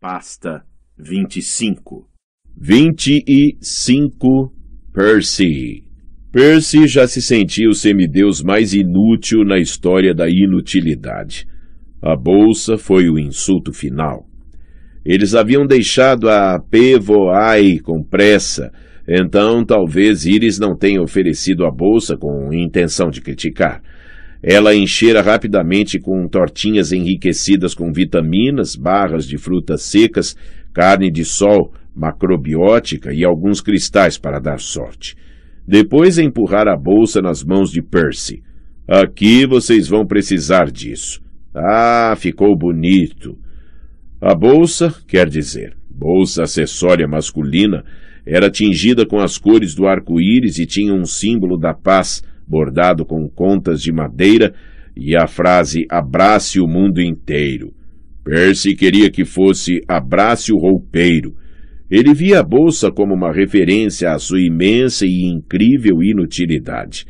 pasta 25. 25 Percy. Percy já se sentia o semideus mais inútil na história da inutilidade. A bolsa foi o insulto final. Eles haviam deixado a Pevoai com pressa, então talvez Iris não tenha oferecido a bolsa com intenção de criticar. Ela enchera rapidamente com tortinhas enriquecidas com vitaminas, barras de frutas secas, carne de sol, macrobiótica e alguns cristais para dar sorte. Depois empurrar a bolsa nas mãos de Percy. Aqui vocês vão precisar disso. Ah, ficou bonito. A bolsa, quer dizer, bolsa acessória masculina, era tingida com as cores do arco-íris e tinha um símbolo da paz, bordado com contas de madeira e a frase abrace o mundo inteiro. Percy queria que fosse abrace o roupeiro. Ele via a bolsa como uma referência à sua imensa e incrível inutilidade.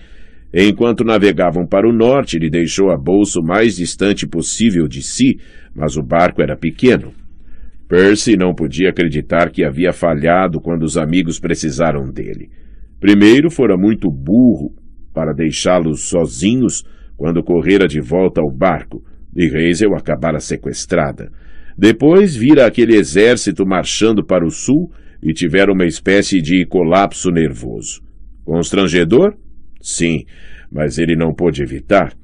Enquanto navegavam para o norte, ele deixou a bolsa o mais distante possível de si, mas o barco era pequeno. Percy não podia acreditar que havia falhado quando os amigos precisaram dele. Primeiro, fora muito burro para deixá-los sozinhos quando correra de volta ao barco e Hazel acabara sequestrada. Depois vira aquele exército marchando para o sul e tivera uma espécie de colapso nervoso. Constrangedor? Sim, mas ele não pôde evitar.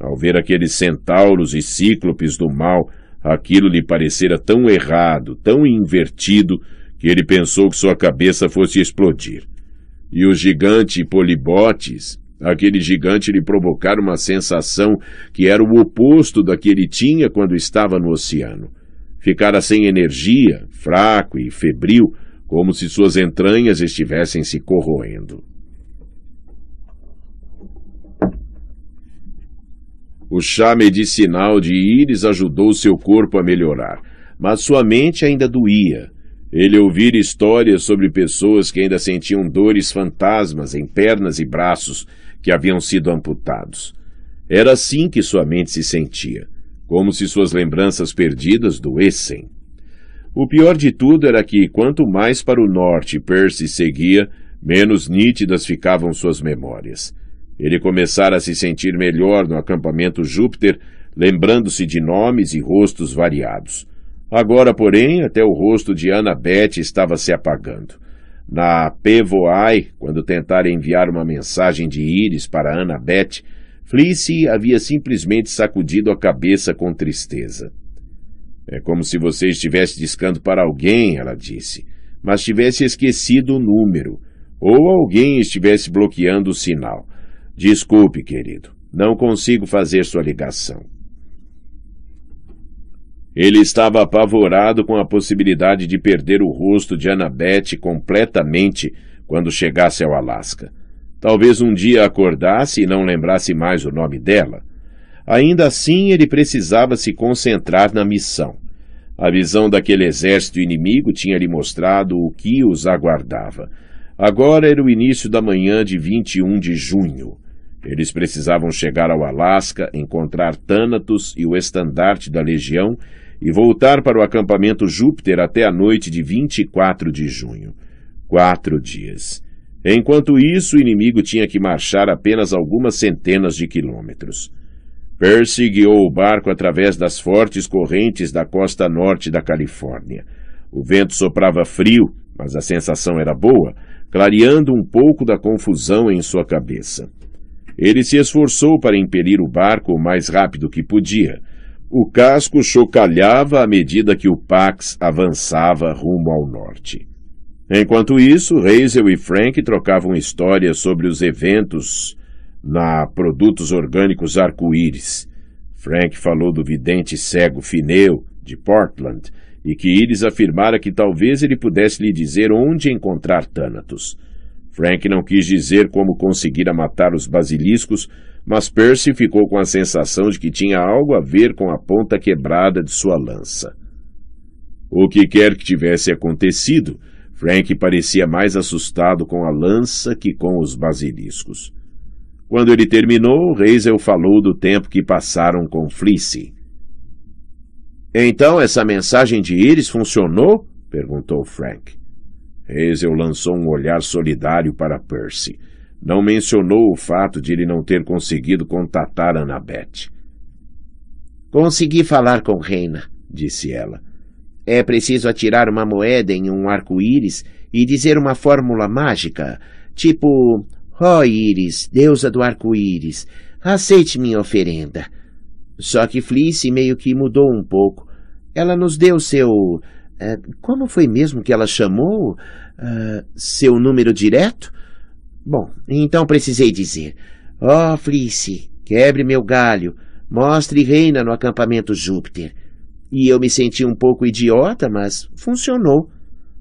Ao ver aqueles centauros e cíclopes do mal, aquilo lhe parecera tão errado, tão invertido, que ele pensou que sua cabeça fosse explodir. E o gigante Polibotes, Aquele gigante lhe provocara uma sensação que era o oposto da que ele tinha quando estava no oceano. Ficara sem energia, fraco e febril, como se suas entranhas estivessem se corroendo. O chá medicinal de Íris ajudou seu corpo a melhorar, mas sua mente ainda doía. Ele ouvira histórias sobre pessoas que ainda sentiam dores fantasmas em pernas e braços que haviam sido amputados. Era assim que sua mente se sentia, como se suas lembranças perdidas doessem. O pior de tudo era que, quanto mais para o norte Percy seguia, menos nítidas ficavam suas memórias. Ele começara a se sentir melhor no acampamento Júpiter, lembrando-se de nomes e rostos variados. Agora, porém, até o rosto de Ana Beth estava se apagando. Na Pvoi, quando tentara enviar uma mensagem de Íris para Ana Beth, Fleece havia simplesmente sacudido a cabeça com tristeza. É como se você estivesse discando para alguém, ela disse, mas tivesse esquecido o número, ou alguém estivesse bloqueando o sinal. Desculpe, querido, não consigo fazer sua ligação. Ele estava apavorado com a possibilidade de perder o rosto de Annabeth completamente quando chegasse ao Alasca. Talvez um dia acordasse e não lembrasse mais o nome dela. Ainda assim, ele precisava se concentrar na missão. A visão daquele exército inimigo tinha lhe mostrado o que os aguardava. Agora era o início da manhã de 21 de junho. Eles precisavam chegar ao Alasca, encontrar Thanatos e o estandarte da legião e voltar para o acampamento Júpiter até a noite de 24 de junho. Quatro dias. Enquanto isso, o inimigo tinha que marchar apenas algumas centenas de quilômetros. Percy guiou o barco através das fortes correntes da costa norte da Califórnia. O vento soprava frio, mas a sensação era boa, clareando um pouco da confusão em sua cabeça. Ele se esforçou para impelir o barco o mais rápido que podia, o casco chocalhava à medida que o Pax avançava rumo ao norte. Enquanto isso, Hazel e Frank trocavam histórias sobre os eventos na Produtos Orgânicos Arco-Íris. Frank falou do vidente cego Fineu, de Portland, e que Iris afirmara que talvez ele pudesse lhe dizer onde encontrar Thanatos. Frank não quis dizer como conseguira matar os basiliscos, mas Percy ficou com a sensação de que tinha algo a ver com a ponta quebrada de sua lança. O que quer que tivesse acontecido, Frank parecia mais assustado com a lança que com os basiliscos. Quando ele terminou, Hazel falou do tempo que passaram com Flice. Então essa mensagem de Iris funcionou? perguntou Frank. Hazel lançou um olhar solidário para Percy. Não mencionou o fato de ele não ter conseguido contatar Annabeth. Consegui falar com Reina, disse ela. É preciso atirar uma moeda em um arco-íris e dizer uma fórmula mágica, tipo: Ó oh, Íris, deusa do arco-íris, aceite minha oferenda. Só que Flice meio que mudou um pouco. Ela nos deu seu. Eh, como foi mesmo que ela chamou? Uh, seu número direto? Bom, então precisei dizer: Ó oh, Flice, quebre meu galho, mostre reina no acampamento Júpiter. E eu me senti um pouco idiota, mas funcionou.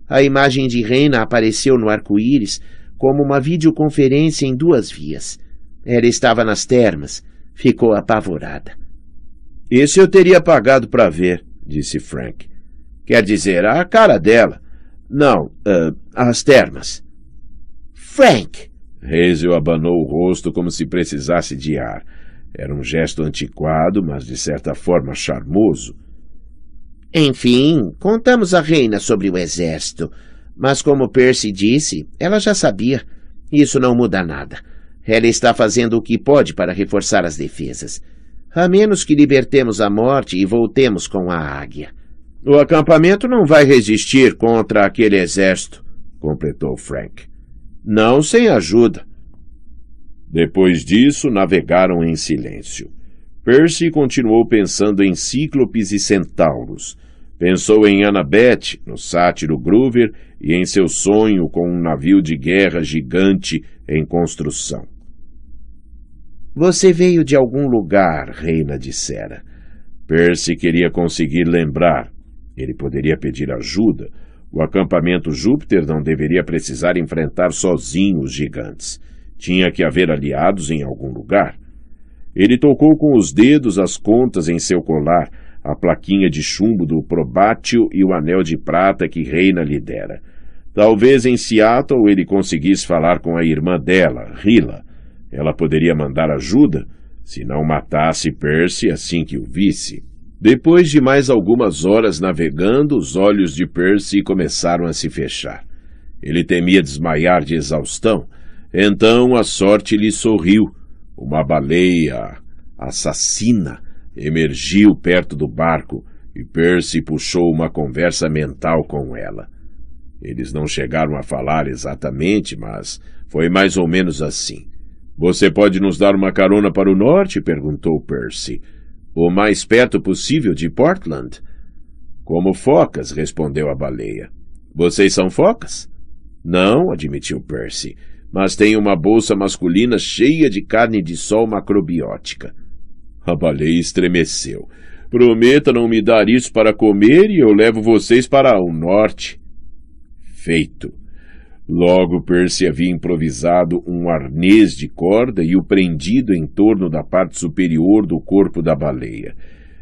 A imagem de Reina apareceu no arco-íris como uma videoconferência em duas vias. Ela estava nas termas. Ficou apavorada. Isso eu teria pagado para ver, disse Frank. Quer dizer, a cara dela. Não, uh, as termas. Frank! Hazel abanou o rosto como se precisasse de ar. Era um gesto antiquado, mas de certa forma charmoso. Enfim, contamos à reina sobre o exército. Mas como Percy disse, ela já sabia. Isso não muda nada. Ela está fazendo o que pode para reforçar as defesas. A menos que libertemos a morte e voltemos com a águia. O acampamento não vai resistir contra aquele exército, completou Frank não sem ajuda. Depois disso, navegaram em silêncio. Percy continuou pensando em cíclopes e centauros. Pensou em Annabeth, no sátiro Groover, e em seu sonho com um navio de guerra gigante em construção. Você veio de algum lugar, Reina dissera. Percy queria conseguir lembrar. Ele poderia pedir ajuda, o acampamento Júpiter não deveria precisar enfrentar sozinho os gigantes. Tinha que haver aliados em algum lugar. Ele tocou com os dedos as contas em seu colar, a plaquinha de chumbo do probátil e o anel de prata que Reina lhe dera. Talvez em Seattle ele conseguisse falar com a irmã dela, Rila. Ela poderia mandar ajuda, se não matasse Percy assim que o visse. Depois de mais algumas horas navegando, os olhos de Percy começaram a se fechar. Ele temia desmaiar de exaustão. Então a sorte lhe sorriu. Uma baleia assassina emergiu perto do barco e Percy puxou uma conversa mental com ela. Eles não chegaram a falar exatamente, mas foi mais ou menos assim. Você pode nos dar uma carona para o norte? perguntou Percy o mais perto possível de Portland. Como focas, respondeu a baleia. Vocês são focas? Não, admitiu Percy, mas tenho uma bolsa masculina cheia de carne de sol macrobiótica. A baleia estremeceu. Prometa não me dar isso para comer e eu levo vocês para o norte. Feito. Logo Percy havia improvisado um arnês de corda e o prendido em torno da parte superior do corpo da baleia.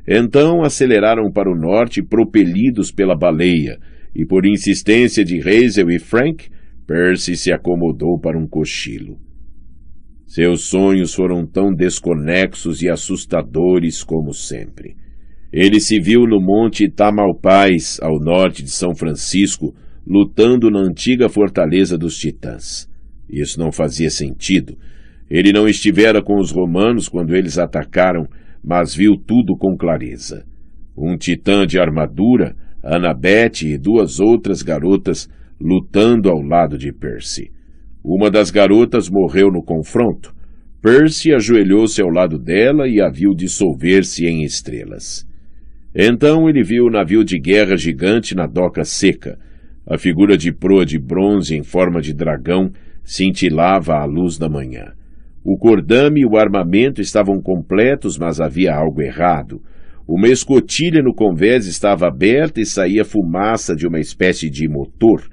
Então aceleraram para o norte, propelidos pela baleia, e por insistência de Hazel e Frank, Percy se acomodou para um cochilo. Seus sonhos foram tão desconexos e assustadores como sempre. Ele se viu no Monte Tamalpais, ao norte de São Francisco, lutando na antiga fortaleza dos Titãs. Isso não fazia sentido. Ele não estivera com os romanos quando eles atacaram, mas viu tudo com clareza. Um titã de armadura, Anabete e duas outras garotas lutando ao lado de Percy. Uma das garotas morreu no confronto. Percy ajoelhou-se ao lado dela e a viu dissolver-se em estrelas. Então ele viu o navio de guerra gigante na doca seca, a figura de proa de bronze em forma de dragão cintilava à luz da manhã. O cordame e o armamento estavam completos, mas havia algo errado. Uma escotilha no convés estava aberta e saía fumaça de uma espécie de motor.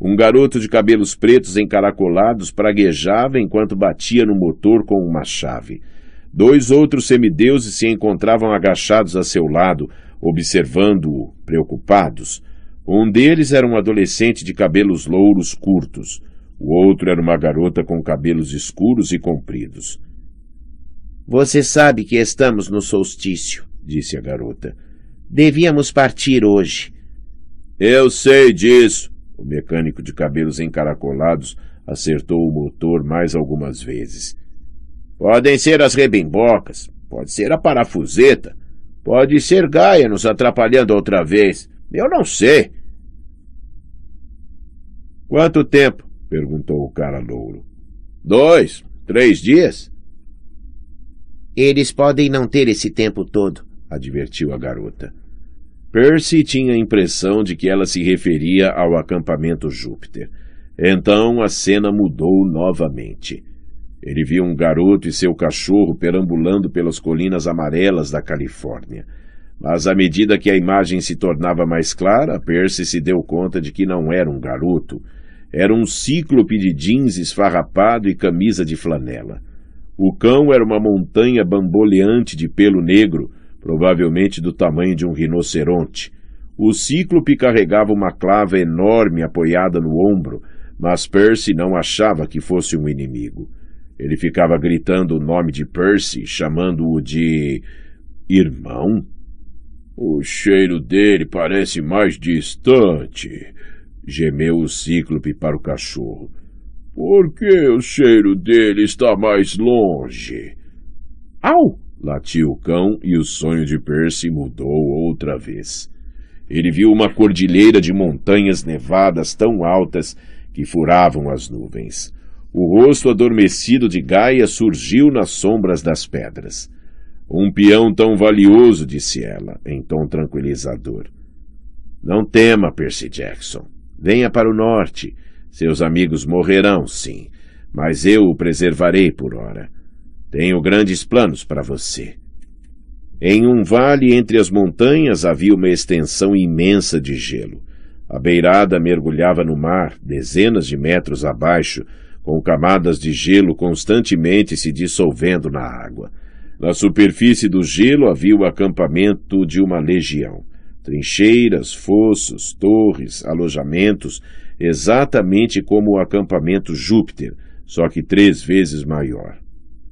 Um garoto de cabelos pretos encaracolados praguejava enquanto batia no motor com uma chave. Dois outros semideuses se encontravam agachados a seu lado, observando-o, preocupados. Um deles era um adolescente de cabelos louros curtos, o outro era uma garota com cabelos escuros e compridos. Você sabe que estamos no solstício, disse a garota. Devíamos partir hoje. Eu sei disso. O mecânico de cabelos encaracolados acertou o motor mais algumas vezes. Podem ser as rebembocas, pode ser a parafuseta, pode ser Gaia nos atrapalhando outra vez. Eu não sei. Quanto tempo? perguntou o cara louro. Dois, três dias? Eles podem não ter esse tempo todo, advertiu a garota. Percy tinha a impressão de que ela se referia ao acampamento Júpiter. Então a cena mudou novamente. Ele viu um garoto e seu cachorro perambulando pelas colinas amarelas da Califórnia. Mas à medida que a imagem se tornava mais clara, Percy se deu conta de que não era um garoto. Era um cíclope de jeans esfarrapado e camisa de flanela. O cão era uma montanha bamboleante de pelo negro, provavelmente do tamanho de um rinoceronte. O cíclope carregava uma clava enorme apoiada no ombro, mas Percy não achava que fosse um inimigo. Ele ficava gritando o nome de Percy, chamando-o de. Irmão? O cheiro dele parece mais distante, gemeu o cíclope para o cachorro. Por que o cheiro dele está mais longe? Au! latiu o cão e o sonho de Percy mudou outra vez. Ele viu uma cordilheira de montanhas nevadas tão altas que furavam as nuvens. O rosto adormecido de Gaia surgiu nas sombras das pedras. Um peão tão valioso, disse ela, em tom tranquilizador. Não tema, Percy Jackson. Venha para o norte. Seus amigos morrerão, sim, mas eu o preservarei por ora. Tenho grandes planos para você. Em um vale entre as montanhas havia uma extensão imensa de gelo. A beirada mergulhava no mar, dezenas de metros abaixo, com camadas de gelo constantemente se dissolvendo na água. Na superfície do gelo havia o acampamento de uma legião. Trincheiras, fossos, torres, alojamentos, exatamente como o acampamento Júpiter, só que três vezes maior.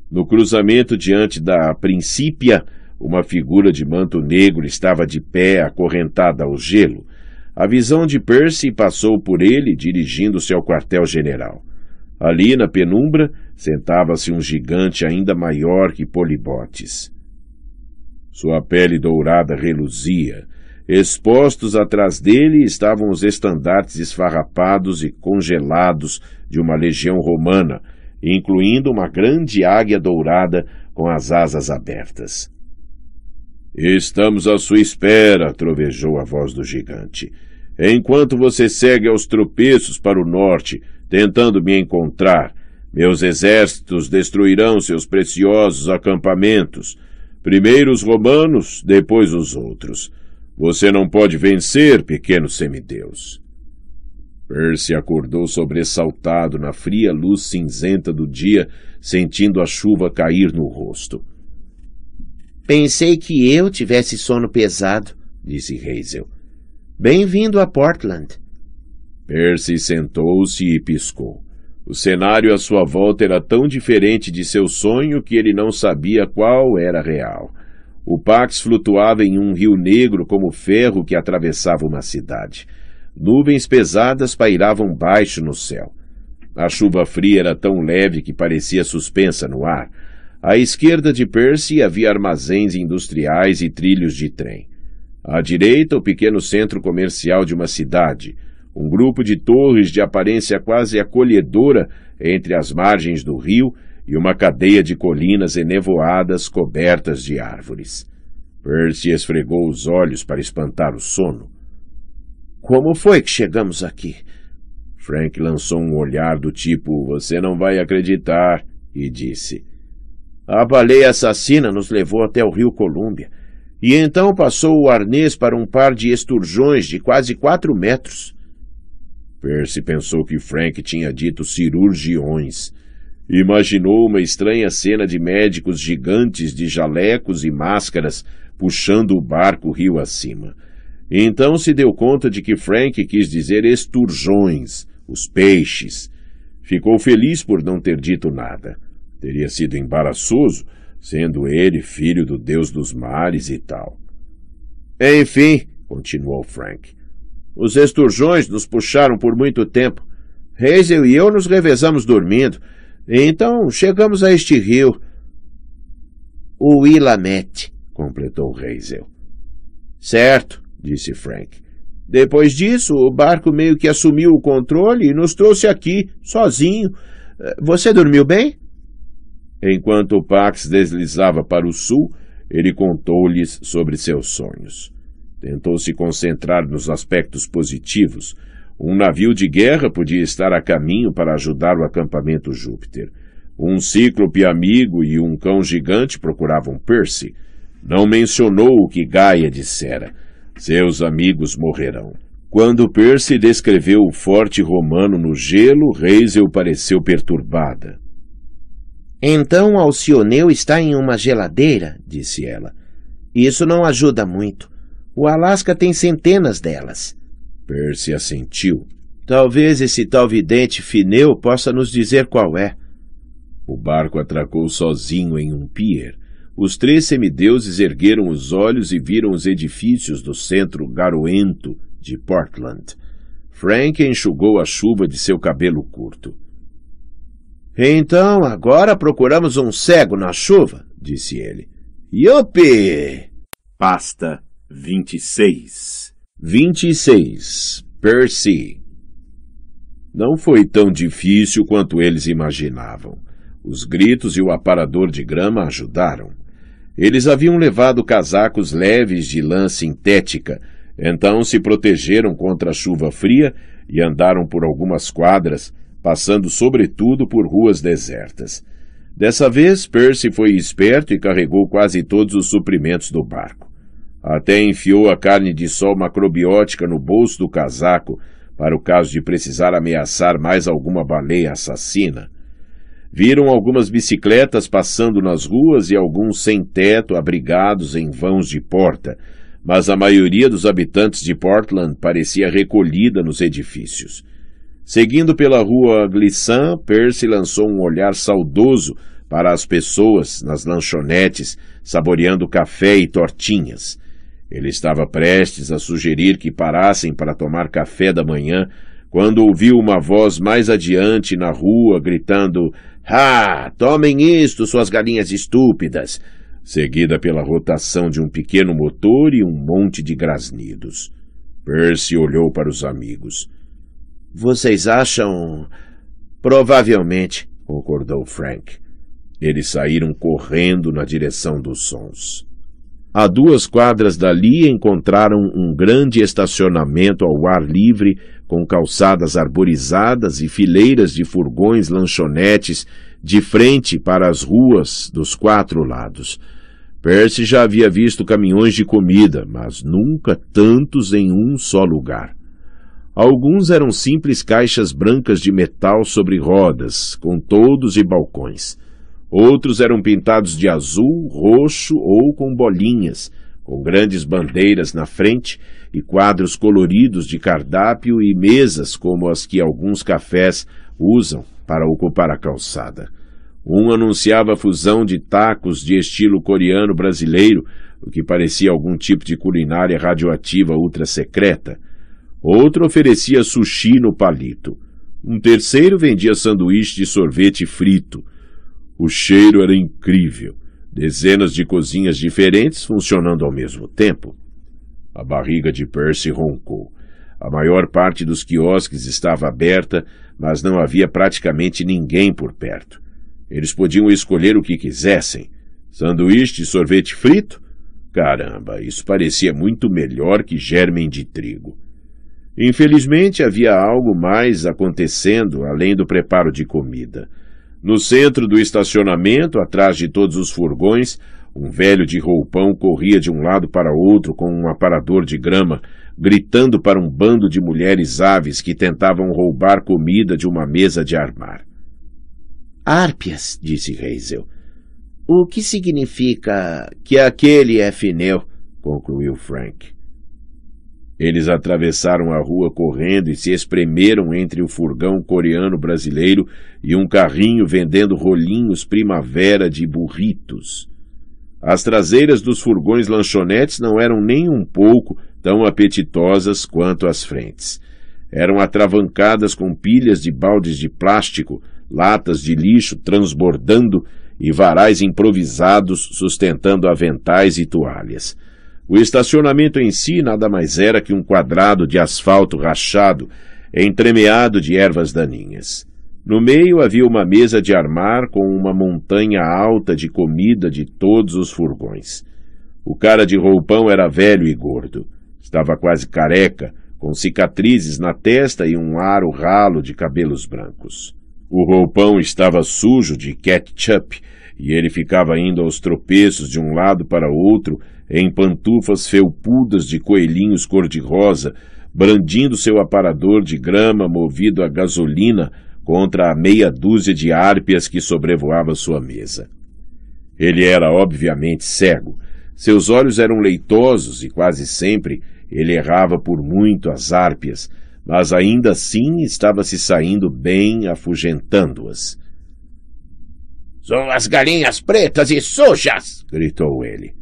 No cruzamento diante da Princípia, uma figura de manto negro estava de pé acorrentada ao gelo. A visão de Percy passou por ele, dirigindo-se ao quartel-general. Ali, na penumbra, sentava-se um gigante ainda maior que Polibotes. Sua pele dourada reluzia. Expostos atrás dele estavam os estandartes esfarrapados e congelados de uma legião romana, incluindo uma grande águia dourada com as asas abertas. Estamos à sua espera, trovejou a voz do gigante. Enquanto você segue aos tropeços para o norte, tentando me encontrar. Meus exércitos destruirão seus preciosos acampamentos. Primeiro os romanos, depois os outros. Você não pode vencer, pequeno semideus. Percy acordou sobressaltado na fria luz cinzenta do dia, sentindo a chuva cair no rosto. Pensei que eu tivesse sono pesado, disse Hazel. Bem-vindo a Portland. Percy sentou-se e piscou. O cenário à sua volta era tão diferente de seu sonho que ele não sabia qual era real. O Pax flutuava em um rio negro como ferro que atravessava uma cidade. Nuvens pesadas pairavam baixo no céu. A chuva fria era tão leve que parecia suspensa no ar. À esquerda de Percy havia armazéns industriais e trilhos de trem. À direita, o pequeno centro comercial de uma cidade — um grupo de torres de aparência quase acolhedora entre as margens do rio e uma cadeia de colinas enevoadas cobertas de árvores. Percy esfregou os olhos para espantar o sono. Como foi que chegamos aqui? Frank lançou um olhar do tipo: Você não vai acreditar, e disse: A baleia assassina nos levou até o rio Colômbia, e então passou o arnês para um par de esturjões de quase quatro metros. Percy pensou que Frank tinha dito cirurgiões. Imaginou uma estranha cena de médicos gigantes de jalecos e máscaras puxando o barco rio acima. Então se deu conta de que Frank quis dizer esturjões, os peixes. Ficou feliz por não ter dito nada. Teria sido embaraçoso, sendo ele filho do deus dos mares e tal. É, enfim, continuou Frank, os esturjões nos puxaram por muito tempo. Hazel e eu nos revezamos dormindo. Então chegamos a este rio. O Willamette, completou Hazel. Certo, disse Frank. Depois disso, o barco meio que assumiu o controle e nos trouxe aqui, sozinho. Você dormiu bem? Enquanto o Pax deslizava para o sul, ele contou-lhes sobre seus sonhos tentou se concentrar nos aspectos positivos. Um navio de guerra podia estar a caminho para ajudar o acampamento Júpiter. Um cíclope amigo e um cão gigante procuravam Percy. Não mencionou o que Gaia dissera. Seus amigos morrerão. Quando Percy descreveu o forte romano no gelo, Reisel pareceu perturbada. Então Alcioneu está em uma geladeira, disse ela. Isso não ajuda muito. O Alasca tem centenas delas. Percy assentiu. Talvez esse tal vidente fineu possa nos dizer qual é. O barco atracou sozinho em um pier. Os três semideuses ergueram os olhos e viram os edifícios do centro garoento de Portland. Frank enxugou a chuva de seu cabelo curto. Então agora procuramos um cego na chuva, disse ele. Yupi! Pasta 26. 26. Percy. Não foi tão difícil quanto eles imaginavam. Os gritos e o aparador de grama ajudaram. Eles haviam levado casacos leves de lã sintética, então se protegeram contra a chuva fria e andaram por algumas quadras, passando sobretudo por ruas desertas. Dessa vez, Percy foi esperto e carregou quase todos os suprimentos do barco. Até enfiou a carne de sol macrobiótica no bolso do casaco para o caso de precisar ameaçar mais alguma baleia assassina. Viram algumas bicicletas passando nas ruas e alguns sem teto abrigados em vãos de porta, mas a maioria dos habitantes de Portland parecia recolhida nos edifícios. Seguindo pela rua Glissan, Percy lançou um olhar saudoso para as pessoas nas lanchonetes, saboreando café e tortinhas. Ele estava prestes a sugerir que parassem para tomar café da manhã, quando ouviu uma voz mais adiante na rua gritando: Ah, tomem isto, suas galinhas estúpidas! seguida pela rotação de um pequeno motor e um monte de grasnidos. Percy olhou para os amigos. Vocês acham. Provavelmente, concordou Frank. Eles saíram correndo na direção dos sons. A duas quadras dali encontraram um grande estacionamento ao ar livre, com calçadas arborizadas e fileiras de furgões lanchonetes de frente para as ruas dos quatro lados. Percy já havia visto caminhões de comida, mas nunca tantos em um só lugar. Alguns eram simples caixas brancas de metal sobre rodas, com todos e balcões. Outros eram pintados de azul, roxo ou com bolinhas, com grandes bandeiras na frente e quadros coloridos de cardápio e mesas como as que alguns cafés usam para ocupar a calçada. Um anunciava a fusão de tacos de estilo coreano brasileiro, o que parecia algum tipo de culinária radioativa ultra-secreta. Outro oferecia sushi no palito. Um terceiro vendia sanduíche de sorvete frito. O cheiro era incrível. Dezenas de cozinhas diferentes funcionando ao mesmo tempo. A barriga de Percy roncou. A maior parte dos quiosques estava aberta, mas não havia praticamente ninguém por perto. Eles podiam escolher o que quisessem. Sanduíche e sorvete frito? Caramba, isso parecia muito melhor que germen de trigo. Infelizmente, havia algo mais acontecendo além do preparo de comida. No centro do estacionamento, atrás de todos os furgões, um velho de roupão corria de um lado para outro com um aparador de grama, gritando para um bando de mulheres aves que tentavam roubar comida de uma mesa de armar. Árpias, disse Reisel. O que significa que aquele é fineu, concluiu Frank. Eles atravessaram a rua correndo e se espremeram entre o furgão coreano-brasileiro e um carrinho vendendo rolinhos primavera de burritos. As traseiras dos furgões lanchonetes não eram nem um pouco tão apetitosas quanto as frentes. Eram atravancadas com pilhas de baldes de plástico, latas de lixo transbordando e varais improvisados sustentando aventais e toalhas. O estacionamento em si nada mais era que um quadrado de asfalto rachado, entremeado de ervas daninhas. No meio havia uma mesa de armar com uma montanha alta de comida de todos os furgões. O cara de roupão era velho e gordo. Estava quase careca, com cicatrizes na testa e um aro ralo de cabelos brancos. O roupão estava sujo de ketchup e ele ficava indo aos tropeços de um lado para outro, em pantufas felpudas de coelhinhos cor-de-rosa, brandindo seu aparador de grama movido a gasolina contra a meia dúzia de árpias que sobrevoava sua mesa. Ele era obviamente cego. Seus olhos eram leitosos e quase sempre ele errava por muito as árpias, mas ainda assim estava se saindo bem afugentando-as. São as galinhas pretas e sujas! gritou ele.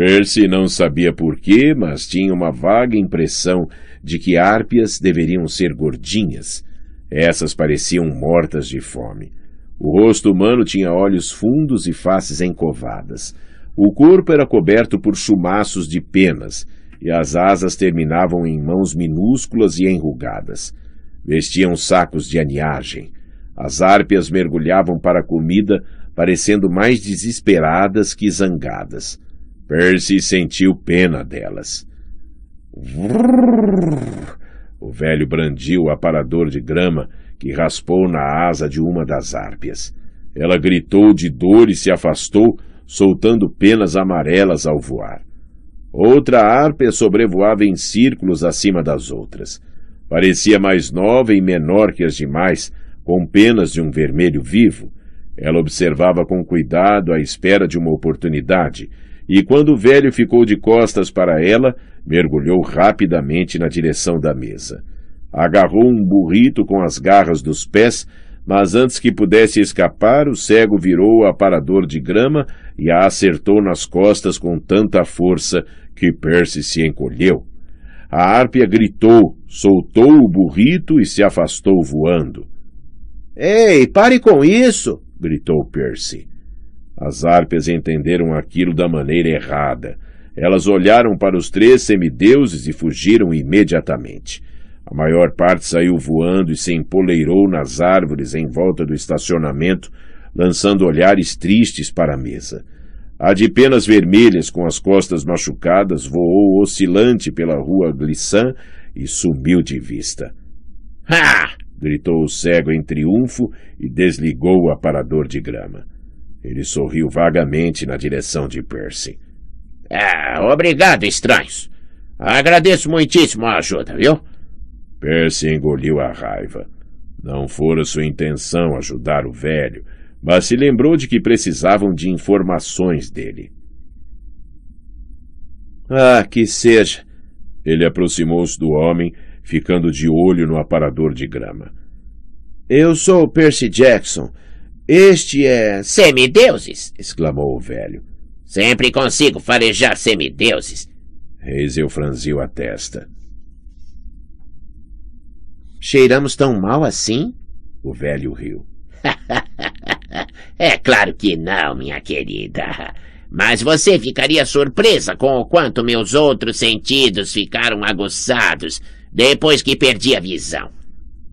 Percy não sabia porquê, mas tinha uma vaga impressão de que árpias deveriam ser gordinhas. Essas pareciam mortas de fome. O rosto humano tinha olhos fundos e faces encovadas. O corpo era coberto por chumaços de penas, e as asas terminavam em mãos minúsculas e enrugadas. Vestiam sacos de aniagem. As árpias mergulhavam para a comida, parecendo mais desesperadas que zangadas. Percy sentiu pena delas. o velho brandiu o aparador de grama que raspou na asa de uma das árpias. Ela gritou de dor e se afastou, soltando penas amarelas ao voar. Outra árpia sobrevoava em círculos acima das outras. Parecia mais nova e menor que as demais, com penas de um vermelho vivo. Ela observava com cuidado à espera de uma oportunidade, e quando o velho ficou de costas para ela, mergulhou rapidamente na direção da mesa. Agarrou um burrito com as garras dos pés, mas antes que pudesse escapar, o cego virou o aparador de grama e a acertou nas costas com tanta força que Percy se encolheu. A árpia gritou, soltou o burrito e se afastou voando. Ei, pare com isso! gritou Percy. As harpes entenderam aquilo da maneira errada. Elas olharam para os três semideuses e fugiram imediatamente. A maior parte saiu voando e se empoleirou nas árvores em volta do estacionamento, lançando olhares tristes para a mesa. A de penas vermelhas com as costas machucadas voou oscilante pela rua Glissan e sumiu de vista. Ha! gritou o cego em triunfo e desligou o aparador de grama. Ele sorriu vagamente na direção de Percy. É, obrigado, estranhos. Agradeço muitíssimo a ajuda, viu? Percy engoliu a raiva. Não fora sua intenção ajudar o velho, mas se lembrou de que precisavam de informações dele. Ah, que seja! Ele aproximou-se do homem, ficando de olho no aparador de grama. Eu sou Percy Jackson. Este é. Semideuses! exclamou o velho. Sempre consigo farejar semideuses. Reisel franziu a testa. Cheiramos tão mal assim? O velho riu. é claro que não, minha querida. Mas você ficaria surpresa com o quanto meus outros sentidos ficaram aguçados depois que perdi a visão.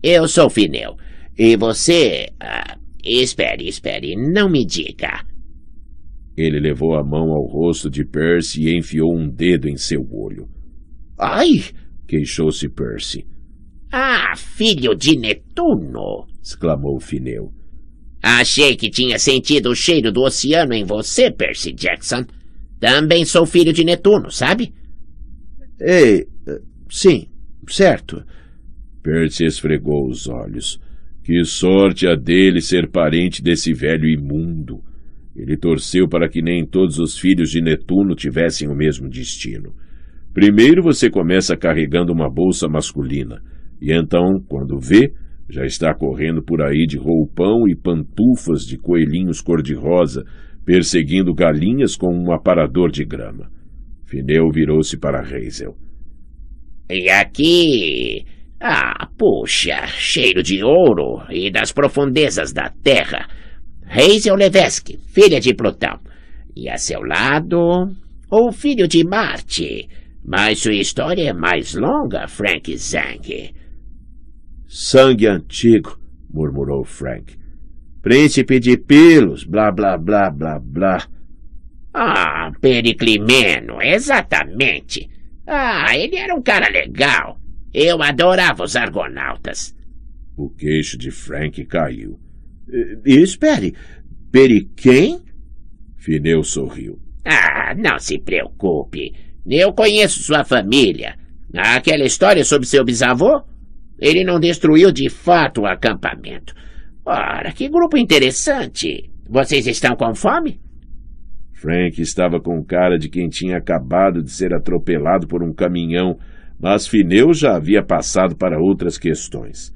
Eu sou Fineu, e você. Ah, Espere, espere, não me diga. Ele levou a mão ao rosto de Percy e enfiou um dedo em seu olho. Ai! queixou-se Percy. Ah, filho de Netuno! exclamou Fineu. Achei que tinha sentido o cheiro do oceano em você, Percy Jackson. Também sou filho de Netuno, sabe? Ei, eh, sim, certo. Percy esfregou os olhos. Que sorte a dele ser parente desse velho imundo! Ele torceu para que nem todos os filhos de Netuno tivessem o mesmo destino. Primeiro você começa carregando uma bolsa masculina, e então, quando vê, já está correndo por aí de roupão e pantufas de coelhinhos cor-de-rosa, perseguindo galinhas com um aparador de grama. Fineu virou-se para Reisel. E aqui ah, puxa, cheiro de ouro e das profundezas da terra. Hazel Levesque, filha de Plutão. E a seu lado, o filho de Marte. Mas sua história é mais longa, Frank Zang. Sangue antigo, murmurou Frank. Príncipe de Pilos, blá, blá, blá, blá, blá. Ah, Periclimeno, exatamente. Ah, ele era um cara legal. Eu adorava os argonautas. O queixo de Frank caiu. E, espere, Peri quem? Fineu sorriu. Ah, não se preocupe. Eu conheço sua família. Aquela história sobre seu bisavô? Ele não destruiu de fato o acampamento. Ora, que grupo interessante. Vocês estão com fome? Frank estava com cara de quem tinha acabado de ser atropelado por um caminhão mas Fineu já havia passado para outras questões.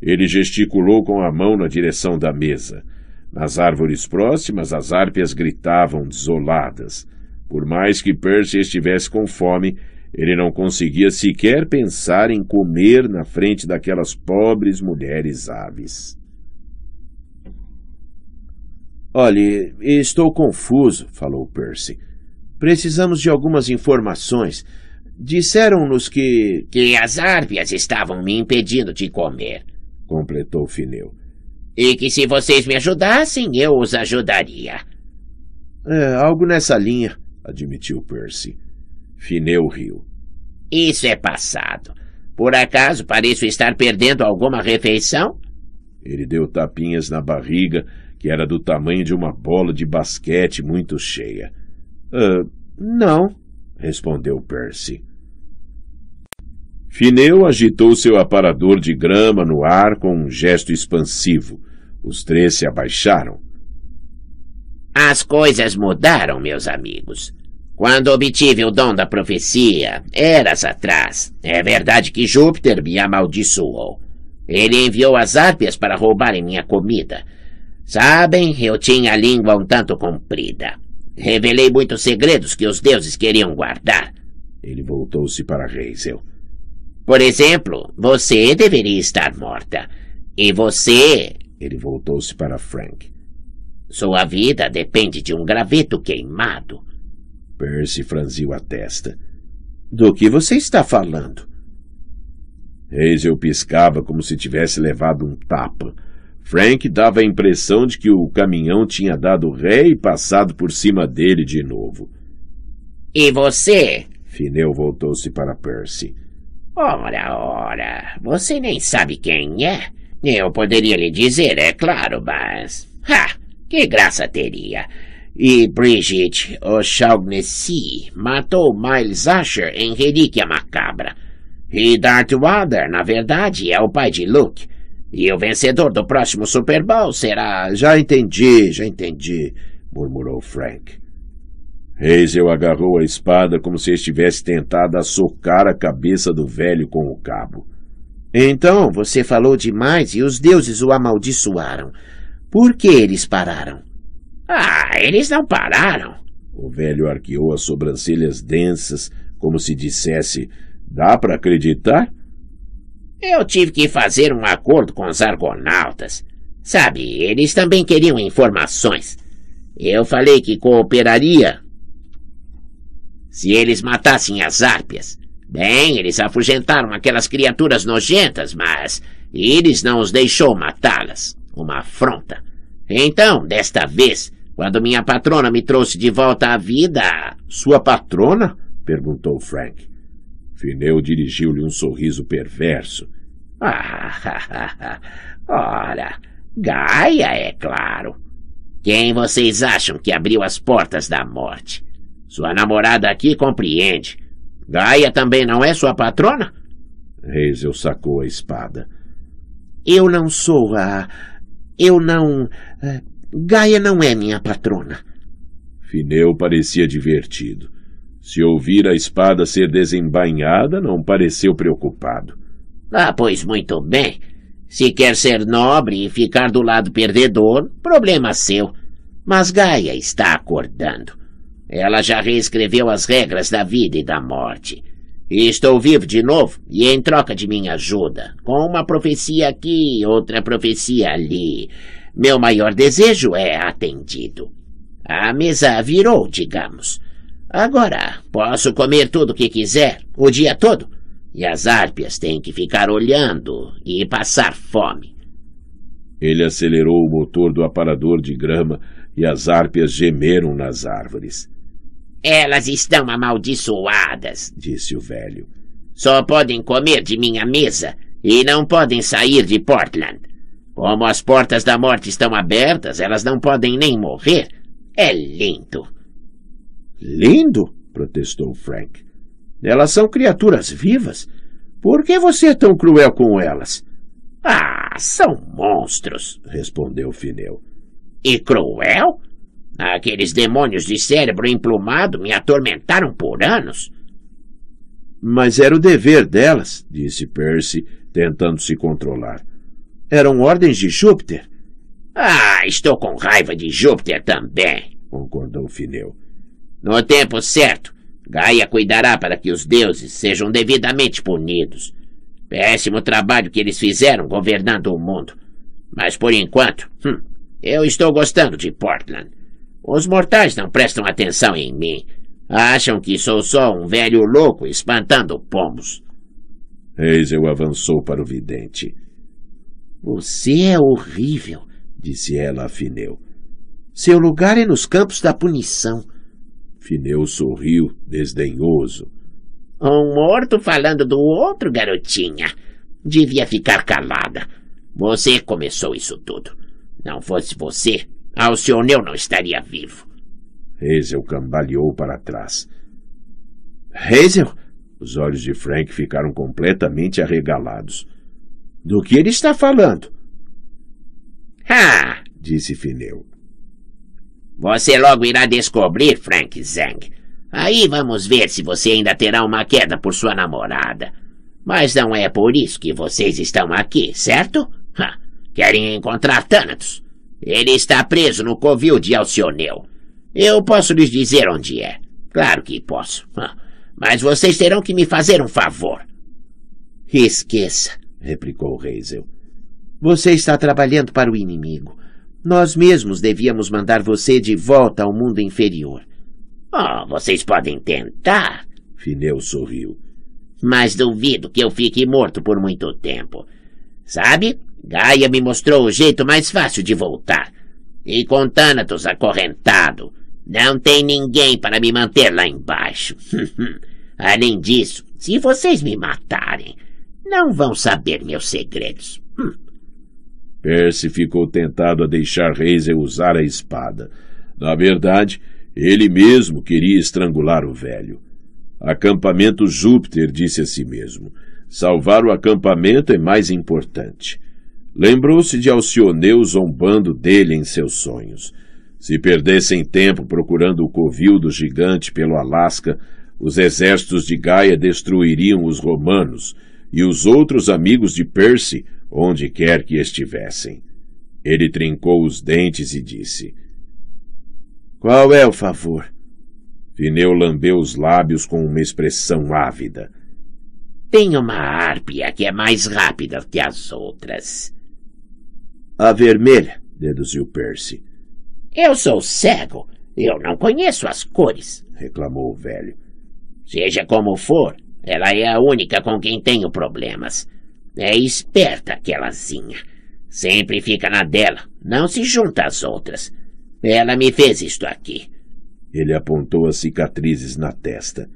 Ele gesticulou com a mão na direção da mesa. Nas árvores próximas, as árpias gritavam desoladas. Por mais que Percy estivesse com fome, ele não conseguia sequer pensar em comer na frente daquelas pobres mulheres aves. Olhe, estou confuso, falou Percy. Precisamos de algumas informações. Disseram-nos que. Que as árvores estavam me impedindo de comer, completou Fineu. E que se vocês me ajudassem, eu os ajudaria. É, algo nessa linha, admitiu Percy. Fineu riu. Isso é passado. Por acaso pareço estar perdendo alguma refeição? Ele deu tapinhas na barriga, que era do tamanho de uma bola de basquete muito cheia. Uh, não, respondeu Percy. Fineu agitou seu aparador de grama no ar com um gesto expansivo. Os três se abaixaram. As coisas mudaram, meus amigos. Quando obtive o dom da profecia, eras atrás, é verdade que Júpiter me amaldiçoou. Ele enviou as árpias para roubarem minha comida. Sabem, eu tinha a língua um tanto comprida. Revelei muitos segredos que os deuses queriam guardar. Ele voltou-se para Reisel. Por exemplo, você deveria estar morta. E você. Ele voltou-se para Frank. Sua vida depende de um graveto queimado. Percy franziu a testa. Do que você está falando? Reisel piscava como se tivesse levado um tapa. Frank dava a impressão de que o caminhão tinha dado ré e passado por cima dele de novo. E você? Fineu voltou-se para Percy. Ora, ora, você nem sabe quem é? Eu poderia lhe dizer, é claro, mas. Ha! Que graça teria! E Brigitte O'Shaughnessy matou Miles Asher em Relíquia Macabra. E Darth Vader, na verdade, é o pai de Luke. E o vencedor do próximo Super Bowl será. Já entendi, já entendi, murmurou Frank. Hazel agarrou a espada como se estivesse tentada a socar a cabeça do velho com o cabo. Então você falou demais e os deuses o amaldiçoaram. Por que eles pararam? Ah, eles não pararam. O velho arqueou as sobrancelhas densas, como se dissesse: Dá para acreditar? Eu tive que fazer um acordo com os argonautas. Sabe, eles também queriam informações. Eu falei que cooperaria. Se eles matassem as árpias. Bem, eles afugentaram aquelas criaturas nojentas, mas eles não os deixou matá-las. Uma afronta. Então, desta vez, quando minha patrona me trouxe de volta à vida. Sua patrona? perguntou Frank. Fineu dirigiu-lhe um sorriso perverso. Ah, ora, Gaia, é claro. Quem vocês acham que abriu as portas da morte? Sua namorada aqui compreende. Gaia também não é sua patrona? Hazel sacou a espada. Eu não sou a. Eu não. Eh, Gaia não é minha patrona. Fineu parecia divertido. Se ouvir a espada ser desembainhada, não pareceu preocupado. Ah, pois muito bem. Se quer ser nobre e ficar do lado perdedor, problema seu. Mas Gaia está acordando. Ela já reescreveu as regras da vida e da morte. E estou vivo de novo e em troca de minha ajuda, com uma profecia aqui, outra profecia ali. Meu maior desejo é atendido. A mesa virou, digamos. Agora, posso comer tudo o que quiser, o dia todo, e as árpias têm que ficar olhando e passar fome. Ele acelerou o motor do aparador de grama e as árpias gemeram nas árvores. Elas estão amaldiçoadas, disse o velho. Só podem comer de minha mesa e não podem sair de Portland. Como as portas da morte estão abertas, elas não podem nem morrer. É lindo. Lindo! protestou Frank. Elas são criaturas vivas. Por que você é tão cruel com elas? Ah, são monstros, respondeu Fineu. E cruel? Aqueles demônios de cérebro emplumado me atormentaram por anos. Mas era o dever delas, disse Percy, tentando se controlar. Eram ordens de Júpiter. Ah, estou com raiva de Júpiter também, concordou Fineu. No tempo certo, Gaia cuidará para que os deuses sejam devidamente punidos. Péssimo trabalho que eles fizeram governando o mundo. Mas por enquanto, hum, eu estou gostando de Portland. Os mortais não prestam atenção em mim. Acham que sou só um velho louco espantando pombos. Hazel avançou para o vidente. Você é horrível, disse ela a Fineu. Seu lugar é nos campos da punição. Fineu sorriu, desdenhoso. Um morto falando do outro, garotinha. Devia ficar calada. Você começou isso tudo. Não fosse você, Alcioneu não estaria vivo. Hazel cambaleou para trás. Hazel? Os olhos de Frank ficaram completamente arregalados. Do que ele está falando? Ah! disse Fineu. Você logo irá descobrir, Frank Zhang. Aí vamos ver se você ainda terá uma queda por sua namorada. Mas não é por isso que vocês estão aqui, certo? Ha, querem encontrar Thanatos? Ele está preso no covil de Alcioneu. Eu posso lhes dizer onde é. Claro que posso. Ha, mas vocês terão que me fazer um favor. Esqueça, replicou Hazel. Você está trabalhando para o inimigo. Nós mesmos devíamos mandar você de volta ao mundo inferior. Oh, vocês podem tentar. Fineu sorriu. Mas duvido que eu fique morto por muito tempo. Sabe, Gaia me mostrou o jeito mais fácil de voltar. E com Thanatos acorrentado, não tem ninguém para me manter lá embaixo. Além disso, se vocês me matarem, não vão saber meus segredos. Hum. Percy ficou tentado a deixar Reiser usar a espada. Na verdade, ele mesmo queria estrangular o velho. Acampamento Júpiter disse a si mesmo. Salvar o acampamento é mais importante. Lembrou-se de Alcioneu zombando dele em seus sonhos. Se perdessem tempo procurando o covil do gigante pelo Alasca, os exércitos de Gaia destruiriam os romanos, e os outros amigos de Percy onde quer que estivessem. Ele trincou os dentes e disse: Qual é o favor? Fineu lambeu os lábios com uma expressão ávida. Tem uma árpia que é mais rápida que as outras. A vermelha, deduziu Percy. Eu sou cego. Eu não conheço as cores, reclamou o velho. Seja como for, ela é a única com quem tenho problemas. É esperta aquelazinha. Sempre fica na dela, não se junta às outras. Ela me fez isto aqui. Ele apontou as cicatrizes na testa.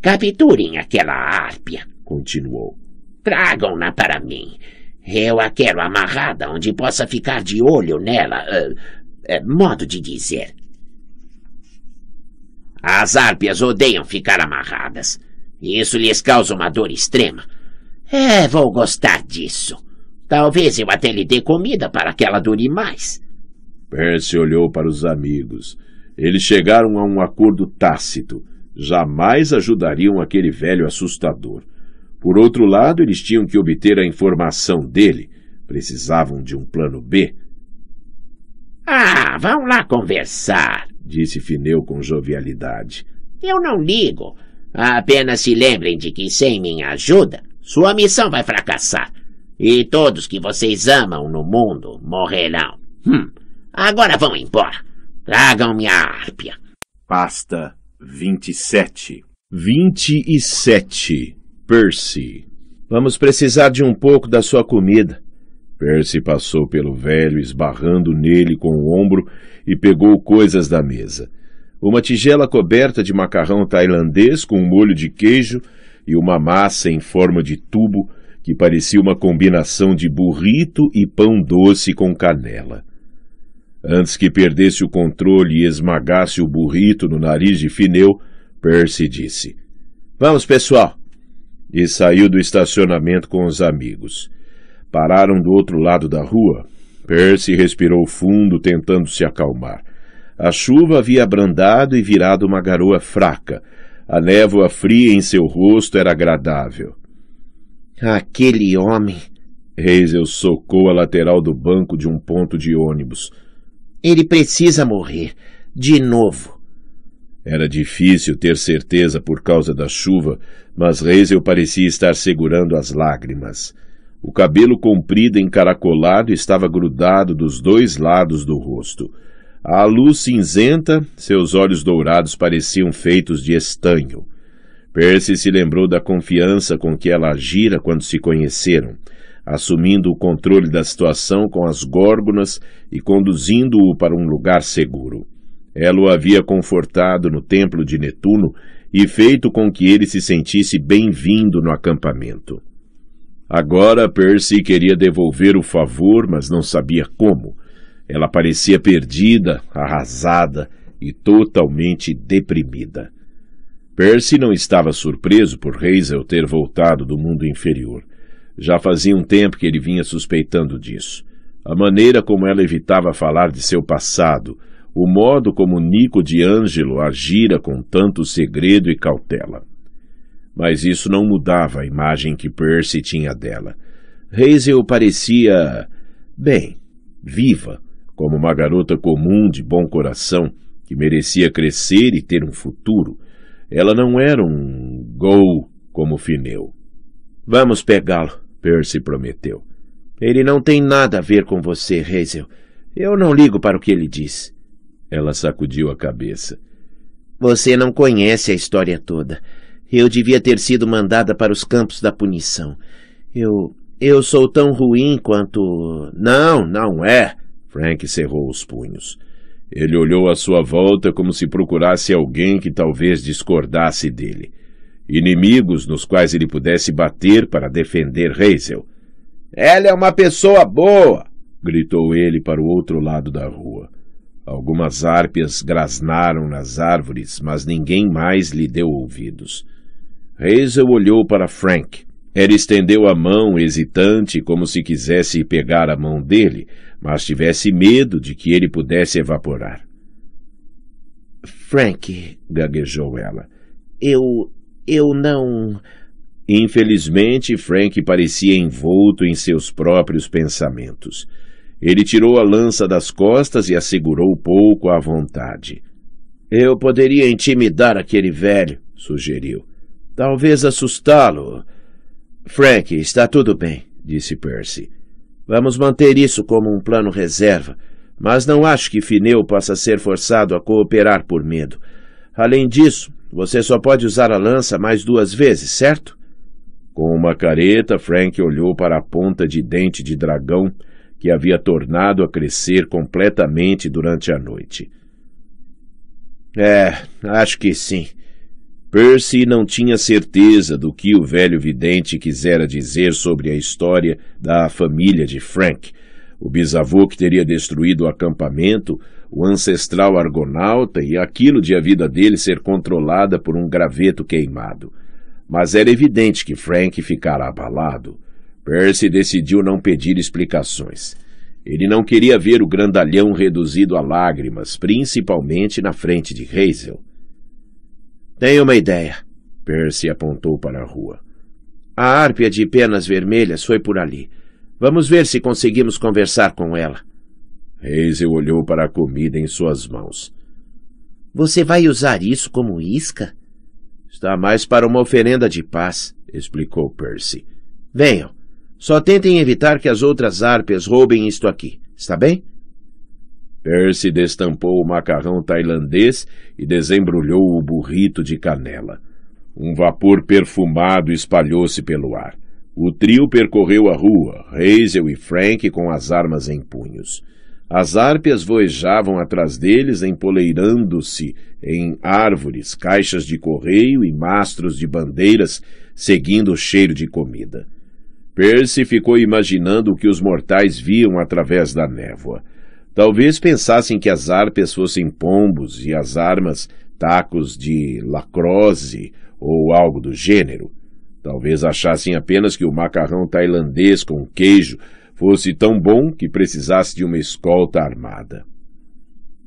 Capturem aquela árpia, continuou. Tragam-na para mim. Eu a quero amarrada onde possa ficar de olho nela. Uh, uh, modo de dizer. As árpias odeiam ficar amarradas. Isso lhes causa uma dor extrema. É, vou gostar disso. Talvez eu até lhe dê comida para que ela dure mais. Percy olhou para os amigos. Eles chegaram a um acordo tácito. Jamais ajudariam aquele velho assustador. Por outro lado, eles tinham que obter a informação dele. Precisavam de um plano B. Ah, vão lá conversar, disse Fineu com jovialidade. Eu não ligo. Apenas se lembrem de que, sem minha ajuda, sua missão vai fracassar. E todos que vocês amam no mundo morrerão. Hum, agora vão embora. Tragam minha árpia. Pasta 27. 27. Percy. Vamos precisar de um pouco da sua comida. Percy passou pelo velho, esbarrando nele com o ombro e pegou coisas da mesa. Uma tigela coberta de macarrão tailandês com molho de queijo, e uma massa em forma de tubo que parecia uma combinação de burrito e pão doce com canela. Antes que perdesse o controle e esmagasse o burrito no nariz de Fineu, Percy disse: Vamos, pessoal! E saiu do estacionamento com os amigos. Pararam do outro lado da rua. Percy respirou fundo, tentando se acalmar. A chuva havia abrandado e virado uma garoa fraca, a névoa fria em seu rosto era agradável. Aquele homem. Hazel socou a lateral do banco de um ponto de ônibus. Ele precisa morrer. De novo. Era difícil ter certeza por causa da chuva, mas Hazel parecia estar segurando as lágrimas. O cabelo comprido encaracolado estava grudado dos dois lados do rosto. A luz cinzenta, seus olhos dourados pareciam feitos de estanho. Percy se lembrou da confiança com que ela agira quando se conheceram, assumindo o controle da situação com as górgonas e conduzindo-o para um lugar seguro. Ela o havia confortado no templo de Netuno e feito com que ele se sentisse bem-vindo no acampamento. Agora Percy queria devolver o favor, mas não sabia como. Ela parecia perdida, arrasada e totalmente deprimida. Percy não estava surpreso por Hazel ter voltado do mundo inferior. Já fazia um tempo que ele vinha suspeitando disso. A maneira como ela evitava falar de seu passado, o modo como Nico de Ângelo agira com tanto segredo e cautela. Mas isso não mudava a imagem que Percy tinha dela. Hazel parecia. bem, viva como uma garota comum de bom coração que merecia crescer e ter um futuro. Ela não era um gol como Fineu. Vamos pegá-lo, Percy prometeu. Ele não tem nada a ver com você, Hazel. Eu não ligo para o que ele diz. Ela sacudiu a cabeça. Você não conhece a história toda. Eu devia ter sido mandada para os campos da punição. Eu. eu sou tão ruim quanto. Não, não é. Frank cerrou os punhos. Ele olhou à sua volta como se procurasse alguém que talvez discordasse dele. Inimigos nos quais ele pudesse bater para defender Hazel. Ela é uma pessoa boa! gritou ele para o outro lado da rua. Algumas árpias grasnaram nas árvores, mas ninguém mais lhe deu ouvidos. Hazel olhou para Frank. Ela estendeu a mão, hesitante, como se quisesse pegar a mão dele, mas tivesse medo de que ele pudesse evaporar. Frank, gaguejou ela, eu. eu não. Infelizmente, Frank parecia envolto em seus próprios pensamentos. Ele tirou a lança das costas e a segurou pouco à vontade. Eu poderia intimidar aquele velho, sugeriu. Talvez assustá-lo. Frank, está tudo bem, disse Percy. Vamos manter isso como um plano reserva, mas não acho que Fineu possa ser forçado a cooperar por medo. Além disso, você só pode usar a lança mais duas vezes, certo? Com uma careta, Frank olhou para a ponta de dente de dragão que havia tornado a crescer completamente durante a noite. É, acho que sim. Percy não tinha certeza do que o velho vidente quisera dizer sobre a história da família de Frank. O bisavô que teria destruído o acampamento, o ancestral argonauta e aquilo de a vida dele ser controlada por um graveto queimado. Mas era evidente que Frank ficara abalado. Percy decidiu não pedir explicações. Ele não queria ver o grandalhão reduzido a lágrimas, principalmente na frente de Hazel. Tenho uma ideia. Percy apontou para a rua. A árpia de penas vermelhas foi por ali. Vamos ver se conseguimos conversar com ela. Hazel olhou para a comida em suas mãos. Você vai usar isso como isca? Está mais para uma oferenda de paz, explicou Percy. Venham. Só tentem evitar que as outras árpias roubem isto aqui, está bem? Percy destampou o macarrão tailandês e desembrulhou o burrito de canela. Um vapor perfumado espalhou-se pelo ar. O trio percorreu a rua, Hazel e Frank com as armas em punhos. As árpias voejavam atrás deles, empoleirando-se em árvores, caixas de correio e mastros de bandeiras, seguindo o cheiro de comida. Percy ficou imaginando o que os mortais viam através da névoa. Talvez pensassem que as arpes fossem pombos e as armas tacos de lacrosse ou algo do gênero. Talvez achassem apenas que o macarrão tailandês com queijo fosse tão bom que precisasse de uma escolta armada.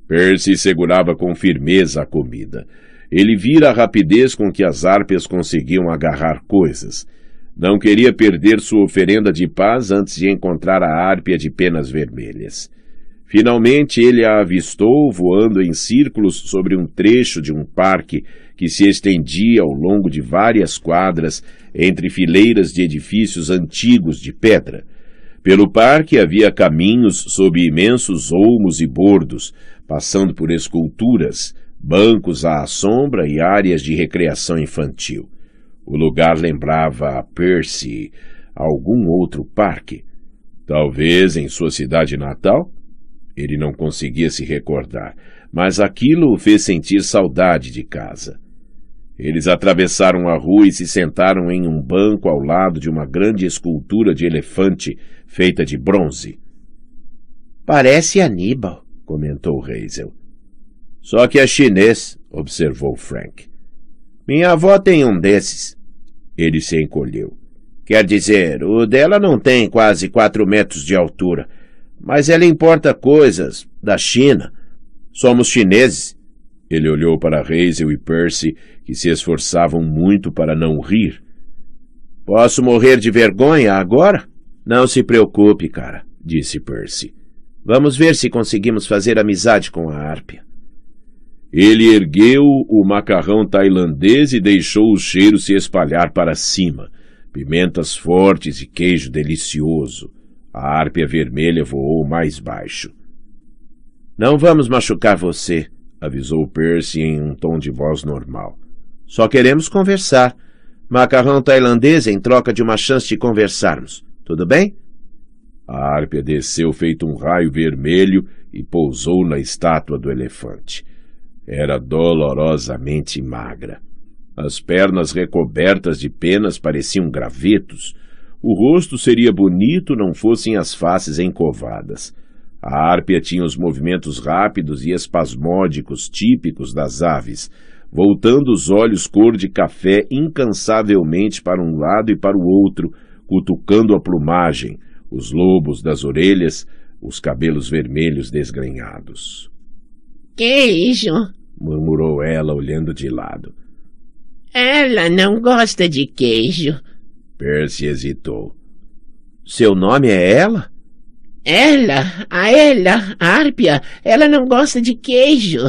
Percy segurava com firmeza a comida. Ele vira a rapidez com que as árpias conseguiam agarrar coisas. Não queria perder sua oferenda de paz antes de encontrar a árpia de penas vermelhas. Finalmente ele a avistou voando em círculos sobre um trecho de um parque que se estendia ao longo de várias quadras entre fileiras de edifícios antigos de pedra. Pelo parque havia caminhos sob imensos olmos e bordos, passando por esculturas, bancos à sombra e áreas de recreação infantil. O lugar lembrava a Percy, algum outro parque. Talvez em sua cidade natal? Ele não conseguia se recordar, mas aquilo o fez sentir saudade de casa. Eles atravessaram a rua e se sentaram em um banco ao lado de uma grande escultura de elefante feita de bronze. Parece Aníbal, comentou Hazel. Só que é chinês, observou Frank. Minha avó tem um desses. Ele se encolheu. Quer dizer, o dela não tem quase quatro metros de altura, mas ela importa coisas da China. Somos chineses. Ele olhou para Hazel e Percy, que se esforçavam muito para não rir. Posso morrer de vergonha agora? Não se preocupe, cara, disse Percy. Vamos ver se conseguimos fazer amizade com a árpia. Ele ergueu o macarrão tailandês e deixou o cheiro se espalhar para cima. Pimentas fortes e queijo delicioso. A árpia vermelha voou mais baixo. Não vamos machucar você, avisou Percy em um tom de voz normal. Só queremos conversar. Macarrão tailandês em troca de uma chance de conversarmos. Tudo bem? A árpia desceu feito um raio vermelho e pousou na estátua do elefante. Era dolorosamente magra. As pernas recobertas de penas pareciam gravetos, o rosto seria bonito não fossem as faces encovadas. A árpia tinha os movimentos rápidos e espasmódicos típicos das aves, voltando os olhos cor de café incansavelmente para um lado e para o outro, cutucando a plumagem, os lobos das orelhas, os cabelos vermelhos desgrenhados. Queijo, é murmurou ela, olhando de lado. Ela não gosta de queijo. Percy hesitou. Seu nome é ela? Ela, a ela, a Árpia, ela não gosta de queijo.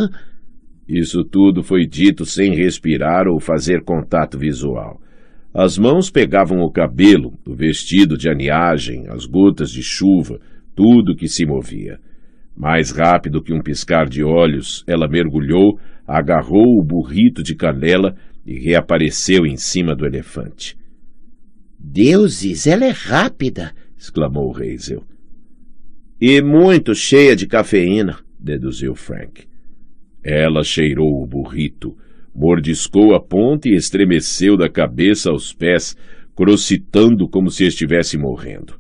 Isso tudo foi dito sem respirar ou fazer contato visual. As mãos pegavam o cabelo, o vestido de aniagem, as gotas de chuva, tudo que se movia. Mais rápido que um piscar de olhos, ela mergulhou, agarrou o burrito de canela e reapareceu em cima do elefante. Deuses, ela é rápida! exclamou Hazel. E muito cheia de cafeína, deduziu Frank. Ela cheirou o burrito, mordiscou a ponta e estremeceu da cabeça aos pés, crocitando como se estivesse morrendo.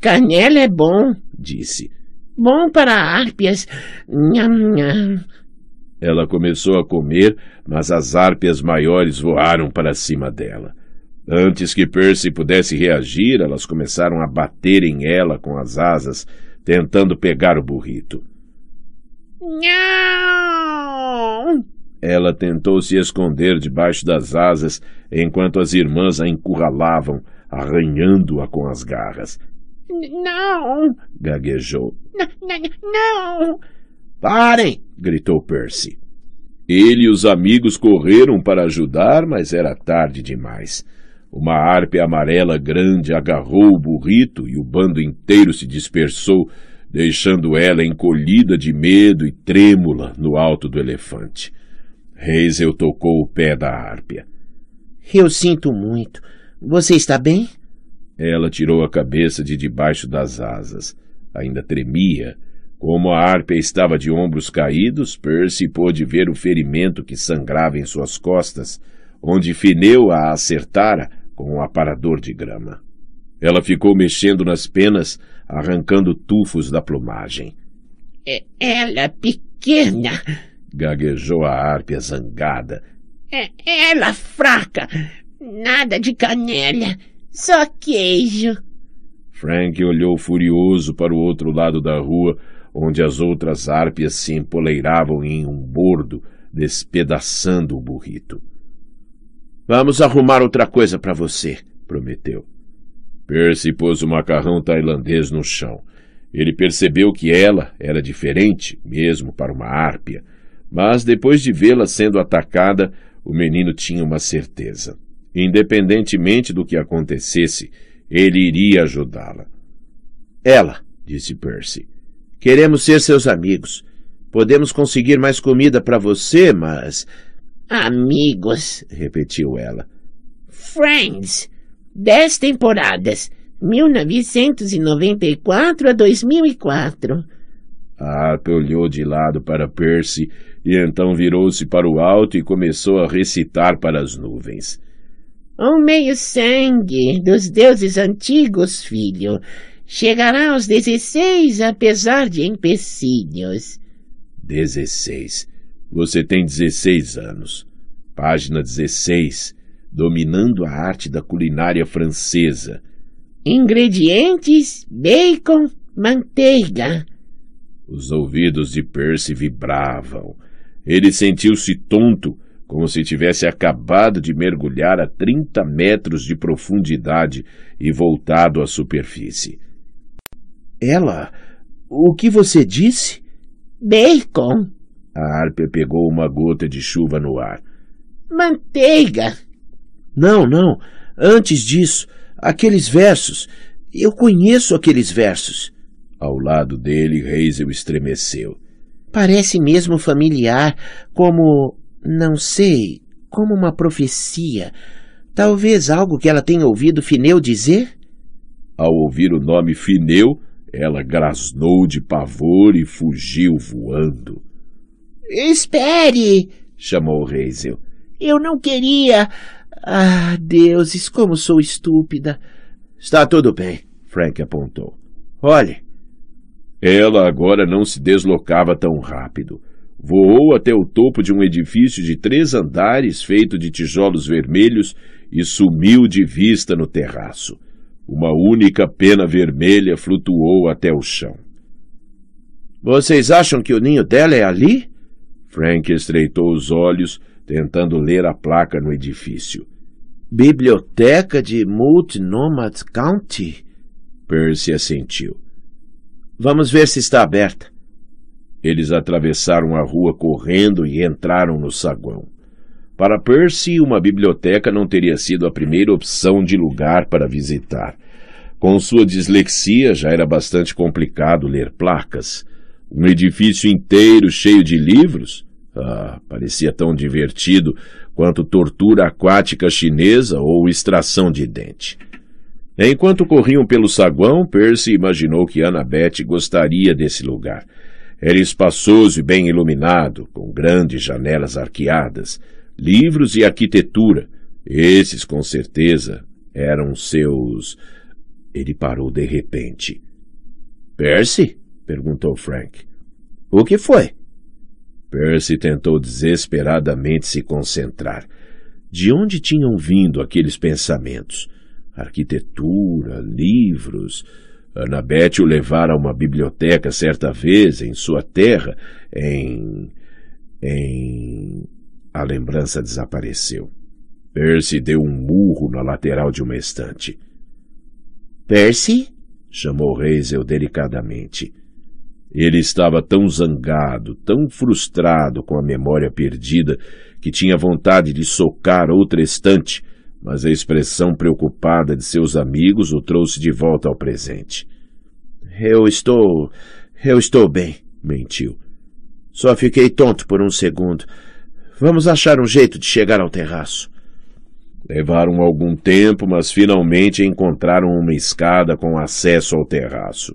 Canela é bom, disse. Bom para árpias. Nham, nham. Ela começou a comer, mas as árpias maiores voaram para cima dela. Antes que Percy pudesse reagir, elas começaram a bater em ela com as asas, tentando pegar o burrito. Não! Ela tentou se esconder debaixo das asas enquanto as irmãs a encurralavam, arranhando-a com as garras. Não! gaguejou. Não! Parem! gritou Percy. Ele e os amigos correram para ajudar, mas era tarde demais. Uma harpe amarela grande agarrou o burrito e o bando inteiro se dispersou, deixando ela encolhida de medo e trêmula no alto do elefante. Hazel tocou o pé da harpia. Eu sinto muito. Você está bem? Ela tirou a cabeça de debaixo das asas. Ainda tremia. Como a harpia estava de ombros caídos, Percy pôde ver o ferimento que sangrava em suas costas onde Fineu a acertara com um aparador de grama. Ela ficou mexendo nas penas, arrancando tufos da plumagem. É ela pequena, gaguejou a árpia zangada. É ela fraca, nada de canela, só queijo. Frank olhou furioso para o outro lado da rua, onde as outras árpias se empoleiravam em um bordo, despedaçando o burrito. Vamos arrumar outra coisa para você, prometeu. Percy pôs o macarrão tailandês no chão. Ele percebeu que ela era diferente, mesmo para uma árpia, mas depois de vê-la sendo atacada, o menino tinha uma certeza. Independentemente do que acontecesse, ele iria ajudá-la. Ela, disse Percy, queremos ser seus amigos. Podemos conseguir mais comida para você, mas Amigos, repetiu ela. Friends. Dez temporadas, 1994 a 2004. Arthur olhou de lado para Percy e então virou-se para o alto e começou a recitar para as nuvens. Um meio-sangue dos deuses antigos, filho, chegará aos dezesseis apesar de empecilhos. Dezesseis. Você tem 16 anos. Página 16. Dominando a arte da culinária francesa. Ingredientes: bacon, manteiga. Os ouvidos de Percy vibravam. Ele sentiu-se tonto, como se tivesse acabado de mergulhar a 30 metros de profundidade e voltado à superfície. Ela. O que você disse? Bacon. A Harper pegou uma gota de chuva no ar. Manteiga! Não, não. Antes disso, aqueles versos. Eu conheço aqueles versos. Ao lado dele, Hazel estremeceu. Parece mesmo familiar, como. não sei, como uma profecia. Talvez algo que ela tenha ouvido Fineu dizer? Ao ouvir o nome Fineu, ela grasnou de pavor e fugiu voando. Espere! chamou Hazel. Eu não queria. Ah, deuses, como sou estúpida. Está tudo bem, Frank apontou. Olhe. Ela agora não se deslocava tão rápido. Voou até o topo de um edifício de três andares feito de tijolos vermelhos e sumiu de vista no terraço. Uma única pena vermelha flutuou até o chão. Vocês acham que o ninho dela é ali? Frank estreitou os olhos, tentando ler a placa no edifício. Biblioteca de Multnomad County? Percy assentiu. Vamos ver se está aberta. Eles atravessaram a rua correndo e entraram no saguão. Para Percy, uma biblioteca não teria sido a primeira opção de lugar para visitar. Com sua dislexia, já era bastante complicado ler placas. Um edifício inteiro cheio de livros? Ah, parecia tão divertido quanto tortura aquática chinesa ou extração de dente. Enquanto corriam pelo saguão, Percy imaginou que Annabeth gostaria desse lugar. Era espaçoso e bem iluminado, com grandes janelas arqueadas, livros e arquitetura. Esses, com certeza, eram seus. Ele parou de repente. Percy? perguntou Frank. O que foi? Percy tentou desesperadamente se concentrar. De onde tinham vindo aqueles pensamentos? Arquitetura, livros. annabeth o levara a uma biblioteca certa vez em sua terra, em. em. A lembrança desapareceu. Percy deu um murro na lateral de uma estante. Percy? chamou Hazel delicadamente. Ele estava tão zangado, tão frustrado com a memória perdida, que tinha vontade de socar outra estante, mas a expressão preocupada de seus amigos o trouxe de volta ao presente. Eu estou. eu estou bem, mentiu. Só fiquei tonto por um segundo. Vamos achar um jeito de chegar ao terraço. Levaram algum tempo, mas finalmente encontraram uma escada com acesso ao terraço.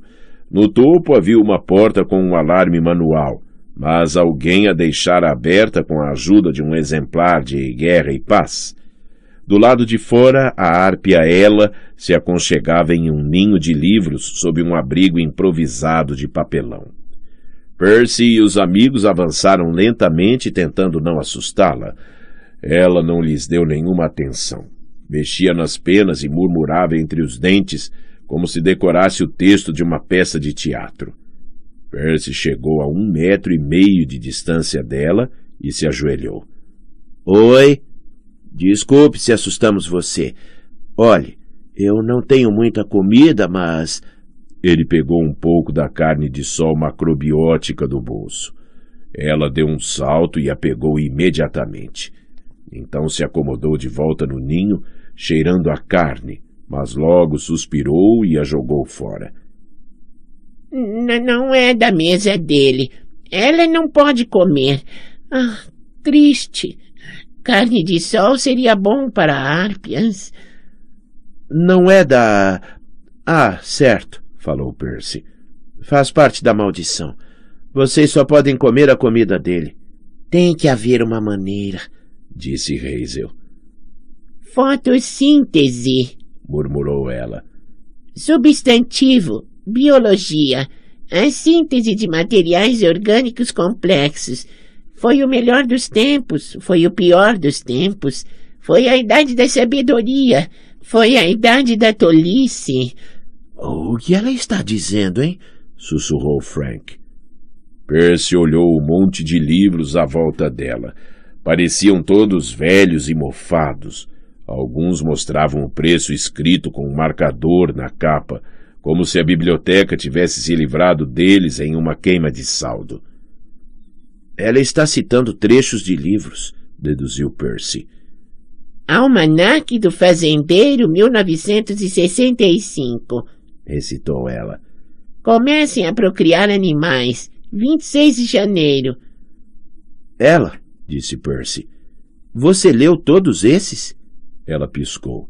No topo havia uma porta com um alarme manual, mas alguém a deixara aberta com a ajuda de um exemplar de Guerra e Paz. Do lado de fora, a árpia ela se aconchegava em um ninho de livros sob um abrigo improvisado de papelão. Percy e os amigos avançaram lentamente, tentando não assustá-la. Ela não lhes deu nenhuma atenção. Mexia nas penas e murmurava entre os dentes, como se decorasse o texto de uma peça de teatro. Percy chegou a um metro e meio de distância dela e se ajoelhou. Oi? Desculpe se assustamos você. Olhe, eu não tenho muita comida, mas. Ele pegou um pouco da carne de sol macrobiótica do bolso. Ela deu um salto e a pegou imediatamente. Então se acomodou de volta no ninho, cheirando a carne, mas logo suspirou e a jogou fora. N não é da mesa, é dele. Ela não pode comer. Ah, triste. Carne de sol seria bom para árpias. Não é da. Ah, certo, falou Percy. Faz parte da maldição. Vocês só podem comer a comida dele. Tem que haver uma maneira, disse Hazel. Fotossíntese, murmurou ela. Substantivo, biologia, a síntese de materiais orgânicos complexos. Foi o melhor dos tempos, foi o pior dos tempos, foi a idade da sabedoria, foi a idade da tolice. Oh, o que ela está dizendo, hein? sussurrou Frank. Percy olhou o um monte de livros à volta dela. Pareciam todos velhos e mofados. Alguns mostravam o preço escrito com um marcador na capa, como se a biblioteca tivesse se livrado deles em uma queima de saldo. Ela está citando trechos de livros, deduziu Percy. Almanac do Fazendeiro 1965, recitou ela. Comecem a procriar animais. 26 de janeiro. Ela, disse Percy. Você leu todos esses? Ela piscou.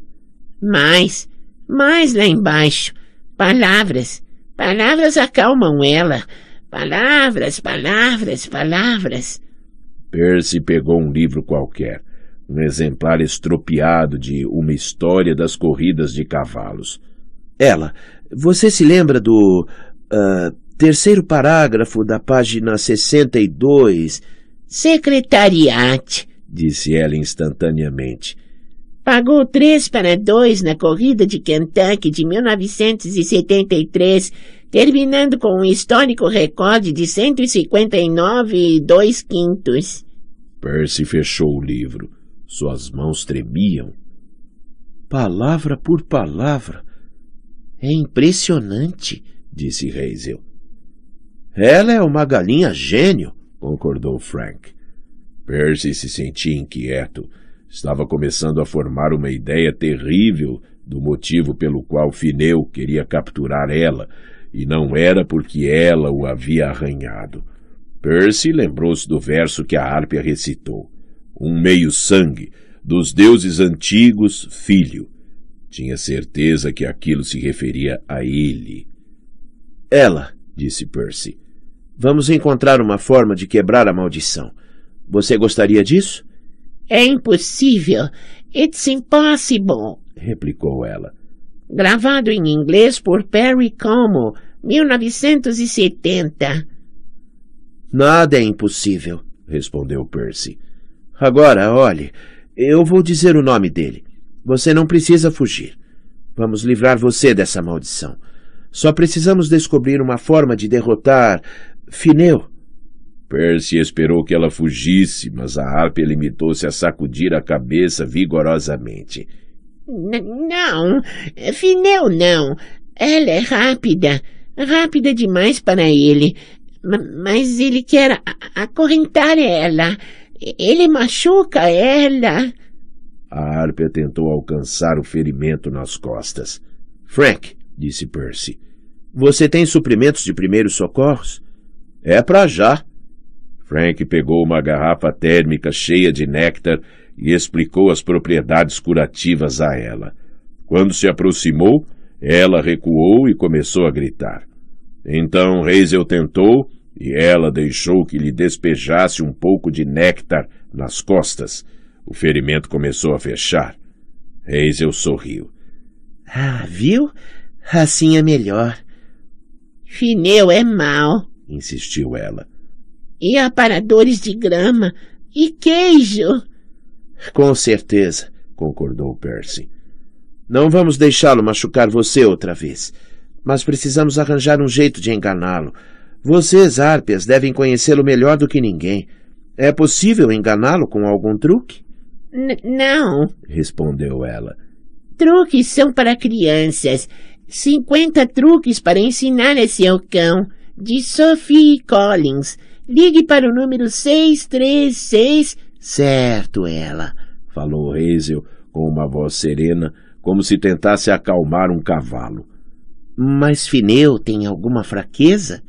Mais, mais lá embaixo. Palavras. Palavras acalmam ela. Palavras, palavras, palavras. Percy pegou um livro qualquer, um exemplar estropiado de Uma História das Corridas de Cavalos. Ela, você se lembra do. Uh, terceiro parágrafo da página 62? Secretariat, disse ela instantaneamente. Pagou três para dois na corrida de Kentucky de 1973, terminando com um histórico recorde de 159 e dois quintos. Percy fechou o livro. Suas mãos tremiam. Palavra por palavra. É impressionante, disse Hazel. Ela é uma galinha gênio, concordou Frank. Percy se sentia inquieto Estava começando a formar uma ideia terrível do motivo pelo qual Fineu queria capturar ela, e não era porque ela o havia arranhado. Percy lembrou-se do verso que a Árpia recitou: Um meio-sangue, dos deuses antigos, filho. Tinha certeza que aquilo se referia a ele. Ela, disse Percy. Vamos encontrar uma forma de quebrar a maldição. Você gostaria disso? É impossível. It's impossible, replicou ela. Gravado em inglês por Perry Como, 1970. Nada é impossível, respondeu Percy. Agora, olhe, eu vou dizer o nome dele. Você não precisa fugir. Vamos livrar você dessa maldição. Só precisamos descobrir uma forma de derrotar Fineu. Percy esperou que ela fugisse, mas a harpe limitou-se a sacudir a cabeça vigorosamente. N não, Fineu não. Ela é rápida, rápida demais para ele. M mas ele quer acorrentar ela. Ele machuca ela. A harpe tentou alcançar o ferimento nas costas. Frank, disse Percy, você tem suprimentos de primeiros socorros? É para já, Frank pegou uma garrafa térmica cheia de néctar e explicou as propriedades curativas a ela. Quando se aproximou, ela recuou e começou a gritar. Então Hazel tentou e ela deixou que lhe despejasse um pouco de néctar nas costas. O ferimento começou a fechar. Hazel sorriu. Ah, viu? Assim é melhor. Fineu é mau, insistiu ela e aparadores de grama e queijo. Com certeza, concordou Percy. Não vamos deixá-lo machucar você outra vez. Mas precisamos arranjar um jeito de enganá-lo. Vocês, árpias, devem conhecê-lo melhor do que ninguém. É possível enganá-lo com algum truque? N não, respondeu ela. Truques são para crianças. Cinquenta truques para ensinar esse seu cão, de Sophie Collins. Ligue para o número 636. Certo, ela, falou Hazel com uma voz serena, como se tentasse acalmar um cavalo. Mas Fineu tem alguma fraqueza?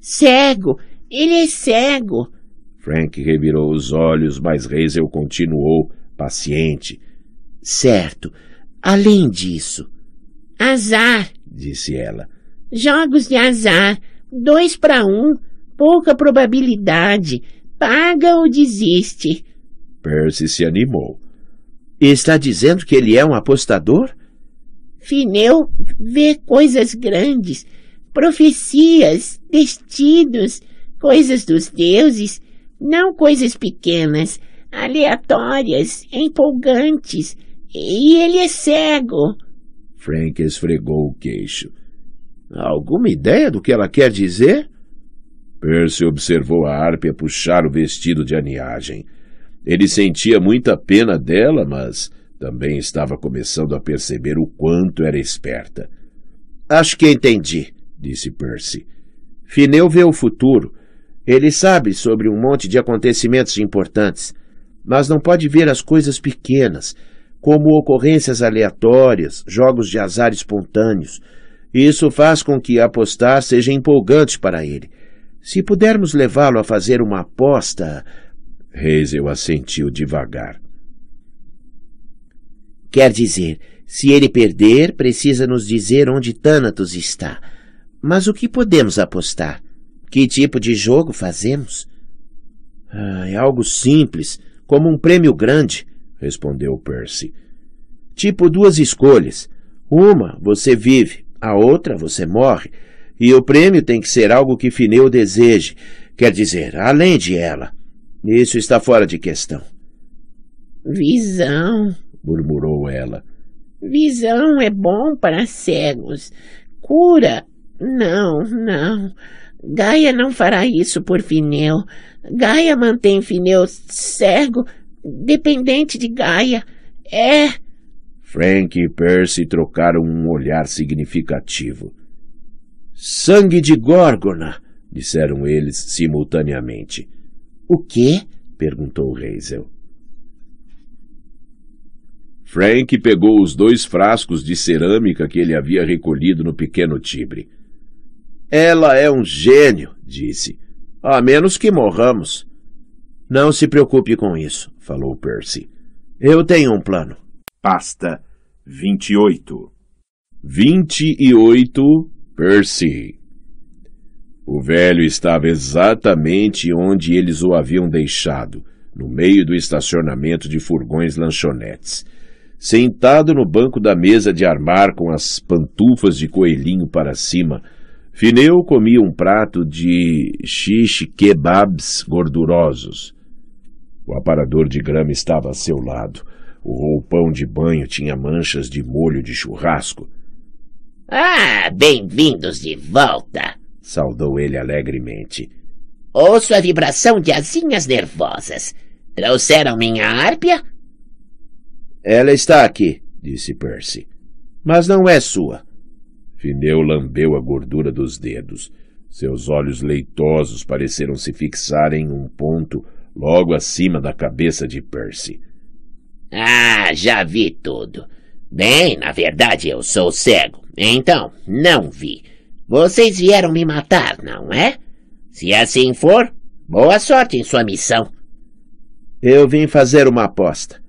Cego! Ele é cego! Frank revirou os olhos, mas Hazel continuou, paciente. Certo. Além disso. Azar! disse ela. Jogos de azar. Dois para um pouca probabilidade. Paga ou desiste. Percy se animou. Está dizendo que ele é um apostador? Fineu vê coisas grandes, profecias, destinos, coisas dos deuses, não coisas pequenas, aleatórias, empolgantes. E ele é cego. Frank esfregou o queixo. Alguma ideia do que ela quer dizer? Percy observou a Harpia puxar o vestido de aniagem. Ele sentia muita pena dela, mas também estava começando a perceber o quanto era esperta. Acho que entendi, disse Percy. Fineu vê o futuro. Ele sabe sobre um monte de acontecimentos importantes, mas não pode ver as coisas pequenas, como ocorrências aleatórias, jogos de azar espontâneos. Isso faz com que apostar seja empolgante para ele. Se pudermos levá-lo a fazer uma aposta. Hazel assentiu devagar. Quer dizer, se ele perder, precisa nos dizer onde Thanatos está. Mas o que podemos apostar? Que tipo de jogo fazemos? Ah, é algo simples, como um prêmio grande, respondeu Percy. Tipo duas escolhas. Uma você vive, a outra você morre e o prêmio tem que ser algo que Fineu deseje, quer dizer, além de ela. Isso está fora de questão. Visão, murmurou ela. Visão é bom para cegos. Cura? Não, não. Gaia não fará isso por Fineu. Gaia mantém Fineu cego, dependente de Gaia. É. Frank e Percy trocaram um olhar significativo. Sangue de Górgona, disseram eles simultaneamente. O quê? perguntou Hazel. Frank pegou os dois frascos de cerâmica que ele havia recolhido no pequeno tibre. Ela é um gênio, disse. A menos que morramos. Não se preocupe com isso, falou Percy. Eu tenho um plano. Pasta 28. 28 Percy. O velho estava exatamente onde eles o haviam deixado, no meio do estacionamento de furgões lanchonetes, sentado no banco da mesa de armar com as pantufas de coelhinho para cima. Fineu comia um prato de shish kebabs gordurosos. O aparador de grama estava a seu lado. O roupão de banho tinha manchas de molho de churrasco. Ah, bem-vindos de volta! saudou ele alegremente. Ouço a vibração de asinhas nervosas. Trouxeram minha árpia? Ela está aqui, disse Percy. Mas não é sua. Fineu lambeu a gordura dos dedos. Seus olhos leitosos pareceram se fixar em um ponto logo acima da cabeça de Percy. Ah, já vi tudo. Bem, na verdade eu sou cego, então não vi. Vocês vieram me matar, não é? Se assim for, boa sorte em sua missão. Eu vim fazer uma aposta.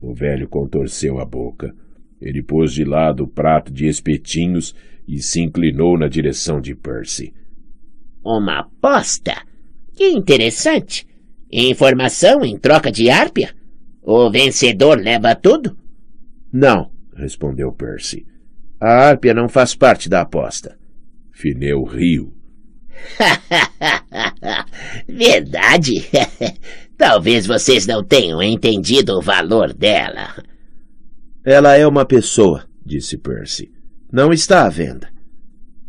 O velho contorceu a boca. Ele pôs de lado o prato de espetinhos e se inclinou na direção de Percy. Uma aposta? Que interessante! Informação em troca de árpia? O vencedor leva tudo? Não, respondeu Percy. A Árpia não faz parte da aposta. Fineu riu. Verdade. Talvez vocês não tenham entendido o valor dela. Ela é uma pessoa, disse Percy. Não está à venda.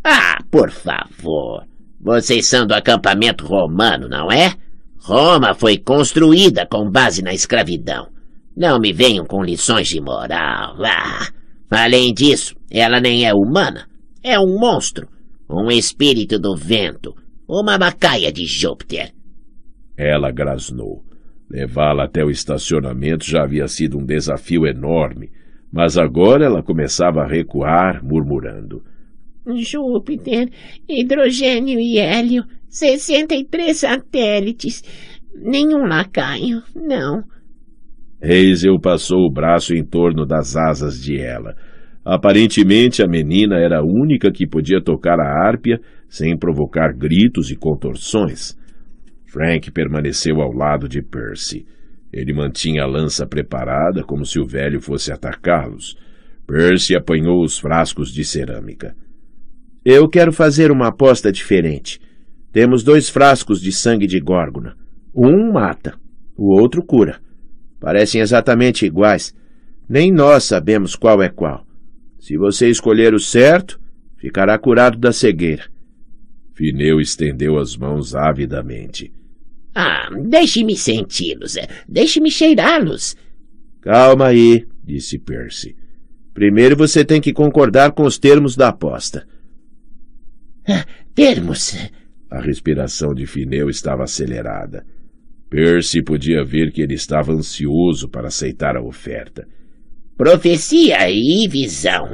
Ah, por favor. Vocês são do acampamento romano, não é? Roma foi construída com base na escravidão. Não me venham com lições de moral. Ah. Além disso, ela nem é humana. É um monstro. Um espírito do vento. Uma macaia de Júpiter. Ela grasnou. Levá-la até o estacionamento já havia sido um desafio enorme, mas agora ela começava a recuar, murmurando. Júpiter, hidrogênio e hélio, 63 satélites. Nenhum lacaio, não. Hazel passou o braço em torno das asas de ela. Aparentemente, a menina era a única que podia tocar a árpia sem provocar gritos e contorções. Frank permaneceu ao lado de Percy. Ele mantinha a lança preparada como se o velho fosse atacá-los. Percy apanhou os frascos de cerâmica. Eu quero fazer uma aposta diferente. Temos dois frascos de sangue de górgona. Um mata, o outro cura. Parecem exatamente iguais. Nem nós sabemos qual é qual. Se você escolher o certo, ficará curado da cegueira. Fineu estendeu as mãos avidamente. Ah, deixe-me senti-los, é. deixe-me cheirá-los. Calma aí, disse Percy. Primeiro você tem que concordar com os termos da aposta. Ah, termos? A respiração de Fineu estava acelerada. Percy podia ver que ele estava ansioso para aceitar a oferta. Profecia e visão.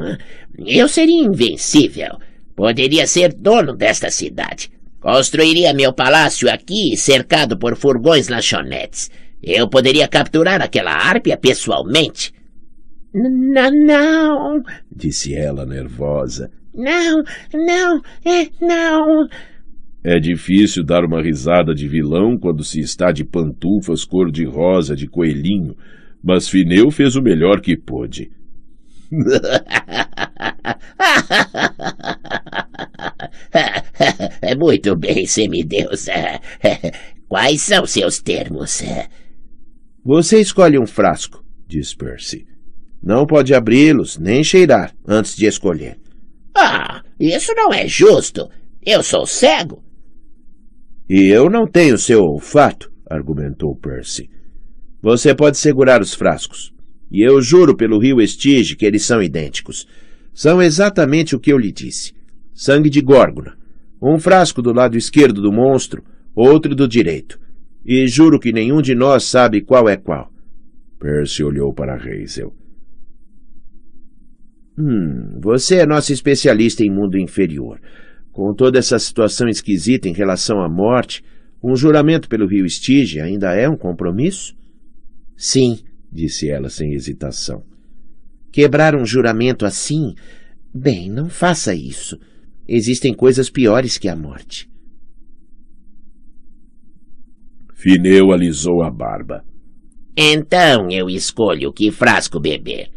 Eu seria invencível. Poderia ser dono desta cidade. Construiria meu palácio aqui, cercado por furgões lanchonetes. Eu poderia capturar aquela árpia pessoalmente. Não, não, disse ela nervosa. Não, não, é, não. É difícil dar uma risada de vilão quando se está de pantufas cor-de-rosa de coelhinho, mas Fineu fez o melhor que pôde. Muito bem, semideus. Quais são seus termos? Você escolhe um frasco, diz Percy. Não pode abri-los nem cheirar antes de escolher. Ah, isso não é justo. Eu sou cego e eu não tenho seu olfato, argumentou Percy. Você pode segurar os frascos. E eu juro pelo rio Estige que eles são idênticos. São exatamente o que eu lhe disse. Sangue de górgona. Um frasco do lado esquerdo do monstro, outro do direito. E juro que nenhum de nós sabe qual é qual. Percy olhou para Hazel. Hum, você é nossa especialista em mundo inferior. Com toda essa situação esquisita em relação à morte, um juramento pelo rio Estige ainda é um compromisso? Sim, disse ela sem hesitação. Quebrar um juramento assim? Bem, não faça isso. Existem coisas piores que a morte. Fineu alisou a barba. Então eu escolho que frasco beber.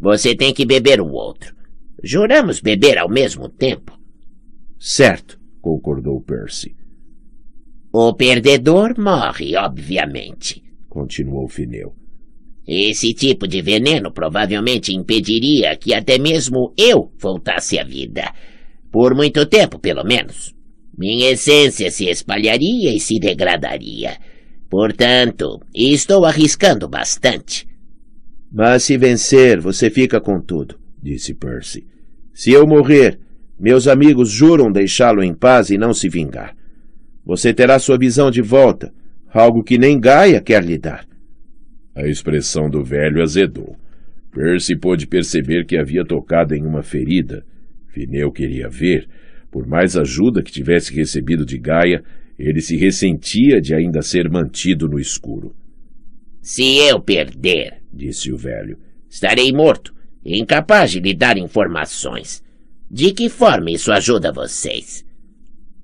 Você tem que beber o outro. Juramos beber ao mesmo tempo. Certo, concordou Percy. O perdedor morre, obviamente, continuou Fineu. Esse tipo de veneno provavelmente impediria que até mesmo eu voltasse à vida. Por muito tempo, pelo menos. Minha essência se espalharia e se degradaria. Portanto, estou arriscando bastante. Mas se vencer, você fica com tudo, disse Percy. Se eu morrer, meus amigos juram deixá-lo em paz e não se vingar. Você terá sua visão de volta, algo que nem Gaia quer lhe dar. A expressão do velho azedou. Percy pôde perceber que havia tocado em uma ferida. Fineu queria ver. Por mais ajuda que tivesse recebido de Gaia, ele se ressentia de ainda ser mantido no escuro. Se eu perder, disse o velho, estarei morto, incapaz de lhe dar informações. De que forma isso ajuda vocês?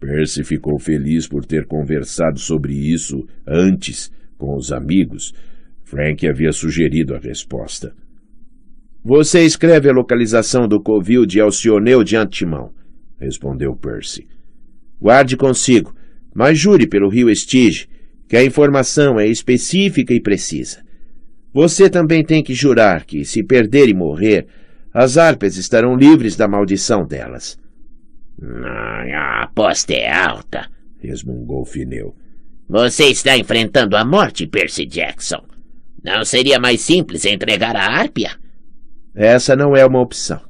Percy ficou feliz por ter conversado sobre isso antes com os amigos. Frank havia sugerido a resposta. Você escreve a localização do covil de Alcioneu de antemão, respondeu Percy. Guarde consigo, mas jure pelo rio Estige que a informação é específica e precisa. Você também tem que jurar que, se perder e morrer, as harpas estarão livres da maldição delas. A aposta é alta, resmungou Fineu. Você está enfrentando a morte, Percy Jackson. Não seria mais simples entregar a harpia? Essa não é uma opção.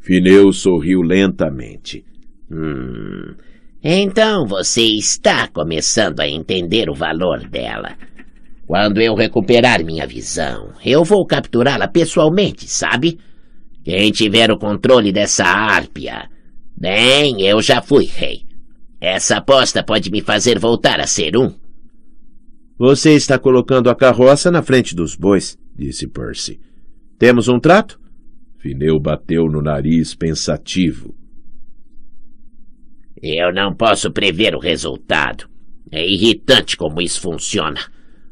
Fineu sorriu lentamente. Hum. Então você está começando a entender o valor dela. Quando eu recuperar minha visão, eu vou capturá-la pessoalmente, sabe? Quem tiver o controle dessa árpia. Bem, eu já fui rei. Essa aposta pode me fazer voltar a ser um. Você está colocando a carroça na frente dos bois, disse Percy. Temos um trato? Fineu bateu no nariz pensativo. Eu não posso prever o resultado. É irritante como isso funciona.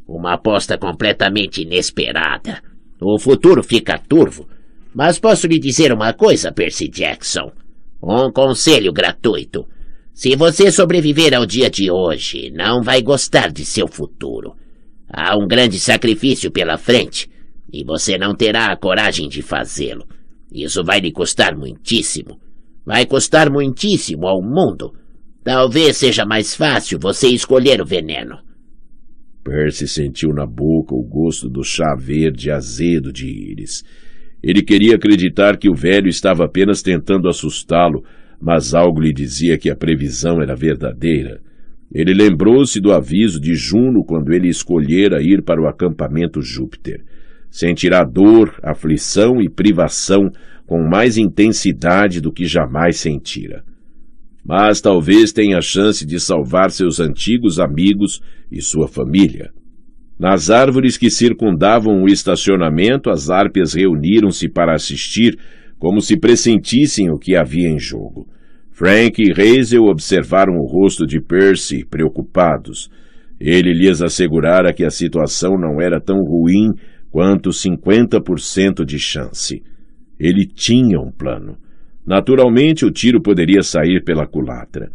Uma aposta completamente inesperada. O futuro fica turvo mas posso lhe dizer uma coisa, Percy Jackson. Um conselho gratuito. Se você sobreviver ao dia de hoje, não vai gostar de seu futuro. Há um grande sacrifício pela frente e você não terá a coragem de fazê-lo. Isso vai lhe custar muitíssimo. Vai custar muitíssimo ao mundo. Talvez seja mais fácil você escolher o veneno. Percy sentiu na boca o gosto do chá verde azedo de íris ele queria acreditar que o velho estava apenas tentando assustá-lo, mas algo lhe dizia que a previsão era verdadeira. Ele lembrou-se do aviso de Juno quando ele escolhera ir para o acampamento Júpiter. Sentirá dor, aflição e privação com mais intensidade do que jamais sentira. Mas talvez tenha a chance de salvar seus antigos amigos e sua família. Nas árvores que circundavam o estacionamento, as árpias reuniram-se para assistir, como se pressentissem o que havia em jogo. Frank e Hazel observaram o rosto de Percy, preocupados. Ele lhes assegurara que a situação não era tão ruim quanto 50% de chance. Ele tinha um plano. Naturalmente, o tiro poderia sair pela culatra.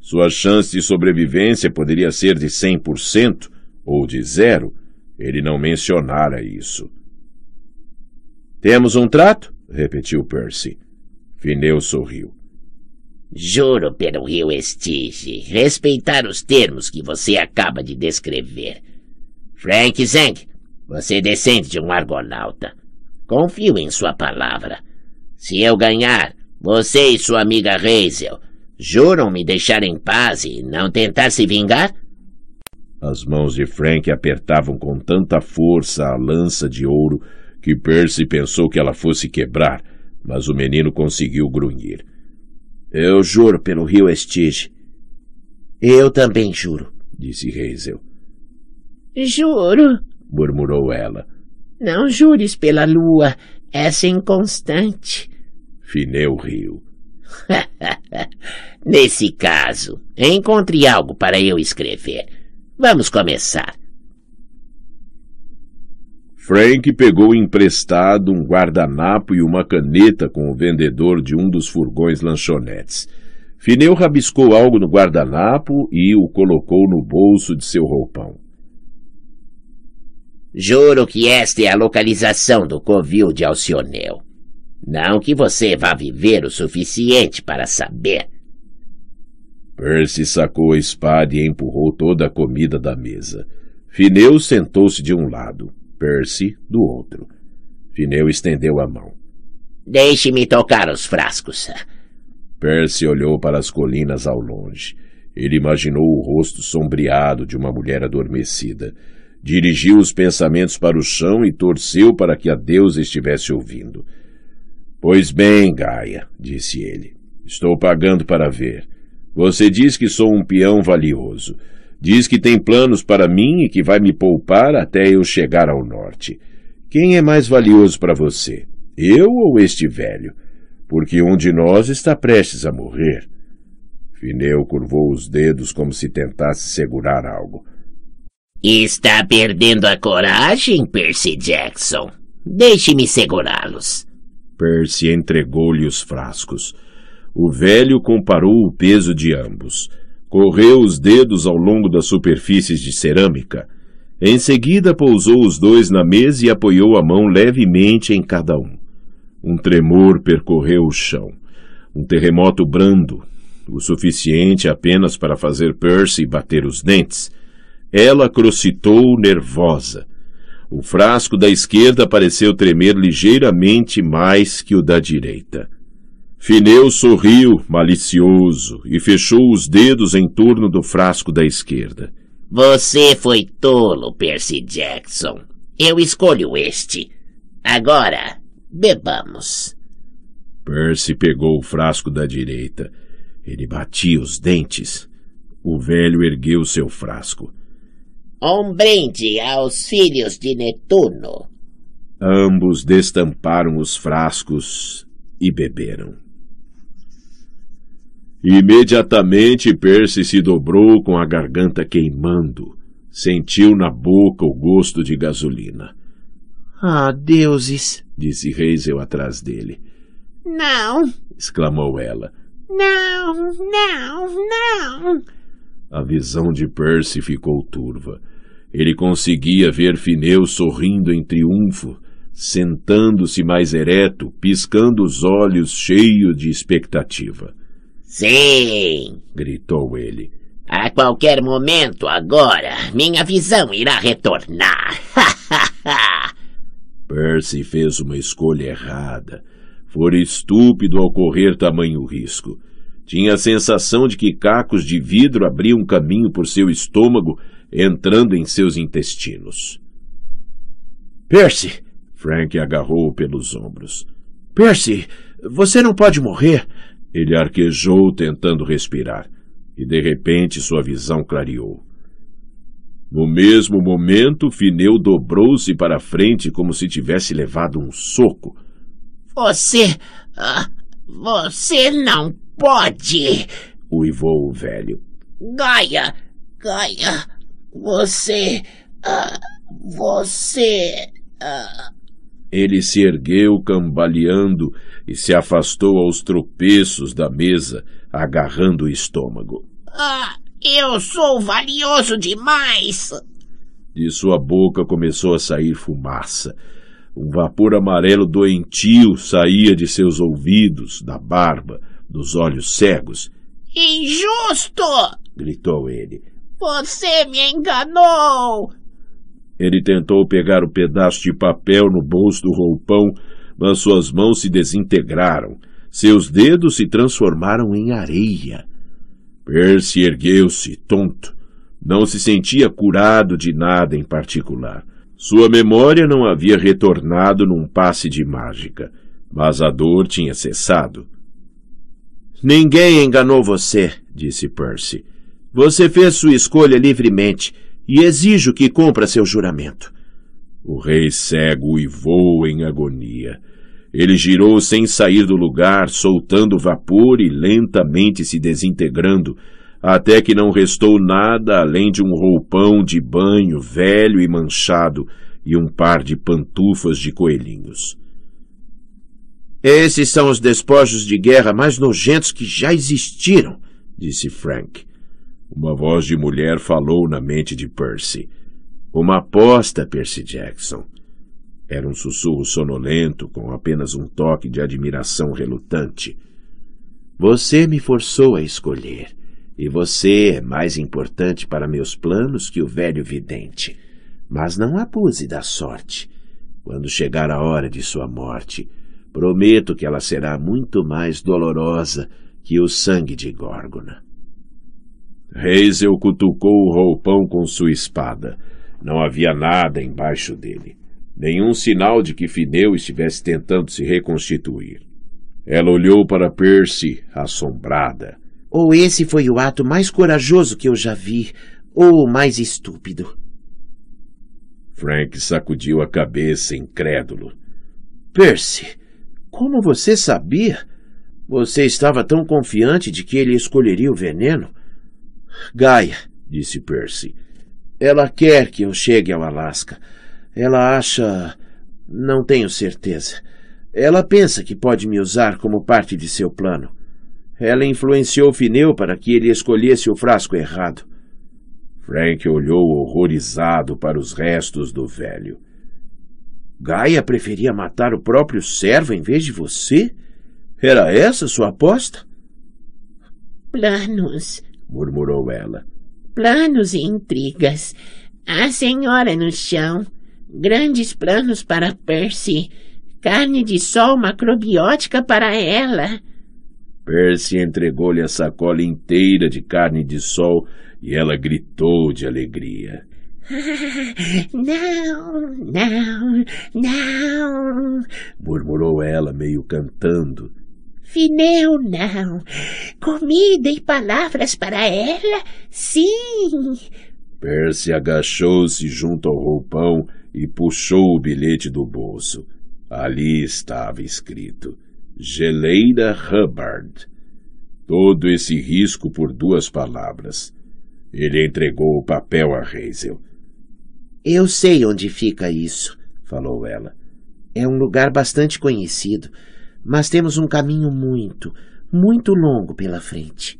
Sua chance de sobrevivência poderia ser de 100%, ou de zero, ele não mencionara isso. Temos um trato? repetiu Percy. Fineu sorriu. Juro pelo rio Estige respeitar os termos que você acaba de descrever. Frank Zeng, você descende de um argonauta. Confio em sua palavra. Se eu ganhar, você e sua amiga Hazel juram me deixar em paz e não tentar se vingar? As mãos de Frank apertavam com tanta força a lança de ouro que Percy pensou que ela fosse quebrar, mas o menino conseguiu grunhir. Eu juro pelo rio Estige. Eu também juro, disse Hazel. Juro, murmurou ela. Não jures pela lua, essa é inconstante. Fineu riu. Nesse caso, encontre algo para eu escrever. Vamos começar. Frank pegou emprestado um guardanapo e uma caneta com o vendedor de um dos furgões lanchonetes. Fineu rabiscou algo no guardanapo e o colocou no bolso de seu roupão. Juro que esta é a localização do covil de Alcioneu. Não que você vá viver o suficiente para saber. Percy sacou a espada e empurrou toda a comida da mesa. Fineu sentou-se de um lado, Percy do outro. Fineu estendeu a mão. Deixe-me tocar os frascos. Percy olhou para as colinas ao longe. Ele imaginou o rosto sombreado de uma mulher adormecida. Dirigiu os pensamentos para o chão e torceu para que a deusa estivesse ouvindo. — Pois bem, Gaia — disse ele. — Estou pagando para ver. — você diz que sou um peão valioso. Diz que tem planos para mim e que vai me poupar até eu chegar ao norte. Quem é mais valioso para você, eu ou este velho? Porque um de nós está prestes a morrer. Fineu curvou os dedos como se tentasse segurar algo. Está perdendo a coragem, Percy Jackson. Deixe-me segurá-los. Percy entregou-lhe os frascos. O velho comparou o peso de ambos. Correu os dedos ao longo das superfícies de cerâmica. Em seguida, pousou os dois na mesa e apoiou a mão levemente em cada um. Um tremor percorreu o chão. Um terremoto brando, o suficiente apenas para fazer Percy bater os dentes. Ela crocitou nervosa. O frasco da esquerda pareceu tremer ligeiramente mais que o da direita. Fineu sorriu, malicioso, e fechou os dedos em torno do frasco da esquerda. Você foi tolo, Percy Jackson. Eu escolho este. Agora, bebamos. Percy pegou o frasco da direita. Ele batia os dentes. O velho ergueu seu frasco. Um brinde aos filhos de Netuno. Ambos destamparam os frascos e beberam. Imediatamente Percy se dobrou com a garganta queimando. Sentiu na boca o gosto de gasolina. Ah, deuses! disse Hazel atrás dele. Não! exclamou ela. Não, não, não! A visão de Percy ficou turva. Ele conseguia ver Fineu sorrindo em triunfo, sentando-se mais ereto, piscando os olhos cheio de expectativa. Sim! gritou ele. A qualquer momento agora, minha visão irá retornar. Percy fez uma escolha errada. Fora estúpido ao correr tamanho risco. Tinha a sensação de que cacos de vidro abriam caminho por seu estômago, entrando em seus intestinos. Percy! Frank agarrou-o pelos ombros. Percy, você não pode morrer. Ele arquejou tentando respirar, e de repente sua visão clareou. No mesmo momento, Fineu dobrou-se para a frente como se tivesse levado um soco. Você. Ah, você não pode! uivou o velho. Gaia! Gaia! Você. Ah, você. Ah. Ele se ergueu cambaleando e se afastou aos tropeços da mesa, agarrando o estômago. Ah, eu sou valioso demais! De sua boca começou a sair fumaça. Um vapor amarelo doentio saía de seus ouvidos, da barba, dos olhos cegos. Injusto! gritou ele. Você me enganou! Ele tentou pegar o um pedaço de papel no bolso do roupão mas suas mãos se desintegraram, seus dedos se transformaram em areia. Percy ergueu-se, tonto. Não se sentia curado de nada em particular. Sua memória não havia retornado num passe de mágica, mas a dor tinha cessado. Ninguém enganou você, disse Percy. Você fez sua escolha livremente e exijo que cumpra seu juramento. O rei cego uivou em agonia. Ele girou sem sair do lugar, soltando vapor e lentamente se desintegrando, até que não restou nada além de um roupão de banho velho e manchado e um par de pantufas de coelhinhos. Esses são os despojos de guerra mais nojentos que já existiram, disse Frank. Uma voz de mulher falou na mente de Percy. Uma aposta, Percy Jackson. Era um sussurro sonolento, com apenas um toque de admiração relutante. Você me forçou a escolher, e você é mais importante para meus planos que o velho vidente. Mas não abuse da sorte. Quando chegar a hora de sua morte, prometo que ela será muito mais dolorosa que o sangue de Górgona. Reisel cutucou o roupão com sua espada. Não havia nada embaixo dele nenhum sinal de que Fideu estivesse tentando se reconstituir. Ela olhou para Percy, assombrada. Ou esse foi o ato mais corajoso que eu já vi, ou o mais estúpido. Frank sacudiu a cabeça, incrédulo. Percy, como você sabia? Você estava tão confiante de que ele escolheria o veneno? Gaia, disse Percy, ela quer que eu chegue ao Alasca. Ela acha. Não tenho certeza. Ela pensa que pode me usar como parte de seu plano. Ela influenciou Fineu para que ele escolhesse o frasco errado. Frank olhou horrorizado para os restos do velho. Gaia preferia matar o próprio servo em vez de você? Era essa sua aposta? Planos, murmurou ela. Planos e intrigas. A senhora no chão grandes planos para Percy, carne de sol macrobiótica para ela. Percy entregou-lhe a sacola inteira de carne de sol e ela gritou de alegria. não, não, não, murmurou ela, meio cantando. Fineu não. Comida e palavras para ela, sim. Percy agachou-se junto ao roupão e puxou o bilhete do bolso. Ali estava escrito: Geleira Hubbard. Todo esse risco por duas palavras. Ele entregou o papel a Hazel. Eu sei onde fica isso, falou ela. É um lugar bastante conhecido, mas temos um caminho muito, muito longo pela frente.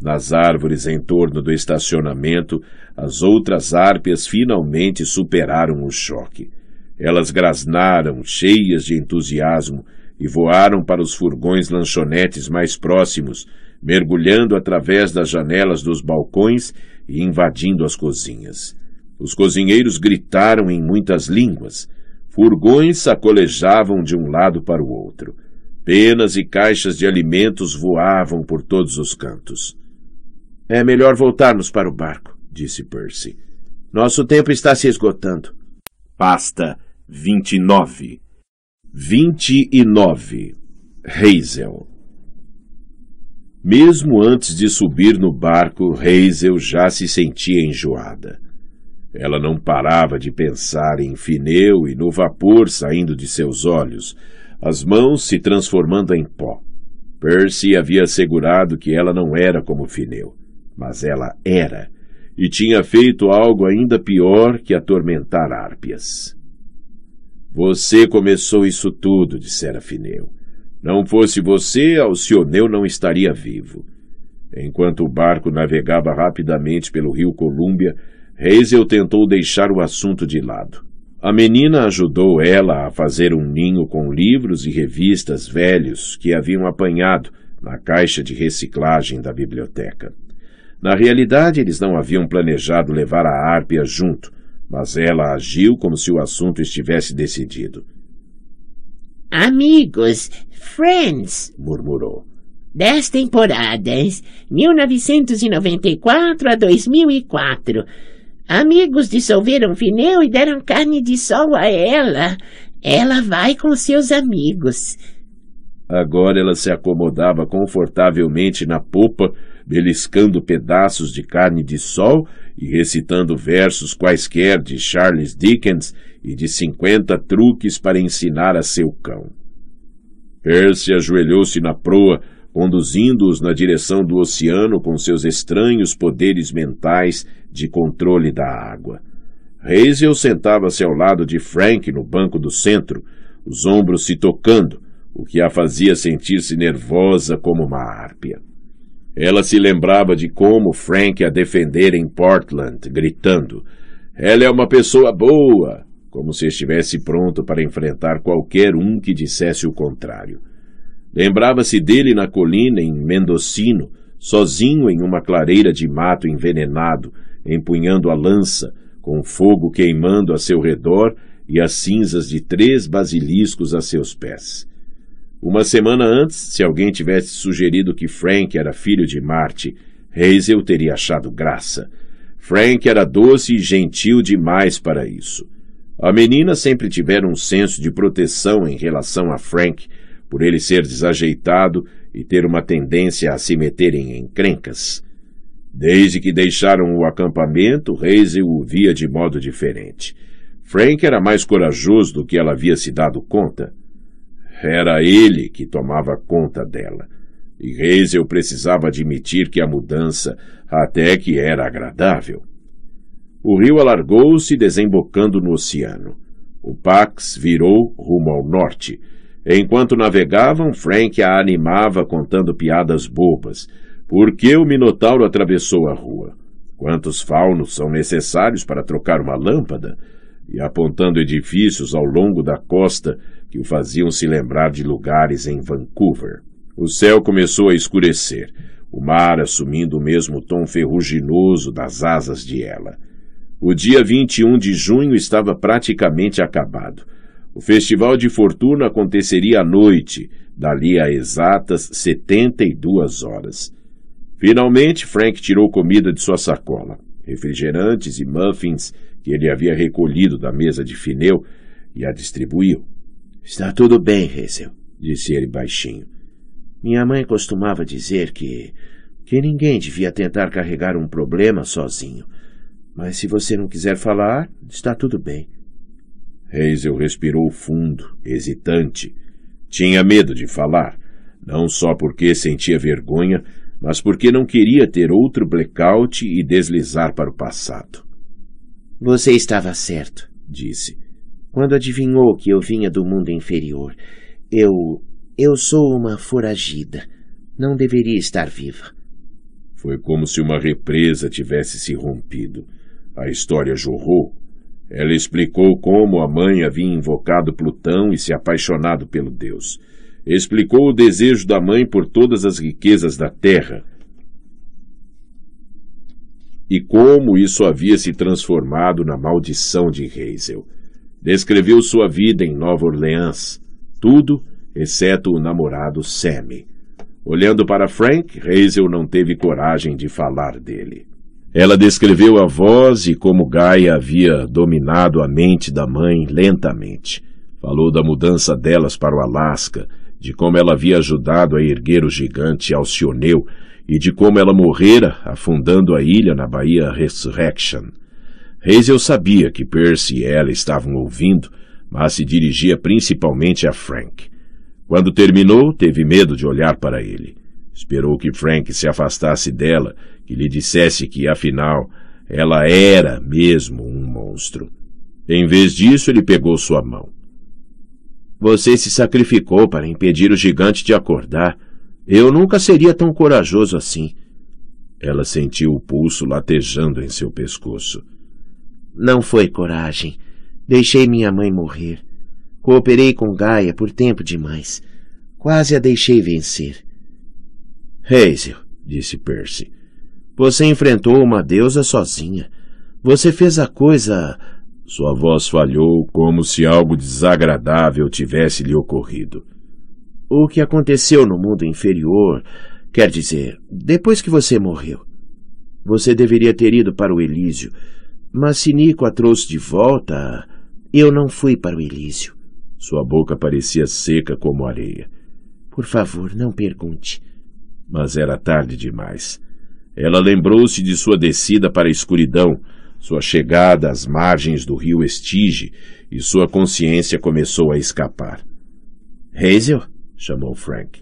Nas árvores em torno do estacionamento, as outras árpias finalmente superaram o choque. Elas grasnaram, cheias de entusiasmo, e voaram para os furgões lanchonetes mais próximos, mergulhando através das janelas dos balcões e invadindo as cozinhas. Os cozinheiros gritaram em muitas línguas. Furgões sacolejavam de um lado para o outro. Penas e caixas de alimentos voavam por todos os cantos. É melhor voltarmos para o barco, disse Percy. Nosso tempo está se esgotando. Pasta 29. 29. Hazel. Mesmo antes de subir no barco, Hazel já se sentia enjoada. Ela não parava de pensar em Fineu e no vapor saindo de seus olhos, as mãos se transformando em pó. Percy havia assegurado que ela não era como Fineu mas ela era, e tinha feito algo ainda pior que atormentar Árpias. Você começou isso tudo, dissera Fineu. Não fosse você, Alcioneu não estaria vivo. Enquanto o barco navegava rapidamente pelo rio Colúmbia, Reisel tentou deixar o assunto de lado. A menina ajudou ela a fazer um ninho com livros e revistas velhos que haviam apanhado na caixa de reciclagem da biblioteca. Na realidade, eles não haviam planejado levar a Árpia junto, mas ela agiu como se o assunto estivesse decidido. Amigos, friends, murmurou. Dez temporadas, 1994 a 2004. Amigos dissolveram pneu e deram carne de sol a ela. Ela vai com seus amigos. Agora ela se acomodava confortavelmente na popa beliscando pedaços de carne de sol e recitando versos quaisquer de Charles Dickens e de cinquenta truques para ensinar a seu cão. Percy ajoelhou-se na proa, conduzindo-os na direção do oceano com seus estranhos poderes mentais de controle da água. Hazel sentava-se ao lado de Frank no banco do centro, os ombros se tocando, o que a fazia sentir-se nervosa como uma árpia. Ela se lembrava de como Frank a defendera em Portland, gritando: Ela é uma pessoa boa! Como se estivesse pronto para enfrentar qualquer um que dissesse o contrário. Lembrava-se dele na colina em Mendocino, sozinho em uma clareira de mato envenenado, empunhando a lança, com fogo queimando a seu redor e as cinzas de três basiliscos a seus pés. Uma semana antes, se alguém tivesse sugerido que Frank era filho de Marte, Hazel teria achado graça. Frank era doce e gentil demais para isso. A menina sempre tivera um senso de proteção em relação a Frank, por ele ser desajeitado e ter uma tendência a se meterem em crencas. Desde que deixaram o acampamento, Hazel o via de modo diferente. Frank era mais corajoso do que ela havia se dado conta. Era ele que tomava conta dela. E Hazel precisava admitir que a mudança até que era agradável. O rio alargou-se, desembocando no oceano. O Pax virou rumo ao norte. Enquanto navegavam, Frank a animava contando piadas bobas. Por que o Minotauro atravessou a rua? Quantos faunos são necessários para trocar uma lâmpada? e apontando edifícios ao longo da costa que o faziam se lembrar de lugares em Vancouver. O céu começou a escurecer, o mar assumindo o mesmo tom ferruginoso das asas de ela. O dia 21 de junho estava praticamente acabado. O Festival de Fortuna aconteceria à noite, dali a exatas 72 horas. Finalmente, Frank tirou comida de sua sacola, refrigerantes e muffins que ele havia recolhido da mesa de Fineu e a distribuiu. Está tudo bem, Hazel, disse ele baixinho. Minha mãe costumava dizer que que ninguém devia tentar carregar um problema sozinho. Mas se você não quiser falar, está tudo bem. Hazel respirou fundo, hesitante. Tinha medo de falar, não só porque sentia vergonha, mas porque não queria ter outro blackout e deslizar para o passado. Você estava certo, disse, quando adivinhou que eu vinha do mundo inferior. Eu. Eu sou uma foragida. Não deveria estar viva. Foi como se uma represa tivesse se rompido. A história jorrou. Ela explicou como a mãe havia invocado Plutão e se apaixonado pelo deus. Explicou o desejo da mãe por todas as riquezas da terra e como isso havia se transformado na maldição de Hazel. Descreveu sua vida em Nova Orleans, tudo exceto o namorado Sammy. Olhando para Frank, Hazel não teve coragem de falar dele. Ela descreveu a voz e como Gaia havia dominado a mente da mãe lentamente. Falou da mudança delas para o Alasca, de como ela havia ajudado a erguer o gigante Alcioneu e de como ela morrera afundando a ilha na Baía Resurrection. Hazel sabia que Percy e ela estavam ouvindo, mas se dirigia principalmente a Frank. Quando terminou, teve medo de olhar para ele. Esperou que Frank se afastasse dela, que lhe dissesse que, afinal, ela era mesmo um monstro. Em vez disso, ele pegou sua mão. Você se sacrificou para impedir o gigante de acordar. Eu nunca seria tão corajoso assim. Ela sentiu o pulso latejando em seu pescoço. Não foi coragem. Deixei minha mãe morrer. Cooperei com Gaia por tempo demais. Quase a deixei vencer. Hazel, disse Percy, você enfrentou uma deusa sozinha. Você fez a coisa. Sua voz falhou como se algo desagradável tivesse lhe ocorrido o que aconteceu no mundo inferior, quer dizer, depois que você morreu. Você deveria ter ido para o Elísio, mas se Nico a trouxe de volta, eu não fui para o Elísio. Sua boca parecia seca como areia. Por favor, não pergunte. Mas era tarde demais. Ela lembrou-se de sua descida para a escuridão, sua chegada às margens do rio Estige, e sua consciência começou a escapar. Hazel? chamou Frank.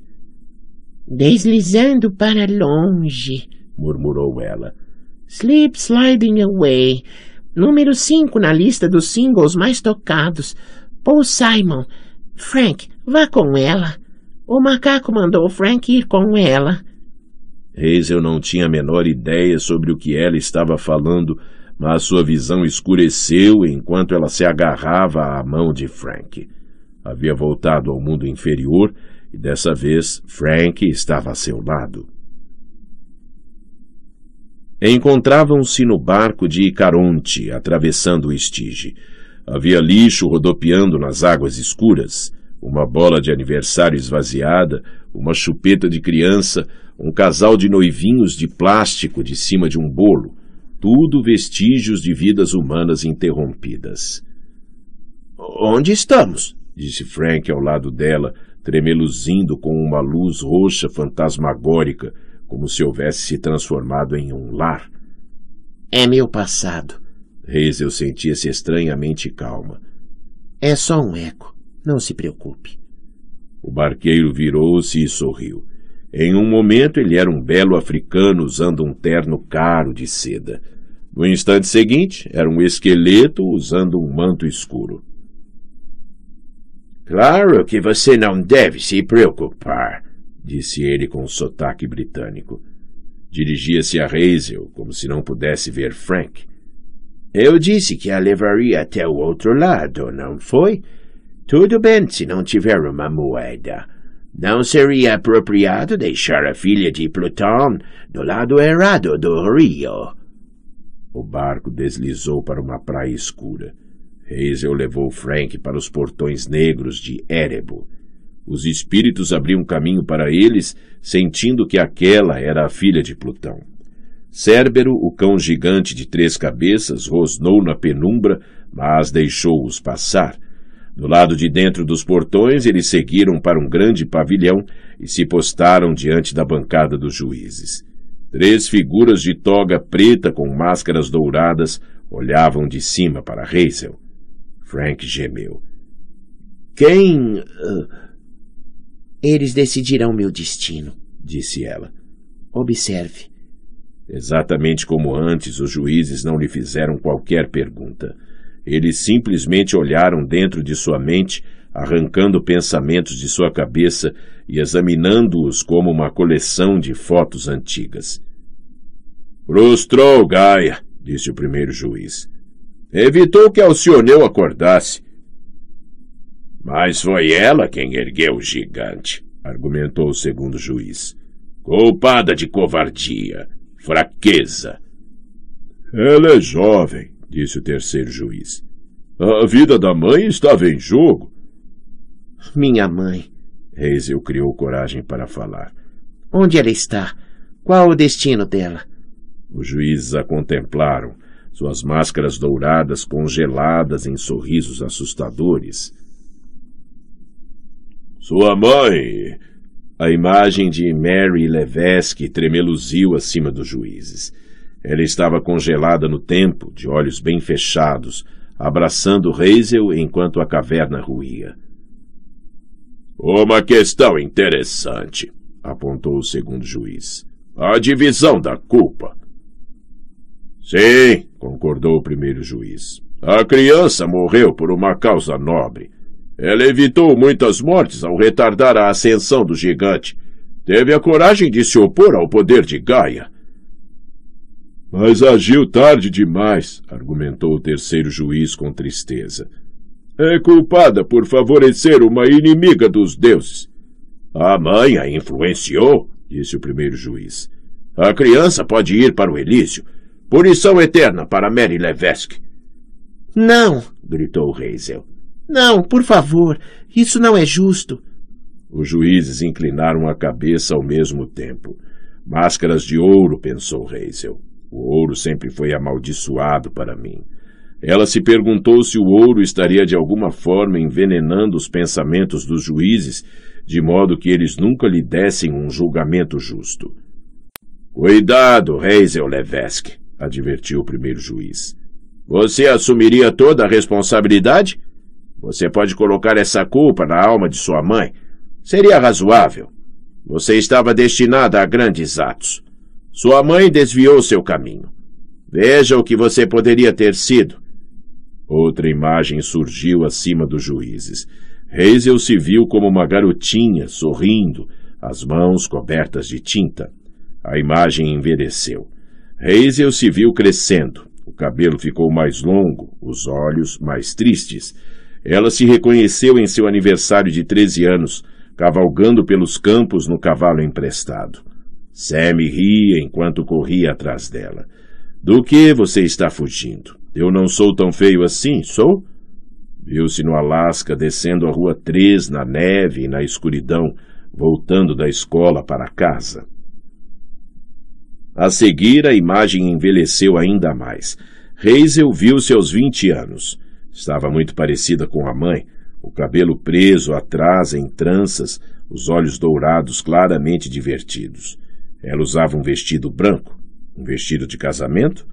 Deslizando para longe, murmurou ela. Sleep Sliding Away, número 5 na lista dos singles mais tocados. Paul Simon. Frank, vá com ela. O macaco mandou Frank ir com ela. Hazel não tinha a menor ideia sobre o que ela estava falando, mas sua visão escureceu enquanto ela se agarrava à mão de Frank havia voltado ao mundo inferior e dessa vez Frank estava a seu lado. Encontravam-se no barco de Icaronte, atravessando o Estige. Havia lixo rodopiando nas águas escuras, uma bola de aniversário esvaziada, uma chupeta de criança, um casal de noivinhos de plástico de cima de um bolo, tudo vestígios de vidas humanas interrompidas. Onde estamos? disse Frank ao lado dela, tremeluzindo com uma luz roxa fantasmagórica, como se houvesse se transformado em um lar. É meu passado. Hazel sentia-se estranhamente calma. É só um eco. Não se preocupe. O barqueiro virou-se e sorriu. Em um momento ele era um belo africano usando um terno caro de seda. No instante seguinte, era um esqueleto usando um manto escuro. Claro que você não deve se preocupar, disse ele com um sotaque britânico. Dirigia-se a Hazel, como se não pudesse ver Frank. Eu disse que a levaria até o outro lado, não foi? Tudo bem se não tiver uma moeda. Não seria apropriado deixar a filha de Plutão do lado errado do rio. O barco deslizou para uma praia escura. Hazel levou Frank para os portões negros de Erebo. Os espíritos abriam caminho para eles, sentindo que aquela era a filha de Plutão. Cérbero, o cão gigante de três cabeças, rosnou na penumbra, mas deixou-os passar. Do lado de dentro dos portões, eles seguiram para um grande pavilhão e se postaram diante da bancada dos juízes. Três figuras de toga preta com máscaras douradas olhavam de cima para Hazel. Frank gemeu. Quem. Ah, Eles decidirão meu destino, disse ela. Observe. Exatamente como antes, os juízes não lhe fizeram qualquer pergunta. Eles simplesmente olharam dentro de sua mente, arrancando pensamentos de sua cabeça e examinando-os como uma coleção de fotos antigas. Frustrou, Gaia, disse o primeiro juiz evitou que Alcioneu acordasse. Mas foi ela quem ergueu o gigante, argumentou o segundo juiz. Culpada de covardia, fraqueza. Ela é jovem, disse o terceiro juiz. A vida da mãe estava em jogo. Minha mãe, Hazel criou coragem para falar. Onde ela está? Qual o destino dela? Os juízes a contemplaram, suas máscaras douradas congeladas em sorrisos assustadores. Sua mãe! A imagem de Mary Levesque tremeluziu acima dos juízes. Ela estava congelada no tempo, de olhos bem fechados, abraçando Hazel enquanto a caverna ruía. Uma questão interessante, apontou o segundo juiz. A divisão da culpa. Sim, concordou o primeiro juiz. A criança morreu por uma causa nobre. Ela evitou muitas mortes ao retardar a ascensão do gigante. Teve a coragem de se opor ao poder de Gaia. Mas agiu tarde demais, argumentou o terceiro juiz com tristeza. É culpada por favorecer uma inimiga dos deuses. A mãe a influenciou, disse o primeiro juiz. A criança pode ir para o Elísio, Punição eterna para Mary Levesque. Não, gritou Reisel. Não, por favor, isso não é justo. Os juízes inclinaram a cabeça ao mesmo tempo. Máscaras de ouro, pensou Reisel. O ouro sempre foi amaldiçoado para mim. Ela se perguntou se o ouro estaria de alguma forma envenenando os pensamentos dos juízes, de modo que eles nunca lhe dessem um julgamento justo. Cuidado, Reisel Levesque, advertiu o primeiro juiz. Você assumiria toda a responsabilidade? Você pode colocar essa culpa na alma de sua mãe. Seria razoável. Você estava destinada a grandes atos. Sua mãe desviou seu caminho. Veja o que você poderia ter sido. Outra imagem surgiu acima dos juízes. Hazel se viu como uma garotinha, sorrindo, as mãos cobertas de tinta. A imagem envelheceu. Hazel se viu crescendo. O cabelo ficou mais longo, os olhos mais tristes. Ela se reconheceu em seu aniversário de 13 anos, cavalgando pelos campos no cavalo emprestado. Sam ria enquanto corria atrás dela. Do que você está fugindo? Eu não sou tão feio assim, sou? Viu-se no Alasca descendo a rua 3 na neve e na escuridão, voltando da escola para casa. A seguir, a imagem envelheceu ainda mais. Hazel viu seus vinte anos. Estava muito parecida com a mãe, o cabelo preso atrás em tranças, os olhos dourados claramente divertidos. Ela usava um vestido branco, um vestido de casamento.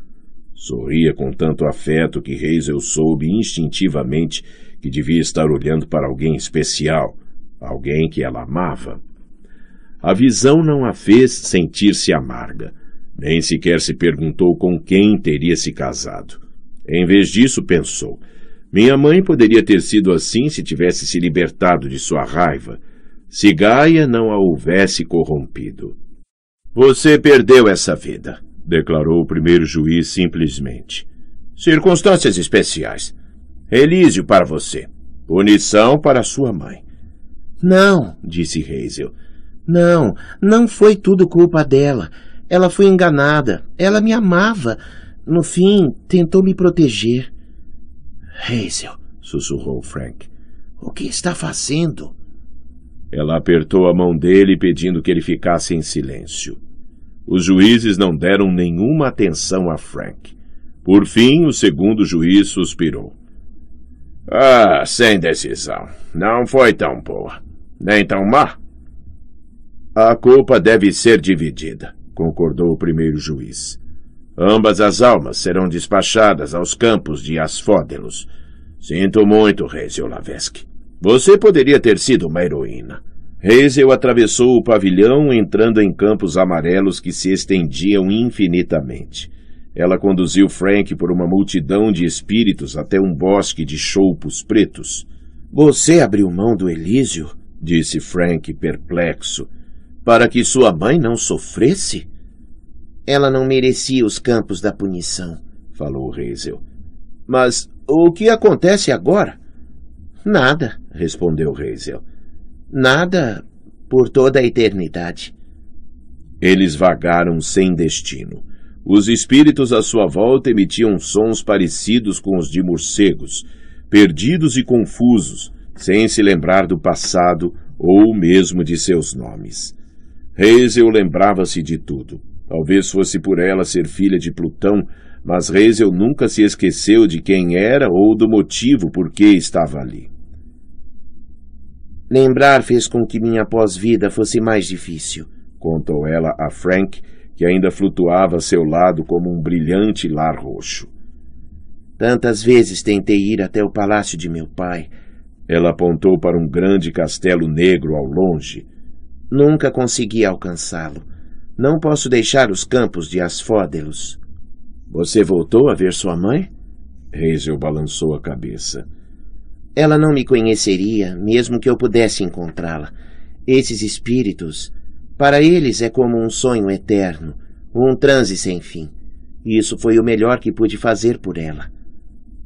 Sorria com tanto afeto que Hazel soube instintivamente que devia estar olhando para alguém especial, alguém que ela amava. A visão não a fez sentir-se amarga. Nem sequer se perguntou com quem teria se casado. Em vez disso, pensou: minha mãe poderia ter sido assim se tivesse se libertado de sua raiva, se Gaia não a houvesse corrompido. Você perdeu essa vida, declarou o primeiro juiz simplesmente. Circunstâncias especiais. Elísio para você. Punição para sua mãe. Não, disse Hazel. Não, não foi tudo culpa dela. Ela foi enganada. Ela me amava. No fim, tentou me proteger. Hazel, sussurrou Frank. O que está fazendo? Ela apertou a mão dele, pedindo que ele ficasse em silêncio. Os juízes não deram nenhuma atenção a Frank. Por fim, o segundo juiz suspirou. Ah, sem decisão. Não foi tão boa. Nem tão má. A culpa deve ser dividida concordou o primeiro juiz. Ambas as almas serão despachadas aos campos de Asfódelos. Sinto muito, Reisel Lavesque. Você poderia ter sido uma heroína. Reisel atravessou o pavilhão, entrando em campos amarelos que se estendiam infinitamente. Ela conduziu Frank por uma multidão de espíritos até um bosque de choupos pretos. Você abriu mão do Elísio? disse Frank perplexo. Para que sua mãe não sofresse? Ela não merecia os campos da punição, falou Reisel. Mas o que acontece agora? Nada, respondeu Reisel. Nada por toda a eternidade. Eles vagaram sem destino. Os espíritos à sua volta emitiam sons parecidos com os de morcegos, perdidos e confusos, sem se lembrar do passado ou mesmo de seus nomes. Reisel lembrava-se de tudo. Talvez fosse por ela ser filha de Plutão, mas Reisel nunca se esqueceu de quem era ou do motivo por que estava ali. Lembrar fez com que minha pós-vida fosse mais difícil, contou ela a Frank, que ainda flutuava a seu lado como um brilhante lar roxo. Tantas vezes tentei ir até o palácio de meu pai. Ela apontou para um grande castelo negro ao longe. Nunca consegui alcançá-lo. Não posso deixar os campos de Asfódelos. Você voltou a ver sua mãe? Hazel balançou a cabeça. Ela não me conheceria, mesmo que eu pudesse encontrá-la. Esses espíritos, para eles é como um sonho eterno, um transe sem fim. Isso foi o melhor que pude fazer por ela.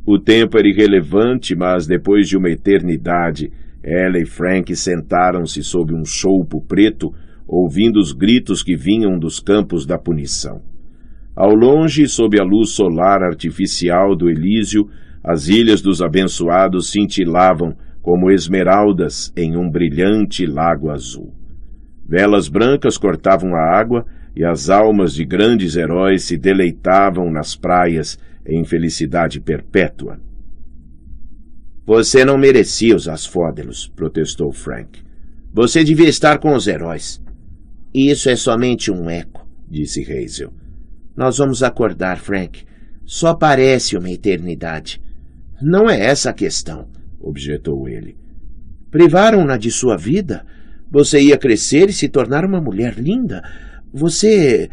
O tempo era é irrelevante, mas depois de uma eternidade, ela e Frank sentaram-se sob um choupo preto ouvindo os gritos que vinham dos campos da punição. Ao longe, sob a luz solar artificial do Elísio, as ilhas dos abençoados cintilavam como esmeraldas em um brilhante lago azul. Velas brancas cortavam a água e as almas de grandes heróis se deleitavam nas praias em felicidade perpétua. Você não merecia os asfódelos, protestou Frank. Você devia estar com os heróis. E isso é somente um eco, disse Hazel. Nós vamos acordar, Frank. Só parece uma eternidade. Não é essa a questão, objetou ele. Privaram-na de sua vida? Você ia crescer e se tornar uma mulher linda. Você.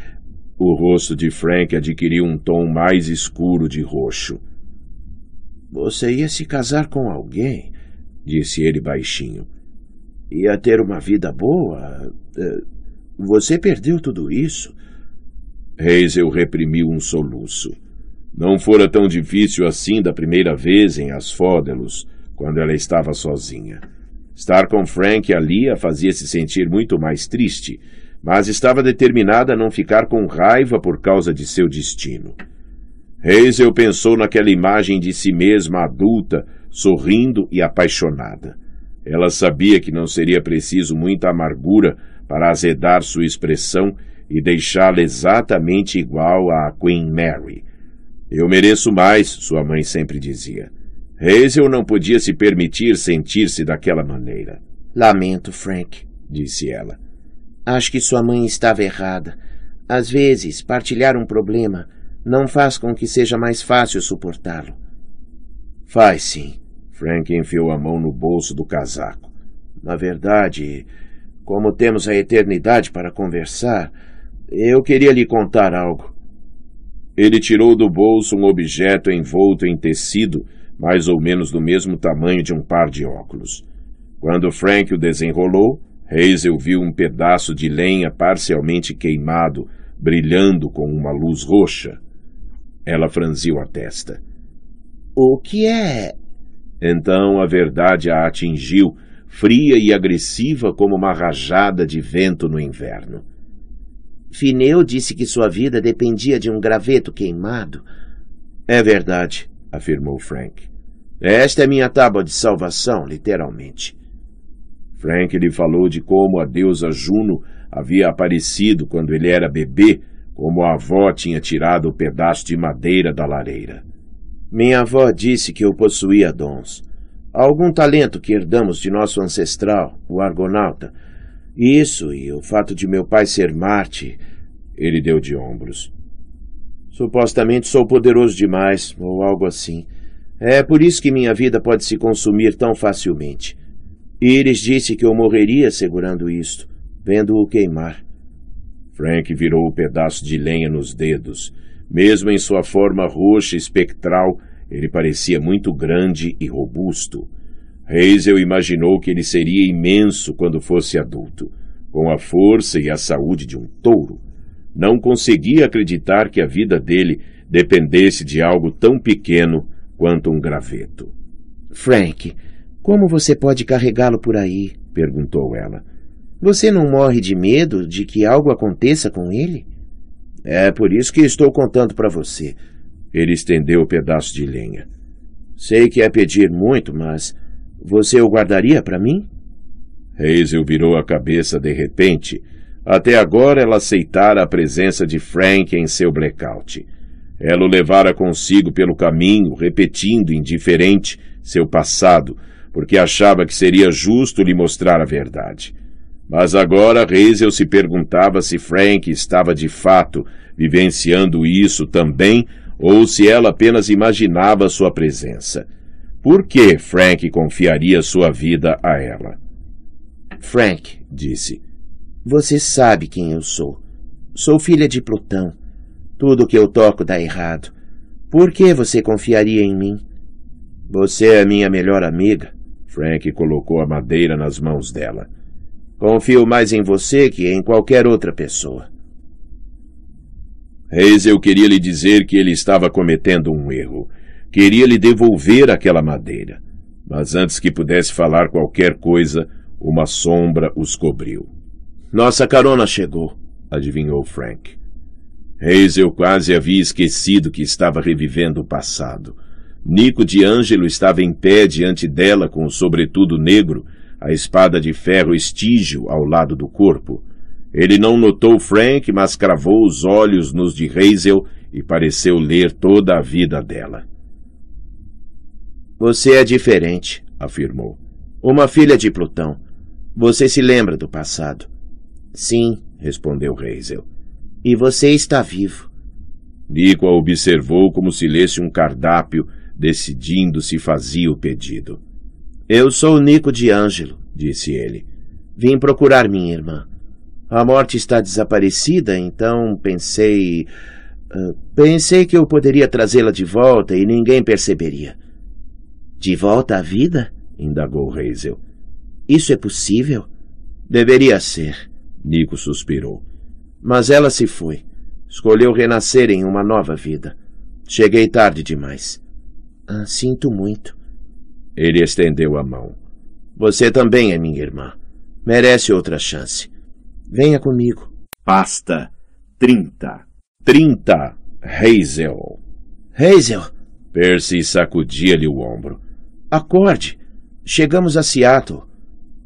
O rosto de Frank adquiriu um tom mais escuro de roxo. Você ia se casar com alguém, disse ele baixinho. Ia ter uma vida boa, eh, você perdeu tudo isso? Hazel reprimiu um soluço. Não fora tão difícil assim da primeira vez em Asfódelos, quando ela estava sozinha. Estar com Frank ali a fazia se sentir muito mais triste, mas estava determinada a não ficar com raiva por causa de seu destino. Hazel pensou naquela imagem de si mesma adulta, sorrindo e apaixonada. Ela sabia que não seria preciso muita amargura para azedar sua expressão e deixá-la exatamente igual à Queen Mary. Eu mereço mais, sua mãe sempre dizia. Hazel não podia se permitir sentir-se daquela maneira. Lamento, Frank, disse ela. Acho que sua mãe estava errada. Às vezes, partilhar um problema não faz com que seja mais fácil suportá-lo. Faz sim. Frank enfiou a mão no bolso do casaco. Na verdade, como temos a eternidade para conversar, eu queria lhe contar algo. Ele tirou do bolso um objeto envolto em tecido, mais ou menos do mesmo tamanho de um par de óculos. Quando Frank o desenrolou, Hazel viu um pedaço de lenha parcialmente queimado, brilhando com uma luz roxa. Ela franziu a testa. O que é? Então a verdade a atingiu fria e agressiva como uma rajada de vento no inverno. Fineu disse que sua vida dependia de um graveto queimado. É verdade, afirmou Frank. Esta é minha tábua de salvação, literalmente. Frank lhe falou de como a deusa Juno havia aparecido quando ele era bebê, como a avó tinha tirado o pedaço de madeira da lareira. Minha avó disse que eu possuía dons algum talento que herdamos de nosso ancestral, o argonauta. Isso e o fato de meu pai ser Marte. Ele deu de ombros. Supostamente sou poderoso demais, ou algo assim. É por isso que minha vida pode se consumir tão facilmente. Iris disse que eu morreria segurando isto, vendo-o queimar. Frank virou o um pedaço de lenha nos dedos. Mesmo em sua forma roxa espectral, ele parecia muito grande e robusto. Hazel imaginou que ele seria imenso quando fosse adulto, com a força e a saúde de um touro. Não conseguia acreditar que a vida dele dependesse de algo tão pequeno quanto um graveto. Frank, como você pode carregá-lo por aí? perguntou ela. Você não morre de medo de que algo aconteça com ele? É por isso que estou contando para você. Ele estendeu o pedaço de lenha. Sei que é pedir muito, mas você o guardaria para mim? Hazel virou a cabeça de repente. Até agora ela aceitara a presença de Frank em seu blackout. Ela o levara consigo pelo caminho, repetindo, indiferente, seu passado, porque achava que seria justo lhe mostrar a verdade. Mas agora Hazel se perguntava se Frank estava de fato vivenciando isso também ou se ela apenas imaginava sua presença. Por que Frank confiaria sua vida a ela? Frank, disse, você sabe quem eu sou. Sou filha de Plutão. Tudo que eu toco dá errado. Por que você confiaria em mim? Você é minha melhor amiga. Frank colocou a madeira nas mãos dela. Confio mais em você que em qualquer outra pessoa eu queria lhe dizer que ele estava cometendo um erro. Queria lhe devolver aquela madeira. Mas antes que pudesse falar qualquer coisa, uma sombra os cobriu. Nossa carona chegou, adivinhou Frank. eu quase havia esquecido que estava revivendo o passado. Nico de Ângelo estava em pé diante dela com o sobretudo negro, a espada de ferro estígio ao lado do corpo. Ele não notou Frank, mas cravou os olhos nos de Hazel e pareceu ler toda a vida dela. Você é diferente, afirmou. Uma filha de Plutão. Você se lembra do passado. Sim, respondeu Hazel. E você está vivo. Nico a observou como se lesse um cardápio, decidindo se fazia o pedido. Eu sou Nico de Ângelo, disse ele. Vim procurar minha irmã. A morte está desaparecida, então pensei. pensei que eu poderia trazê-la de volta e ninguém perceberia. De volta à vida? indagou Hazel. Isso é possível? Deveria ser. Nico suspirou. Mas ela se foi. Escolheu renascer em uma nova vida. Cheguei tarde demais. Ah, sinto muito. Ele estendeu a mão. Você também é minha irmã. Merece outra chance. Venha comigo. Pasta 30. 30. Hazel. Hazel. Percy sacudia-lhe o ombro. Acorde. Chegamos a Seattle.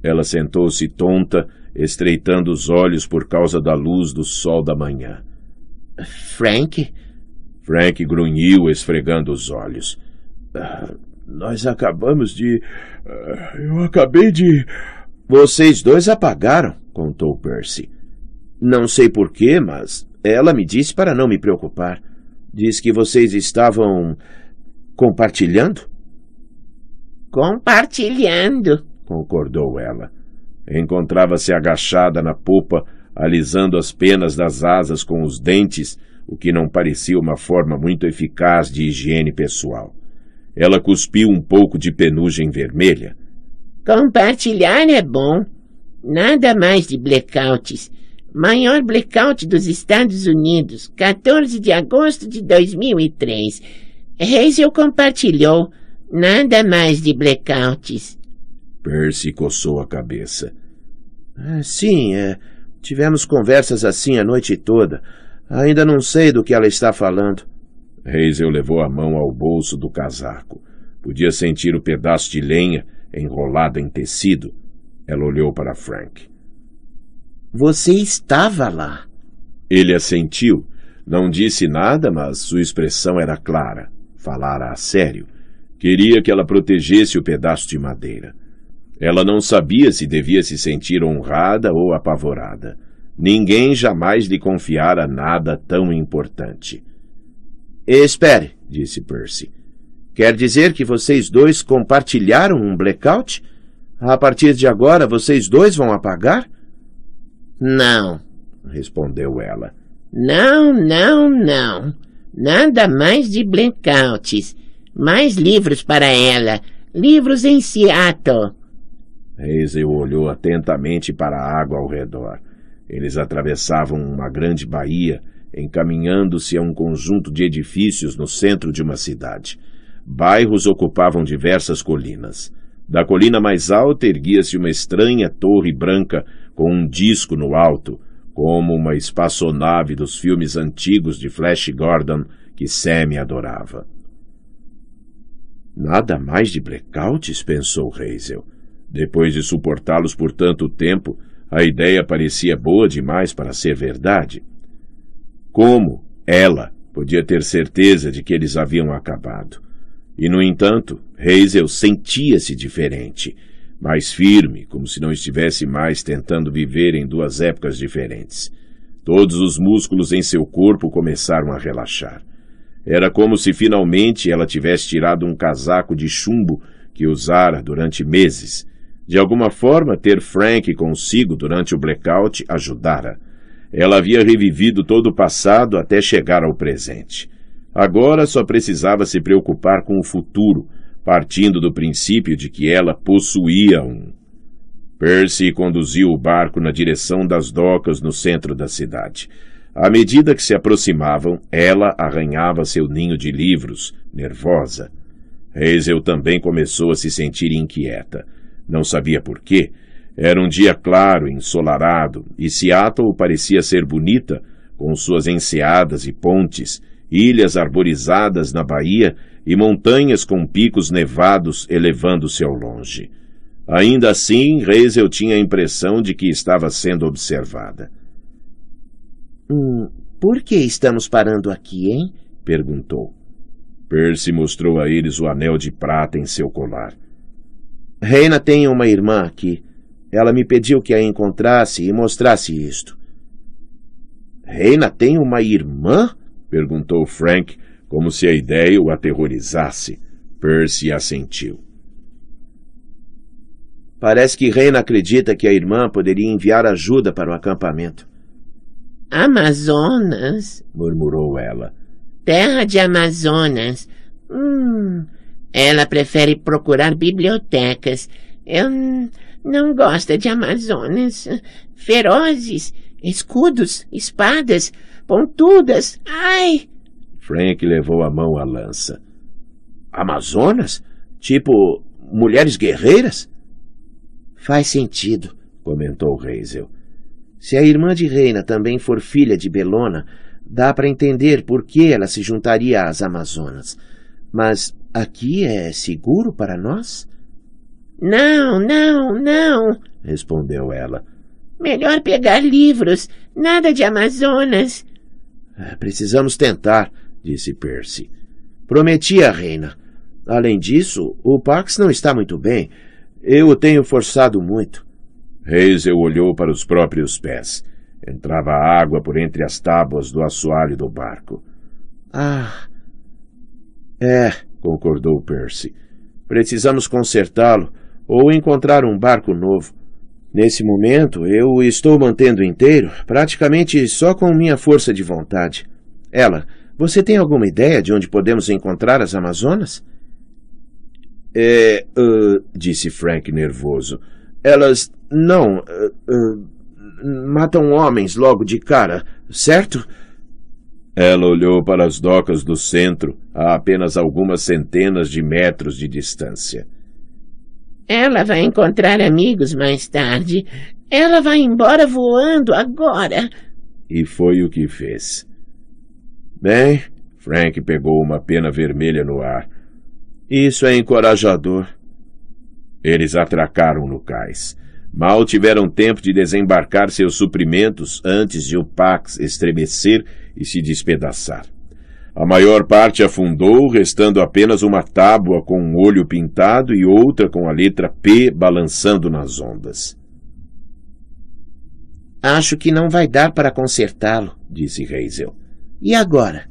Ela sentou-se tonta, estreitando os olhos por causa da luz do sol da manhã. Frank? Frank grunhiu, esfregando os olhos. Ah, nós acabamos de. Ah, eu acabei de. Vocês dois apagaram, contou Percy. Não sei porquê, mas ela me disse para não me preocupar. Diz que vocês estavam compartilhando? Compartilhando, concordou ela. Encontrava-se agachada na popa, alisando as penas das asas com os dentes, o que não parecia uma forma muito eficaz de higiene pessoal. Ela cuspiu um pouco de penugem vermelha. Compartilhar é bom. Nada mais de blackouts. Maior blackout dos Estados Unidos, 14 de agosto de 2003. Hazel compartilhou. Nada mais de blackouts. Percy coçou a cabeça. Ah, sim, é, tivemos conversas assim a noite toda. Ainda não sei do que ela está falando. Hazel levou a mão ao bolso do casaco. Podia sentir o pedaço de lenha enrolada em tecido. Ela olhou para Frank. Você estava lá. Ele assentiu. Não disse nada, mas sua expressão era clara. Falara a sério. Queria que ela protegesse o pedaço de madeira. Ela não sabia se devia se sentir honrada ou apavorada. Ninguém jamais lhe confiara nada tão importante. Espere, disse Percy. Quer dizer que vocês dois compartilharam um blackout? A partir de agora, vocês dois vão apagar? Não, respondeu ela. Não, não, não. Nada mais de blackouts. Mais livros para ela. Livros em Seattle. Hazel olhou atentamente para a água ao redor. Eles atravessavam uma grande baía, encaminhando-se a um conjunto de edifícios no centro de uma cidade. Bairros ocupavam diversas colinas. Da colina mais alta erguia-se uma estranha torre branca com um disco no alto, como uma espaçonave dos filmes antigos de Flash Gordon que Sam adorava. Nada mais de blackouts, pensou Hazel. Depois de suportá-los por tanto tempo, a ideia parecia boa demais para ser verdade. Como ela podia ter certeza de que eles haviam acabado? E, no entanto, Hazel sentia-se diferente, mais firme, como se não estivesse mais tentando viver em duas épocas diferentes. Todos os músculos em seu corpo começaram a relaxar. Era como se finalmente ela tivesse tirado um casaco de chumbo que usara durante meses. De alguma forma, ter Frank consigo durante o blackout ajudara. Ela havia revivido todo o passado até chegar ao presente. Agora só precisava se preocupar com o futuro, partindo do princípio de que ela possuía um. Percy conduziu o barco na direção das docas no centro da cidade. À medida que se aproximavam, ela arranhava seu ninho de livros, nervosa. Hazel também começou a se sentir inquieta. Não sabia por quê. Era um dia claro, ensolarado, e Seattle parecia ser bonita, com suas enseadas e pontes, ilhas arborizadas na baía e montanhas com picos nevados elevando-se ao longe. Ainda assim, Reis eu tinha a impressão de que estava sendo observada. Hum, por que estamos parando aqui, hein? perguntou. Percy mostrou a eles o anel de prata em seu colar. Reina tem uma irmã aqui. Ela me pediu que a encontrasse e mostrasse isto. Reina tem uma irmã? perguntou Frank, como se a ideia o aterrorizasse. Percy assentiu. Parece que Reina acredita que a irmã poderia enviar ajuda para o acampamento. Amazonas, murmurou ela. Terra de Amazonas. Hum. Ela prefere procurar bibliotecas. Eu não gosta de Amazonas. Ferozes, escudos, espadas, pontudas. Ai! Frank levou a mão à lança. Amazonas? Tipo mulheres guerreiras? Faz sentido, comentou Hazel. Se a irmã de Reina também for filha de Belona, dá para entender por que ela se juntaria às Amazonas. Mas aqui é seguro para nós? Não, não, não, respondeu ela. Melhor pegar livros, nada de Amazonas. É, precisamos tentar, disse Percy. Prometi à reina. Além disso, o Pax não está muito bem. Eu o tenho forçado muito. Hazel olhou para os próprios pés. Entrava água por entre as tábuas do assoalho do barco. Ah. É, concordou Percy. Precisamos consertá-lo ou encontrar um barco novo. Nesse momento, eu o estou mantendo inteiro, praticamente só com minha força de vontade. Ela, você tem alguma ideia de onde podemos encontrar as Amazonas? É. Uh, disse Frank nervoso. Elas. não. Uh, uh, matam homens logo de cara, certo? Ela olhou para as docas do centro, a apenas algumas centenas de metros de distância. Ela vai encontrar amigos mais tarde. Ela vai embora voando agora. E foi o que fez. Bem, Frank pegou uma pena vermelha no ar. Isso é encorajador. Eles atracaram no cais. Mal tiveram tempo de desembarcar seus suprimentos antes de o Pax estremecer e se despedaçar. A maior parte afundou, restando apenas uma tábua com um olho pintado e outra com a letra P balançando nas ondas. Acho que não vai dar para consertá-lo, disse Hazel. E agora?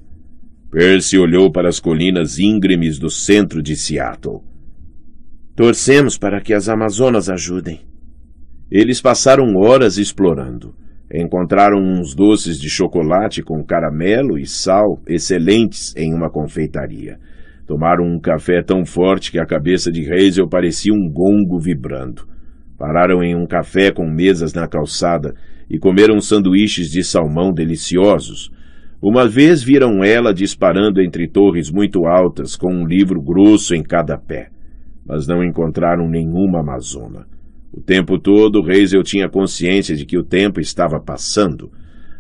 Percy olhou para as colinas íngremes do centro de Seattle. Torcemos para que as Amazonas ajudem. Eles passaram horas explorando. Encontraram uns doces de chocolate com caramelo e sal excelentes em uma confeitaria. Tomaram um café tão forte que a cabeça de Hazel parecia um gongo vibrando. Pararam em um café com mesas na calçada e comeram sanduíches de salmão deliciosos. Uma vez viram ela disparando entre torres muito altas com um livro grosso em cada pé, mas não encontraram nenhuma amazona. O tempo todo, Reisel tinha consciência de que o tempo estava passando.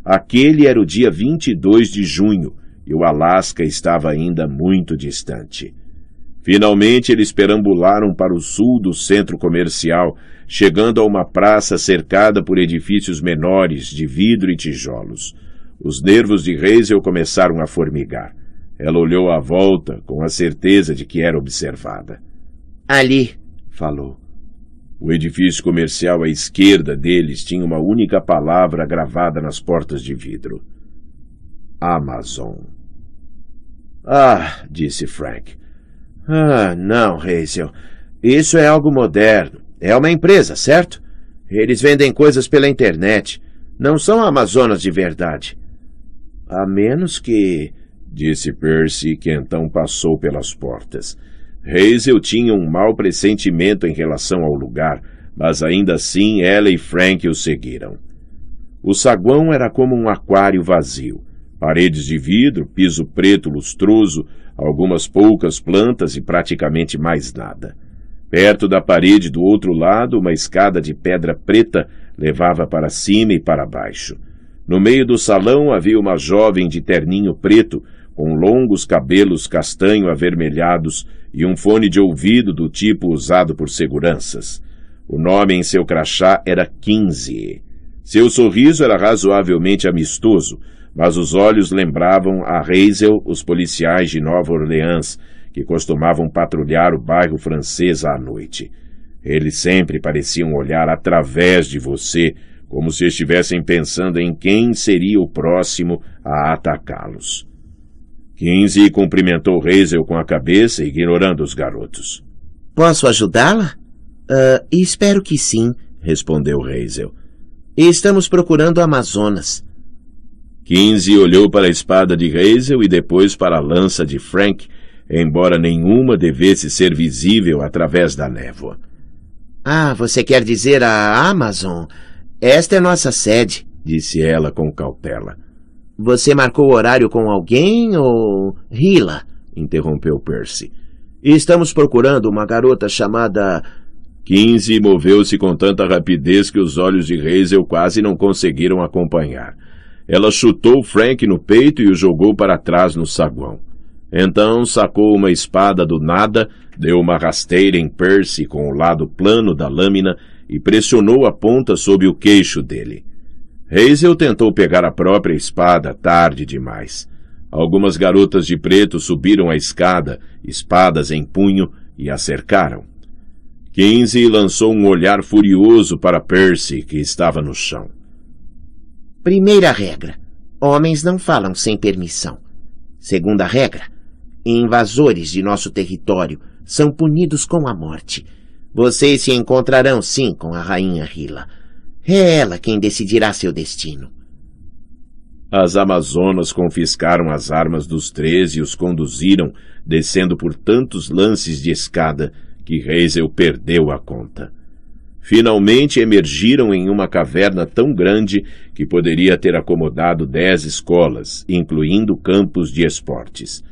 Aquele era o dia 22 de junho e o Alasca estava ainda muito distante. Finalmente, eles perambularam para o sul do centro comercial, chegando a uma praça cercada por edifícios menores de vidro e tijolos. Os nervos de Reisel começaram a formigar. Ela olhou à volta com a certeza de que era observada. Ali, falou. O edifício comercial à esquerda deles tinha uma única palavra gravada nas portas de vidro: Amazon. Ah, disse Frank. Ah, não, Hazel. Isso é algo moderno. É uma empresa, certo? Eles vendem coisas pela internet. Não são Amazonas de verdade. A menos que. disse Percy, que então passou pelas portas. Hazel tinha um mau pressentimento em relação ao lugar, mas ainda assim ela e Frank o seguiram. O saguão era como um aquário vazio. Paredes de vidro, piso preto lustroso, algumas poucas plantas e praticamente mais nada. Perto da parede do outro lado, uma escada de pedra preta levava para cima e para baixo. No meio do salão havia uma jovem de terninho preto, com longos cabelos castanho avermelhados, e um fone de ouvido do tipo usado por seguranças. O nome em seu crachá era 15. Seu sorriso era razoavelmente amistoso, mas os olhos lembravam a Hazel os policiais de Nova Orleans, que costumavam patrulhar o bairro francês à noite. Eles sempre pareciam olhar através de você, como se estivessem pensando em quem seria o próximo a atacá-los. Quinze cumprimentou Hazel com a cabeça, ignorando os garotos. Posso ajudá-la? Uh, espero que sim, respondeu Hazel. Estamos procurando Amazonas. Quinze olhou para a espada de Hazel e depois para a lança de Frank, embora nenhuma devesse ser visível através da névoa. Ah, você quer dizer a Amazon? Esta é nossa sede, disse ela com cautela. Você marcou horário com alguém ou. Rila? interrompeu Percy. Estamos procurando uma garota chamada. Quinze moveu-se com tanta rapidez que os olhos de Hazel quase não conseguiram acompanhar. Ela chutou Frank no peito e o jogou para trás no saguão. Então sacou uma espada do nada, deu uma rasteira em Percy com o lado plano da lâmina e pressionou a ponta sob o queixo dele. Hazel tentou pegar a própria espada tarde demais. Algumas garotas de preto subiram a escada, espadas em punho, e a cercaram. Quinze lançou um olhar furioso para Percy, que estava no chão. Primeira regra: homens não falam sem permissão. Segunda regra: invasores de nosso território são punidos com a morte. Vocês se encontrarão sim com a rainha Hila. É ela quem decidirá seu destino. As Amazonas confiscaram as armas dos treze e os conduziram, descendo por tantos lances de escada, que Reisel perdeu a conta. Finalmente emergiram em uma caverna tão grande que poderia ter acomodado dez escolas, incluindo campos de esportes.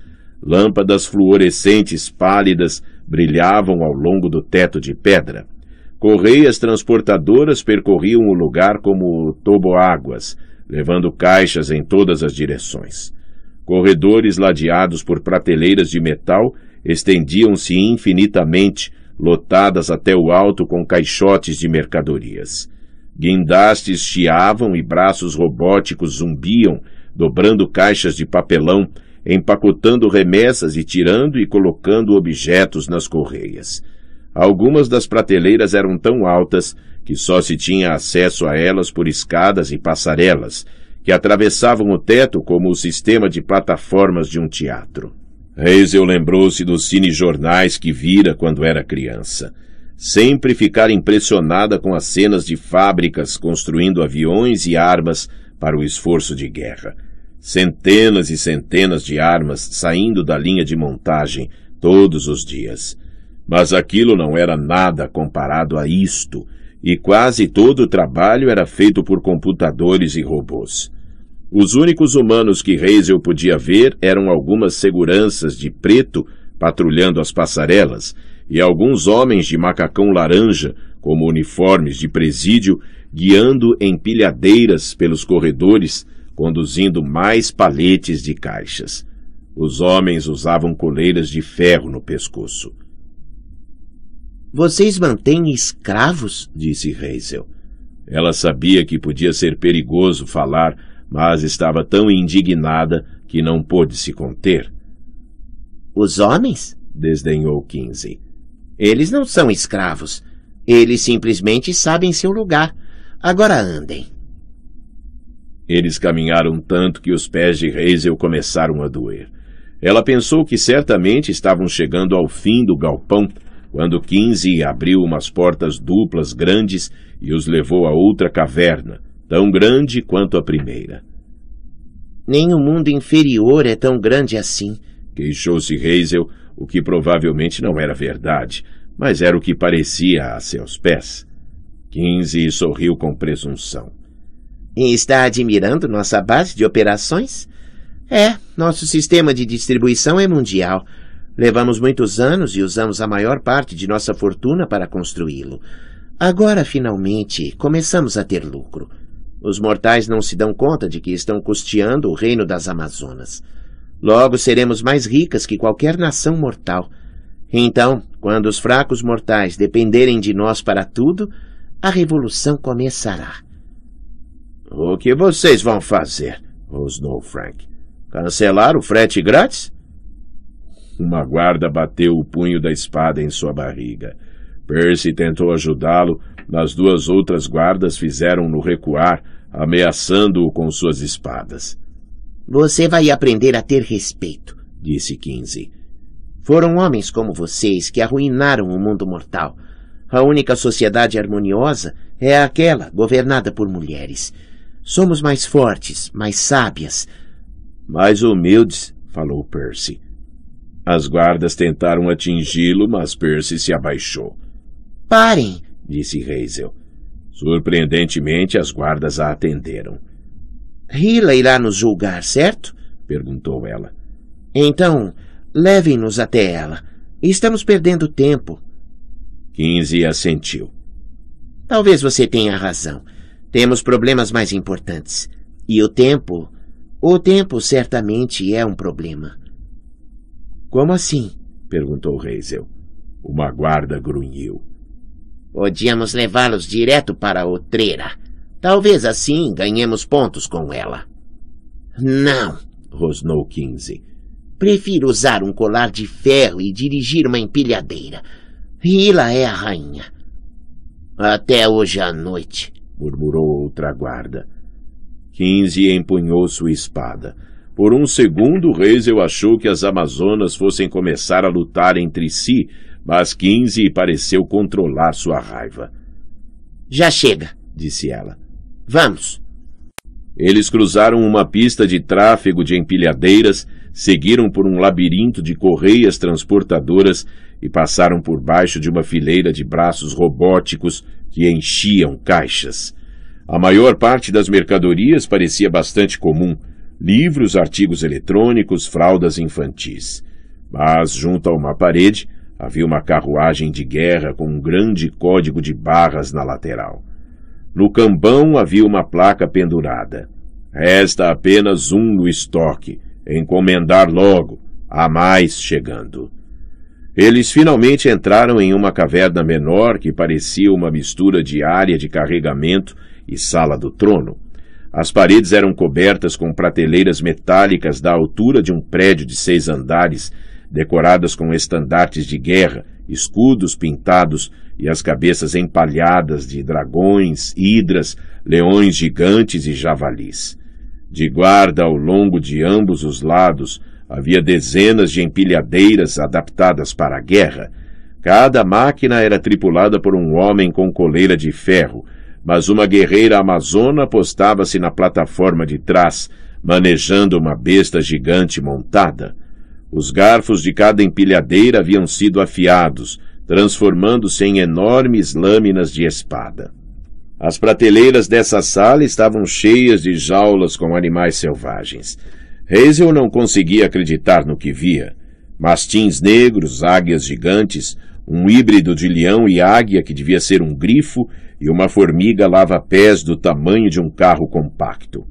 Lâmpadas fluorescentes pálidas brilhavam ao longo do teto de pedra. Correias transportadoras percorriam o lugar como toboáguas, levando caixas em todas as direções. Corredores ladeados por prateleiras de metal estendiam-se infinitamente, lotadas até o alto com caixotes de mercadorias. Guindastes chiavam e braços robóticos zumbiam, dobrando caixas de papelão, empacotando remessas e tirando e colocando objetos nas correias. Algumas das prateleiras eram tão altas que só se tinha acesso a elas por escadas e passarelas, que atravessavam o teto como o sistema de plataformas de um teatro. Hazel lembrou-se dos cinejornais que vira quando era criança. Sempre ficara impressionada com as cenas de fábricas construindo aviões e armas para o esforço de guerra. Centenas e centenas de armas saindo da linha de montagem todos os dias. Mas aquilo não era nada comparado a isto, e quase todo o trabalho era feito por computadores e robôs. Os únicos humanos que Hazel podia ver eram algumas seguranças de preto patrulhando as passarelas e alguns homens de macacão laranja, como uniformes de presídio, guiando empilhadeiras pelos corredores, conduzindo mais paletes de caixas. Os homens usavam coleiras de ferro no pescoço. Vocês mantêm escravos? disse Hazel. Ela sabia que podia ser perigoso falar, mas estava tão indignada que não pôde se conter. Os homens? desdenhou Quinze. Eles não são escravos. Eles simplesmente sabem seu lugar. Agora andem. Eles caminharam tanto que os pés de Hazel começaram a doer. Ela pensou que certamente estavam chegando ao fim do galpão quando Quinze abriu umas portas duplas grandes e os levou a outra caverna, tão grande quanto a primeira. Nem o mundo inferior é tão grande assim, queixou-se Hazel, o que provavelmente não era verdade, mas era o que parecia a seus pés. Quinze sorriu com presunção. E está admirando nossa base de operações? É, nosso sistema de distribuição é mundial. Levamos muitos anos e usamos a maior parte de nossa fortuna para construí-lo. Agora, finalmente, começamos a ter lucro. Os mortais não se dão conta de que estão custeando o reino das Amazonas. Logo seremos mais ricas que qualquer nação mortal. Então, quando os fracos mortais dependerem de nós para tudo, a revolução começará. O que vocês vão fazer? rosnou Frank. Cancelar o frete grátis? Uma guarda bateu o punho da espada em sua barriga. Percy tentou ajudá-lo, mas duas outras guardas fizeram-no recuar, ameaçando-o com suas espadas. Você vai aprender a ter respeito, disse Quinze. Foram homens como vocês que arruinaram o mundo mortal. A única sociedade harmoniosa é aquela governada por mulheres. Somos mais fortes, mais sábias. Mais humildes, falou Percy. As guardas tentaram atingi-lo, mas Percy se abaixou. Parem! disse Hazel. Surpreendentemente, as guardas a atenderam. Hila irá nos julgar, certo? perguntou ela. Então, levem-nos até ela. Estamos perdendo tempo. Quinze assentiu. Talvez você tenha razão. Temos problemas mais importantes. E o tempo. O tempo certamente é um problema. Como assim? perguntou Hazel. Uma guarda grunhiu. Podíamos levá-los direto para a Outreira. Talvez assim ganhemos pontos com ela. Não, rosnou Quinze. Prefiro usar um colar de ferro e dirigir uma empilhadeira. Rila é a rainha. Até hoje à noite, murmurou outra guarda. Quinze empunhou sua espada. Por um segundo, Reisel achou que as Amazonas fossem começar a lutar entre si, mas Quinze pareceu controlar sua raiva. Já chega, disse ela. Vamos. Eles cruzaram uma pista de tráfego de empilhadeiras, seguiram por um labirinto de correias transportadoras e passaram por baixo de uma fileira de braços robóticos que enchiam caixas. A maior parte das mercadorias parecia bastante comum livros, artigos eletrônicos, fraldas infantis. Mas, junto a uma parede, havia uma carruagem de guerra com um grande código de barras na lateral. No cambão havia uma placa pendurada. Resta apenas um no estoque. Encomendar logo. Há mais chegando. Eles finalmente entraram em uma caverna menor que parecia uma mistura de área de carregamento e sala do trono. As paredes eram cobertas com prateleiras metálicas da altura de um prédio de seis andares, decoradas com estandartes de guerra, escudos pintados e as cabeças empalhadas de dragões, hidras, leões gigantes e javalis. De guarda ao longo de ambos os lados havia dezenas de empilhadeiras adaptadas para a guerra. Cada máquina era tripulada por um homem com coleira de ferro, mas uma guerreira amazona postava-se na plataforma de trás, manejando uma besta gigante montada. Os garfos de cada empilhadeira haviam sido afiados, transformando-se em enormes lâminas de espada. As prateleiras dessa sala estavam cheias de jaulas com animais selvagens. Hazel não conseguia acreditar no que via. Mastins negros, águias gigantes, um híbrido de leão e águia que devia ser um grifo e uma formiga lava pés do tamanho de um carro compacto.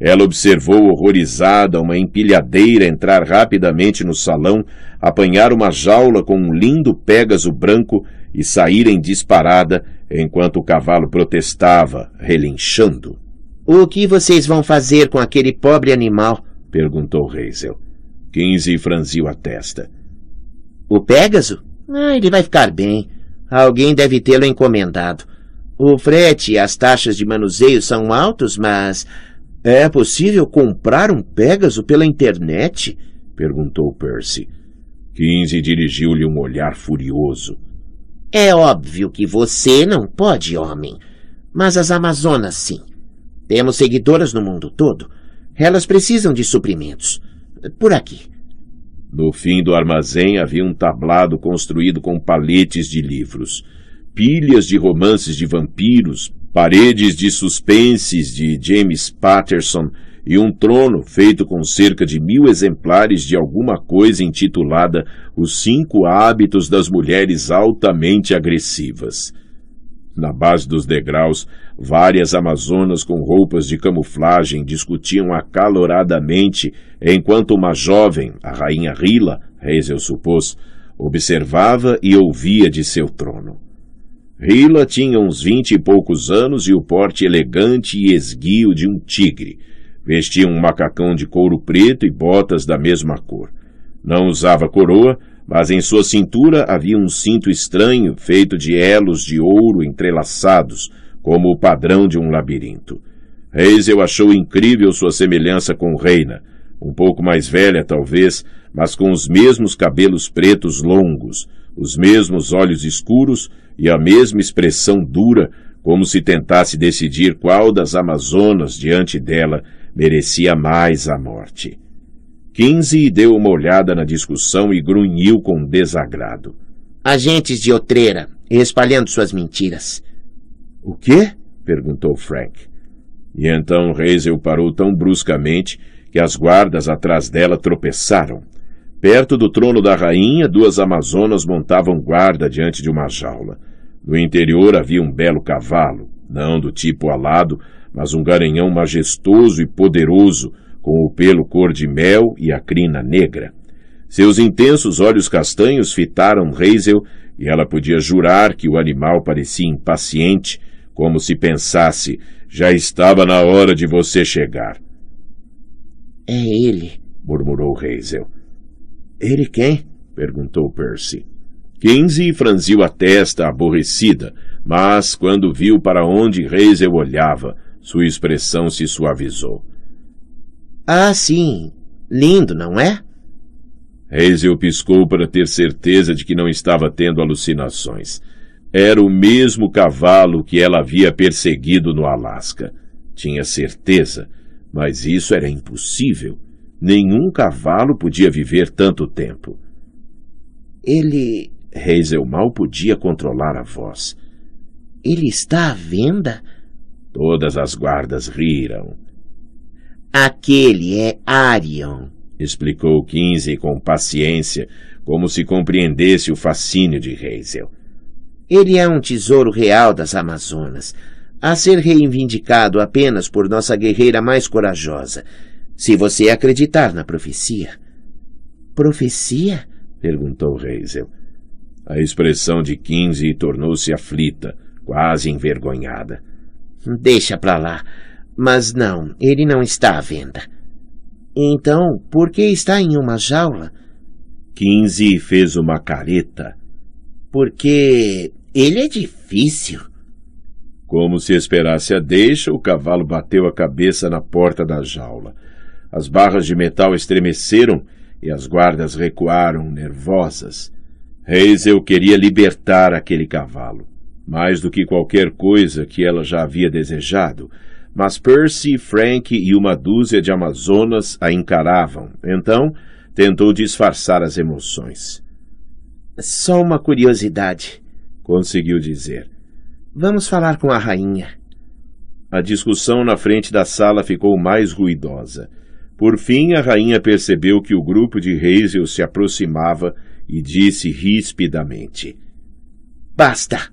Ela observou horrorizada uma empilhadeira entrar rapidamente no salão, apanhar uma jaula com um lindo pégaso branco e sair em disparada enquanto o cavalo protestava, relinchando. O que vocês vão fazer com aquele pobre animal? perguntou Hazel. Quinze franziu a testa. O Pégaso? Ah, ele vai ficar bem. Alguém deve tê-lo encomendado. O frete e as taxas de manuseio são altos, mas é possível comprar um pegaso pela internet? perguntou Percy. Quinze dirigiu-lhe um olhar furioso. É óbvio que você não pode, homem. Mas as Amazonas sim. Temos seguidoras no mundo todo. Elas precisam de suprimentos. Por aqui. No fim do armazém havia um tablado construído com paletes de livros pilhas de romances de vampiros, paredes de suspenses de James Patterson e um trono feito com cerca de mil exemplares de alguma coisa intitulada Os Cinco Hábitos das Mulheres Altamente Agressivas. Na base dos degraus, várias amazonas com roupas de camuflagem discutiam acaloradamente, enquanto uma jovem, a rainha Rila, Hazel supôs, observava e ouvia de seu trono. Rila tinha uns vinte e poucos anos e o porte elegante e esguio de um tigre. Vestia um macacão de couro preto e botas da mesma cor. Não usava coroa, mas em sua cintura havia um cinto estranho feito de elos de ouro entrelaçados, como o padrão de um labirinto. Reisel achou incrível sua semelhança com Reina, um pouco mais velha talvez, mas com os mesmos cabelos pretos longos, os mesmos olhos escuros e a mesma expressão dura, como se tentasse decidir qual das Amazonas diante dela merecia mais a morte. Quinze deu uma olhada na discussão e grunhiu com desagrado. Agentes de outreira, espalhando suas mentiras. O quê? perguntou Frank. E então Hazel parou tão bruscamente que as guardas atrás dela tropeçaram. Perto do trono da rainha, duas amazonas montavam guarda diante de uma jaula. No interior havia um belo cavalo, não do tipo alado, mas um garanhão majestoso e poderoso, com o pelo cor de mel e a crina negra. Seus intensos olhos castanhos fitaram Hazel e ela podia jurar que o animal parecia impaciente, como se pensasse: já estava na hora de você chegar. É ele, murmurou Hazel. Ele quem? perguntou Percy. Quinze franziu a testa aborrecida, mas quando viu para onde Hazel olhava, sua expressão se suavizou. Ah, sim. Lindo, não é? Hazel piscou para ter certeza de que não estava tendo alucinações. Era o mesmo cavalo que ela havia perseguido no Alasca. Tinha certeza, mas isso era impossível. Nenhum cavalo podia viver tanto tempo. Ele. Hazel mal podia controlar a voz. Ele está à venda? Todas as guardas riram. Aquele é Arion, explicou Quinze com paciência, como se compreendesse o fascínio de Hazel. Ele é um tesouro real das Amazonas, a ser reivindicado apenas por nossa guerreira mais corajosa se você acreditar na profecia. Profecia? perguntou Hazel. A expressão de Quinze tornou-se aflita, quase envergonhada. Deixa pra lá. Mas não, ele não está à venda. Então, por que está em uma jaula? Quinze fez uma careta. Porque ele é difícil. Como se esperasse a deixa, o cavalo bateu a cabeça na porta da jaula. As barras de metal estremeceram e as guardas recuaram nervosas. Hazel queria libertar aquele cavalo, mais do que qualquer coisa que ela já havia desejado, mas Percy, Frank e uma dúzia de amazonas a encaravam. Então, tentou disfarçar as emoções. Só uma curiosidade, conseguiu dizer. Vamos falar com a rainha. A discussão na frente da sala ficou mais ruidosa. Por fim, a rainha percebeu que o grupo de Hazel se aproximava e disse rispidamente: Basta!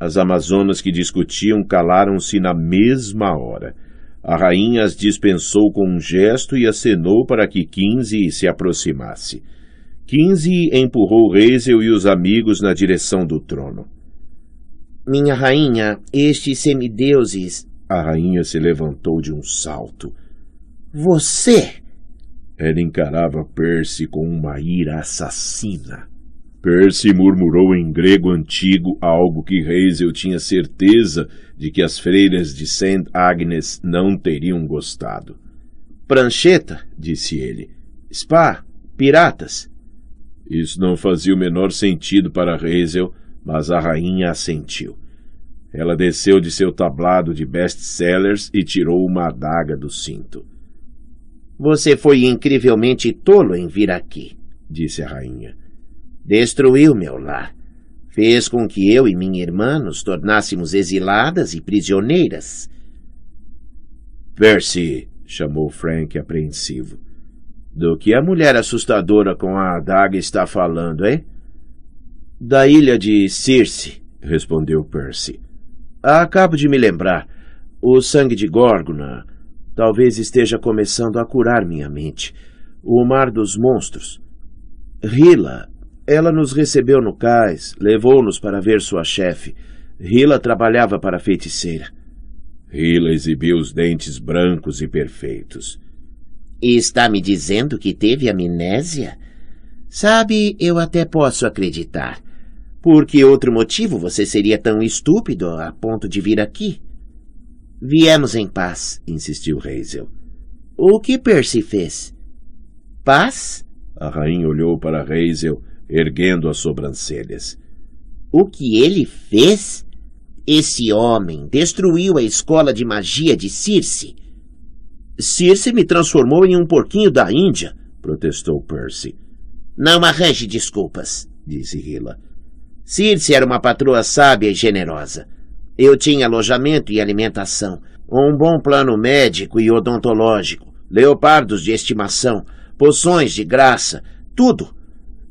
As amazonas que discutiam calaram-se na mesma hora. A rainha as dispensou com um gesto e acenou para que Quinze se aproximasse. Quinze empurrou Hazel e os amigos na direção do trono. Minha rainha, estes semideuses. A rainha se levantou de um salto. Você! Ela encarava Percy com uma ira assassina. Percy murmurou em grego antigo algo que Hazel tinha certeza de que as freiras de St. Agnes não teriam gostado. Prancheta, disse ele. Spa, piratas. Isso não fazia o menor sentido para Hazel, mas a rainha assentiu. Ela desceu de seu tablado de best-sellers e tirou uma adaga do cinto. Você foi incrivelmente tolo em vir aqui, disse a rainha. Destruiu meu lar. Fez com que eu e minha irmã nos tornássemos exiladas e prisioneiras. Percy, chamou Frank apreensivo. Do que a mulher assustadora com a adaga está falando, hein? Da ilha de Circe, respondeu Percy. Acabo de me lembrar. O sangue de Górgona Talvez esteja começando a curar minha mente. O mar dos monstros. Rila. Ela nos recebeu no cais, levou-nos para ver sua chefe. Rila trabalhava para a feiticeira. Rila exibiu os dentes brancos e perfeitos. E está me dizendo que teve amnésia? Sabe, eu até posso acreditar. Por que outro motivo você seria tão estúpido a ponto de vir aqui? Viemos em paz, insistiu Hazel. O que Percy fez? Paz? A rainha olhou para Hazel, erguendo as sobrancelhas. O que ele fez? Esse homem destruiu a escola de magia de Circe. Circe me transformou em um porquinho da Índia, protestou Percy. Não arranje desculpas, disse Hila. Circe era uma patroa sábia e generosa. Eu tinha alojamento e alimentação, um bom plano médico e odontológico, leopardos de estimação, poções de graça, tudo.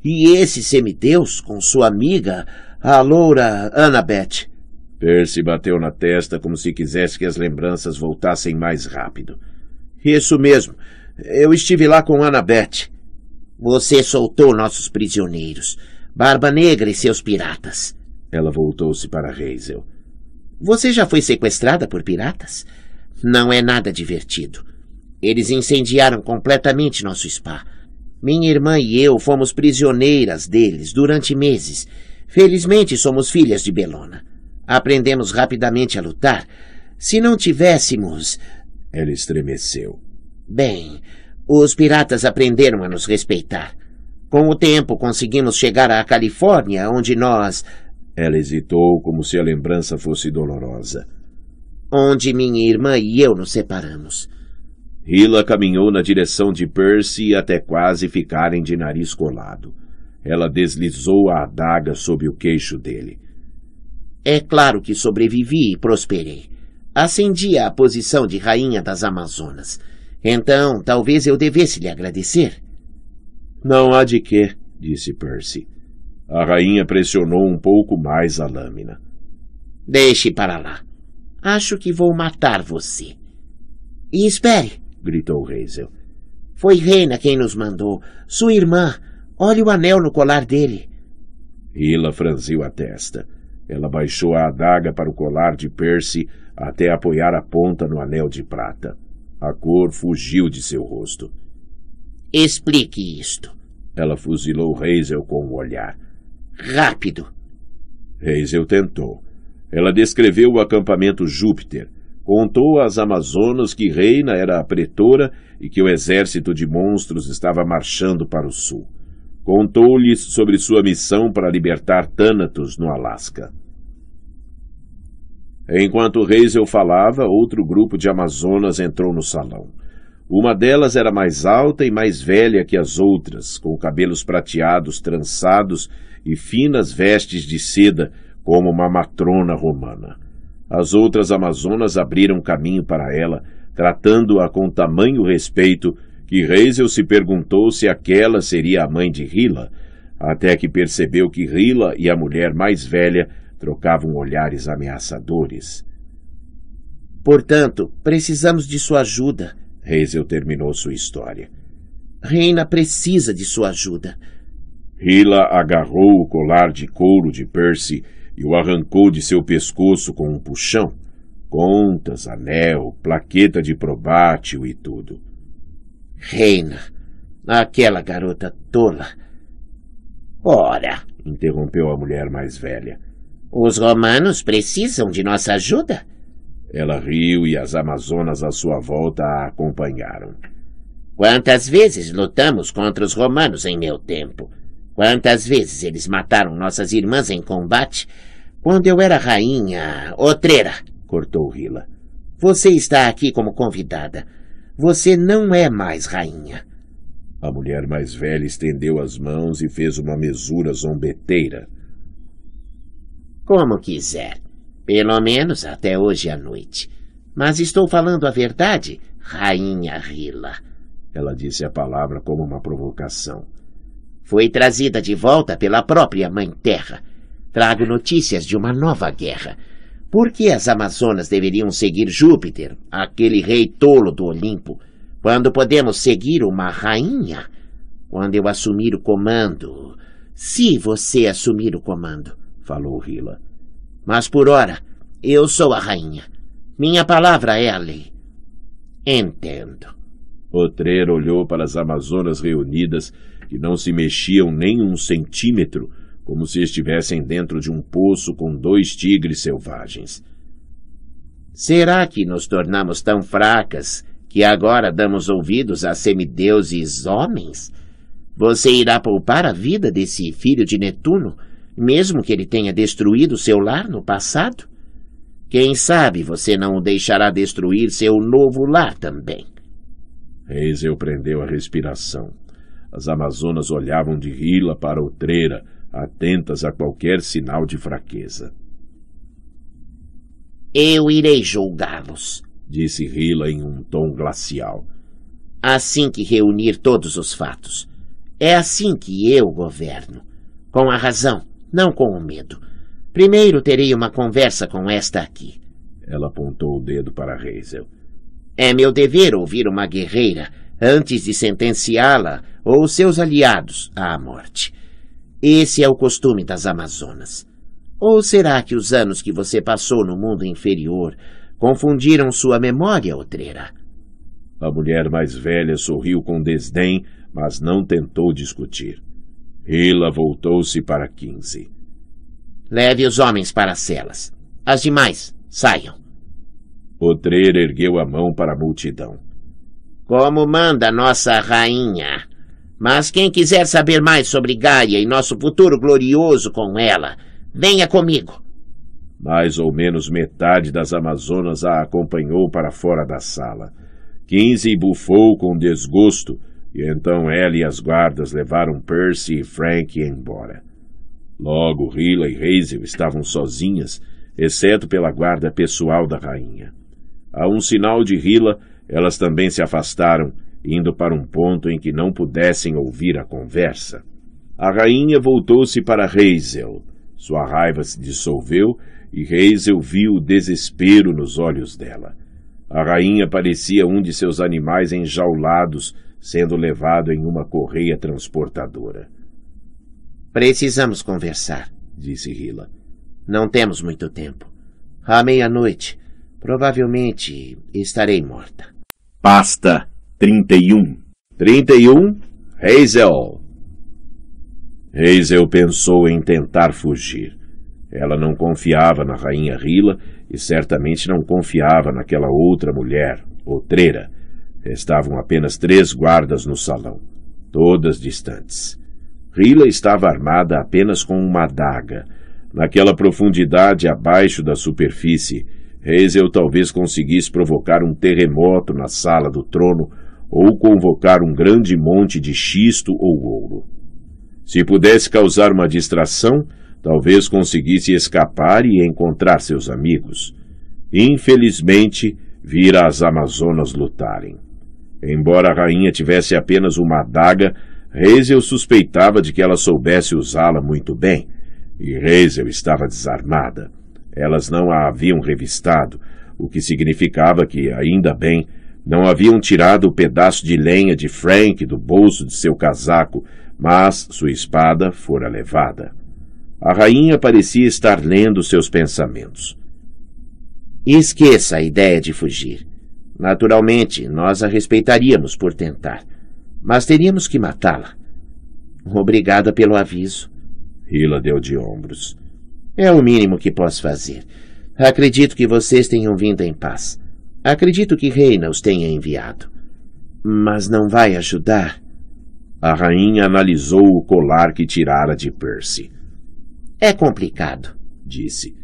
E esse semideus com sua amiga, a loura Annabeth. Percy bateu na testa como se quisesse que as lembranças voltassem mais rápido. Isso mesmo. Eu estive lá com Annabeth. Você soltou nossos prisioneiros. Barba Negra e seus piratas. Ela voltou-se para Hazel. Você já foi sequestrada por piratas? Não é nada divertido. Eles incendiaram completamente nosso spa. Minha irmã e eu fomos prisioneiras deles durante meses. Felizmente somos filhas de Belona. Aprendemos rapidamente a lutar. Se não tivéssemos. Ela estremeceu. Bem, os piratas aprenderam a nos respeitar. Com o tempo, conseguimos chegar à Califórnia, onde nós. Ela hesitou, como se a lembrança fosse dolorosa. Onde minha irmã e eu nos separamos. Hila caminhou na direção de Percy até quase ficarem de nariz colado. Ela deslizou a adaga sob o queixo dele. É claro que sobrevivi e prosperei. Ascendi à posição de rainha das Amazonas. Então, talvez eu devesse lhe agradecer. Não há de quê, disse Percy. A rainha pressionou um pouco mais a lâmina. Deixe para lá. Acho que vou matar você. E espere, gritou Hazel. Foi Reina quem nos mandou. Sua irmã. Olhe o anel no colar dele. Hila franziu a testa. Ela baixou a adaga para o colar de Percy até apoiar a ponta no anel de prata. A cor fugiu de seu rosto. Explique isto. Ela fuzilou Hazel com o um olhar rápido. Reisel tentou. Ela descreveu o acampamento Júpiter, contou às Amazonas que Reina era a pretora e que o exército de monstros estava marchando para o sul. contou lhes sobre sua missão para libertar Thanatos no Alasca. Enquanto Reisel falava, outro grupo de Amazonas entrou no salão. Uma delas era mais alta e mais velha que as outras, com cabelos prateados trançados e finas vestes de seda, como uma matrona romana. As outras amazonas abriram caminho para ela, tratando-a com tamanho respeito que Reisel se perguntou se aquela seria a mãe de Rila, até que percebeu que Rila e a mulher mais velha trocavam olhares ameaçadores. Portanto, precisamos de sua ajuda, Reisel terminou sua história. Reina precisa de sua ajuda. Hila agarrou o colar de couro de Percy e o arrancou de seu pescoço com um puxão. Contas, anel, plaqueta de probátil e tudo. Reina, aquela garota tola. Ora, interrompeu a mulher mais velha. Os romanos precisam de nossa ajuda? Ela riu e as amazonas à sua volta a acompanharam. Quantas vezes lutamos contra os romanos em meu tempo? Quantas vezes eles mataram nossas irmãs em combate? Quando eu era rainha... Otreira, cortou Rila. Você está aqui como convidada. Você não é mais rainha. A mulher mais velha estendeu as mãos e fez uma mesura zombeteira. Como quiser. Pelo menos até hoje à noite. Mas estou falando a verdade, rainha Rila. Ela disse a palavra como uma provocação. Foi trazida de volta pela própria Mãe Terra. Trago notícias de uma nova guerra. Por que as Amazonas deveriam seguir Júpiter, aquele rei tolo do Olimpo, quando podemos seguir uma rainha? Quando eu assumir o comando. Se você assumir o comando, falou Rila. Mas por ora, eu sou a rainha. Minha palavra é a lei. Entendo. Otreiro olhou para as Amazonas reunidas que não se mexiam nem um centímetro, como se estivessem dentro de um poço com dois tigres selvagens. Será que nos tornamos tão fracas que agora damos ouvidos a semideuses homens? Você irá poupar a vida desse filho de Netuno, mesmo que ele tenha destruído seu lar no passado? Quem sabe você não o deixará destruir seu novo lar também. eu prendeu a respiração. As amazonas olhavam de rila para outreira, atentas a qualquer sinal de fraqueza. Eu irei julgá-los, disse Rila em um tom glacial. Assim que reunir todos os fatos. É assim que eu governo. Com a razão, não com o medo. Primeiro terei uma conversa com esta aqui. Ela apontou o dedo para Hazel. É meu dever ouvir uma guerreira antes de sentenciá-la ou seus aliados à morte. Esse é o costume das Amazonas. Ou será que os anos que você passou no mundo inferior confundiram sua memória, Otreira? A mulher mais velha sorriu com desdém, mas não tentou discutir. Ela voltou-se para quinze. Leve os homens para as celas. As demais, saiam. Otreira ergueu a mão para a multidão como manda nossa rainha. Mas quem quiser saber mais sobre Gaia e nosso futuro glorioso com ela, venha comigo. Mais ou menos metade das Amazonas a acompanhou para fora da sala. Quinze bufou com desgosto, e então ela e as guardas levaram Percy e Frank embora. Logo, Rila e Hazel estavam sozinhas, exceto pela guarda pessoal da rainha. A um sinal de Rila, elas também se afastaram, indo para um ponto em que não pudessem ouvir a conversa. A rainha voltou-se para Hazel. Sua raiva se dissolveu e Hazel viu o desespero nos olhos dela. A rainha parecia um de seus animais enjaulados, sendo levado em uma correia transportadora. Precisamos conversar, disse Hila. Não temos muito tempo. À meia-noite, provavelmente estarei morta pasta 31. 31, Hazel. Hazel pensou em tentar fugir. Ela não confiava na rainha Rila e certamente não confiava naquela outra mulher, outreira. Estavam apenas três guardas no salão, todas distantes. Rila estava armada apenas com uma adaga. Naquela profundidade abaixo da superfície, Hazel talvez conseguisse provocar um terremoto na sala do trono ou convocar um grande monte de xisto ou ouro. Se pudesse causar uma distração, talvez conseguisse escapar e encontrar seus amigos. Infelizmente, vira as Amazonas lutarem. Embora a rainha tivesse apenas uma adaga, Hazel suspeitava de que ela soubesse usá-la muito bem, e Hazel estava desarmada. Elas não a haviam revistado, o que significava que, ainda bem, não haviam tirado o pedaço de lenha de Frank do bolso de seu casaco, mas sua espada fora levada. A rainha parecia estar lendo seus pensamentos. Esqueça a ideia de fugir. Naturalmente, nós a respeitaríamos por tentar, mas teríamos que matá-la. Obrigada pelo aviso. Hila deu de ombros. É o mínimo que posso fazer. Acredito que vocês tenham vindo em paz. Acredito que Reina os tenha enviado. Mas não vai ajudar? A rainha analisou o colar que tirara de Percy. É complicado, disse.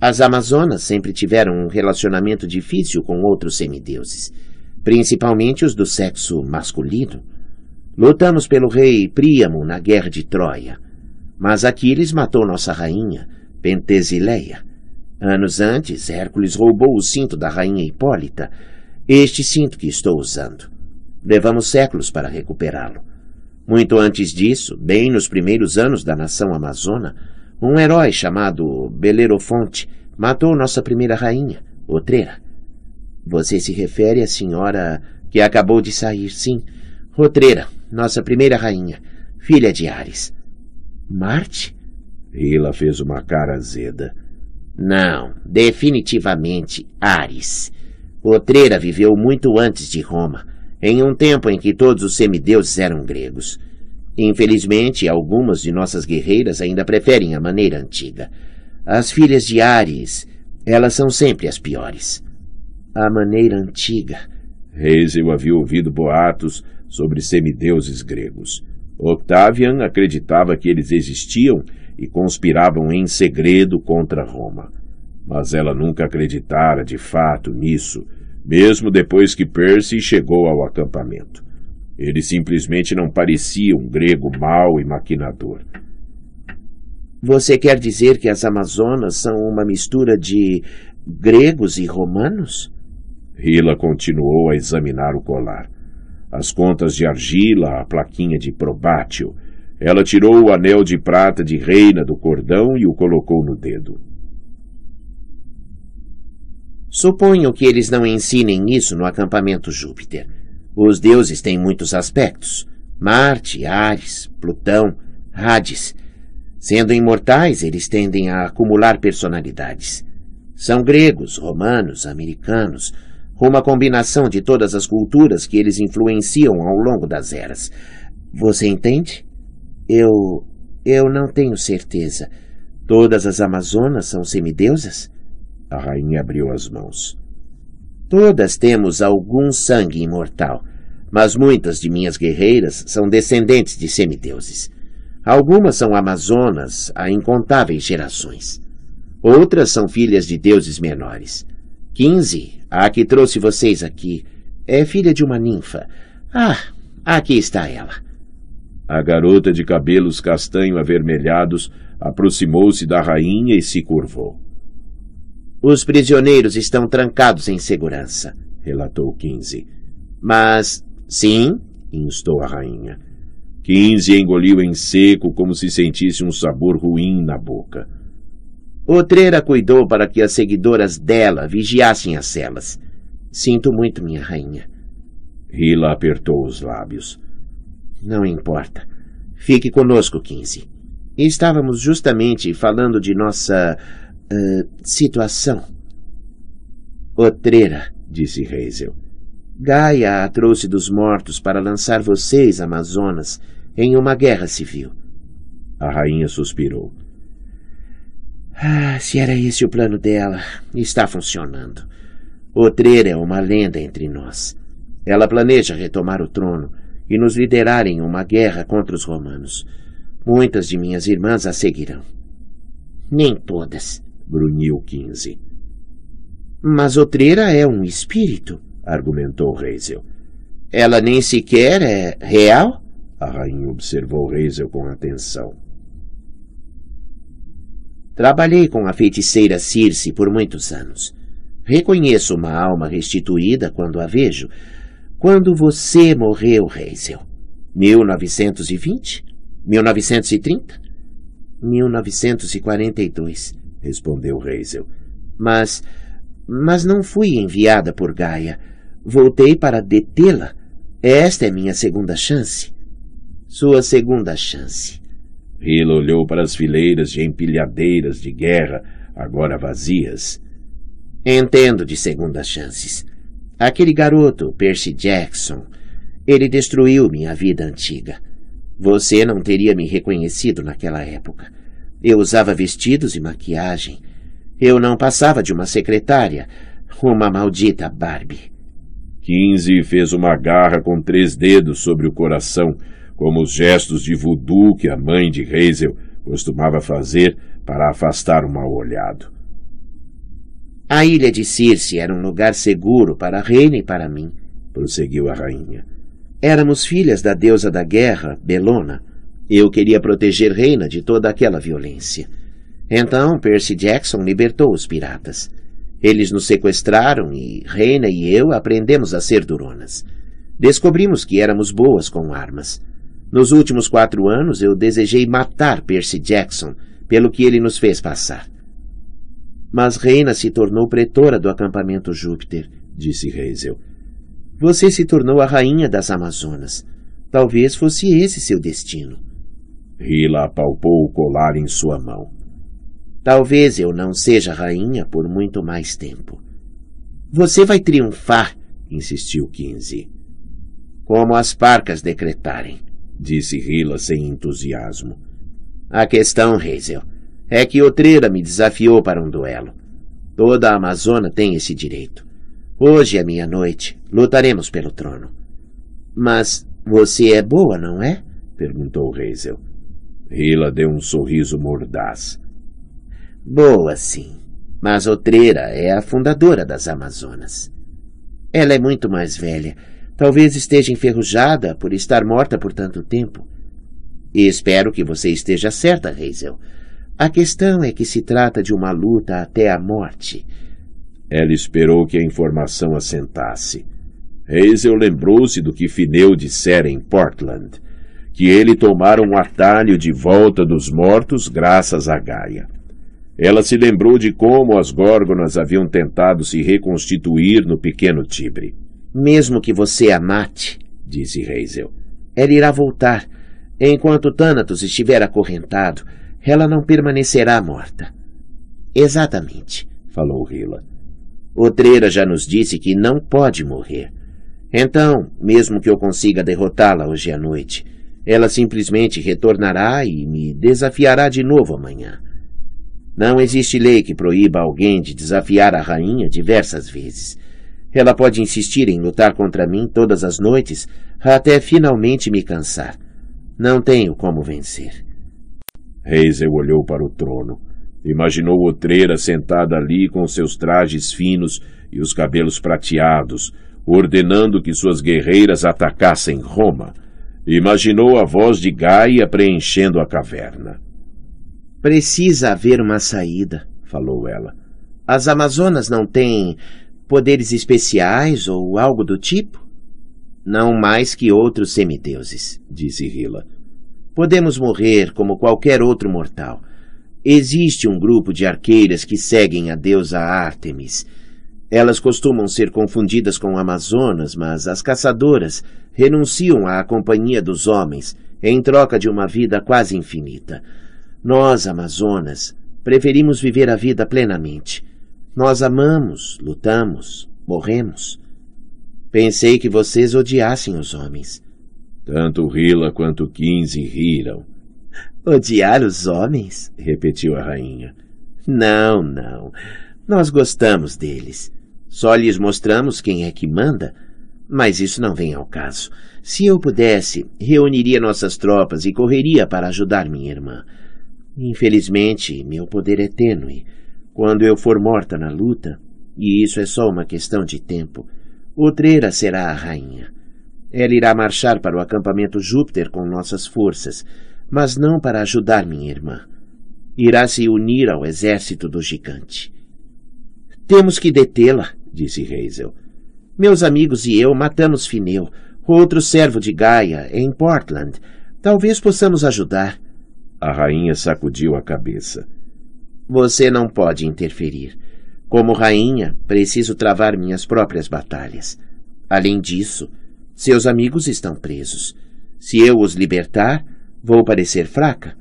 As Amazonas sempre tiveram um relacionamento difícil com outros semideuses, principalmente os do sexo masculino. Lutamos pelo rei Príamo na guerra de Troia, mas Aquiles matou nossa rainha Pentesileia. Anos antes, Hércules roubou o cinto da rainha Hipólita, este cinto que estou usando. Levamos séculos para recuperá-lo. Muito antes disso, bem nos primeiros anos da nação amazona, um herói chamado Belerofonte matou nossa primeira rainha, Otreira. Você se refere à senhora que acabou de sair, sim. Otreira, nossa primeira rainha, filha de Ares. Marte? Rila fez uma cara azeda. Não, definitivamente Ares. Otreira viveu muito antes de Roma, em um tempo em que todos os semideuses eram gregos. Infelizmente, algumas de nossas guerreiras ainda preferem a maneira antiga. As filhas de Ares, elas são sempre as piores. A maneira antiga. Reisel havia ouvido boatos sobre semideuses gregos. Octavian acreditava que eles existiam e conspiravam em segredo contra Roma. Mas ela nunca acreditara de fato nisso, mesmo depois que Percy chegou ao acampamento. Ele simplesmente não parecia um grego mau e maquinador. Você quer dizer que as Amazonas são uma mistura de gregos e romanos? Rila continuou a examinar o colar. As contas de argila, a plaquinha de probátil. Ela tirou o anel de prata de reina do cordão e o colocou no dedo. Suponho que eles não ensinem isso no acampamento Júpiter. Os deuses têm muitos aspectos: Marte, Ares, Plutão, Hades. Sendo imortais, eles tendem a acumular personalidades. São gregos, romanos, americanos, uma combinação de todas as culturas que eles influenciam ao longo das eras. Você entende? Eu. eu não tenho certeza. Todas as Amazonas são semideusas? A rainha abriu as mãos. Todas temos algum sangue imortal, mas muitas de minhas guerreiras são descendentes de semideuses. Algumas são amazonas há incontáveis gerações. Outras são filhas de deuses menores. Quinze, a que trouxe vocês aqui, é filha de uma ninfa. Ah, aqui está ela. A garota de cabelos castanho avermelhados aproximou-se da rainha e se curvou. Os prisioneiros estão trancados em segurança, relatou Quinze. Mas. Sim, instou a rainha. Quinze engoliu em seco como se sentisse um sabor ruim na boca. Outreira cuidou para que as seguidoras dela vigiassem as celas. Sinto muito, minha rainha. Rila apertou os lábios. Não importa. Fique conosco, quinze Estávamos justamente falando de nossa. Uh, situação. Otreira, disse Hazel. Gaia a trouxe dos mortos para lançar vocês, Amazonas, em uma guerra civil. A rainha suspirou. Ah, se era esse o plano dela, está funcionando. Otreira é uma lenda entre nós. Ela planeja retomar o trono, e nos liderarem uma guerra contra os romanos. Muitas de minhas irmãs a seguirão. Nem todas, grunhiu Quinze. Mas Otreira é um espírito, argumentou Reisel. Ela nem sequer é real? A rainha observou Reisel com atenção. Trabalhei com a feiticeira Circe por muitos anos. Reconheço uma alma restituída quando a vejo, quando você morreu, Hazel? 1920? 1930? 1942, respondeu Hazel. Mas. Mas não fui enviada por Gaia. Voltei para detê-la. Esta é minha segunda chance. Sua segunda chance. Rila olhou para as fileiras de empilhadeiras de guerra, agora vazias. Entendo de segundas chances. Aquele garoto, Percy Jackson, ele destruiu minha vida antiga. Você não teria me reconhecido naquela época. Eu usava vestidos e maquiagem. Eu não passava de uma secretária, uma maldita Barbie. Quinze fez uma garra com três dedos sobre o coração, como os gestos de voodoo que a mãe de Hazel costumava fazer para afastar o mal olhado. A ilha de Circe era um lugar seguro para a reina e para mim, prosseguiu a rainha. Éramos filhas da deusa da guerra, Belona. Eu queria proteger Reina de toda aquela violência. Então Percy Jackson libertou os piratas. Eles nos sequestraram e Reina e eu aprendemos a ser duronas. Descobrimos que éramos boas com armas. Nos últimos quatro anos eu desejei matar Percy Jackson pelo que ele nos fez passar. Mas Reina se tornou pretora do acampamento Júpiter, disse Hazel. Você se tornou a rainha das Amazonas. Talvez fosse esse seu destino. Hila apalpou o colar em sua mão. Talvez eu não seja rainha por muito mais tempo. Você vai triunfar, insistiu Quinze. Como as parcas decretarem, disse Hila sem entusiasmo. A questão, Hazel, é que Otreira me desafiou para um duelo. Toda a Amazônia tem esse direito. Hoje é minha noite. Lutaremos pelo trono. Mas você é boa, não é? Perguntou Reisel. Rila deu um sorriso mordaz. Boa, sim. Mas Otreira é a fundadora das Amazonas. Ela é muito mais velha. Talvez esteja enferrujada por estar morta por tanto tempo. E espero que você esteja certa, Reisel. A questão é que se trata de uma luta até a morte. Ela esperou que a informação assentasse. Hazel lembrou-se do que Fineu dissera em Portland, que ele tomara um atalho de volta dos mortos graças à Gaia. Ela se lembrou de como as górgonas haviam tentado se reconstituir no pequeno Tibre. Mesmo que você a mate, disse Hazel, ela irá voltar. Enquanto Thanatos estiver acorrentado, ela não permanecerá morta. Exatamente, falou Rila. Otreira já nos disse que não pode morrer. Então, mesmo que eu consiga derrotá-la hoje à noite, ela simplesmente retornará e me desafiará de novo amanhã. Não existe lei que proíba alguém de desafiar a rainha diversas vezes. Ela pode insistir em lutar contra mim todas as noites até finalmente me cansar. Não tenho como vencer. Hazel olhou para o trono. Imaginou Otreira sentada ali com seus trajes finos e os cabelos prateados, ordenando que suas guerreiras atacassem Roma. Imaginou a voz de Gaia preenchendo a caverna. Precisa haver uma saída, falou ela. As Amazonas não têm poderes especiais ou algo do tipo? Não mais que outros semideuses, disse Rila. Podemos morrer como qualquer outro mortal. Existe um grupo de arqueiras que seguem a deusa Ártemis. Elas costumam ser confundidas com amazonas, mas as caçadoras renunciam à companhia dos homens em troca de uma vida quase infinita. Nós, amazonas, preferimos viver a vida plenamente. Nós amamos, lutamos, morremos. Pensei que vocês odiassem os homens. Tanto Rila quanto Quinze riram. Odiar os homens? repetiu a rainha. Não, não. Nós gostamos deles. Só lhes mostramos quem é que manda. Mas isso não vem ao caso. Se eu pudesse, reuniria nossas tropas e correria para ajudar minha irmã. Infelizmente, meu poder é tênue. Quando eu for morta na luta, e isso é só uma questão de tempo, Outreira será a rainha. Ela irá marchar para o acampamento Júpiter com nossas forças, mas não para ajudar minha irmã. Irá se unir ao exército do gigante. Temos que detê-la, disse Hazel. Meus amigos e eu matamos Fineu, outro servo de Gaia, em Portland. Talvez possamos ajudar. A rainha sacudiu a cabeça. Você não pode interferir. Como rainha, preciso travar minhas próprias batalhas. Além disso, seus amigos estão presos. Se eu os libertar, vou parecer fraca.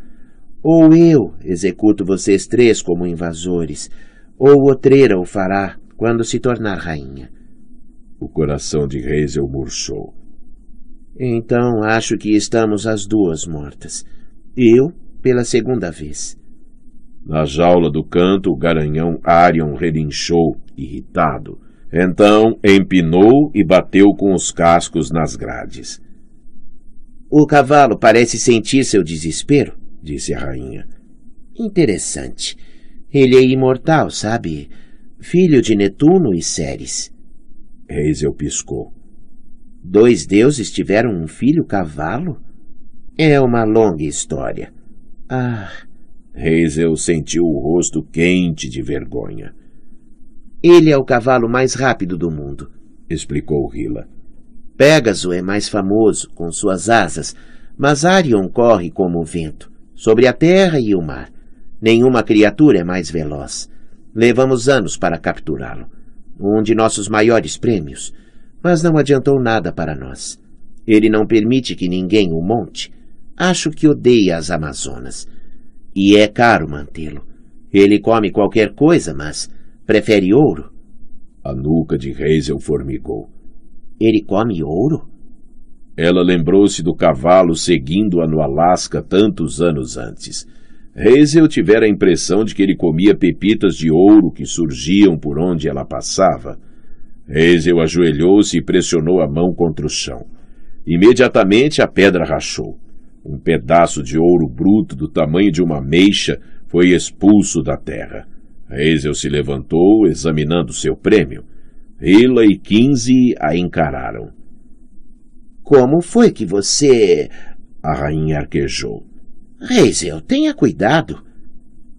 Ou eu executo vocês três como invasores, ou Otreira o fará quando se tornar rainha. O coração de Hazel murchou. Então acho que estamos as duas mortas. Eu, pela segunda vez. Na jaula do canto, o garanhão Arion relinchou, irritado. Então empinou e bateu com os cascos nas grades. O cavalo parece sentir seu desespero, disse a rainha. Interessante. Ele é imortal, sabe? Filho de Netuno e Ceres. Hazel piscou. Dois deuses tiveram um filho cavalo? É uma longa história. Ah. Hazel sentiu o rosto quente de vergonha. Ele é o cavalo mais rápido do mundo, explicou Rila. Pégaso é mais famoso, com suas asas, mas Arion corre como o vento, sobre a terra e o mar. Nenhuma criatura é mais veloz. Levamos anos para capturá-lo. Um de nossos maiores prêmios. Mas não adiantou nada para nós. Ele não permite que ninguém o monte. Acho que odeia as Amazonas. E é caro mantê-lo. Ele come qualquer coisa, mas Prefere ouro? A nuca de Hazel formigou. Ele come ouro? Ela lembrou-se do cavalo seguindo-a no Alasca tantos anos antes. Hazel tivera a impressão de que ele comia pepitas de ouro que surgiam por onde ela passava. Hazel ajoelhou-se e pressionou a mão contra o chão. Imediatamente a pedra rachou. Um pedaço de ouro bruto do tamanho de uma meixa foi expulso da terra. Hazel se levantou, examinando seu prêmio. Hila e Quinze a encararam. Como foi que você. A rainha arquejou. Hazel, tenha cuidado.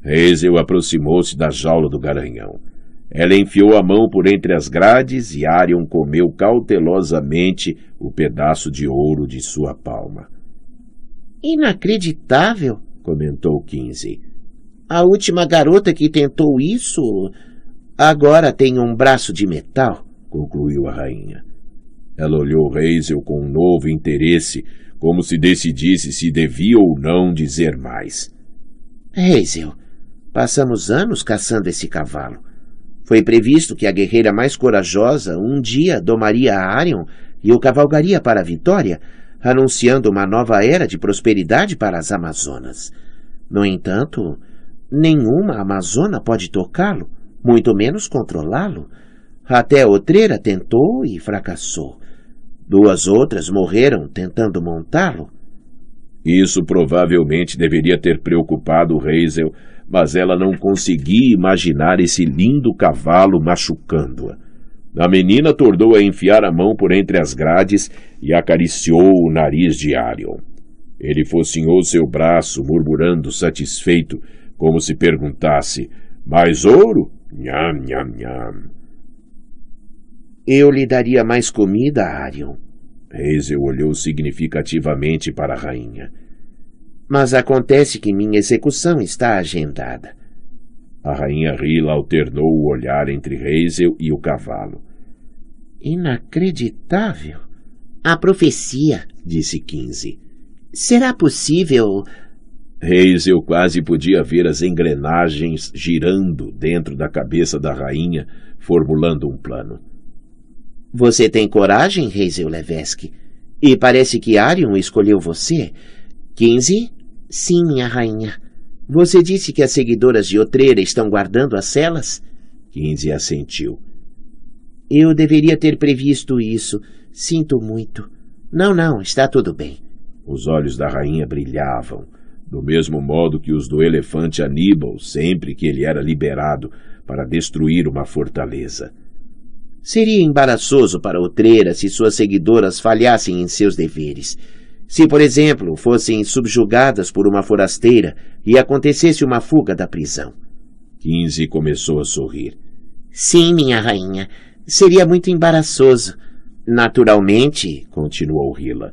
Hazel aproximou-se da jaula do garanhão. Ela enfiou a mão por entre as grades e Arion comeu cautelosamente o pedaço de ouro de sua palma. Inacreditável, comentou Quinze. A última garota que tentou isso agora tem um braço de metal, concluiu a rainha. Ela olhou Hazel com um novo interesse, como se decidisse se devia ou não dizer mais. Hazel, passamos anos caçando esse cavalo. Foi previsto que a guerreira mais corajosa um dia domaria a Arion e o cavalgaria para a vitória, anunciando uma nova era de prosperidade para as Amazonas. No entanto, Nenhuma amazona pode tocá-lo, muito menos controlá-lo. Até Otreira tentou e fracassou. Duas outras morreram tentando montá-lo. Isso provavelmente deveria ter preocupado Hazel, mas ela não conseguia imaginar esse lindo cavalo machucando-a. A menina tornou a enfiar a mão por entre as grades e acariciou o nariz de Arion. Ele focinhou seu braço, murmurando satisfeito como se perguntasse: Mais ouro? Nham, nham, nham. Eu lhe daria mais comida, Arion. Hazel olhou significativamente para a rainha. Mas acontece que minha execução está agendada. A rainha Rila alternou o olhar entre Hazel e o cavalo. Inacreditável! A profecia, disse Quinze. Será possível Reis, eu quase podia ver as engrenagens girando dentro da cabeça da rainha, formulando um plano. Você tem coragem, Reis Levesque. E parece que Arion escolheu você. Quinze? Sim, minha rainha. Você disse que as seguidoras de Otreira estão guardando as celas? Quinze assentiu. Eu deveria ter previsto isso. Sinto muito. Não, não, está tudo bem. Os olhos da rainha brilhavam do mesmo modo que os do elefante Aníbal, sempre que ele era liberado para destruir uma fortaleza. Seria embaraçoso para Outreira se suas seguidoras falhassem em seus deveres. Se, por exemplo, fossem subjugadas por uma forasteira e acontecesse uma fuga da prisão. Quinze começou a sorrir. Sim, minha rainha, seria muito embaraçoso. Naturalmente, continuou Rila,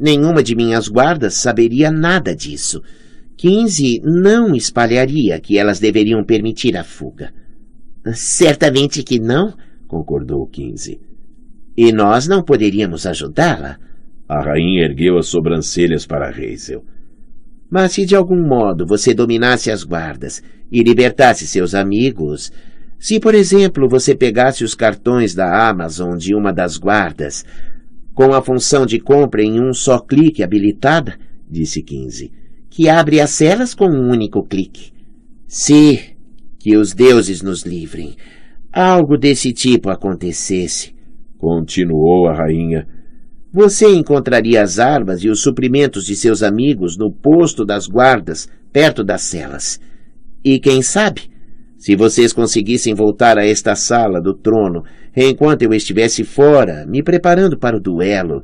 Nenhuma de minhas guardas saberia nada disso. Quinze não espalharia que elas deveriam permitir a fuga. Certamente que não, concordou Quinze. E nós não poderíamos ajudá-la. A rainha ergueu as sobrancelhas para Reisel. Mas se de algum modo você dominasse as guardas e libertasse seus amigos, se, por exemplo, você pegasse os cartões da Amazon de uma das guardas, com a função de compra em um só clique habilitada, disse 15, que abre as celas com um único clique. Se que os deuses nos livrem, algo desse tipo acontecesse, continuou a rainha. Você encontraria as armas e os suprimentos de seus amigos no posto das guardas, perto das celas. E quem sabe, se vocês conseguissem voltar a esta sala do trono enquanto eu estivesse fora, me preparando para o duelo.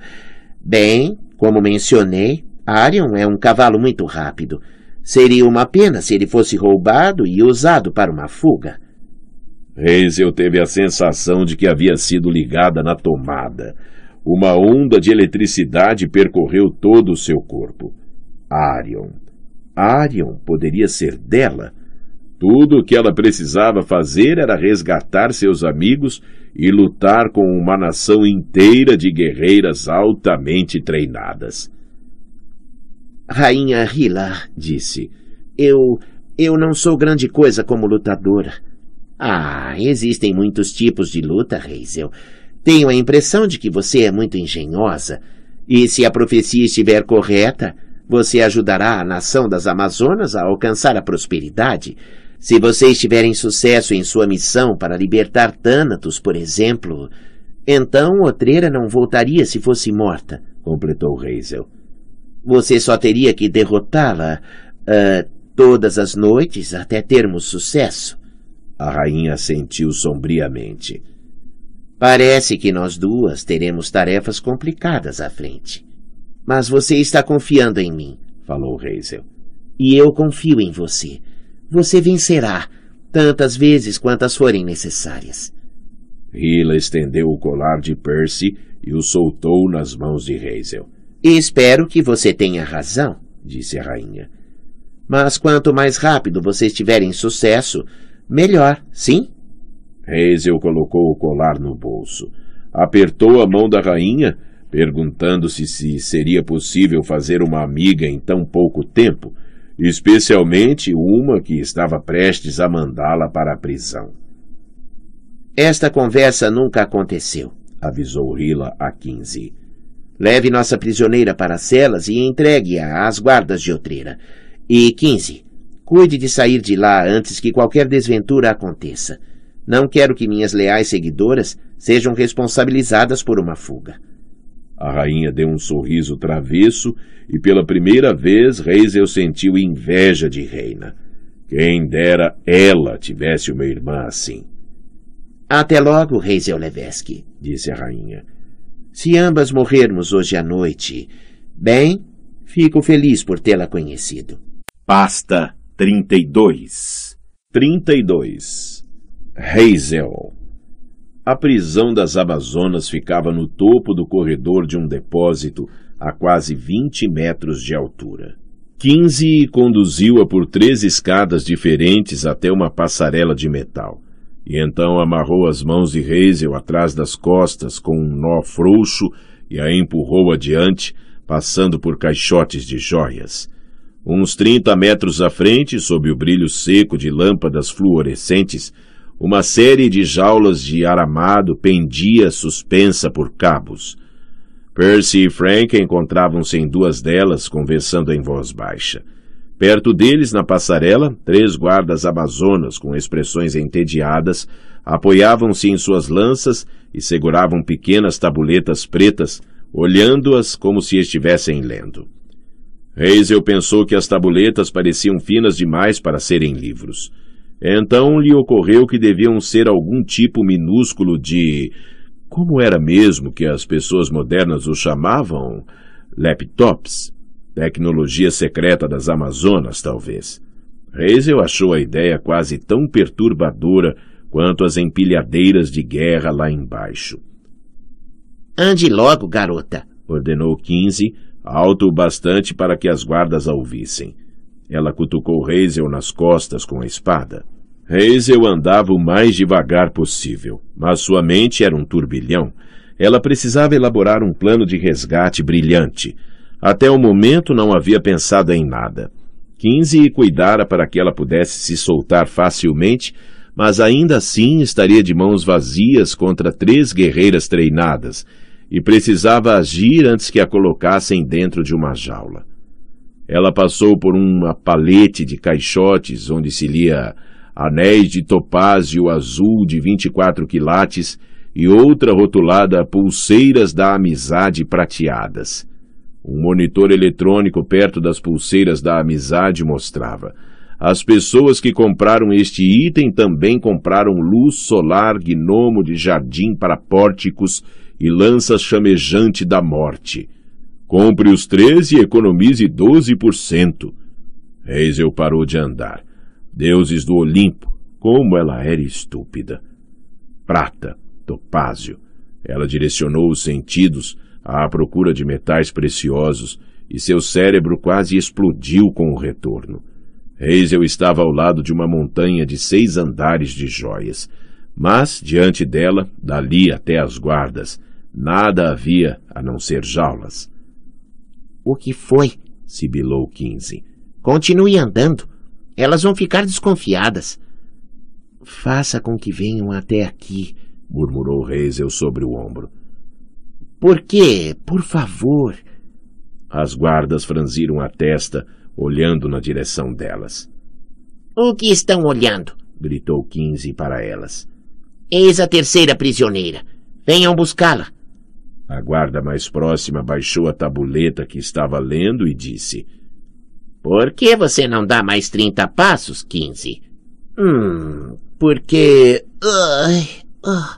Bem, como mencionei, Arion é um cavalo muito rápido. Seria uma pena se ele fosse roubado e usado para uma fuga. Hazel teve a sensação de que havia sido ligada na tomada. Uma onda de eletricidade percorreu todo o seu corpo. Arion. Arion poderia ser dela? Tudo o que ela precisava fazer era resgatar seus amigos e lutar com uma nação inteira de guerreiras altamente treinadas. Rainha Hilar disse: Eu. eu não sou grande coisa como lutadora. Ah, existem muitos tipos de luta, Reisel. Tenho a impressão de que você é muito engenhosa. E se a profecia estiver correta, você ajudará a nação das Amazonas a alcançar a prosperidade se vocês tiverem sucesso em sua missão para libertar Thanatos, por exemplo, então Otreira não voltaria se fosse morta, completou Hazel. Você só teria que derrotá-la uh, todas as noites até termos sucesso. A rainha assentiu sombriamente. Parece que nós duas teremos tarefas complicadas à frente. Mas você está confiando em mim, falou Hazel. E eu confio em você. Você vencerá, tantas vezes quantas forem necessárias. Hila estendeu o colar de Percy e o soltou nas mãos de Hazel. Espero que você tenha razão, disse a rainha. Mas quanto mais rápido vocês tiverem sucesso, melhor, sim? Hazel colocou o colar no bolso. Apertou a mão da rainha, perguntando-se se seria possível fazer uma amiga em tão pouco tempo, especialmente uma que estava prestes a mandá-la para a prisão. Esta conversa nunca aconteceu, avisou Rila a quinze. Leve nossa prisioneira para as celas e entregue-a às guardas de outreira. E quinze, cuide de sair de lá antes que qualquer desventura aconteça. Não quero que minhas leais seguidoras sejam responsabilizadas por uma fuga. A rainha deu um sorriso travesso e pela primeira vez Reisel sentiu inveja de Reina. Quem dera ela tivesse uma irmã assim. Até logo, Reisel Levesque, disse a rainha. Se ambas morrermos hoje à noite, bem, fico feliz por tê-la conhecido. Pasta 32 32 Hazel a prisão das Amazonas ficava no topo do corredor de um depósito a quase 20 metros de altura. Quinze conduziu-a por três escadas diferentes até uma passarela de metal. E então amarrou as mãos de Hazel atrás das costas com um nó frouxo e a empurrou adiante, passando por caixotes de joias. Uns trinta metros à frente, sob o brilho seco de lâmpadas fluorescentes, uma série de jaulas de aramado pendia suspensa por cabos. Percy e Frank encontravam-se em duas delas, conversando em voz baixa. Perto deles, na passarela, três guardas amazonas com expressões entediadas apoiavam-se em suas lanças e seguravam pequenas tabuletas pretas, olhando-as como se estivessem lendo. Hazel pensou que as tabuletas pareciam finas demais para serem livros. Então lhe ocorreu que deviam ser algum tipo minúsculo de. Como era mesmo que as pessoas modernas o chamavam? Laptops. Tecnologia secreta das Amazonas, talvez. Hazel achou a ideia quase tão perturbadora quanto as empilhadeiras de guerra lá embaixo. Ande logo, garota, ordenou Quinze, alto o bastante para que as guardas a ouvissem. Ela cutucou Hazel nas costas com a espada. Hazel andava o mais devagar possível, mas sua mente era um turbilhão. Ela precisava elaborar um plano de resgate brilhante. Até o momento não havia pensado em nada. Quinze cuidara para que ela pudesse se soltar facilmente, mas ainda assim estaria de mãos vazias contra três guerreiras treinadas, e precisava agir antes que a colocassem dentro de uma jaula. Ela passou por uma palete de caixotes onde se lia Anéis de Topázio Azul de 24 quilates e outra rotulada Pulseiras da Amizade Prateadas. Um monitor eletrônico perto das pulseiras da amizade mostrava. As pessoas que compraram este item também compraram luz solar, gnomo de jardim para pórticos e lança chamejante da morte. Compre os treze e economize 12%. Hazel parou de andar. Deuses do Olimpo, como ela era estúpida! Prata, topázio. Ela direcionou os sentidos à procura de metais preciosos e seu cérebro quase explodiu com o retorno. Hazel estava ao lado de uma montanha de seis andares de joias, mas, diante dela, dali até as guardas, nada havia a não ser jaulas. O que foi? sibilou Quinze. Continue andando. Elas vão ficar desconfiadas. Faça com que venham até aqui, murmurou Reisel sobre o ombro. Por quê? Por favor. As guardas franziram a testa, olhando na direção delas. O que estão olhando? gritou Quinze para elas. Eis a terceira prisioneira. Venham buscá-la. A guarda mais próxima baixou a tabuleta que estava lendo e disse: Por que você não dá mais trinta passos, quinze? Hum, porque. Ai, ah.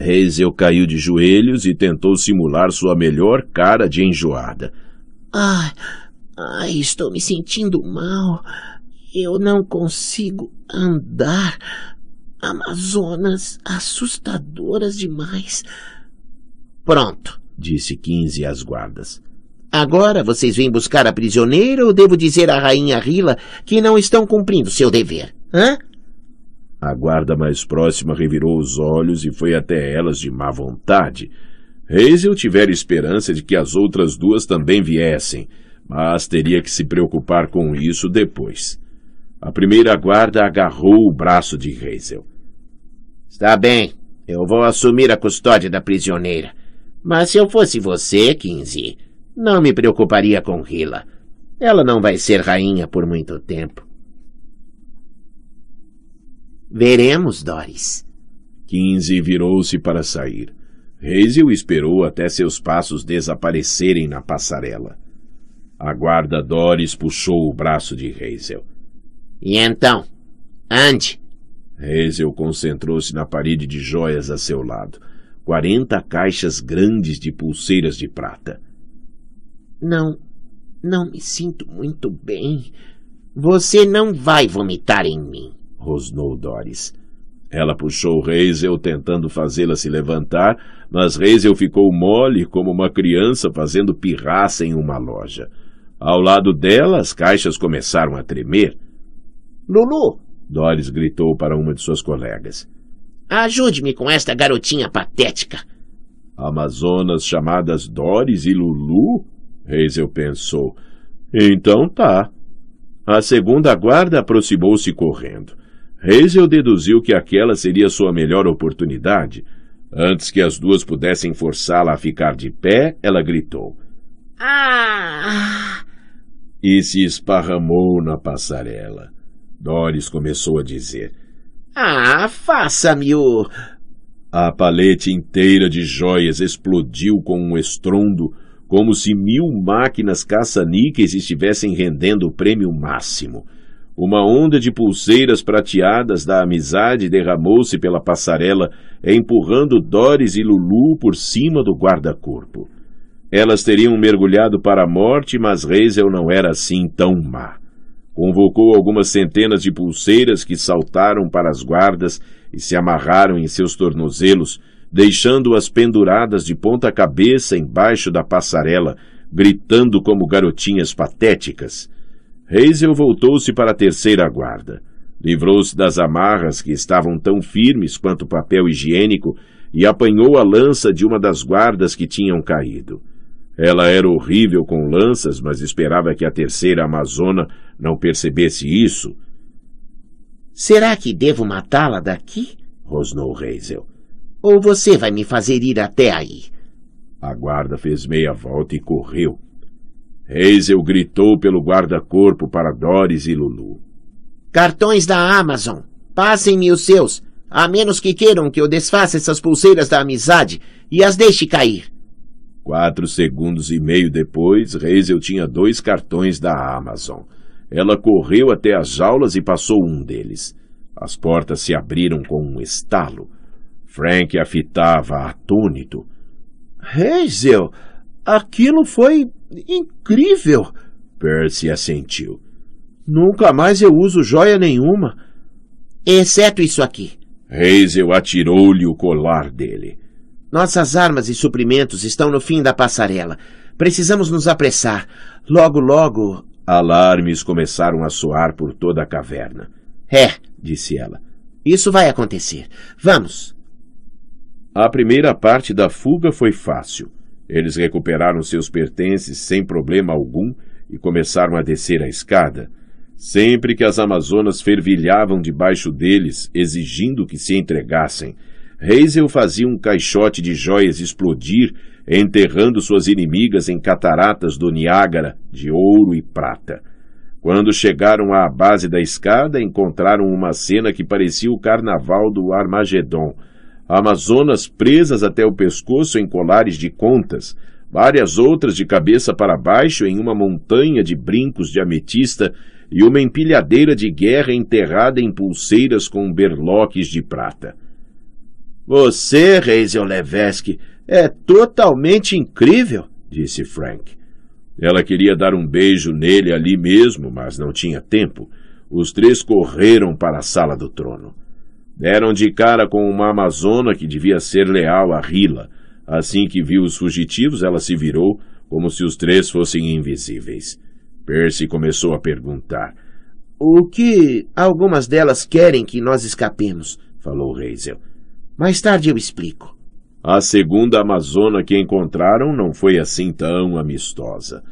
Hazel caiu de joelhos e tentou simular sua melhor cara de enjoada. Ai, ai, estou me sentindo mal. Eu não consigo andar. Amazonas assustadoras demais. Pronto, disse Quinze às guardas. Agora vocês vêm buscar a prisioneira ou devo dizer à rainha Rila que não estão cumprindo seu dever? Hã? A guarda mais próxima revirou os olhos e foi até elas de má vontade. Hazel tivera esperança de que as outras duas também viessem, mas teria que se preocupar com isso depois. A primeira guarda agarrou o braço de Hazel. Está bem, eu vou assumir a custódia da prisioneira. Mas se eu fosse você, Quinze, não me preocuparia com Hila. Ela não vai ser rainha por muito tempo. Veremos, Doris. Quinze virou-se para sair. Hazel esperou até seus passos desaparecerem na passarela. A guarda Doris puxou o braço de Hazel. E então? Ande! Hazel concentrou-se na parede de joias a seu lado quarenta caixas grandes de pulseiras de prata. Não, não me sinto muito bem. Você não vai vomitar em mim, rosnou Doris. Ela puxou Reisel tentando fazê-la se levantar, mas Reisel ficou mole como uma criança fazendo pirraça em uma loja. Ao lado dela, as caixas começaram a tremer. Lulu! Doris gritou para uma de suas colegas. Ajude-me com esta garotinha patética. Amazonas chamadas Doris e Lulu? Hazel pensou. Então tá. A segunda guarda aproximou-se correndo. Hazel deduziu que aquela seria sua melhor oportunidade. Antes que as duas pudessem forçá-la a ficar de pé, ela gritou. Ah! E se esparramou na passarela. Doris começou a dizer. Ah, faça-me-o! A palete inteira de joias explodiu com um estrondo, como se mil máquinas caça-níqueis estivessem rendendo o prêmio máximo. Uma onda de pulseiras prateadas da amizade derramou-se pela passarela, empurrando Doris e Lulu por cima do guarda-corpo. Elas teriam mergulhado para a morte, mas Reisel não era assim tão má convocou algumas centenas de pulseiras que saltaram para as guardas e se amarraram em seus tornozelos, deixando-as penduradas de ponta cabeça embaixo da passarela, gritando como garotinhas patéticas. Hazel voltou-se para a terceira guarda. Livrou-se das amarras que estavam tão firmes quanto papel higiênico e apanhou a lança de uma das guardas que tinham caído. Ela era horrível com lanças, mas esperava que a terceira Amazona não percebesse isso. Será que devo matá-la daqui? rosnou Reisel. Ou você vai me fazer ir até aí? A guarda fez meia volta e correu. Reisel gritou pelo guarda-corpo para Doris e Lulu. Cartões da Amazon! Passem-me os seus, a menos que queiram que eu desfaça essas pulseiras da amizade e as deixe cair. Quatro segundos e meio depois, Hazel tinha dois cartões da Amazon. Ela correu até as aulas e passou um deles. As portas se abriram com um estalo. Frank a fitava atônito. Hazel, aquilo foi incrível! Percy assentiu. Nunca mais eu uso joia nenhuma. Exceto isso aqui. Hazel atirou-lhe o colar dele. Nossas armas e suprimentos estão no fim da passarela. Precisamos nos apressar. Logo, logo. Alarmes começaram a soar por toda a caverna. É, disse ela. Isso vai acontecer. Vamos. A primeira parte da fuga foi fácil. Eles recuperaram seus pertences sem problema algum e começaram a descer a escada. Sempre que as Amazonas fervilhavam debaixo deles, exigindo que se entregassem, Hazel fazia um caixote de joias explodir, enterrando suas inimigas em cataratas do Niágara, de ouro e prata. Quando chegaram à base da escada, encontraram uma cena que parecia o carnaval do Armagedon. Amazonas presas até o pescoço em colares de contas, várias outras de cabeça para baixo em uma montanha de brincos de ametista e uma empilhadeira de guerra enterrada em pulseiras com berloques de prata. Você, Hazel Levesque, é totalmente incrível, disse Frank. Ela queria dar um beijo nele ali mesmo, mas não tinha tempo. Os três correram para a sala do trono. Deram de cara com uma amazona que devia ser leal a Rila. Assim que viu os fugitivos, ela se virou, como se os três fossem invisíveis. Percy começou a perguntar. — O que algumas delas querem que nós escapemos? — falou Hazel. Mais tarde eu explico. A segunda amazona que encontraram não foi assim tão amistosa.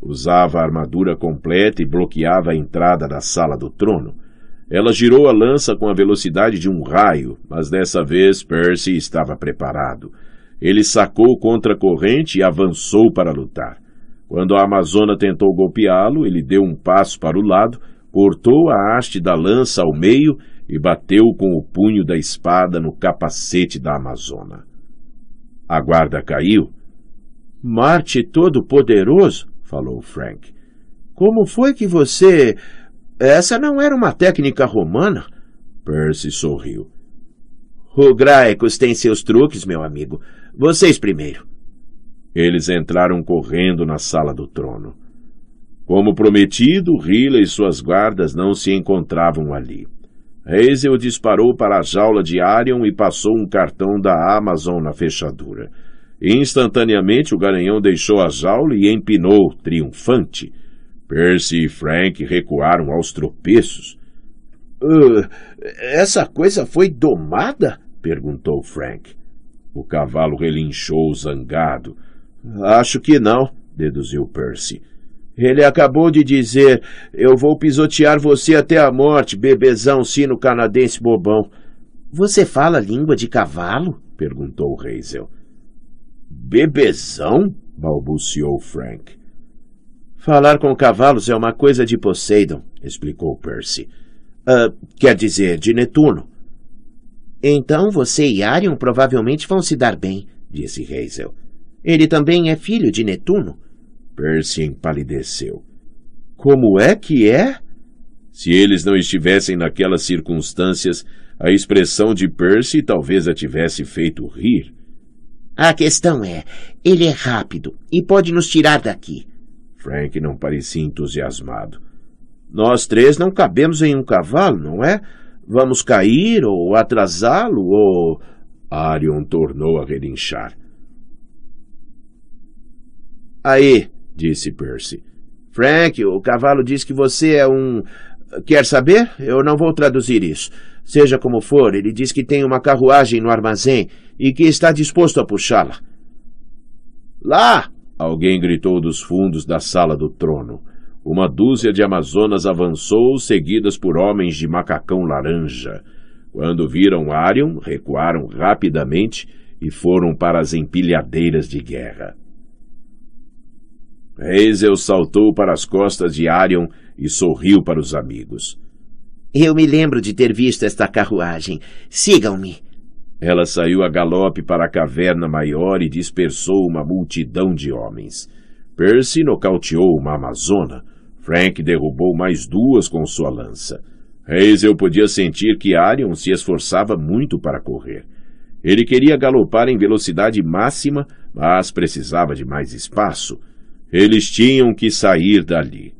Usava a armadura completa e bloqueava a entrada da sala do trono. Ela girou a lança com a velocidade de um raio, mas dessa vez Percy estava preparado. Ele sacou contra a corrente e avançou para lutar. Quando a Amazona tentou golpeá-lo, ele deu um passo para o lado, cortou a haste da lança ao meio e bateu com o punho da espada no capacete da Amazona. A guarda caiu. Marte Todo-Poderoso, falou Frank. Como foi que você. Essa não era uma técnica romana? Percy sorriu. Rograicos tem seus truques, meu amigo. Vocês primeiro. Eles entraram correndo na sala do trono. Como prometido, Rila e suas guardas não se encontravam ali. Hazel disparou para a jaula de Arion e passou um cartão da Amazon na fechadura. Instantaneamente o garanhão deixou a jaula e empinou, triunfante. Percy e Frank recuaram aos tropeços. Uh, essa coisa foi domada? perguntou Frank. O cavalo relinchou zangado. Acho que não, deduziu Percy. Ele acabou de dizer: Eu vou pisotear você até a morte, bebezão sino canadense bobão. Você fala língua de cavalo? perguntou Hazel. Bebezão? balbuciou Frank. Falar com cavalos é uma coisa de Poseidon, explicou Percy. Uh, quer dizer, de Netuno. Então você e Arion provavelmente vão se dar bem, disse Hazel. Ele também é filho de Netuno. Percy empalideceu. Como é que é? Se eles não estivessem naquelas circunstâncias, a expressão de Percy talvez a tivesse feito rir. A questão é, ele é rápido e pode nos tirar daqui. Frank não parecia entusiasmado. Nós três não cabemos em um cavalo, não é? Vamos cair ou atrasá-lo ou. Arion tornou a relinchar. Aí, disse Percy. Frank, o cavalo diz que você é um. Quer saber? Eu não vou traduzir isso. Seja como for, ele diz que tem uma carruagem no armazém e que está disposto a puxá-la. Lá! Alguém gritou dos fundos da sala do trono. Uma dúzia de amazonas avançou, seguidas por homens de macacão laranja. Quando viram Arion, recuaram rapidamente e foram para as empilhadeiras de guerra. Hazel saltou para as costas de Arion e sorriu para os amigos. Eu me lembro de ter visto esta carruagem. Sigam-me. Ela saiu a galope para a caverna maior e dispersou uma multidão de homens. Percy nocauteou uma amazona. Frank derrubou mais duas com sua lança. Hazel podia sentir que Arion se esforçava muito para correr. Ele queria galopar em velocidade máxima, mas precisava de mais espaço. Eles tinham que sair dali.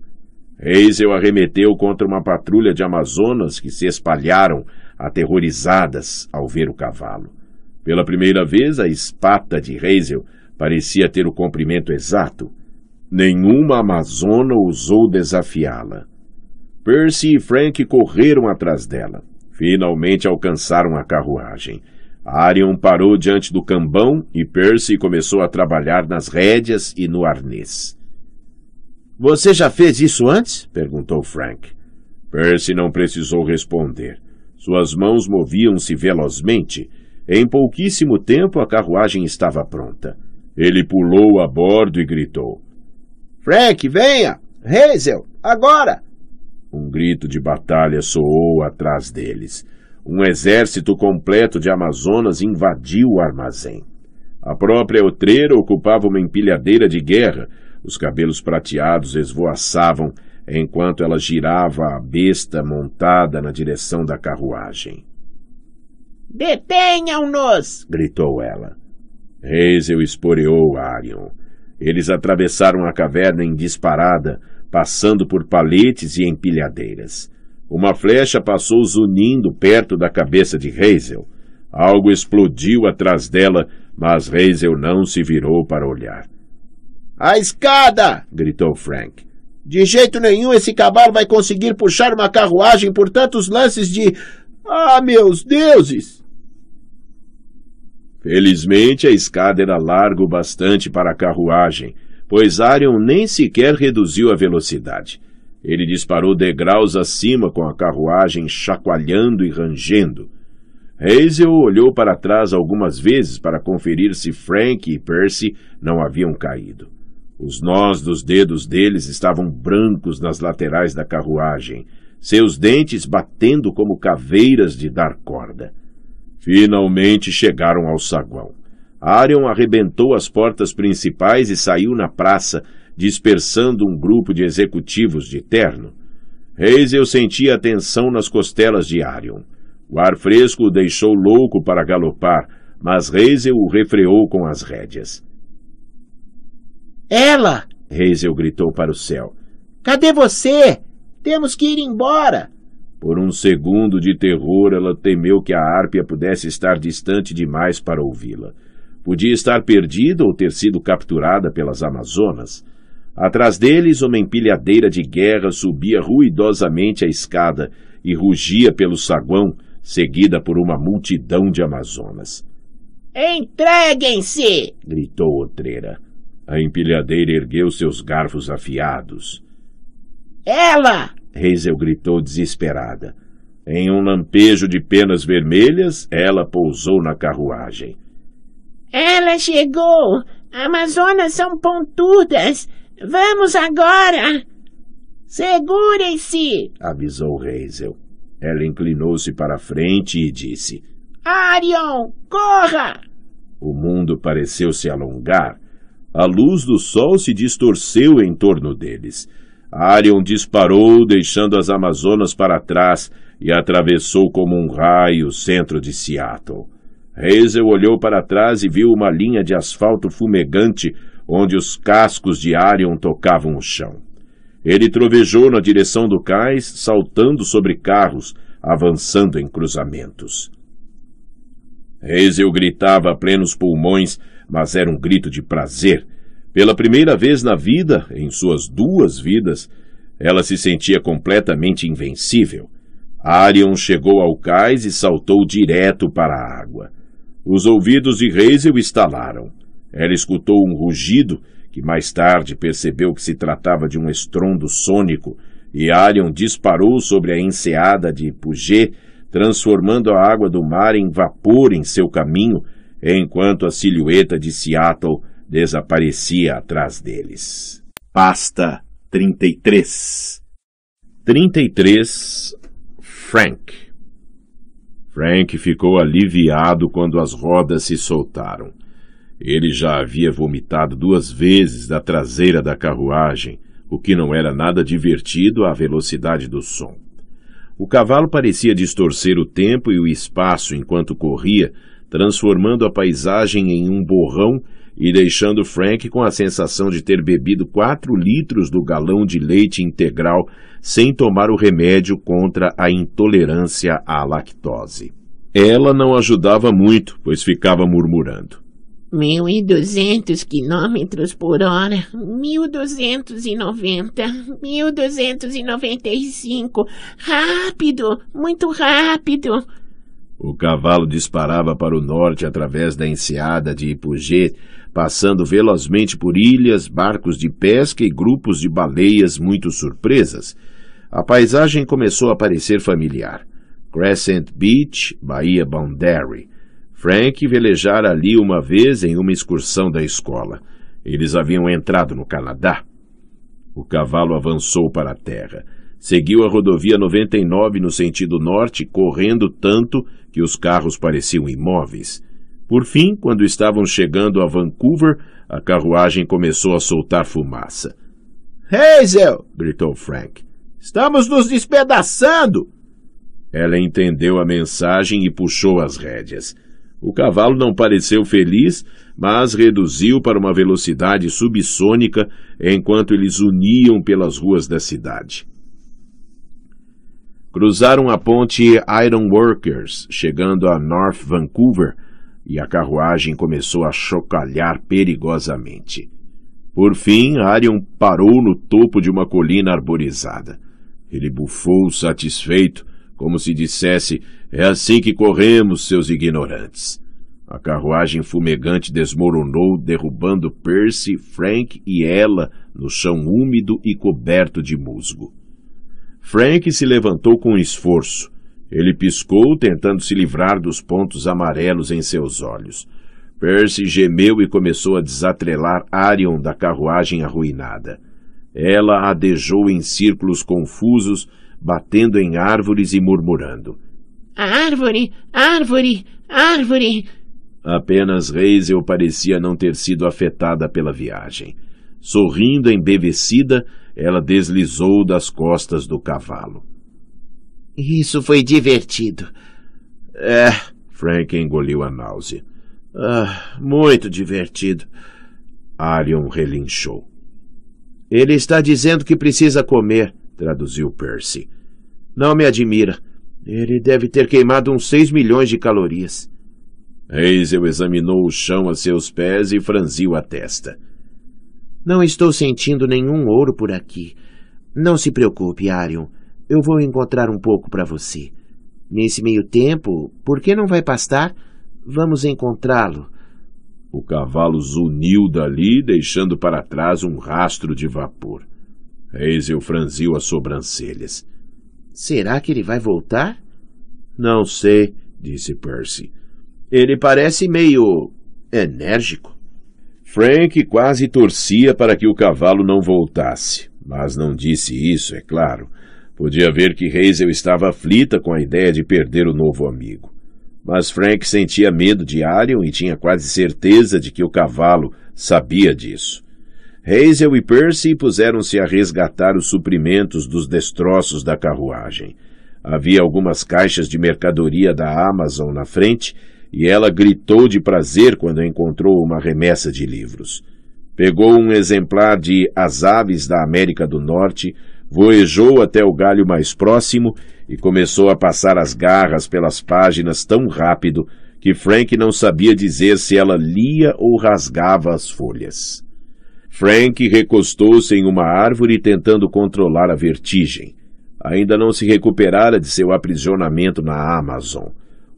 Hazel arremeteu contra uma patrulha de amazonas que se espalharam, aterrorizadas, ao ver o cavalo. Pela primeira vez, a espata de Hazel parecia ter o comprimento exato. Nenhuma amazona ousou desafiá-la. Percy e Frank correram atrás dela. Finalmente alcançaram a carruagem. Arion parou diante do cambão e Percy começou a trabalhar nas rédeas e no arnês. Você já fez isso antes? perguntou Frank. Percy não precisou responder. Suas mãos moviam-se velozmente. Em pouquíssimo tempo a carruagem estava pronta. Ele pulou a bordo e gritou: Frank, venha! Hazel, agora! Um grito de batalha soou atrás deles. Um exército completo de Amazonas invadiu o armazém. A própria outreira ocupava uma empilhadeira de guerra, os cabelos prateados esvoaçavam enquanto ela girava a besta montada na direção da carruagem. Detenham-nos! gritou ela. Hazel esporeou Arion. Eles atravessaram a caverna em disparada, passando por paletes e empilhadeiras. Uma flecha passou zunindo perto da cabeça de Hazel. Algo explodiu atrás dela, mas Hazel não se virou para olhar. A escada! gritou Frank. De jeito nenhum esse cavalo vai conseguir puxar uma carruagem por tantos lances de. Ah, meus deuses! Felizmente a escada era largo bastante para a carruagem, pois Arion nem sequer reduziu a velocidade. Ele disparou degraus acima com a carruagem chacoalhando e rangendo. Hazel olhou para trás algumas vezes para conferir se Frank e Percy não haviam caído. Os nós dos dedos deles estavam brancos nas laterais da carruagem, seus dentes batendo como caveiras de dar corda. Finalmente chegaram ao saguão. Arion arrebentou as portas principais e saiu na praça, dispersando um grupo de executivos de terno. Hazel sentia a tensão nas costelas de Arion. O ar fresco o deixou louco para galopar, mas Reisel o refreou com as rédeas. Ela! Reisel gritou para o céu. Cadê você? Temos que ir embora! Por um segundo de terror, ela temeu que a árpia pudesse estar distante demais para ouvi-la. Podia estar perdida ou ter sido capturada pelas Amazonas. Atrás deles, uma empilhadeira de guerra subia ruidosamente a escada e rugia pelo saguão, seguida por uma multidão de amazonas. Entreguem-se! gritou Otreira. A empilhadeira ergueu seus garfos afiados. Ela! Hazel gritou desesperada. Em um lampejo de penas vermelhas, ela pousou na carruagem. Ela chegou! Amazonas são pontudas! Vamos agora! Segurem-se! avisou Hazel. Ela inclinou-se para a frente e disse: Arion, corra! O mundo pareceu se alongar. A luz do sol se distorceu em torno deles. Arion disparou, deixando as Amazonas para trás e atravessou como um raio o centro de Seattle. Hazel olhou para trás e viu uma linha de asfalto fumegante onde os cascos de Arion tocavam o chão. Ele trovejou na direção do cais, saltando sobre carros, avançando em cruzamentos. Hazel gritava a plenos pulmões, mas era um grito de prazer. Pela primeira vez na vida, em suas duas vidas, ela se sentia completamente invencível. Arion chegou ao cais e saltou direto para a água. Os ouvidos de Hazel estalaram. Ela escutou um rugido, que mais tarde percebeu que se tratava de um estrondo sônico, e Arion disparou sobre a enseada de Puget, transformando a água do mar em vapor em seu caminho, enquanto a silhueta de Seattle desaparecia atrás deles. Pasta 33 33 Frank Frank ficou aliviado quando as rodas se soltaram. Ele já havia vomitado duas vezes da traseira da carruagem, o que não era nada divertido à velocidade do som. O cavalo parecia distorcer o tempo e o espaço enquanto corria, transformando a paisagem em um borrão e deixando Frank com a sensação de ter bebido quatro litros do galão de leite integral sem tomar o remédio contra a intolerância à lactose. Ela não ajudava muito, pois ficava murmurando. Mil e duzentos quilômetros por hora, mil duzentos e noventa, mil duzentos e noventa e cinco. Rápido, muito rápido. O cavalo disparava para o norte através da enseada de Ipugê, passando velozmente por ilhas, barcos de pesca e grupos de baleias muito surpresas. A paisagem começou a parecer familiar. Crescent Beach, Bahia Boundary Frank velejara ali uma vez em uma excursão da escola. Eles haviam entrado no Canadá. O cavalo avançou para a terra. Seguiu a rodovia 99 no sentido norte, correndo tanto que os carros pareciam imóveis. Por fim, quando estavam chegando a Vancouver, a carruagem começou a soltar fumaça. Hazel! gritou Frank. Estamos nos despedaçando! Ela entendeu a mensagem e puxou as rédeas. O cavalo não pareceu feliz, mas reduziu para uma velocidade subsônica enquanto eles uniam pelas ruas da cidade. Cruzaram a ponte Ironworkers, chegando a North Vancouver, e a carruagem começou a chocalhar perigosamente. Por fim, Arion parou no topo de uma colina arborizada. Ele bufou satisfeito como se dissesse: É assim que corremos, seus ignorantes. A carruagem fumegante desmoronou, derrubando Percy, Frank e ela no chão úmido e coberto de musgo. Frank se levantou com esforço. Ele piscou, tentando se livrar dos pontos amarelos em seus olhos. Percy gemeu e começou a desatrelar Arion da carruagem arruinada. Ela adejou em círculos confusos, batendo em árvores e murmurando. Árvore, árvore, árvore. Apenas Reisel parecia não ter sido afetada pela viagem. Sorrindo embevecida, ela deslizou das costas do cavalo. Isso foi divertido. É, Frank engoliu a náusea. Ah, muito divertido. Arion relinchou. Ele está dizendo que precisa comer traduziu Percy. Não me admira. Ele deve ter queimado uns seis milhões de calorias. Hazel examinou o chão a seus pés e franziu a testa. Não estou sentindo nenhum ouro por aqui. Não se preocupe, Arion. Eu vou encontrar um pouco para você. Nesse meio tempo, por que não vai pastar? Vamos encontrá-lo. O cavalo zuniu dali, deixando para trás um rastro de vapor. Hazel franziu as sobrancelhas. Será que ele vai voltar? Não sei, disse Percy. Ele parece meio enérgico. Frank quase torcia para que o cavalo não voltasse, mas não disse isso, é claro. Podia ver que Hazel estava aflita com a ideia de perder o novo amigo. Mas Frank sentia medo de Arion e tinha quase certeza de que o cavalo sabia disso. Hazel e Percy puseram-se a resgatar os suprimentos dos destroços da carruagem. Havia algumas caixas de mercadoria da Amazon na frente e ela gritou de prazer quando encontrou uma remessa de livros. Pegou um exemplar de As Aves da América do Norte, voejou até o galho mais próximo e começou a passar as garras pelas páginas tão rápido que Frank não sabia dizer se ela lia ou rasgava as folhas. Frank recostou-se em uma árvore tentando controlar a vertigem. Ainda não se recuperara de seu aprisionamento na Amazon.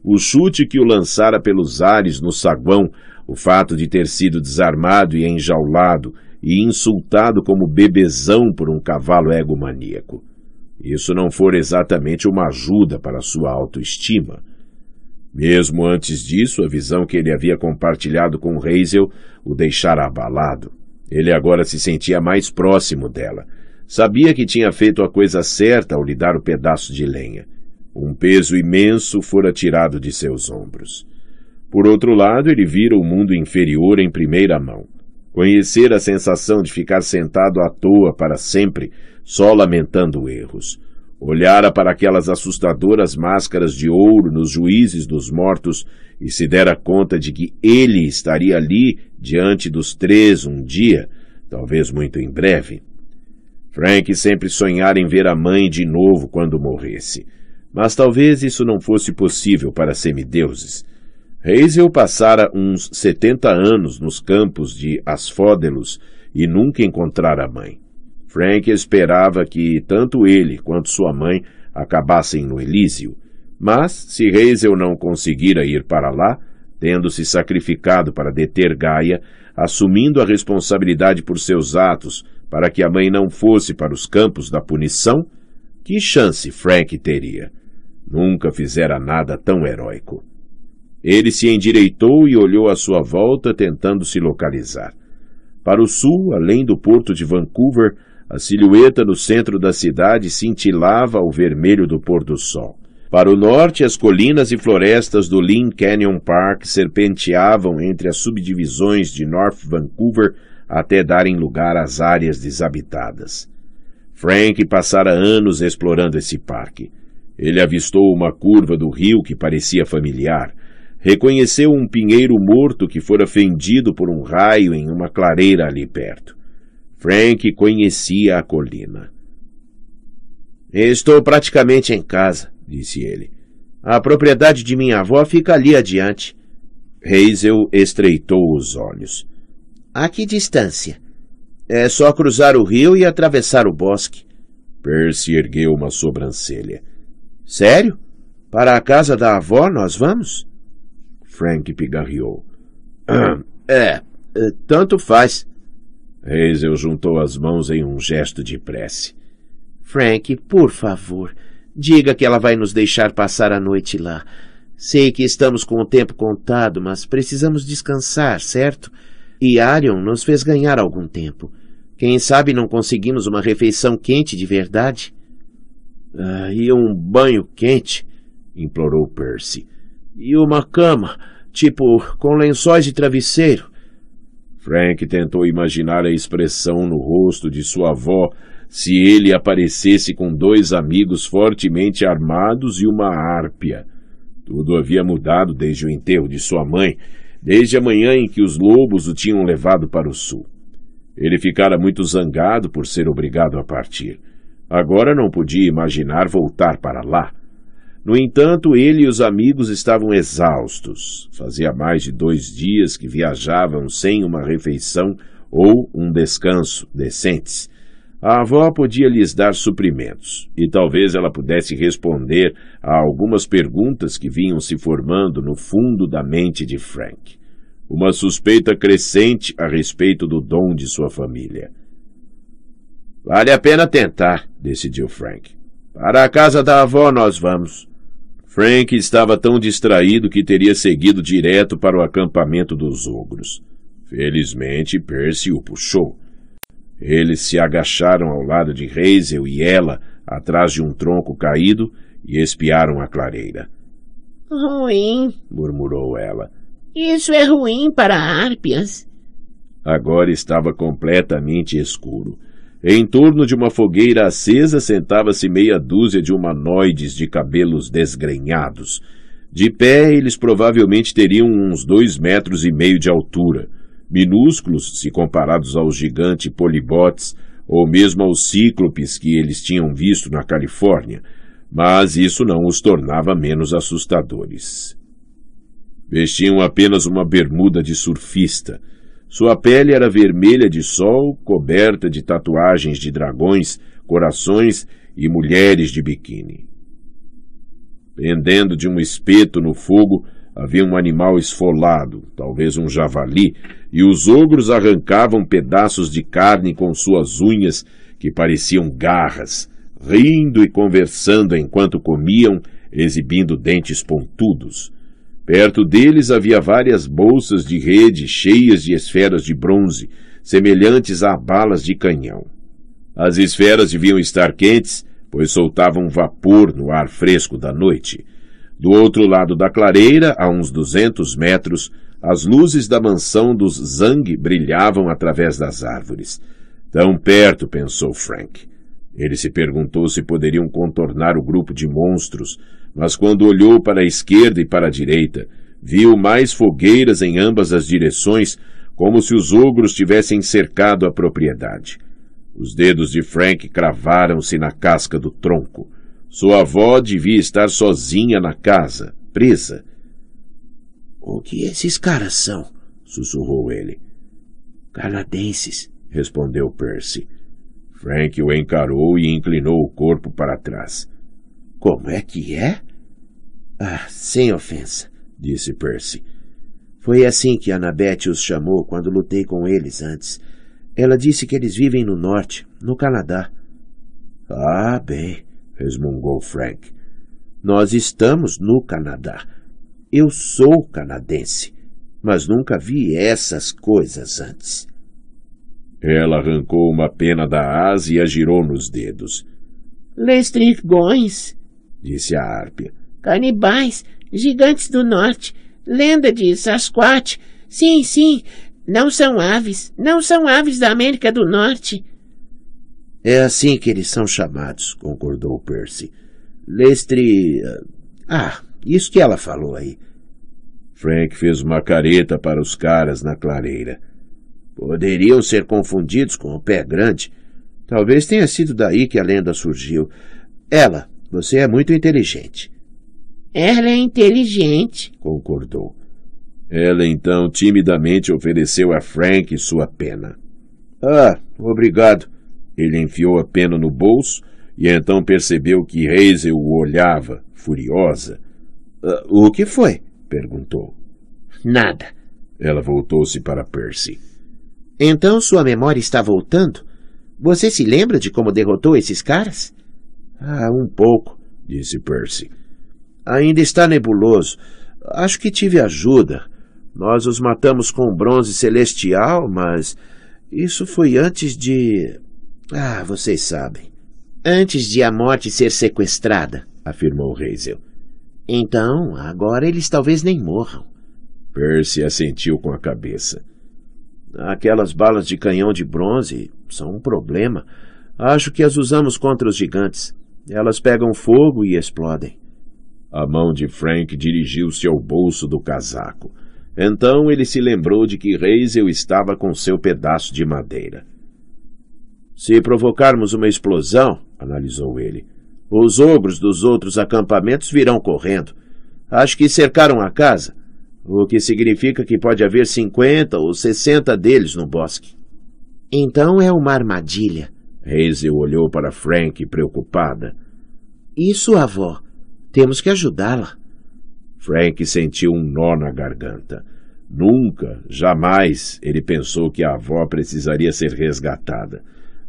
O chute que o lançara pelos ares no saguão, o fato de ter sido desarmado e enjaulado e insultado como bebezão por um cavalo egomaníaco. Isso não for exatamente uma ajuda para sua autoestima. Mesmo antes disso, a visão que ele havia compartilhado com Hazel o deixara abalado. Ele agora se sentia mais próximo dela. Sabia que tinha feito a coisa certa ao lhe dar o pedaço de lenha. Um peso imenso fora tirado de seus ombros. Por outro lado, ele vira o mundo inferior em primeira mão. Conhecer a sensação de ficar sentado à toa para sempre, só lamentando erros olhara para aquelas assustadoras máscaras de ouro nos juízes dos mortos e se dera conta de que ele estaria ali diante dos três um dia, talvez muito em breve. Frank sempre sonhara em ver a mãe de novo quando morresse, mas talvez isso não fosse possível para semideuses. Hazel passara uns setenta anos nos campos de Asfódelos e nunca encontrara a mãe. Frank esperava que tanto ele quanto sua mãe acabassem no Elísio, mas se Hazel não conseguira ir para lá, tendo se sacrificado para deter Gaia, assumindo a responsabilidade por seus atos para que a mãe não fosse para os campos da punição, que chance Frank teria? Nunca fizera nada tão heróico. Ele se endireitou e olhou à sua volta, tentando se localizar. Para o sul, além do porto de Vancouver, a silhueta no centro da cidade cintilava ao vermelho do pôr do sol. Para o norte, as colinas e florestas do Lynn Canyon Park serpenteavam entre as subdivisões de North Vancouver até darem lugar às áreas desabitadas. Frank passara anos explorando esse parque. Ele avistou uma curva do rio que parecia familiar. Reconheceu um pinheiro morto que fora fendido por um raio em uma clareira ali perto. Frank conhecia a colina. Estou praticamente em casa, disse ele. A propriedade de minha avó fica ali adiante. Hazel estreitou os olhos. A que distância? É só cruzar o rio e atravessar o bosque. Percy ergueu uma sobrancelha. Sério? Para a casa da avó nós vamos? Frank pigarreou. Ah, é, tanto faz. Hazel juntou as mãos em um gesto de prece. Frank, por favor, diga que ela vai nos deixar passar a noite lá. Sei que estamos com o tempo contado, mas precisamos descansar, certo? E Arion nos fez ganhar algum tempo. Quem sabe não conseguimos uma refeição quente de verdade? Ah, e um banho quente, implorou Percy. E uma cama, tipo, com lençóis de travesseiro. Frank tentou imaginar a expressão no rosto de sua avó se ele aparecesse com dois amigos fortemente armados e uma árpia. Tudo havia mudado desde o enterro de sua mãe, desde a manhã em que os lobos o tinham levado para o sul. Ele ficara muito zangado por ser obrigado a partir. Agora não podia imaginar voltar para lá. No entanto, ele e os amigos estavam exaustos. Fazia mais de dois dias que viajavam sem uma refeição ou um descanso decentes. A avó podia lhes dar suprimentos, e talvez ela pudesse responder a algumas perguntas que vinham se formando no fundo da mente de Frank. Uma suspeita crescente a respeito do dom de sua família. Vale a pena tentar, decidiu Frank. Para a casa da avó nós vamos. Frank estava tão distraído que teria seguido direto para o acampamento dos ogros. Felizmente, Percy o puxou. Eles se agacharam ao lado de Hazel e ela, atrás de um tronco caído, e espiaram a clareira. Ruim, murmurou ela. Isso é ruim para árpias. Agora estava completamente escuro. Em torno de uma fogueira acesa sentava-se meia dúzia de humanoides de cabelos desgrenhados. De pé, eles provavelmente teriam uns dois metros e meio de altura, minúsculos se comparados aos gigantes polibotes ou mesmo aos cíclopes que eles tinham visto na Califórnia, mas isso não os tornava menos assustadores. Vestiam apenas uma bermuda de surfista, sua pele era vermelha de sol, coberta de tatuagens de dragões, corações e mulheres de biquíni. Pendendo de um espeto no fogo, havia um animal esfolado, talvez um javali, e os ogros arrancavam pedaços de carne com suas unhas, que pareciam garras, rindo e conversando enquanto comiam, exibindo dentes pontudos, Perto deles havia várias bolsas de rede cheias de esferas de bronze, semelhantes a balas de canhão. As esferas deviam estar quentes, pois soltavam vapor no ar fresco da noite. Do outro lado da clareira, a uns duzentos metros, as luzes da mansão dos Zang brilhavam através das árvores. Tão perto, pensou Frank. Ele se perguntou se poderiam contornar o grupo de monstros, mas quando olhou para a esquerda e para a direita, viu mais fogueiras em ambas as direções, como se os ogros tivessem cercado a propriedade. Os dedos de Frank cravaram-se na casca do tronco. Sua avó devia estar sozinha na casa, presa. O que esses caras são? sussurrou ele. Canadenses, respondeu Percy. Frank o encarou e inclinou o corpo para trás. Como é que é? Ah, sem ofensa, disse Percy. Foi assim que Annabeth os chamou quando lutei com eles antes. Ela disse que eles vivem no norte, no Canadá. Ah, bem, resmungou Frank. Nós estamos no Canadá. Eu sou canadense, mas nunca vi essas coisas antes. Ela arrancou uma pena da asa e a girou nos dedos. Les disse a árpia. Canibais, gigantes do norte, lenda de Sasquatch. Sim, sim, não são aves, não são aves da América do Norte. É assim que eles são chamados, concordou Percy. Lestre. Ah, ah, isso que ela falou aí. Frank fez uma careta para os caras na clareira. Poderiam ser confundidos com o pé grande. Talvez tenha sido daí que a lenda surgiu. Ela, você é muito inteligente. Ela é inteligente, concordou. Ela então timidamente ofereceu a Frank sua pena. Ah, obrigado. Ele enfiou a pena no bolso e então percebeu que Hazel o olhava, furiosa. Ah, o que foi? perguntou. Nada. Ela voltou-se para Percy. Então sua memória está voltando? Você se lembra de como derrotou esses caras? Ah, um pouco, disse Percy. Ainda está nebuloso. Acho que tive ajuda. Nós os matamos com bronze celestial, mas isso foi antes de. Ah, vocês sabem. Antes de a morte ser sequestrada, afirmou Hazel. Então, agora eles talvez nem morram. Percy assentiu com a cabeça. Aquelas balas de canhão de bronze são um problema. Acho que as usamos contra os gigantes. Elas pegam fogo e explodem. A mão de Frank dirigiu-se ao bolso do casaco. Então ele se lembrou de que Hazel estava com seu pedaço de madeira. Se provocarmos uma explosão, analisou ele, os ogros dos outros acampamentos virão correndo. Acho que cercaram a casa, o que significa que pode haver cinquenta ou sessenta deles no bosque. Então é uma armadilha. Hazel olhou para Frank preocupada. Isso, avó. Temos que ajudá-la. Frank sentiu um nó na garganta. Nunca, jamais, ele pensou que a avó precisaria ser resgatada.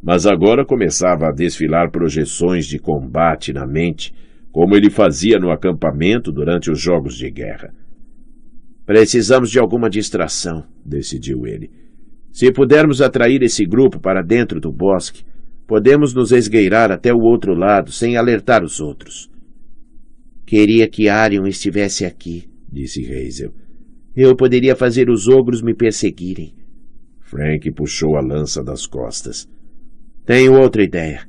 Mas agora começava a desfilar projeções de combate na mente, como ele fazia no acampamento durante os jogos de guerra. Precisamos de alguma distração, decidiu ele. Se pudermos atrair esse grupo para dentro do bosque, podemos nos esgueirar até o outro lado sem alertar os outros. Queria que Arion estivesse aqui, disse Hazel. Eu poderia fazer os ogros me perseguirem. Frank puxou a lança das costas. Tenho outra ideia.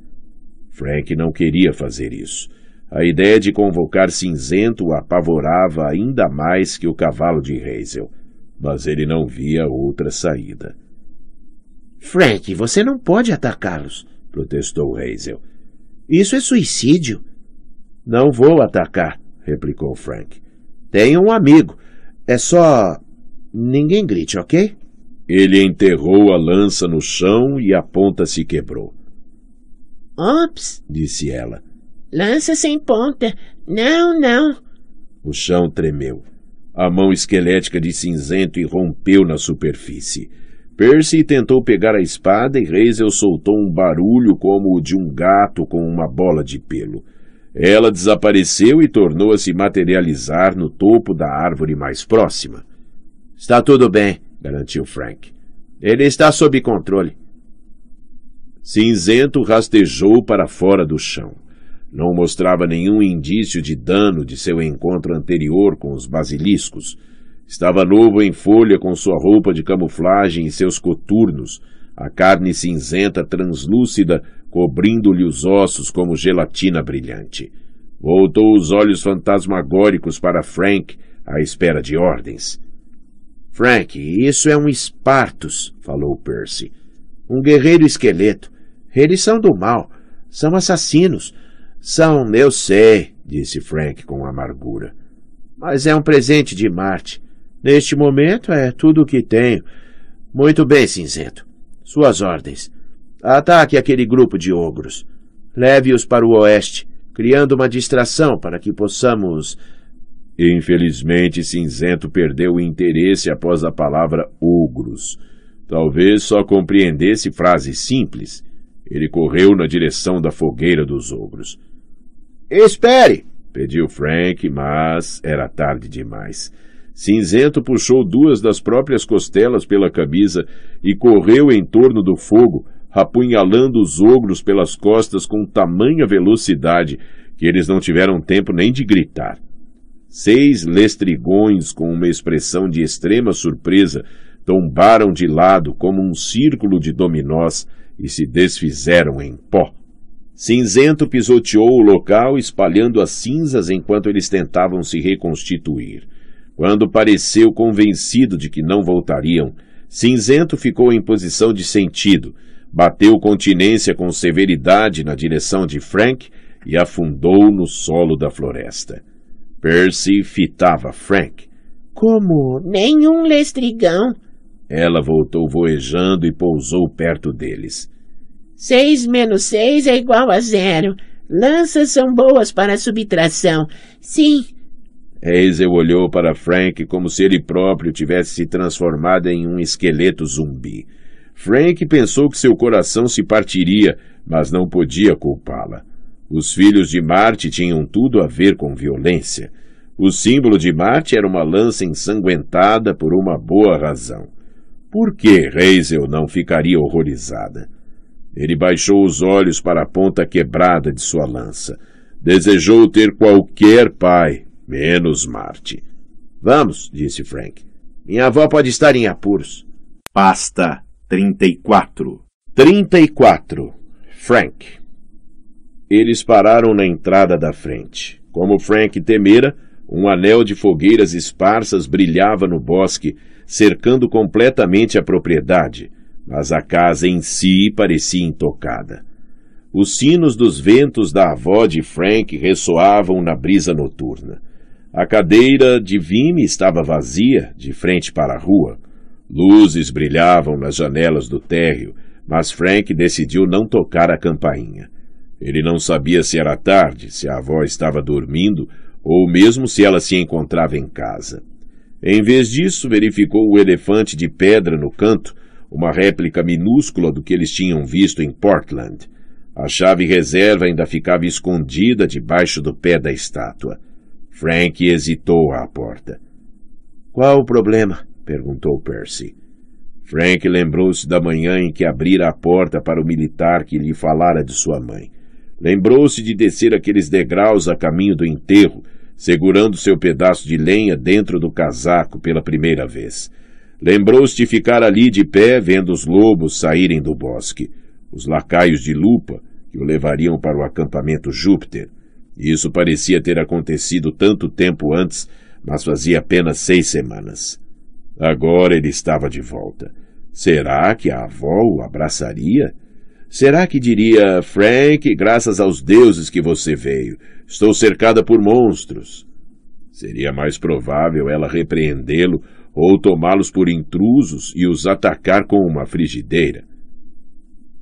Frank não queria fazer isso. A ideia de convocar Cinzento o apavorava ainda mais que o cavalo de Hazel, mas ele não via outra saída. Frank, você não pode atacá-los, protestou Hazel. Isso é suicídio. Não vou atacar, replicou Frank. Tenho um amigo. É só. Ninguém grite, ok? Ele enterrou a lança no chão e a ponta se quebrou. Ops, disse ela. Lança sem ponta. Não, não. O chão tremeu. A mão esquelética de cinzento irrompeu na superfície. Percy tentou pegar a espada e Hazel soltou um barulho como o de um gato com uma bola de pelo. Ela desapareceu e tornou a se materializar no topo da árvore mais próxima. Está tudo bem, garantiu Frank. Ele está sob controle. Cinzento rastejou para fora do chão. Não mostrava nenhum indício de dano de seu encontro anterior com os basiliscos. Estava novo em folha com sua roupa de camuflagem e seus coturnos, a carne cinzenta translúcida cobrindo-lhe os ossos como gelatina brilhante. Voltou os olhos fantasmagóricos para Frank, à espera de ordens. Frank, isso é um Espartos, falou Percy. Um guerreiro esqueleto. Eles são do mal. São assassinos. São, eu sei, disse Frank com amargura. Mas é um presente de Marte. Neste momento é tudo o que tenho. Muito bem, Cinzento. Suas ordens. Ataque aquele grupo de ogros. Leve-os para o oeste, criando uma distração para que possamos. Infelizmente, Cinzento perdeu o interesse após a palavra ogros. Talvez só compreendesse frases simples. Ele correu na direção da fogueira dos ogros. Espere! pediu Frank, mas era tarde demais. Cinzento puxou duas das próprias costelas pela camisa e correu em torno do fogo, apunhalando os ogros pelas costas com tamanha velocidade que eles não tiveram tempo nem de gritar. Seis lestrigões, com uma expressão de extrema surpresa, tombaram de lado como um círculo de dominós e se desfizeram em pó. Cinzento pisoteou o local, espalhando as cinzas enquanto eles tentavam se reconstituir. Quando pareceu convencido de que não voltariam, Cinzento ficou em posição de sentido, bateu continência com severidade na direção de Frank e afundou no solo da floresta. Percy fitava Frank. Como nenhum lestrigão. Ela voltou voejando e pousou perto deles. Seis menos seis é igual a zero. Lanças são boas para subtração. Sim. Hazel olhou para Frank como se ele próprio tivesse se transformado em um esqueleto zumbi. Frank pensou que seu coração se partiria, mas não podia culpá-la. Os filhos de Marte tinham tudo a ver com violência. O símbolo de Marte era uma lança ensanguentada por uma boa razão. Por que Hazel não ficaria horrorizada? Ele baixou os olhos para a ponta quebrada de sua lança. Desejou ter qualquer pai, menos Marte. Vamos, disse Frank. Minha avó pode estar em apuros. Basta, 34. 34. Frank. Eles pararam na entrada da frente. Como Frank temera, um anel de fogueiras esparsas brilhava no bosque, cercando completamente a propriedade, mas a casa em si parecia intocada. Os sinos dos ventos da avó de Frank ressoavam na brisa noturna. A cadeira de Vime estava vazia, de frente para a rua. Luzes brilhavam nas janelas do térreo, mas Frank decidiu não tocar a campainha. Ele não sabia se era tarde, se a avó estava dormindo ou mesmo se ela se encontrava em casa. Em vez disso, verificou o elefante de pedra no canto, uma réplica minúscula do que eles tinham visto em Portland. A chave reserva ainda ficava escondida debaixo do pé da estátua. Frank hesitou à porta. Qual o problema? perguntou Percy. Frank lembrou-se da manhã em que abrira a porta para o militar que lhe falara de sua mãe. Lembrou-se de descer aqueles degraus a caminho do enterro, segurando seu pedaço de lenha dentro do casaco pela primeira vez. Lembrou-se de ficar ali de pé vendo os lobos saírem do bosque, os lacaios de lupa que o levariam para o acampamento Júpiter. Isso parecia ter acontecido tanto tempo antes, mas fazia apenas seis semanas. Agora ele estava de volta. Será que a avó o abraçaria? Será que diria, Frank, graças aos deuses que você veio, estou cercada por monstros? Seria mais provável ela repreendê-lo ou tomá-los por intrusos e os atacar com uma frigideira.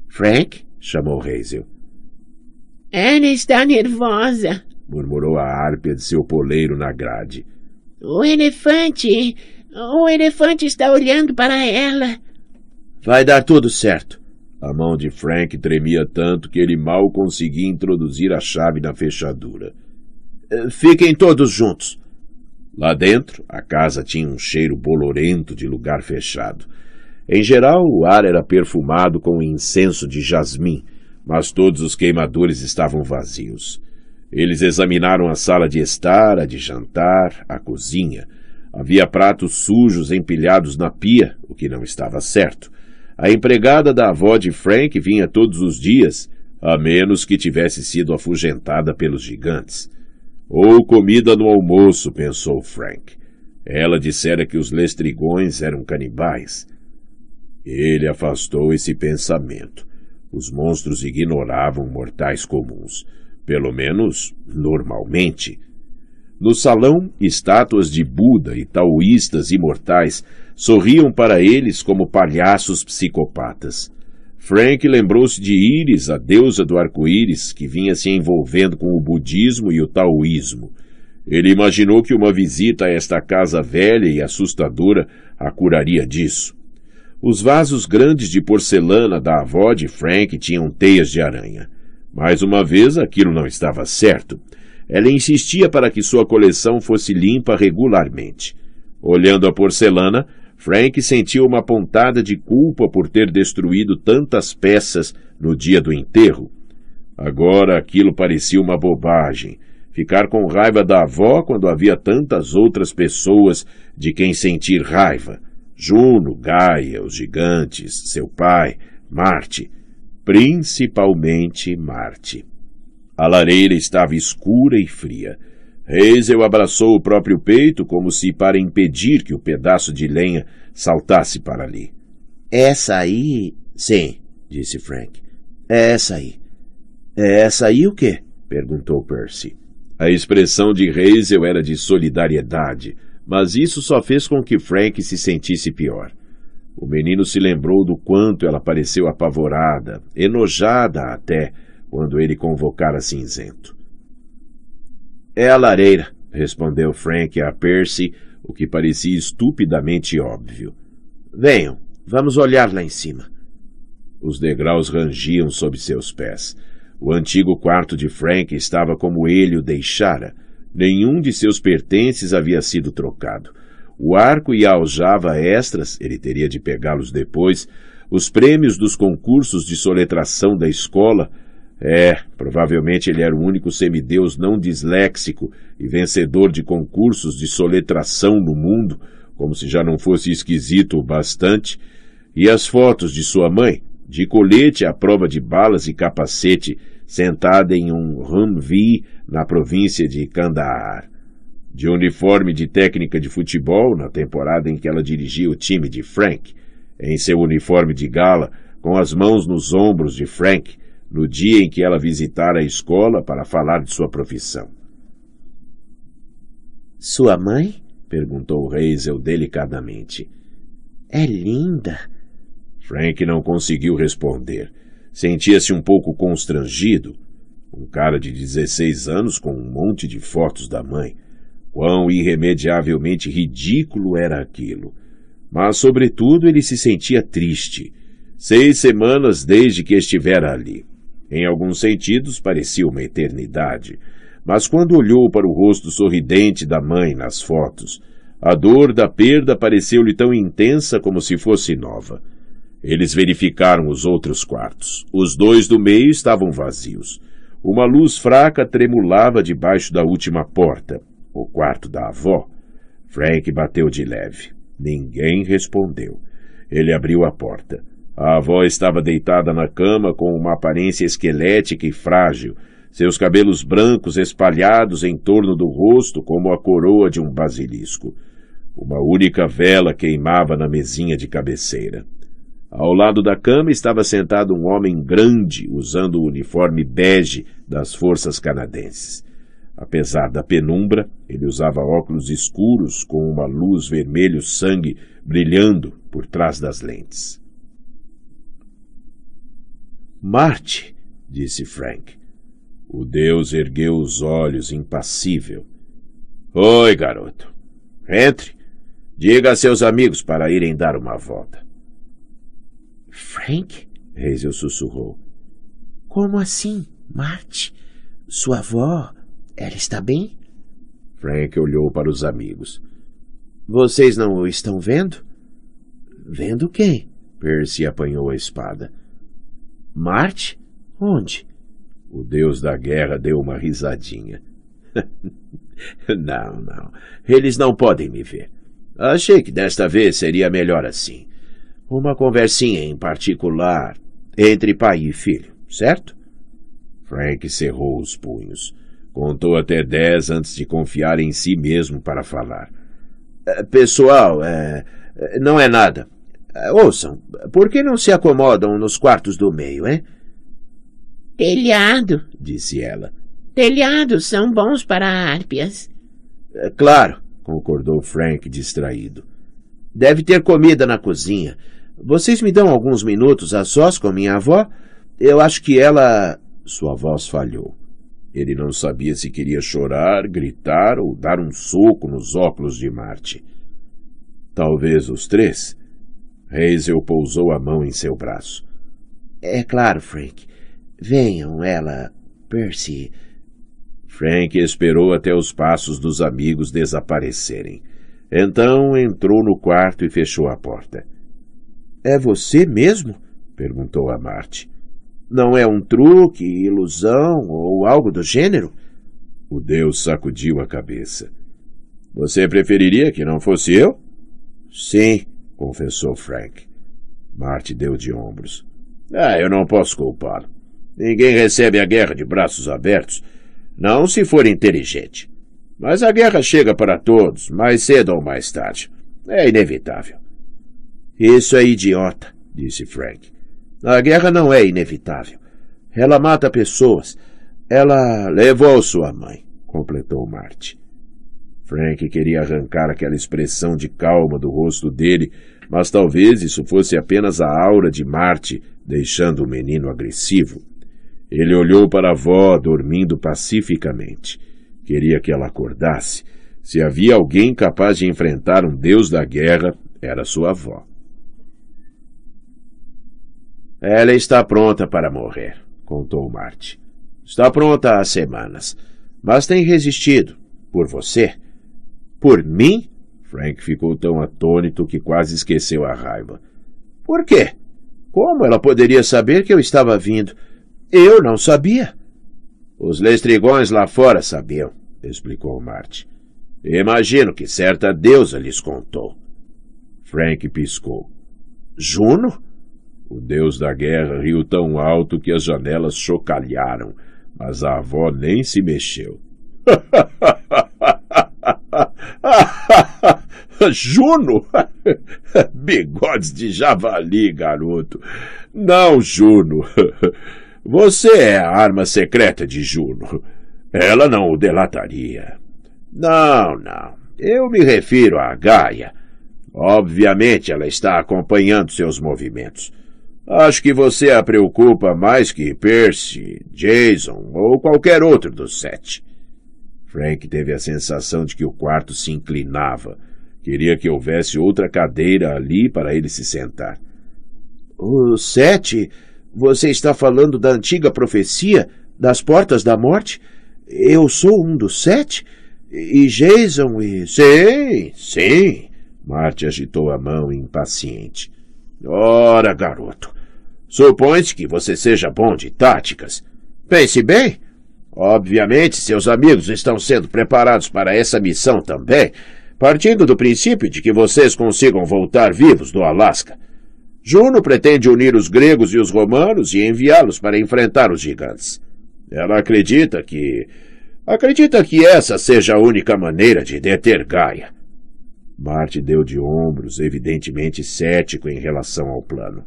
Frank? chamou Hazel. Ela está nervosa, murmurou a árpia de seu poleiro na grade. O elefante um elefante está olhando para ela. Vai dar tudo certo. A mão de Frank tremia tanto que ele mal conseguia introduzir a chave na fechadura. Eh, fiquem todos juntos. Lá dentro, a casa tinha um cheiro bolorento de lugar fechado. Em geral, o ar era perfumado com incenso de jasmim, mas todos os queimadores estavam vazios. Eles examinaram a sala de estar, a de jantar, a cozinha. Havia pratos sujos empilhados na pia, o que não estava certo. A empregada da avó de Frank vinha todos os dias, a menos que tivesse sido afugentada pelos gigantes. Ou comida no almoço, pensou Frank. Ela dissera que os lestrigões eram canibais. Ele afastou esse pensamento. Os monstros ignoravam mortais comuns, pelo menos normalmente. No salão, estátuas de Buda e taoístas imortais sorriam para eles como palhaços psicopatas. Frank lembrou-se de Iris, a deusa do arco-íris, que vinha se envolvendo com o budismo e o taoísmo. Ele imaginou que uma visita a esta casa velha e assustadora a curaria disso. Os vasos grandes de porcelana da avó de Frank tinham teias de aranha. Mais uma vez, aquilo não estava certo. Ela insistia para que sua coleção fosse limpa regularmente. Olhando a porcelana, Frank sentiu uma pontada de culpa por ter destruído tantas peças no dia do enterro. Agora aquilo parecia uma bobagem. Ficar com raiva da avó quando havia tantas outras pessoas de quem sentir raiva. Juno, Gaia, os gigantes, seu pai, Marte. Principalmente Marte. A lareira estava escura e fria. Hazel abraçou o próprio peito como se para impedir que o pedaço de lenha saltasse para ali. Essa aí. Sim, disse Frank. É essa aí. É essa aí o quê? perguntou Percy. A expressão de Hazel era de solidariedade, mas isso só fez com que Frank se sentisse pior. O menino se lembrou do quanto ela pareceu apavorada, enojada até quando ele convocara Cinzento. É a lareira, respondeu Frank a Percy, o que parecia estupidamente óbvio. Venham, vamos olhar lá em cima. Os degraus rangiam sob seus pés. O antigo quarto de Frank estava como ele o deixara. Nenhum de seus pertences havia sido trocado. O arco e a aljava extras, ele teria de pegá-los depois, os prêmios dos concursos de soletração da escola, é, provavelmente ele era o único semideus não disléxico e vencedor de concursos de soletração no mundo, como se já não fosse esquisito o bastante, e as fotos de sua mãe, de colete à prova de balas e capacete, sentada em um Humvee na província de Kandahar. De uniforme de técnica de futebol, na temporada em que ela dirigia o time de Frank, em seu uniforme de gala, com as mãos nos ombros de Frank, no dia em que ela visitar a escola para falar de sua profissão. Sua mãe? perguntou Hazel delicadamente. É linda. Frank não conseguiu responder. Sentia-se um pouco constrangido. Um cara de 16 anos com um monte de fotos da mãe. Quão irremediavelmente ridículo era aquilo. Mas, sobretudo, ele se sentia triste. Seis semanas desde que estivera ali. Em alguns sentidos, parecia uma eternidade. Mas quando olhou para o rosto sorridente da mãe nas fotos, a dor da perda pareceu-lhe tão intensa como se fosse nova. Eles verificaram os outros quartos. Os dois do meio estavam vazios. Uma luz fraca tremulava debaixo da última porta, o quarto da avó. Frank bateu de leve. Ninguém respondeu. Ele abriu a porta. A avó estava deitada na cama com uma aparência esquelética e frágil, seus cabelos brancos espalhados em torno do rosto como a coroa de um basilisco. Uma única vela queimava na mesinha de cabeceira. Ao lado da cama estava sentado um homem grande, usando o uniforme bege das forças canadenses. Apesar da penumbra, ele usava óculos escuros com uma luz vermelho sangue brilhando por trás das lentes. Marte, disse Frank. O deus ergueu os olhos impassível. Oi, garoto. Entre. Diga a seus amigos para irem dar uma volta. Frank? Hazel sussurrou. Como assim, Marte? Sua avó, ela está bem? Frank olhou para os amigos. Vocês não o estão vendo? Vendo quem? Percy apanhou a espada. Marte? Onde? O deus da guerra deu uma risadinha. não, não. Eles não podem me ver. Achei que desta vez seria melhor assim. Uma conversinha em particular entre pai e filho, certo? Frank cerrou os punhos. Contou até dez antes de confiar em si mesmo para falar. É, pessoal, é... não é nada. Eh, ouçam, por que não se acomodam nos quartos do meio, hein? Telhado, disse ela. Telhados são bons para árpias. É, claro, concordou Frank, distraído. Deve ter comida na cozinha. Vocês me dão alguns minutos a sós com minha avó? Eu acho que ela. Sua voz falhou. Ele não sabia se queria chorar, gritar ou dar um soco nos óculos de Marte. Talvez os três. Hazel pousou a mão em seu braço. É claro, Frank. Venham, ela, Percy. Frank esperou até os passos dos amigos desaparecerem. Então entrou no quarto e fechou a porta. É você mesmo? perguntou a Marte. Não é um truque, ilusão ou algo do gênero? O Deus sacudiu a cabeça. Você preferiria que não fosse eu? Sim, confessou Frank. Marte deu de ombros. Ah, eu não posso culpá-lo. Ninguém recebe a guerra de braços abertos, não se for inteligente. Mas a guerra chega para todos, mais cedo ou mais tarde. É inevitável. Isso é idiota, disse Frank. A guerra não é inevitável. Ela mata pessoas. Ela levou sua mãe, completou Marte. Frank queria arrancar aquela expressão de calma do rosto dele, mas talvez isso fosse apenas a aura de Marte, deixando o menino agressivo. Ele olhou para a avó, dormindo pacificamente. Queria que ela acordasse. Se havia alguém capaz de enfrentar um deus da guerra, era sua avó. Ela está pronta para morrer, contou Marte. Está pronta há semanas, mas tem resistido, por você por mim? Frank ficou tão atônito que quase esqueceu a raiva. Por quê? Como ela poderia saber que eu estava vindo? Eu não sabia. Os lestrigões lá fora sabiam, explicou Marte. Imagino que certa deusa lhes contou. Frank piscou. Juno? O deus da guerra riu tão alto que as janelas chocalharam, mas a avó nem se mexeu. Juno? Bigodes de javali, garoto. Não, Juno. Você é a arma secreta de Juno. Ela não o delataria. Não, não. Eu me refiro à Gaia. Obviamente ela está acompanhando seus movimentos. Acho que você a preocupa mais que Percy, Jason ou qualquer outro dos sete. Frank teve a sensação de que o quarto se inclinava. Queria que houvesse outra cadeira ali para ele se sentar. O sete? Você está falando da antiga profecia das portas da morte? Eu sou um dos sete? E Jason e. Sim, sim. Marte agitou a mão impaciente. Ora, garoto, supõe-se que você seja bom de táticas. Pense bem. Obviamente, seus amigos estão sendo preparados para essa missão também, partindo do princípio de que vocês consigam voltar vivos do Alasca. Juno pretende unir os gregos e os romanos e enviá-los para enfrentar os gigantes. Ela acredita que. acredita que essa seja a única maneira de deter Gaia. Marte deu de ombros, evidentemente cético em relação ao plano.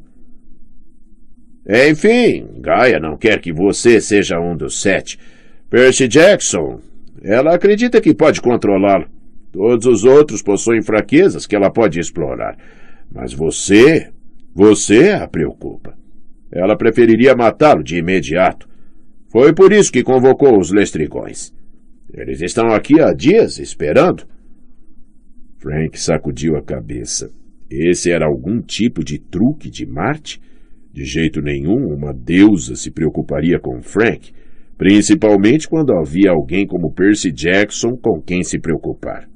Enfim, Gaia não quer que você seja um dos sete. Percy Jackson. Ela acredita que pode controlá-lo. Todos os outros possuem fraquezas que ela pode explorar. Mas você. Você a preocupa. Ela preferiria matá-lo de imediato. Foi por isso que convocou os lestrigões. Eles estão aqui há dias esperando. Frank sacudiu a cabeça. Esse era algum tipo de truque de Marte? De jeito nenhum, uma deusa se preocuparia com Frank principalmente quando havia alguém como Percy Jackson com quem se preocupar.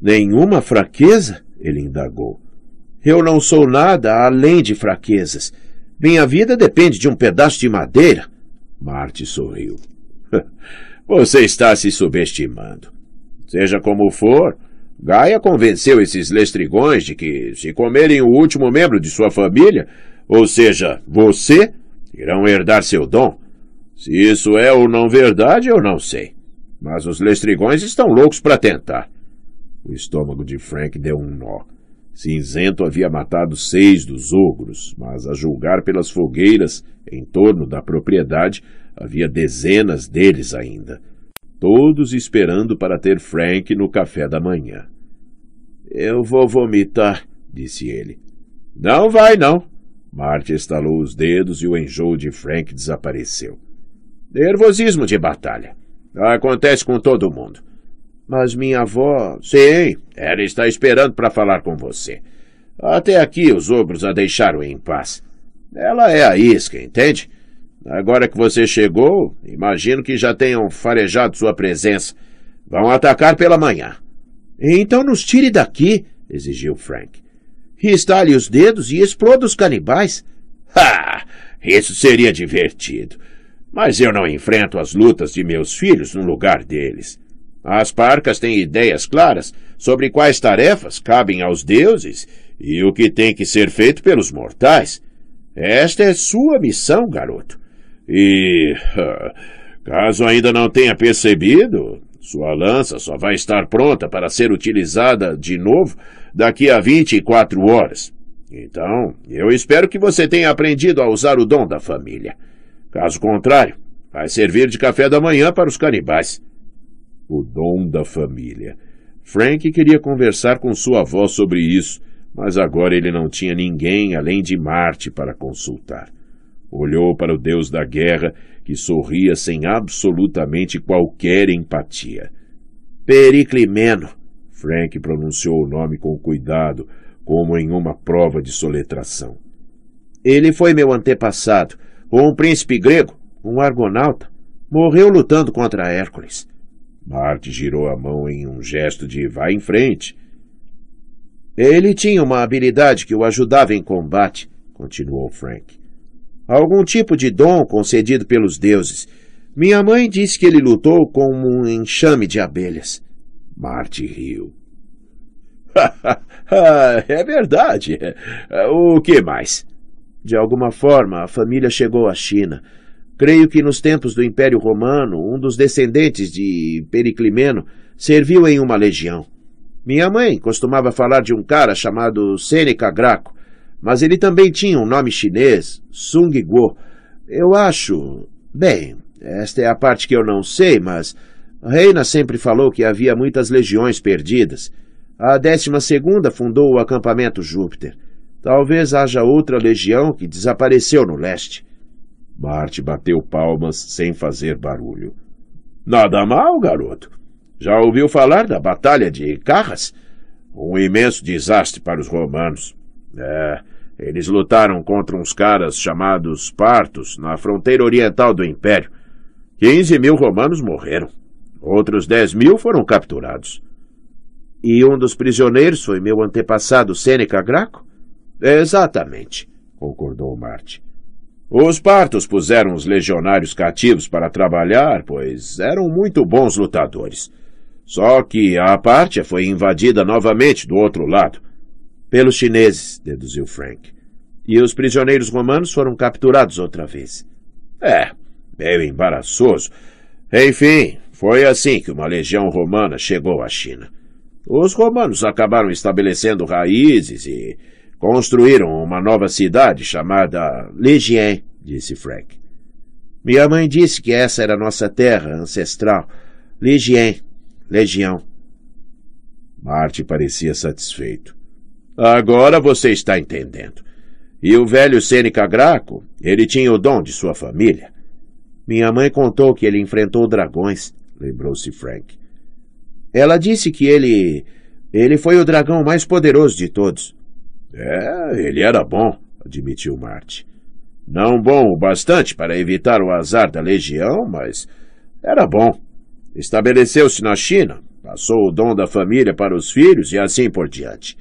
Nenhuma fraqueza? ele indagou. Eu não sou nada além de fraquezas. Minha vida depende de um pedaço de madeira. Marte sorriu. Você está se subestimando. Seja como for, Gaia convenceu esses lestrigões de que, se comerem o último membro de sua família, ou seja, você, irão herdar seu dom. Se isso é ou não verdade, eu não sei. Mas os lestrigões estão loucos para tentar. O estômago de Frank deu um nó. Cinzento havia matado seis dos ogros, mas a julgar pelas fogueiras em torno da propriedade, havia dezenas deles ainda. Todos esperando para ter Frank no café da manhã. Eu vou vomitar, disse ele. Não vai, não, Marty estalou os dedos e o enjoo de Frank desapareceu. Nervosismo de batalha. Acontece com todo mundo. Mas minha avó. Sim, ela está esperando para falar com você. Até aqui os ogros a deixaram em paz. Ela é a isca, entende? Agora que você chegou, imagino que já tenham farejado sua presença. Vão atacar pela manhã. Então nos tire daqui, exigiu Frank estale os dedos e exploda os canibais. Ah, Isso seria divertido. Mas eu não enfrento as lutas de meus filhos no lugar deles. As parcas têm ideias claras sobre quais tarefas cabem aos deuses e o que tem que ser feito pelos mortais. Esta é sua missão, garoto. E, caso ainda não tenha percebido, sua lança só vai estar pronta para ser utilizada de novo daqui a 24 horas. Então, eu espero que você tenha aprendido a usar o dom da família. Caso contrário, vai servir de café da manhã para os canibais. O dom da família. Frank queria conversar com sua avó sobre isso, mas agora ele não tinha ninguém além de Marte para consultar. Olhou para o deus da guerra, que sorria sem absolutamente qualquer empatia. Periclimeno, Frank pronunciou o nome com cuidado, como em uma prova de soletração. Ele foi meu antepassado, um príncipe grego, um argonauta. Morreu lutando contra Hércules. Marte girou a mão em um gesto de vai em frente. Ele tinha uma habilidade que o ajudava em combate, continuou Frank. Algum tipo de dom concedido pelos deuses. Minha mãe disse que ele lutou com um enxame de abelhas. Marte riu. é verdade. O que mais? De alguma forma, a família chegou à China. Creio que nos tempos do Império Romano, um dos descendentes de Periclimeno serviu em uma legião. Minha mãe costumava falar de um cara chamado Sêneca Graco, mas ele também tinha um nome chinês, Sung Guo. Eu acho. Bem, esta é a parte que eu não sei, mas Reina sempre falou que havia muitas legiões perdidas. A décima segunda fundou o acampamento Júpiter. Talvez haja outra legião que desapareceu no leste. Marte bateu palmas sem fazer barulho. Nada mal, garoto. Já ouviu falar da Batalha de Carras? Um imenso desastre para os romanos. É, eles lutaram contra uns caras chamados Partos na fronteira oriental do Império. Quinze mil romanos morreram. Outros dez mil foram capturados. E um dos prisioneiros foi meu antepassado Sêneca Graco? Exatamente, concordou Marte. Os partos puseram os legionários cativos para trabalhar, pois eram muito bons lutadores. Só que a Pártia foi invadida novamente do outro lado. Pelos chineses, deduziu Frank. E os prisioneiros romanos foram capturados outra vez. É, meio embaraçoso. Enfim, foi assim que uma legião romana chegou à China. Os romanos acabaram estabelecendo raízes e construíram uma nova cidade chamada Legien, disse Frank. Minha mãe disse que essa era nossa terra ancestral. Legien, legião. Marte parecia satisfeito. Agora você está entendendo. E o velho Sêneca Graco, ele tinha o dom de sua família. Minha mãe contou que ele enfrentou dragões lembrou-se Frank. Ela disse que ele. ele foi o dragão mais poderoso de todos. É, ele era bom, admitiu Marte. Não bom o bastante para evitar o azar da legião, mas era bom. Estabeleceu-se na China, passou o dom da família para os filhos e assim por diante.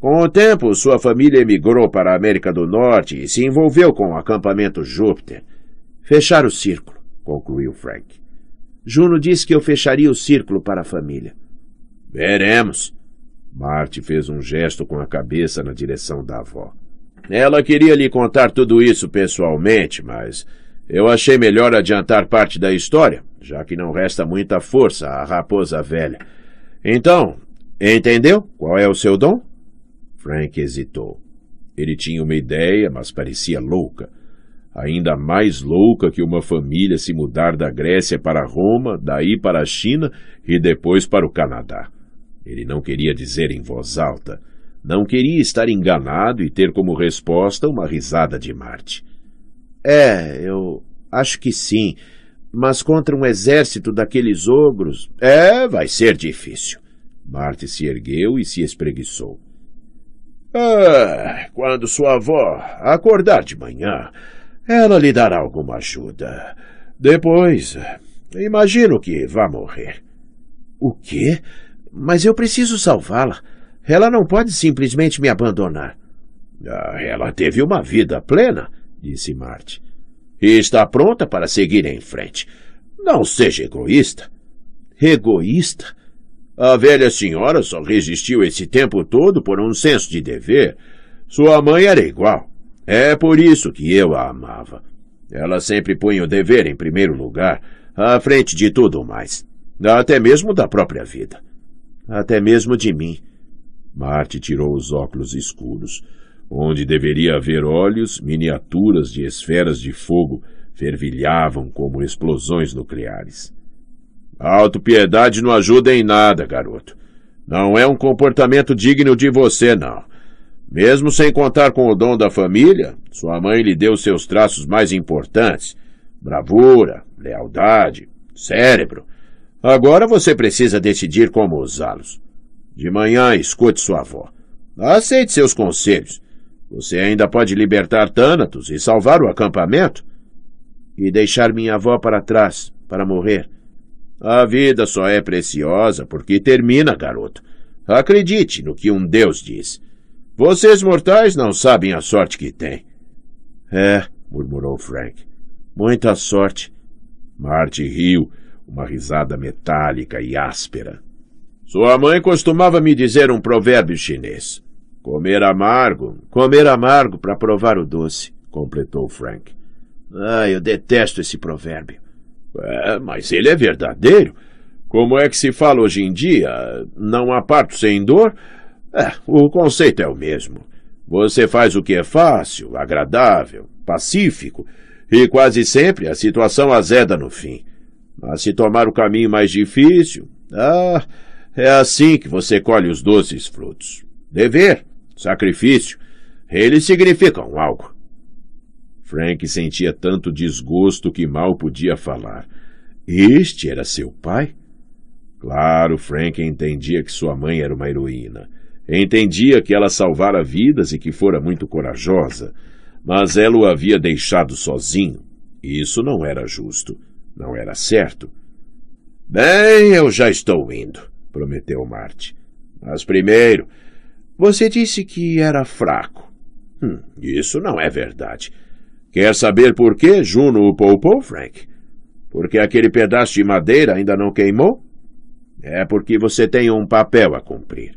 Com o tempo, sua família emigrou para a América do Norte e se envolveu com o acampamento Júpiter. Fechar o círculo, concluiu Frank. Juno disse que eu fecharia o círculo para a família. Veremos. Marte fez um gesto com a cabeça na direção da avó. Ela queria lhe contar tudo isso pessoalmente, mas eu achei melhor adiantar parte da história, já que não resta muita força à raposa velha. Então, entendeu qual é o seu dom? Frank hesitou. Ele tinha uma ideia, mas parecia louca ainda mais louca que uma família se mudar da Grécia para Roma, daí para a China e depois para o Canadá. Ele não queria dizer em voz alta. Não queria estar enganado e ter como resposta uma risada de Marte. É, eu acho que sim. Mas contra um exército daqueles ogros. É, vai ser difícil. Marte se ergueu e se espreguiçou. Ah, quando sua avó acordar de manhã, ela lhe dará alguma ajuda. Depois, imagino que vá morrer. O quê? Mas eu preciso salvá-la. Ela não pode simplesmente me abandonar. Ah, ela teve uma vida plena, disse Marte. E está pronta para seguir em frente. Não seja egoísta. Egoísta? A velha senhora só resistiu esse tempo todo por um senso de dever. Sua mãe era igual. É por isso que eu a amava. Ela sempre punha o dever em primeiro lugar, à frente de tudo mais, até mesmo da própria vida, até mesmo de mim. Marte tirou os óculos escuros. Onde deveria haver olhos, miniaturas de esferas de fogo fervilhavam como explosões nucleares. A autopiedade não ajuda em nada, garoto. Não é um comportamento digno de você, não. Mesmo sem contar com o dom da família, sua mãe lhe deu seus traços mais importantes: bravura, lealdade, cérebro. Agora você precisa decidir como usá-los. De manhã, escute sua avó. Aceite seus conselhos. Você ainda pode libertar Thanatos e salvar o acampamento? E deixar minha avó para trás, para morrer. A vida só é preciosa porque termina, garoto. Acredite no que um Deus diz. Vocês mortais não sabem a sorte que têm. É, murmurou Frank. Muita sorte. Marte riu, uma risada metálica e áspera. Sua mãe costumava me dizer um provérbio chinês. Comer amargo, comer amargo para provar o doce, completou Frank. Ah, eu detesto esse provérbio. É, mas ele é verdadeiro. Como é que se fala hoje em dia? Não há parto sem dor? É, o conceito é o mesmo. Você faz o que é fácil, agradável, pacífico, e quase sempre a situação azeda no fim. Mas se tomar o caminho mais difícil, ah, é assim que você colhe os doces frutos. Dever, sacrifício, eles significam algo. Frank sentia tanto desgosto que mal podia falar. Este era seu pai? Claro, Frank entendia que sua mãe era uma heroína. Entendia que ela salvara vidas e que fora muito corajosa, mas ela o havia deixado sozinho. Isso não era justo, não era certo. Bem, eu já estou indo, prometeu Marte. Mas primeiro, você disse que era fraco. Hum, isso não é verdade. Quer saber por que Juno o poupou, Frank? Porque aquele pedaço de madeira ainda não queimou? É porque você tem um papel a cumprir.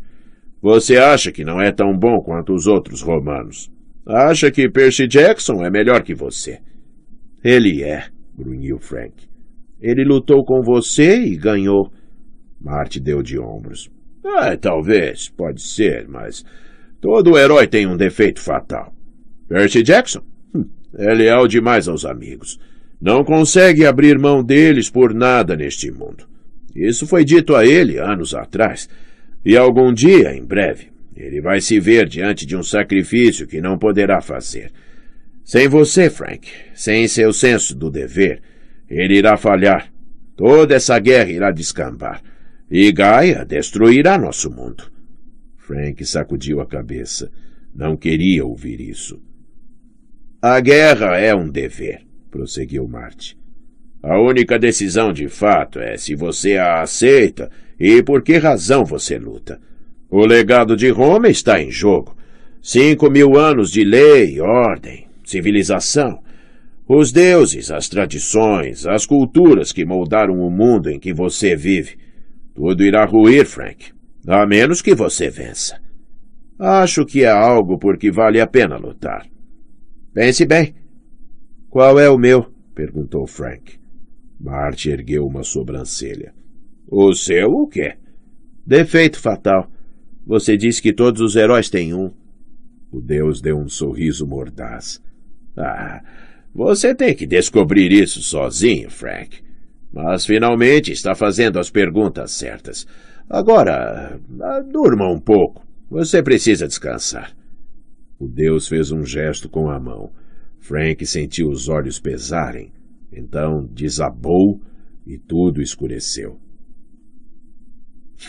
Você acha que não é tão bom quanto os outros romanos. Acha que Percy Jackson é melhor que você. Ele é, grunhiu Frank. Ele lutou com você e ganhou. Marte deu de ombros. Ah, talvez, pode ser, mas todo herói tem um defeito fatal. Percy Jackson? Hum, é leal demais aos amigos. Não consegue abrir mão deles por nada neste mundo. Isso foi dito a ele anos atrás. E algum dia, em breve, ele vai se ver diante de um sacrifício que não poderá fazer. Sem você, Frank, sem seu senso do dever, ele irá falhar. Toda essa guerra irá descambar. E Gaia destruirá nosso mundo. Frank sacudiu a cabeça. Não queria ouvir isso. A guerra é um dever, prosseguiu Marte. A única decisão de fato é se você a aceita e por que razão você luta. O legado de Roma está em jogo. Cinco mil anos de lei, ordem, civilização. Os deuses, as tradições, as culturas que moldaram o mundo em que você vive. Tudo irá ruir, Frank, a menos que você vença. Acho que é algo por que vale a pena lutar. Pense bem. Qual é o meu? perguntou Frank. Marte ergueu uma sobrancelha. O seu o quê? Defeito fatal. Você disse que todos os heróis têm um. O deus deu um sorriso mordaz. Ah, você tem que descobrir isso sozinho, Frank. Mas finalmente está fazendo as perguntas certas. Agora, ah, durma um pouco. Você precisa descansar. O deus fez um gesto com a mão. Frank sentiu os olhos pesarem. Então desabou e tudo escureceu.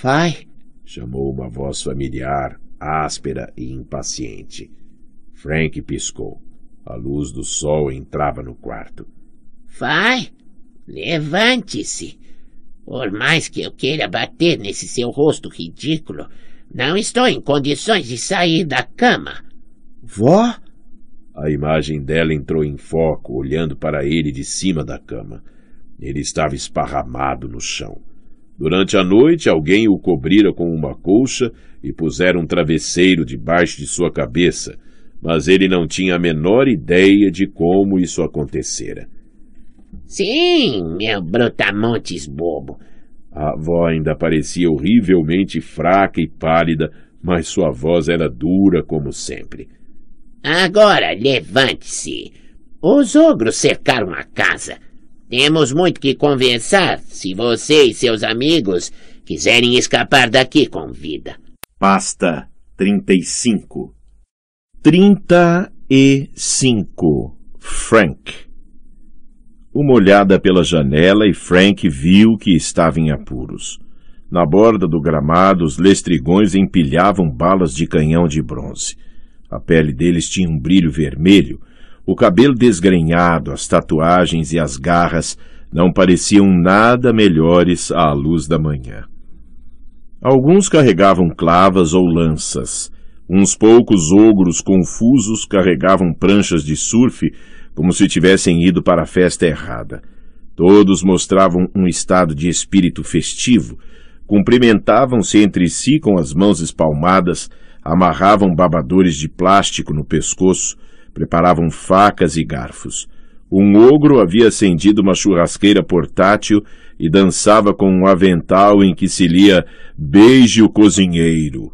Vai! chamou uma voz familiar, áspera e impaciente. Frank piscou. A luz do sol entrava no quarto. Vai! Levante-se! Por mais que eu queira bater nesse seu rosto ridículo, não estou em condições de sair da cama. Vó? A imagem dela entrou em foco, olhando para ele de cima da cama. Ele estava esparramado no chão. Durante a noite, alguém o cobrira com uma colcha e pusera um travesseiro debaixo de sua cabeça, mas ele não tinha a menor ideia de como isso acontecera. Sim, meu brutamontes bobo. A avó ainda parecia horrivelmente fraca e pálida, mas sua voz era dura como sempre. Agora levante-se. Os ogros cercaram a casa. Temos muito que conversar se você e seus amigos quiserem escapar daqui com vida. Pasta 35 35 Frank Uma olhada pela janela e Frank viu que estava em apuros. Na borda do gramado, os lestrigões empilhavam balas de canhão de bronze. A pele deles tinha um brilho vermelho o cabelo desgrenhado, as tatuagens e as garras não pareciam nada melhores à luz da manhã. Alguns carregavam clavas ou lanças. Uns poucos ogros confusos carregavam pranchas de surf, como se tivessem ido para a festa errada. Todos mostravam um estado de espírito festivo, cumprimentavam-se entre si com as mãos espalmadas, amarravam babadores de plástico no pescoço, preparavam facas e garfos. Um ogro havia acendido uma churrasqueira portátil e dançava com um avental em que se lia Beije o cozinheiro.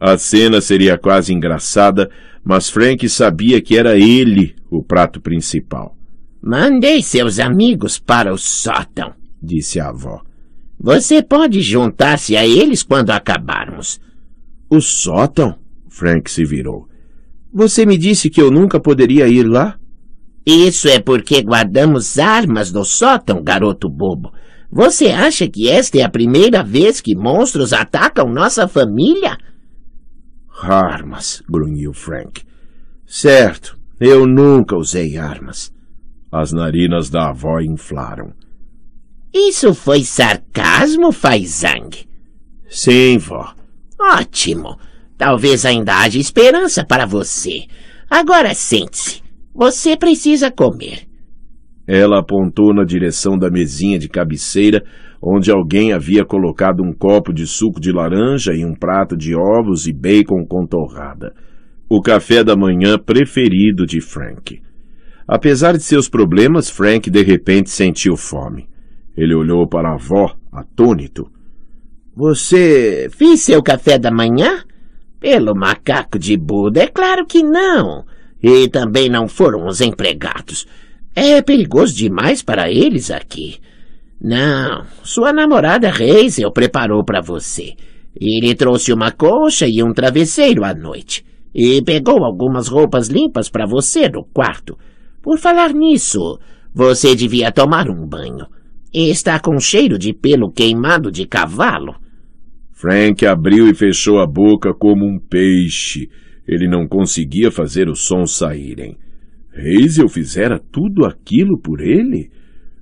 A cena seria quase engraçada, mas Frank sabia que era ele o prato principal. Mandei seus amigos para o sótão, disse a avó. Você pode juntar-se a eles quando acabarmos. O sótão? Frank se virou. Você me disse que eu nunca poderia ir lá? Isso é porque guardamos armas no sótão, garoto bobo. Você acha que esta é a primeira vez que monstros atacam nossa família? Armas, grunhiu Frank. Certo, eu nunca usei armas. As narinas da avó inflaram. Isso foi sarcasmo, Faizang? Sim, vó. Ótimo. Talvez ainda haja esperança para você. Agora sente-se. Você precisa comer. Ela apontou na direção da mesinha de cabeceira, onde alguém havia colocado um copo de suco de laranja e um prato de ovos e bacon com torrada. O café da manhã preferido de Frank. Apesar de seus problemas, Frank de repente sentiu fome. Ele olhou para a avó, atônito. Você fez seu café da manhã? Pelo macaco de Buda, é claro que não. E também não foram os empregados. É perigoso demais para eles aqui. Não, sua namorada Reisel preparou para você. Ele trouxe uma colcha e um travesseiro à noite. E pegou algumas roupas limpas para você no quarto. Por falar nisso, você devia tomar um banho. Está com cheiro de pelo queimado de cavalo. Frank abriu e fechou a boca como um peixe. Ele não conseguia fazer os sons saírem. Hazel fizera tudo aquilo por ele?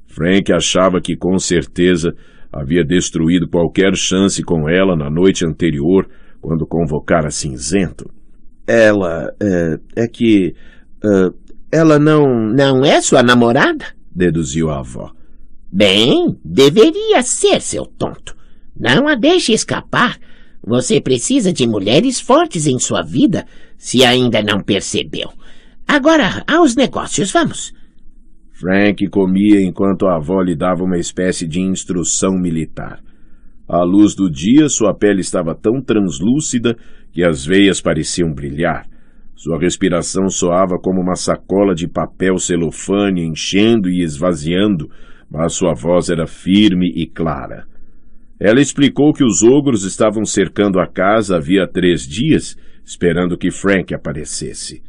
Frank achava que com certeza havia destruído qualquer chance com ela na noite anterior, quando convocara Cinzento. Ela. É, é que. É, ela não. Não é sua namorada? deduziu a avó. Bem, deveria ser, seu tonto. Não a deixe escapar. Você precisa de mulheres fortes em sua vida, se ainda não percebeu. Agora, aos negócios, vamos. Frank comia enquanto a avó lhe dava uma espécie de instrução militar. À luz do dia, sua pele estava tão translúcida que as veias pareciam brilhar. Sua respiração soava como uma sacola de papel celofane enchendo e esvaziando, mas sua voz era firme e clara. Ela explicou que os ogros estavam cercando a casa havia três dias, esperando que Frank aparecesse.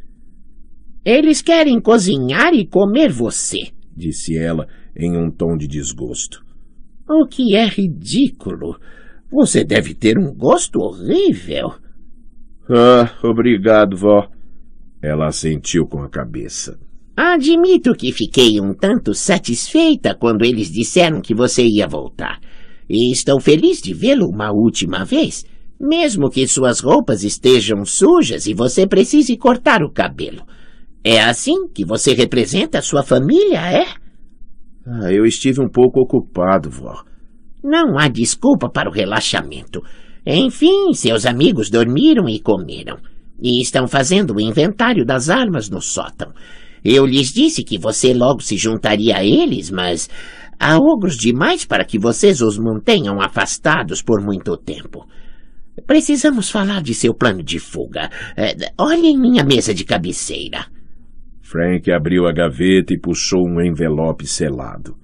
Eles querem cozinhar e comer você, disse ela em um tom de desgosto. O que é ridículo. Você deve ter um gosto horrível. Ah, obrigado, vó. Ela assentiu com a cabeça. Admito que fiquei um tanto satisfeita quando eles disseram que você ia voltar e estou feliz de vê-lo uma última vez, mesmo que suas roupas estejam sujas e você precise cortar o cabelo. É assim que você representa sua família, é? Ah, eu estive um pouco ocupado, vó. Não há desculpa para o relaxamento. Enfim, seus amigos dormiram e comeram. E estão fazendo o inventário das armas no sótão. Eu lhes disse que você logo se juntaria a eles, mas Há ogros demais para que vocês os mantenham afastados por muito tempo. Precisamos falar de seu plano de fuga. É, Olhem minha mesa de cabeceira. Frank abriu a gaveta e puxou um envelope selado.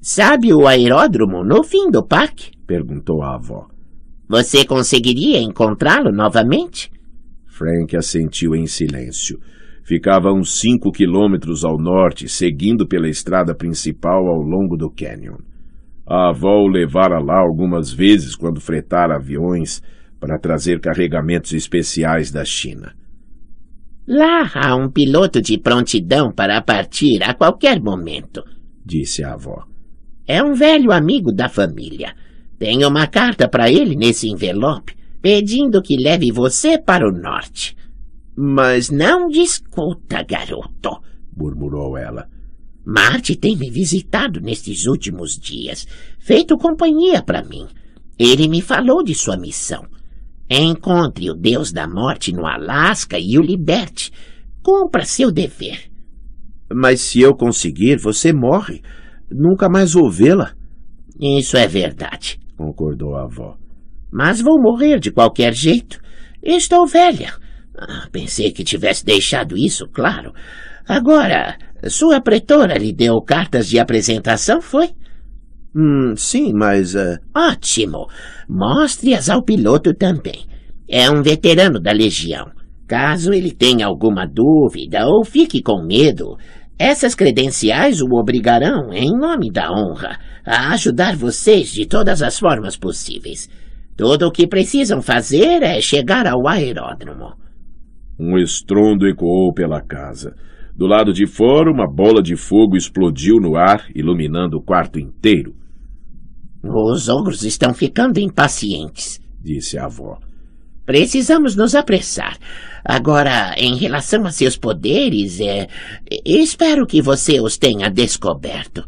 Sabe o aeródromo no fim do parque? perguntou a avó. Você conseguiria encontrá-lo novamente? Frank assentiu em silêncio ficava a uns cinco quilômetros ao norte, seguindo pela estrada principal ao longo do cânion. A avó o levara lá algumas vezes quando fretara aviões para trazer carregamentos especiais da China. Lá há um piloto de prontidão para partir a qualquer momento, disse a avó. É um velho amigo da família. Tenho uma carta para ele nesse envelope, pedindo que leve você para o norte. Mas não discuta, garoto, murmurou ela. Marte tem me visitado nestes últimos dias, feito companhia para mim. Ele me falou de sua missão. Encontre o Deus da Morte no Alasca e o liberte. Cumpra seu dever. Mas se eu conseguir, você morre. Nunca mais vou vê-la. Isso é verdade, concordou a avó. Mas vou morrer de qualquer jeito. Estou velha. Ah, pensei que tivesse deixado isso claro. Agora, sua pretora lhe deu cartas de apresentação, foi? Hum, sim, mas. Uh... Ótimo! Mostre-as ao piloto também. É um veterano da Legião. Caso ele tenha alguma dúvida ou fique com medo, essas credenciais o obrigarão, em nome da honra, a ajudar vocês de todas as formas possíveis. Tudo o que precisam fazer é chegar ao aeródromo. Um estrondo ecoou pela casa. Do lado de fora, uma bola de fogo explodiu no ar, iluminando o quarto inteiro. Os ogros estão ficando impacientes, disse a avó. Precisamos nos apressar. Agora, em relação a seus poderes, é... espero que você os tenha descoberto.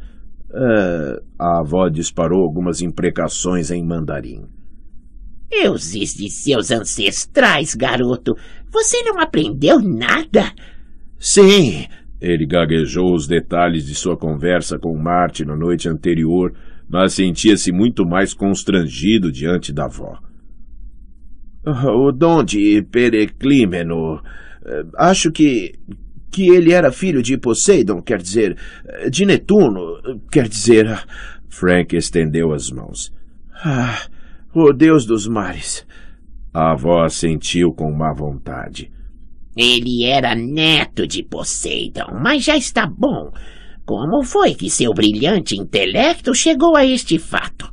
Ah, a avó disparou algumas imprecações em mandarim. Eu de seus ancestrais, garoto. Você não aprendeu nada? Sim. Ele gaguejou os detalhes de sua conversa com Marte na noite anterior, mas sentia-se muito mais constrangido diante da avó. Ah, o dom de Pereclímeno. Eh, acho que. que ele era filho de Poseidon, quer dizer. Eh, de Netuno, quer dizer. Frank estendeu as mãos. Ah, o deus dos mares. A avó sentiu com má vontade. Ele era neto de Poseidon, mas já está bom. Como foi que seu brilhante intelecto chegou a este fato?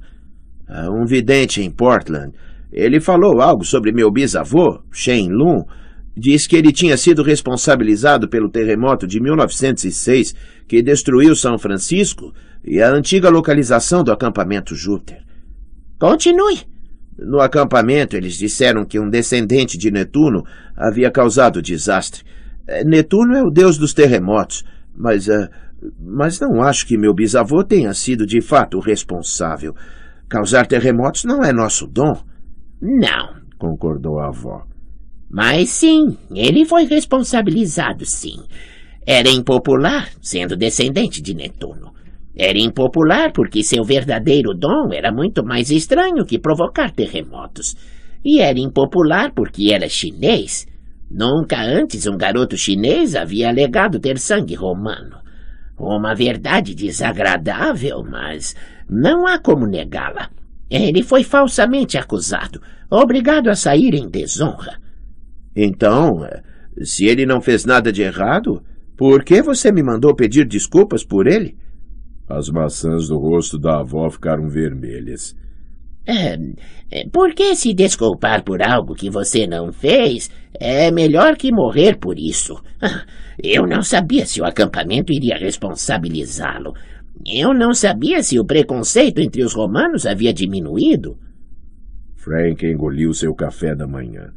Ah, um vidente em Portland. Ele falou algo sobre meu bisavô, Shen Lun. Diz que ele tinha sido responsabilizado pelo terremoto de 1906 que destruiu São Francisco e a antiga localização do acampamento Júpiter. Continue. No acampamento, eles disseram que um descendente de Netuno havia causado o desastre. É, Netuno é o deus dos terremotos, mas. Uh, mas não acho que meu bisavô tenha sido de fato o responsável. Causar terremotos não é nosso dom. Não, concordou a avó. Mas sim, ele foi responsabilizado, sim. Era impopular, sendo descendente de Netuno. Era impopular porque seu verdadeiro dom era muito mais estranho que provocar terremotos. E era impopular porque era chinês. Nunca antes um garoto chinês havia alegado ter sangue romano. Uma verdade desagradável, mas não há como negá-la. Ele foi falsamente acusado, obrigado a sair em desonra. Então, se ele não fez nada de errado, por que você me mandou pedir desculpas por ele? As maçãs do rosto da avó ficaram vermelhas. É, é, por que se desculpar por algo que você não fez? É melhor que morrer por isso. Ah, eu não sabia se o acampamento iria responsabilizá-lo. Eu não sabia se o preconceito entre os romanos havia diminuído. Frank engoliu seu café da manhã.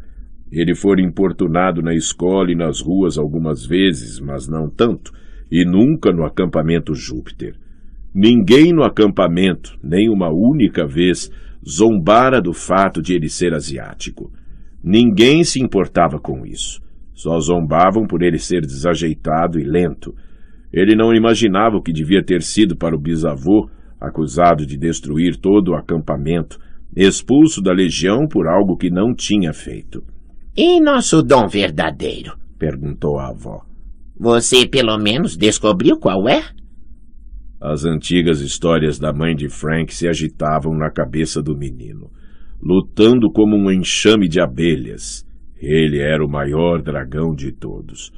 Ele foi importunado na escola e nas ruas algumas vezes, mas não tanto, e nunca no acampamento Júpiter. Ninguém no acampamento, nem uma única vez, zombara do fato de ele ser asiático. Ninguém se importava com isso. Só zombavam por ele ser desajeitado e lento. Ele não imaginava o que devia ter sido para o bisavô, acusado de destruir todo o acampamento, expulso da legião por algo que não tinha feito. E nosso dom verdadeiro? perguntou a avó. Você pelo menos descobriu qual é? As antigas histórias da mãe de Frank se agitavam na cabeça do menino, lutando como um enxame de abelhas. Ele era o maior dragão de todos.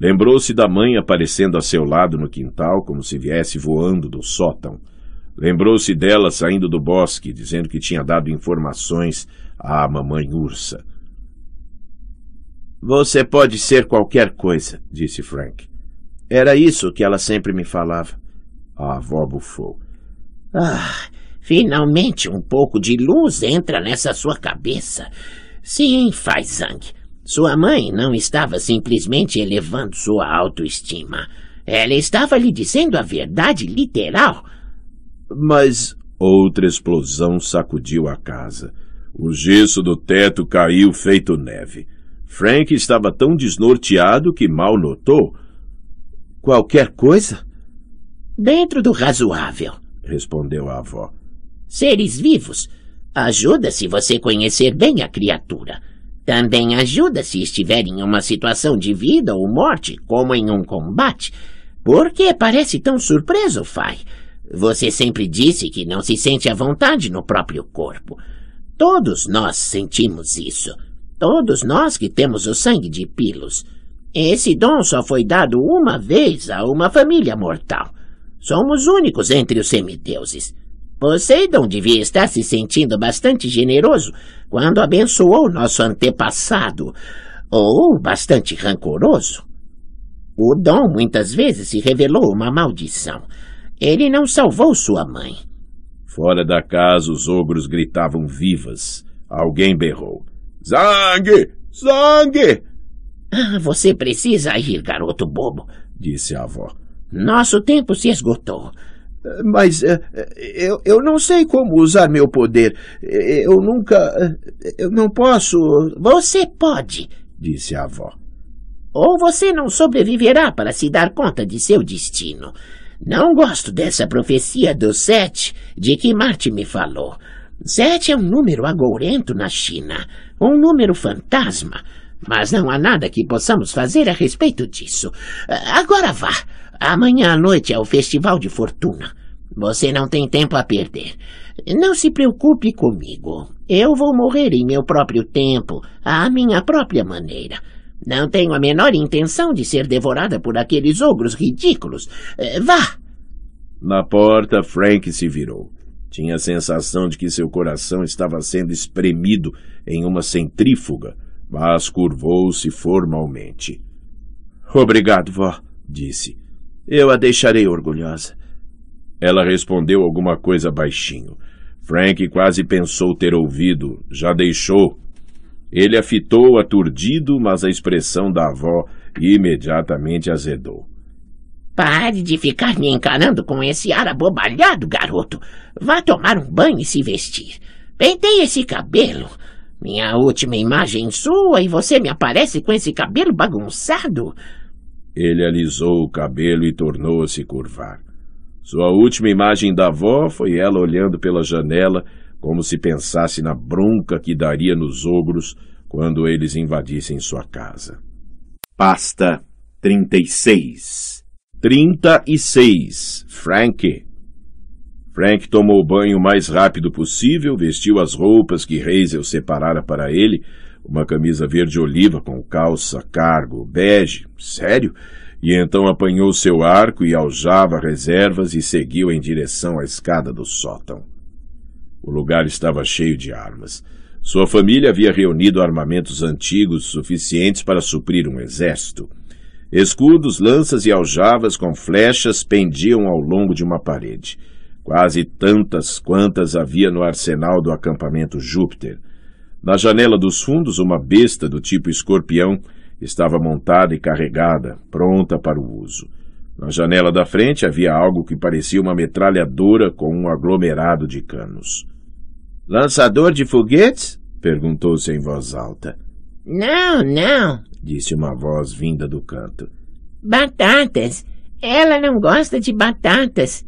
Lembrou-se da mãe aparecendo a seu lado no quintal, como se viesse voando do sótão. Lembrou-se dela saindo do bosque, dizendo que tinha dado informações à mamãe ursa. Você pode ser qualquer coisa, disse Frank. Era isso que ela sempre me falava. A avó bufou. Ah, finalmente um pouco de luz entra nessa sua cabeça. Sim, faz sangue. Sua mãe não estava simplesmente elevando sua autoestima. Ela estava lhe dizendo a verdade literal. Mas outra explosão sacudiu a casa. O gesso do teto caiu feito neve. Frank estava tão desnorteado que mal notou. Qualquer coisa? Dentro do razoável, respondeu a avó. Seres vivos. Ajuda se você conhecer bem a criatura. Também ajuda se estiver em uma situação de vida ou morte, como em um combate. Por que parece tão surpreso, Fai? Você sempre disse que não se sente à vontade no próprio corpo. Todos nós sentimos isso. Todos nós que temos o sangue de Pilos. Esse dom só foi dado uma vez a uma família mortal. Somos únicos entre os semideuses. Poseidon devia estar se sentindo bastante generoso quando abençoou nosso antepassado, ou bastante rancoroso. O dom muitas vezes se revelou uma maldição. Ele não salvou sua mãe. Fora da casa, os ogros gritavam vivas. Alguém berrou: Zangue! Zangue! Ah, você precisa ir, garoto bobo, disse a avó. Nosso tempo se esgotou. Mas eh, eu, eu não sei como usar meu poder. Eu nunca. Eu não posso. Você pode, disse a avó. Ou você não sobreviverá para se dar conta de seu destino. Não gosto dessa profecia do sete de que Marte me falou. Sete é um número agourento na China, um número fantasma. Mas não há nada que possamos fazer a respeito disso. Agora vá. Amanhã à noite é o Festival de Fortuna. Você não tem tempo a perder. Não se preocupe comigo. Eu vou morrer em meu próprio tempo, à minha própria maneira. Não tenho a menor intenção de ser devorada por aqueles ogros ridículos. Eh, vá! Na porta, Frank se virou. Tinha a sensação de que seu coração estava sendo espremido em uma centrífuga, mas curvou-se formalmente. Obrigado, vó, disse. Eu a deixarei orgulhosa. Ela respondeu alguma coisa baixinho. Frank quase pensou ter ouvido. Já deixou. Ele a fitou aturdido, mas a expressão da avó imediatamente azedou. Pare de ficar me encarando com esse ar abobalhado, garoto. Vá tomar um banho e se vestir. Penteie esse cabelo. Minha última imagem é sua e você me aparece com esse cabelo bagunçado. Ele alisou o cabelo e tornou a se curvar. Sua última imagem da avó foi ela olhando pela janela, como se pensasse na bronca que daria nos ogros quando eles invadissem sua casa. Pasta 36 36 Frank Frank tomou o banho o mais rápido possível, vestiu as roupas que Hazel separara para ele, uma camisa verde oliva com calça cargo bege, sério? E então apanhou seu arco e aljava reservas e seguiu em direção à escada do sótão. O lugar estava cheio de armas. Sua família havia reunido armamentos antigos suficientes para suprir um exército. Escudos, lanças e aljavas com flechas pendiam ao longo de uma parede, quase tantas quantas havia no arsenal do acampamento Júpiter. Na janela dos fundos, uma besta do tipo escorpião estava montada e carregada, pronta para o uso. Na janela da frente havia algo que parecia uma metralhadora com um aglomerado de canos. Lançador de foguetes? perguntou-se em voz alta. Não, não, disse uma voz vinda do canto. Batatas! Ela não gosta de batatas.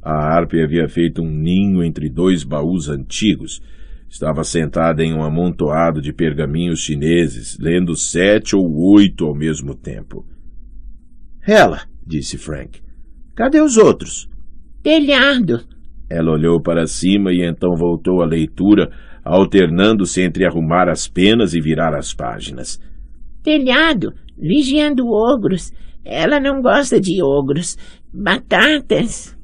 A harpe havia feito um ninho entre dois baús antigos Estava sentada em um amontoado de pergaminhos chineses, lendo sete ou oito ao mesmo tempo. Ela, disse Frank. Cadê os outros? Telhado. Ela olhou para cima e então voltou à leitura, alternando-se entre arrumar as penas e virar as páginas. Telhado, vigiando ogros. Ela não gosta de ogros. Batatas.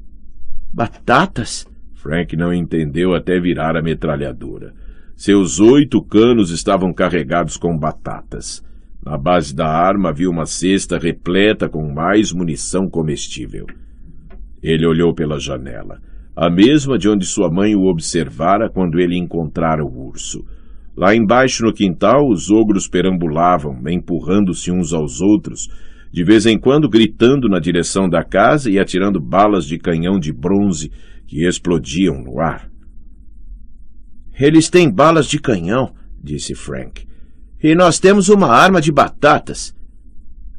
Batatas? Frank não entendeu até virar a metralhadora. Seus oito canos estavam carregados com batatas. Na base da arma havia uma cesta repleta com mais munição comestível. Ele olhou pela janela, a mesma de onde sua mãe o observara quando ele encontrara o urso. Lá embaixo no quintal, os ogros perambulavam, empurrando-se uns aos outros, de vez em quando gritando na direção da casa e atirando balas de canhão de bronze que explodiam no ar. Eles têm balas de canhão, disse Frank. E nós temos uma arma de batatas.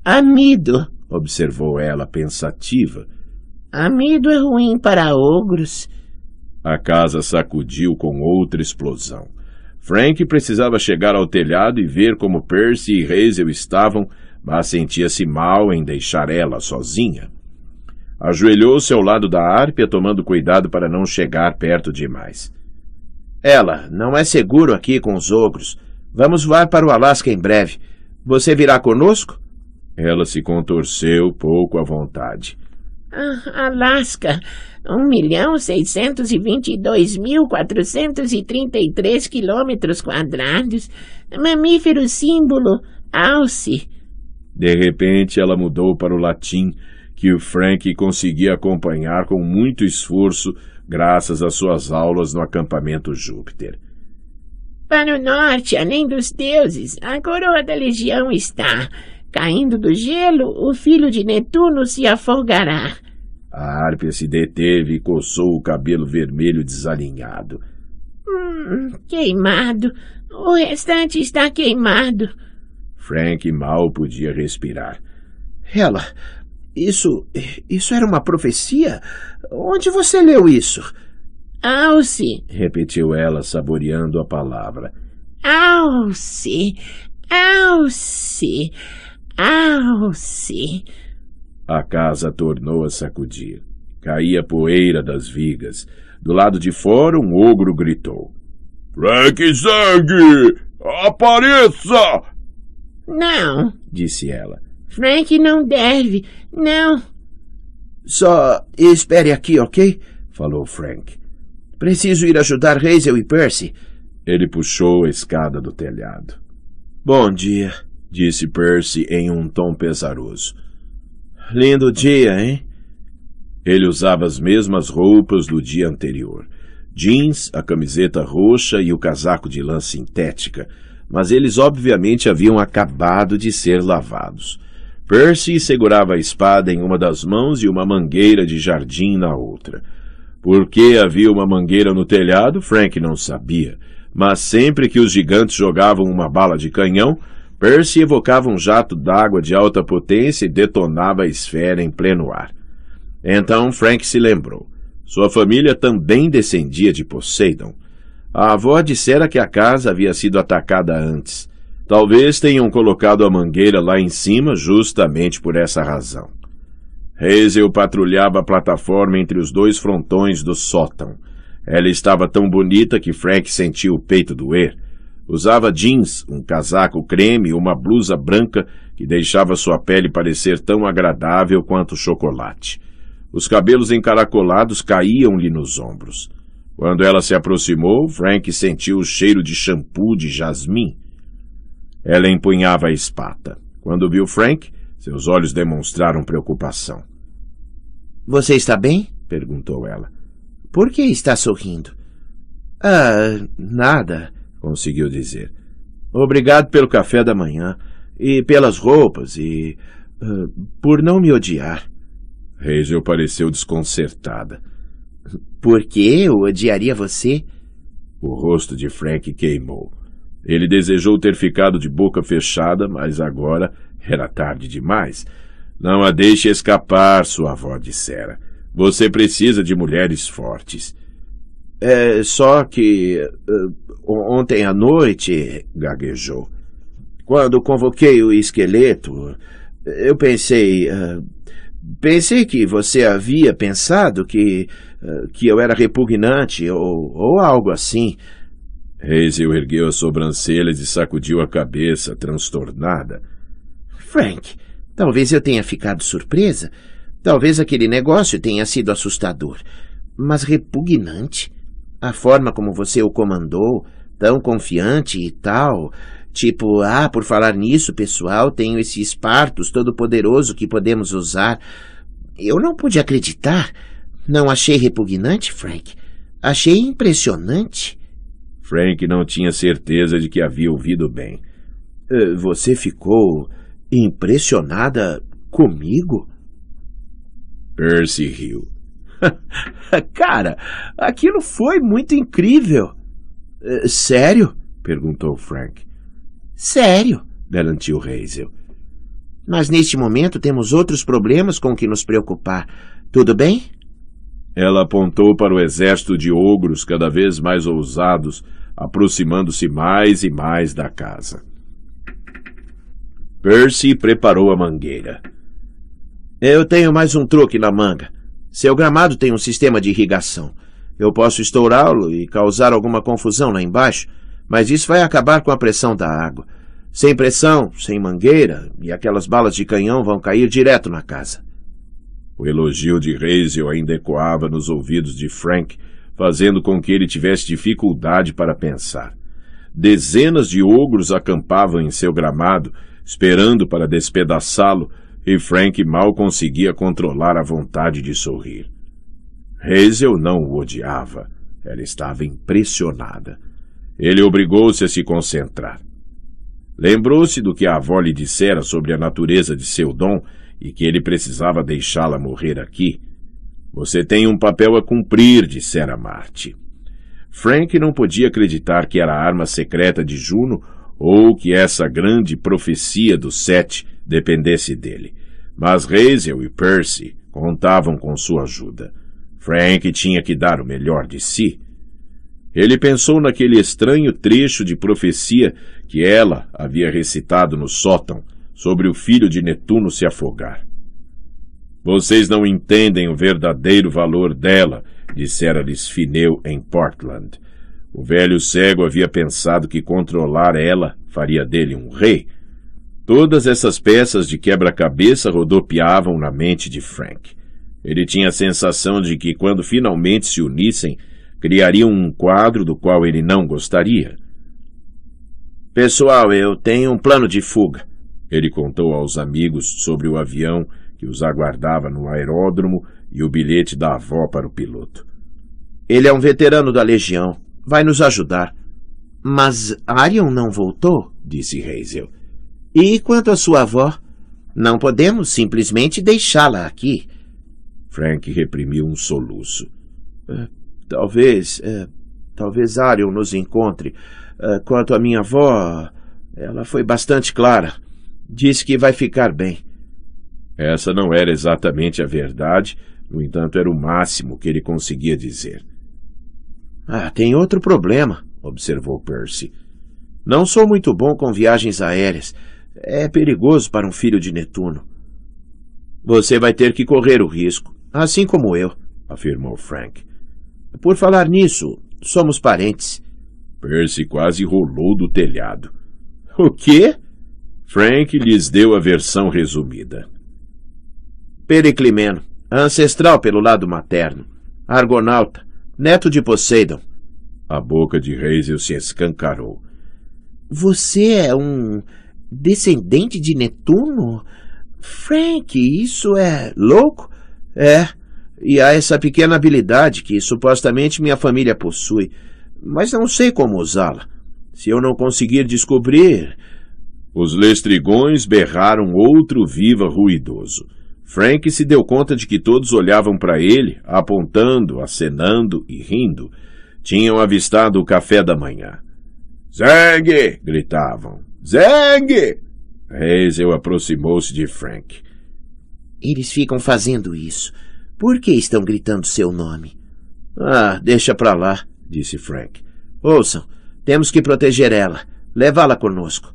Amido, observou ela pensativa. Amido é ruim para ogros. A casa sacudiu com outra explosão. Frank precisava chegar ao telhado e ver como Percy e Hazel estavam, mas sentia-se mal em deixar ela sozinha. Ajoelhou-se ao lado da árpia, tomando cuidado para não chegar perto demais. Ela, não é seguro aqui com os ogros. Vamos voar para o Alasca em breve. Você virá conosco? Ela se contorceu pouco à vontade. Ah, Alasca, um milhão seiscentos e vinte e dois mil quatrocentos e trinta e três quilômetros quadrados, mamífero símbolo, alce. De repente ela mudou para o latim, que o Frank conseguia acompanhar com muito esforço, graças às suas aulas no acampamento Júpiter. Para o norte, além dos deuses, a coroa da legião está. Caindo do gelo, o filho de Netuno se afogará. A Árpia se deteve e coçou o cabelo vermelho desalinhado. Hum, queimado. O restante está queimado. Frank mal podia respirar. Ela, isso. Isso era uma profecia? Onde você leu isso? Alce, repetiu ela, saboreando a palavra. Alce, Alce, Alce. A casa tornou a sacudir. Caía poeira das vigas. Do lado de fora, um ogro gritou: Frank Sangue! Apareça! Não, disse ela. Frank não deve, não. Só espere aqui, ok? falou Frank. Preciso ir ajudar Hazel e Percy. Ele puxou a escada do telhado. Bom dia, disse Percy em um tom pesaroso. Lindo dia, hein? Ele usava as mesmas roupas do dia anterior: jeans, a camiseta roxa e o casaco de lã sintética, mas eles obviamente haviam acabado de ser lavados. Percy segurava a espada em uma das mãos e uma mangueira de jardim na outra. Por que havia uma mangueira no telhado, Frank não sabia, mas sempre que os gigantes jogavam uma bala de canhão, Percy evocava um jato d'água de alta potência e detonava a esfera em pleno ar. Então Frank se lembrou. Sua família também descendia de Poseidon. A avó dissera que a casa havia sido atacada antes. Talvez tenham colocado a mangueira lá em cima justamente por essa razão. Hazel patrulhava a plataforma entre os dois frontões do sótão. Ela estava tão bonita que Frank sentiu o peito doer. Usava jeans, um casaco creme e uma blusa branca que deixava sua pele parecer tão agradável quanto chocolate. Os cabelos encaracolados caíam-lhe nos ombros. Quando ela se aproximou, Frank sentiu o cheiro de shampoo de jasmim. Ela empunhava a espada. Quando viu Frank, seus olhos demonstraram preocupação. Você está bem? perguntou ela. Por que está sorrindo? Ah, nada, conseguiu dizer. Obrigado pelo café da manhã, e pelas roupas, e. Uh, por não me odiar. Hazel pareceu desconcertada. Por que eu odiaria você? O rosto de Frank queimou. Ele desejou ter ficado de boca fechada, mas agora era tarde demais. Não a deixe escapar, sua avó dissera. Você precisa de mulheres fortes. É só que. Eh, ontem à noite, gaguejou. Quando convoquei o esqueleto, eu pensei. Eh, pensei que você havia pensado que. Eh, que eu era repugnante ou, ou algo assim. Hazel ergueu as sobrancelhas e sacudiu a cabeça, transtornada. Frank, talvez eu tenha ficado surpresa. Talvez aquele negócio tenha sido assustador, mas repugnante. A forma como você o comandou, tão confiante e tal. Tipo, ah, por falar nisso, pessoal, tenho esse Espartos todo-poderoso que podemos usar. Eu não pude acreditar. Não achei repugnante, Frank. Achei impressionante. Frank não tinha certeza de que havia ouvido bem. Eh, você ficou impressionada comigo? Percy riu. Cara, aquilo foi muito incrível. Eh, sério? perguntou Frank. Sério, garantiu Hazel. Mas neste momento temos outros problemas com que nos preocupar. Tudo bem? Ela apontou para o exército de ogros cada vez mais ousados, aproximando-se mais e mais da casa. Percy preparou a mangueira. Eu tenho mais um truque na manga. Seu gramado tem um sistema de irrigação. Eu posso estourá-lo e causar alguma confusão lá embaixo, mas isso vai acabar com a pressão da água. Sem pressão, sem mangueira, e aquelas balas de canhão vão cair direto na casa. O elogio de Hazel ainda ecoava nos ouvidos de Frank, fazendo com que ele tivesse dificuldade para pensar. Dezenas de ogros acampavam em seu gramado, esperando para despedaçá-lo, e Frank mal conseguia controlar a vontade de sorrir. Hazel não o odiava. Ela estava impressionada. Ele obrigou-se a se concentrar. Lembrou-se do que a avó lhe dissera sobre a natureza de seu dom e que ele precisava deixá-la morrer aqui. Você tem um papel a cumprir, dissera Marte. Frank não podia acreditar que era a arma secreta de Juno ou que essa grande profecia do Sete dependesse dele. Mas Hazel e Percy contavam com sua ajuda. Frank tinha que dar o melhor de si. Ele pensou naquele estranho trecho de profecia que ela havia recitado no sótão sobre o filho de Netuno se afogar. Vocês não entendem o verdadeiro valor dela, dissera-lhes Fineu em Portland. O velho cego havia pensado que controlar ela faria dele um rei. Todas essas peças de quebra-cabeça rodopiavam na mente de Frank. Ele tinha a sensação de que, quando finalmente se unissem, criariam um quadro do qual ele não gostaria. Pessoal, eu tenho um plano de fuga. Ele contou aos amigos sobre o avião que os aguardava no aeródromo e o bilhete da avó para o piloto. Ele é um veterano da Legião. Vai nos ajudar. Mas Arion não voltou, disse Hazel. E quanto à sua avó? Não podemos simplesmente deixá-la aqui. Frank reprimiu um soluço. É, talvez. É, talvez Arion nos encontre. É, quanto à minha avó, ela foi bastante clara. Diz que vai ficar bem. Essa não era exatamente a verdade, no entanto, era o máximo que ele conseguia dizer. Ah, tem outro problema, observou Percy. Não sou muito bom com viagens aéreas. É perigoso para um filho de Netuno. Você vai ter que correr o risco, assim como eu, afirmou Frank. Por falar nisso, somos parentes. Percy quase rolou do telhado. O quê? Frank lhes deu a versão resumida. Periclimeno, ancestral pelo lado materno, argonauta, neto de Poseidon. A boca de Hazel se escancarou. Você é um descendente de Netuno? Frank, isso é louco? É, e há essa pequena habilidade que supostamente minha família possui, mas não sei como usá-la. Se eu não conseguir descobrir, os lestrigões berraram outro viva ruidoso. Frank se deu conta de que todos olhavam para ele, apontando, acenando e rindo. Tinham avistado o café da manhã. Zeng! gritavam. Zeng! Hazel aproximou-se de Frank. Eles ficam fazendo isso. Por que estão gritando seu nome? Ah, deixa pra lá, disse Frank. Ouçam, temos que proteger ela. Levá-la conosco.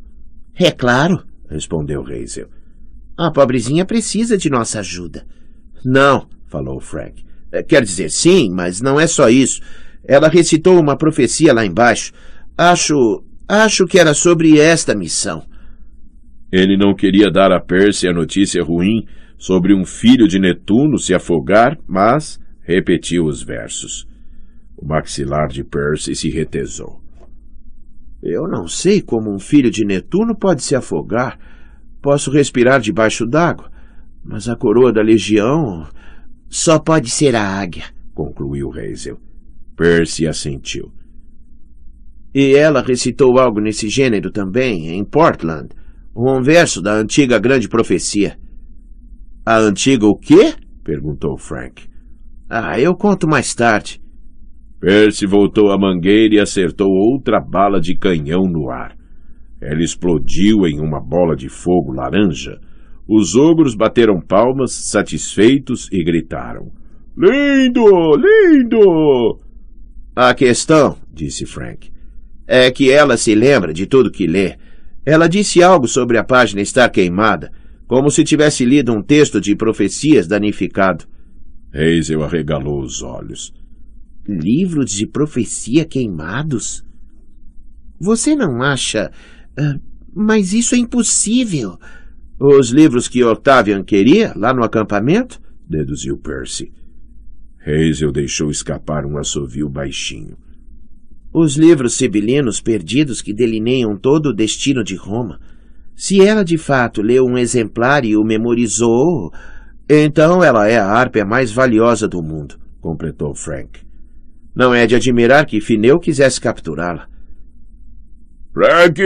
É claro, respondeu Hazel. A pobrezinha precisa de nossa ajuda. Não, falou Frank. É, quer dizer, sim, mas não é só isso. Ela recitou uma profecia lá embaixo. Acho. acho que era sobre esta missão. Ele não queria dar a Percy a notícia ruim sobre um filho de Netuno se afogar, mas repetiu os versos. O maxilar de Percy se retesou. Eu não sei como um filho de Netuno pode se afogar. Posso respirar debaixo d'água, mas a coroa da legião só pode ser a águia, concluiu Hazel. Percy assentiu. E ela recitou algo nesse gênero também, em Portland, um verso da antiga grande profecia. A antiga o quê? perguntou Frank. Ah, eu conto mais tarde. Percy voltou à mangueira e acertou outra bala de canhão no ar. Ela explodiu em uma bola de fogo laranja. Os ogros bateram palmas, satisfeitos, e gritaram: Lindo! Lindo! A questão, disse Frank, é que ela se lembra de tudo que lê. Ela disse algo sobre a página estar queimada, como se tivesse lido um texto de profecias danificado. Hazel arregalou os olhos livros de profecia queimados? Você não acha. Ah, mas isso é impossível. Os livros que Octavian queria lá no acampamento? deduziu Percy. Hazel deixou escapar um assovio baixinho. Os livros sibilinos perdidos que delineiam todo o destino de Roma. Se ela de fato leu um exemplar e o memorizou, então ela é a harpa mais valiosa do mundo, completou Frank. Não é de admirar que Fineu quisesse capturá-la. prague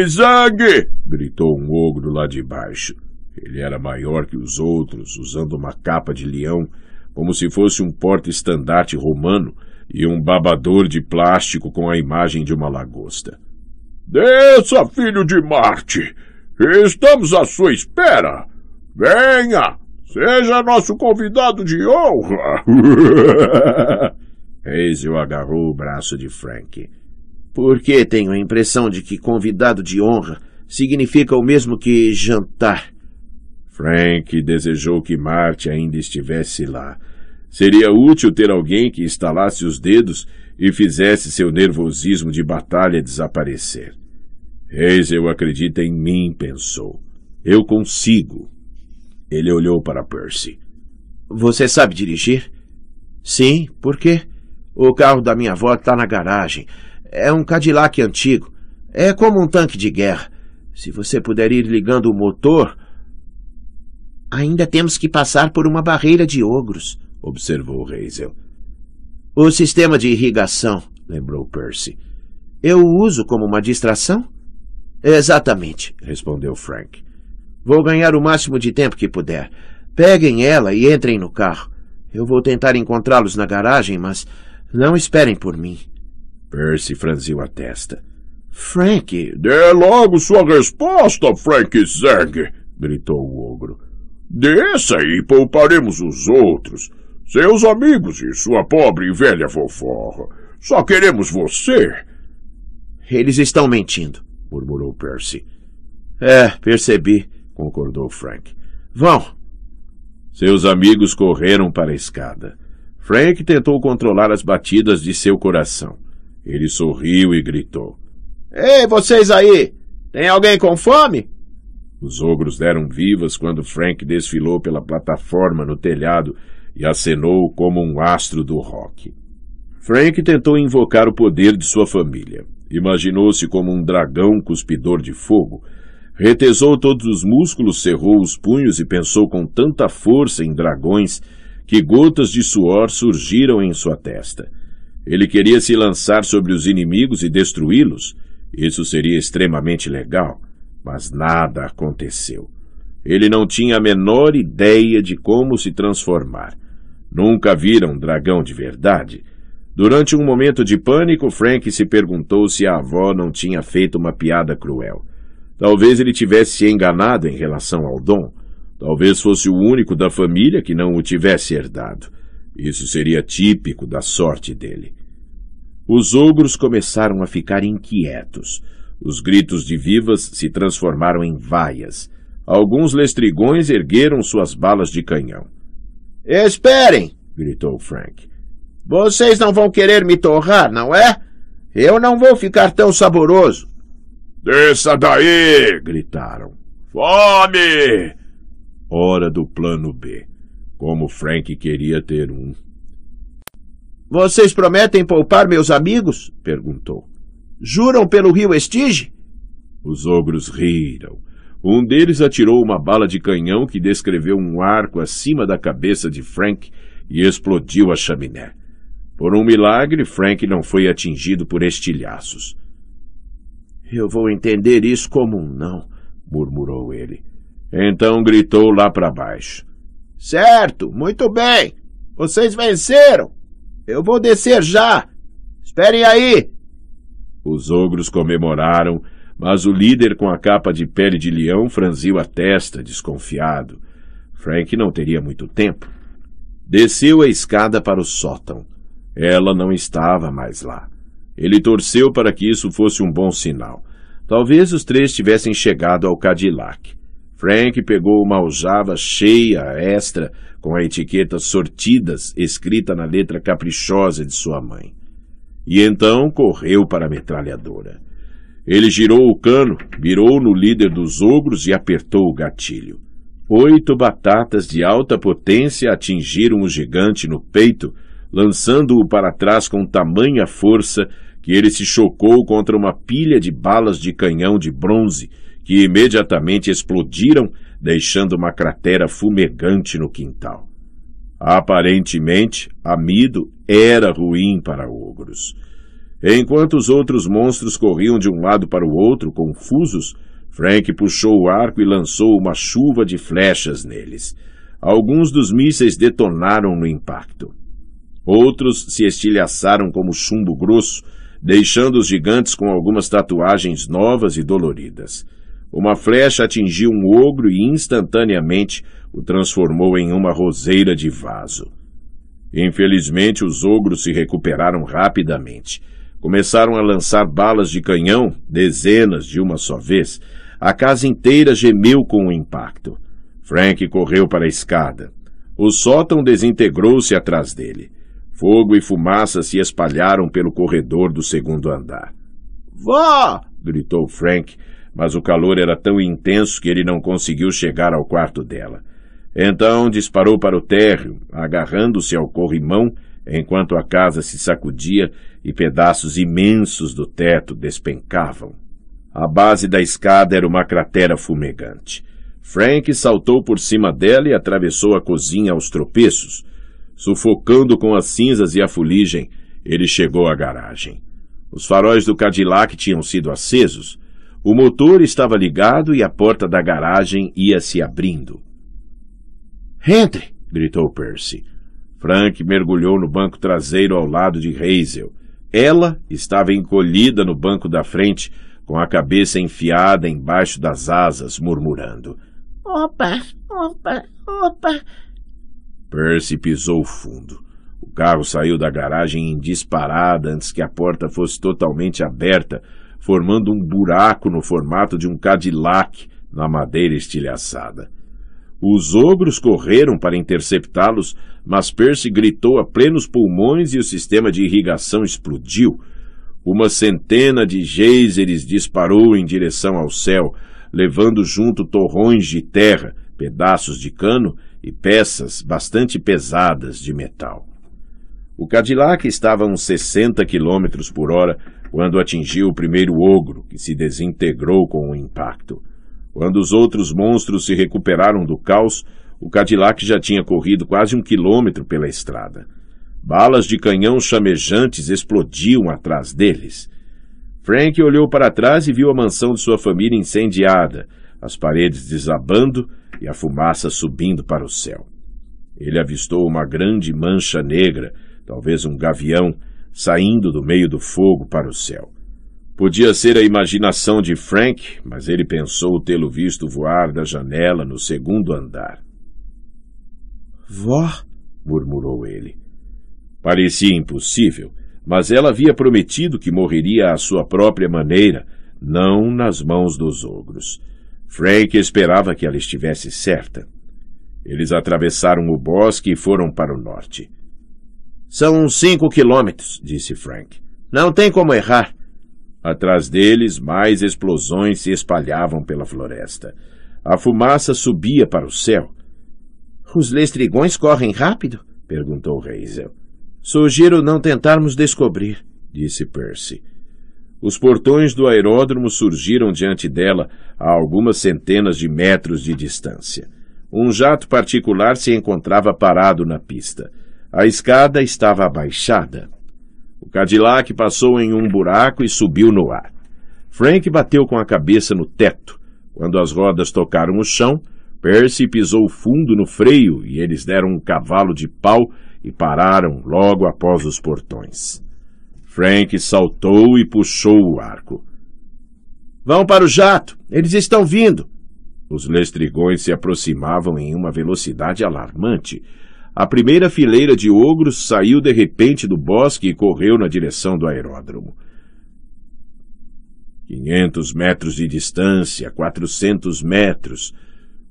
gritou um ogro lá de baixo. Ele era maior que os outros, usando uma capa de leão, como se fosse um porta-estandarte romano e um babador de plástico com a imagem de uma lagosta. Desça, filho de Marte! Estamos à sua espera! Venha! Seja nosso convidado de honra! Hazel agarrou o braço de Frank. Por que tenho a impressão de que convidado de honra significa o mesmo que jantar. Frank desejou que Marte ainda estivesse lá. Seria útil ter alguém que estalasse os dedos e fizesse seu nervosismo de batalha desaparecer. Hazel acredita em mim, pensou. Eu consigo. Ele olhou para Percy. Você sabe dirigir? Sim, por quê? O carro da minha avó está na garagem. É um Cadillac antigo. É como um tanque de guerra. Se você puder ir ligando o motor. Ainda temos que passar por uma barreira de ogros, observou Hazel. O sistema de irrigação, lembrou Percy. Eu o uso como uma distração? Exatamente, respondeu Frank. Vou ganhar o máximo de tempo que puder. Peguem ela e entrem no carro. Eu vou tentar encontrá-los na garagem, mas não esperem por mim. Percy franziu a testa. Frank. Dê logo sua resposta, Frank Zang! gritou o ogro. Desça e pouparemos os outros, seus amigos e sua pobre e velha vovó. Só queremos você. Eles estão mentindo, murmurou Percy. É, percebi, concordou Frank. Vão. Seus amigos correram para a escada. Frank tentou controlar as batidas de seu coração. Ele sorriu e gritou: Ei, vocês aí! Tem alguém com fome? Os ogros deram vivas quando Frank desfilou pela plataforma no telhado e acenou como um astro do rock. Frank tentou invocar o poder de sua família. Imaginou-se como um dragão cuspidor de fogo. Retesou todos os músculos, cerrou os punhos e pensou com tanta força em dragões que gotas de suor surgiram em sua testa. Ele queria se lançar sobre os inimigos e destruí-los. Isso seria extremamente legal, mas nada aconteceu. Ele não tinha a menor ideia de como se transformar. Nunca vira um dragão de verdade. Durante um momento de pânico, Frank se perguntou se a avó não tinha feito uma piada cruel. Talvez ele tivesse se enganado em relação ao dom. Talvez fosse o único da família que não o tivesse herdado. Isso seria típico da sorte dele. Os ogros começaram a ficar inquietos. Os gritos de vivas se transformaram em vaias. Alguns lestrigões ergueram suas balas de canhão. Esperem! gritou Frank. Vocês não vão querer me torrar, não é? Eu não vou ficar tão saboroso. Desça daí! gritaram. Fome! Hora do plano B. Como Frank queria ter um. Vocês prometem poupar meus amigos? perguntou. Juram pelo rio Estige? Os ogros riram. Um deles atirou uma bala de canhão que descreveu um arco acima da cabeça de Frank e explodiu a chaminé. Por um milagre, Frank não foi atingido por estilhaços. Eu vou entender isso como um não, murmurou ele. Então gritou lá para baixo: Certo, muito bem. Vocês venceram. Eu vou descer já. Esperem aí. Os ogros comemoraram, mas o líder com a capa de pele de leão franziu a testa, desconfiado. Frank não teria muito tempo. Desceu a escada para o sótão. Ela não estava mais lá. Ele torceu para que isso fosse um bom sinal. Talvez os três tivessem chegado ao Cadillac. Frank pegou uma aljava cheia, extra, com a etiqueta Sortidas escrita na letra caprichosa de sua mãe. E então correu para a metralhadora. Ele girou o cano, virou no líder dos ogros e apertou o gatilho. Oito batatas de alta potência atingiram o gigante no peito, lançando-o para trás com tamanha força que ele se chocou contra uma pilha de balas de canhão de bronze que imediatamente explodiram, deixando uma cratera fumegante no quintal. Aparentemente, Amido era ruim para ogros. Enquanto os outros monstros corriam de um lado para o outro, confusos, Frank puxou o arco e lançou uma chuva de flechas neles. Alguns dos mísseis detonaram no impacto. Outros se estilhaçaram como chumbo grosso, deixando os gigantes com algumas tatuagens novas e doloridas. Uma flecha atingiu um ogro e instantaneamente o transformou em uma roseira de vaso. Infelizmente, os ogros se recuperaram rapidamente. Começaram a lançar balas de canhão, dezenas de uma só vez. A casa inteira gemeu com o impacto. Frank correu para a escada. O sótão desintegrou-se atrás dele. Fogo e fumaça se espalharam pelo corredor do segundo andar. Vó! gritou Frank, mas o calor era tão intenso que ele não conseguiu chegar ao quarto dela. Então disparou para o térreo, agarrando-se ao corrimão, enquanto a casa se sacudia e pedaços imensos do teto despencavam. A base da escada era uma cratera fumegante. Frank saltou por cima dela e atravessou a cozinha aos tropeços. Sufocando com as cinzas e a fuligem, ele chegou à garagem. Os faróis do Cadillac tinham sido acesos, o motor estava ligado e a porta da garagem ia se abrindo. Entre! gritou Percy. Frank mergulhou no banco traseiro ao lado de Hazel. Ela estava encolhida no banco da frente, com a cabeça enfiada embaixo das asas, murmurando: Opa, opa, opa. Percy pisou fundo. O carro saiu da garagem em disparada antes que a porta fosse totalmente aberta, formando um buraco no formato de um Cadillac na madeira estilhaçada. Os ogros correram para interceptá-los, mas Percy gritou a plenos pulmões e o sistema de irrigação explodiu. Uma centena de geysers disparou em direção ao céu, levando junto torrões de terra, pedaços de cano e peças bastante pesadas de metal. O Cadillac estava a uns 60 quilômetros por hora, quando atingiu o primeiro ogro, que se desintegrou com o impacto. Quando os outros monstros se recuperaram do caos, o Cadillac já tinha corrido quase um quilômetro pela estrada. Balas de canhão chamejantes explodiam atrás deles. Frank olhou para trás e viu a mansão de sua família incendiada, as paredes desabando e a fumaça subindo para o céu. Ele avistou uma grande mancha negra, talvez um gavião, saindo do meio do fogo para o céu. Podia ser a imaginação de Frank, mas ele pensou tê-lo visto voar da janela no segundo andar. Vó, murmurou ele. Parecia impossível, mas ela havia prometido que morreria à sua própria maneira, não nas mãos dos ogros. Frank esperava que ela estivesse certa. Eles atravessaram o bosque e foram para o norte. São cinco quilômetros, disse Frank. Não tem como errar. Atrás deles, mais explosões se espalhavam pela floresta. A fumaça subia para o céu. Os lestrigões correm rápido? perguntou Hazel. Sugiro não tentarmos descobrir, disse Percy. Os portões do aeródromo surgiram diante dela a algumas centenas de metros de distância. Um jato particular se encontrava parado na pista. A escada estava abaixada. O Cadillac passou em um buraco e subiu no ar. Frank bateu com a cabeça no teto. Quando as rodas tocaram o chão, Percy pisou fundo no freio e eles deram um cavalo de pau e pararam logo após os portões. Frank saltou e puxou o arco. Vão para o jato! Eles estão vindo! Os lestrigões se aproximavam em uma velocidade alarmante a primeira fileira de ogros saiu de repente do bosque e correu na direção do aeródromo. Quinhentos metros de distância, quatrocentos metros.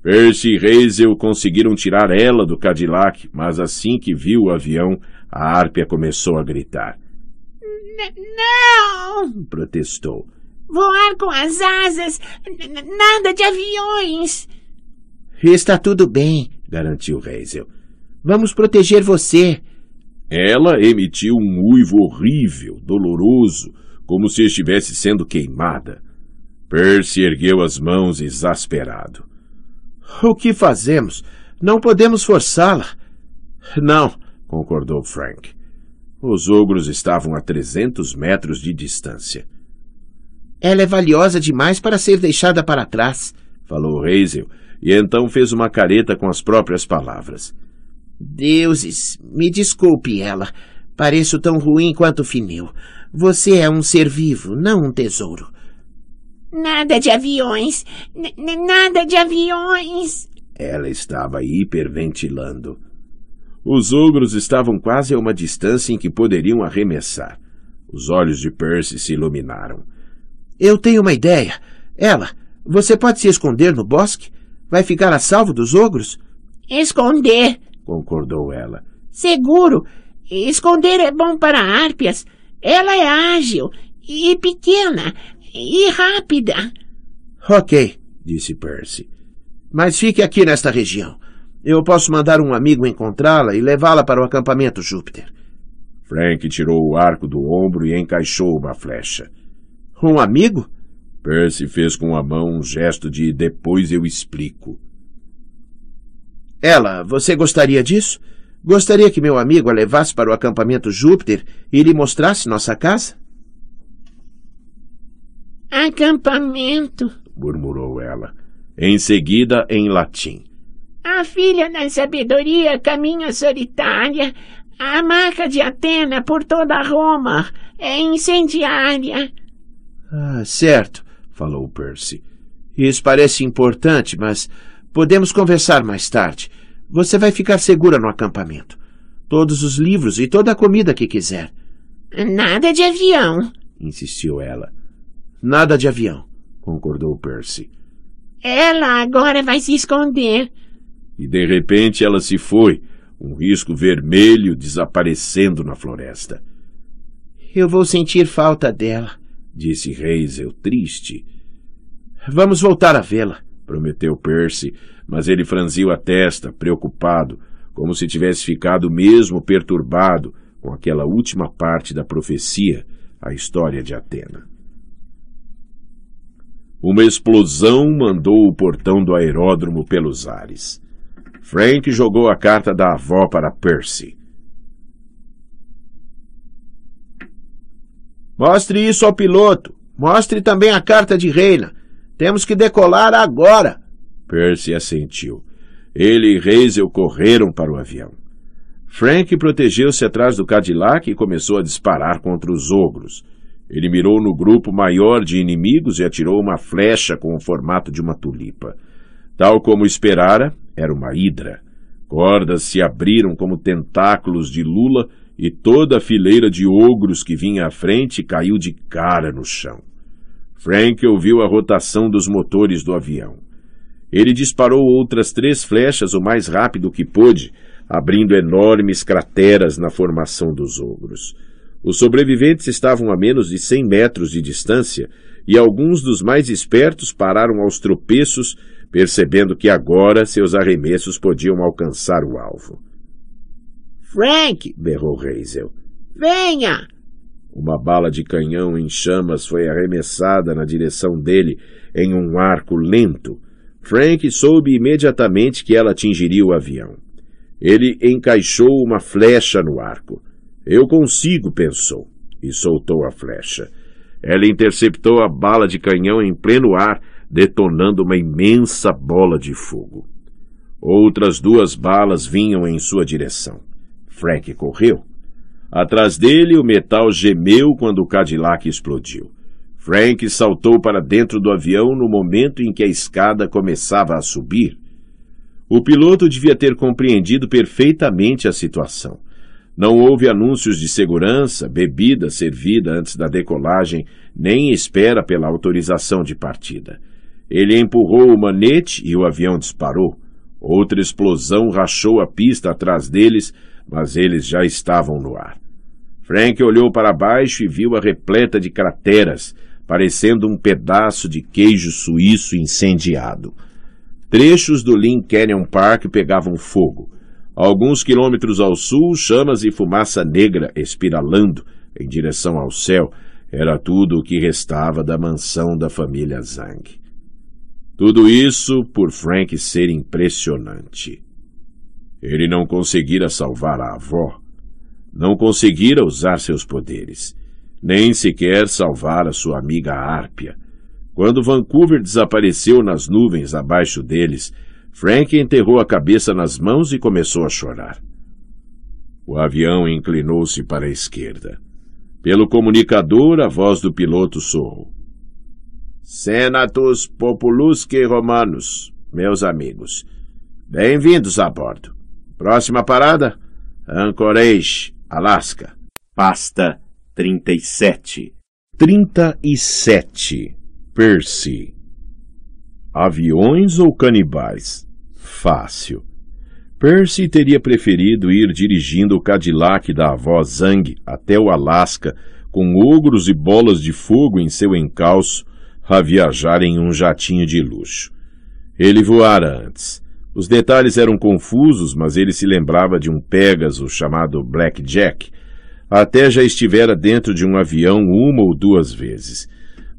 Percy e Hazel conseguiram tirar ela do Cadillac, mas assim que viu o avião, a árpia começou a gritar. N não! protestou. Voar com as asas! N nada de aviões! Está tudo bem, garantiu Hazel. Vamos proteger você. Ela emitiu um uivo horrível, doloroso, como se estivesse sendo queimada. Percy ergueu as mãos exasperado. O que fazemos? Não podemos forçá-la. Não, concordou Frank. Os ogros estavam a trezentos metros de distância. Ela é valiosa demais para ser deixada para trás, falou Hazel, e então fez uma careta com as próprias palavras. Deuses, me desculpe ela. Pareço tão ruim quanto fineu. Você é um ser vivo, não um tesouro. Nada de aviões! N nada de aviões! Ela estava hiperventilando. Os ogros estavam quase a uma distância em que poderiam arremessar. Os olhos de Percy se iluminaram. Eu tenho uma ideia. Ela, você pode se esconder no bosque? Vai ficar a salvo dos ogros? Esconder? concordou ela. Seguro. Esconder é bom para árpias. Ela é ágil e pequena e rápida. Ok, disse Percy. Mas fique aqui nesta região. Eu posso mandar um amigo encontrá-la e levá-la para o acampamento Júpiter. Frank tirou o arco do ombro e encaixou uma flecha. Um amigo? Percy fez com a mão um gesto de depois eu explico. Ela, você gostaria disso? Gostaria que meu amigo a levasse para o acampamento Júpiter e lhe mostrasse nossa casa? Acampamento, murmurou ela. Em seguida, em latim. A filha da sabedoria caminha solitária. A marca de Atena por toda Roma é incendiária. Ah, certo, falou Percy. Isso parece importante, mas Podemos conversar mais tarde. Você vai ficar segura no acampamento. Todos os livros e toda a comida que quiser. Nada de avião, insistiu ela. Nada de avião, concordou Percy. Ela agora vai se esconder. E de repente ela se foi, um risco vermelho desaparecendo na floresta. Eu vou sentir falta dela, disse Reisel triste. Vamos voltar a vê-la prometeu Percy, mas ele franziu a testa, preocupado, como se tivesse ficado mesmo perturbado com aquela última parte da profecia, a história de Atena. Uma explosão mandou o portão do aeródromo pelos ares. Frank jogou a carta da avó para Percy. Mostre isso ao piloto. Mostre também a carta de Reina. Temos que decolar agora. Percy assentiu. Ele e Hazel correram para o avião. Frank protegeu-se atrás do Cadillac e começou a disparar contra os ogros. Ele mirou no grupo maior de inimigos e atirou uma flecha com o formato de uma tulipa. Tal como esperara, era uma hidra. Cordas se abriram como tentáculos de lula e toda a fileira de ogros que vinha à frente caiu de cara no chão. Frank ouviu a rotação dos motores do avião. Ele disparou outras três flechas o mais rápido que pôde, abrindo enormes crateras na formação dos ogros. Os sobreviventes estavam a menos de cem metros de distância e alguns dos mais espertos pararam aos tropeços, percebendo que agora seus arremessos podiam alcançar o alvo. Frank! berrou Hazel. Venha! Uma bala de canhão em chamas foi arremessada na direção dele em um arco lento. Frank soube imediatamente que ela atingiria o avião. Ele encaixou uma flecha no arco. Eu consigo, pensou, e soltou a flecha. Ela interceptou a bala de canhão em pleno ar, detonando uma imensa bola de fogo. Outras duas balas vinham em sua direção. Frank correu. Atrás dele, o metal gemeu quando o Cadillac explodiu. Frank saltou para dentro do avião no momento em que a escada começava a subir. O piloto devia ter compreendido perfeitamente a situação. Não houve anúncios de segurança, bebida servida antes da decolagem, nem espera pela autorização de partida. Ele empurrou o manete e o avião disparou. Outra explosão rachou a pista atrás deles, mas eles já estavam no ar. Frank olhou para baixo e viu-a repleta de crateras, parecendo um pedaço de queijo suíço incendiado. Trechos do Lynn Canyon Park pegavam fogo. alguns quilômetros ao sul, chamas e fumaça negra espiralando em direção ao céu era tudo o que restava da mansão da família Zhang. Tudo isso por Frank ser impressionante. Ele não conseguira salvar a avó, não conseguira usar seus poderes, nem sequer salvar a sua amiga Árpia. Quando Vancouver desapareceu nas nuvens abaixo deles, Frank enterrou a cabeça nas mãos e começou a chorar. O avião inclinou-se para a esquerda. Pelo comunicador, a voz do piloto soou. Senatus Populusque Romanos, meus amigos. Bem-vindos a bordo. Próxima parada, Anchorage, Alasca, pasta 37. 37. Percy. Aviões ou canibais? Fácil. Percy teria preferido ir dirigindo o Cadillac da avó Zang até o Alasca, com ogros e bolas de fogo em seu encalço, a viajar em um jatinho de luxo. Ele voara antes. Os detalhes eram confusos, mas ele se lembrava de um Pegasus chamado Black Jack. Até já estivera dentro de um avião uma ou duas vezes.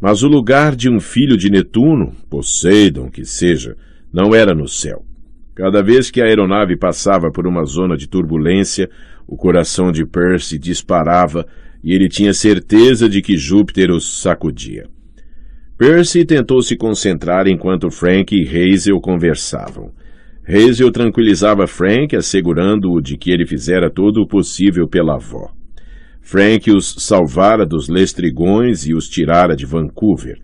Mas o lugar de um filho de Netuno, Poseidon que seja, não era no céu. Cada vez que a aeronave passava por uma zona de turbulência, o coração de Percy disparava e ele tinha certeza de que Júpiter os sacudia. Percy tentou se concentrar enquanto Frank e Hazel conversavam. Hazel tranquilizava Frank, assegurando-o de que ele fizera todo o possível pela avó. Frank os salvara dos lestrigões e os tirara de Vancouver.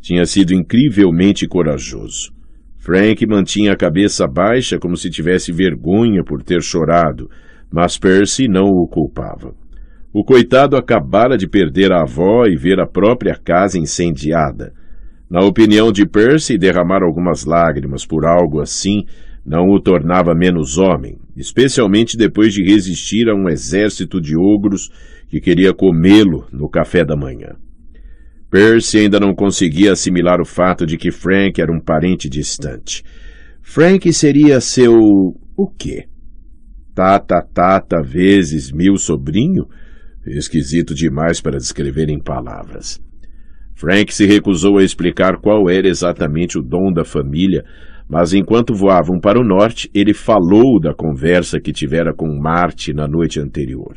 Tinha sido incrivelmente corajoso. Frank mantinha a cabeça baixa como se tivesse vergonha por ter chorado, mas Percy não o culpava. O coitado acabara de perder a avó e ver a própria casa incendiada. Na opinião de Percy, derramar algumas lágrimas por algo assim não o tornava menos homem, especialmente depois de resistir a um exército de ogros que queria comê-lo no café da manhã. Percy ainda não conseguia assimilar o fato de que Frank era um parente distante. Frank seria seu. o quê? Tata, tata, vezes mil sobrinho? Esquisito demais para descrever em palavras. Frank se recusou a explicar qual era exatamente o dom da família, mas enquanto voavam para o norte, ele falou da conversa que tivera com Marte na noite anterior.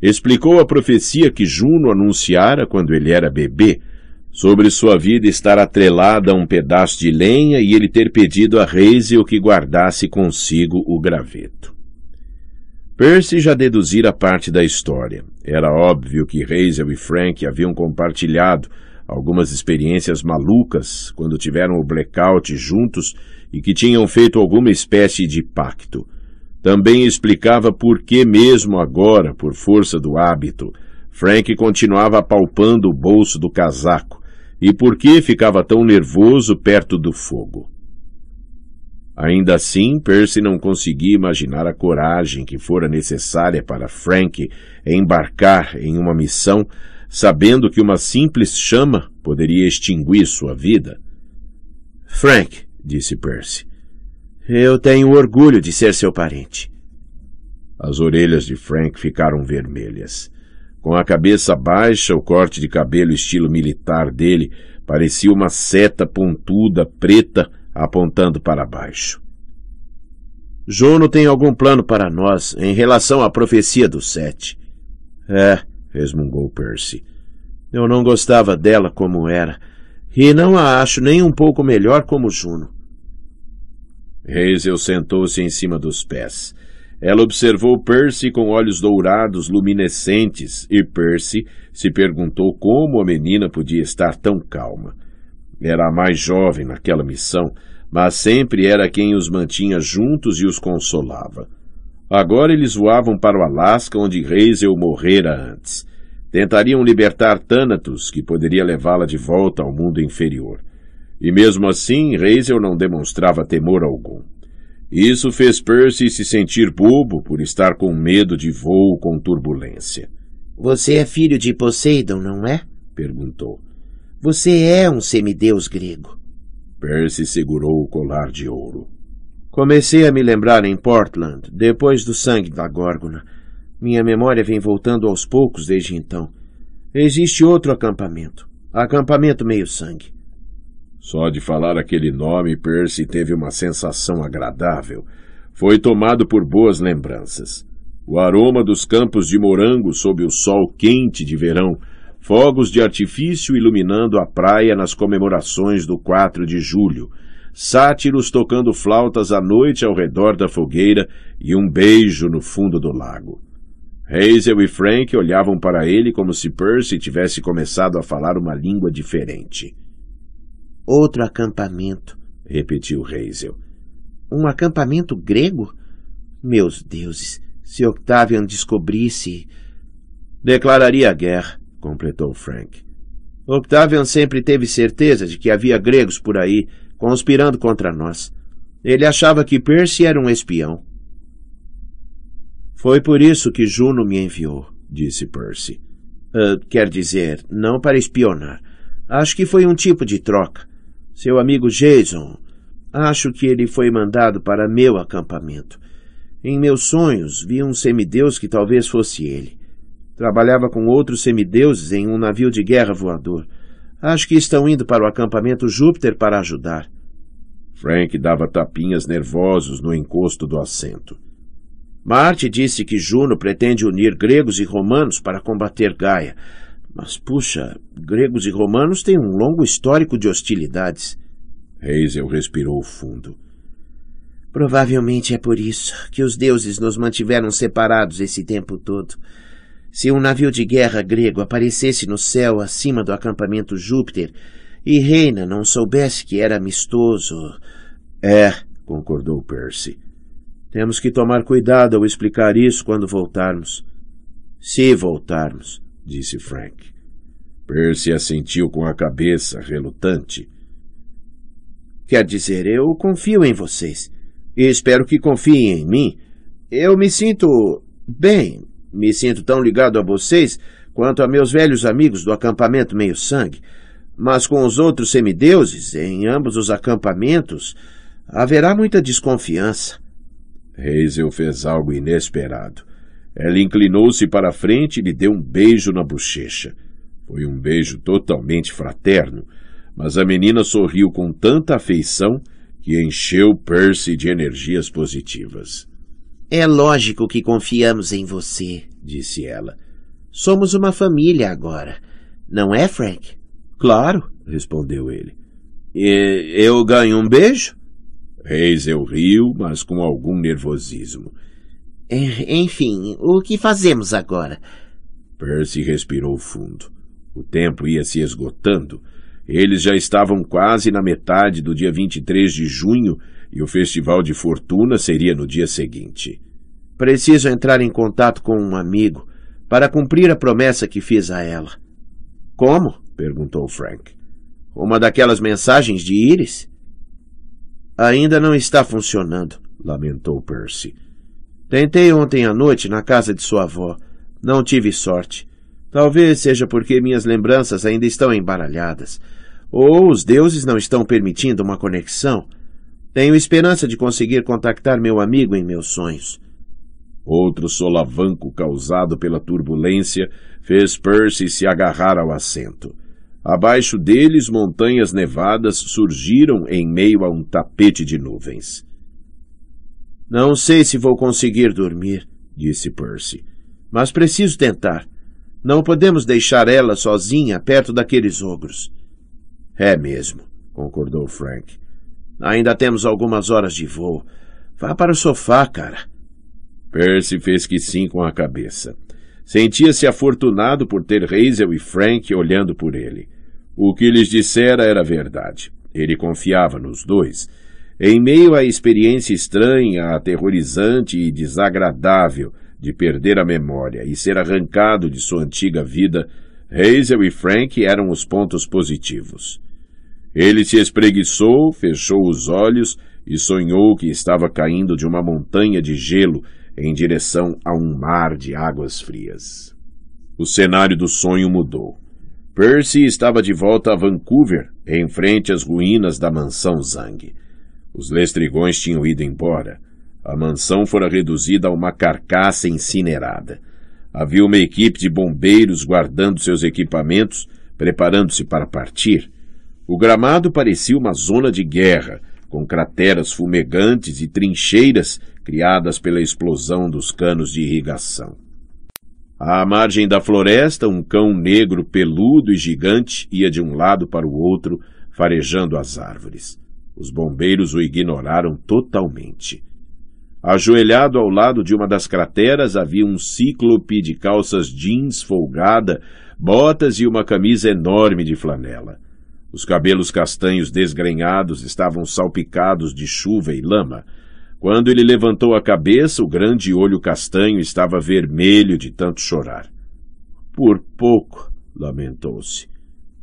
Explicou a profecia que Juno anunciara quando ele era bebê, sobre sua vida estar atrelada a um pedaço de lenha e ele ter pedido a Hazel que guardasse consigo o graveto. Percy já deduzira parte da história. Era óbvio que Hazel e Frank haviam compartilhado algumas experiências malucas quando tiveram o blackout juntos e que tinham feito alguma espécie de pacto. Também explicava por que, mesmo agora, por força do hábito, Frank continuava palpando o bolso do casaco e por que ficava tão nervoso perto do fogo. Ainda assim, Percy não conseguia imaginar a coragem que fora necessária para Frank embarcar em uma missão, sabendo que uma simples chama poderia extinguir sua vida. Frank, disse Percy. Eu tenho orgulho de ser seu parente. As orelhas de Frank ficaram vermelhas. Com a cabeça baixa, o corte de cabelo estilo militar dele parecia uma seta pontuda preta apontando para baixo. Jono tem algum plano para nós em relação à profecia do Sete. É, resmungou Percy. Eu não gostava dela como era, e não a acho nem um pouco melhor como Juno. Hazel sentou-se em cima dos pés. Ela observou Percy com olhos dourados luminescentes e Percy se perguntou como a menina podia estar tão calma. Era a mais jovem naquela missão, mas sempre era quem os mantinha juntos e os consolava. Agora eles voavam para o Alasca, onde Hazel morrera antes. Tentariam libertar Thanatos, que poderia levá-la de volta ao mundo inferior. E mesmo assim, Hazel não demonstrava temor algum. Isso fez Percy se sentir bobo por estar com medo de voo com turbulência. Você é filho de Poseidon, não é? perguntou. Você é um semideus grego. Percy segurou o colar de ouro. Comecei a me lembrar em Portland, depois do sangue da górgona. Minha memória vem voltando aos poucos desde então. Existe outro acampamento. Acampamento Meio-Sangue. Só de falar aquele nome, Percy teve uma sensação agradável. Foi tomado por boas lembranças. O aroma dos campos de morango sob o sol quente de verão, fogos de artifício iluminando a praia nas comemorações do 4 de julho, sátiros tocando flautas à noite ao redor da fogueira e um beijo no fundo do lago. Hazel e Frank olhavam para ele como se Percy tivesse começado a falar uma língua diferente. Outro acampamento, repetiu Hazel. Um acampamento grego? Meus deuses, se Octavian descobrisse. Declararia guerra, completou Frank. Octavian sempre teve certeza de que havia gregos por aí, conspirando contra nós. Ele achava que Percy era um espião. Foi por isso que Juno me enviou, disse Percy. Uh, quer dizer, não para espionar. Acho que foi um tipo de troca. Seu amigo Jason. Acho que ele foi mandado para meu acampamento. Em meus sonhos, vi um semideus que talvez fosse ele. Trabalhava com outros semideuses em um navio de guerra voador. Acho que estão indo para o acampamento Júpiter para ajudar. Frank dava tapinhas nervosos no encosto do assento. Marte disse que Juno pretende unir gregos e romanos para combater Gaia. Mas, puxa, gregos e romanos têm um longo histórico de hostilidades. Hazel respirou fundo. Provavelmente é por isso que os deuses nos mantiveram separados esse tempo todo. Se um navio de guerra grego aparecesse no céu acima do acampamento Júpiter e Reina não soubesse que era amistoso. É, concordou Percy. Temos que tomar cuidado ao explicar isso quando voltarmos. Se voltarmos, disse Frank. Percy assentiu com a cabeça, relutante. Quer dizer, eu confio em vocês. E espero que confiem em mim. Eu me sinto. bem, me sinto tão ligado a vocês quanto a meus velhos amigos do acampamento Meio Sangue. Mas com os outros semideuses, em ambos os acampamentos, haverá muita desconfiança. Hazel fez algo inesperado. Ela inclinou-se para a frente e lhe deu um beijo na bochecha. Foi um beijo totalmente fraterno, mas a menina sorriu com tanta afeição que encheu Percy de energias positivas. É lógico que confiamos em você, disse ela. Somos uma família agora. Não é, Frank? Claro, respondeu ele. E eu ganho um beijo? Hazel riu, mas com algum nervosismo. É, enfim, o que fazemos agora? Percy respirou fundo. O tempo ia se esgotando. Eles já estavam quase na metade do dia 23 de junho e o festival de fortuna seria no dia seguinte. Preciso entrar em contato com um amigo para cumprir a promessa que fiz a ela. Como? perguntou Frank. Uma daquelas mensagens de Iris? Ainda não está funcionando, lamentou Percy. Tentei ontem à noite na casa de sua avó. Não tive sorte. Talvez seja porque minhas lembranças ainda estão embaralhadas. Ou os deuses não estão permitindo uma conexão. Tenho esperança de conseguir contactar meu amigo em meus sonhos. Outro solavanco causado pela turbulência fez Percy se agarrar ao assento. Abaixo deles, montanhas nevadas surgiram em meio a um tapete de nuvens. Não sei se vou conseguir dormir, disse Percy, mas preciso tentar. Não podemos deixar ela sozinha perto daqueles ogros. É mesmo, concordou Frank. Ainda temos algumas horas de voo. Vá para o sofá, cara. Percy fez que sim com a cabeça. Sentia-se afortunado por ter Hazel e Frank olhando por ele. O que lhes dissera era verdade. Ele confiava nos dois. Em meio à experiência estranha, aterrorizante e desagradável de perder a memória e ser arrancado de sua antiga vida, Hazel e Frank eram os pontos positivos. Ele se espreguiçou, fechou os olhos e sonhou que estava caindo de uma montanha de gelo em direção a um mar de águas frias. O cenário do sonho mudou. Percy estava de volta a Vancouver, em frente às ruínas da mansão Zang. Os lestrigões tinham ido embora. A mansão fora reduzida a uma carcaça incinerada. Havia uma equipe de bombeiros guardando seus equipamentos, preparando-se para partir. O gramado parecia uma zona de guerra, com crateras fumegantes e trincheiras criadas pela explosão dos canos de irrigação. À margem da floresta, um cão negro, peludo e gigante ia de um lado para o outro, farejando as árvores. Os bombeiros o ignoraram totalmente. Ajoelhado ao lado de uma das crateras havia um cíclope de calças jeans folgada, botas e uma camisa enorme de flanela. Os cabelos castanhos desgrenhados estavam salpicados de chuva e lama. Quando ele levantou a cabeça, o grande olho castanho estava vermelho de tanto chorar. Por pouco, lamentou-se.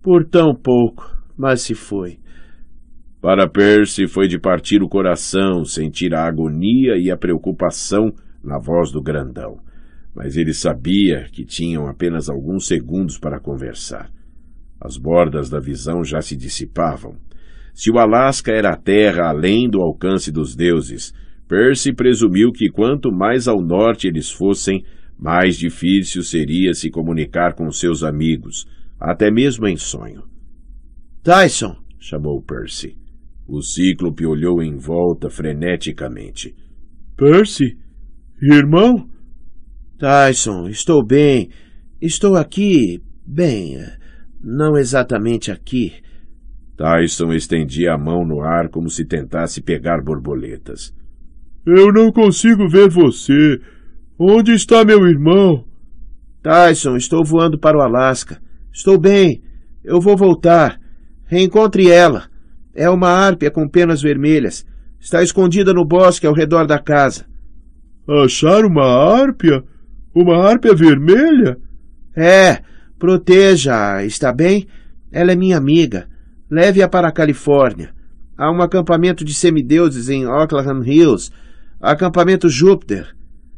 Por tão pouco, mas se foi. Para Percy foi de partir o coração, sentir a agonia e a preocupação na voz do grandão. Mas ele sabia que tinham apenas alguns segundos para conversar. As bordas da visão já se dissipavam. Se o Alasca era a terra além do alcance dos deuses, Percy presumiu que quanto mais ao norte eles fossem, mais difícil seria se comunicar com seus amigos, até mesmo em sonho. Tyson! chamou Percy. O cíclope olhou em volta freneticamente. Percy? Irmão? Tyson, estou bem. Estou aqui. Bem, não exatamente aqui. Tyson estendia a mão no ar como se tentasse pegar borboletas. Eu não consigo ver você. Onde está meu irmão? Tyson, estou voando para o Alasca. Estou bem. Eu vou voltar. Reencontre ela. É uma árpia com penas vermelhas. Está escondida no bosque ao redor da casa. Achar uma árpia? Uma árpia vermelha? É. Proteja-a, está bem? Ela é minha amiga. Leve-a para a Califórnia. Há um acampamento de semideuses em Oakland Hills Acampamento Júpiter.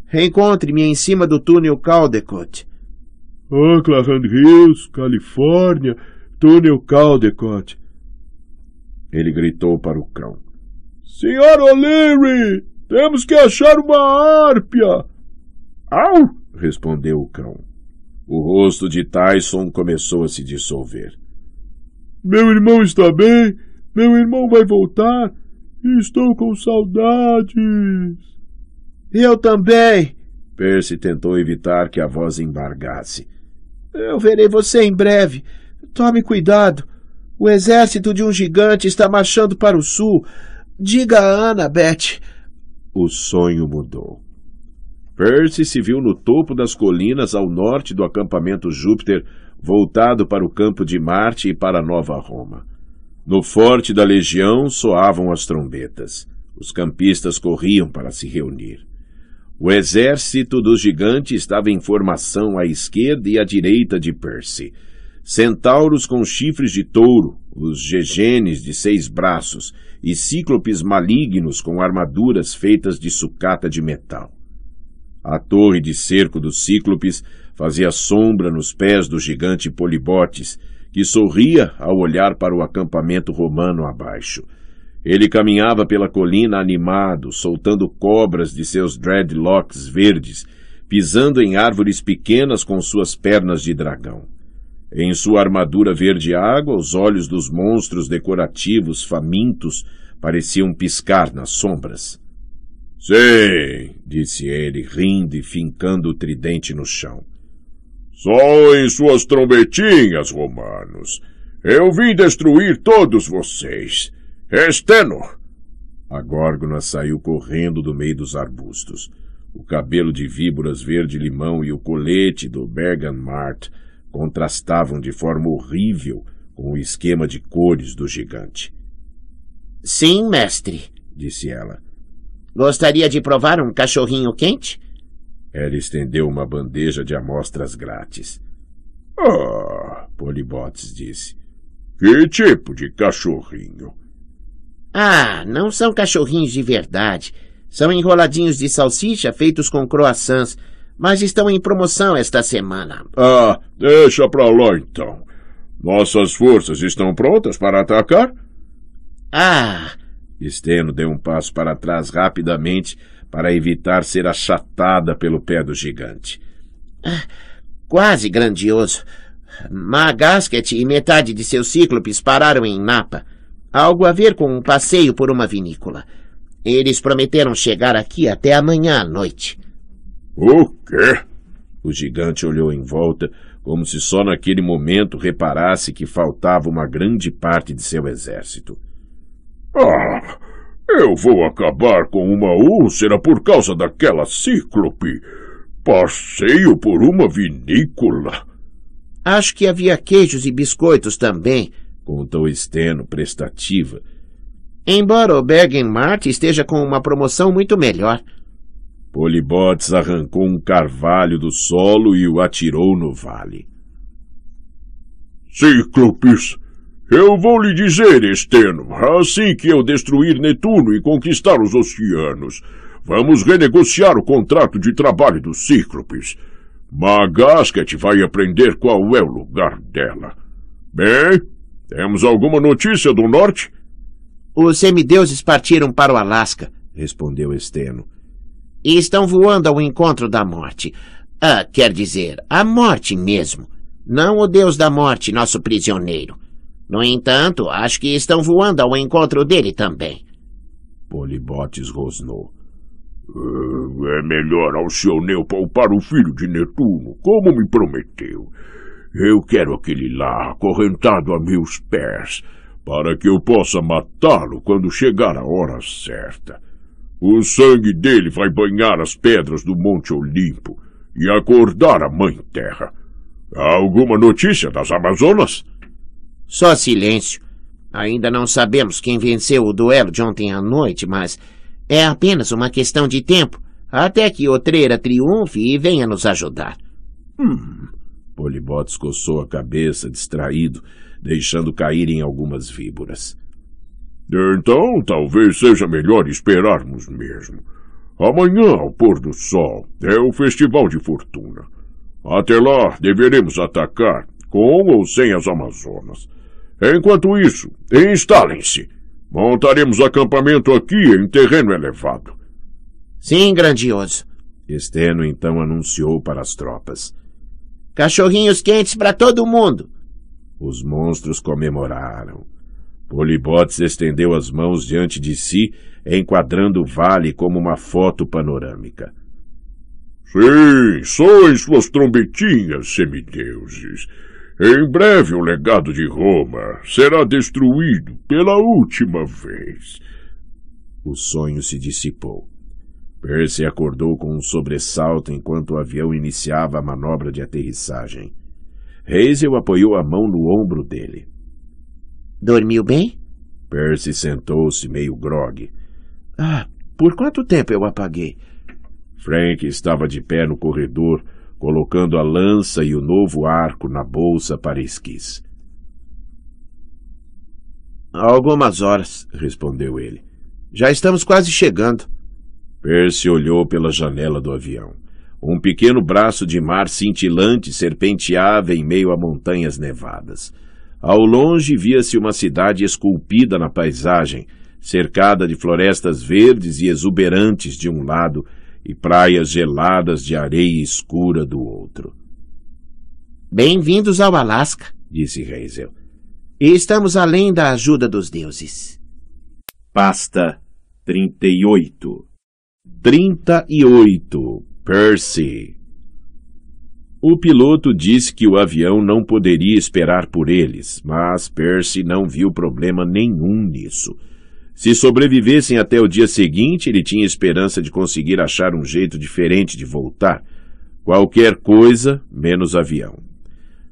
Reencontre-me em cima do túnel Caldecott. Oakland Hills, Califórnia, túnel Caldecott. Ele gritou para o cão. Senhor O'Leary, temos que achar uma árpia. Au! respondeu o cão. O rosto de Tyson começou a se dissolver. Meu irmão está bem? Meu irmão vai voltar? Estou com saudades. Eu também. Percy tentou evitar que a voz embargasse. Eu verei você em breve. Tome cuidado. O exército de um gigante está marchando para o sul. Diga a Ana, Beth. O sonho mudou. Percy se viu no topo das colinas ao norte do acampamento Júpiter, voltado para o campo de Marte e para Nova Roma. No forte da legião soavam as trombetas. Os campistas corriam para se reunir. O exército dos gigantes estava em formação à esquerda e à direita de Percy. Centauros com chifres de touro, os gegenes de seis braços e cíclopes malignos com armaduras feitas de sucata de metal. A torre de cerco dos cíclopes fazia sombra nos pés do gigante Polibotes, que sorria ao olhar para o acampamento romano abaixo. Ele caminhava pela colina animado, soltando cobras de seus dreadlocks verdes, pisando em árvores pequenas com suas pernas de dragão. Em sua armadura verde água, os olhos dos monstros decorativos famintos pareciam piscar nas sombras. Sim, disse ele, rindo e fincando o tridente no chão. Só em suas trombetinhas, romanos. Eu vim destruir todos vocês. Esteno! A górgona saiu correndo do meio dos arbustos. O cabelo de víboras verde-limão e o colete do Berganmart contrastavam de forma horrível com o esquema de cores do gigante. Sim, mestre, disse ela. Gostaria de provar um cachorrinho quente? Ela estendeu uma bandeja de amostras grátis. Ah, Polibotes disse. Que tipo de cachorrinho? Ah, não são cachorrinhos de verdade. São enroladinhos de salsicha feitos com croissants, mas estão em promoção esta semana. Ah, deixa pra lá então. Nossas forças estão prontas para atacar? Ah! Esteno deu um passo para trás rapidamente, para evitar ser achatada pelo pé do gigante. Ah, quase grandioso. Magasket e metade de seus cíclopes pararam em Napa. Algo a ver com um passeio por uma vinícola. Eles prometeram chegar aqui até amanhã à noite. O quê? O gigante olhou em volta, como se só naquele momento reparasse que faltava uma grande parte de seu exército. Ah, eu vou acabar com uma úlcera por causa daquela cíclope. Passeio por uma vinícola. Acho que havia queijos e biscoitos também, contou Steno, prestativa. Embora o Bergen-Mart esteja com uma promoção muito melhor. Polibotes arrancou um carvalho do solo e o atirou no vale. Cíclopes! Eu vou lhe dizer, Esteno, assim que eu destruir Netuno e conquistar os oceanos, vamos renegociar o contrato de trabalho dos Cíclopes. Magasket vai aprender qual é o lugar dela. Bem, temos alguma notícia do norte? Os semideuses partiram para o Alasca, respondeu Esteno. E estão voando ao encontro da morte. Ah, quer dizer, a morte mesmo. Não o deus da morte, nosso prisioneiro. No entanto, acho que estão voando ao encontro dele também. Polibotes rosnou. É, é melhor Alcioneu poupar o filho de Netuno, como me prometeu. Eu quero aquele lá, acorrentado a meus pés, para que eu possa matá-lo quando chegar a hora certa. O sangue dele vai banhar as pedras do Monte Olimpo e acordar a Mãe Terra. Há alguma notícia das Amazonas? Só silêncio. Ainda não sabemos quem venceu o duelo de ontem à noite, mas é apenas uma questão de tempo até que Otreira triunfe e venha nos ajudar. Hum. Polibotes coçou a cabeça, distraído, deixando cair em algumas víboras. Então, talvez seja melhor esperarmos mesmo. Amanhã, ao pôr do sol, é o Festival de Fortuna. Até lá, deveremos atacar, com ou sem as Amazonas. Enquanto isso, instalem-se. Montaremos acampamento aqui em terreno elevado. Sim, grandioso. Esteno então anunciou para as tropas. Cachorrinhos quentes para todo mundo. Os monstros comemoraram. Polibotes estendeu as mãos diante de si, enquadrando o vale como uma foto panorâmica. Sim, sois suas trombetinhas, semideuses. Em breve o legado de Roma será destruído pela última vez. O sonho se dissipou. Percy acordou com um sobressalto enquanto o avião iniciava a manobra de aterrissagem. Hazel apoiou a mão no ombro dele. Dormiu bem? Percy sentou-se meio grogue. Ah, por quanto tempo eu apaguei? Frank estava de pé no corredor, colocando a lança e o novo arco na bolsa para esquis. Há algumas horas, respondeu ele. Já estamos quase chegando. Percy olhou pela janela do avião. Um pequeno braço de mar cintilante serpenteava em meio a montanhas nevadas. Ao longe via-se uma cidade esculpida na paisagem, cercada de florestas verdes e exuberantes de um lado e praias geladas de areia escura do outro. Bem-vindos ao Alasca, disse Hazel. E estamos além da ajuda dos deuses. Pasta 38 38 Percy o piloto disse que o avião não poderia esperar por eles, mas Percy não viu problema nenhum nisso. Se sobrevivessem até o dia seguinte, ele tinha esperança de conseguir achar um jeito diferente de voltar. Qualquer coisa menos avião.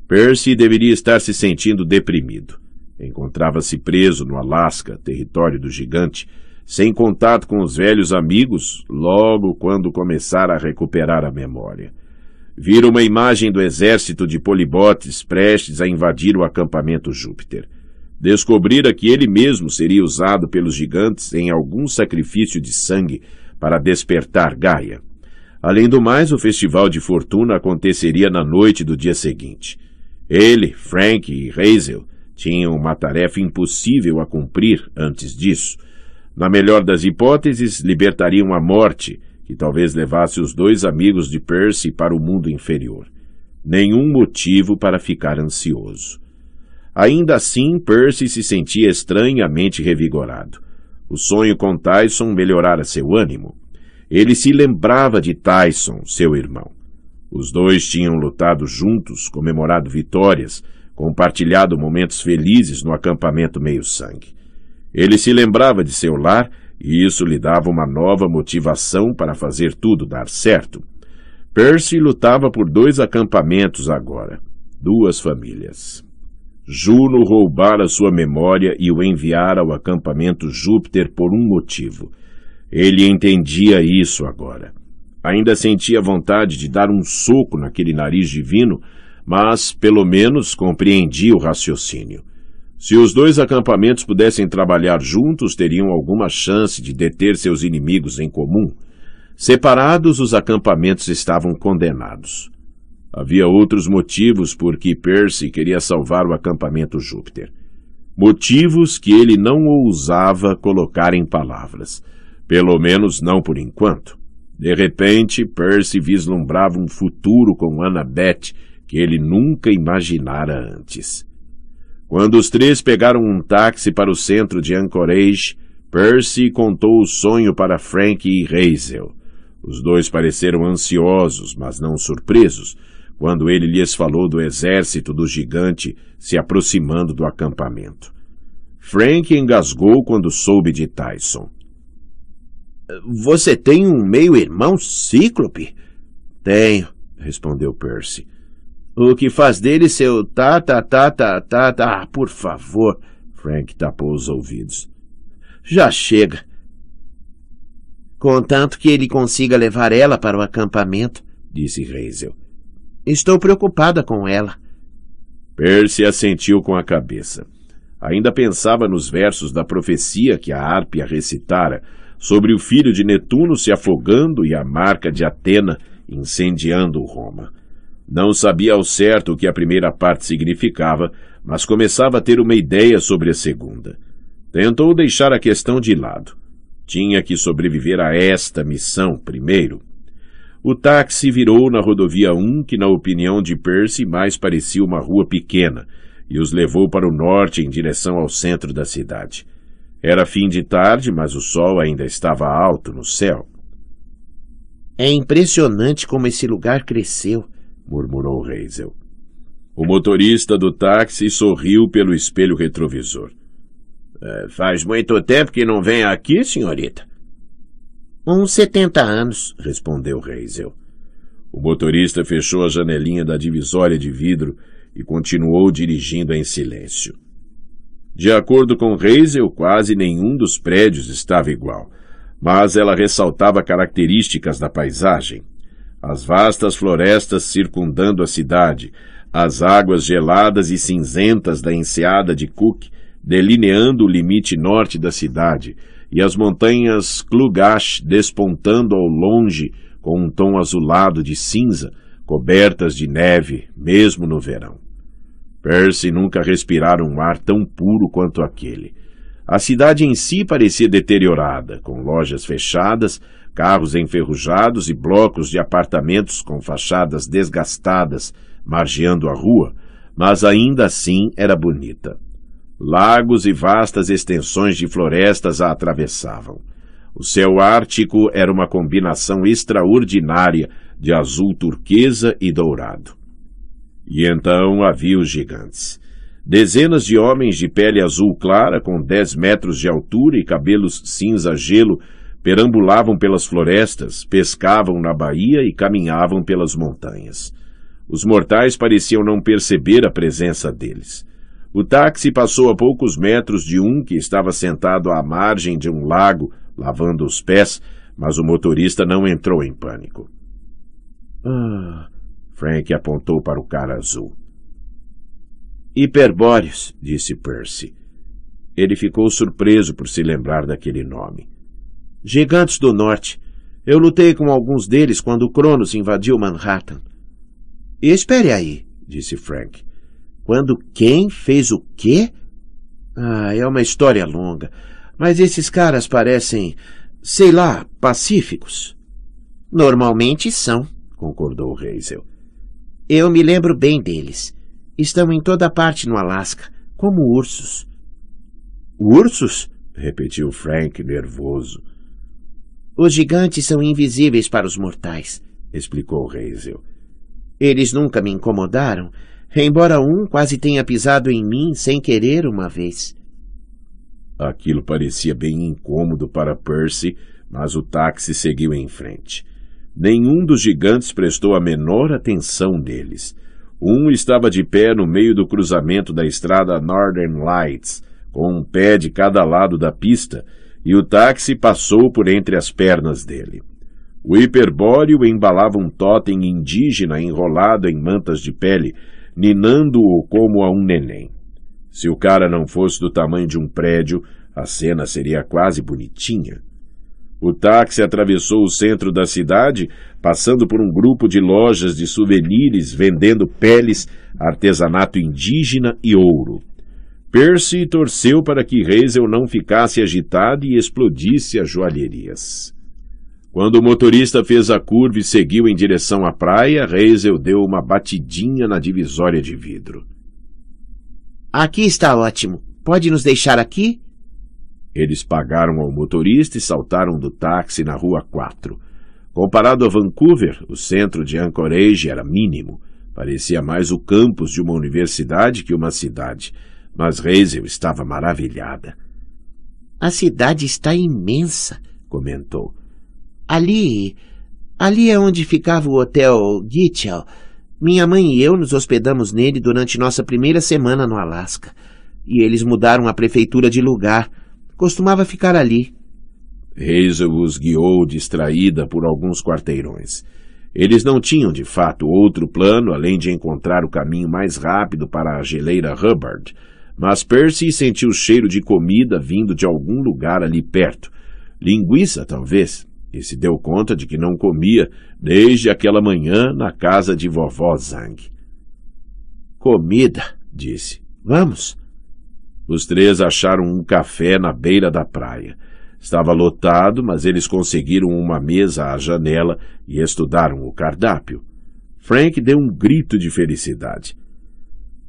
Percy deveria estar se sentindo deprimido. Encontrava-se preso no Alasca, território do gigante, sem contato com os velhos amigos, logo quando começara a recuperar a memória. Vira uma imagem do exército de polibotes prestes a invadir o acampamento Júpiter descobrira é que ele mesmo seria usado pelos gigantes em algum sacrifício de sangue para despertar Gaia. Além do mais, o festival de fortuna aconteceria na noite do dia seguinte. Ele, Frank e Hazel tinham uma tarefa impossível a cumprir antes disso. Na melhor das hipóteses, libertariam a morte, que talvez levasse os dois amigos de Percy para o mundo inferior. Nenhum motivo para ficar ansioso. Ainda assim, Percy se sentia estranhamente revigorado. O sonho com Tyson melhorara seu ânimo. Ele se lembrava de Tyson, seu irmão. Os dois tinham lutado juntos, comemorado vitórias, compartilhado momentos felizes no acampamento meio-sangue. Ele se lembrava de seu lar e isso lhe dava uma nova motivação para fazer tudo dar certo. Percy lutava por dois acampamentos agora, duas famílias. Juno roubara sua memória e o enviara ao acampamento Júpiter por um motivo. Ele entendia isso agora. Ainda sentia vontade de dar um soco naquele nariz divino, mas pelo menos compreendia o raciocínio. Se os dois acampamentos pudessem trabalhar juntos, teriam alguma chance de deter seus inimigos em comum. Separados, os acampamentos estavam condenados. Havia outros motivos por que Percy queria salvar o acampamento Júpiter. Motivos que ele não ousava colocar em palavras, pelo menos não por enquanto. De repente, Percy vislumbrava um futuro com Annabeth que ele nunca imaginara antes. Quando os três pegaram um táxi para o centro de Anchorage, Percy contou o sonho para Frank e Hazel. Os dois pareceram ansiosos, mas não surpresos, quando ele lhes falou do exército do gigante se aproximando do acampamento. Frank engasgou quando soube de Tyson. Você tem um meio-irmão cíclope? Tenho, respondeu Percy. O que faz dele seu tá, tá, tá, Ah, por favor. Frank tapou os ouvidos. Já chega. Contanto que ele consiga levar ela para o acampamento, disse Hazel. Estou preocupada com ela. Percy assentiu com a cabeça. Ainda pensava nos versos da profecia que a Árpia recitara sobre o filho de Netuno se afogando e a marca de Atena incendiando Roma. Não sabia ao certo o que a primeira parte significava, mas começava a ter uma ideia sobre a segunda. Tentou deixar a questão de lado. Tinha que sobreviver a esta missão primeiro. O táxi virou na rodovia 1, que, na opinião de Percy, mais parecia uma rua pequena, e os levou para o norte em direção ao centro da cidade. Era fim de tarde, mas o sol ainda estava alto no céu. É impressionante como esse lugar cresceu, murmurou Hazel. O motorista do táxi sorriu pelo espelho retrovisor. É, faz muito tempo que não vem aqui, senhorita. Uns setenta anos, respondeu Reisel. O motorista fechou a janelinha da divisória de vidro e continuou dirigindo em silêncio. De acordo com Reisel, quase nenhum dos prédios estava igual, mas ela ressaltava características da paisagem. As vastas florestas circundando a cidade, as águas geladas e cinzentas da enseada de Cook, delineando o limite norte da cidade, e as montanhas Klugash despontando ao longe com um tom azulado de cinza, cobertas de neve, mesmo no verão. Percy nunca respirara um ar tão puro quanto aquele. A cidade em si parecia deteriorada, com lojas fechadas, carros enferrujados e blocos de apartamentos com fachadas desgastadas, margeando a rua, mas ainda assim era bonita. Lagos e vastas extensões de florestas a atravessavam. O céu ártico era uma combinação extraordinária de azul turquesa e dourado. E então havia os gigantes. Dezenas de homens de pele azul clara, com dez metros de altura e cabelos cinza-gelo, perambulavam pelas florestas, pescavam na baía e caminhavam pelas montanhas. Os mortais pareciam não perceber a presença deles. O táxi passou a poucos metros de um que estava sentado à margem de um lago, lavando os pés, mas o motorista não entrou em pânico. Ah, Frank apontou para o cara azul. Hiperbóreos, disse Percy. Ele ficou surpreso por se lembrar daquele nome. Gigantes do Norte. Eu lutei com alguns deles quando o Cronos invadiu Manhattan. Espere aí, disse Frank. Quando quem fez o quê? Ah, é uma história longa. Mas esses caras parecem, sei lá, pacíficos. Normalmente são, concordou Hazel. Eu me lembro bem deles. Estão em toda parte no Alasca, como ursos. Ursos? repetiu Frank, nervoso. Os gigantes são invisíveis para os mortais, explicou Hazel. Eles nunca me incomodaram, embora um quase tenha pisado em mim sem querer uma vez. Aquilo parecia bem incômodo para Percy, mas o táxi seguiu em frente. Nenhum dos gigantes prestou a menor atenção neles. Um estava de pé no meio do cruzamento da estrada Northern Lights, com um pé de cada lado da pista, e o táxi passou por entre as pernas dele. O hiperbóreo embalava um totem indígena enrolado em mantas de pele ninando-o como a um neném. Se o cara não fosse do tamanho de um prédio, a cena seria quase bonitinha. O táxi atravessou o centro da cidade, passando por um grupo de lojas de souvenirs vendendo peles, artesanato indígena e ouro. Percy torceu para que Hazel não ficasse agitada e explodisse as joalherias. Quando o motorista fez a curva e seguiu em direção à praia, Hazel deu uma batidinha na divisória de vidro. Aqui está ótimo. Pode nos deixar aqui? Eles pagaram ao motorista e saltaram do táxi na Rua 4. Comparado a Vancouver, o centro de Anchorage era mínimo. Parecia mais o campus de uma universidade que uma cidade. Mas Hazel estava maravilhada. A cidade está imensa, comentou. Ali. Ali é onde ficava o hotel Gitchell. Minha mãe e eu nos hospedamos nele durante nossa primeira semana no Alasca. E eles mudaram a prefeitura de lugar. Costumava ficar ali. Hazel os guiou distraída por alguns quarteirões. Eles não tinham, de fato, outro plano além de encontrar o caminho mais rápido para a geleira Hubbard, mas Percy sentiu o cheiro de comida vindo de algum lugar ali perto. Linguiça, talvez e se deu conta de que não comia desde aquela manhã na casa de vovó Zang. Comida, disse. Vamos. Os três acharam um café na beira da praia. Estava lotado, mas eles conseguiram uma mesa à janela e estudaram o cardápio. Frank deu um grito de felicidade.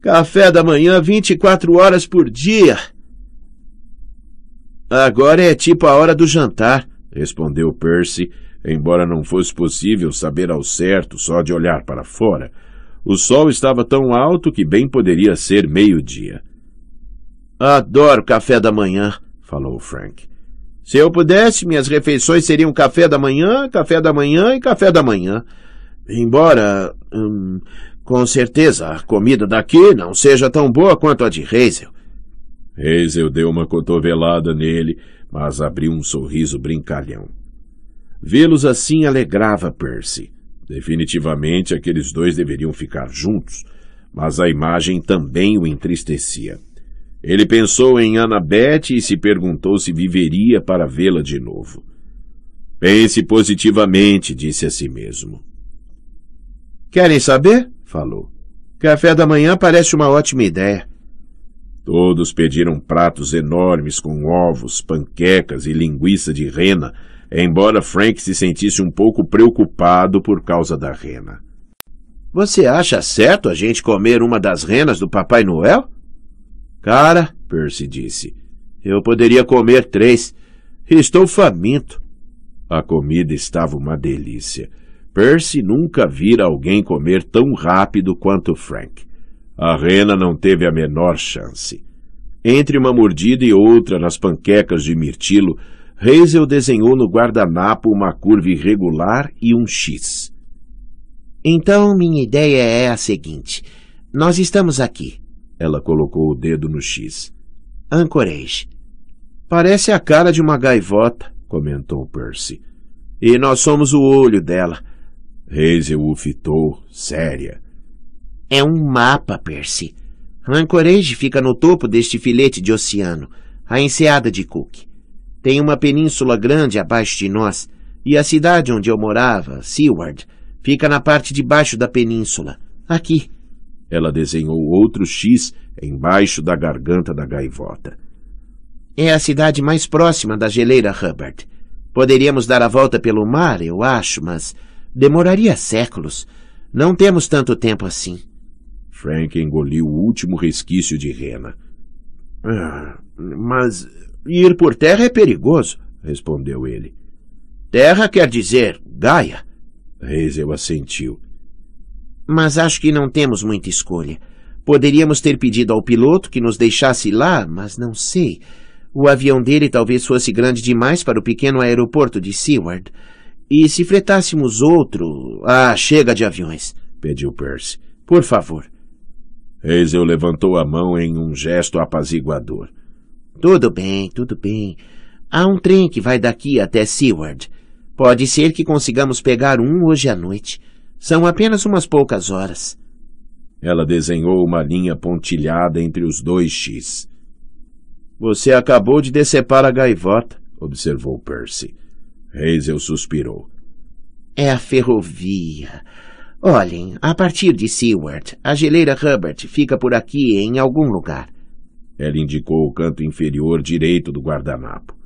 Café da manhã, 24 horas por dia! Agora é tipo a hora do jantar respondeu Percy, embora não fosse possível saber ao certo só de olhar para fora. O sol estava tão alto que bem poderia ser meio-dia. Adoro café da manhã, falou Frank. Se eu pudesse, minhas refeições seriam café da manhã, café da manhã e café da manhã. Embora, hum, com certeza, a comida daqui não seja tão boa quanto a de Hazel. Hazel deu uma cotovelada nele mas abriu um sorriso brincalhão. Vê-los assim alegrava Percy. Definitivamente aqueles dois deveriam ficar juntos, mas a imagem também o entristecia. Ele pensou em Annabeth e se perguntou se viveria para vê-la de novo. Pense positivamente, disse a si mesmo. Querem saber? falou. Café da manhã parece uma ótima ideia. Todos pediram pratos enormes com ovos, panquecas e linguiça de rena, embora Frank se sentisse um pouco preocupado por causa da rena. Você acha certo a gente comer uma das renas do Papai Noel? Cara, Percy disse, eu poderia comer três. Estou faminto. A comida estava uma delícia. Percy nunca vira alguém comer tão rápido quanto Frank. A rena não teve a menor chance. Entre uma mordida e outra nas panquecas de mirtilo, Hazel desenhou no guardanapo uma curva irregular e um X. Então, minha ideia é a seguinte. Nós estamos aqui. Ela colocou o dedo no X. Anchorage. Parece a cara de uma gaivota, comentou Percy. E nós somos o olho dela. Hazel o fitou, séria. É um mapa, Percy. Anchorage fica no topo deste filete de oceano, a enseada de Cook. Tem uma península grande abaixo de nós, e a cidade onde eu morava, Seward, fica na parte de baixo da península, aqui. Ela desenhou outro X embaixo da garganta da gaivota. É a cidade mais próxima da geleira, Hubbard. Poderíamos dar a volta pelo mar, eu acho, mas demoraria séculos. Não temos tanto tempo assim. Frank engoliu o último resquício de rena. Ah, mas ir por terra é perigoso, respondeu ele. Terra quer dizer Gaia. Hazel assentiu. Mas acho que não temos muita escolha. Poderíamos ter pedido ao piloto que nos deixasse lá, mas não sei. O avião dele talvez fosse grande demais para o pequeno aeroporto de Seward. E se fretássemos outro. Ah, chega de aviões, pediu Percy. Por favor. Hazel levantou a mão em um gesto apaziguador. Tudo bem, tudo bem. Há um trem que vai daqui até Seward. Pode ser que consigamos pegar um hoje à noite. São apenas umas poucas horas. Ela desenhou uma linha pontilhada entre os dois X. Você acabou de decepar a gaivota, observou Percy. Hazel suspirou. É a ferrovia. Olhem, a partir de Seward, a geleira Hubbard fica por aqui em algum lugar. Ela indicou o canto inferior direito do guardanapo.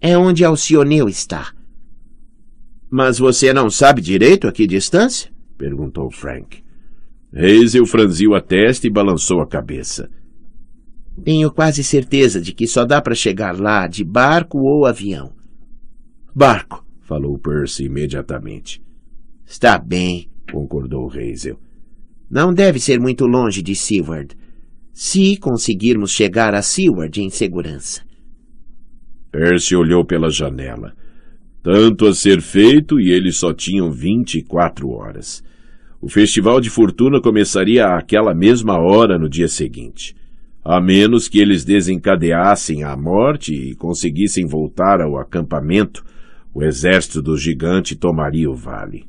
É onde Alcioneu está. Mas você não sabe direito a que distância? perguntou Frank. Hazel franziu a testa e balançou a cabeça. Tenho quase certeza de que só dá para chegar lá de barco ou avião. Barco, falou Percy imediatamente. Está bem, concordou Hazel. Não deve ser muito longe de Seward, se conseguirmos chegar a Seward em segurança. Percy olhou pela janela. Tanto a ser feito e eles só tinham vinte e quatro horas. O Festival de Fortuna começaria àquela mesma hora no dia seguinte. A menos que eles desencadeassem a morte e conseguissem voltar ao acampamento, o exército do gigante tomaria o vale.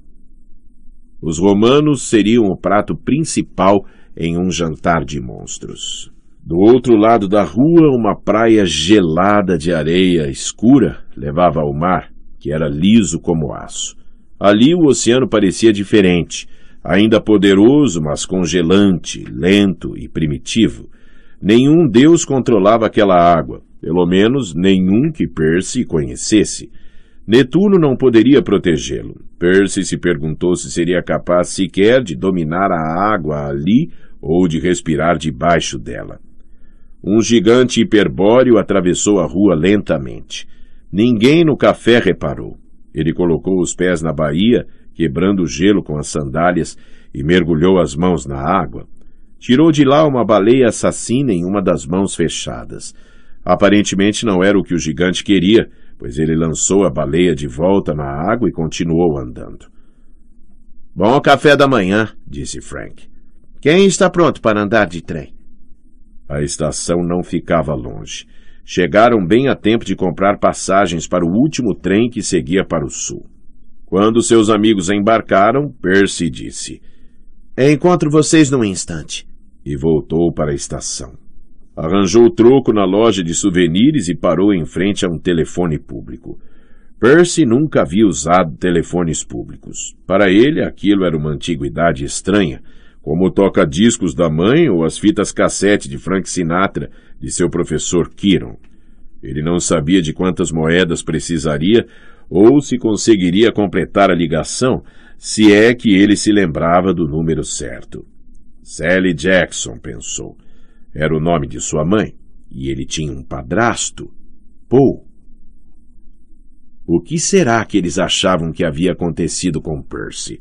Os romanos seriam o prato principal em um jantar de monstros. Do outro lado da rua, uma praia gelada de areia escura levava ao mar, que era liso como aço. Ali o oceano parecia diferente, ainda poderoso, mas congelante, lento e primitivo. Nenhum deus controlava aquela água, pelo menos nenhum que Percy conhecesse. Netuno não poderia protegê-lo. Percy se perguntou se seria capaz sequer de dominar a água ali ou de respirar debaixo dela. Um gigante hiperbóreo atravessou a rua lentamente. Ninguém no café reparou. Ele colocou os pés na baía, quebrando o gelo com as sandálias, e mergulhou as mãos na água. Tirou de lá uma baleia assassina em uma das mãos fechadas. Aparentemente não era o que o gigante queria, pois ele lançou a baleia de volta na água e continuou andando. Bom café da manhã, disse Frank. Quem está pronto para andar de trem? A estação não ficava longe. Chegaram bem a tempo de comprar passagens para o último trem que seguia para o sul. Quando seus amigos embarcaram, Percy disse: Encontro vocês num instante. E voltou para a estação. Arranjou o troco na loja de souvenirs e parou em frente a um telefone público. Percy nunca havia usado telefones públicos. Para ele, aquilo era uma antiguidade estranha, como o toca-discos da mãe ou as fitas cassete de Frank Sinatra, de seu professor Kiron. Ele não sabia de quantas moedas precisaria ou se conseguiria completar a ligação, se é que ele se lembrava do número certo. Sally Jackson, pensou era o nome de sua mãe, e ele tinha um padrasto, Paul. O que será que eles achavam que havia acontecido com Percy?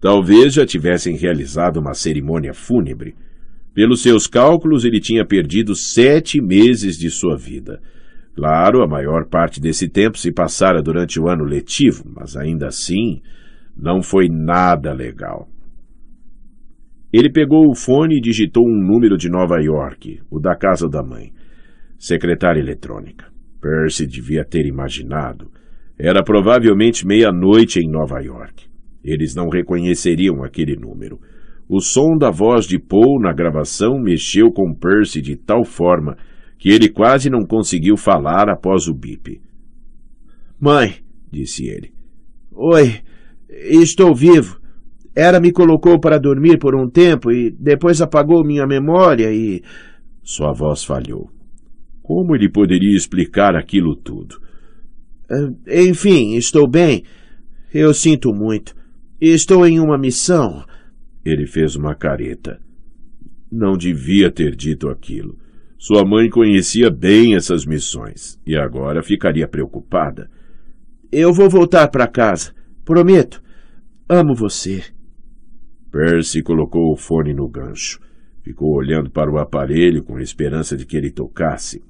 Talvez já tivessem realizado uma cerimônia fúnebre. Pelos seus cálculos, ele tinha perdido sete meses de sua vida. Claro, a maior parte desse tempo se passara durante o ano letivo, mas ainda assim não foi nada legal. Ele pegou o fone e digitou um número de Nova York, o da casa da mãe. Secretária eletrônica. Percy devia ter imaginado. Era provavelmente meia-noite em Nova York. Eles não reconheceriam aquele número. O som da voz de Paul na gravação mexeu com Percy de tal forma que ele quase não conseguiu falar após o bip. Mãe, disse ele. Oi, estou vivo. Era me colocou para dormir por um tempo e depois apagou minha memória e. Sua voz falhou. Como ele poderia explicar aquilo tudo? Ah, enfim, estou bem. Eu sinto muito. Estou em uma missão. Ele fez uma careta. Não devia ter dito aquilo. Sua mãe conhecia bem essas missões e agora ficaria preocupada. Eu vou voltar para casa. Prometo. Amo você. Percy colocou o fone no gancho. Ficou olhando para o aparelho com a esperança de que ele tocasse.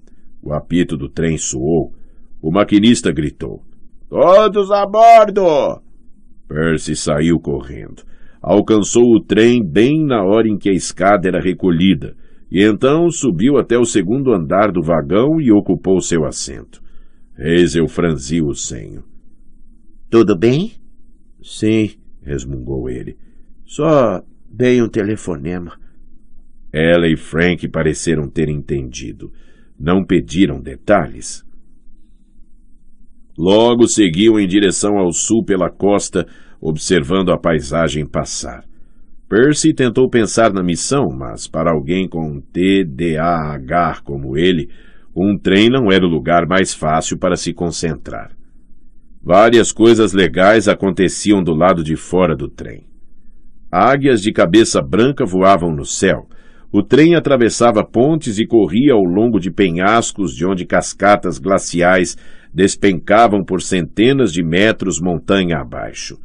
O apito do trem soou. O maquinista gritou: Todos a bordo! Percy saiu correndo. Alcançou o trem bem na hora em que a escada era recolhida, e então subiu até o segundo andar do vagão e ocupou seu assento. Hazel franziu o senho. Tudo bem? Sim, resmungou ele. Só dei um telefonema. Ela e Frank pareceram ter entendido. Não pediram detalhes. Logo seguiu em direção ao sul pela costa, observando a paisagem passar. Percy tentou pensar na missão, mas para alguém com TDAH como ele, um trem não era o lugar mais fácil para se concentrar. Várias coisas legais aconteciam do lado de fora do trem. Águias de cabeça branca voavam no céu. O trem atravessava pontes e corria ao longo de penhascos de onde cascatas glaciais despencavam por centenas de metros montanha abaixo.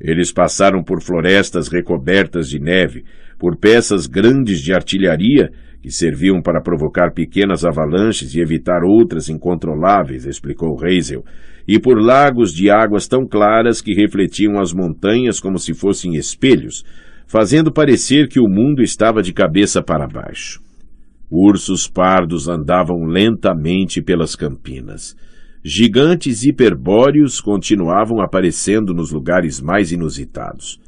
Eles passaram por florestas recobertas de neve, por peças grandes de artilharia que serviam para provocar pequenas avalanches e evitar outras incontroláveis, explicou Reisel, e por lagos de águas tão claras que refletiam as montanhas como se fossem espelhos, fazendo parecer que o mundo estava de cabeça para baixo. Ursos pardos andavam lentamente pelas campinas. Gigantes hiperbóreos continuavam aparecendo nos lugares mais inusitados.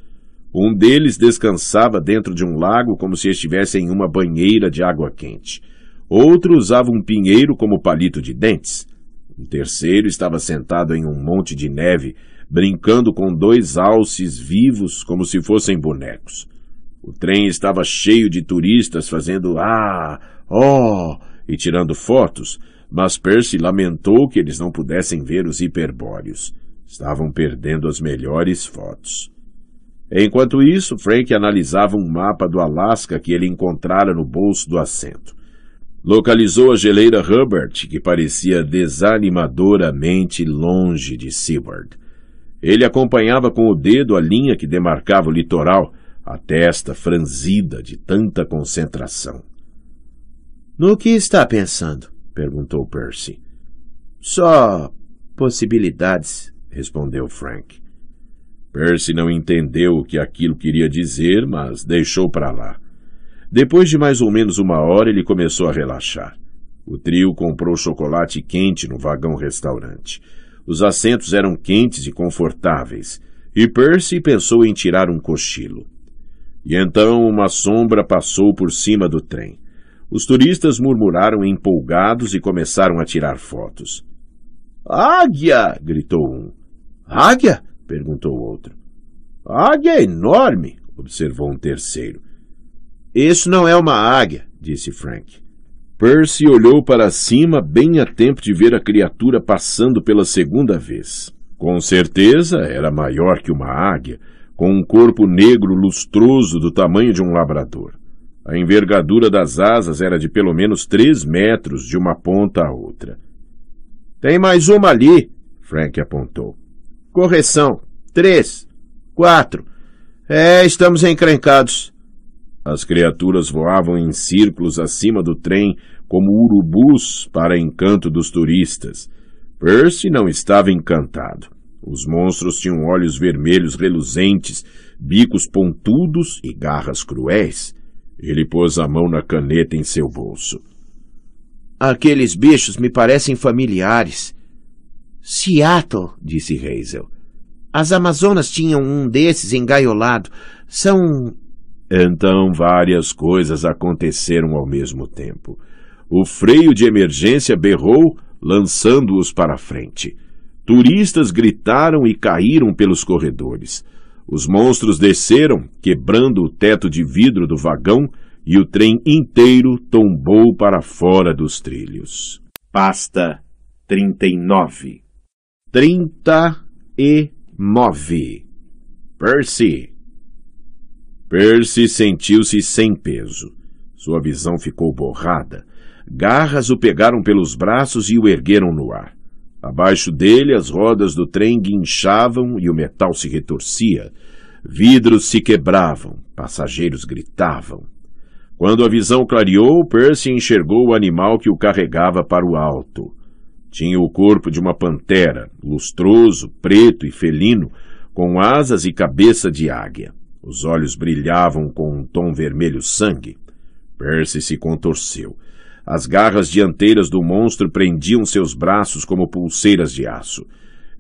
Um deles descansava dentro de um lago como se estivesse em uma banheira de água quente. Outro usava um pinheiro como palito de dentes. O terceiro estava sentado em um monte de neve, brincando com dois alces vivos como se fossem bonecos. O trem estava cheio de turistas fazendo ah, oh e tirando fotos, mas Percy lamentou que eles não pudessem ver os hiperbóreos. Estavam perdendo as melhores fotos. Enquanto isso, Frank analisava um mapa do Alasca que ele encontrara no bolso do assento. Localizou a geleira Hubbard, que parecia desanimadoramente longe de Seward. Ele acompanhava com o dedo a linha que demarcava o litoral, a testa franzida de tanta concentração. No que está pensando? perguntou Percy. Só possibilidades, respondeu Frank. Percy não entendeu o que aquilo queria dizer, mas deixou para lá. Depois de mais ou menos uma hora, ele começou a relaxar. O trio comprou chocolate quente no vagão restaurante. Os assentos eram quentes e confortáveis, e Percy pensou em tirar um cochilo. E então uma sombra passou por cima do trem. Os turistas murmuraram empolgados e começaram a tirar fotos. Águia! gritou um. Águia? perguntou outro. Águia é enorme! observou um terceiro. Isso não é uma águia, disse Frank. Percy olhou para cima bem a tempo de ver a criatura passando pela segunda vez. Com certeza era maior que uma águia, com um corpo negro lustroso do tamanho de um labrador. A envergadura das asas era de pelo menos três metros de uma ponta à outra. Tem mais uma ali, Frank apontou. Correção. Três. Quatro. É, estamos encrencados. As criaturas voavam em círculos acima do trem como urubus para encanto dos turistas. Percy não estava encantado. Os monstros tinham olhos vermelhos reluzentes, bicos pontudos e garras cruéis. Ele pôs a mão na caneta em seu bolso. Aqueles bichos me parecem familiares. Seattle, disse Hazel. As Amazonas tinham um desses engaiolado. São então várias coisas aconteceram ao mesmo tempo. O freio de emergência berrou, lançando-os para a frente. Turistas gritaram e caíram pelos corredores. Os monstros desceram, quebrando o teto de vidro do vagão, e o trem inteiro tombou para fora dos trilhos. Pasta 39 39 Percy Percy sentiu-se sem peso. Sua visão ficou borrada. Garras o pegaram pelos braços e o ergueram no ar. Abaixo dele, as rodas do trem guinchavam e o metal se retorcia. Vidros se quebravam, passageiros gritavam. Quando a visão clareou, Percy enxergou o animal que o carregava para o alto. Tinha o corpo de uma pantera, lustroso, preto e felino, com asas e cabeça de águia. Os olhos brilhavam com um tom vermelho sangue. Percy se contorceu. As garras dianteiras do monstro prendiam seus braços como pulseiras de aço.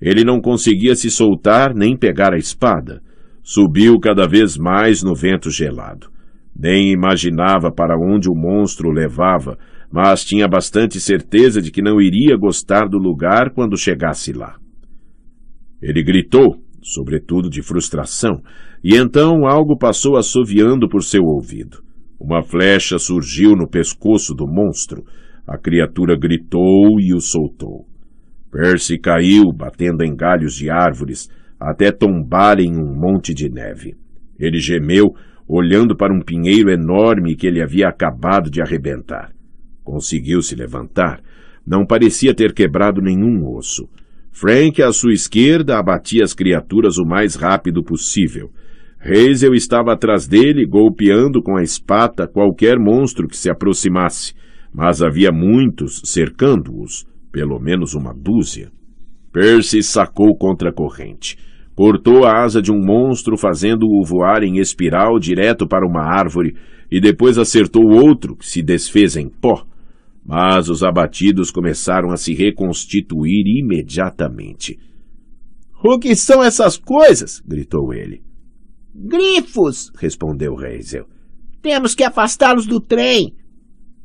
Ele não conseguia se soltar nem pegar a espada. Subiu cada vez mais no vento gelado. Nem imaginava para onde o monstro o levava, mas tinha bastante certeza de que não iria gostar do lugar quando chegasse lá. Ele gritou, sobretudo de frustração, e então algo passou assoviando por seu ouvido. Uma flecha surgiu no pescoço do monstro. A criatura gritou e o soltou. Percy caiu, batendo em galhos de árvores, até tombar em um monte de neve. Ele gemeu, olhando para um pinheiro enorme que ele havia acabado de arrebentar. Conseguiu se levantar. Não parecia ter quebrado nenhum osso. Frank, à sua esquerda, abatia as criaturas o mais rápido possível. Hazel estava atrás dele, golpeando com a espata qualquer monstro que se aproximasse, mas havia muitos cercando-os, pelo menos uma dúzia. Percy sacou contra a corrente. Cortou a asa de um monstro, fazendo-o voar em espiral direto para uma árvore, e depois acertou outro, que se desfez em pó. Mas os abatidos começaram a se reconstituir imediatamente. O que são essas coisas? gritou ele. Grifos, respondeu Hazel. Temos que afastá-los do trem.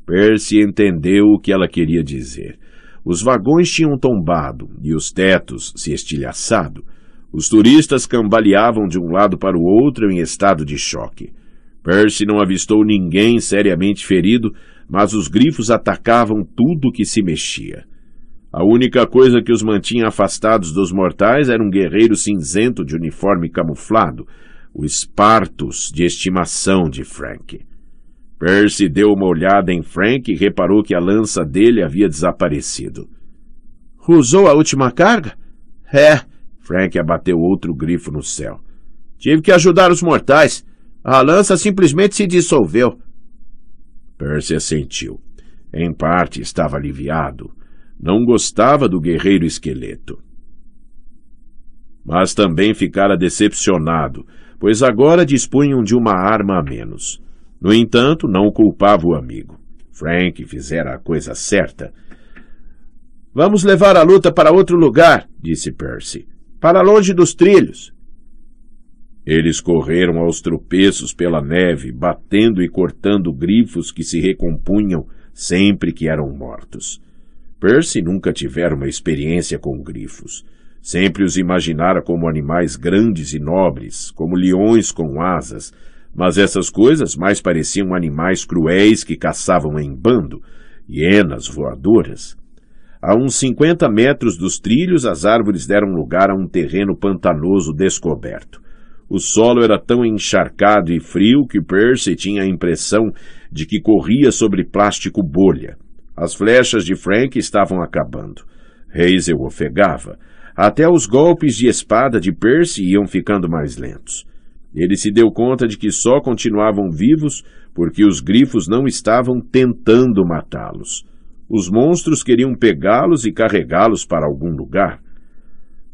Percy entendeu o que ela queria dizer. Os vagões tinham tombado e os tetos se estilhaçado. Os turistas cambaleavam de um lado para o outro em estado de choque. Percy não avistou ninguém seriamente ferido, mas os grifos atacavam tudo que se mexia. A única coisa que os mantinha afastados dos mortais era um guerreiro cinzento de uniforme camuflado, o Spartus de estimação de Frank. Percy deu uma olhada em Frank e reparou que a lança dele havia desaparecido. Usou a última carga? É. Frank abateu outro grifo no céu. Tive que ajudar os mortais. A lança simplesmente se dissolveu. Percy assentiu. Em parte estava aliviado. Não gostava do guerreiro esqueleto. Mas também ficara decepcionado, pois agora dispunham de uma arma a menos. No entanto, não culpava o amigo. Frank fizera a coisa certa. Vamos levar a luta para outro lugar, disse Percy. Para longe dos trilhos. Eles correram aos tropeços pela neve, batendo e cortando grifos que se recompunham sempre que eram mortos. Percy nunca tivera uma experiência com grifos. Sempre os imaginara como animais grandes e nobres, como leões com asas, mas essas coisas mais pareciam animais cruéis que caçavam em bando, hienas voadoras. A uns cinquenta metros dos trilhos, as árvores deram lugar a um terreno pantanoso descoberto. O solo era tão encharcado e frio que Percy tinha a impressão de que corria sobre plástico bolha. As flechas de Frank estavam acabando. Hazel ofegava. Até os golpes de espada de Percy iam ficando mais lentos. Ele se deu conta de que só continuavam vivos porque os grifos não estavam tentando matá-los. Os monstros queriam pegá-los e carregá-los para algum lugar.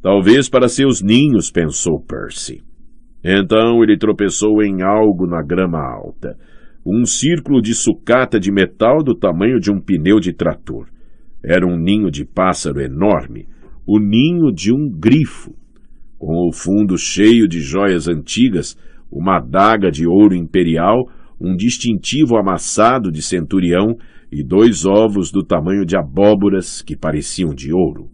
Talvez para seus ninhos, pensou Percy. Então ele tropeçou em algo na grama alta. Um círculo de sucata de metal do tamanho de um pneu de trator. Era um ninho de pássaro enorme, o ninho de um grifo. Com o fundo cheio de joias antigas, uma adaga de ouro imperial, um distintivo amassado de centurião e dois ovos do tamanho de abóboras que pareciam de ouro.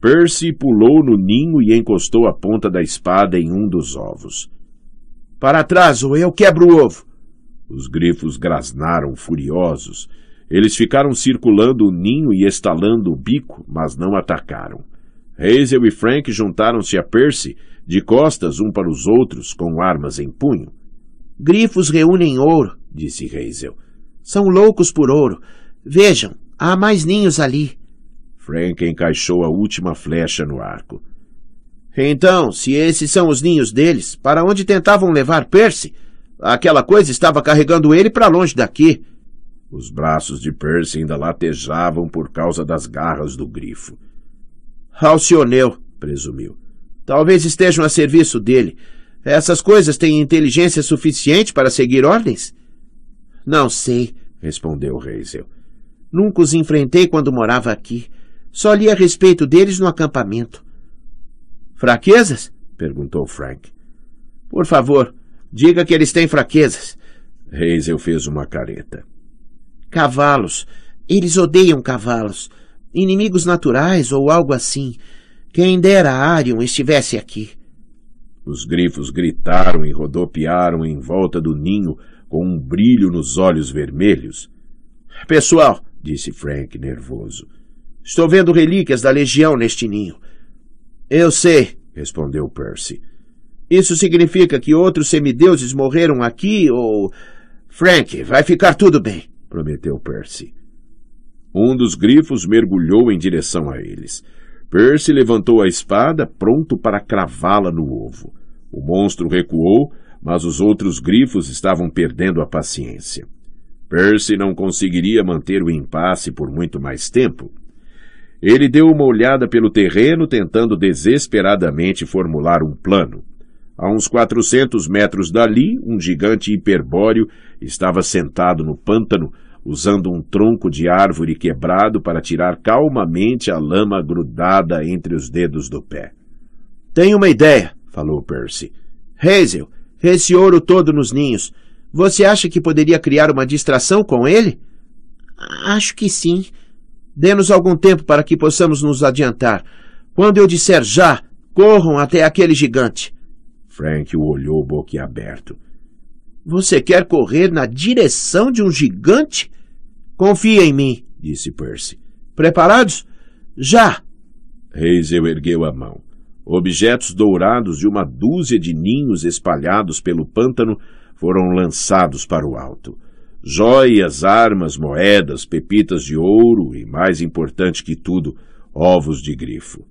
Percy pulou no ninho e encostou a ponta da espada em um dos ovos. Para trás, ou eu quebro o ovo! Os grifos grasnaram furiosos. Eles ficaram circulando o ninho e estalando o bico, mas não atacaram. Hazel e Frank juntaram-se a Percy, de costas um para os outros, com armas em punho. Grifos reúnem ouro, disse Hazel. São loucos por ouro. Vejam, há mais ninhos ali. Frank encaixou a última flecha no arco. Então, se esses são os ninhos deles, para onde tentavam levar Percy? Aquela coisa estava carregando ele para longe daqui. Os braços de Percy ainda latejavam por causa das garras do grifo. Alcioneu, presumiu. Talvez estejam a serviço dele. Essas coisas têm inteligência suficiente para seguir ordens? Não sei, respondeu Reisel. Nunca os enfrentei quando morava aqui. Só li a respeito deles no acampamento. Fraquezas? perguntou Frank. Por favor, diga que eles têm fraquezas. Hazel fez uma careta. Cavalos. Eles odeiam cavalos. Inimigos naturais ou algo assim. Quem dera a Arion estivesse aqui. Os grifos gritaram e rodopiaram em volta do ninho com um brilho nos olhos vermelhos. Pessoal, disse Frank nervoso, Estou vendo relíquias da legião neste ninho. Eu sei, respondeu Percy. Isso significa que outros semideuses morreram aqui ou. Frank, vai ficar tudo bem, prometeu Percy. Um dos grifos mergulhou em direção a eles. Percy levantou a espada, pronto para cravá-la no ovo. O monstro recuou, mas os outros grifos estavam perdendo a paciência. Percy não conseguiria manter o impasse por muito mais tempo. Ele deu uma olhada pelo terreno, tentando desesperadamente formular um plano. A uns 400 metros dali, um gigante hiperbóreo estava sentado no pântano, usando um tronco de árvore quebrado para tirar calmamente a lama grudada entre os dedos do pé. Tenho uma ideia, falou Percy. Hazel, esse ouro todo nos ninhos. Você acha que poderia criar uma distração com ele? Acho que sim, Dê-nos algum tempo para que possamos nos adiantar. Quando eu disser já, corram até aquele gigante. Frank o olhou boquiaberto. Você quer correr na direção de um gigante? Confia em mim, disse Percy. Preparados? Já! Hazel ergueu a mão. Objetos dourados de uma dúzia de ninhos espalhados pelo pântano foram lançados para o alto joias, armas, moedas, pepitas de ouro e, mais importante que tudo, ovos de grifo.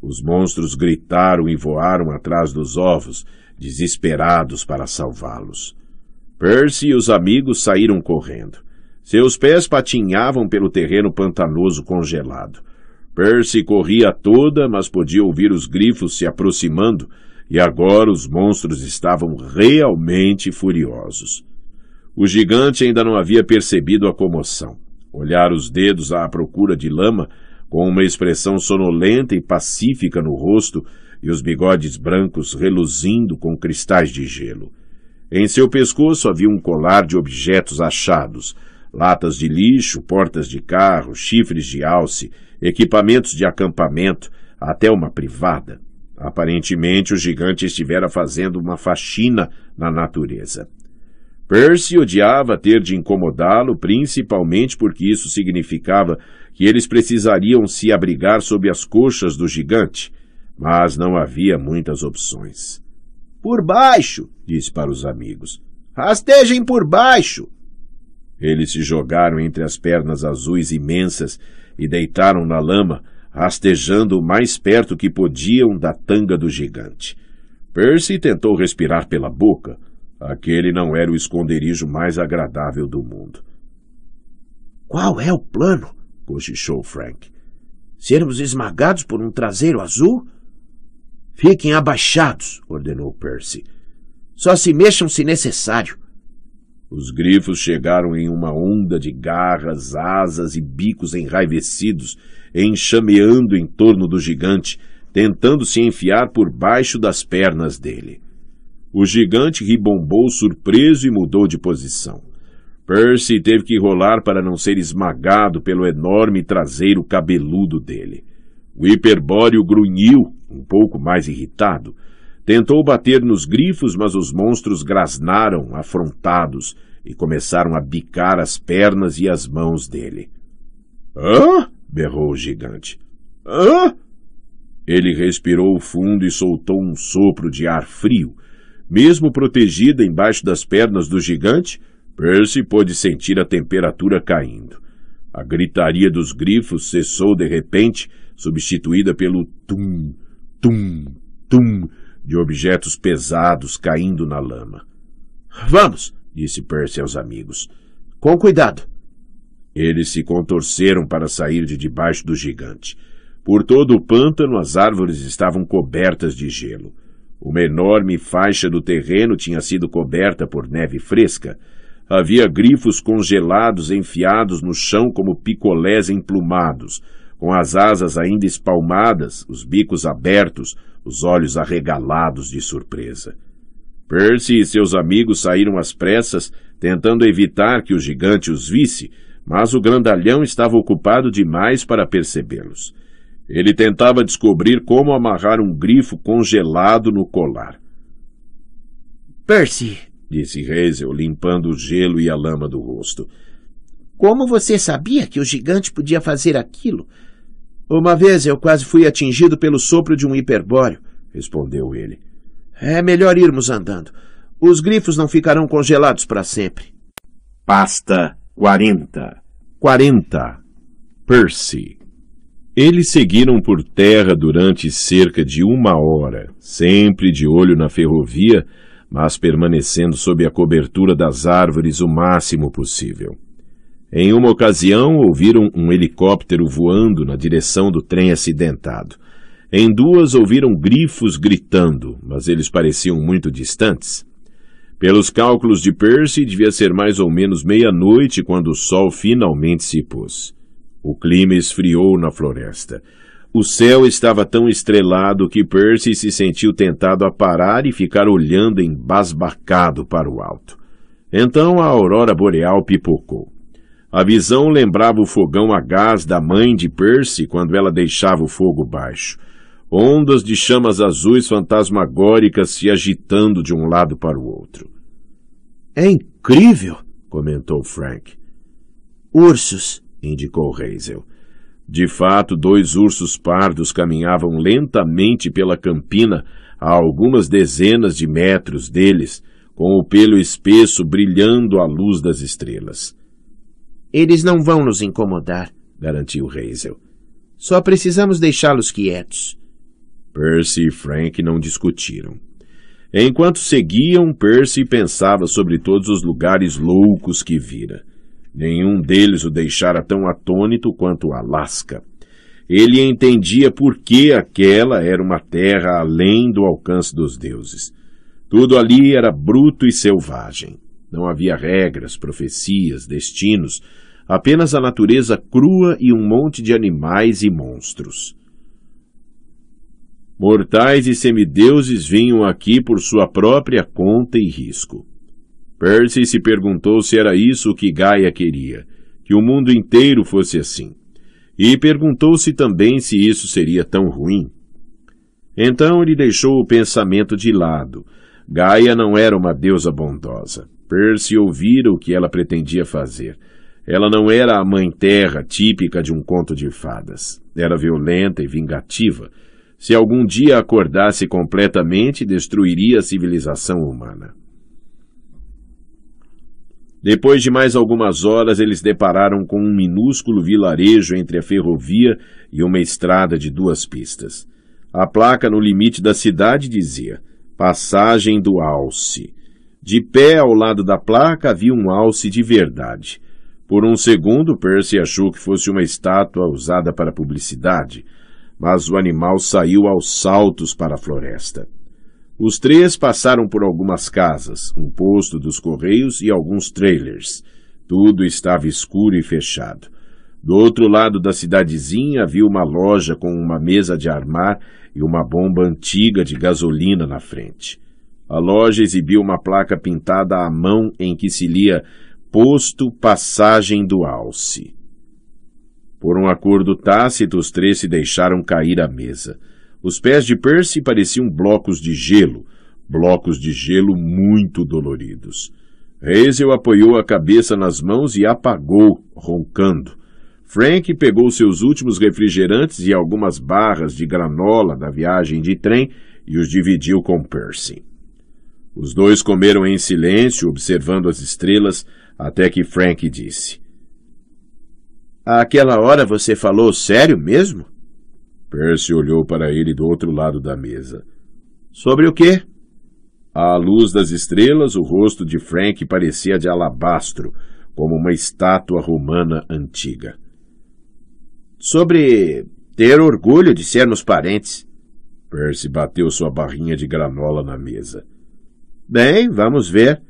Os monstros gritaram e voaram atrás dos ovos, desesperados para salvá-los. Percy e os amigos saíram correndo. Seus pés patinhavam pelo terreno pantanoso congelado. Percy corria toda, mas podia ouvir os grifos se aproximando, e agora os monstros estavam realmente furiosos. O gigante ainda não havia percebido a comoção. Olhar os dedos à procura de lama, com uma expressão sonolenta e pacífica no rosto e os bigodes brancos reluzindo com cristais de gelo. Em seu pescoço havia um colar de objetos achados, latas de lixo, portas de carro, chifres de alce, equipamentos de acampamento, até uma privada. Aparentemente, o gigante estivera fazendo uma faxina na natureza. Percy odiava ter de incomodá-lo, principalmente porque isso significava que eles precisariam se abrigar sob as coxas do gigante, mas não havia muitas opções. Por baixo, disse para os amigos. Rastejem por baixo. Eles se jogaram entre as pernas azuis imensas e deitaram na lama, rastejando o mais perto que podiam da tanga do gigante. Percy tentou respirar pela boca, Aquele não era o esconderijo mais agradável do mundo. Qual é o plano? cochichou Frank. Sermos esmagados por um traseiro azul? Fiquem abaixados, ordenou Percy. Só se mexam se necessário. Os grifos chegaram em uma onda de garras, asas e bicos enraivecidos, enxameando em torno do gigante, tentando se enfiar por baixo das pernas dele. O gigante ribombou surpreso e mudou de posição. Percy teve que rolar para não ser esmagado pelo enorme traseiro cabeludo dele. O hiperbóreo grunhiu, um pouco mais irritado. Tentou bater nos grifos, mas os monstros grasnaram, afrontados, e começaram a bicar as pernas e as mãos dele. Hã? berrou o gigante. Hã? Ele respirou fundo e soltou um sopro de ar frio, mesmo protegida embaixo das pernas do gigante, Percy pôde sentir a temperatura caindo. A gritaria dos grifos cessou de repente, substituída pelo tum, tum, tum de objetos pesados caindo na lama. Vamos, disse Percy aos amigos. Com cuidado. Eles se contorceram para sair de debaixo do gigante. Por todo o pântano, as árvores estavam cobertas de gelo. Uma enorme faixa do terreno tinha sido coberta por neve fresca. Havia grifos congelados enfiados no chão como picolés emplumados, com as asas ainda espalmadas, os bicos abertos, os olhos arregalados de surpresa. Percy e seus amigos saíram às pressas, tentando evitar que o gigante os visse, mas o grandalhão estava ocupado demais para percebê-los. Ele tentava descobrir como amarrar um grifo congelado no colar. Percy, disse Hazel, limpando o gelo e a lama do rosto. Como você sabia que o gigante podia fazer aquilo? Uma vez eu quase fui atingido pelo sopro de um hiperbóreo, respondeu ele. É melhor irmos andando. Os grifos não ficarão congelados para sempre. Pasta 40. 40. Percy. Eles seguiram por terra durante cerca de uma hora, sempre de olho na ferrovia, mas permanecendo sob a cobertura das árvores o máximo possível. Em uma ocasião, ouviram um helicóptero voando na direção do trem acidentado. Em duas, ouviram grifos gritando, mas eles pareciam muito distantes. Pelos cálculos de Percy, devia ser mais ou menos meia-noite quando o sol finalmente se pôs. O clima esfriou na floresta. O céu estava tão estrelado que Percy se sentiu tentado a parar e ficar olhando embasbacado para o alto. Então a aurora boreal pipocou. A visão lembrava o fogão a gás da mãe de Percy quando ela deixava o fogo baixo. Ondas de chamas azuis fantasmagóricas se agitando de um lado para o outro. É incrível, comentou Frank. Ursos, indicou Hazel. De fato, dois ursos pardos caminhavam lentamente pela campina a algumas dezenas de metros deles, com o pelo espesso brilhando à luz das estrelas. Eles não vão nos incomodar, garantiu Hazel. Só precisamos deixá-los quietos. Percy e Frank não discutiram. Enquanto seguiam, Percy pensava sobre todos os lugares loucos que vira. Nenhum deles o deixara tão atônito quanto Alasca. Ele entendia por que aquela era uma terra além do alcance dos deuses. Tudo ali era bruto e selvagem. Não havia regras, profecias, destinos, apenas a natureza crua e um monte de animais e monstros. Mortais e semideuses vinham aqui por sua própria conta e risco. Percy se perguntou se era isso que Gaia queria, que o mundo inteiro fosse assim. E perguntou-se também se isso seria tão ruim. Então ele deixou o pensamento de lado. Gaia não era uma deusa bondosa. Percy ouvira o que ela pretendia fazer. Ela não era a mãe terra típica de um conto de fadas. Era violenta e vingativa. Se algum dia acordasse completamente, destruiria a civilização humana. Depois de mais algumas horas, eles depararam com um minúsculo vilarejo entre a ferrovia e uma estrada de duas pistas. A placa no limite da cidade dizia: Passagem do Alce. De pé ao lado da placa havia um alce de verdade. Por um segundo, Percy achou que fosse uma estátua usada para publicidade, mas o animal saiu aos saltos para a floresta. Os três passaram por algumas casas, um posto dos correios e alguns trailers. Tudo estava escuro e fechado. Do outro lado da cidadezinha havia uma loja com uma mesa de armar e uma bomba antiga de gasolina na frente. A loja exibiu uma placa pintada à mão em que se lia Posto Passagem do Alce. Por um acordo tácito, os três se deixaram cair à mesa. Os pés de Percy pareciam blocos de gelo, blocos de gelo muito doloridos. Hazel apoiou a cabeça nas mãos e apagou, roncando. Frank pegou seus últimos refrigerantes e algumas barras de granola da viagem de trem e os dividiu com Percy. Os dois comeram em silêncio, observando as estrelas, até que Frank disse: Àquela hora você falou sério mesmo? Percy olhou para ele do outro lado da mesa. Sobre o quê? À luz das estrelas, o rosto de Frank parecia de alabastro, como uma estátua romana antiga. Sobre ter orgulho de sermos parentes. Percy bateu sua barrinha de granola na mesa. Bem, vamos ver.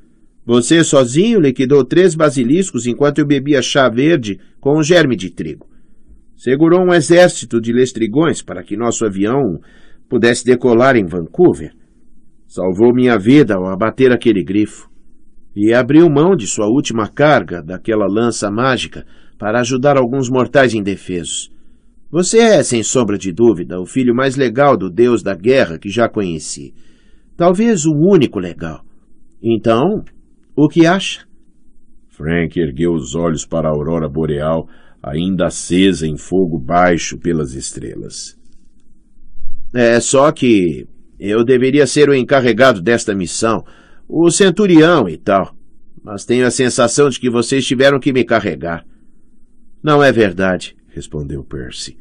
Você sozinho liquidou três basiliscos enquanto eu bebia chá verde com um germe de trigo segurou um exército de lestrigões para que nosso avião pudesse decolar em Vancouver. Salvou minha vida ao abater aquele grifo. E abriu mão de sua última carga, daquela lança mágica, para ajudar alguns mortais indefesos. Você é, sem sombra de dúvida, o filho mais legal do deus da guerra que já conheci. Talvez o único legal. Então, o que acha? Frank ergueu os olhos para a aurora boreal ainda acesa em fogo baixo pelas estrelas. É só que eu deveria ser o encarregado desta missão, o centurião e tal, mas tenho a sensação de que vocês tiveram que me carregar. Não é verdade, respondeu Percy.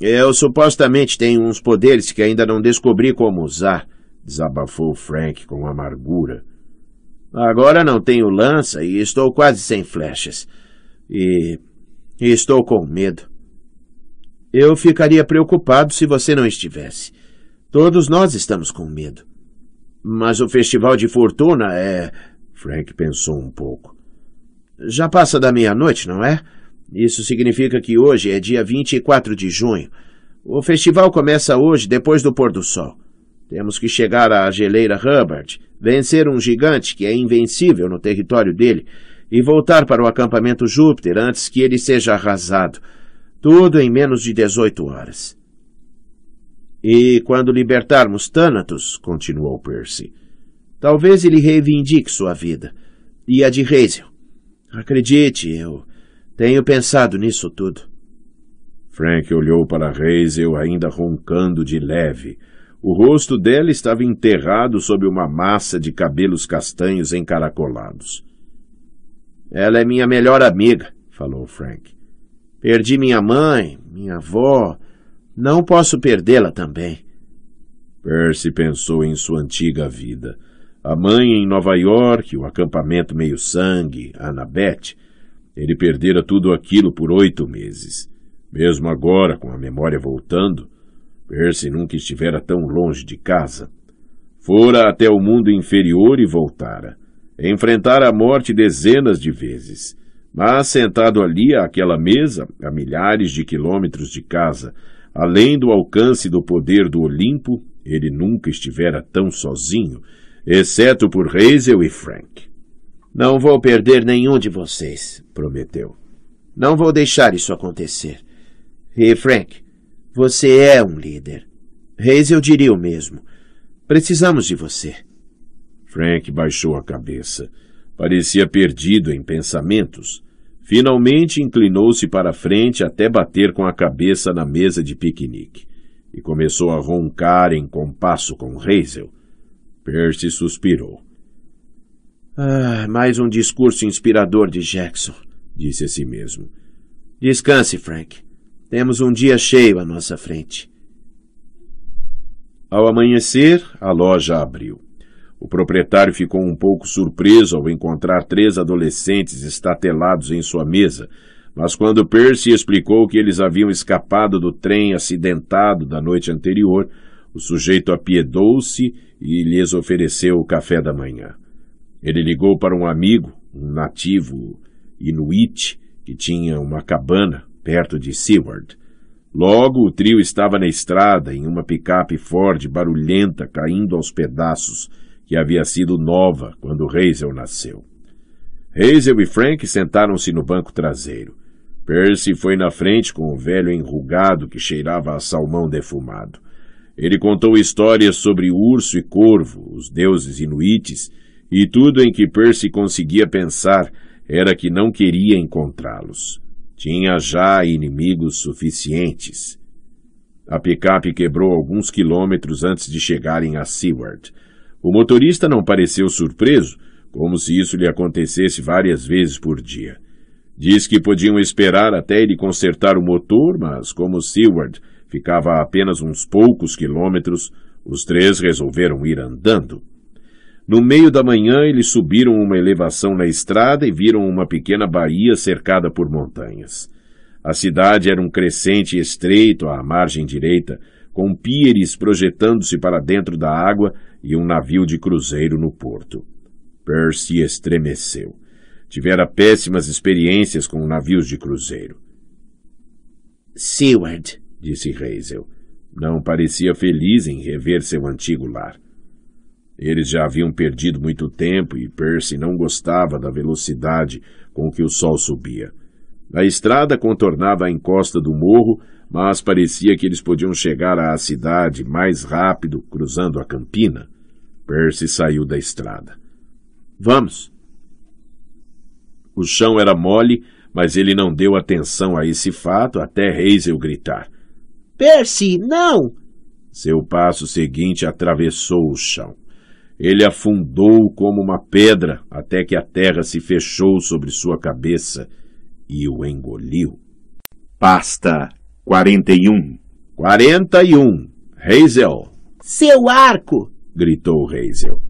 Eu supostamente tenho uns poderes que ainda não descobri como usar, desabafou Frank com amargura. Agora não tenho lança e estou quase sem flechas. E e estou com medo. Eu ficaria preocupado se você não estivesse. Todos nós estamos com medo. Mas o Festival de Fortuna é. Frank pensou um pouco. Já passa da meia-noite, não é? Isso significa que hoje é dia 24 de junho. O festival começa hoje, depois do pôr do sol. Temos que chegar à geleira Hubbard, vencer um gigante que é invencível no território dele e voltar para o acampamento Júpiter antes que ele seja arrasado. Tudo em menos de 18 horas. E quando libertarmos Thanatos, continuou Percy, talvez ele reivindique sua vida e a de Hazel. Acredite, eu tenho pensado nisso tudo. Frank olhou para Hazel, ainda roncando de leve. O rosto dela estava enterrado sob uma massa de cabelos castanhos encaracolados. Ela é minha melhor amiga, falou Frank. Perdi minha mãe, minha avó. Não posso perdê-la também. Percy pensou em sua antiga vida. A mãe em Nova York, o acampamento meio-sangue, Annabeth. Ele perdera tudo aquilo por oito meses. Mesmo agora, com a memória voltando, Percy nunca estivera tão longe de casa. Fora até o mundo inferior e voltara enfrentara a morte dezenas de vezes. Mas, sentado ali àquela mesa, a milhares de quilômetros de casa, além do alcance do poder do Olimpo, ele nunca estivera tão sozinho, exceto por Hazel e Frank. Não vou perder nenhum de vocês, prometeu. Não vou deixar isso acontecer. E, Frank, você é um líder. Hazel diria o mesmo. Precisamos de você. Frank baixou a cabeça. Parecia perdido em pensamentos. Finalmente inclinou-se para a frente até bater com a cabeça na mesa de piquenique e começou a roncar em compasso com Hazel. Percy suspirou. Ah, mais um discurso inspirador de Jackson, disse a si mesmo. Descanse, Frank. Temos um dia cheio à nossa frente. Ao amanhecer, a loja abriu. O proprietário ficou um pouco surpreso ao encontrar três adolescentes estatelados em sua mesa, mas quando Percy explicou que eles haviam escapado do trem acidentado da noite anterior, o sujeito apiedou-se e lhes ofereceu o café da manhã. Ele ligou para um amigo, um nativo inuit, que tinha uma cabana perto de Seward. Logo, o trio estava na estrada, em uma picape Ford barulhenta caindo aos pedaços, que havia sido nova quando Hazel nasceu. Hazel e Frank sentaram-se no banco traseiro. Percy foi na frente com o velho enrugado que cheirava a salmão defumado. Ele contou histórias sobre urso e corvo, os deuses inuites, e tudo em que Percy conseguia pensar era que não queria encontrá-los. Tinha já inimigos suficientes. A picape quebrou alguns quilômetros antes de chegarem a Seward. O motorista não pareceu surpreso, como se isso lhe acontecesse várias vezes por dia. Diz que podiam esperar até ele consertar o motor, mas como Seward ficava a apenas uns poucos quilômetros, os três resolveram ir andando. No meio da manhã, eles subiram uma elevação na estrada e viram uma pequena baía cercada por montanhas. A cidade era um crescente estreito à margem direita, com pires projetando-se para dentro da água e um navio de cruzeiro no porto. Percy estremeceu. Tivera péssimas experiências com navios de cruzeiro. Seward, disse Hazel. Não parecia feliz em rever seu antigo lar. Eles já haviam perdido muito tempo e Percy não gostava da velocidade com que o sol subia. A estrada contornava a encosta do morro mas parecia que eles podiam chegar à cidade mais rápido cruzando a campina. Percy saiu da estrada. Vamos! O chão era mole, mas ele não deu atenção a esse fato até Hazel gritar. Percy, não! Seu passo seguinte atravessou o chão. Ele afundou como uma pedra até que a terra se fechou sobre sua cabeça e o engoliu. Basta! 41. 41. Hazel. Seu arco! gritou Hazel.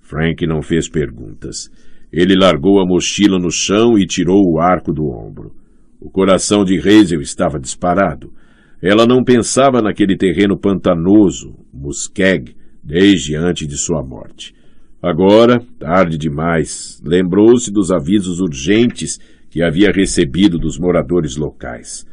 Frank não fez perguntas. Ele largou a mochila no chão e tirou o arco do ombro. O coração de Hazel estava disparado. Ela não pensava naquele terreno pantanoso, Muskeg, desde antes de sua morte. Agora, tarde demais, lembrou-se dos avisos urgentes que havia recebido dos moradores locais.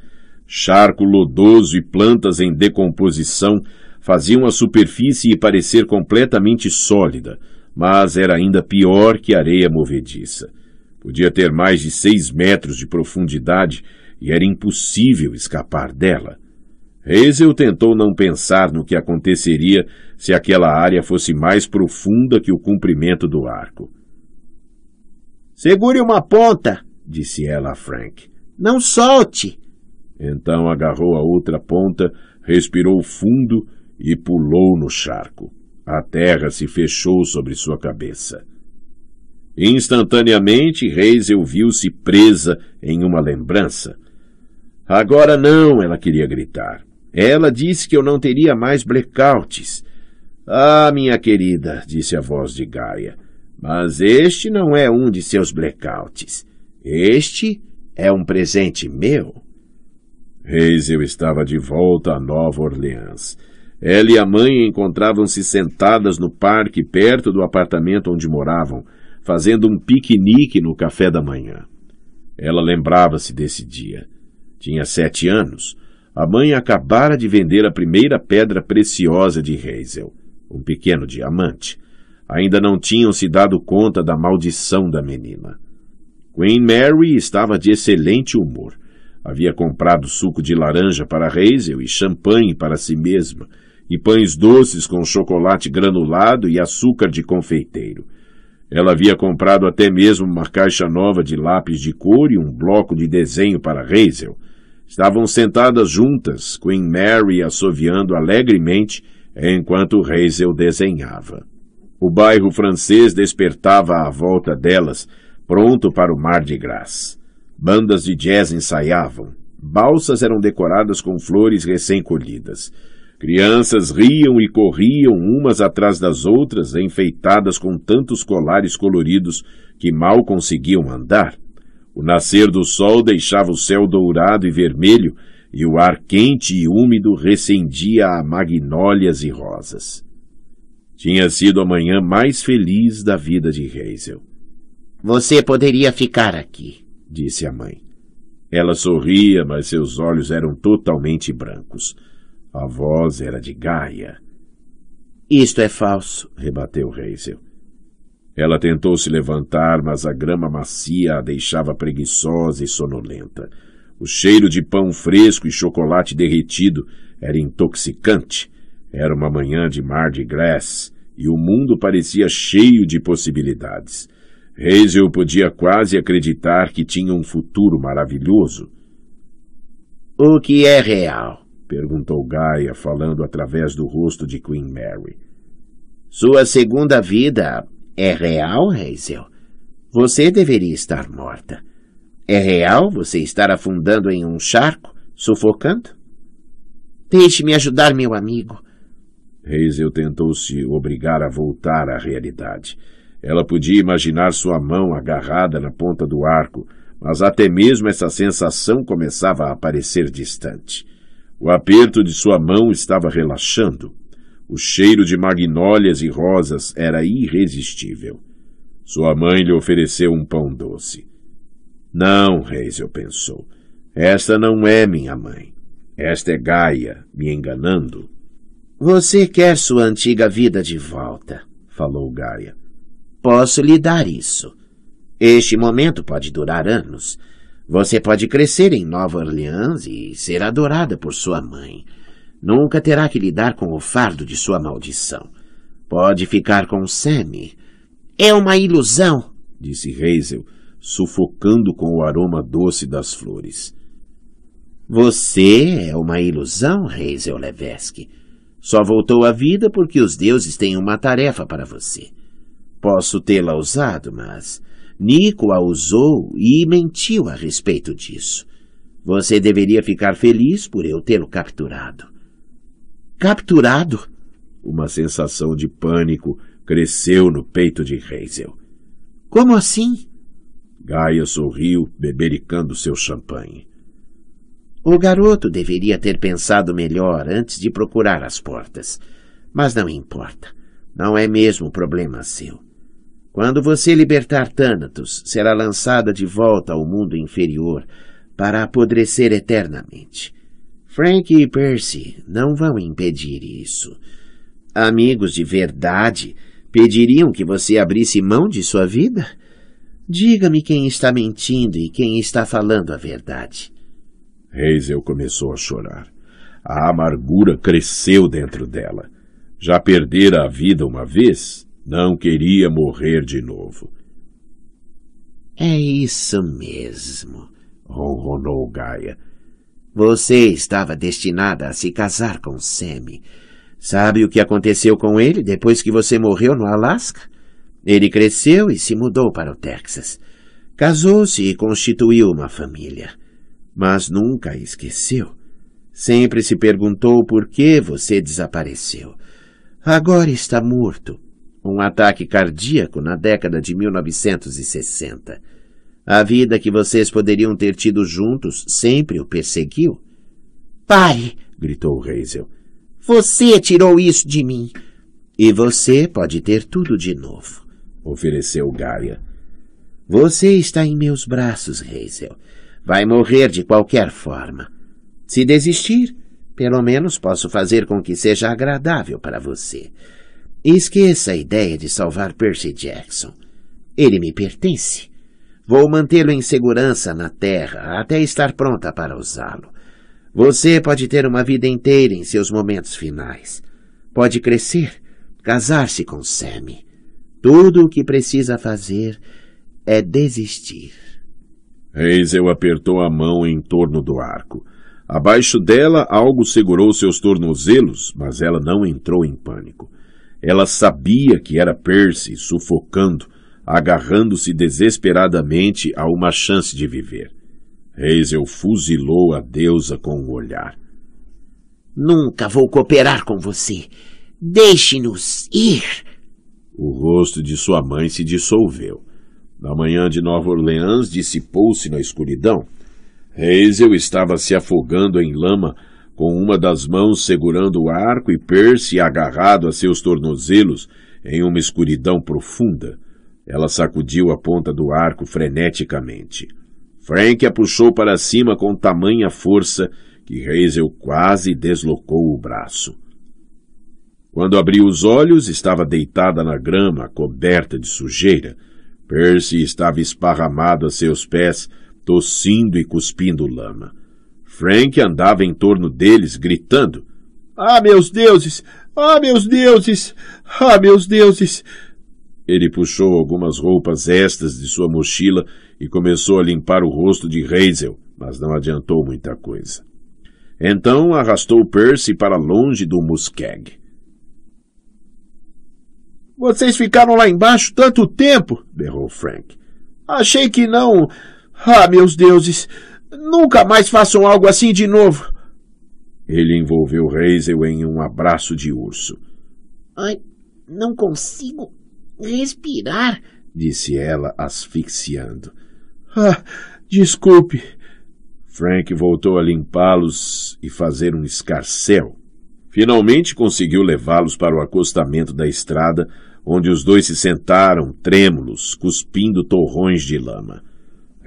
Charco lodoso e plantas em decomposição faziam a superfície parecer completamente sólida, mas era ainda pior que areia movediça. Podia ter mais de seis metros de profundidade e era impossível escapar dela. Hazel tentou não pensar no que aconteceria se aquela área fosse mais profunda que o comprimento do arco. Segure uma ponta, disse ela a Frank. Não solte! Então agarrou a outra ponta, respirou fundo e pulou no charco. A terra se fechou sobre sua cabeça. Instantaneamente, Hazel viu-se presa em uma lembrança. Agora não, ela queria gritar. Ela disse que eu não teria mais blackouts. Ah, minha querida, disse a voz de Gaia, mas este não é um de seus blackouts. Este é um presente meu. Reis, eu estava de volta a Nova Orleans. Ela e a mãe encontravam-se sentadas no parque perto do apartamento onde moravam, fazendo um piquenique no café da manhã. Ela lembrava-se desse dia. Tinha sete anos. A mãe acabara de vender a primeira pedra preciosa de Hazel, um pequeno diamante. Ainda não tinham se dado conta da maldição da menina. Queen Mary estava de excelente humor Havia comprado suco de laranja para Hazel e champanhe para si mesma, e pães doces com chocolate granulado e açúcar de confeiteiro. Ela havia comprado até mesmo uma caixa nova de lápis de cor e um bloco de desenho para Hazel. Estavam sentadas juntas, Queen Mary assoviando alegremente enquanto Hazel desenhava. O bairro francês despertava à volta delas, pronto para o mar de graça. Bandas de jazz ensaiavam, balsas eram decoradas com flores recém-colhidas. Crianças riam e corriam umas atrás das outras, enfeitadas com tantos colares coloridos que mal conseguiam andar. O nascer do sol deixava o céu dourado e vermelho, e o ar quente e úmido recendia a magnólias e rosas. Tinha sido a manhã mais feliz da vida de Hazel. Você poderia ficar aqui, disse a mãe. Ela sorria, mas seus olhos eram totalmente brancos. A voz era de Gaia. Isto é falso, rebateu Hazel. Ela tentou se levantar, mas a grama macia a deixava preguiçosa e sonolenta. O cheiro de pão fresco e chocolate derretido era intoxicante. Era uma manhã de mar de glass e o mundo parecia cheio de possibilidades. Hazel podia quase acreditar que tinha um futuro maravilhoso. O que é real? perguntou Gaia, falando através do rosto de Queen Mary. Sua segunda vida é real, Hazel? Você deveria estar morta. É real você estar afundando em um charco, sufocando? Deixe-me ajudar meu amigo. Hazel tentou se obrigar a voltar à realidade. Ela podia imaginar sua mão agarrada na ponta do arco, mas até mesmo essa sensação começava a aparecer distante. O aperto de sua mão estava relaxando. O cheiro de magnólias e rosas era irresistível. Sua mãe lhe ofereceu um pão doce. Não, Hazel pensou. Esta não é minha mãe. Esta é Gaia, me enganando. Você quer sua antiga vida de volta, falou Gaia posso lhe dar isso. Este momento pode durar anos. Você pode crescer em Nova Orleans e ser adorada por sua mãe. Nunca terá que lidar com o fardo de sua maldição. Pode ficar com Sammy. É uma ilusão, disse Hazel, sufocando com o aroma doce das flores. Você é uma ilusão, Hazel Levesque. Só voltou à vida porque os deuses têm uma tarefa para você. Posso tê-la usado, mas Nico a usou e mentiu a respeito disso. Você deveria ficar feliz por eu tê-lo capturado. Capturado? Uma sensação de pânico cresceu no peito de Hazel. Como assim? Gaia sorriu, bebericando seu champanhe. O garoto deveria ter pensado melhor antes de procurar as portas. Mas não importa. Não é mesmo problema seu. Quando você libertar Thanatos, será lançada de volta ao mundo inferior para apodrecer eternamente. Frank e Percy não vão impedir isso. Amigos de verdade pediriam que você abrisse mão de sua vida? Diga-me quem está mentindo e quem está falando a verdade. Hazel começou a chorar. A amargura cresceu dentro dela. Já perdera a vida uma vez, não queria morrer de novo. É isso mesmo, ronronou Gaia. Você estava destinada a se casar com Sammy. Sabe o que aconteceu com ele depois que você morreu no Alasca? Ele cresceu e se mudou para o Texas. Casou-se e constituiu uma família. Mas nunca esqueceu. Sempre se perguntou por que você desapareceu. Agora está morto um ataque cardíaco na década de 1960. A vida que vocês poderiam ter tido juntos sempre o perseguiu. Pai! gritou Hazel. Você tirou isso de mim. E você pode ter tudo de novo, ofereceu Gaia. Você está em meus braços, Hazel. Vai morrer de qualquer forma. Se desistir, pelo menos posso fazer com que seja agradável para você. Esqueça a ideia de salvar Percy Jackson. Ele me pertence. Vou mantê-lo em segurança na Terra até estar pronta para usá-lo. Você pode ter uma vida inteira em seus momentos finais. Pode crescer, casar-se com Sammy. Tudo o que precisa fazer é desistir. Hazel apertou a mão em torno do arco. Abaixo dela, algo segurou seus tornozelos, mas ela não entrou em pânico. Ela sabia que era Percy sufocando, agarrando-se desesperadamente a uma chance de viver. Hazel fuzilou a deusa com um olhar. Nunca vou cooperar com você. Deixe-nos ir. O rosto de sua mãe se dissolveu. Na manhã de Nova Orleans, dissipou-se na escuridão. Hazel estava se afogando em lama com uma das mãos segurando o arco e Percy agarrado a seus tornozelos em uma escuridão profunda. Ela sacudiu a ponta do arco freneticamente. Frank a puxou para cima com tamanha força que Hazel quase deslocou o braço. Quando abriu os olhos, estava deitada na grama, coberta de sujeira. Percy estava esparramado a seus pés, tossindo e cuspindo lama. Frank andava em torno deles, gritando: Ah, meus deuses! Ah, meus deuses! Ah, meus deuses! Ele puxou algumas roupas estas de sua mochila e começou a limpar o rosto de Hazel, mas não adiantou muita coisa. Então arrastou Percy para longe do Muskeg. Vocês ficaram lá embaixo tanto tempo, berrou Frank. Achei que não. Ah, meus deuses! Nunca mais façam algo assim de novo. Ele envolveu Hazel em um abraço de urso. Ai, não consigo respirar, disse ela, asfixiando. Ah, desculpe. Frank voltou a limpá-los e fazer um escarcel. Finalmente conseguiu levá-los para o acostamento da estrada, onde os dois se sentaram, trêmulos, cuspindo torrões de lama.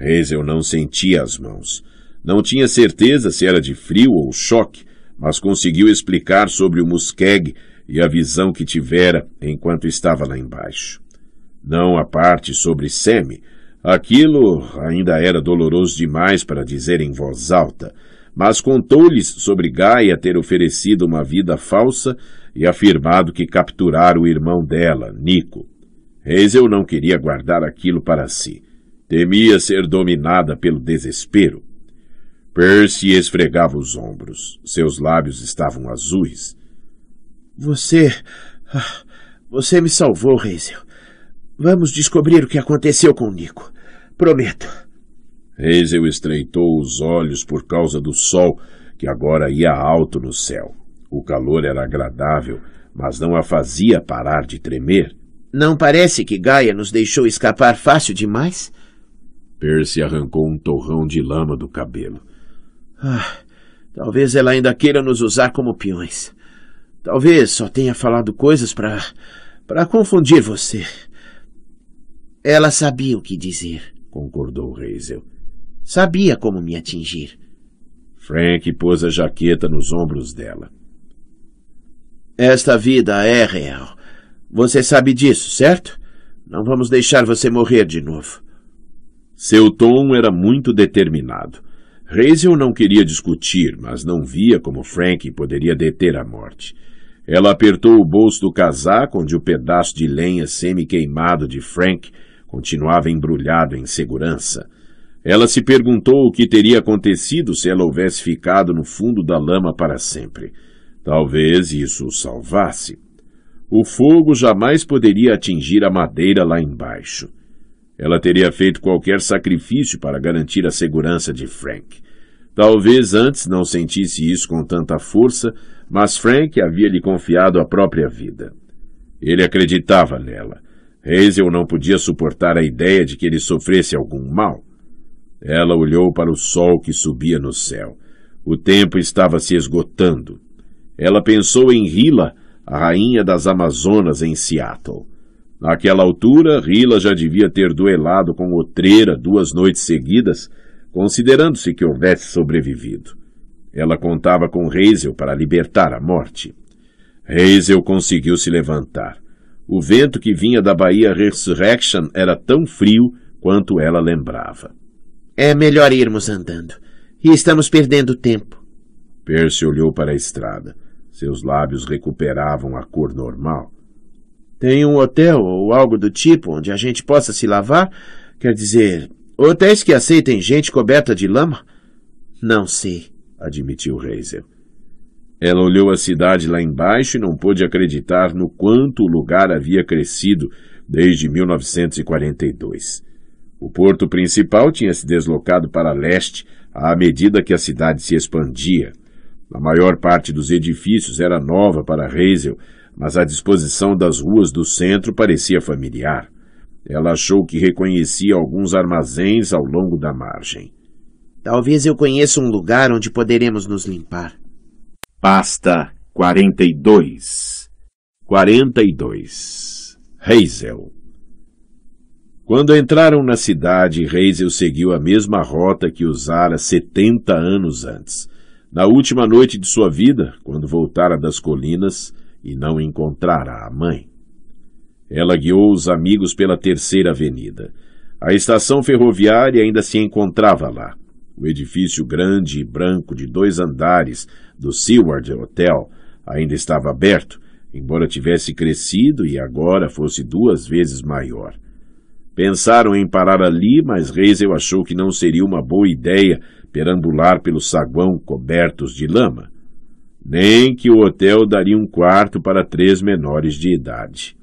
Hazel não sentia as mãos. Não tinha certeza se era de frio ou choque, mas conseguiu explicar sobre o muskeg e a visão que tivera enquanto estava lá embaixo. Não a parte sobre Semi. Aquilo ainda era doloroso demais para dizer em voz alta, mas contou-lhes sobre Gaia ter oferecido uma vida falsa e afirmado que capturara o irmão dela, Nico. Hazel não queria guardar aquilo para si. Temia ser dominada pelo desespero. Percy esfregava os ombros. Seus lábios estavam azuis. Você. Ah, você me salvou, Hazel. Vamos descobrir o que aconteceu com Nico. Prometo. Hazel estreitou os olhos por causa do sol, que agora ia alto no céu. O calor era agradável, mas não a fazia parar de tremer. Não parece que Gaia nos deixou escapar fácil demais? Percy arrancou um torrão de lama do cabelo. Ah, talvez ela ainda queira nos usar como peões. Talvez só tenha falado coisas para para confundir você. Ela sabia o que dizer, concordou Hazel. Sabia como me atingir. Frank pôs a jaqueta nos ombros dela. Esta vida é real. Você sabe disso, certo? Não vamos deixar você morrer de novo. Seu tom era muito determinado. Hazel não queria discutir, mas não via como Frank poderia deter a morte. Ela apertou o bolso do casaco, onde o pedaço de lenha semi-queimado de Frank continuava embrulhado em segurança. Ela se perguntou o que teria acontecido se ela houvesse ficado no fundo da lama para sempre. Talvez isso o salvasse. O fogo jamais poderia atingir a madeira lá embaixo. Ela teria feito qualquer sacrifício para garantir a segurança de Frank. Talvez antes não sentisse isso com tanta força, mas Frank havia lhe confiado a própria vida. Ele acreditava nela. Hazel não podia suportar a ideia de que ele sofresse algum mal. Ela olhou para o sol que subia no céu. O tempo estava se esgotando. Ela pensou em Hila, a rainha das Amazonas em Seattle. Naquela altura, Rila já devia ter duelado com Otreira duas noites seguidas, considerando-se que houvesse sobrevivido. Ela contava com Reisel para libertar a morte. Reisel conseguiu se levantar. O vento que vinha da Bahia Resurrection era tão frio quanto ela lembrava. É melhor irmos andando. E estamos perdendo tempo. Percy olhou para a estrada. Seus lábios recuperavam a cor normal. Tem um hotel ou algo do tipo onde a gente possa se lavar? Quer dizer, hotéis que aceitem gente coberta de lama? Não sei, admitiu Hazel. Ela olhou a cidade lá embaixo e não pôde acreditar no quanto o lugar havia crescido desde 1942. O porto principal tinha se deslocado para leste à medida que a cidade se expandia. A maior parte dos edifícios era nova para Hazel, mas a disposição das ruas do centro parecia familiar. Ela achou que reconhecia alguns armazéns ao longo da margem. Talvez eu conheça um lugar onde poderemos nos limpar. Pasta 42 42 Hazel Quando entraram na cidade, Hazel seguiu a mesma rota que usara 70 anos antes. Na última noite de sua vida, quando voltara das colinas, e não encontrara a mãe. Ela guiou os amigos pela Terceira Avenida. A estação ferroviária ainda se encontrava lá. O edifício grande e branco de dois andares do Seward Hotel ainda estava aberto, embora tivesse crescido e agora fosse duas vezes maior. Pensaram em parar ali, mas Reisel achou que não seria uma boa ideia perambular pelo saguão cobertos de lama nem que o hotel daria um quarto para três menores de idade.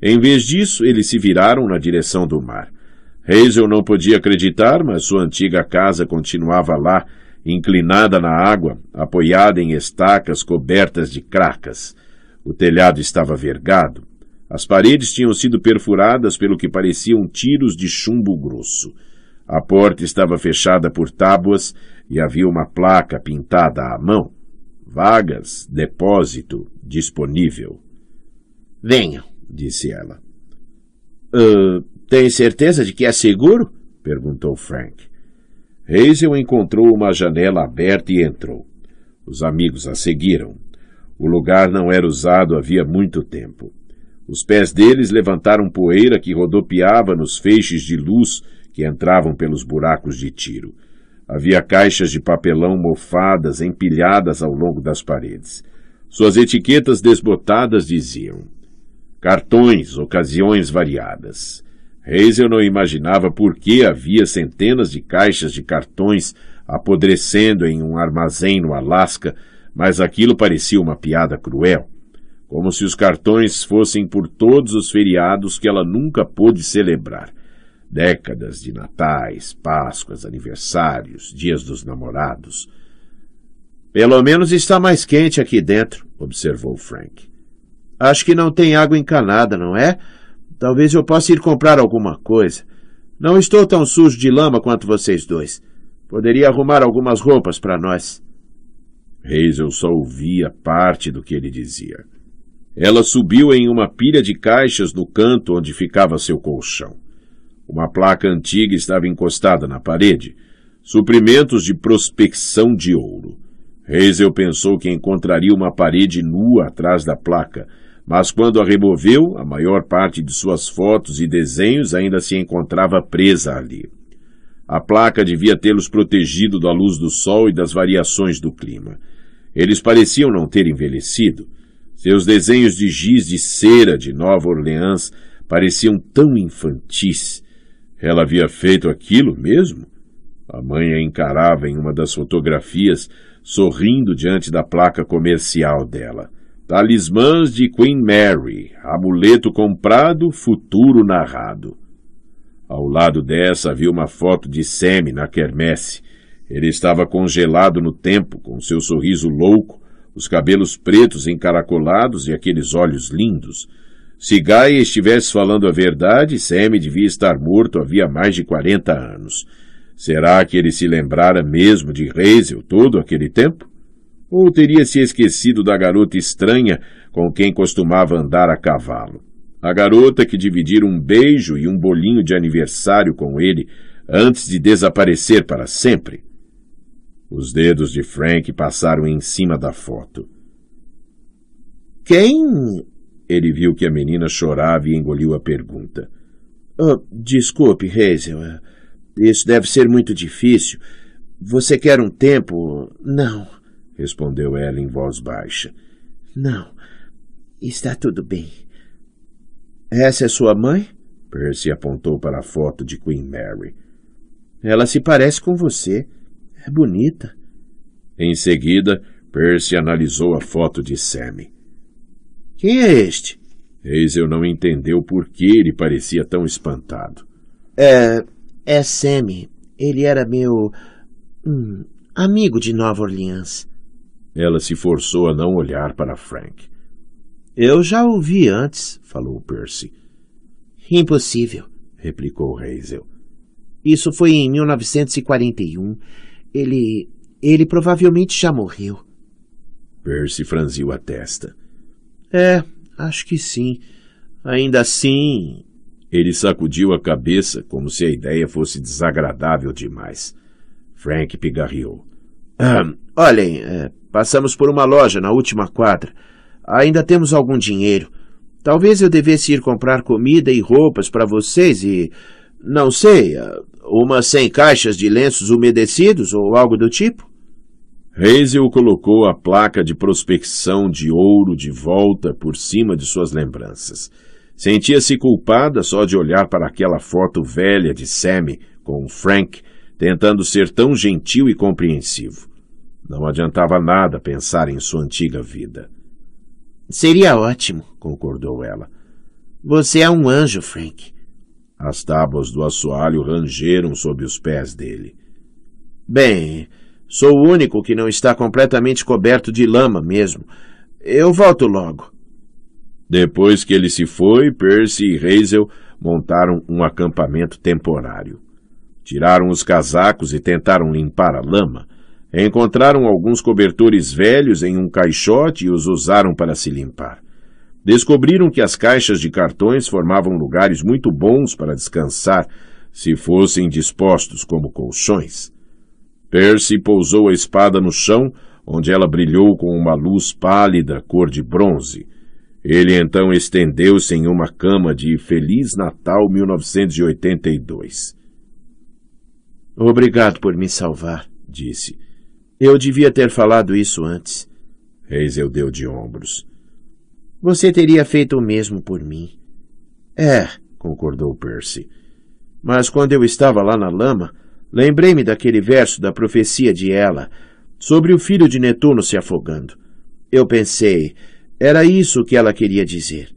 Em vez disso, eles se viraram na direção do mar. Hazel não podia acreditar, mas sua antiga casa continuava lá, inclinada na água, apoiada em estacas cobertas de cracas. O telhado estava vergado. As paredes tinham sido perfuradas pelo que pareciam tiros de chumbo grosso. A porta estava fechada por tábuas e havia uma placa pintada à mão. Vagas, depósito, disponível. Venham, disse ela. Uh, tem certeza de que é seguro? perguntou Frank. Hazel encontrou uma janela aberta e entrou. Os amigos a seguiram. O lugar não era usado havia muito tempo. Os pés deles levantaram poeira que rodopiava nos feixes de luz que entravam pelos buracos de tiro. Havia caixas de papelão mofadas empilhadas ao longo das paredes. Suas etiquetas desbotadas diziam: cartões, ocasiões variadas. Hazel não imaginava por que havia centenas de caixas de cartões apodrecendo em um armazém no Alasca, mas aquilo parecia uma piada cruel. Como se os cartões fossem por todos os feriados que ela nunca pôde celebrar décadas de natais, páscoas, aniversários, dias dos namorados. Pelo menos está mais quente aqui dentro, observou Frank. Acho que não tem água encanada, não é? Talvez eu possa ir comprar alguma coisa. Não estou tão sujo de lama quanto vocês dois. Poderia arrumar algumas roupas para nós. Hazel só ouvia parte do que ele dizia. Ela subiu em uma pilha de caixas no canto onde ficava seu colchão. Uma placa antiga estava encostada na parede. Suprimentos de prospecção de ouro. Hazel pensou que encontraria uma parede nua atrás da placa, mas quando a removeu, a maior parte de suas fotos e desenhos ainda se encontrava presa ali. A placa devia tê-los protegido da luz do sol e das variações do clima. Eles pareciam não ter envelhecido. Seus desenhos de giz de cera de Nova Orleans pareciam tão infantis ela havia feito aquilo mesmo? A mãe a encarava em uma das fotografias, sorrindo diante da placa comercial dela. Talismãs de Queen Mary, amuleto comprado, futuro narrado. Ao lado dessa havia uma foto de Semi na quermesse. Ele estava congelado no tempo, com seu sorriso louco, os cabelos pretos encaracolados e aqueles olhos lindos. Se Gaia estivesse falando a verdade, Seme devia estar morto havia mais de quarenta anos. Será que ele se lembrara mesmo de Reisel todo aquele tempo? Ou teria se esquecido da garota estranha com quem costumava andar a cavalo? A garota que dividira um beijo e um bolinho de aniversário com ele antes de desaparecer para sempre? Os dedos de Frank passaram em cima da foto. Quem ele viu que a menina chorava e engoliu a pergunta. Oh, desculpe, Hazel. Eh, isso deve ser muito difícil. Você quer um tempo? Não, respondeu ela em voz baixa. Não. Está tudo bem. Essa é sua mãe? Percy apontou para a foto de Queen Mary. Ela se parece com você. É bonita. Em seguida, Percy analisou a foto de Sammy. Quem é este? Hazel não entendeu por que ele parecia tão espantado. É. É Sammy. Ele era meu. Hum, amigo de Nova Orleans. Ela se forçou a não olhar para Frank. Eu já ouvi antes, falou Percy. Impossível, replicou Hazel. Isso foi em 1941. Ele. ele provavelmente já morreu. Percy franziu a testa. É, acho que sim. Ainda assim. Ele sacudiu a cabeça, como se a ideia fosse desagradável demais. Frank pigarreou. Ah, olhem, é, passamos por uma loja na última quadra. Ainda temos algum dinheiro. Talvez eu devesse ir comprar comida e roupas para vocês e. não sei, é, umas cem caixas de lenços umedecidos ou algo do tipo? Hazel colocou a placa de prospecção de ouro de volta por cima de suas lembranças. Sentia-se culpada só de olhar para aquela foto velha de Sammy com Frank, tentando ser tão gentil e compreensivo. Não adiantava nada pensar em sua antiga vida. Seria ótimo, concordou ela. Você é um anjo, Frank. As tábuas do assoalho rangeram sob os pés dele. Bem, Sou o único que não está completamente coberto de lama mesmo. Eu volto logo. Depois que ele se foi, Percy e Hazel montaram um acampamento temporário. Tiraram os casacos e tentaram limpar a lama. Encontraram alguns cobertores velhos em um caixote e os usaram para se limpar. Descobriram que as caixas de cartões formavam lugares muito bons para descansar, se fossem dispostos como colchões. Percy pousou a espada no chão, onde ela brilhou com uma luz pálida, cor de bronze. Ele então estendeu-se em uma cama de Feliz Natal 1982. Obrigado por me salvar, disse. Eu devia ter falado isso antes. Hazel deu de ombros. Você teria feito o mesmo por mim. É, concordou Percy. Mas quando eu estava lá na lama, Lembrei-me daquele verso da profecia de ela, sobre o filho de Netuno se afogando. Eu pensei, era isso que ela queria dizer.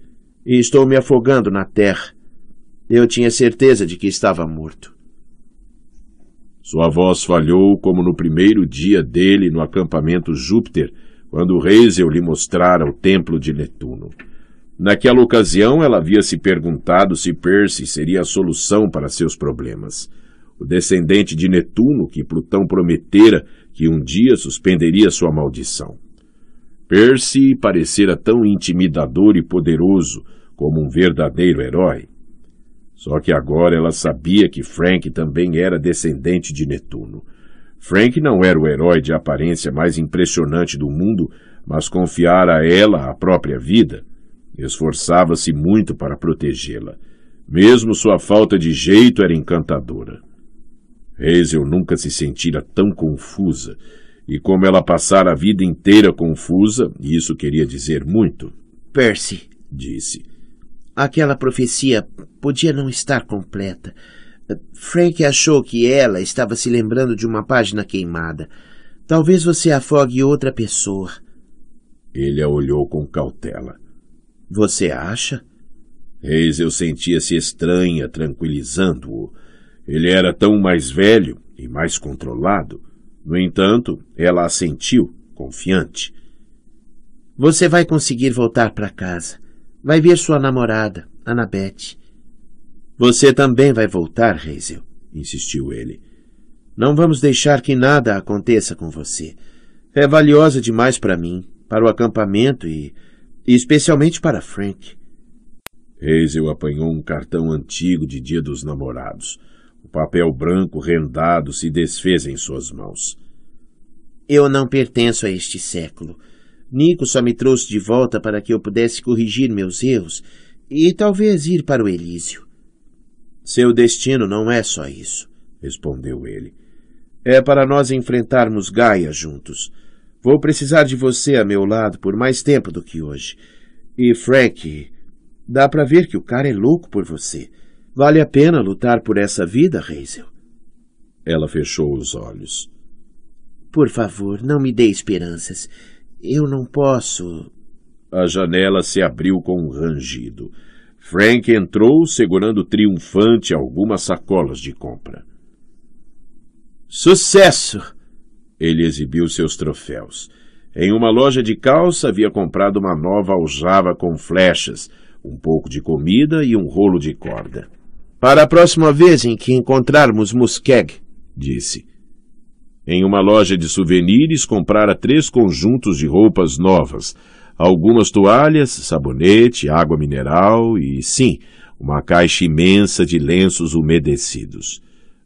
E estou me afogando na terra. Eu tinha certeza de que estava morto. Sua voz falhou como no primeiro dia dele no acampamento Júpiter, quando Reisel lhe mostrara o templo de Netuno. Naquela ocasião, ela havia se perguntado se Percy seria a solução para seus problemas o descendente de Netuno, que Plutão prometera que um dia suspenderia sua maldição. Percy parecera tão intimidador e poderoso como um verdadeiro herói. Só que agora ela sabia que Frank também era descendente de Netuno. Frank não era o herói de aparência mais impressionante do mundo, mas confiara a ela a própria vida. Esforçava-se muito para protegê-la. Mesmo sua falta de jeito era encantadora. Hazel nunca se sentira tão confusa, e como ela passara a vida inteira confusa, isso queria dizer muito. Percy, disse, aquela profecia podia não estar completa. Frank achou que ela estava se lembrando de uma página queimada. Talvez você afogue outra pessoa. Ele a olhou com cautela. Você acha? Hazel sentia-se estranha, tranquilizando-o. Ele era tão mais velho e mais controlado. No entanto, ela assentiu, confiante. Você vai conseguir voltar para casa. Vai ver sua namorada, Anabete. Você também vai voltar, Hazel, insistiu ele. Não vamos deixar que nada aconteça com você. É valiosa demais para mim, para o acampamento e, e especialmente para Frank. Hazel apanhou um cartão antigo de Dia dos Namorados. O papel branco rendado se desfez em suas mãos. Eu não pertenço a este século. Nico só me trouxe de volta para que eu pudesse corrigir meus erros e talvez ir para o Elísio. Seu destino não é só isso, respondeu ele. É para nós enfrentarmos Gaia juntos. Vou precisar de você a meu lado por mais tempo do que hoje. E Frank, dá para ver que o cara é louco por você. Vale a pena lutar por essa vida, Hazel? Ela fechou os olhos. Por favor, não me dê esperanças. Eu não posso. A janela se abriu com um rangido. Frank entrou segurando triunfante algumas sacolas de compra. Sucesso! Ele exibiu seus troféus. Em uma loja de calça havia comprado uma nova aljava com flechas, um pouco de comida e um rolo de corda. Para a próxima vez em que encontrarmos Muskeg, disse. Em uma loja de souvenirs comprara três conjuntos de roupas novas, algumas toalhas, sabonete, água mineral e, sim, uma caixa imensa de lenços umedecidos.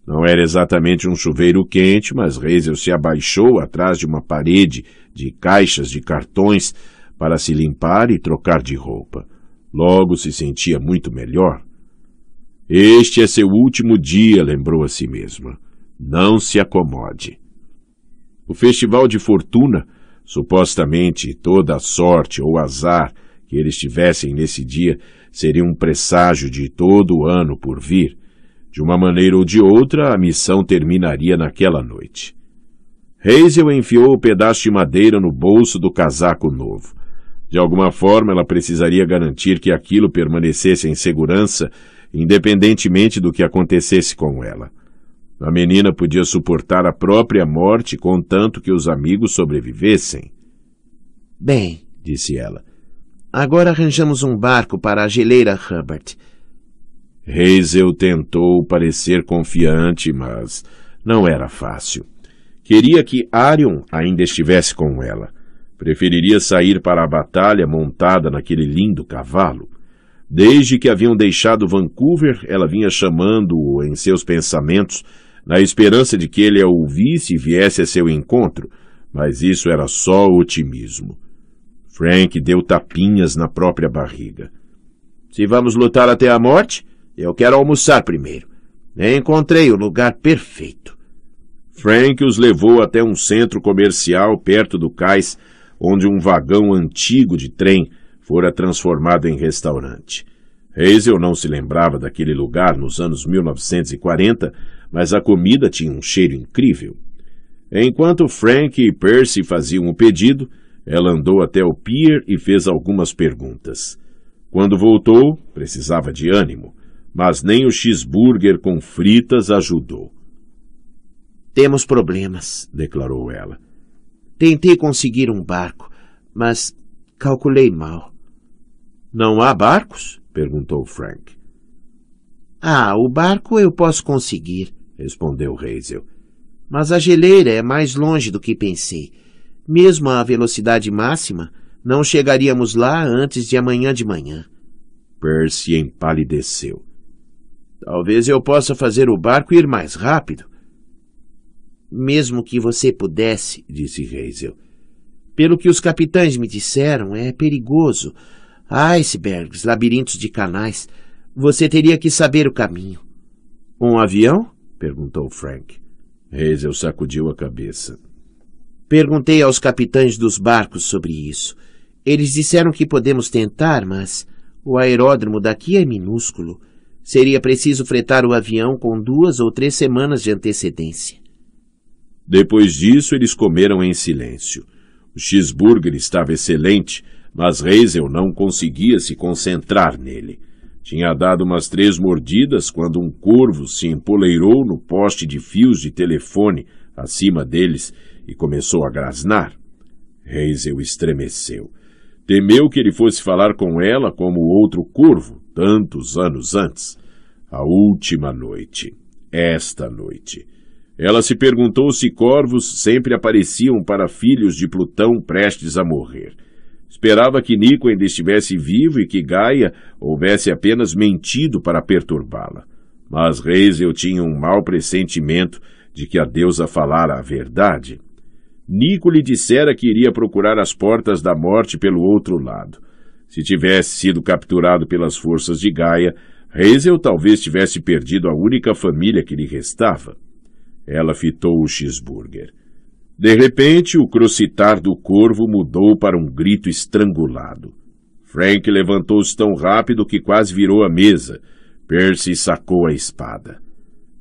Não era exatamente um chuveiro quente, mas Reisel se abaixou atrás de uma parede de caixas de cartões para se limpar e trocar de roupa. Logo se sentia muito melhor. Este é seu último dia, lembrou a si mesma. Não se acomode. O festival de fortuna, supostamente toda a sorte ou azar que eles tivessem nesse dia, seria um presságio de todo o ano por vir. De uma maneira ou de outra, a missão terminaria naquela noite. Hazel enfiou o pedaço de madeira no bolso do casaco novo. De alguma forma, ela precisaria garantir que aquilo permanecesse em segurança independentemente do que acontecesse com ela. A menina podia suportar a própria morte contanto que os amigos sobrevivessem. Bem, disse ela, agora arranjamos um barco para a geleira Hubbard. Hazel tentou parecer confiante, mas não era fácil. Queria que Arion ainda estivesse com ela. Preferiria sair para a batalha montada naquele lindo cavalo. Desde que haviam deixado Vancouver, ela vinha chamando-o em seus pensamentos, na esperança de que ele a ouvisse e viesse a seu encontro, mas isso era só otimismo. Frank deu tapinhas na própria barriga. Se vamos lutar até a morte, eu quero almoçar primeiro. Encontrei o lugar perfeito. Frank os levou até um centro comercial perto do cais, onde um vagão antigo de trem fora transformada em restaurante. Hazel não se lembrava daquele lugar nos anos 1940, mas a comida tinha um cheiro incrível. Enquanto Frank e Percy faziam o pedido, ela andou até o pier e fez algumas perguntas. Quando voltou, precisava de ânimo, mas nem o cheeseburger com fritas ajudou. Temos problemas, declarou ela. Tentei conseguir um barco, mas calculei mal. Não há barcos? perguntou Frank. Ah, o barco eu posso conseguir, respondeu Hazel. Mas a geleira é mais longe do que pensei. Mesmo à velocidade máxima, não chegaríamos lá antes de amanhã de manhã. Percy empalideceu. Talvez eu possa fazer o barco ir mais rápido. Mesmo que você pudesse, disse Hazel. Pelo que os capitães me disseram, é perigoso. Icebergs, labirintos de canais. Você teria que saber o caminho. Um avião? perguntou Frank. Hazel sacudiu a cabeça. Perguntei aos capitães dos barcos sobre isso. Eles disseram que podemos tentar, mas o aeródromo daqui é minúsculo. Seria preciso fretar o avião com duas ou três semanas de antecedência. Depois disso, eles comeram em silêncio. O cheeseburger estava excelente, mas Reisel não conseguia se concentrar nele. Tinha dado umas três mordidas quando um corvo se empoleirou no poste de fios de telefone acima deles e começou a grasnar. Reisel estremeceu. Temeu que ele fosse falar com ela como outro corvo, tantos anos antes. A última noite. Esta noite. Ela se perguntou se corvos sempre apareciam para filhos de Plutão prestes a morrer. Esperava que Nico ainda estivesse vivo e que Gaia houvesse apenas mentido para perturbá-la. Mas reis eu tinha um mau pressentimento de que a deusa falara a verdade. Nico lhe dissera que iria procurar as portas da morte pelo outro lado. Se tivesse sido capturado pelas forças de Gaia, Reisel talvez tivesse perdido a única família que lhe restava. Ela fitou o cheeseburger. De repente, o crocitar do corvo mudou para um grito estrangulado. Frank levantou-se tão rápido que quase virou a mesa. Percy sacou a espada.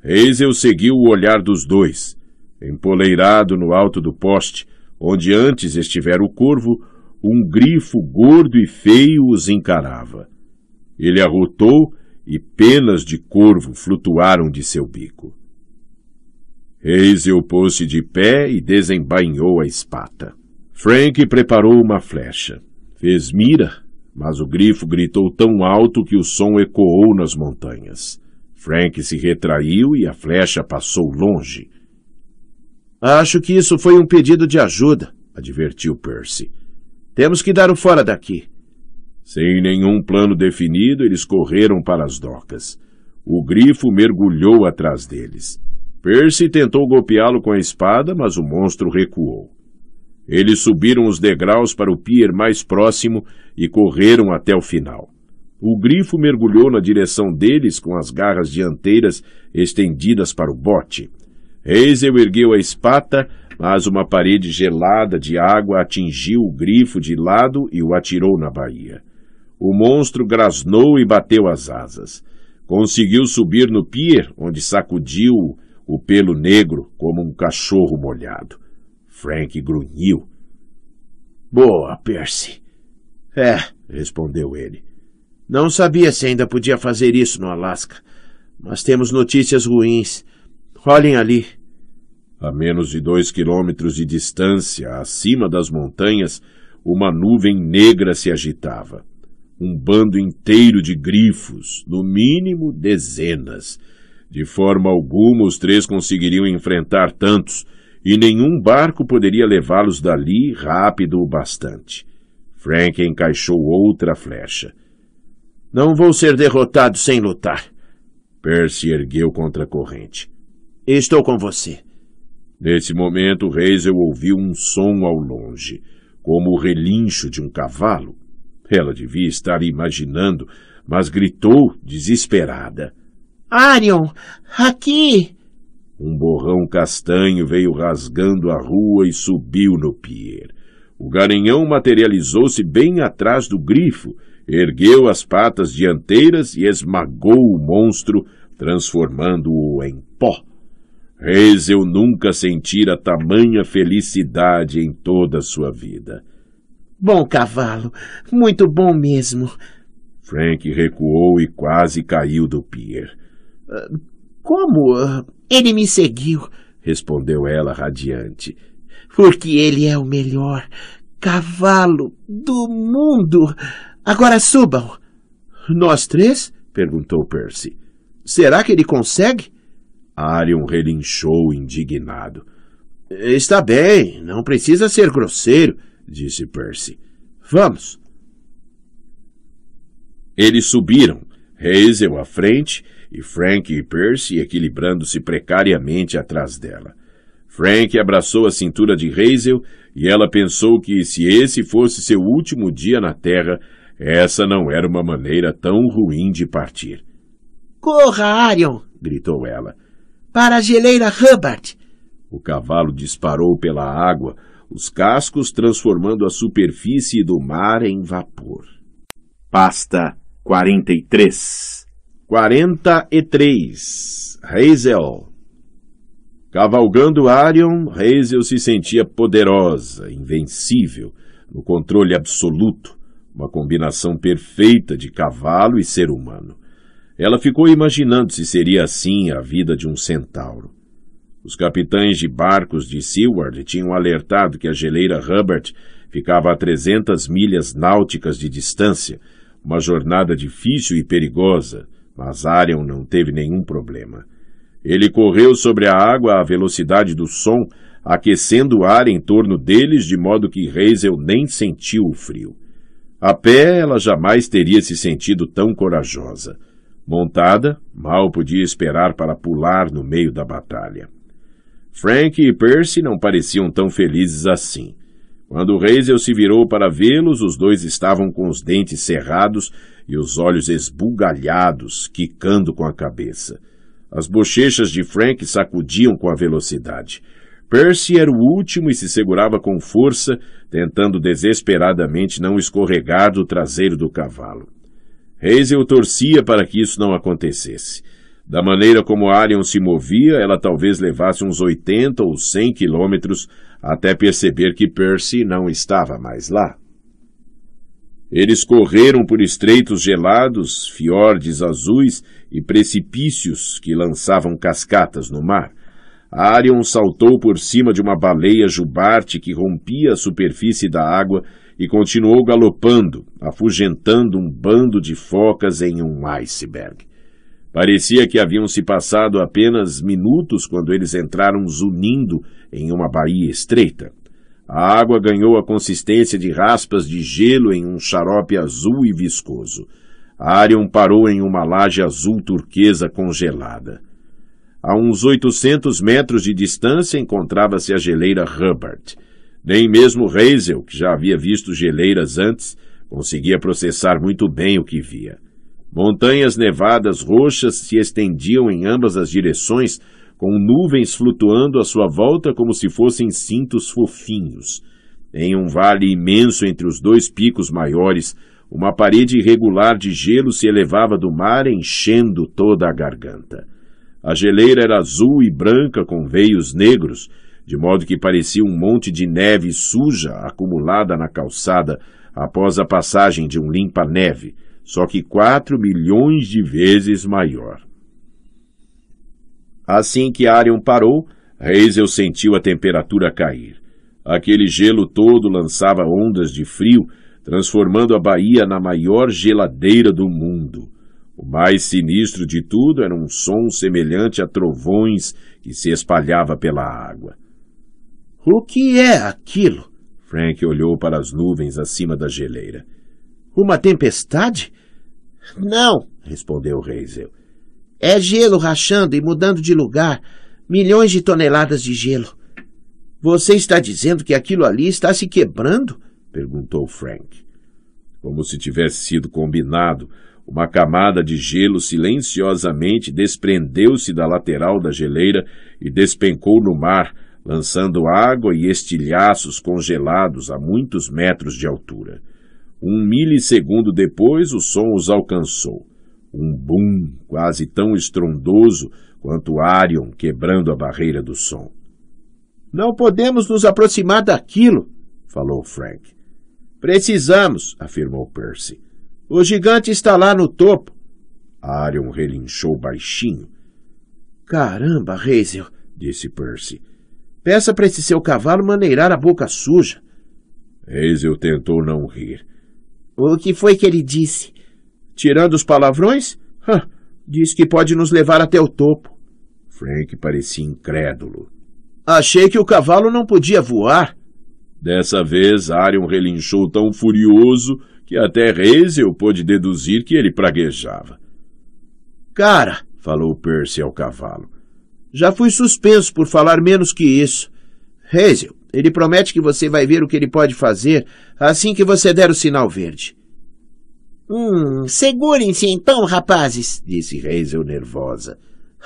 Hazel seguiu o olhar dos dois. Empoleirado no alto do poste, onde antes estivera o corvo, um grifo gordo e feio os encarava. Ele arrotou e penas de corvo flutuaram de seu bico. Hazel pôs-se de pé e desembainhou a espada. Frank preparou uma flecha. Fez mira, mas o grifo gritou tão alto que o som ecoou nas montanhas. Frank se retraiu e a flecha passou longe. Acho que isso foi um pedido de ajuda, advertiu Percy. Temos que dar o fora daqui. Sem nenhum plano definido, eles correram para as docas. O grifo mergulhou atrás deles. Percy tentou golpeá-lo com a espada, mas o monstro recuou. Eles subiram os degraus para o pier mais próximo e correram até o final. O grifo mergulhou na direção deles com as garras dianteiras estendidas para o bote. Hazel ergueu a espata, mas uma parede gelada de água atingiu o grifo de lado e o atirou na baía. O monstro grasnou e bateu as asas. Conseguiu subir no pier, onde sacudiu o pelo negro como um cachorro molhado. Frank grunhiu. Boa, Percy. É, respondeu ele. Não sabia se ainda podia fazer isso no Alasca, mas temos notícias ruins. Olhem ali. A menos de dois quilômetros de distância, acima das montanhas, uma nuvem negra se agitava. Um bando inteiro de grifos, no mínimo dezenas, de forma alguma os três conseguiriam enfrentar tantos, e nenhum barco poderia levá-los dali rápido o bastante. Frank encaixou outra flecha. Não vou ser derrotado sem lutar. Percy ergueu contra a corrente. Estou com você. Nesse momento, Hazel ouviu um som ao longe, como o relincho de um cavalo. Ela devia estar imaginando, mas gritou, desesperada. Arion, aqui! Um borrão castanho veio rasgando a rua e subiu no pier. O garanhão materializou-se bem atrás do grifo, ergueu as patas dianteiras e esmagou o monstro, transformando-o em pó. Reis eu nunca sentira tamanha felicidade em toda a sua vida. Bom cavalo, muito bom mesmo. Frank recuou e quase caiu do pier. Como? Ah, ele me seguiu, respondeu ela radiante. Porque ele é o melhor cavalo do mundo. Agora subam. Nós três? perguntou Percy. Será que ele consegue? Arion relinchou indignado. Está bem, não precisa ser grosseiro, disse Percy. Vamos. Eles subiram, Hazel à frente e Frank e Percy equilibrando-se precariamente atrás dela. Frank abraçou a cintura de Hazel e ela pensou que se esse fosse seu último dia na Terra, essa não era uma maneira tão ruim de partir. Corra, Arion! gritou ela. Para a geleira Hubbard! O cavalo disparou pela água, os cascos transformando a superfície do mar em vapor. Pasta 43 43. Hazel Cavalgando Arion, Hazel se sentia poderosa, invencível, no controle absoluto, uma combinação perfeita de cavalo e ser humano. Ela ficou imaginando se seria assim a vida de um centauro. Os capitães de barcos de Seward tinham alertado que a geleira Hubbard ficava a 300 milhas náuticas de distância, uma jornada difícil e perigosa, mas Arion não teve nenhum problema. Ele correu sobre a água à velocidade do som, aquecendo o ar em torno deles de modo que Reisel nem sentiu o frio. A pé ela jamais teria se sentido tão corajosa. Montada, mal podia esperar para pular no meio da batalha. Frank e Percy não pareciam tão felizes assim. Quando Reisel se virou para vê-los, os dois estavam com os dentes cerrados, e os olhos esbugalhados, quicando com a cabeça. As bochechas de Frank sacudiam com a velocidade. Percy era o último e se segurava com força, tentando desesperadamente não escorregar do traseiro do cavalo. Hazel torcia para que isso não acontecesse. Da maneira como Arion se movia, ela talvez levasse uns 80 ou 100 quilômetros até perceber que Percy não estava mais lá. Eles correram por estreitos gelados, fiordes azuis e precipícios que lançavam cascatas no mar. Arion saltou por cima de uma baleia jubarte que rompia a superfície da água e continuou galopando, afugentando um bando de focas em um iceberg. Parecia que haviam se passado apenas minutos quando eles entraram zunindo em uma baía estreita. A água ganhou a consistência de raspas de gelo em um xarope azul e viscoso. Arion parou em uma laje azul turquesa congelada. A uns 800 metros de distância encontrava-se a geleira Hubbard. Nem mesmo Reisel, que já havia visto geleiras antes, conseguia processar muito bem o que via. Montanhas nevadas roxas se estendiam em ambas as direções, com nuvens flutuando à sua volta como se fossem cintos fofinhos. Em um vale imenso entre os dois picos maiores, uma parede irregular de gelo se elevava do mar, enchendo toda a garganta. A geleira era azul e branca com veios negros, de modo que parecia um monte de neve suja acumulada na calçada após a passagem de um limpa-neve, só que quatro milhões de vezes maior. Assim que Arion parou, Hazel sentiu a temperatura cair. Aquele gelo todo lançava ondas de frio, transformando a Bahia na maior geladeira do mundo. O mais sinistro de tudo era um som semelhante a trovões que se espalhava pela água. O que é aquilo? Frank olhou para as nuvens acima da geleira. Uma tempestade? Não, respondeu Hazel. É gelo rachando e mudando de lugar, milhões de toneladas de gelo. Você está dizendo que aquilo ali está se quebrando? perguntou Frank. Como se tivesse sido combinado, uma camada de gelo silenciosamente desprendeu-se da lateral da geleira e despencou no mar, lançando água e estilhaços congelados a muitos metros de altura. Um milissegundo depois, o som os alcançou um boom quase tão estrondoso quanto Arion quebrando a barreira do som. Não podemos nos aproximar daquilo, falou Frank. Precisamos, afirmou Percy. O gigante está lá no topo. Arion relinchou baixinho. Caramba, Hazel, disse Percy. Peça para esse seu cavalo maneirar a boca suja. Hazel tentou não rir. O que foi que ele disse? Tirando os palavrões, huh, diz que pode nos levar até o topo. Frank parecia incrédulo. Achei que o cavalo não podia voar. Dessa vez, Arion relinchou tão furioso que até Hazel pôde deduzir que ele praguejava. Cara, falou Percy ao cavalo, já fui suspenso por falar menos que isso. Hazel, ele promete que você vai ver o que ele pode fazer assim que você der o sinal verde. Hum, segurem-se então, rapazes, disse Hazel nervosa.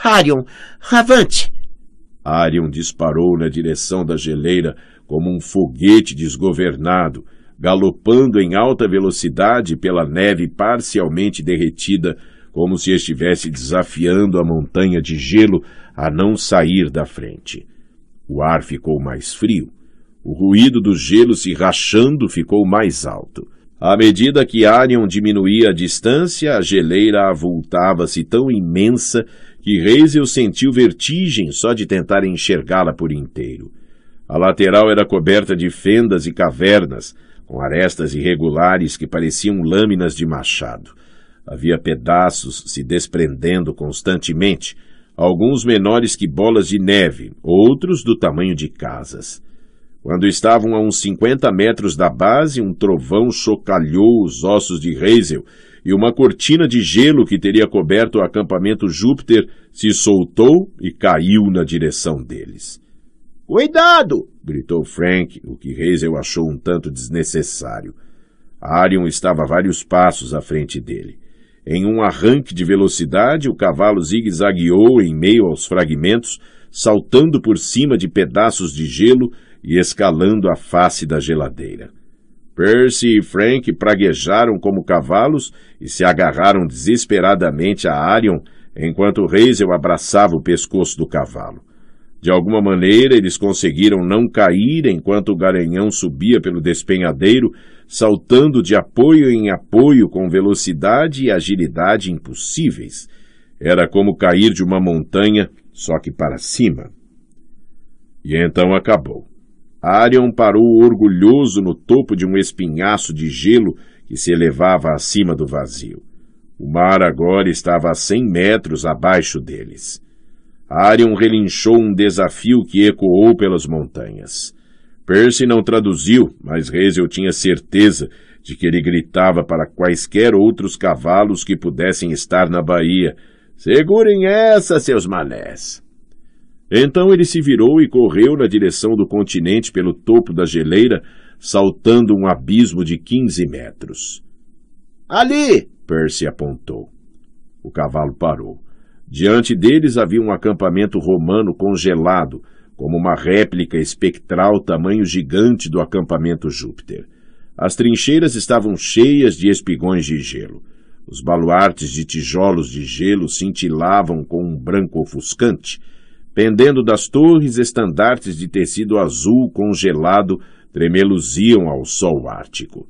Arion, avante! Arion disparou na direção da geleira como um foguete desgovernado, galopando em alta velocidade pela neve parcialmente derretida, como se estivesse desafiando a montanha de gelo a não sair da frente. O ar ficou mais frio. O ruído do gelo se rachando ficou mais alto. À medida que Arion diminuía a distância, a geleira avultava-se tão imensa que Reisel sentiu vertigem só de tentar enxergá-la por inteiro. A lateral era coberta de fendas e cavernas, com arestas irregulares que pareciam lâminas de machado. Havia pedaços se desprendendo constantemente, alguns menores que bolas de neve, outros do tamanho de casas. Quando estavam a uns 50 metros da base, um trovão chocalhou os ossos de Hazel e uma cortina de gelo que teria coberto o acampamento Júpiter se soltou e caiu na direção deles. Cuidado! gritou Frank, o que Hazel achou um tanto desnecessário. Arion estava a vários passos à frente dele. Em um arranque de velocidade, o cavalo zigue-zagueou em meio aos fragmentos, saltando por cima de pedaços de gelo e escalando a face da geladeira. Percy e Frank praguejaram como cavalos e se agarraram desesperadamente a Arion, enquanto Hazel abraçava o pescoço do cavalo. De alguma maneira, eles conseguiram não cair enquanto o garanhão subia pelo despenhadeiro, saltando de apoio em apoio com velocidade e agilidade impossíveis. Era como cair de uma montanha, só que para cima. E então acabou. Arion parou orgulhoso no topo de um espinhaço de gelo que se elevava acima do vazio. O mar agora estava a cem metros abaixo deles. Arion relinchou um desafio que ecoou pelas montanhas. Percy não traduziu, mas Hazel tinha certeza de que ele gritava para quaisquer outros cavalos que pudessem estar na baía: Segurem essa, seus malés! Então ele se virou e correu na direção do continente pelo topo da geleira, saltando um abismo de quinze metros. Ali! Percy apontou. O cavalo parou. Diante deles havia um acampamento romano congelado, como uma réplica espectral tamanho gigante do acampamento Júpiter. As trincheiras estavam cheias de espigões de gelo. Os baluartes de tijolos de gelo cintilavam com um branco ofuscante. Pendendo das torres, estandartes de tecido azul congelado tremeluziam ao sol ártico.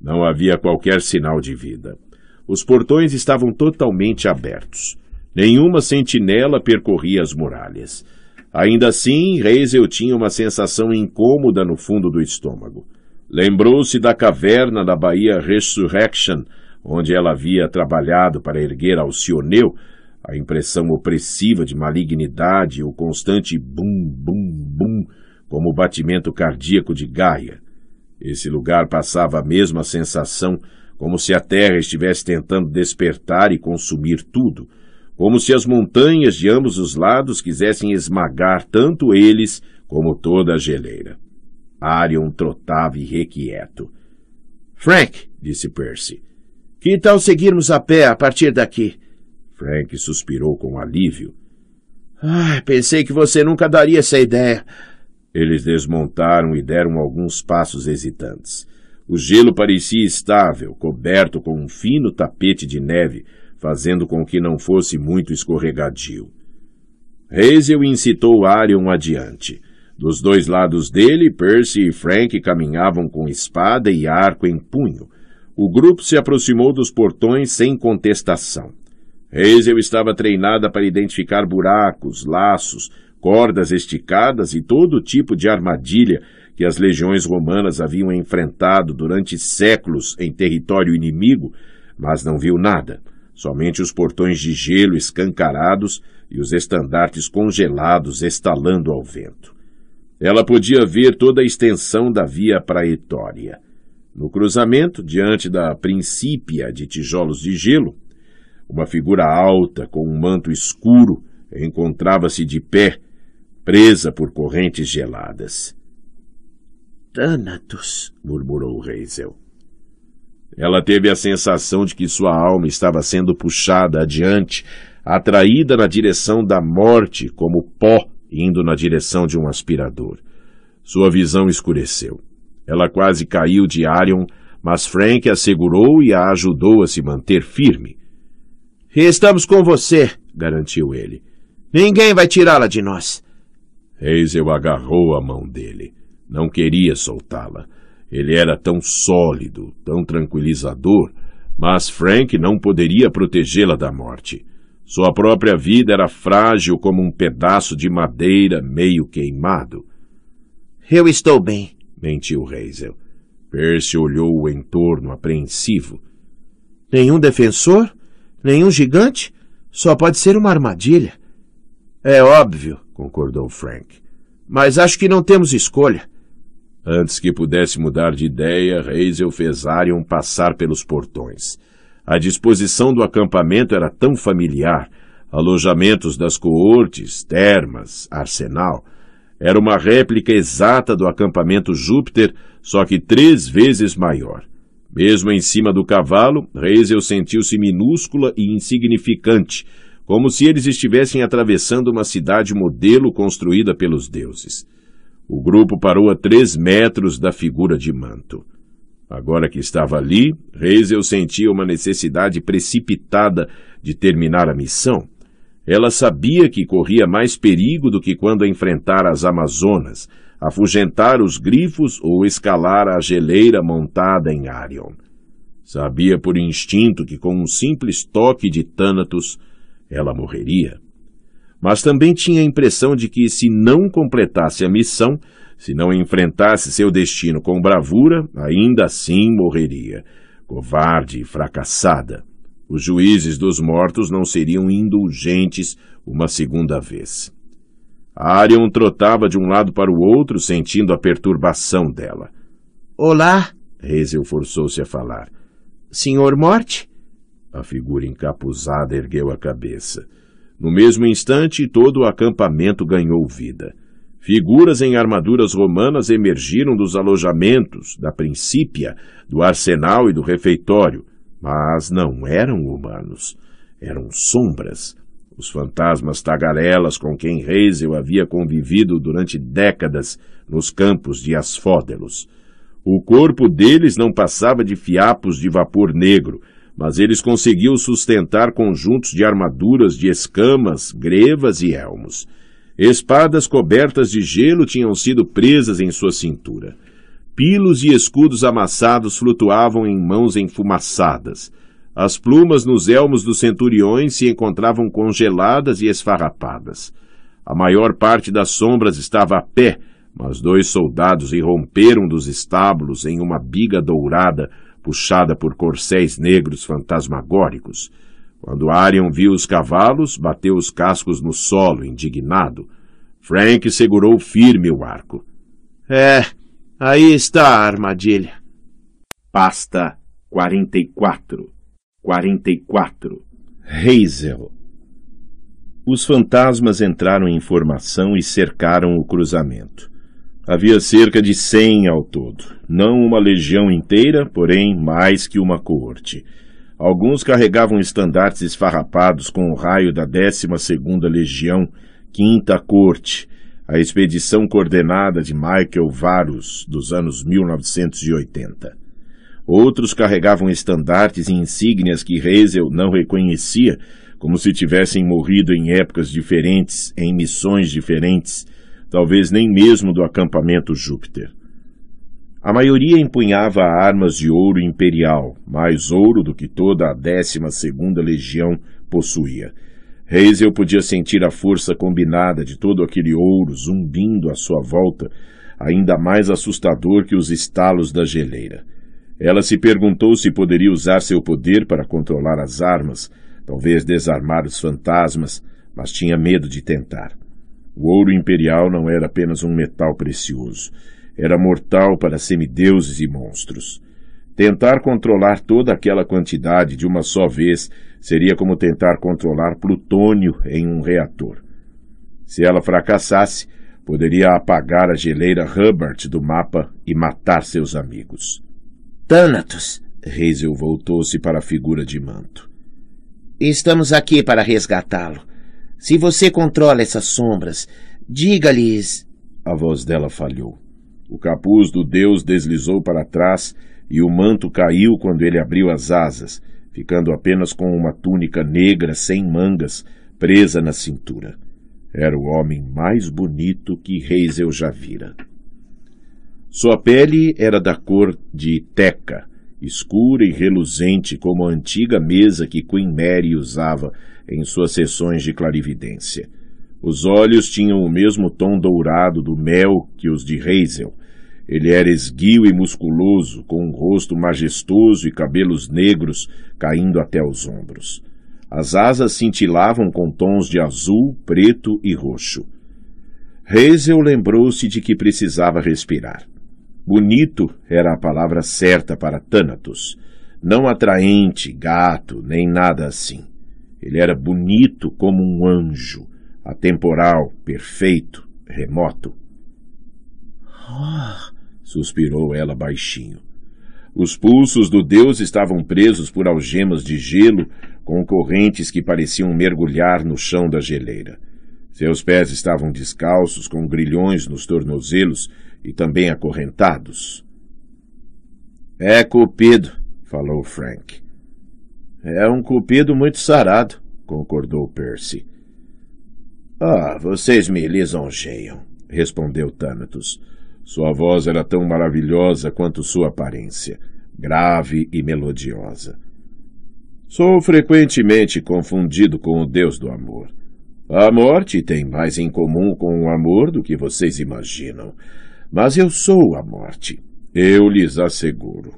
Não havia qualquer sinal de vida. Os portões estavam totalmente abertos. Nenhuma sentinela percorria as muralhas. Ainda assim, Reisel tinha uma sensação incômoda no fundo do estômago. Lembrou-se da caverna da Bahia Resurrection, onde ela havia trabalhado para erguer Alcioneu, a impressão opressiva de malignidade, o constante bum, bum, bum, como o batimento cardíaco de Gaia. Esse lugar passava a mesma sensação, como se a terra estivesse tentando despertar e consumir tudo, como se as montanhas de ambos os lados quisessem esmagar tanto eles como toda a geleira. Arion trotava irrequieto. Frank, disse Percy, que tal seguirmos a pé a partir daqui? Frank suspirou com alívio. Ah, pensei que você nunca daria essa ideia. Eles desmontaram e deram alguns passos hesitantes. O gelo parecia estável, coberto com um fino tapete de neve, fazendo com que não fosse muito escorregadio. Hazel incitou Arion adiante. Dos dois lados dele, Percy e Frank caminhavam com espada e arco em punho. O grupo se aproximou dos portões sem contestação. Hazel estava treinada para identificar buracos, laços, cordas esticadas e todo tipo de armadilha que as legiões romanas haviam enfrentado durante séculos em território inimigo, mas não viu nada. Somente os portões de gelo escancarados e os estandartes congelados estalando ao vento. Ela podia ver toda a extensão da via praetória. No cruzamento, diante da princípia de tijolos de gelo, uma figura alta, com um manto escuro, encontrava-se de pé, presa por correntes geladas. Tânatos, murmurou Reisel. Ela teve a sensação de que sua alma estava sendo puxada adiante, atraída na direção da morte, como pó indo na direção de um aspirador. Sua visão escureceu. Ela quase caiu de Arion, mas Frank a segurou e a ajudou a se manter firme. Estamos com você, garantiu ele. Ninguém vai tirá-la de nós. Hazel agarrou a mão dele. Não queria soltá-la. Ele era tão sólido, tão tranquilizador, mas Frank não poderia protegê-la da morte. Sua própria vida era frágil como um pedaço de madeira meio queimado. Eu estou bem, mentiu Hazel. Percy olhou o entorno apreensivo. Nenhum defensor? Nenhum gigante? Só pode ser uma armadilha. É óbvio, concordou Frank. Mas acho que não temos escolha. Antes que pudesse mudar de ideia, Reis e Arion passar pelos portões. A disposição do acampamento era tão familiar, alojamentos das coortes, termas, arsenal. Era uma réplica exata do acampamento Júpiter, só que três vezes maior. Mesmo em cima do cavalo, Reisel sentiu-se minúscula e insignificante, como se eles estivessem atravessando uma cidade modelo construída pelos deuses. O grupo parou a três metros da figura de manto. Agora que estava ali, Reisel sentia uma necessidade precipitada de terminar a missão. Ela sabia que corria mais perigo do que quando enfrentara as Amazonas, afugentar os grifos ou escalar a geleira montada em Arion. Sabia por instinto que com um simples toque de Thanatos ela morreria. Mas também tinha a impressão de que, se não completasse a missão, se não enfrentasse seu destino com bravura, ainda assim morreria, covarde e fracassada. Os juízes dos mortos não seriam indulgentes uma segunda vez. Arion trotava de um lado para o outro, sentindo a perturbação dela. Olá! Hazel forçou-se a falar. Senhor Morte? A figura encapuzada ergueu a cabeça. No mesmo instante, todo o acampamento ganhou vida. Figuras em armaduras romanas emergiram dos alojamentos, da princípia, do arsenal e do refeitório, mas não eram humanos. Eram sombras, os fantasmas tagarelas com quem Hazel havia convivido durante décadas nos campos de Asfódelos. O corpo deles não passava de fiapos de vapor negro, mas eles conseguiam sustentar conjuntos de armaduras de escamas, grevas e elmos. Espadas cobertas de gelo tinham sido presas em sua cintura. Pilos e escudos amassados flutuavam em mãos enfumaçadas. As plumas nos elmos dos centuriões se encontravam congeladas e esfarrapadas. A maior parte das sombras estava a pé, mas dois soldados irromperam dos estábulos em uma biga dourada, puxada por corcéis negros fantasmagóricos. Quando Arion viu os cavalos, bateu os cascos no solo, indignado. Frank segurou firme o arco. É, aí está a armadilha. Pasta 44 44 Hazel Os fantasmas entraram em formação e cercaram o cruzamento. Havia cerca de cem ao todo, não uma legião inteira, porém mais que uma coorte. Alguns carregavam estandartes esfarrapados com o raio da 12ª Legião, Quinta Corte, a expedição coordenada de Michael Varus, dos anos 1980. Outros carregavam estandartes e insígnias que Hazel não reconhecia, como se tivessem morrido em épocas diferentes, em missões diferentes, talvez nem mesmo do acampamento Júpiter. A maioria empunhava armas de ouro imperial, mais ouro do que toda a 12 Legião possuía. Hazel podia sentir a força combinada de todo aquele ouro zumbindo à sua volta, ainda mais assustador que os estalos da geleira. Ela se perguntou se poderia usar seu poder para controlar as armas, talvez desarmar os fantasmas, mas tinha medo de tentar. O ouro imperial não era apenas um metal precioso, era mortal para semideuses e monstros. Tentar controlar toda aquela quantidade de uma só vez seria como tentar controlar plutônio em um reator. Se ela fracassasse, poderia apagar a geleira Hubbard do mapa e matar seus amigos. Thanatos. Hazel voltou-se para a figura de manto. Estamos aqui para resgatá-lo. Se você controla essas sombras, diga-lhes. A voz dela falhou. O capuz do deus deslizou para trás e o manto caiu quando ele abriu as asas, ficando apenas com uma túnica negra sem mangas presa na cintura. Era o homem mais bonito que Hazel já vira. Sua pele era da cor de teca, escura e reluzente como a antiga mesa que Queen Mary usava em suas sessões de clarividência. Os olhos tinham o mesmo tom dourado do mel que os de Hazel. Ele era esguio e musculoso, com um rosto majestoso e cabelos negros caindo até os ombros. As asas cintilavam com tons de azul, preto e roxo. Hazel lembrou-se de que precisava respirar. Bonito era a palavra certa para Thanatos. Não atraente, gato, nem nada assim. Ele era bonito como um anjo, atemporal, perfeito, remoto. Ah! suspirou ela baixinho. Os pulsos do deus estavam presos por algemas de gelo com correntes que pareciam mergulhar no chão da geleira. Seus pés estavam descalços, com grilhões nos tornozelos, e também acorrentados. É cupido, falou Frank. É um cupido muito sarado, concordou Percy. Ah, vocês me lisonjeiam, respondeu Thanatos. Sua voz era tão maravilhosa quanto sua aparência, grave e melodiosa. Sou frequentemente confundido com o Deus do amor. A morte tem mais em comum com o amor do que vocês imaginam. Mas eu sou a morte, eu lhes asseguro.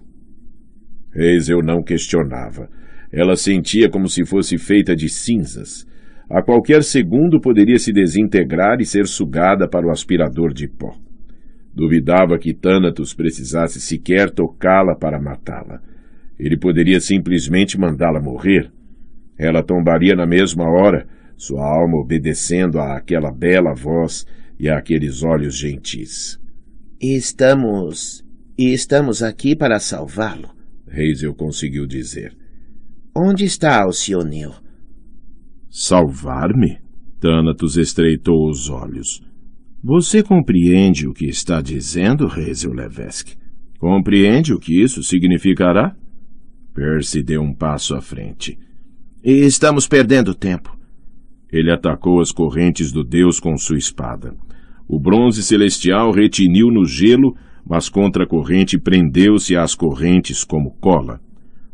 Eis eu não questionava. Ela sentia como se fosse feita de cinzas. A qualquer segundo poderia se desintegrar e ser sugada para o aspirador de pó. Duvidava que Tânatos precisasse sequer tocá-la para matá-la. Ele poderia simplesmente mandá-la morrer. Ela tombaria na mesma hora, sua alma obedecendo àquela bela voz e àqueles olhos gentis estamos. E estamos aqui para salvá-lo. Hazel conseguiu dizer. Onde está Alcioneu? Salvar-me? Thanatos estreitou os olhos. Você compreende o que está dizendo, Hazel Levesque? Compreende o que isso significará? Percy deu um passo à frente. estamos perdendo tempo. Ele atacou as correntes do deus com sua espada. O bronze celestial retiniu no gelo, mas contra a corrente prendeu-se às correntes como cola.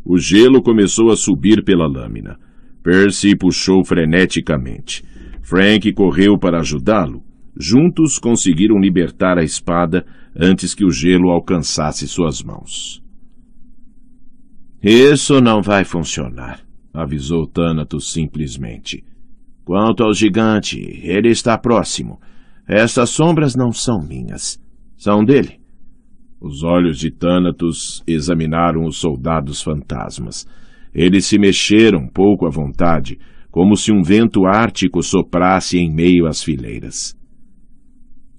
O gelo começou a subir pela lâmina. Percy puxou freneticamente. Frank correu para ajudá-lo. Juntos conseguiram libertar a espada antes que o gelo alcançasse suas mãos. Isso não vai funcionar, avisou Thanatos simplesmente. Quanto ao gigante, ele está próximo. Estas sombras não são minhas, são dele. Os olhos de Thanatos examinaram os soldados fantasmas. Eles se mexeram pouco à vontade, como se um vento ártico soprasse em meio às fileiras.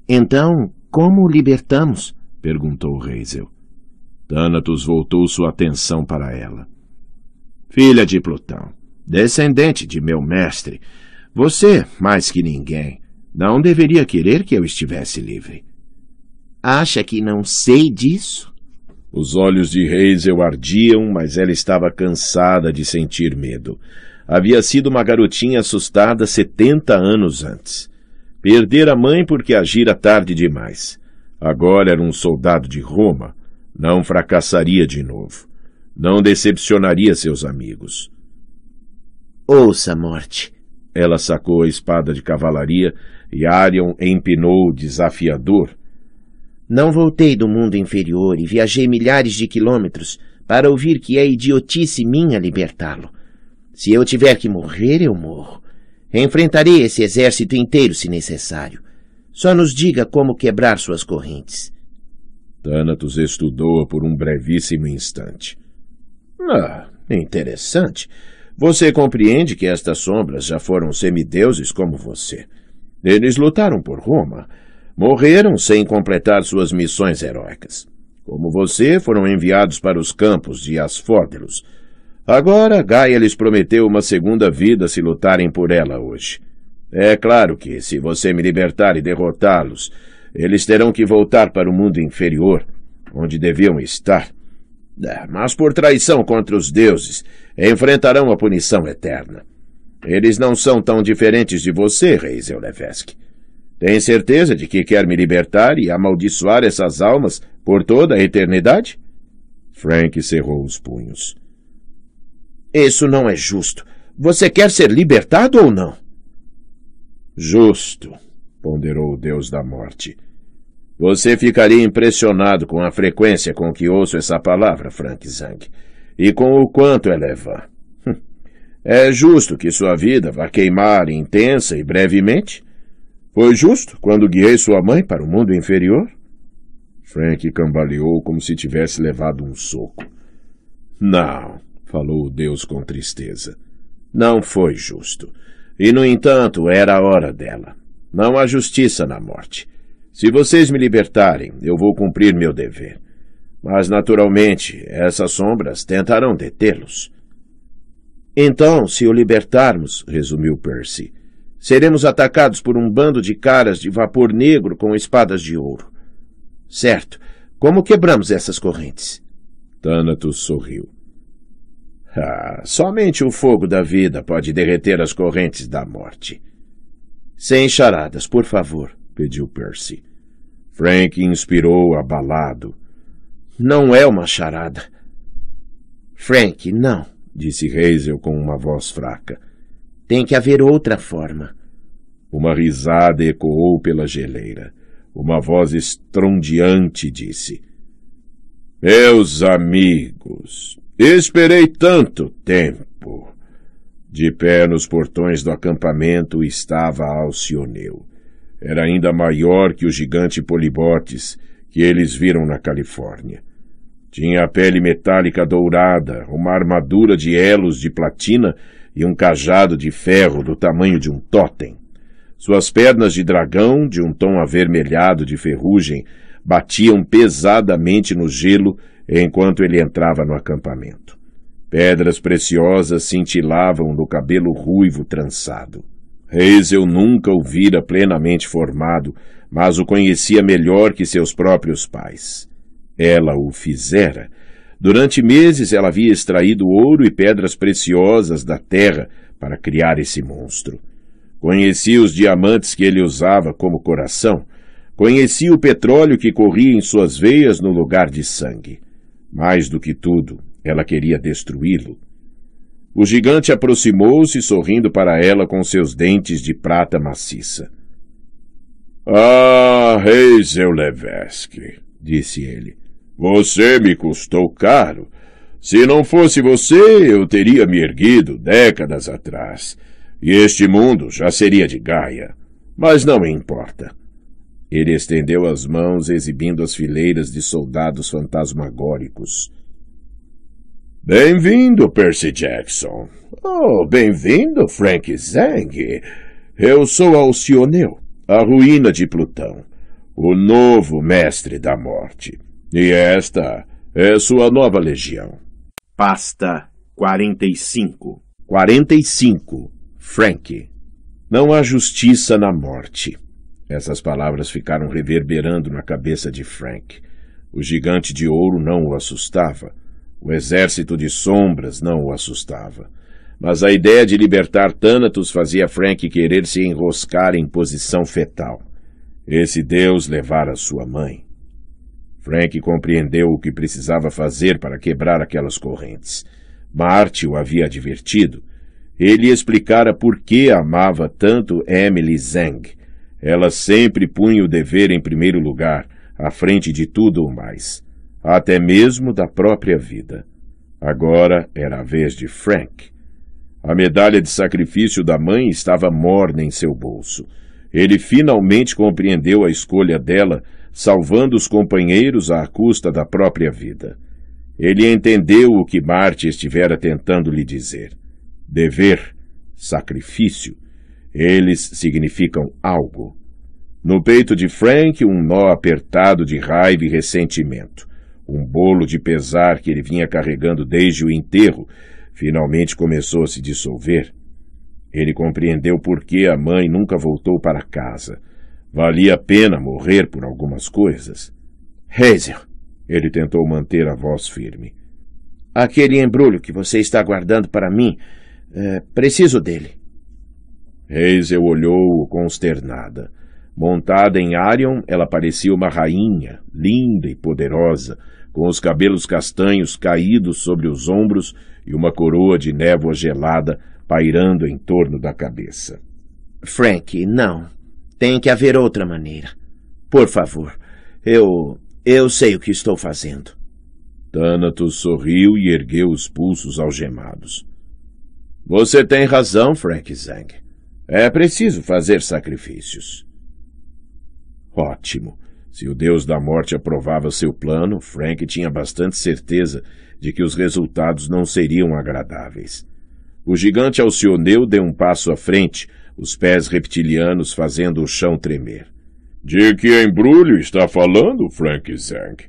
Então, como o libertamos? perguntou Reisel. Thanatos voltou sua atenção para ela. Filha de Plutão, descendente de meu mestre, você, mais que ninguém, não deveria querer que eu estivesse livre. Acha que não sei disso? Os olhos de Hazel ardiam, mas ela estava cansada de sentir medo. Havia sido uma garotinha assustada setenta anos antes. Perder a mãe porque agira tarde demais. Agora era um soldado de Roma. Não fracassaria de novo. Não decepcionaria seus amigos. Ouça, morte. Ela sacou a espada de cavalaria e Arion empinou desafiador. Não voltei do mundo inferior e viajei milhares de quilômetros para ouvir que é idiotice minha libertá-lo. Se eu tiver que morrer, eu morro. Enfrentarei esse exército inteiro se necessário. Só nos diga como quebrar suas correntes. Thanatos estudou por um brevíssimo instante. Ah, interessante. Você compreende que estas sombras já foram semideuses como você. Eles lutaram por Roma. Morreram sem completar suas missões heróicas. Como você, foram enviados para os campos de Asfódelos. Agora, Gaia lhes prometeu uma segunda vida se lutarem por ela hoje. É claro que, se você me libertar e derrotá-los, eles terão que voltar para o mundo inferior, onde deviam estar. É, mas por traição contra os deuses, enfrentarão a punição eterna. Eles não são tão diferentes de você, Reis Levesque. Tem certeza de que quer me libertar e amaldiçoar essas almas por toda a eternidade? Frank cerrou os punhos. Isso não é justo. Você quer ser libertado ou não? Justo, ponderou o Deus da Morte. Você ficaria impressionado com a frequência com que ouço essa palavra, Frank Zang, e com o quanto ela é vã. É justo que sua vida vá queimar intensa e brevemente? Foi justo quando guiei sua mãe para o mundo inferior? Frank cambaleou como se tivesse levado um soco. Não, falou o Deus com tristeza. Não foi justo. E, no entanto, era a hora dela. Não há justiça na morte. Se vocês me libertarem, eu vou cumprir meu dever. Mas, naturalmente, essas sombras tentarão detê-los. Então, se o libertarmos, resumiu Percy, seremos atacados por um bando de caras de vapor negro com espadas de ouro. Certo. Como quebramos essas correntes? Thanatos sorriu. Ah, somente o fogo da vida pode derreter as correntes da morte. Sem charadas, por favor, pediu Percy. Frank inspirou abalado. Não é uma charada. Frank, não disse Hazel com uma voz fraca. Tem que haver outra forma. Uma risada ecoou pela geleira. Uma voz estrondeante disse: Meus amigos, esperei tanto tempo. De pé nos portões do acampamento estava Alcioneu. Era ainda maior que o gigante Polibotes que eles viram na Califórnia. Tinha a pele metálica dourada, uma armadura de elos de platina e um cajado de ferro do tamanho de um totem. Suas pernas de dragão, de um tom avermelhado de ferrugem, batiam pesadamente no gelo enquanto ele entrava no acampamento. Pedras preciosas cintilavam no cabelo ruivo trançado. Reis eu nunca o vira plenamente formado, mas o conhecia melhor que seus próprios pais. Ela o fizera. Durante meses ela havia extraído ouro e pedras preciosas da terra para criar esse monstro. Conhecia os diamantes que ele usava como coração. Conhecia o petróleo que corria em suas veias no lugar de sangue. Mais do que tudo, ela queria destruí-lo. O gigante aproximou-se, sorrindo para ela com seus dentes de prata maciça. — Ah, rei Zeuleveski! — disse ele. Você me custou caro. Se não fosse você, eu teria me erguido décadas atrás. E este mundo já seria de Gaia. Mas não importa. Ele estendeu as mãos, exibindo as fileiras de soldados fantasmagóricos. Bem-vindo, Percy Jackson. Oh, bem-vindo, Frank Zang. Eu sou Alcioneu, a ruína de Plutão, o novo mestre da morte. E esta é sua nova legião. Pasta 45. 45. Frank. Não há justiça na morte. Essas palavras ficaram reverberando na cabeça de Frank. O gigante de ouro não o assustava. O exército de sombras não o assustava. Mas a ideia de libertar Thanatos fazia Frank querer se enroscar em posição fetal. Esse Deus levara sua mãe. Frank compreendeu o que precisava fazer para quebrar aquelas correntes. Marte o havia advertido. Ele explicara por que amava tanto Emily Zeng. Ela sempre punha o dever em primeiro lugar, à frente de tudo ou mais, até mesmo da própria vida. Agora era a vez de Frank. A medalha de sacrifício da mãe estava morna em seu bolso. Ele finalmente compreendeu a escolha dela salvando os companheiros à custa da própria vida. Ele entendeu o que Marte estivera tentando lhe dizer. Dever, sacrifício, eles significam algo. No peito de Frank, um nó apertado de raiva e ressentimento. Um bolo de pesar que ele vinha carregando desde o enterro finalmente começou a se dissolver. Ele compreendeu por que a mãe nunca voltou para casa. Valia a pena morrer por algumas coisas. Hazel, ele tentou manter a voz firme. Aquele embrulho que você está guardando para mim, é, preciso dele. Hazel olhou-o consternada. Montada em Arion, ela parecia uma rainha, linda e poderosa, com os cabelos castanhos caídos sobre os ombros e uma coroa de névoa gelada pairando em torno da cabeça. Frank, não. Tem que haver outra maneira. Por favor, eu. eu sei o que estou fazendo. Thanatos sorriu e ergueu os pulsos algemados. Você tem razão, Frank Zang. É preciso fazer sacrifícios. Ótimo. Se o deus da morte aprovava seu plano, Frank tinha bastante certeza de que os resultados não seriam agradáveis. O gigante Alcioneu deu um passo à frente, os pés reptilianos fazendo o chão tremer. De que embrulho está falando, Frank Zang?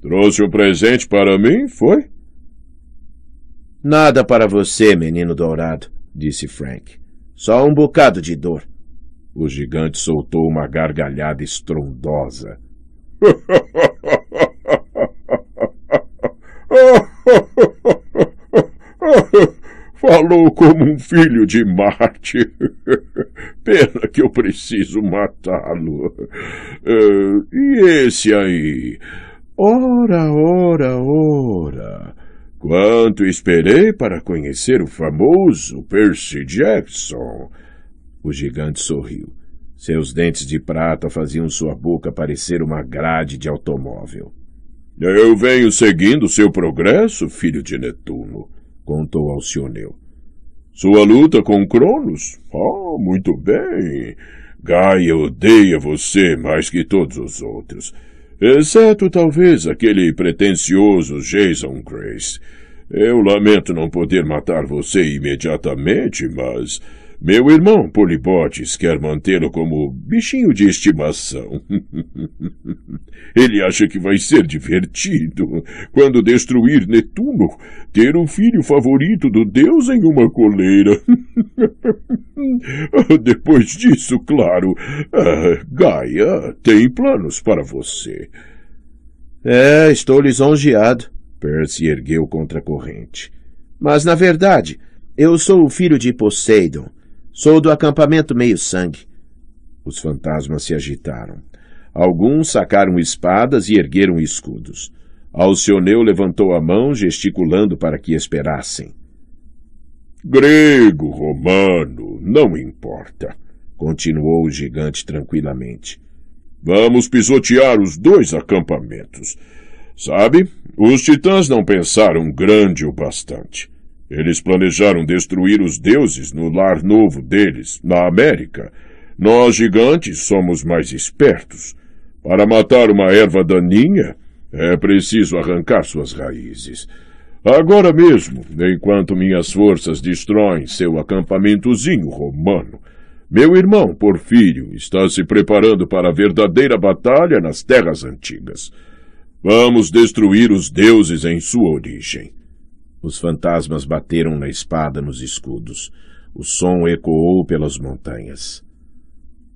Trouxe um presente para mim, foi? Nada para você, menino dourado, disse Frank. Só um bocado de dor. O gigante soltou uma gargalhada estrondosa. Falou como um filho de Marte. Pena que eu preciso matá-lo. Uh, e esse aí? Ora, ora, ora. Quanto esperei para conhecer o famoso Percy Jackson. O gigante sorriu. Seus dentes de prata faziam sua boca parecer uma grade de automóvel. Eu venho seguindo seu progresso, filho de Netuno contou Alcioneu. Sua luta com Cronos? Oh, muito bem. Gaia odeia você mais que todos os outros, exceto talvez aquele pretensioso Jason Grace. Eu lamento não poder matar você imediatamente, mas meu irmão Polibotes quer mantê-lo como bichinho de estimação. Ele acha que vai ser divertido quando destruir Netuno, ter um filho favorito do deus em uma coleira. Depois disso, claro, Gaia tem planos para você. É, estou lisonjeado. Percy ergueu contra a corrente. Mas, na verdade, eu sou o filho de Poseidon Sou do acampamento Meio-Sangue. Os fantasmas se agitaram. Alguns sacaram espadas e ergueram escudos. Alcioneu levantou a mão, gesticulando para que esperassem. Grego, romano, não importa, continuou o gigante tranquilamente. Vamos pisotear os dois acampamentos. Sabe, os titãs não pensaram grande o bastante. Eles planejaram destruir os deuses no lar novo deles, na América. Nós, gigantes, somos mais espertos. Para matar uma erva daninha, é preciso arrancar suas raízes. Agora mesmo, enquanto minhas forças destroem seu acampamentozinho romano, meu irmão Porfírio está se preparando para a verdadeira batalha nas terras antigas. Vamos destruir os deuses em sua origem. Os fantasmas bateram na espada nos escudos. O som ecoou pelas montanhas.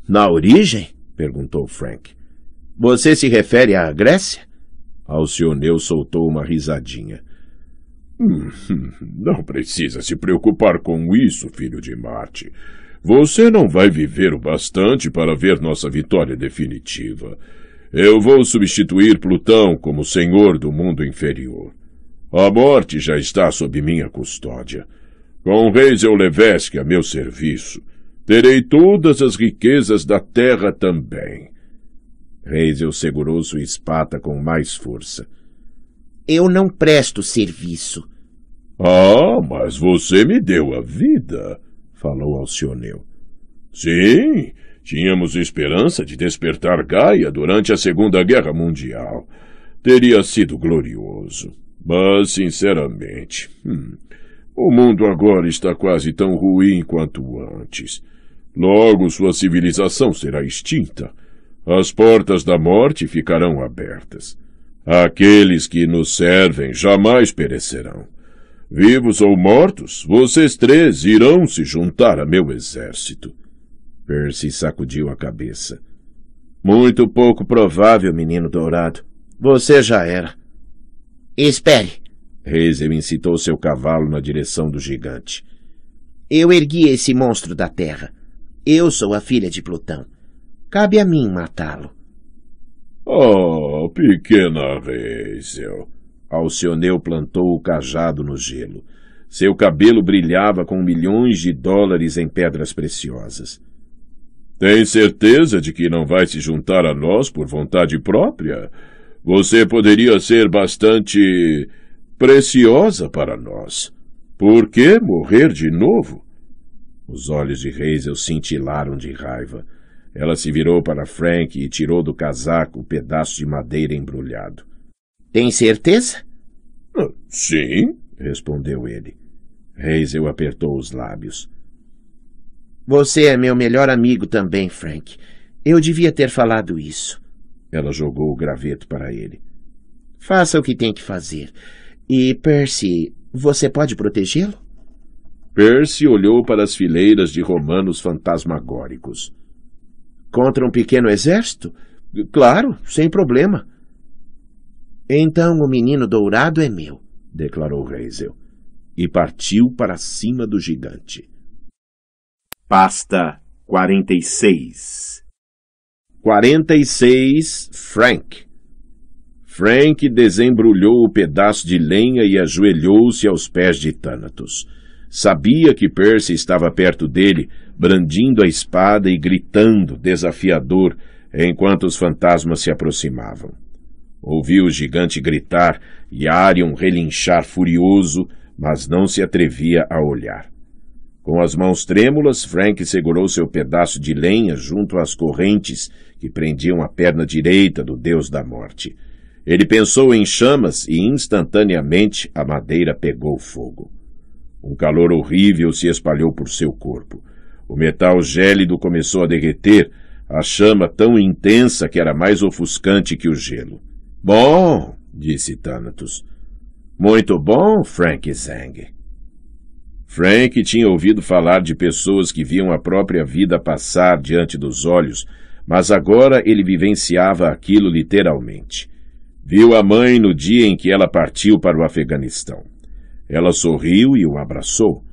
Na origem? perguntou Frank. Você se refere à Grécia? Alcioneu soltou uma risadinha. Hum, hum, não precisa se preocupar com isso, filho de Marte. Você não vai viver o bastante para ver nossa vitória definitiva. Eu vou substituir Plutão como senhor do mundo inferior. A morte já está sob minha custódia. Com o reis Eulevesque a meu serviço, terei todas as riquezas da terra também. Reisel segurou sua espada com mais força. Eu não presto serviço. Ah, mas você me deu a vida, falou Alcioneu. Sim, tínhamos esperança de despertar Gaia durante a Segunda Guerra Mundial. Teria sido glorioso. Mas, sinceramente, hum, o mundo agora está quase tão ruim quanto antes. Logo sua civilização será extinta. As portas da morte ficarão abertas. Aqueles que nos servem jamais perecerão. Vivos ou mortos, vocês três irão se juntar a meu exército. Percy sacudiu a cabeça. Muito pouco provável, menino dourado. Você já era. Espere. Hazel incitou seu cavalo na direção do gigante. Eu ergui esse monstro da terra. Eu sou a filha de Plutão. Cabe a mim matá-lo. Oh, pequena Hazel. Alcioneu plantou o cajado no gelo. Seu cabelo brilhava com milhões de dólares em pedras preciosas. Tem certeza de que não vai se juntar a nós por vontade própria? Você poderia ser bastante preciosa para nós. Por que morrer de novo? Os olhos de Hazel cintilaram de raiva. Ela se virou para Frank e tirou do casaco o um pedaço de madeira embrulhado. Tem certeza? Ah, sim, respondeu ele. Hazel apertou os lábios. Você é meu melhor amigo também, Frank. Eu devia ter falado isso. Ela jogou o graveto para ele. Faça o que tem que fazer. E, Percy, você pode protegê-lo? Percy olhou para as fileiras de romanos fantasmagóricos. Contra um pequeno exército? Claro, sem problema. Então o menino dourado é meu, declarou Hazel, e partiu para cima do gigante. Pasta 46 46 Frank. Frank desembrulhou o pedaço de lenha e ajoelhou-se aos pés de Thanatos. Sabia que Percy estava perto dele, brandindo a espada e gritando desafiador enquanto os fantasmas se aproximavam. Ouviu o gigante gritar e Arion relinchar furioso, mas não se atrevia a olhar. Com as mãos trêmulas, Frank segurou seu pedaço de lenha junto às correntes que prendiam a perna direita do deus da morte. Ele pensou em chamas e instantaneamente a madeira pegou fogo. Um calor horrível se espalhou por seu corpo. O metal gélido começou a derreter, a chama tão intensa que era mais ofuscante que o gelo. Bom, disse Thanatos. Muito bom, Frank Zang. Frank tinha ouvido falar de pessoas que viam a própria vida passar diante dos olhos, mas agora ele vivenciava aquilo literalmente. Viu a mãe no dia em que ela partiu para o Afeganistão. Ela sorriu e o abraçou.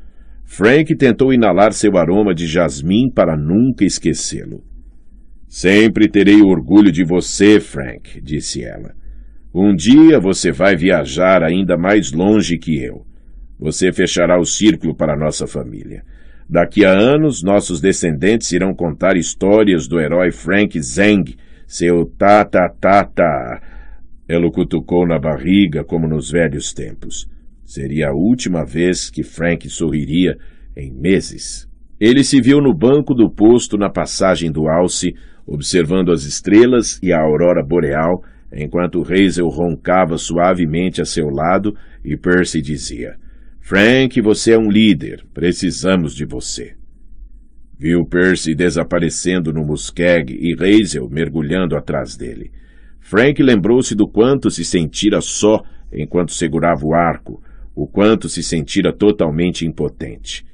Frank tentou inalar seu aroma de jasmim para nunca esquecê-lo. Sempre terei orgulho de você, Frank, disse ela. Um dia você vai viajar ainda mais longe que eu. Você fechará o círculo para nossa família. Daqui a anos, nossos descendentes irão contar histórias do herói Frank Zeng, seu ta-ta-ta-ta. Ela o cutucou na barriga, como nos velhos tempos. Seria a última vez que Frank sorriria em meses. Ele se viu no banco do posto na passagem do Alce, observando as estrelas e a aurora boreal, enquanto Hazel roncava suavemente a seu lado e Percy dizia — Frank, você é um líder. Precisamos de você. Viu Percy desaparecendo no muskeg e Hazel mergulhando atrás dele. Frank lembrou-se do quanto se sentira só enquanto segurava o arco, o quanto se sentira totalmente impotente.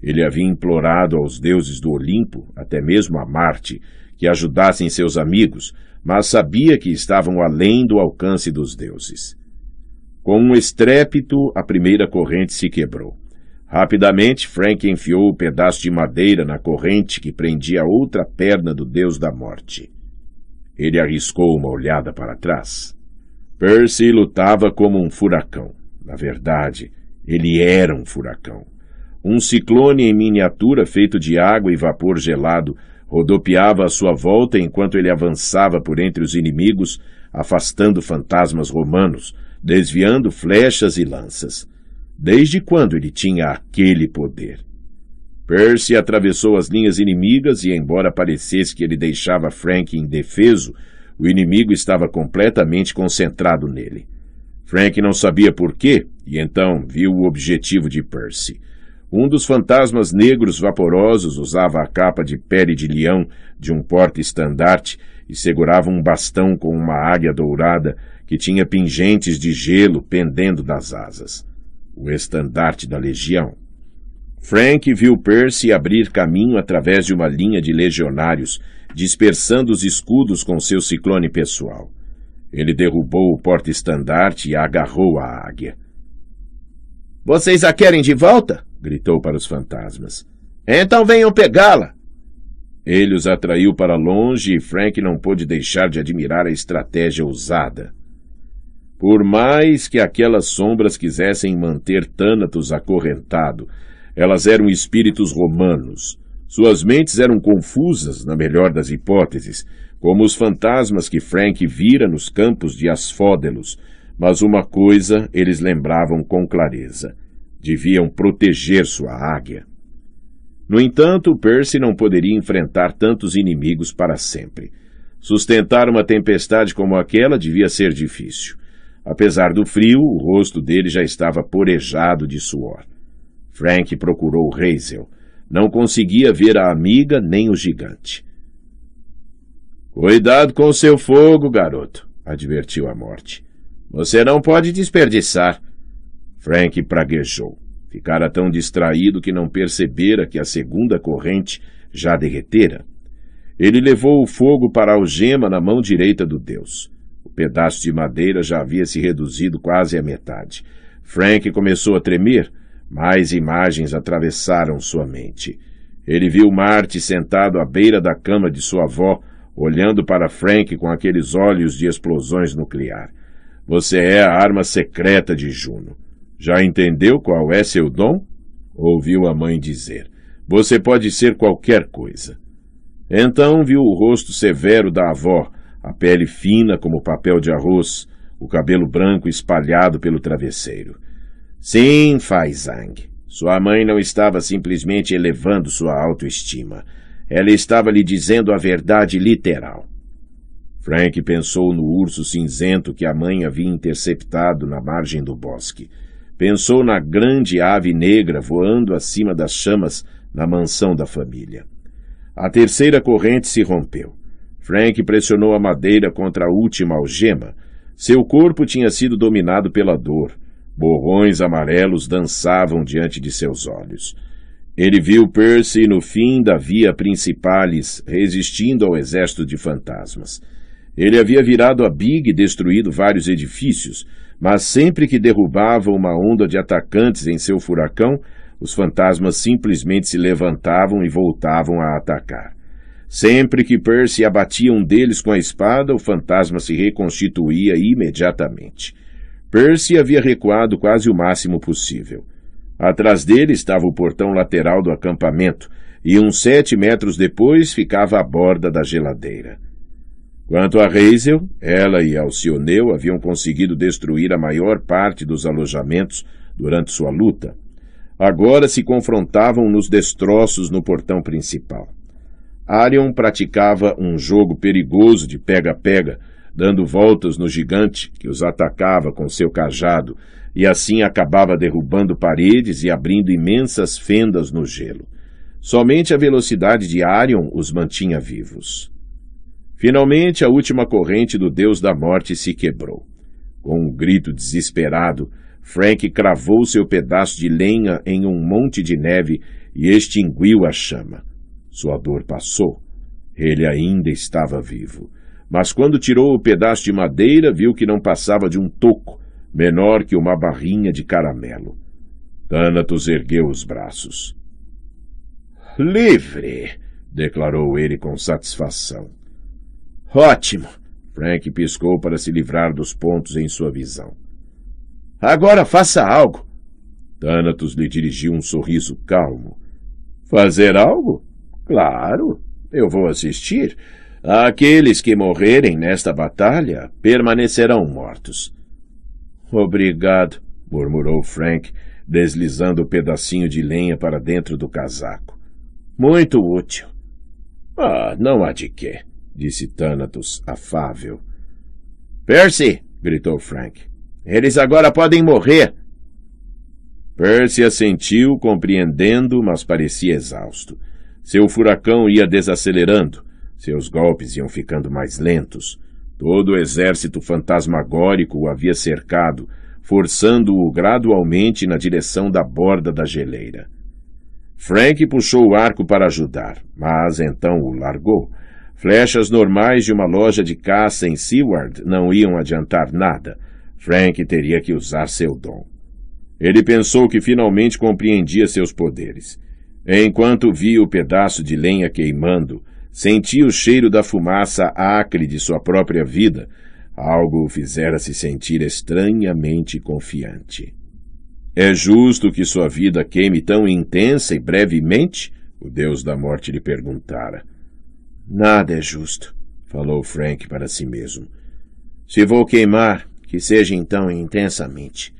Ele havia implorado aos deuses do Olimpo, até mesmo a Marte, que ajudassem seus amigos, mas sabia que estavam além do alcance dos deuses. Com um estrépito, a primeira corrente se quebrou. Rapidamente, Frank enfiou o pedaço de madeira na corrente que prendia a outra perna do deus da morte. Ele arriscou uma olhada para trás. Percy lutava como um furacão. Na verdade, ele era um furacão. Um ciclone em miniatura feito de água e vapor gelado rodopiava à sua volta enquanto ele avançava por entre os inimigos, afastando fantasmas romanos, desviando flechas e lanças. Desde quando ele tinha aquele poder? Percy atravessou as linhas inimigas e, embora parecesse que ele deixava Frank indefeso, o inimigo estava completamente concentrado nele. Frank não sabia por quê e então viu o objetivo de Percy. Um dos fantasmas negros vaporosos usava a capa de pele de leão de um porte estandarte e segurava um bastão com uma águia dourada que tinha pingentes de gelo pendendo das asas o estandarte da legião. Frank viu Percy abrir caminho através de uma linha de legionários, dispersando os escudos com seu ciclone pessoal. Ele derrubou o porta-estandarte e agarrou a águia. Vocês a querem de volta? gritou para os fantasmas. Então venham pegá-la! Ele os atraiu para longe e Frank não pôde deixar de admirar a estratégia usada. Por mais que aquelas sombras quisessem manter Tânatos acorrentado, elas eram espíritos romanos. Suas mentes eram confusas, na melhor das hipóteses, como os fantasmas que Frank vira nos campos de Asfódelos, mas uma coisa eles lembravam com clareza: deviam proteger sua águia. No entanto, Percy não poderia enfrentar tantos inimigos para sempre. Sustentar uma tempestade como aquela devia ser difícil. Apesar do frio, o rosto dele já estava porejado de suor. Frank procurou Hazel. Não conseguia ver a amiga nem o gigante. Cuidado com seu fogo, garoto, advertiu a morte. Você não pode desperdiçar. Frank praguejou. Ficara tão distraído que não percebera que a segunda corrente já derretera. Ele levou o fogo para a algema na mão direita do deus pedaço de madeira já havia se reduzido quase à metade. Frank começou a tremer. Mais imagens atravessaram sua mente. Ele viu Marte sentado à beira da cama de sua avó, olhando para Frank com aqueles olhos de explosões nuclear. Você é a arma secreta de Juno. Já entendeu qual é seu dom? Ouviu a mãe dizer. Você pode ser qualquer coisa. Então viu o rosto severo da avó, a pele fina como papel de arroz, o cabelo branco espalhado pelo travesseiro. Sim, Fai Sua mãe não estava simplesmente elevando sua autoestima. Ela estava lhe dizendo a verdade literal. Frank pensou no urso cinzento que a mãe havia interceptado na margem do bosque. Pensou na grande ave negra voando acima das chamas na mansão da família. A terceira corrente se rompeu. Frank pressionou a madeira contra a última algema. Seu corpo tinha sido dominado pela dor. Borrões amarelos dançavam diante de seus olhos. Ele viu Percy no fim da via principales, resistindo ao exército de fantasmas. Ele havia virado a Big e destruído vários edifícios, mas sempre que derrubava uma onda de atacantes em seu furacão, os fantasmas simplesmente se levantavam e voltavam a atacar. Sempre que Percy abatia um deles com a espada, o fantasma se reconstituía imediatamente. Percy havia recuado quase o máximo possível. Atrás dele estava o portão lateral do acampamento, e uns sete metros depois ficava a borda da geladeira. Quanto a Hazel, ela e Alcioneu haviam conseguido destruir a maior parte dos alojamentos durante sua luta. Agora se confrontavam nos destroços no portão principal. Arion praticava um jogo perigoso de pega-pega, dando voltas no gigante que os atacava com seu cajado, e assim acabava derrubando paredes e abrindo imensas fendas no gelo. Somente a velocidade de Arion os mantinha vivos. Finalmente, a última corrente do deus da morte se quebrou. Com um grito desesperado, Frank cravou seu pedaço de lenha em um monte de neve e extinguiu a chama. Sua dor passou. Ele ainda estava vivo. Mas quando tirou o pedaço de madeira, viu que não passava de um toco, menor que uma barrinha de caramelo. Thanatos ergueu os braços. Livre! declarou ele com satisfação. Ótimo! Frank piscou para se livrar dos pontos em sua visão. Agora faça algo! Thanatos lhe dirigiu um sorriso calmo. Fazer algo? Claro, eu vou assistir. Aqueles que morrerem nesta batalha permanecerão mortos. Obrigado, murmurou Frank, deslizando o um pedacinho de lenha para dentro do casaco. Muito útil. Ah, não há de quê, disse Thanatos, afável. Percy! gritou Frank. Eles agora podem morrer. Percy assentiu, compreendendo, mas parecia exausto. Seu furacão ia desacelerando, seus golpes iam ficando mais lentos. Todo o exército fantasmagórico o havia cercado, forçando-o gradualmente na direção da borda da geleira. Frank puxou o arco para ajudar, mas então o largou. Flechas normais de uma loja de caça em Seward não iam adiantar nada. Frank teria que usar seu dom. Ele pensou que finalmente compreendia seus poderes. Enquanto via o pedaço de lenha queimando, sentia o cheiro da fumaça acre de sua própria vida. Algo o fizera-se sentir estranhamente confiante. É justo que sua vida queime tão intensa e brevemente? O deus da morte lhe perguntara. Nada é justo, falou Frank para si mesmo. Se vou queimar, que seja então intensamente.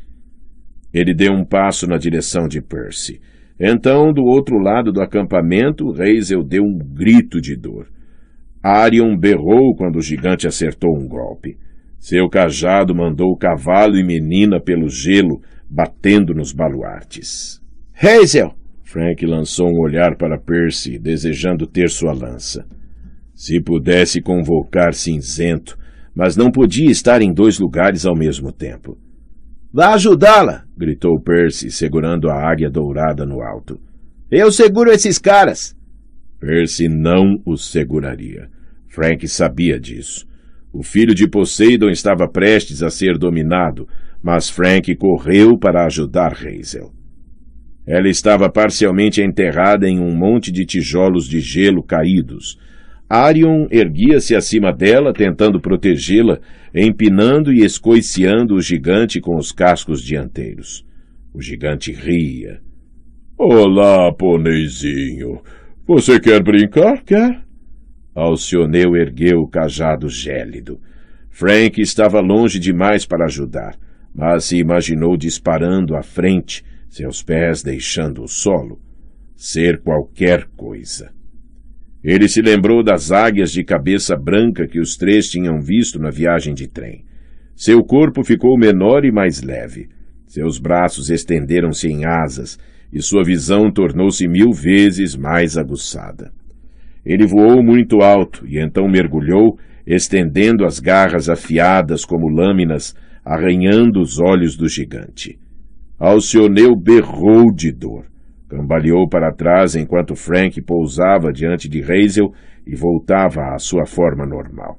Ele deu um passo na direção de Percy. Então, do outro lado do acampamento, Reisel deu um grito de dor. Arion berrou quando o gigante acertou um golpe. Seu cajado mandou cavalo e menina pelo gelo, batendo nos baluartes. Reisel, Frank lançou um olhar para Percy, desejando ter sua lança. Se pudesse convocar Cinzento, mas não podia estar em dois lugares ao mesmo tempo. Vá ajudá-la! gritou Percy, segurando a águia dourada no alto. Eu seguro esses caras! Percy não os seguraria. Frank sabia disso. O filho de Poseidon estava prestes a ser dominado, mas Frank correu para ajudar Hazel. Ela estava parcialmente enterrada em um monte de tijolos de gelo caídos, Arion erguia-se acima dela, tentando protegê-la, empinando e escoiciando o gigante com os cascos dianteiros. O gigante ria. Olá, poneizinho. Você quer brincar, quer? Alcioneu ergueu o cajado gélido. Frank estava longe demais para ajudar, mas se imaginou disparando à frente, seus pés deixando o solo. Ser qualquer coisa. Ele se lembrou das águias de cabeça branca que os três tinham visto na viagem de trem. Seu corpo ficou menor e mais leve. Seus braços estenderam-se em asas, e sua visão tornou-se mil vezes mais aguçada. Ele voou muito alto e então mergulhou, estendendo as garras afiadas como lâminas, arranhando os olhos do gigante. Alcioneu berrou de dor. Cambaleou para trás enquanto Frank pousava diante de Hazel e voltava à sua forma normal.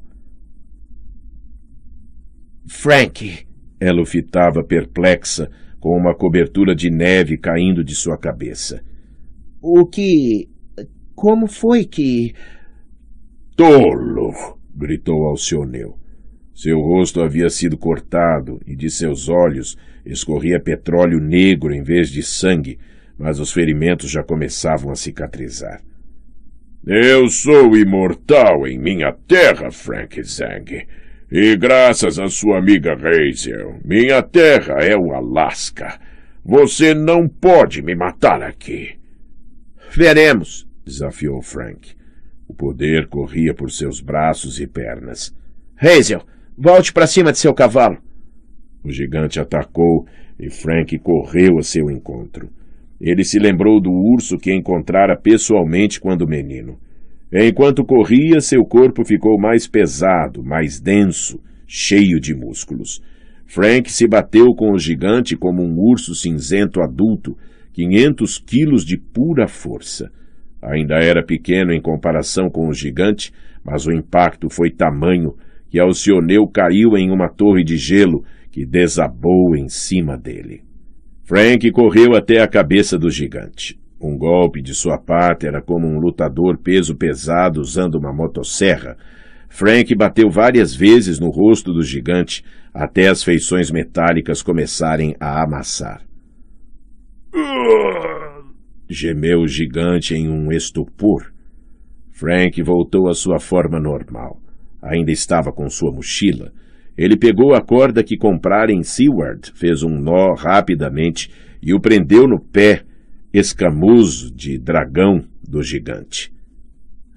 Frank! Ela o fitava perplexa, com uma cobertura de neve caindo de sua cabeça. O que. Como foi que. Tolo! gritou Alcioneu. Seu rosto havia sido cortado e de seus olhos escorria petróleo negro em vez de sangue, mas os ferimentos já começavam a cicatrizar. Eu sou imortal em minha terra, Frank Zang. E graças à sua amiga Hazel, minha terra é o Alasca. Você não pode me matar aqui. Veremos, desafiou Frank. O poder corria por seus braços e pernas. Hazel, volte para cima de seu cavalo. O gigante atacou e Frank correu a seu encontro. Ele se lembrou do urso que encontrara pessoalmente quando menino. Enquanto corria, seu corpo ficou mais pesado, mais denso, cheio de músculos. Frank se bateu com o gigante como um urso cinzento adulto, 500 quilos de pura força. Ainda era pequeno em comparação com o gigante, mas o impacto foi tamanho que Alcioneu caiu em uma torre de gelo que desabou em cima dele. Frank correu até a cabeça do gigante. Um golpe de sua parte era como um lutador peso pesado usando uma motosserra. Frank bateu várias vezes no rosto do gigante até as feições metálicas começarem a amassar. Gemeu o gigante em um estupor. Frank voltou à sua forma normal. Ainda estava com sua mochila, ele pegou a corda que comprara em Seward, fez um nó rapidamente e o prendeu no pé escamoso de dragão do gigante.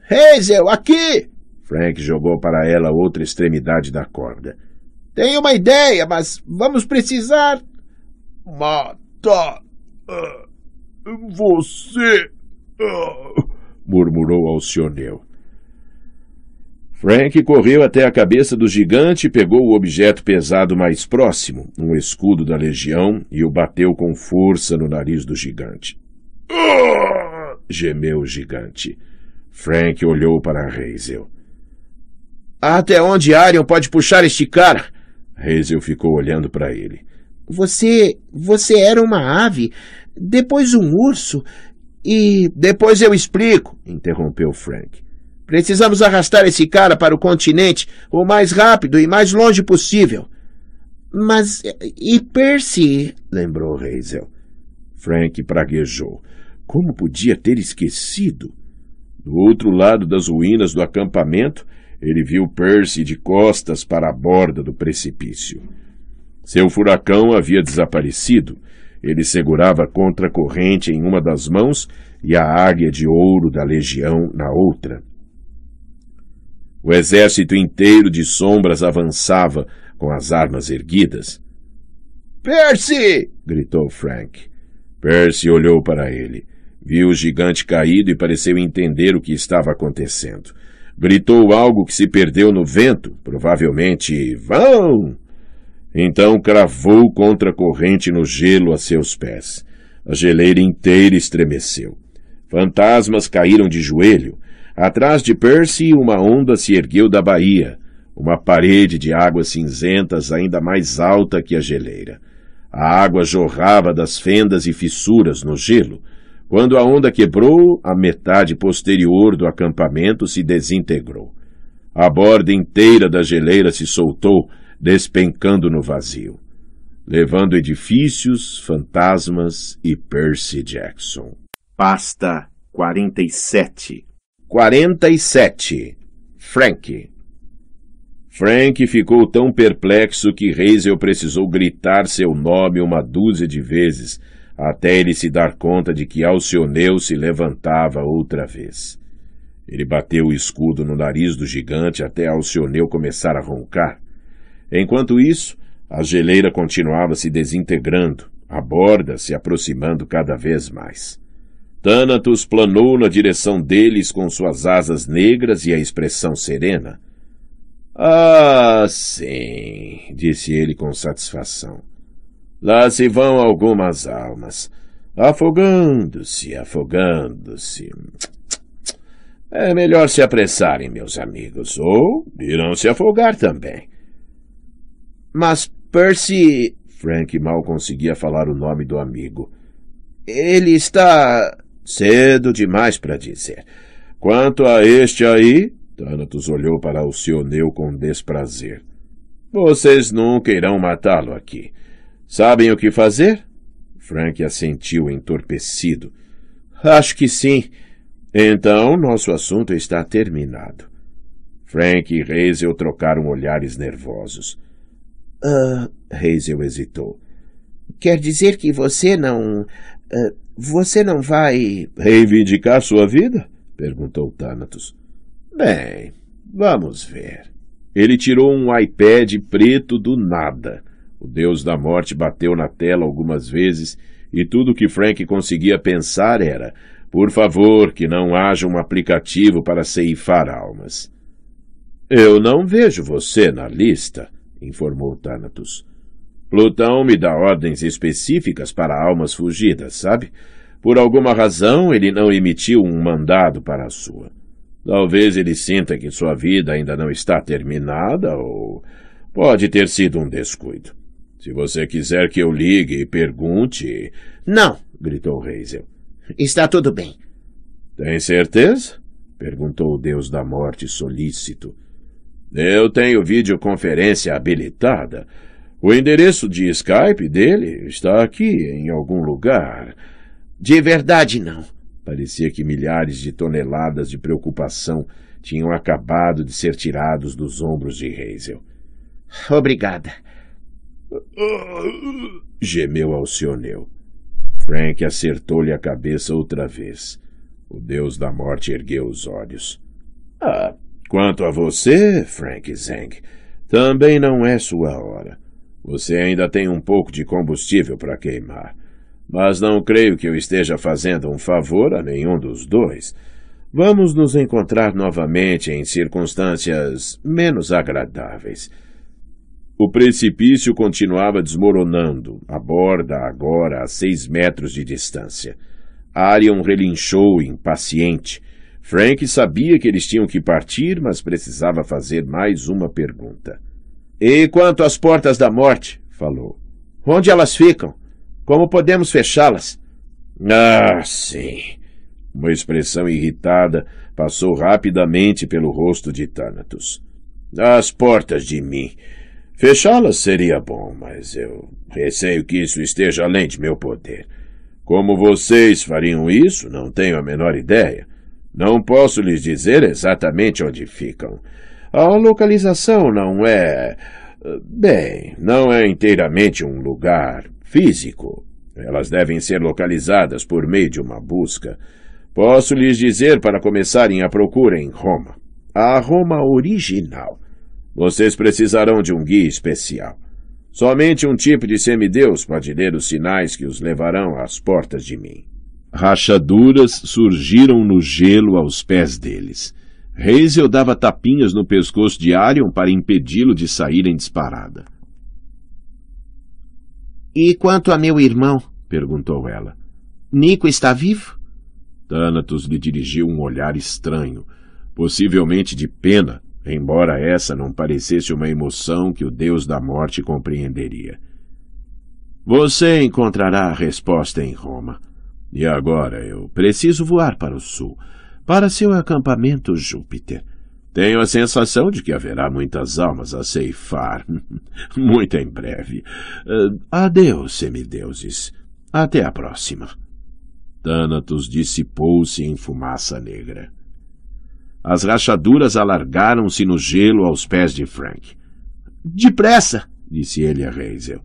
Hazel, aqui! Frank jogou para ela outra extremidade da corda. Tenho uma ideia, mas vamos precisar. Mata. Ah, você. Ah, murmurou Alcioneu. Frank correu até a cabeça do gigante e pegou o objeto pesado mais próximo, um escudo da legião, e o bateu com força no nariz do gigante. Ah! gemeu o gigante. Frank olhou para Hazel. Até onde Arion pode puxar este cara? Hazel ficou olhando para ele. Você. você era uma ave, depois um urso, e. Depois eu explico, interrompeu Frank. Precisamos arrastar esse cara para o continente o mais rápido e mais longe possível. Mas. E Percy? lembrou Hazel. Frank praguejou. Como podia ter esquecido? Do outro lado das ruínas do acampamento, ele viu Percy de costas para a borda do precipício. Seu furacão havia desaparecido. Ele segurava contra a corrente em uma das mãos e a águia de ouro da legião na outra. O exército inteiro de sombras avançava, com as armas erguidas. Percy! gritou Frank. Percy olhou para ele. Viu o gigante caído e pareceu entender o que estava acontecendo. Gritou algo que se perdeu no vento, provavelmente vão! Então cravou contra a corrente no gelo a seus pés. A geleira inteira estremeceu. Fantasmas caíram de joelho, Atrás de Percy, uma onda se ergueu da baía, uma parede de águas cinzentas ainda mais alta que a geleira. A água jorrava das fendas e fissuras no gelo. Quando a onda quebrou, a metade posterior do acampamento se desintegrou. A borda inteira da geleira se soltou, despencando no vazio, levando edifícios, fantasmas e Percy Jackson. Pasta 47 47. Frank. Frank ficou tão perplexo que Hazel precisou gritar seu nome uma dúzia de vezes até ele se dar conta de que Alcioneu se levantava outra vez. Ele bateu o escudo no nariz do gigante até Alcioneu começar a roncar. Enquanto isso, a geleira continuava se desintegrando, a borda se aproximando cada vez mais. Tânatos planou na direção deles com suas asas negras e a expressão serena. Ah, sim, disse ele com satisfação. Lá se vão algumas almas, afogando-se, afogando-se. É melhor se apressarem, meus amigos, ou irão se afogar também. Mas Percy. Frank mal conseguia falar o nome do amigo. Ele está. Cedo demais para dizer. Quanto a este aí, Thanatos olhou para o Sioneu com desprazer. Vocês nunca irão matá-lo aqui. Sabem o que fazer? Frank assentiu entorpecido. Acho que sim. Então, nosso assunto está terminado. Frank e Hazel trocaram olhares nervosos. Ah, uh, Hazel hesitou. Quer dizer que você não. Uh, você não vai. Reivindicar sua vida? perguntou Thanatos. Bem, vamos ver. Ele tirou um iPad preto do nada. O deus da morte bateu na tela algumas vezes e tudo que Frank conseguia pensar era: por favor, que não haja um aplicativo para ceifar almas. Eu não vejo você na lista, informou Thanatos. Plutão me dá ordens específicas para almas fugidas, sabe? Por alguma razão, ele não emitiu um mandado para a sua. Talvez ele sinta que sua vida ainda não está terminada, ou pode ter sido um descuido. Se você quiser que eu ligue e pergunte. Não! gritou Hazel. Está tudo bem. Tem certeza? perguntou o deus da morte solícito. Eu tenho videoconferência habilitada. O endereço de Skype dele está aqui, em algum lugar. De verdade, não. Parecia que milhares de toneladas de preocupação tinham acabado de ser tirados dos ombros de Hazel. Obrigada. Gemeu Alcioneu. Frank acertou-lhe a cabeça outra vez. O deus da morte ergueu os olhos. Ah, quanto a você, Frank Zeng, também não é sua hora. Você ainda tem um pouco de combustível para queimar. Mas não creio que eu esteja fazendo um favor a nenhum dos dois. Vamos nos encontrar novamente em circunstâncias menos agradáveis. O precipício continuava desmoronando, a borda agora a seis metros de distância. Arion relinchou, impaciente. Frank sabia que eles tinham que partir, mas precisava fazer mais uma pergunta. E quanto às portas da morte, falou. Onde elas ficam? Como podemos fechá-las? Ah, sim. Uma expressão irritada passou rapidamente pelo rosto de Thanatos. As portas de mim. Fechá-las seria bom, mas eu receio que isso esteja além de meu poder. Como vocês fariam isso, não tenho a menor ideia. Não posso lhes dizer exatamente onde ficam. A localização não é. Bem, não é inteiramente um lugar físico. Elas devem ser localizadas por meio de uma busca. Posso lhes dizer para começarem a procura em Roma. A Roma original. Vocês precisarão de um guia especial. Somente um tipo de semideus pode ler os sinais que os levarão às portas de mim. Rachaduras surgiram no gelo aos pés deles. Hazel dava tapinhas no pescoço de Arion para impedi-lo de sair em disparada. E quanto a meu irmão? perguntou ela. Nico está vivo? Thanatos lhe dirigiu um olhar estranho, possivelmente de pena, embora essa não parecesse uma emoção que o deus da morte compreenderia. Você encontrará a resposta em Roma. E agora eu preciso voar para o sul para seu acampamento Júpiter. Tenho a sensação de que haverá muitas almas a ceifar. Muito em breve. Uh, adeus, semideuses. Até a próxima. Thanatos dissipou-se em fumaça negra. As rachaduras alargaram-se no gelo aos pés de Frank. Depressa! disse ele a Hazel.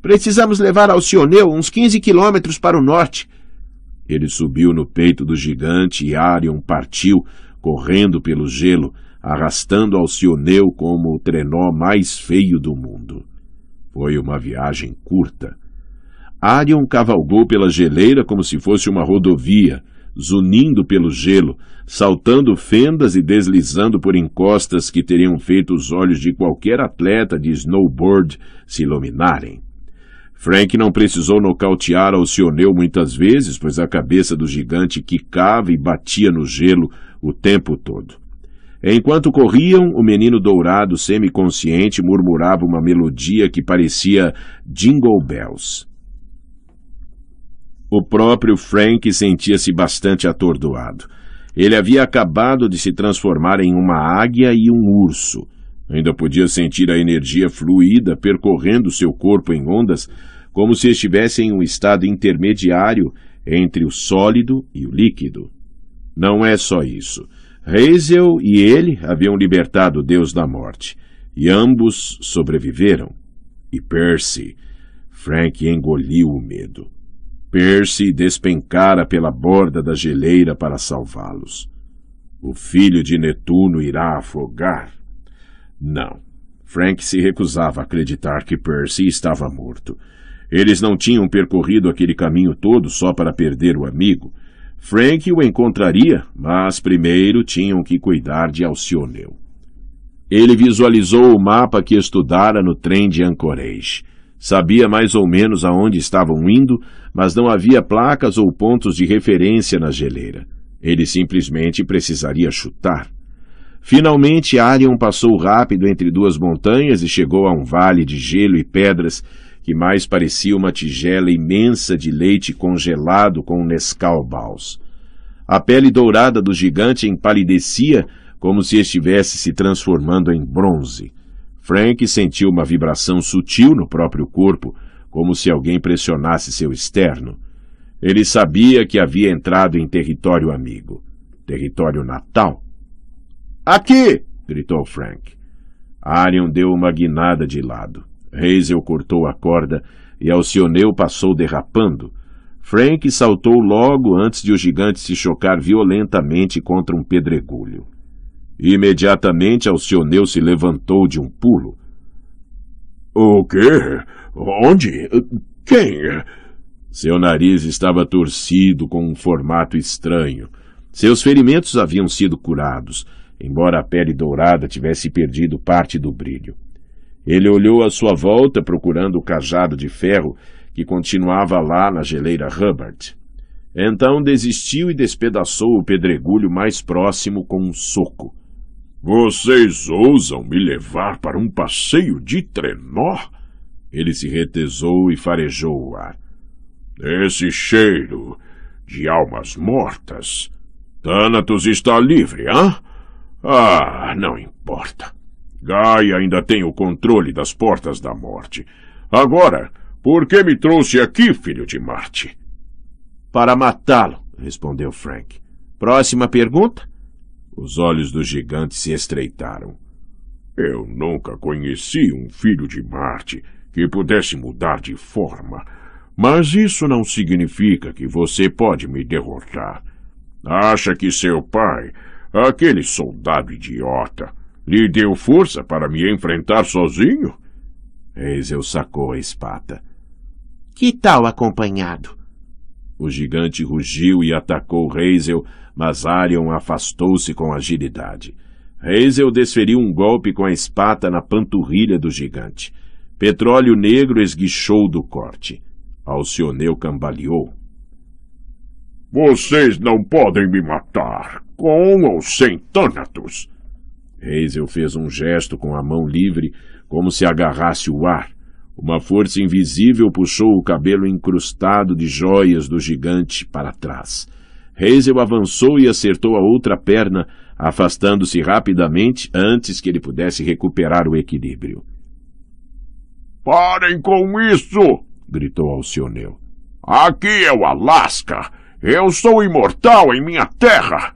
Precisamos levar Alcioneu uns quinze quilômetros para o norte. Ele subiu no peito do gigante e Arion partiu, correndo pelo gelo, arrastando Alcioneu como o trenó mais feio do mundo. Foi uma viagem curta. Arion cavalgou pela geleira como se fosse uma rodovia, zunindo pelo gelo, saltando fendas e deslizando por encostas que teriam feito os olhos de qualquer atleta de snowboard se iluminarem. Frank não precisou nocautear Alcioneu muitas vezes, pois a cabeça do gigante quicava e batia no gelo o tempo todo. Enquanto corriam, o menino dourado, semiconsciente, murmurava uma melodia que parecia Jingle Bells. O próprio Frank sentia-se bastante atordoado. Ele havia acabado de se transformar em uma águia e um urso. Ainda podia sentir a energia fluida percorrendo seu corpo em ondas, como se estivesse em um estado intermediário entre o sólido e o líquido. Não é só isso. Hazel e ele haviam libertado Deus da morte, e ambos sobreviveram. E Percy. Frank engoliu o medo. Percy despencara pela borda da geleira para salvá-los. O filho de Netuno irá afogar, não. Frank se recusava a acreditar que Percy estava morto. Eles não tinham percorrido aquele caminho todo só para perder o amigo. Frank o encontraria, mas primeiro tinham que cuidar de Alcioneu. Ele visualizou o mapa que estudara no trem de Anchorage. Sabia mais ou menos aonde estavam indo, mas não havia placas ou pontos de referência na geleira. Ele simplesmente precisaria chutar. Finalmente, Arion passou rápido entre duas montanhas e chegou a um vale de gelo e pedras que mais parecia uma tigela imensa de leite congelado com nescau baus. A pele dourada do gigante empalidecia como se estivesse se transformando em bronze. Frank sentiu uma vibração sutil no próprio corpo, como se alguém pressionasse seu externo. Ele sabia que havia entrado em território amigo, território natal. Aqui! gritou Frank. Arion deu uma guinada de lado. Hazel cortou a corda e Alcioneu passou derrapando. Frank saltou logo antes de o gigante se chocar violentamente contra um pedregulho. Imediatamente Alcioneu se levantou de um pulo. O quê? Onde? Quem? Seu nariz estava torcido com um formato estranho. Seus ferimentos haviam sido curados, embora a pele dourada tivesse perdido parte do brilho. Ele olhou à sua volta, procurando o cajado de ferro que continuava lá na geleira Hubbard. Então desistiu e despedaçou o pedregulho mais próximo com um soco. Vocês ousam me levar para um passeio de trenó? Ele se retesou e farejou o ar. Esse cheiro de almas mortas. Thanatos está livre, hã? Ah, não importa. Gaia ainda tem o controle das portas da morte. Agora, por que me trouxe aqui, filho de Marte? Para matá-lo, respondeu Frank. Próxima pergunta? Os olhos do gigante se estreitaram. Eu nunca conheci um filho de Marte que pudesse mudar de forma, mas isso não significa que você pode me derrotar. Acha que seu pai Aquele soldado idiota lhe deu força para me enfrentar sozinho? Eiseu sacou a espada. Que tal acompanhado? O gigante rugiu e atacou Reisel, mas Arion afastou-se com agilidade. Reisel desferiu um golpe com a espada na panturrilha do gigante. Petróleo negro esguichou do corte. Alcioneu cambaleou. Vocês não podem me matar, com ou sem Thanatos. Hazel fez um gesto com a mão livre, como se agarrasse o ar. Uma força invisível puxou o cabelo incrustado de joias do gigante para trás. Hazel avançou e acertou a outra perna, afastando-se rapidamente antes que ele pudesse recuperar o equilíbrio. Parem com isso! gritou Alcioneu. Aqui é o Alasca! Eu sou imortal em minha terra!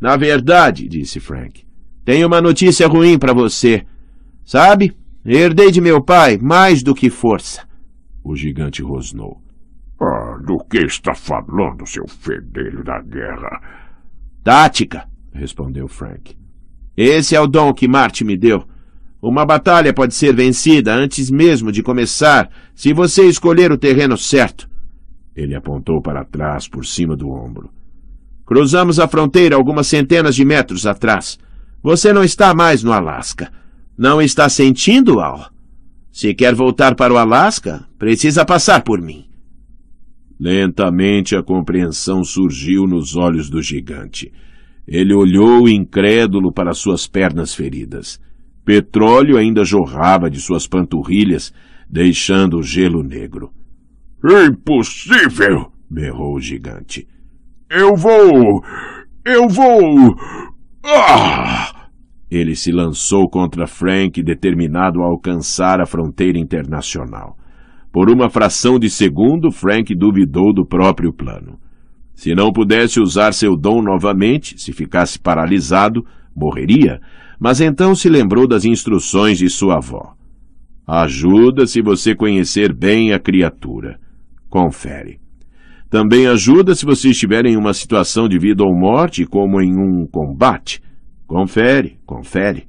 Na verdade, disse Frank, tenho uma notícia ruim para você. Sabe? Herdei de meu pai mais do que força. O gigante rosnou. Ah, do que está falando, seu fedelho da guerra? Tática, respondeu Frank. Esse é o dom que Marte me deu. Uma batalha pode ser vencida antes mesmo de começar, se você escolher o terreno certo. Ele apontou para trás por cima do ombro. Cruzamos a fronteira algumas centenas de metros atrás. Você não está mais no Alasca. Não está sentindo, Al? Se quer voltar para o Alasca, precisa passar por mim. Lentamente a compreensão surgiu nos olhos do gigante. Ele olhou incrédulo para suas pernas feridas. Petróleo ainda jorrava de suas panturrilhas, deixando o gelo negro. Impossível! berrou o gigante. Eu vou! Eu vou! Ah! Ele se lançou contra Frank, determinado a alcançar a fronteira internacional. Por uma fração de segundo, Frank duvidou do próprio plano. Se não pudesse usar seu dom novamente, se ficasse paralisado, morreria, mas então se lembrou das instruções de sua avó. Ajuda se você conhecer bem a criatura. Confere. Também ajuda se você estiver em uma situação de vida ou morte, como em um combate. Confere, confere.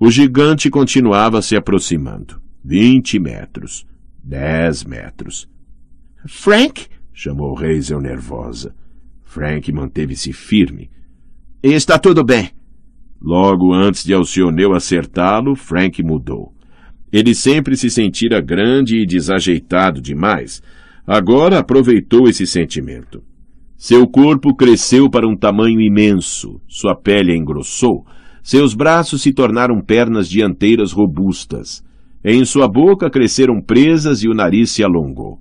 O gigante continuava se aproximando. Vinte metros. Dez metros. Frank? chamou Hazel nervosa. Frank manteve-se firme. Está tudo bem. Logo antes de Alcioneu acertá-lo, Frank mudou. Ele sempre se sentira grande e desajeitado demais, agora aproveitou esse sentimento. Seu corpo cresceu para um tamanho imenso, sua pele engrossou, seus braços se tornaram pernas dianteiras robustas. Em sua boca cresceram presas e o nariz se alongou.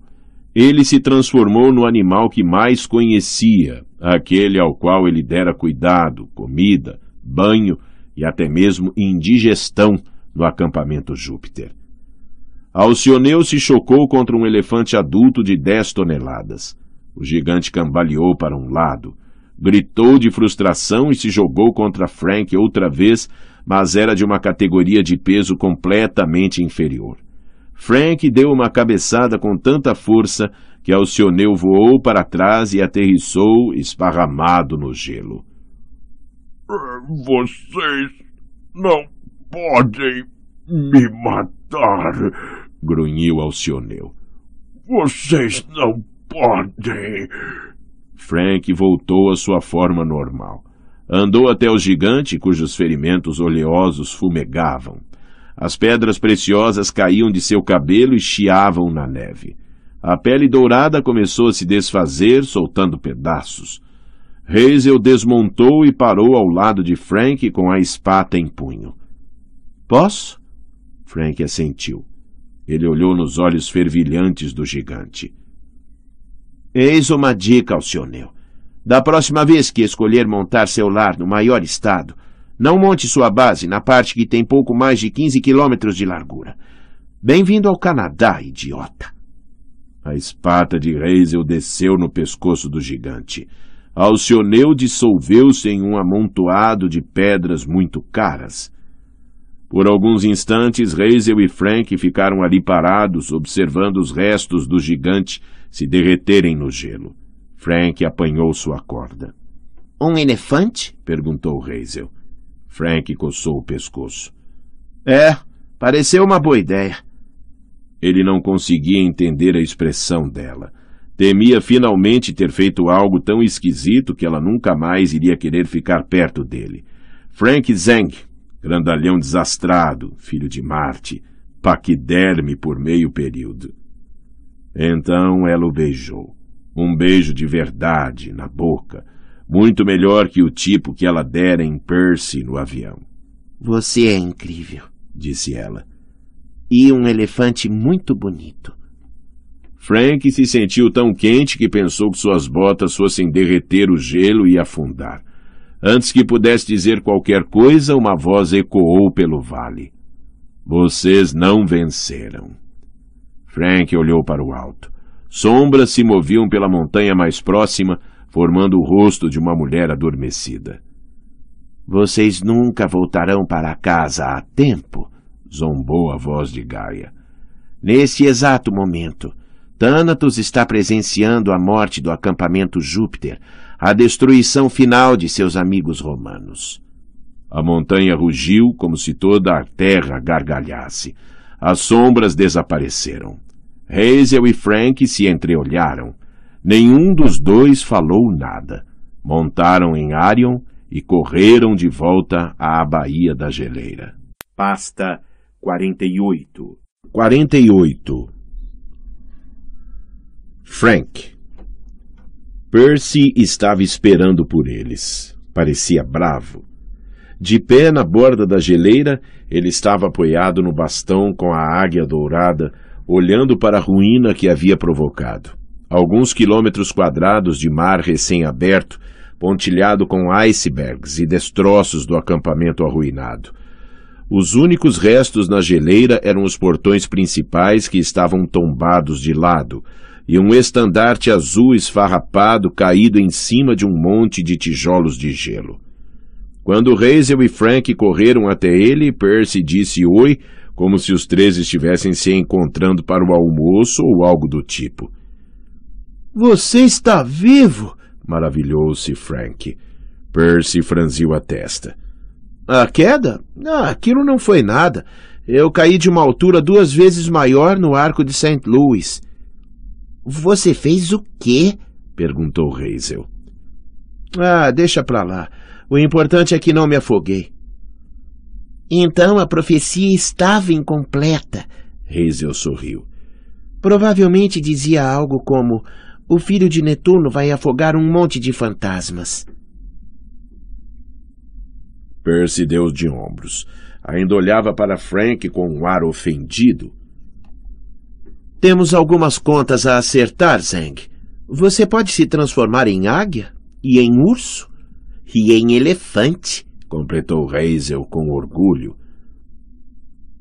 Ele se transformou no animal que mais conhecia, aquele ao qual ele dera cuidado, comida, banho e até mesmo indigestão no acampamento Júpiter. Alcioneu se chocou contra um elefante adulto de dez toneladas. O gigante cambaleou para um lado, gritou de frustração e se jogou contra Frank outra vez, mas era de uma categoria de peso completamente inferior. Frank deu uma cabeçada com tanta força que Alcioneu voou para trás e aterrissou esparramado no gelo. É, vocês não podem me matar! grunhiu Alcioneu. Vocês não podem. Frank voltou à sua forma normal. Andou até o gigante, cujos ferimentos oleosos fumegavam. As pedras preciosas caíam de seu cabelo e chiavam na neve. A pele dourada começou a se desfazer, soltando pedaços. Hazel desmontou e parou ao lado de Frank com a espata em punho. Posso? Frank assentiu. Ele olhou nos olhos fervilhantes do gigante. Eis uma dica, Alcioneu. Da próxima vez que escolher montar seu lar no maior estado, não monte sua base na parte que tem pouco mais de 15 quilômetros de largura. Bem-vindo ao Canadá, idiota! A espada de Reisel desceu no pescoço do gigante. Alcioneu dissolveu-se em um amontoado de pedras muito caras. Por alguns instantes, Hazel e Frank ficaram ali parados, observando os restos do gigante se derreterem no gelo. Frank apanhou sua corda. Um elefante? perguntou Hazel. Frank coçou o pescoço. É, pareceu uma boa ideia. Ele não conseguia entender a expressão dela. Temia finalmente ter feito algo tão esquisito que ela nunca mais iria querer ficar perto dele. Frank Zeng grandalhão desastrado, filho de Marte, paquiderme por meio período. Então ela o beijou. Um beijo de verdade, na boca, muito melhor que o tipo que ela dera em Percy no avião. Você é incrível, disse ela. E um elefante muito bonito. Frank se sentiu tão quente que pensou que suas botas fossem derreter o gelo e afundar. Antes que pudesse dizer qualquer coisa, uma voz ecoou pelo vale. Vocês não venceram. Frank olhou para o alto. Sombras se moviam pela montanha mais próxima, formando o rosto de uma mulher adormecida. Vocês nunca voltarão para casa a tempo, zombou a voz de Gaia. Neste exato momento, Thanatos está presenciando a morte do acampamento Júpiter, a destruição final de seus amigos romanos. A montanha rugiu como se toda a terra gargalhasse. As sombras desapareceram. Hazel e Frank se entreolharam. Nenhum dos dois falou nada. Montaram em Arion e correram de volta à Baía da Geleira. Pasta 48 48 Frank Percy estava esperando por eles. Parecia bravo. De pé na borda da geleira, ele estava apoiado no bastão com a águia dourada, olhando para a ruína que havia provocado. Alguns quilômetros quadrados de mar recém-aberto, pontilhado com icebergs e destroços do acampamento arruinado. Os únicos restos na geleira eram os portões principais que estavam tombados de lado, e um estandarte azul esfarrapado caído em cima de um monte de tijolos de gelo. Quando Hazel e Frank correram até ele, Percy disse oi, como se os três estivessem se encontrando para o almoço ou algo do tipo. Você está vivo! maravilhou-se Frank. Percy franziu a testa. A queda? Ah, aquilo não foi nada. Eu caí de uma altura duas vezes maior no arco de St. Louis. Você fez o quê? perguntou Hazel. Ah, deixa pra lá. O importante é que não me afoguei. Então a profecia estava incompleta. Hazel sorriu. Provavelmente dizia algo como: O filho de Netuno vai afogar um monte de fantasmas. Percy deu de ombros. Ainda olhava para Frank com um ar ofendido, temos algumas contas a acertar, Zeng. Você pode se transformar em águia, e em urso, e em elefante, completou Hazel com orgulho.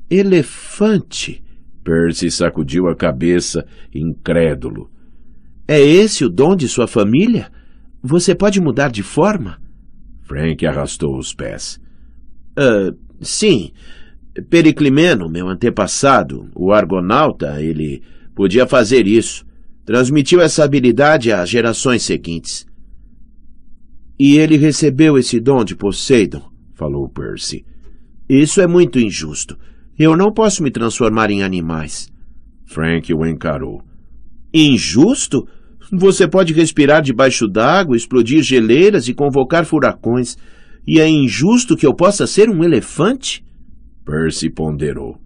Elefante? Percy sacudiu a cabeça, incrédulo. É esse o dom de sua família? Você pode mudar de forma? Frank arrastou os pés. Uh, sim, Periclimeno, meu antepassado, o argonauta, ele podia fazer isso. Transmitiu essa habilidade às gerações seguintes. E ele recebeu esse dom de Poseidon, falou Percy. Isso é muito injusto. Eu não posso me transformar em animais. Frank o encarou. Injusto? Você pode respirar debaixo d'água, explodir geleiras e convocar furacões. E é injusto que eu possa ser um elefante? Percy ponderou.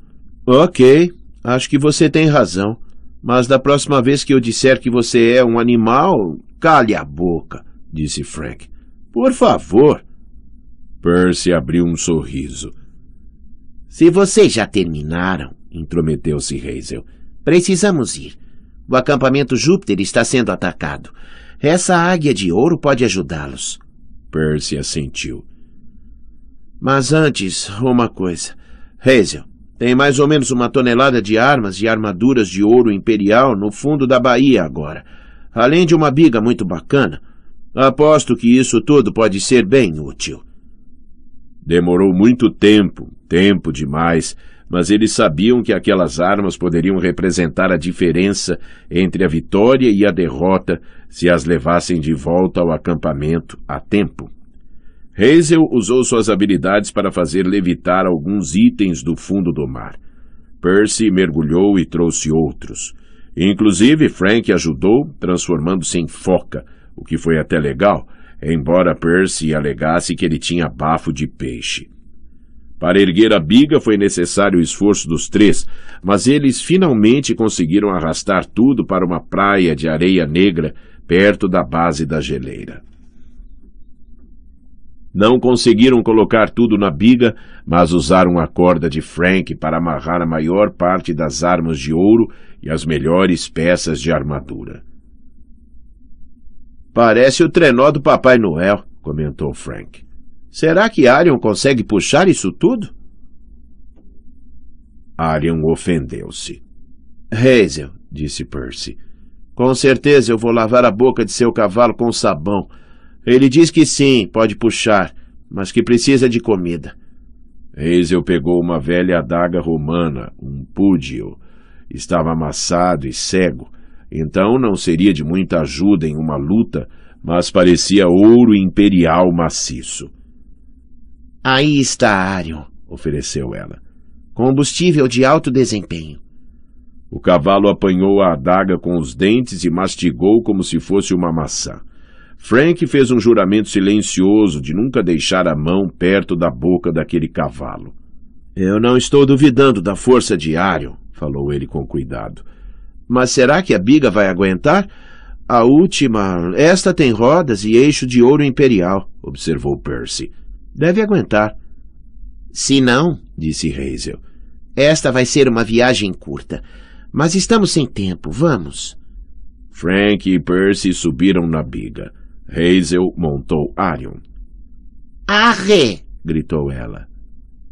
Ok, acho que você tem razão. Mas da próxima vez que eu disser que você é um animal, cale a boca, disse Frank. Por favor. Percy abriu um sorriso. Se vocês já terminaram, intrometeu-se Hazel, precisamos ir. O acampamento Júpiter está sendo atacado. Essa águia de ouro pode ajudá-los. Percy assentiu. Mas antes, uma coisa. Hazel, tem mais ou menos uma tonelada de armas e armaduras de ouro imperial no fundo da baía agora, além de uma biga muito bacana. Aposto que isso tudo pode ser bem útil. Demorou muito tempo, tempo demais, mas eles sabiam que aquelas armas poderiam representar a diferença entre a vitória e a derrota se as levassem de volta ao acampamento a tempo. Hazel usou suas habilidades para fazer levitar alguns itens do fundo do mar. Percy mergulhou e trouxe outros. Inclusive, Frank ajudou, transformando-se em foca, o que foi até legal, embora Percy alegasse que ele tinha bafo de peixe. Para erguer a biga foi necessário o esforço dos três, mas eles finalmente conseguiram arrastar tudo para uma praia de areia negra perto da base da geleira. Não conseguiram colocar tudo na biga, mas usaram a corda de Frank para amarrar a maior parte das armas de ouro e as melhores peças de armadura. Parece o trenó do Papai Noel, comentou Frank. Será que Arion consegue puxar isso tudo? Arion ofendeu-se. Hazel, disse Percy, com certeza eu vou lavar a boca de seu cavalo com sabão ele diz que sim, pode puxar, mas que precisa de comida. Hazel pegou uma velha adaga romana, um púdio. Estava amassado e cego, então não seria de muita ajuda em uma luta, mas parecia ouro imperial maciço. Aí está Arion, ofereceu ela. Combustível de alto desempenho. O cavalo apanhou a adaga com os dentes e mastigou como se fosse uma maçã. Frank fez um juramento silencioso de nunca deixar a mão perto da boca daquele cavalo. Eu não estou duvidando da força de Arion, falou ele com cuidado. Mas será que a biga vai aguentar? A última. Esta tem rodas e eixo de ouro imperial, observou Percy. Deve aguentar. Se não, disse Hazel, esta vai ser uma viagem curta. Mas estamos sem tempo, vamos. Frank e Percy subiram na biga. Hazel montou Arion. Arre! gritou ela.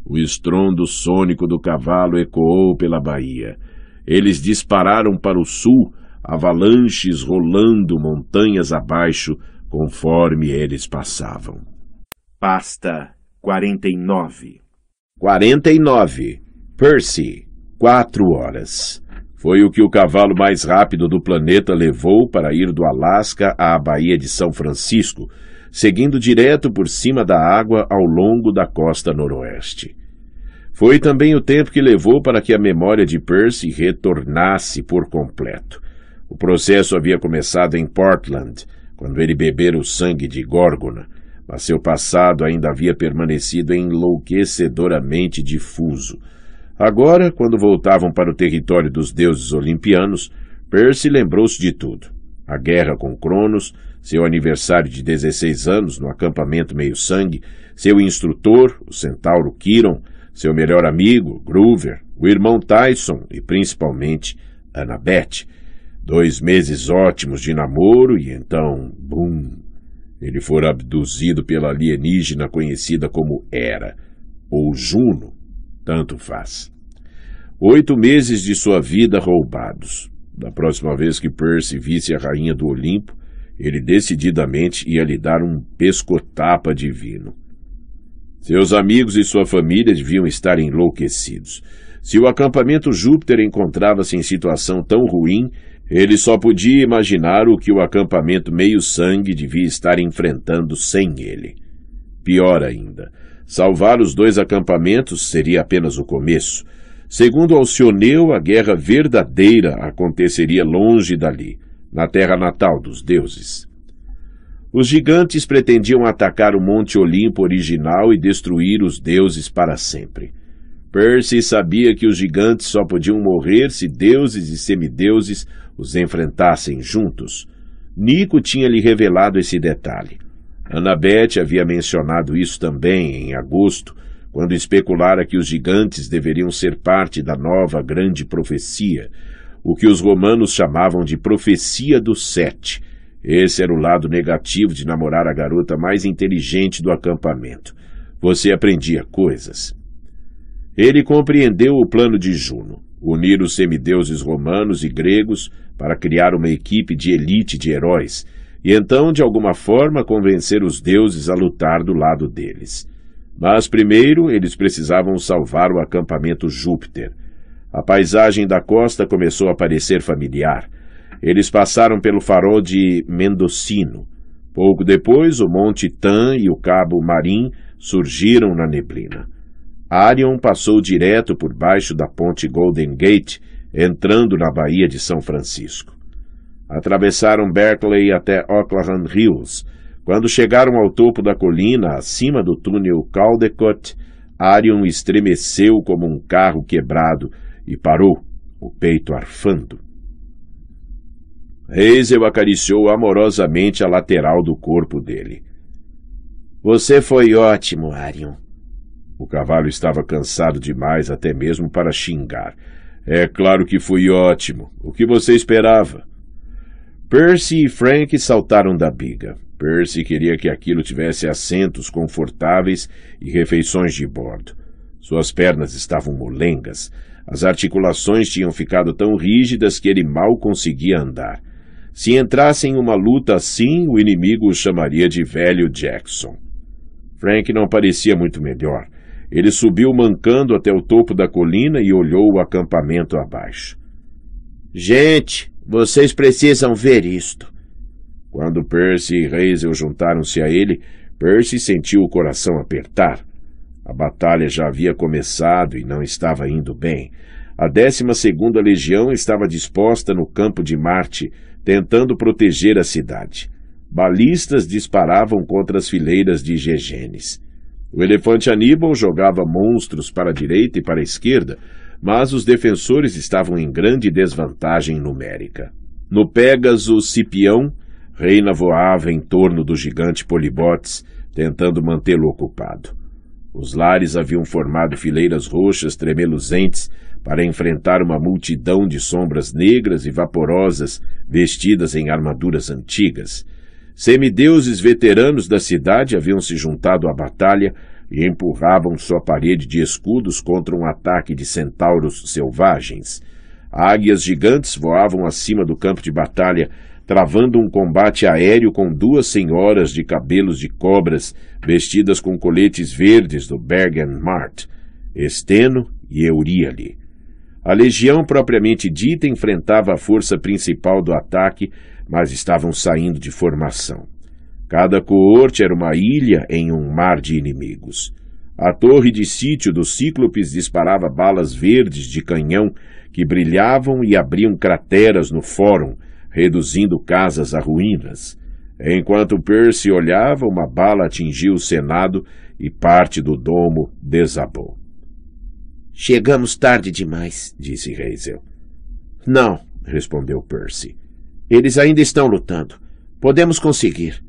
O estrondo sônico do cavalo ecoou pela baía. Eles dispararam para o sul, avalanches rolando montanhas abaixo, conforme eles passavam. Pasta 49 49. Percy. Quatro horas. Foi o que o cavalo mais rápido do planeta levou para ir do Alasca à Baía de São Francisco, seguindo direto por cima da água ao longo da costa noroeste. Foi também o tempo que levou para que a memória de Percy retornasse por completo. O processo havia começado em Portland, quando ele bebera o sangue de Górgona, mas seu passado ainda havia permanecido enlouquecedoramente difuso, Agora, quando voltavam para o território dos deuses olimpianos, Percy lembrou-se de tudo. A guerra com Cronos, seu aniversário de 16 anos no acampamento meio-sangue, seu instrutor, o centauro Kiron, seu melhor amigo, Groover, o irmão Tyson e, principalmente, Annabeth. Dois meses ótimos de namoro e então, bum, ele fora abduzido pela alienígena conhecida como Hera, ou Juno, tanto faz. Oito meses de sua vida roubados. Da próxima vez que Percy visse a rainha do Olimpo, ele decididamente ia lhe dar um pescotapa divino. Seus amigos e sua família deviam estar enlouquecidos. Se o acampamento Júpiter encontrava-se em situação tão ruim, ele só podia imaginar o que o acampamento meio-sangue devia estar enfrentando sem ele. Pior ainda, Salvar os dois acampamentos seria apenas o começo. Segundo Alcioneu, a guerra verdadeira aconteceria longe dali, na terra natal dos deuses. Os gigantes pretendiam atacar o Monte Olimpo original e destruir os deuses para sempre. Percy sabia que os gigantes só podiam morrer se deuses e semideuses os enfrentassem juntos. Nico tinha lhe revelado esse detalhe. Annabeth havia mencionado isso também em agosto, quando especulara que os gigantes deveriam ser parte da nova grande profecia, o que os romanos chamavam de profecia do sete. Esse era o lado negativo de namorar a garota mais inteligente do acampamento. Você aprendia coisas. Ele compreendeu o plano de Juno, unir os semideuses romanos e gregos para criar uma equipe de elite de heróis, e então, de alguma forma, convencer os deuses a lutar do lado deles. Mas primeiro eles precisavam salvar o acampamento Júpiter. A paisagem da costa começou a parecer familiar. Eles passaram pelo farol de Mendocino. Pouco depois, o Monte Tan e o Cabo Marim surgiram na neblina. Arion passou direto por baixo da ponte Golden Gate, entrando na Baía de São Francisco. Atravessaram Berkeley até Oakland Hills. Quando chegaram ao topo da colina, acima do túnel Caldecott, Arion estremeceu como um carro quebrado e parou, o peito arfando. Hazel acariciou amorosamente a lateral do corpo dele. Você foi ótimo, Arion. O cavalo estava cansado demais até mesmo para xingar. É claro que fui ótimo. O que você esperava? Percy e Frank saltaram da biga. Percy queria que aquilo tivesse assentos confortáveis e refeições de bordo. Suas pernas estavam molengas. As articulações tinham ficado tão rígidas que ele mal conseguia andar. Se entrasse em uma luta assim, o inimigo o chamaria de velho Jackson. Frank não parecia muito melhor. Ele subiu mancando até o topo da colina e olhou o acampamento abaixo. Gente, vocês precisam ver isto. Quando Percy e Hazel juntaram-se a ele, Percy sentiu o coração apertar. A batalha já havia começado e não estava indo bem. A 12 Legião estava disposta no campo de Marte, tentando proteger a cidade. Balistas disparavam contra as fileiras de Gegenes. O elefante Aníbal jogava monstros para a direita e para a esquerda, mas os defensores estavam em grande desvantagem numérica. No Pégaso Cipião, Reina voava em torno do gigante Polibotes, tentando mantê-lo ocupado. Os lares haviam formado fileiras roxas tremeluzentes para enfrentar uma multidão de sombras negras e vaporosas vestidas em armaduras antigas. Semideuses veteranos da cidade haviam se juntado à batalha e empurravam sua parede de escudos contra um ataque de centauros selvagens. Águias gigantes voavam acima do campo de batalha, travando um combate aéreo com duas senhoras de cabelos de cobras, vestidas com coletes verdes do Bergen Mart, Esteno e Euríale. A legião propriamente dita enfrentava a força principal do ataque, mas estavam saindo de formação. Cada coorte era uma ilha em um mar de inimigos. A torre de sítio dos cíclopes disparava balas verdes de canhão que brilhavam e abriam crateras no fórum, reduzindo casas a ruínas. Enquanto Percy olhava, uma bala atingiu o Senado e parte do domo desabou. Chegamos tarde demais, disse Hazel. Não, respondeu Percy. Eles ainda estão lutando. Podemos conseguir.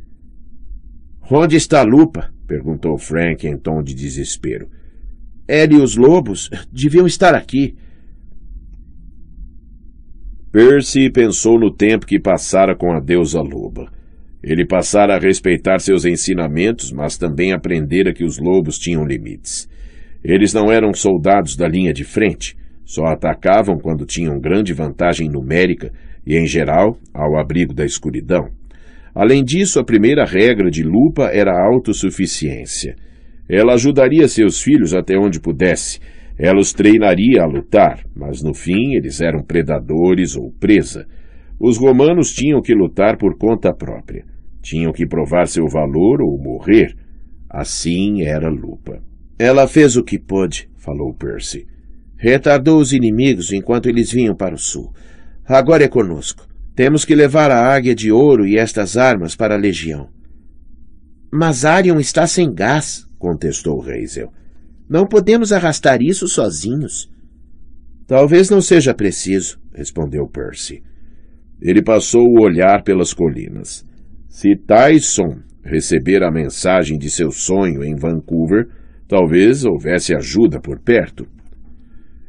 Onde está a lupa? perguntou Frank em tom de desespero. Ela e os lobos deviam estar aqui. Percy pensou no tempo que passara com a deusa loba. Ele passara a respeitar seus ensinamentos, mas também aprendera que os lobos tinham limites. Eles não eram soldados da linha de frente, só atacavam quando tinham grande vantagem numérica e, em geral, ao abrigo da escuridão. Além disso, a primeira regra de Lupa era a autossuficiência. Ela ajudaria seus filhos até onde pudesse. Ela os treinaria a lutar, mas no fim eles eram predadores ou presa. Os romanos tinham que lutar por conta própria. Tinham que provar seu valor ou morrer. Assim era Lupa. Ela fez o que pôde, falou Percy. Retardou os inimigos enquanto eles vinham para o sul. Agora é conosco. Temos que levar a águia de ouro e estas armas para a legião. Mas Arion está sem gás, contestou Reisel. Não podemos arrastar isso sozinhos. Talvez não seja preciso, respondeu Percy. Ele passou o olhar pelas colinas. Se Tyson receber a mensagem de seu sonho em Vancouver, talvez houvesse ajuda por perto.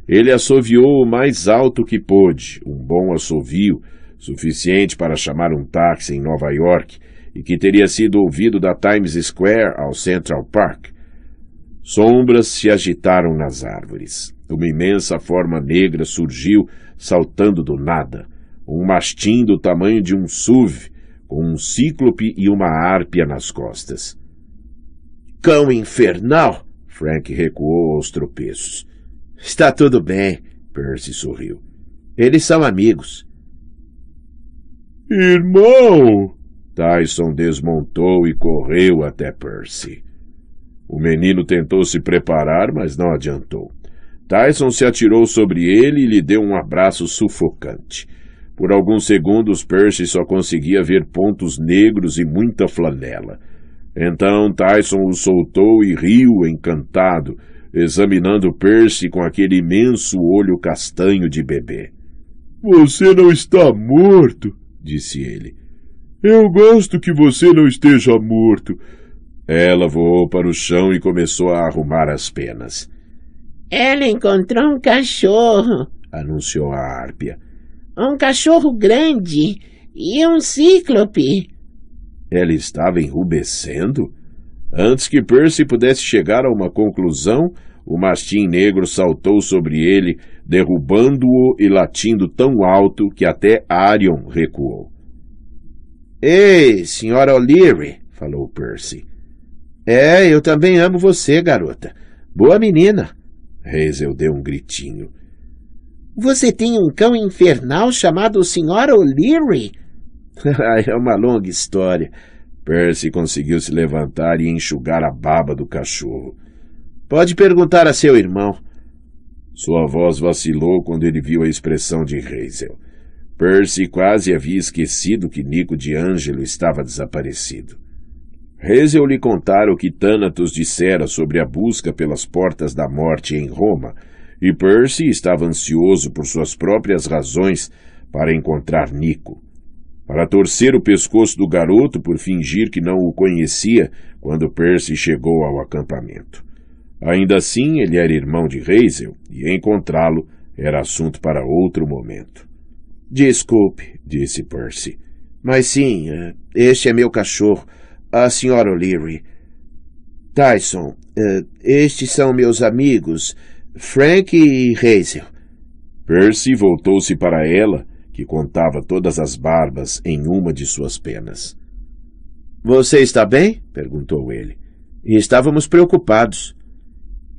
Ele assoviou o mais alto que pôde, um bom assovio, suficiente para chamar um táxi em Nova York e que teria sido ouvido da Times Square ao Central Park. Sombras se agitaram nas árvores. Uma imensa forma negra surgiu, saltando do nada. Um mastim do tamanho de um SUV, com um cíclope e uma árpia nas costas. Cão infernal! Frank recuou aos tropeços. Está tudo bem, Percy sorriu. Eles são amigos. Irmão! Tyson desmontou e correu até Percy. O menino tentou se preparar, mas não adiantou. Tyson se atirou sobre ele e lhe deu um abraço sufocante. Por alguns segundos, Percy só conseguia ver pontos negros e muita flanela. Então Tyson o soltou e riu encantado, examinando Percy com aquele imenso olho castanho de bebê. Você não está morto, disse ele. Eu gosto que você não esteja morto. Ela voou para o chão e começou a arrumar as penas. Ela encontrou um cachorro, anunciou a árpia. Um cachorro grande e um cíclope. Ela estava enrubescendo? Antes que Percy pudesse chegar a uma conclusão, o mastim negro saltou sobre ele, derrubando-o e latindo tão alto que até Arion recuou. Ei, senhora O'Leary, falou Percy. É, eu também amo você, garota. Boa menina. Hazel deu um gritinho. Você tem um cão infernal chamado Senhora O'Leary? é uma longa história. Percy conseguiu se levantar e enxugar a baba do cachorro. Pode perguntar a seu irmão. Sua voz vacilou quando ele viu a expressão de Hazel. Percy quase havia esquecido que Nico de Ângelo estava desaparecido. Hazel lhe contara o que Thanatos dissera sobre a busca pelas portas da morte em Roma, e Percy estava ansioso por suas próprias razões para encontrar Nico. Para torcer o pescoço do garoto por fingir que não o conhecia quando Percy chegou ao acampamento. Ainda assim, ele era irmão de Hazel e encontrá-lo era assunto para outro momento. Desculpe, disse Percy. Mas sim, eh, este é meu cachorro, a senhora O'Leary. Tyson, eh, estes são meus amigos, Frank e Hazel. Percy voltou-se para ela, que contava todas as barbas em uma de suas penas. Você está bem? perguntou ele. Estávamos preocupados.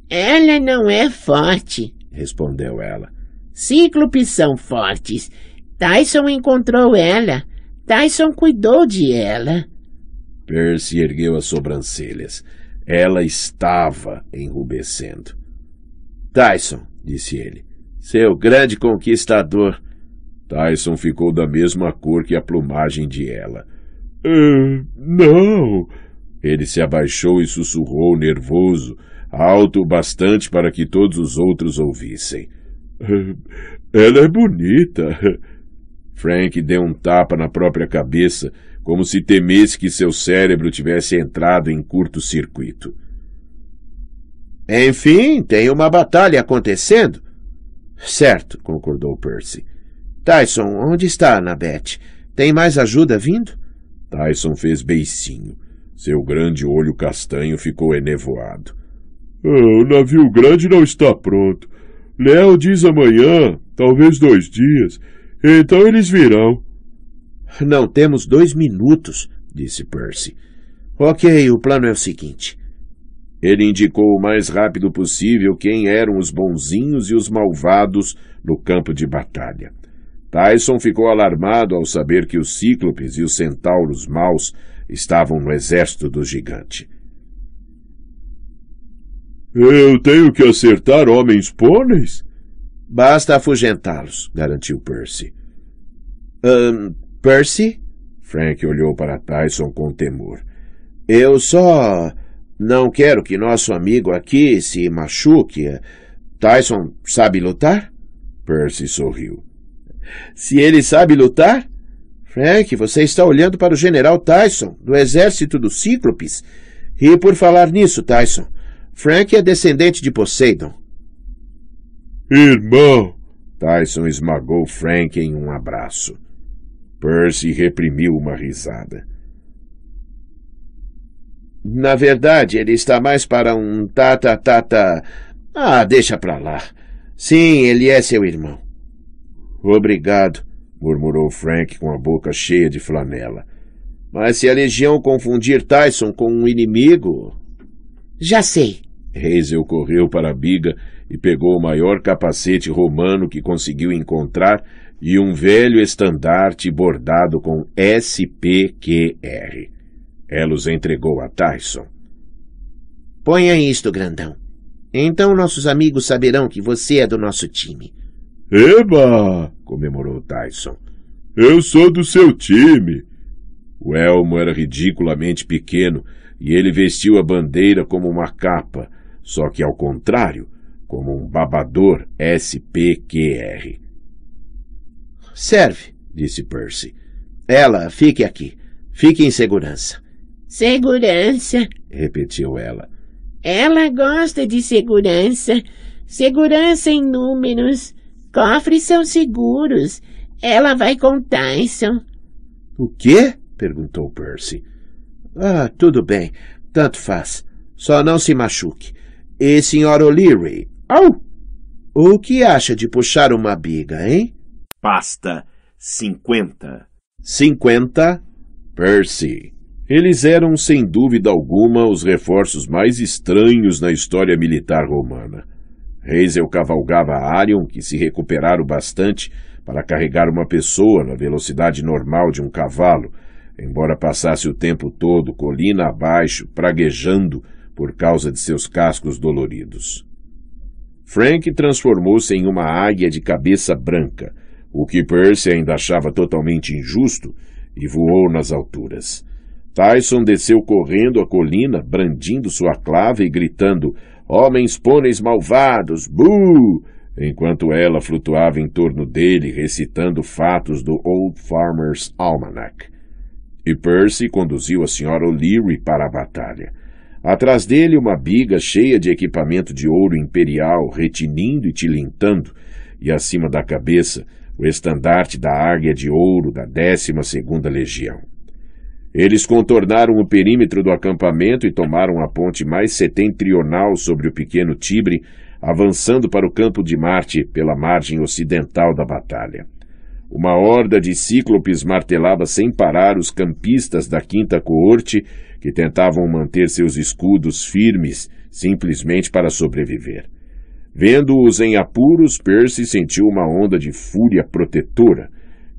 Ela não é forte, respondeu ela. Cíclopes são fortes. Tyson encontrou ela. Tyson cuidou de ela. Percy ergueu as sobrancelhas. Ela estava enrubescendo. Tyson, disse ele, seu grande conquistador. Tyson ficou da mesma cor que a plumagem de ela. Uh, não! Ele se abaixou e sussurrou nervoso alto o bastante para que todos os outros ouvissem. É, ela é bonita. Frank deu um tapa na própria cabeça, como se temesse que seu cérebro tivesse entrado em curto-circuito. Enfim, tem uma batalha acontecendo. Certo, concordou Percy. Tyson, onde está Annabeth? Tem mais ajuda vindo? Tyson fez beicinho. Seu grande olho castanho ficou enevoado. Ah, o navio grande não está pronto. Léo diz amanhã, talvez dois dias. Então eles virão. Não temos dois minutos, disse Percy. Ok, o plano é o seguinte. Ele indicou o mais rápido possível quem eram os bonzinhos e os malvados no campo de batalha. Tyson ficou alarmado ao saber que os cíclopes e os centauros maus estavam no exército do gigante. Eu tenho que acertar homens pôneis? Basta afugentá-los, garantiu Percy. Um, Percy? Frank olhou para Tyson com temor. Eu só não quero que nosso amigo aqui se machuque. Tyson sabe lutar? Percy sorriu. Se ele sabe lutar? Frank, você está olhando para o general Tyson, do exército dos Cíclopes. E por falar nisso, Tyson, Frank é descendente de Poseidon. Irmão! Tyson esmagou Frank em um abraço. Percy reprimiu uma risada. Na verdade, ele está mais para um tata-tata. Ah, deixa pra lá. Sim, ele é seu irmão. Obrigado, murmurou Frank com a boca cheia de flanela. Mas se a legião confundir Tyson com um inimigo. Já sei. Hazel correu para a biga e pegou o maior capacete romano que conseguiu encontrar e um velho estandarte bordado com SPQR. Ela os entregou a Tyson. Ponha isto, grandão. Então nossos amigos saberão que você é do nosso time. Eba! comemorou Tyson. Eu sou do seu time. O elmo era ridiculamente pequeno e ele vestiu a bandeira como uma capa, só que ao contrário, como um babador SPQR. Serve, disse Percy. Ela, fique aqui. Fique em segurança. Segurança, repetiu ela. Ela gosta de segurança. Segurança em números. Cofres são seguros. Ela vai com Tyson. O quê? perguntou Percy. Ah, tudo bem. Tanto faz. Só não se machuque. E, Sr. O'Leary? Oh, o que acha de puxar uma biga, hein? Pasta 50. 50? Percy. Eles eram, sem dúvida alguma, os reforços mais estranhos na história militar romana. Hazel cavalgava a Arion, que se recuperara o bastante para carregar uma pessoa na velocidade normal de um cavalo, embora passasse o tempo todo colina abaixo, praguejando por causa de seus cascos doloridos. Frank transformou-se em uma águia de cabeça branca, o que Percy ainda achava totalmente injusto, e voou nas alturas. Tyson desceu correndo a colina, brandindo sua clava e gritando: Homens pôneis malvados! Boo! enquanto ela flutuava em torno dele, recitando fatos do Old Farmer's Almanac. E Percy conduziu a senhora O'Leary para a batalha. Atrás dele, uma biga cheia de equipamento de ouro imperial retinindo e tilintando, e acima da cabeça, o estandarte da Águia de Ouro da 12 Legião. Eles contornaram o perímetro do acampamento e tomaram a ponte mais setentrional sobre o pequeno Tibre, avançando para o campo de Marte pela margem ocidental da batalha. Uma horda de cíclopes martelava sem parar os campistas da quinta coorte que tentavam manter seus escudos firmes simplesmente para sobreviver. Vendo-os em apuros, Percy sentiu uma onda de fúria protetora.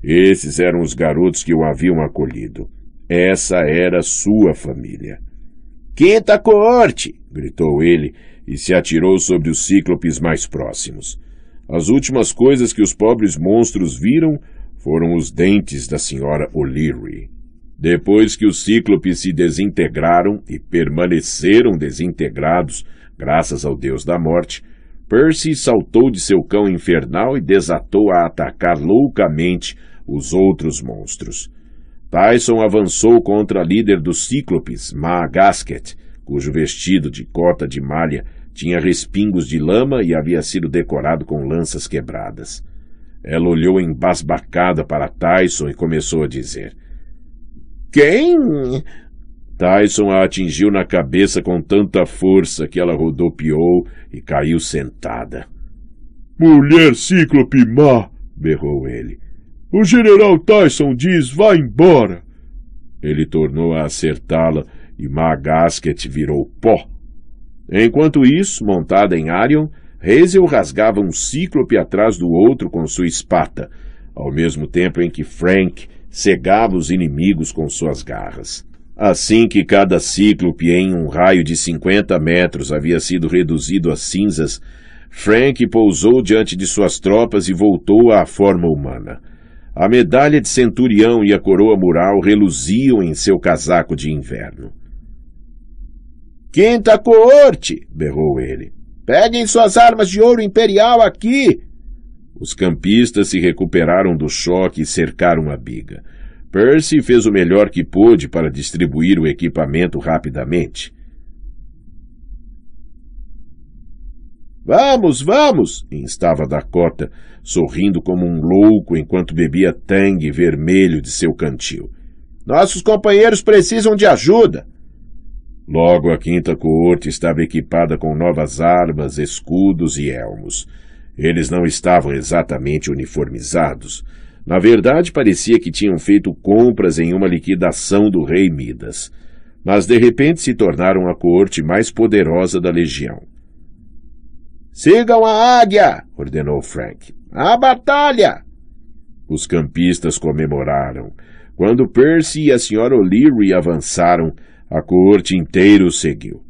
Esses eram os garotos que o haviam acolhido. Essa era sua família. Quinta coorte! gritou ele e se atirou sobre os cíclopes mais próximos. As últimas coisas que os pobres monstros viram foram os dentes da senhora O'Leary. Depois que os cíclopes se desintegraram e permaneceram desintegrados, graças ao deus da morte, Percy saltou de seu cão infernal e desatou a atacar loucamente os outros monstros. Tyson avançou contra a líder dos cíclopes, Ma Gasket, cujo vestido de cota de malha tinha respingos de lama e havia sido decorado com lanças quebradas. Ela olhou embasbacada para Tyson e começou a dizer: Quem? Tyson a atingiu na cabeça com tanta força que ela rodopiou e caiu sentada. Mulher cíclope má! berrou ele. O general Tyson diz: vá embora! Ele tornou a acertá-la e Magasket virou pó Enquanto isso, montada em Arion, Hazel rasgava um cíclope atrás do outro com sua espata, ao mesmo tempo em que Frank cegava os inimigos com suas garras. Assim que cada cíclope em um raio de 50 metros havia sido reduzido a cinzas, Frank pousou diante de suas tropas e voltou à forma humana. A medalha de centurião e a coroa mural reluziam em seu casaco de inverno. Quinta coorte! berrou ele. Peguem suas armas de ouro imperial aqui! Os campistas se recuperaram do choque e cercaram a biga. Percy fez o melhor que pôde para distribuir o equipamento rapidamente. Vamos, vamos! instava Dakota, sorrindo como um louco enquanto bebia tangue vermelho de seu cantil. Nossos companheiros precisam de ajuda. Logo, a quinta coorte estava equipada com novas armas, escudos e elmos. Eles não estavam exatamente uniformizados. Na verdade, parecia que tinham feito compras em uma liquidação do rei Midas. Mas de repente se tornaram a coorte mais poderosa da legião. Sigam a águia! ordenou Frank. A batalha! Os campistas comemoraram. Quando Percy e a Sra. O'Leary avançaram, a coorte inteira o seguiu.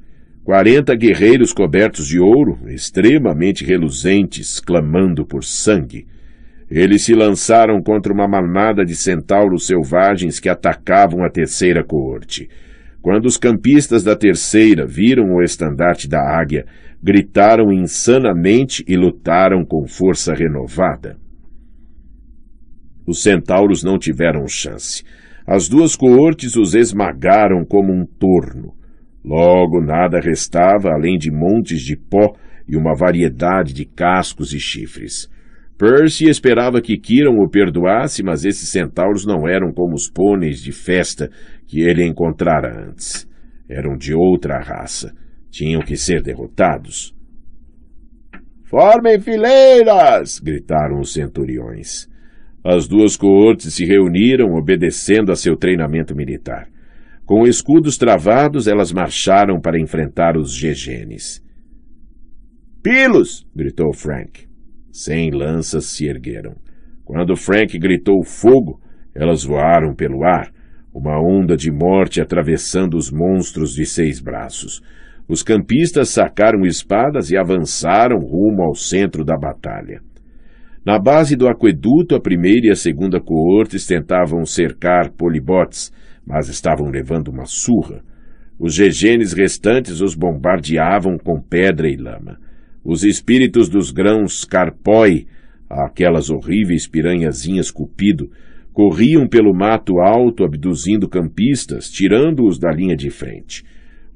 Quarenta guerreiros cobertos de ouro, extremamente reluzentes, clamando por sangue. Eles se lançaram contra uma manada de centauros selvagens que atacavam a terceira coorte. Quando os campistas da terceira viram o estandarte da águia, gritaram insanamente e lutaram com força renovada. Os centauros não tiveram chance. As duas coortes os esmagaram como um torno. Logo nada restava além de montes de pó e uma variedade de cascos e chifres. Percy esperava que Kiran o perdoasse, mas esses centauros não eram como os pôneis de festa que ele encontrara antes. Eram de outra raça. Tinham que ser derrotados. Formem fileiras! gritaram os centuriões. As duas coortes se reuniram, obedecendo a seu treinamento militar. Com escudos travados, elas marcharam para enfrentar os Gegenes. Pilos! gritou Frank. Cem lanças se ergueram. Quando Frank gritou fogo, elas voaram pelo ar, uma onda de morte atravessando os monstros de seis braços. Os campistas sacaram espadas e avançaram rumo ao centro da batalha. Na base do aqueduto, a primeira e a segunda coortes tentavam cercar Polibotes, mas estavam levando uma surra. Os gegenes restantes os bombardeavam com pedra e lama. Os espíritos dos grãos carpói, aquelas horríveis piranhazinhas cupido, corriam pelo mato alto abduzindo campistas, tirando-os da linha de frente.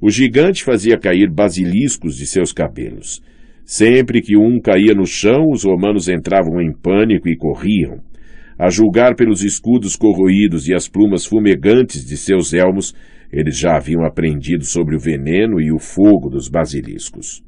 O gigante fazia cair basiliscos de seus cabelos. Sempre que um caía no chão, os romanos entravam em pânico e corriam. A julgar pelos escudos corroídos e as plumas fumegantes de seus elmos, eles já haviam aprendido sobre o veneno e o fogo dos basiliscos.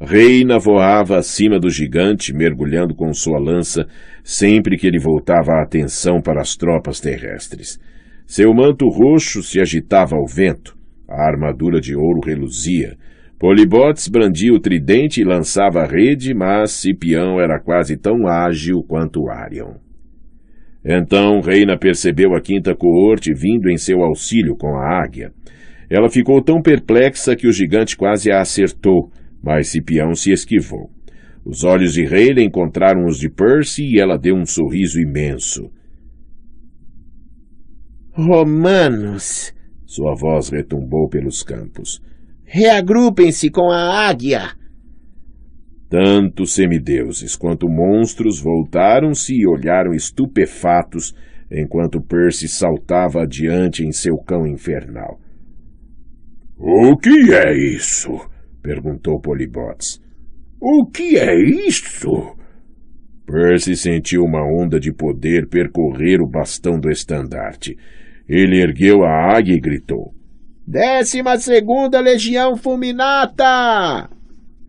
Reina voava acima do gigante, mergulhando com sua lança sempre que ele voltava a atenção para as tropas terrestres. Seu manto roxo se agitava ao vento, a armadura de ouro reluzia, Polibotes brandia o tridente e lançava a rede, mas Cipião era quase tão ágil quanto Arion. Então Reina percebeu a quinta coorte vindo em seu auxílio com a águia. Ela ficou tão perplexa que o gigante quase a acertou, mas Cipião se esquivou. Os olhos de Reina encontraram os de Percy e ela deu um sorriso imenso. Romanos! Sua voz retumbou pelos campos. Reagrupem-se com a águia. Tanto semideuses quanto monstros voltaram-se e olharam estupefatos enquanto Percy saltava adiante em seu cão infernal. O que é isso? perguntou Polibots. O que é isso? Percy sentiu uma onda de poder percorrer o bastão do estandarte. Ele ergueu a águia e gritou: Décima segunda Legião Fulminata!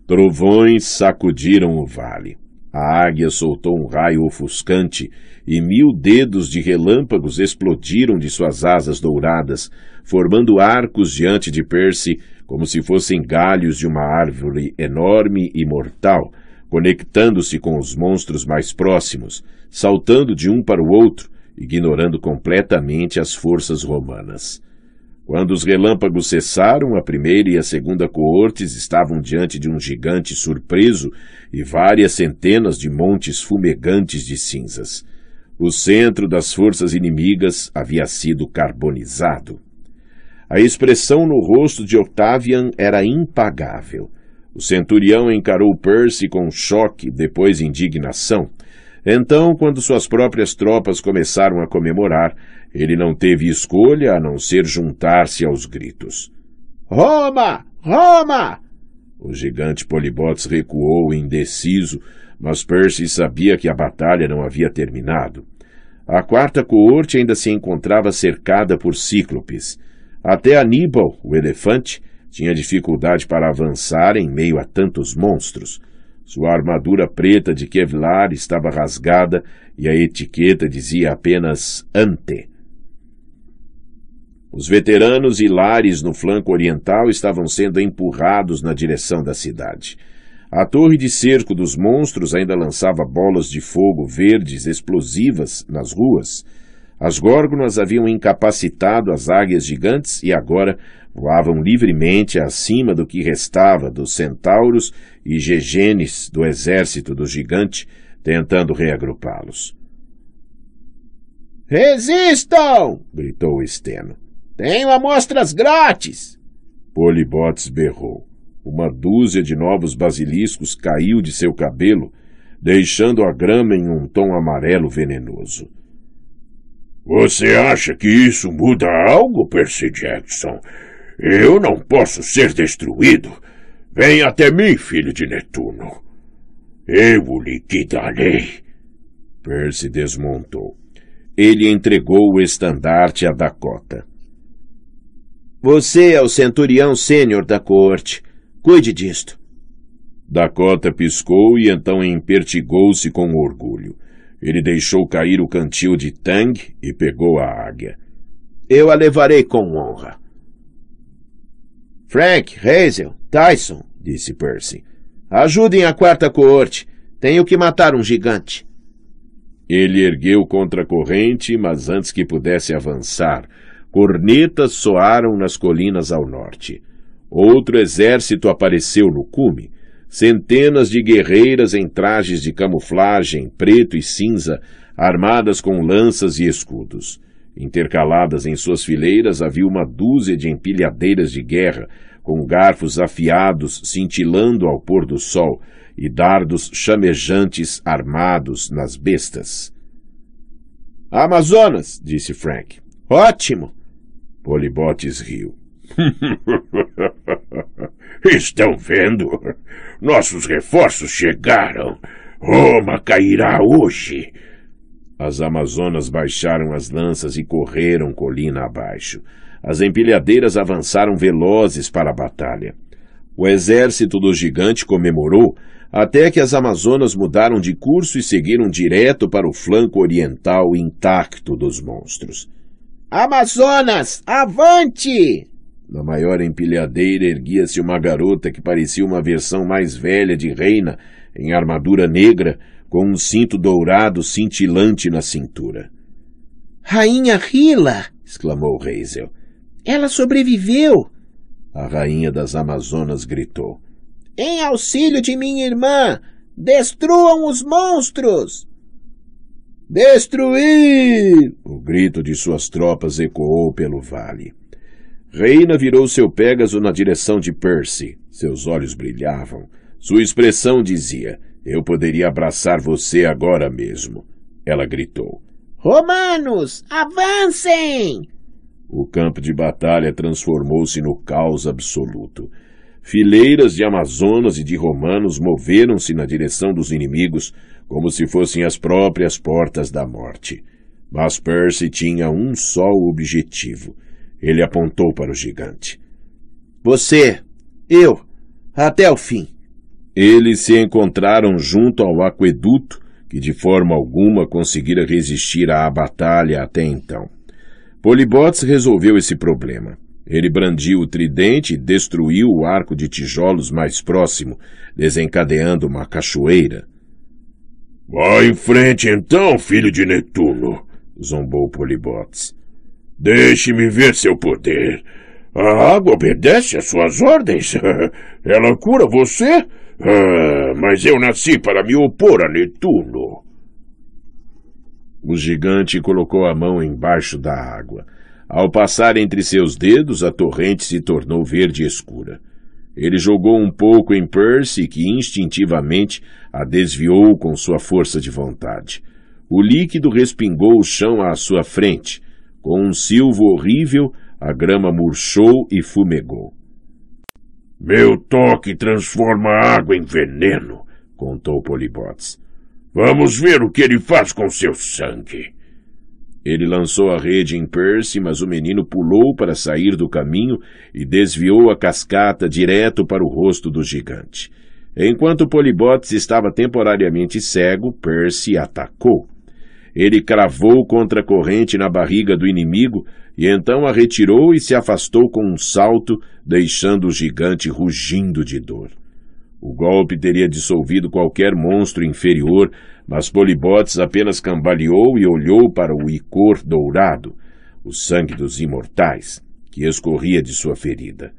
Trovões sacudiram o vale. A águia soltou um raio ofuscante e mil dedos de relâmpagos explodiram de suas asas douradas, formando arcos diante de Percy, como se fossem galhos de uma árvore enorme e mortal, conectando-se com os monstros mais próximos, saltando de um para o outro, ignorando completamente as forças romanas. Quando os relâmpagos cessaram, a primeira e a segunda coortes estavam diante de um gigante surpreso e várias centenas de montes fumegantes de cinzas. O centro das forças inimigas havia sido carbonizado. A expressão no rosto de Octavian era impagável. O centurião encarou Percy com choque, depois indignação. Então, quando suas próprias tropas começaram a comemorar, ele não teve escolha a não ser juntar-se aos gritos. Roma! Roma! O gigante Polibotes recuou indeciso, mas Percy sabia que a batalha não havia terminado. A quarta coorte ainda se encontrava cercada por cíclopes. Até Aníbal, o elefante, tinha dificuldade para avançar em meio a tantos monstros. Sua armadura preta de Kevlar estava rasgada e a etiqueta dizia apenas Ante. Os veteranos e lares no flanco oriental estavam sendo empurrados na direção da cidade. A torre de cerco dos monstros ainda lançava bolas de fogo verdes explosivas nas ruas. As górgonas haviam incapacitado as águias gigantes e agora Voavam livremente acima do que restava dos centauros e gegenes do exército do gigante, tentando reagrupá-los. Resistam! gritou Esteno. Tenho amostras grátis! Polibotes berrou. Uma dúzia de novos basiliscos caiu de seu cabelo, deixando a grama em um tom amarelo venenoso. Você acha que isso muda algo, Percy Jackson? Eu não posso ser destruído. Venha até mim, filho de Netuno. Eu o liquidarei. Percy desmontou. Ele entregou o estandarte a Dakota. Você é o centurião sênior da corte. Cuide disto. Dakota piscou e então empertigou-se com orgulho. Ele deixou cair o cantil de Tang e pegou a águia. Eu a levarei com honra. Frank, Hazel, Tyson, disse Percy. Ajudem a quarta coorte. Tenho que matar um gigante. Ele ergueu contra a corrente, mas antes que pudesse avançar, cornetas soaram nas colinas ao norte. Outro exército apareceu no cume. Centenas de guerreiras em trajes de camuflagem preto e cinza, armadas com lanças e escudos. Intercaladas em suas fileiras havia uma dúzia de empilhadeiras de guerra, com garfos afiados cintilando ao pôr do sol e dardos chamejantes armados nas bestas. Amazonas, disse Frank. Ótimo! Polibotes riu. Estão vendo? Nossos reforços chegaram. Roma cairá hoje. As Amazonas baixaram as lanças e correram colina abaixo. As empilhadeiras avançaram velozes para a batalha. O exército do gigante comemorou até que as Amazonas mudaram de curso e seguiram direto para o flanco oriental intacto dos monstros. Amazonas, avante! Na maior empilhadeira erguia-se uma garota que parecia uma versão mais velha de Reina, em armadura negra, com um cinto dourado cintilante na cintura. Rainha Rila! exclamou "Reisel, Ela sobreviveu! A rainha das Amazonas gritou. Em auxílio de minha irmã! Destruam os monstros! Destruir! O grito de suas tropas ecoou pelo vale. Reina virou seu Pégaso na direção de Percy. Seus olhos brilhavam. Sua expressão dizia: eu poderia abraçar você agora mesmo, ela gritou. Romanos, avancem! O campo de batalha transformou-se no caos absoluto. Fileiras de amazonas e de romanos moveram-se na direção dos inimigos, como se fossem as próprias portas da morte. Mas Percy tinha um só objetivo. Ele apontou para o gigante. Você, eu, até o fim. Eles se encontraram junto ao aqueduto, que de forma alguma conseguira resistir à batalha até então. Polibots resolveu esse problema. Ele brandiu o tridente e destruiu o arco de tijolos mais próximo, desencadeando uma cachoeira. Vá em frente então, filho de Netuno, zombou Polibots. Deixe-me ver seu poder. A água obedece às suas ordens. Ela cura você ah, mas eu nasci para me opor a Netuno. O gigante colocou a mão embaixo da água. Ao passar entre seus dedos, a torrente se tornou verde escura. Ele jogou um pouco em Percy, que instintivamente a desviou com sua força de vontade. O líquido respingou o chão à sua frente. Com um silvo horrível, a grama murchou e fumegou. Meu toque transforma água em veneno, contou Polibots. Vamos ver o que ele faz com seu sangue. Ele lançou a rede em Percy, mas o menino pulou para sair do caminho e desviou a cascata direto para o rosto do gigante. Enquanto Polibotes estava temporariamente cego, Percy atacou. Ele cravou contra a corrente na barriga do inimigo e então a retirou e se afastou com um salto, deixando o gigante rugindo de dor. O golpe teria dissolvido qualquer monstro inferior, mas Polibotes apenas cambaleou e olhou para o icor dourado, o sangue dos imortais, que escorria de sua ferida.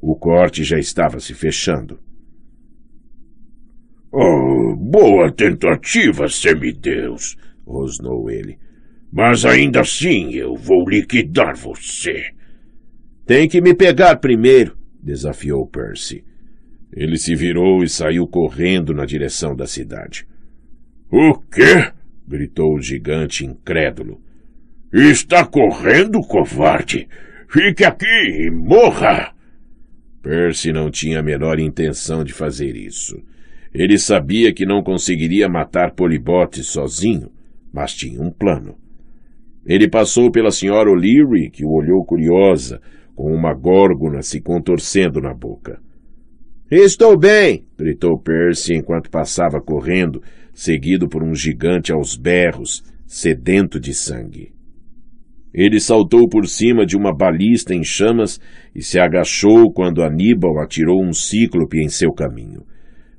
O corte já estava se fechando. Oh, boa tentativa, semideus! rosnou ele. Mas ainda assim eu vou liquidar você. Tem que me pegar primeiro, desafiou Percy. Ele se virou e saiu correndo na direção da cidade. O quê? gritou o gigante incrédulo. Está correndo, covarde! Fique aqui e morra! Percy não tinha a menor intenção de fazer isso. Ele sabia que não conseguiria matar Polibote sozinho, mas tinha um plano. Ele passou pela senhora O'Leary, que o olhou curiosa, com uma górgona se contorcendo na boca. Estou bem! gritou Percy enquanto passava correndo, seguido por um gigante aos berros, sedento de sangue. Ele saltou por cima de uma balista em chamas e se agachou quando Aníbal atirou um cíclope em seu caminho.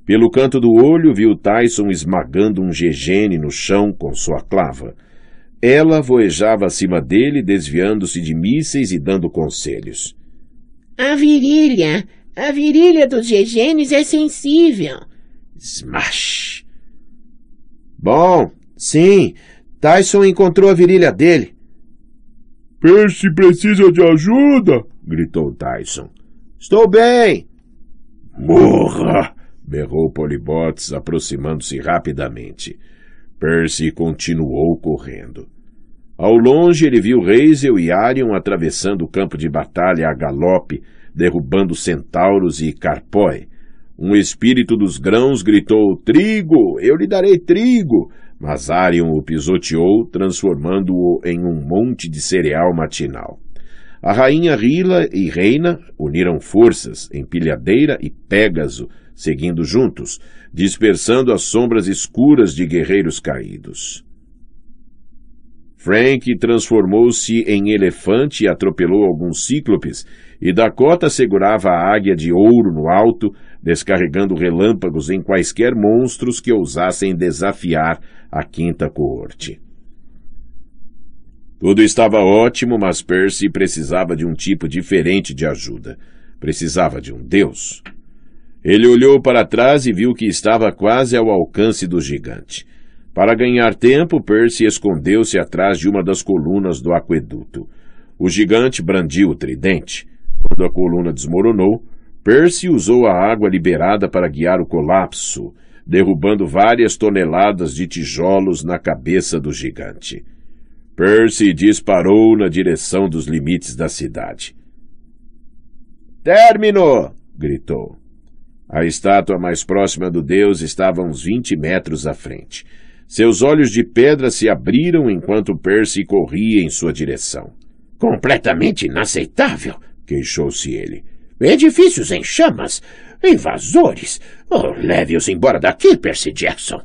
Pelo canto do olho, viu Tyson esmagando um gegene no chão com sua clava. Ela voejava acima dele, desviando-se de mísseis e dando conselhos. A virilha! A virilha dos gegenes é sensível. Smash! Bom, sim, Tyson encontrou a virilha dele. Percy precisa de ajuda! gritou Tyson. Estou bem! Morra! berrou Polibotes aproximando-se rapidamente. Percy continuou correndo. Ao longe, ele viu Reisel e Arion atravessando o campo de batalha a galope, derrubando centauros e carpói. Um espírito dos grãos gritou: Trigo! Eu lhe darei trigo! Mas Arion o pisoteou, transformando-o em um monte de cereal matinal. A rainha Rila e Reina uniram forças, empilhadeira e Pégaso, seguindo juntos, dispersando as sombras escuras de guerreiros caídos. Frank transformou-se em elefante e atropelou alguns cíclopes, e Dakota segurava a águia de ouro no alto, descarregando relâmpagos em quaisquer monstros que ousassem desafiar a quinta coorte. Tudo estava ótimo, mas Percy precisava de um tipo diferente de ajuda. Precisava de um deus. Ele olhou para trás e viu que estava quase ao alcance do gigante. Para ganhar tempo, Percy escondeu-se atrás de uma das colunas do aqueduto. O gigante brandiu o tridente. Quando a coluna desmoronou, Percy usou a água liberada para guiar o colapso, derrubando várias toneladas de tijolos na cabeça do gigante. Percy disparou na direção dos limites da cidade. Término! gritou. A estátua mais próxima do deus estava uns 20 metros à frente. Seus olhos de pedra se abriram enquanto Percy corria em sua direção. Completamente inaceitável! queixou-se ele. Edifícios em chamas! Invasores! Oh, leve-os embora daqui, Percy Jackson!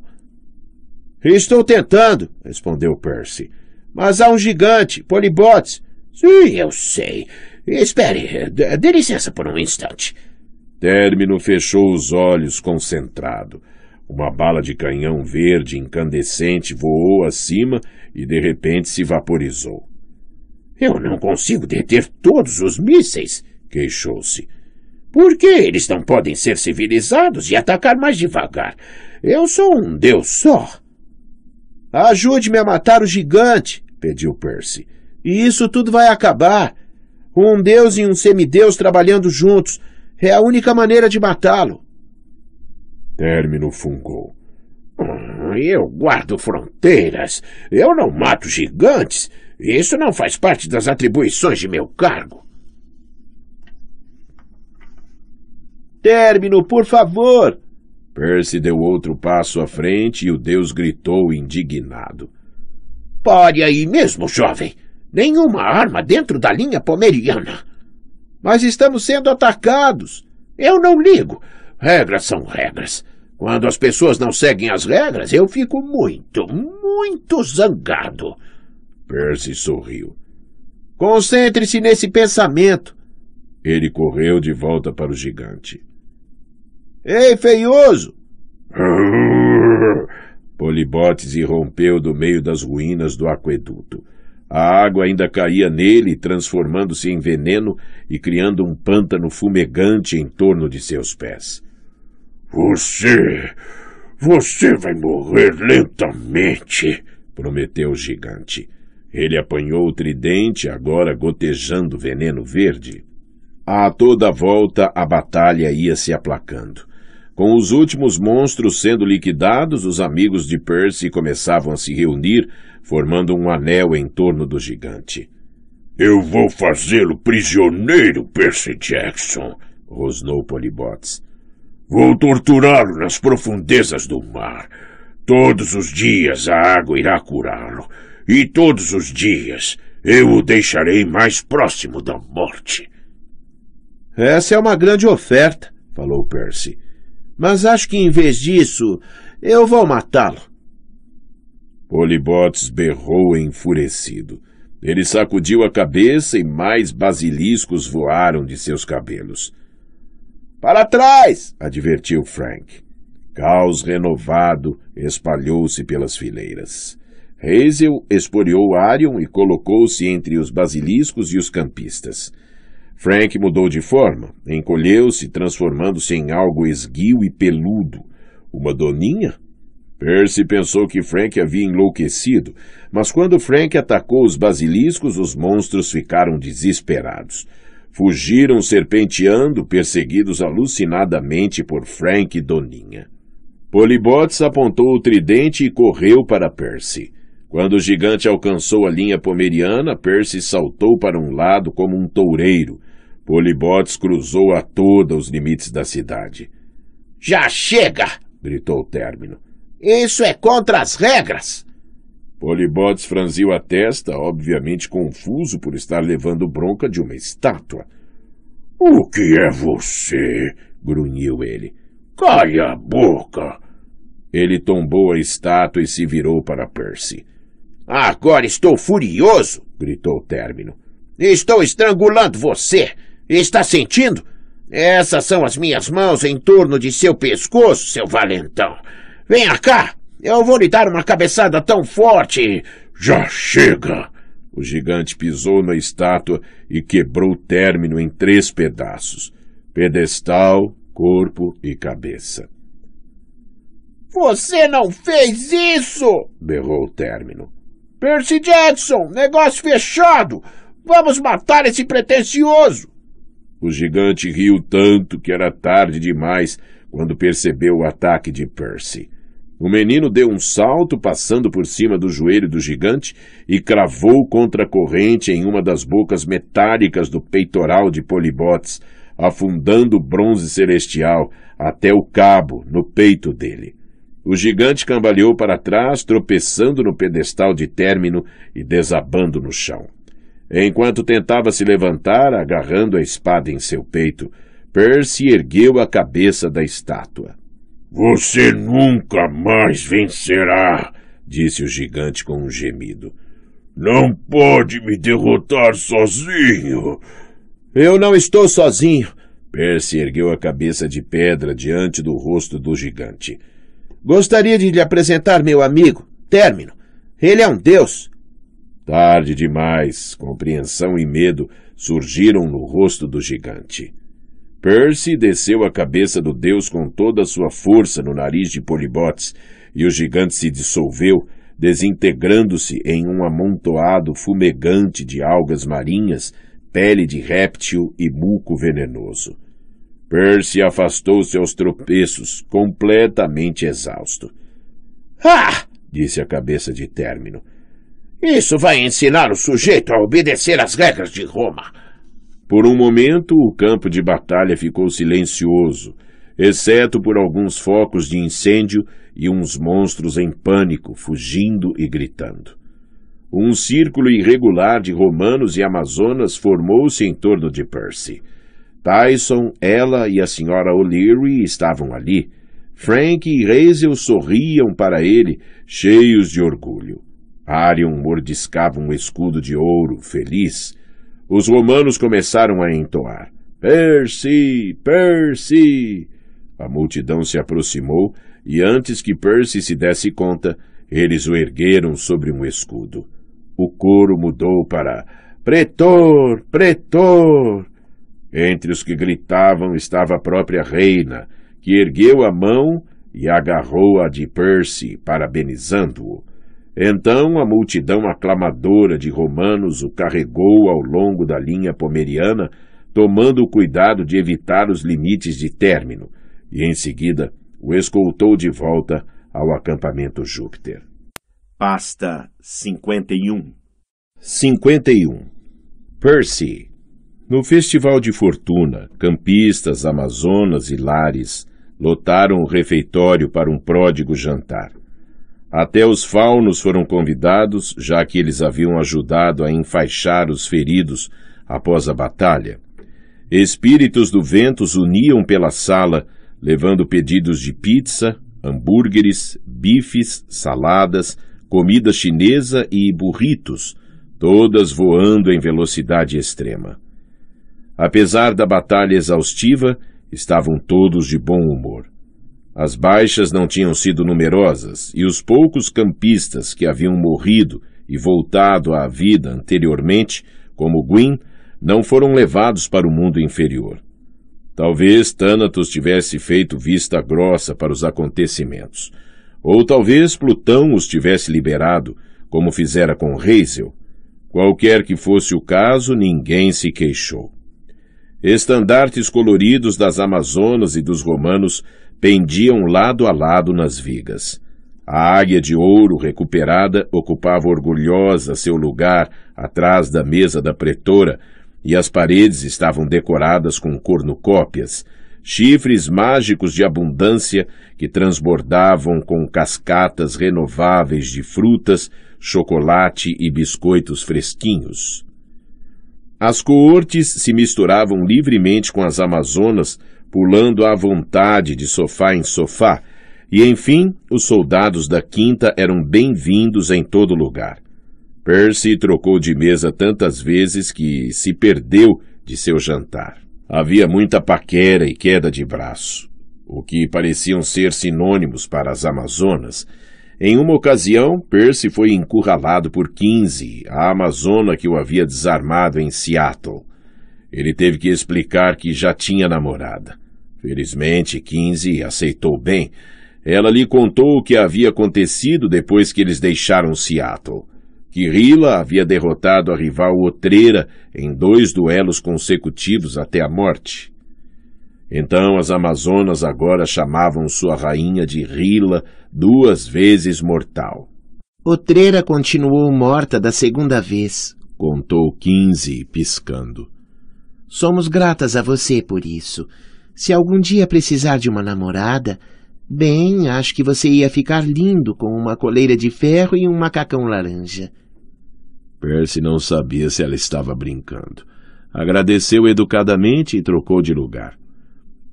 Estou tentando, respondeu Percy. Mas há um gigante, Polibots. Sim, eu sei. Espere, dê licença por um instante. Término fechou os olhos concentrado. Uma bala de canhão verde incandescente voou acima e de repente se vaporizou. Eu não consigo deter todos os mísseis, queixou-se. Por que eles não podem ser civilizados e atacar mais devagar? Eu sou um deus só. Ajude-me a matar o gigante, pediu Percy. E isso tudo vai acabar. Um deus e um semideus trabalhando juntos é a única maneira de matá-lo. Término fungou. Hum, eu guardo fronteiras. Eu não mato gigantes. Isso não faz parte das atribuições de meu cargo. Término, por favor! Percy deu outro passo à frente e o deus gritou indignado. Pare aí mesmo, jovem! Nenhuma arma dentro da linha pomeriana! Nós estamos sendo atacados. Eu não ligo. Regras são regras. Quando as pessoas não seguem as regras, eu fico muito, muito zangado. Percy sorriu. Concentre-se nesse pensamento. Ele correu de volta para o gigante. Ei, feioso! Polibotes irrompeu do meio das ruínas do aqueduto. A água ainda caía nele, transformando-se em veneno e criando um pântano fumegante em torno de seus pés. Você. Você vai morrer lentamente, prometeu o gigante. Ele apanhou o tridente, agora gotejando veneno verde. A toda volta a batalha ia se aplacando. Com os últimos monstros sendo liquidados, os amigos de Percy começavam a se reunir formando um anel em torno do gigante. Eu vou fazê-lo prisioneiro, Percy Jackson, rosnou Polibots. Vou torturá-lo nas profundezas do mar. Todos os dias a água irá curá-lo, e todos os dias eu o deixarei mais próximo da morte. Essa é uma grande oferta, falou Percy. Mas acho que em vez disso, eu vou matá-lo. Polibotes berrou enfurecido. Ele sacudiu a cabeça e mais basiliscos voaram de seus cabelos. Para trás! advertiu Frank. Caos renovado espalhou-se pelas fileiras. Hazel esporeou Arion e colocou-se entre os basiliscos e os campistas. Frank mudou de forma, encolheu-se, transformando-se em algo esguio e peludo. Uma doninha? Percy pensou que Frank havia enlouquecido, mas quando Frank atacou os basiliscos, os monstros ficaram desesperados. Fugiram serpenteando, perseguidos alucinadamente por Frank e Doninha. Polibots apontou o tridente e correu para Percy. Quando o gigante alcançou a linha pomeriana, Percy saltou para um lado como um toureiro. Polibots cruzou a toda os limites da cidade. Já chega! gritou o Término. Isso é contra as regras. Polibodes franziu a testa, obviamente confuso por estar levando bronca de uma estátua. O que é você? grunhiu ele. Calha a boca! Ele tombou a estátua e se virou para Percy. Agora estou furioso! gritou Término. Estou estrangulando você! Está sentindo? Essas são as minhas mãos em torno de seu pescoço, seu valentão! Venha cá! Eu vou lhe dar uma cabeçada tão forte! Já chega! O gigante pisou na estátua e quebrou o término em três pedaços: pedestal, corpo e cabeça. Você não fez isso! berrou o término. Percy Jackson, negócio fechado! Vamos matar esse pretensioso! O gigante riu tanto que era tarde demais quando percebeu o ataque de Percy. O menino deu um salto, passando por cima do joelho do gigante, e cravou contra a corrente em uma das bocas metálicas do peitoral de Polibotes, afundando o bronze celestial até o cabo no peito dele. O gigante cambaleou para trás, tropeçando no pedestal de término e desabando no chão. Enquanto tentava se levantar, agarrando a espada em seu peito, Percy ergueu a cabeça da estátua. Você nunca mais vencerá, disse o gigante com um gemido. Não pode me derrotar sozinho. Eu não estou sozinho. Percy ergueu a cabeça de pedra diante do rosto do gigante. Gostaria de lhe apresentar meu amigo, Término. Ele é um deus. Tarde demais, compreensão e medo surgiram no rosto do gigante. Percy desceu a cabeça do deus com toda a sua força no nariz de Polibotes, e o gigante se dissolveu, desintegrando-se em um amontoado fumegante de algas marinhas, pele de réptil e muco venenoso. Percy afastou-se aos tropeços, completamente exausto. Ah! disse a cabeça de término. Isso vai ensinar o sujeito a obedecer às regras de Roma. Por um momento, o campo de batalha ficou silencioso, exceto por alguns focos de incêndio e uns monstros em pânico, fugindo e gritando. Um círculo irregular de romanos e amazonas formou-se em torno de Percy. Tyson, ela e a senhora O'Leary estavam ali. Frank e Hazel sorriam para ele, cheios de orgulho. Arion mordiscava um escudo de ouro, feliz os romanos começaram a entoar: Percy! Percy! A multidão se aproximou e, antes que Percy se desse conta, eles o ergueram sobre um escudo. O coro mudou para Pretor! Pretor! Entre os que gritavam estava a própria reina, que ergueu a mão e agarrou-a de Percy, parabenizando-o. Então a multidão aclamadora de romanos o carregou ao longo da linha pomeriana, tomando o cuidado de evitar os limites de término, e em seguida o escoltou de volta ao acampamento Júpiter. Pasta 51 51 Percy No Festival de Fortuna, campistas, amazonas e lares lotaram o refeitório para um pródigo jantar. Até os faunos foram convidados, já que eles haviam ajudado a enfaixar os feridos após a batalha. Espíritos do vento uniam pela sala, levando pedidos de pizza, hambúrgueres, bifes, saladas, comida chinesa e burritos, todas voando em velocidade extrema. Apesar da batalha exaustiva, estavam todos de bom humor. As baixas não tinham sido numerosas e os poucos campistas que haviam morrido e voltado à vida anteriormente, como Gwyn, não foram levados para o mundo inferior. Talvez Thanatos tivesse feito vista grossa para os acontecimentos. Ou talvez Plutão os tivesse liberado, como fizera com Hazel. Qualquer que fosse o caso, ninguém se queixou. Estandartes coloridos das Amazonas e dos romanos pendiam lado a lado nas vigas. A águia de ouro recuperada ocupava orgulhosa seu lugar atrás da mesa da pretora, e as paredes estavam decoradas com cornucópias, chifres mágicos de abundância que transbordavam com cascatas renováveis de frutas, chocolate e biscoitos fresquinhos. As coortes se misturavam livremente com as amazonas pulando à vontade de sofá em sofá, e enfim, os soldados da quinta eram bem-vindos em todo lugar. Percy trocou de mesa tantas vezes que se perdeu de seu jantar. Havia muita paquera e queda de braço, o que pareciam ser sinônimos para as Amazonas. Em uma ocasião, Percy foi encurralado por 15, a Amazona que o havia desarmado em Seattle. Ele teve que explicar que já tinha namorada. Felizmente, Quinze aceitou bem. Ela lhe contou o que havia acontecido depois que eles deixaram Seattle. que Rila havia derrotado a rival Otreira em dois duelos consecutivos até a morte. Então as Amazonas agora chamavam sua rainha de Rila, duas vezes mortal. Otreira continuou morta da segunda vez, contou Quinze, piscando. Somos gratas a você por isso. Se algum dia precisar de uma namorada, bem, acho que você ia ficar lindo com uma coleira de ferro e um macacão laranja. Percy não sabia se ela estava brincando. Agradeceu educadamente e trocou de lugar.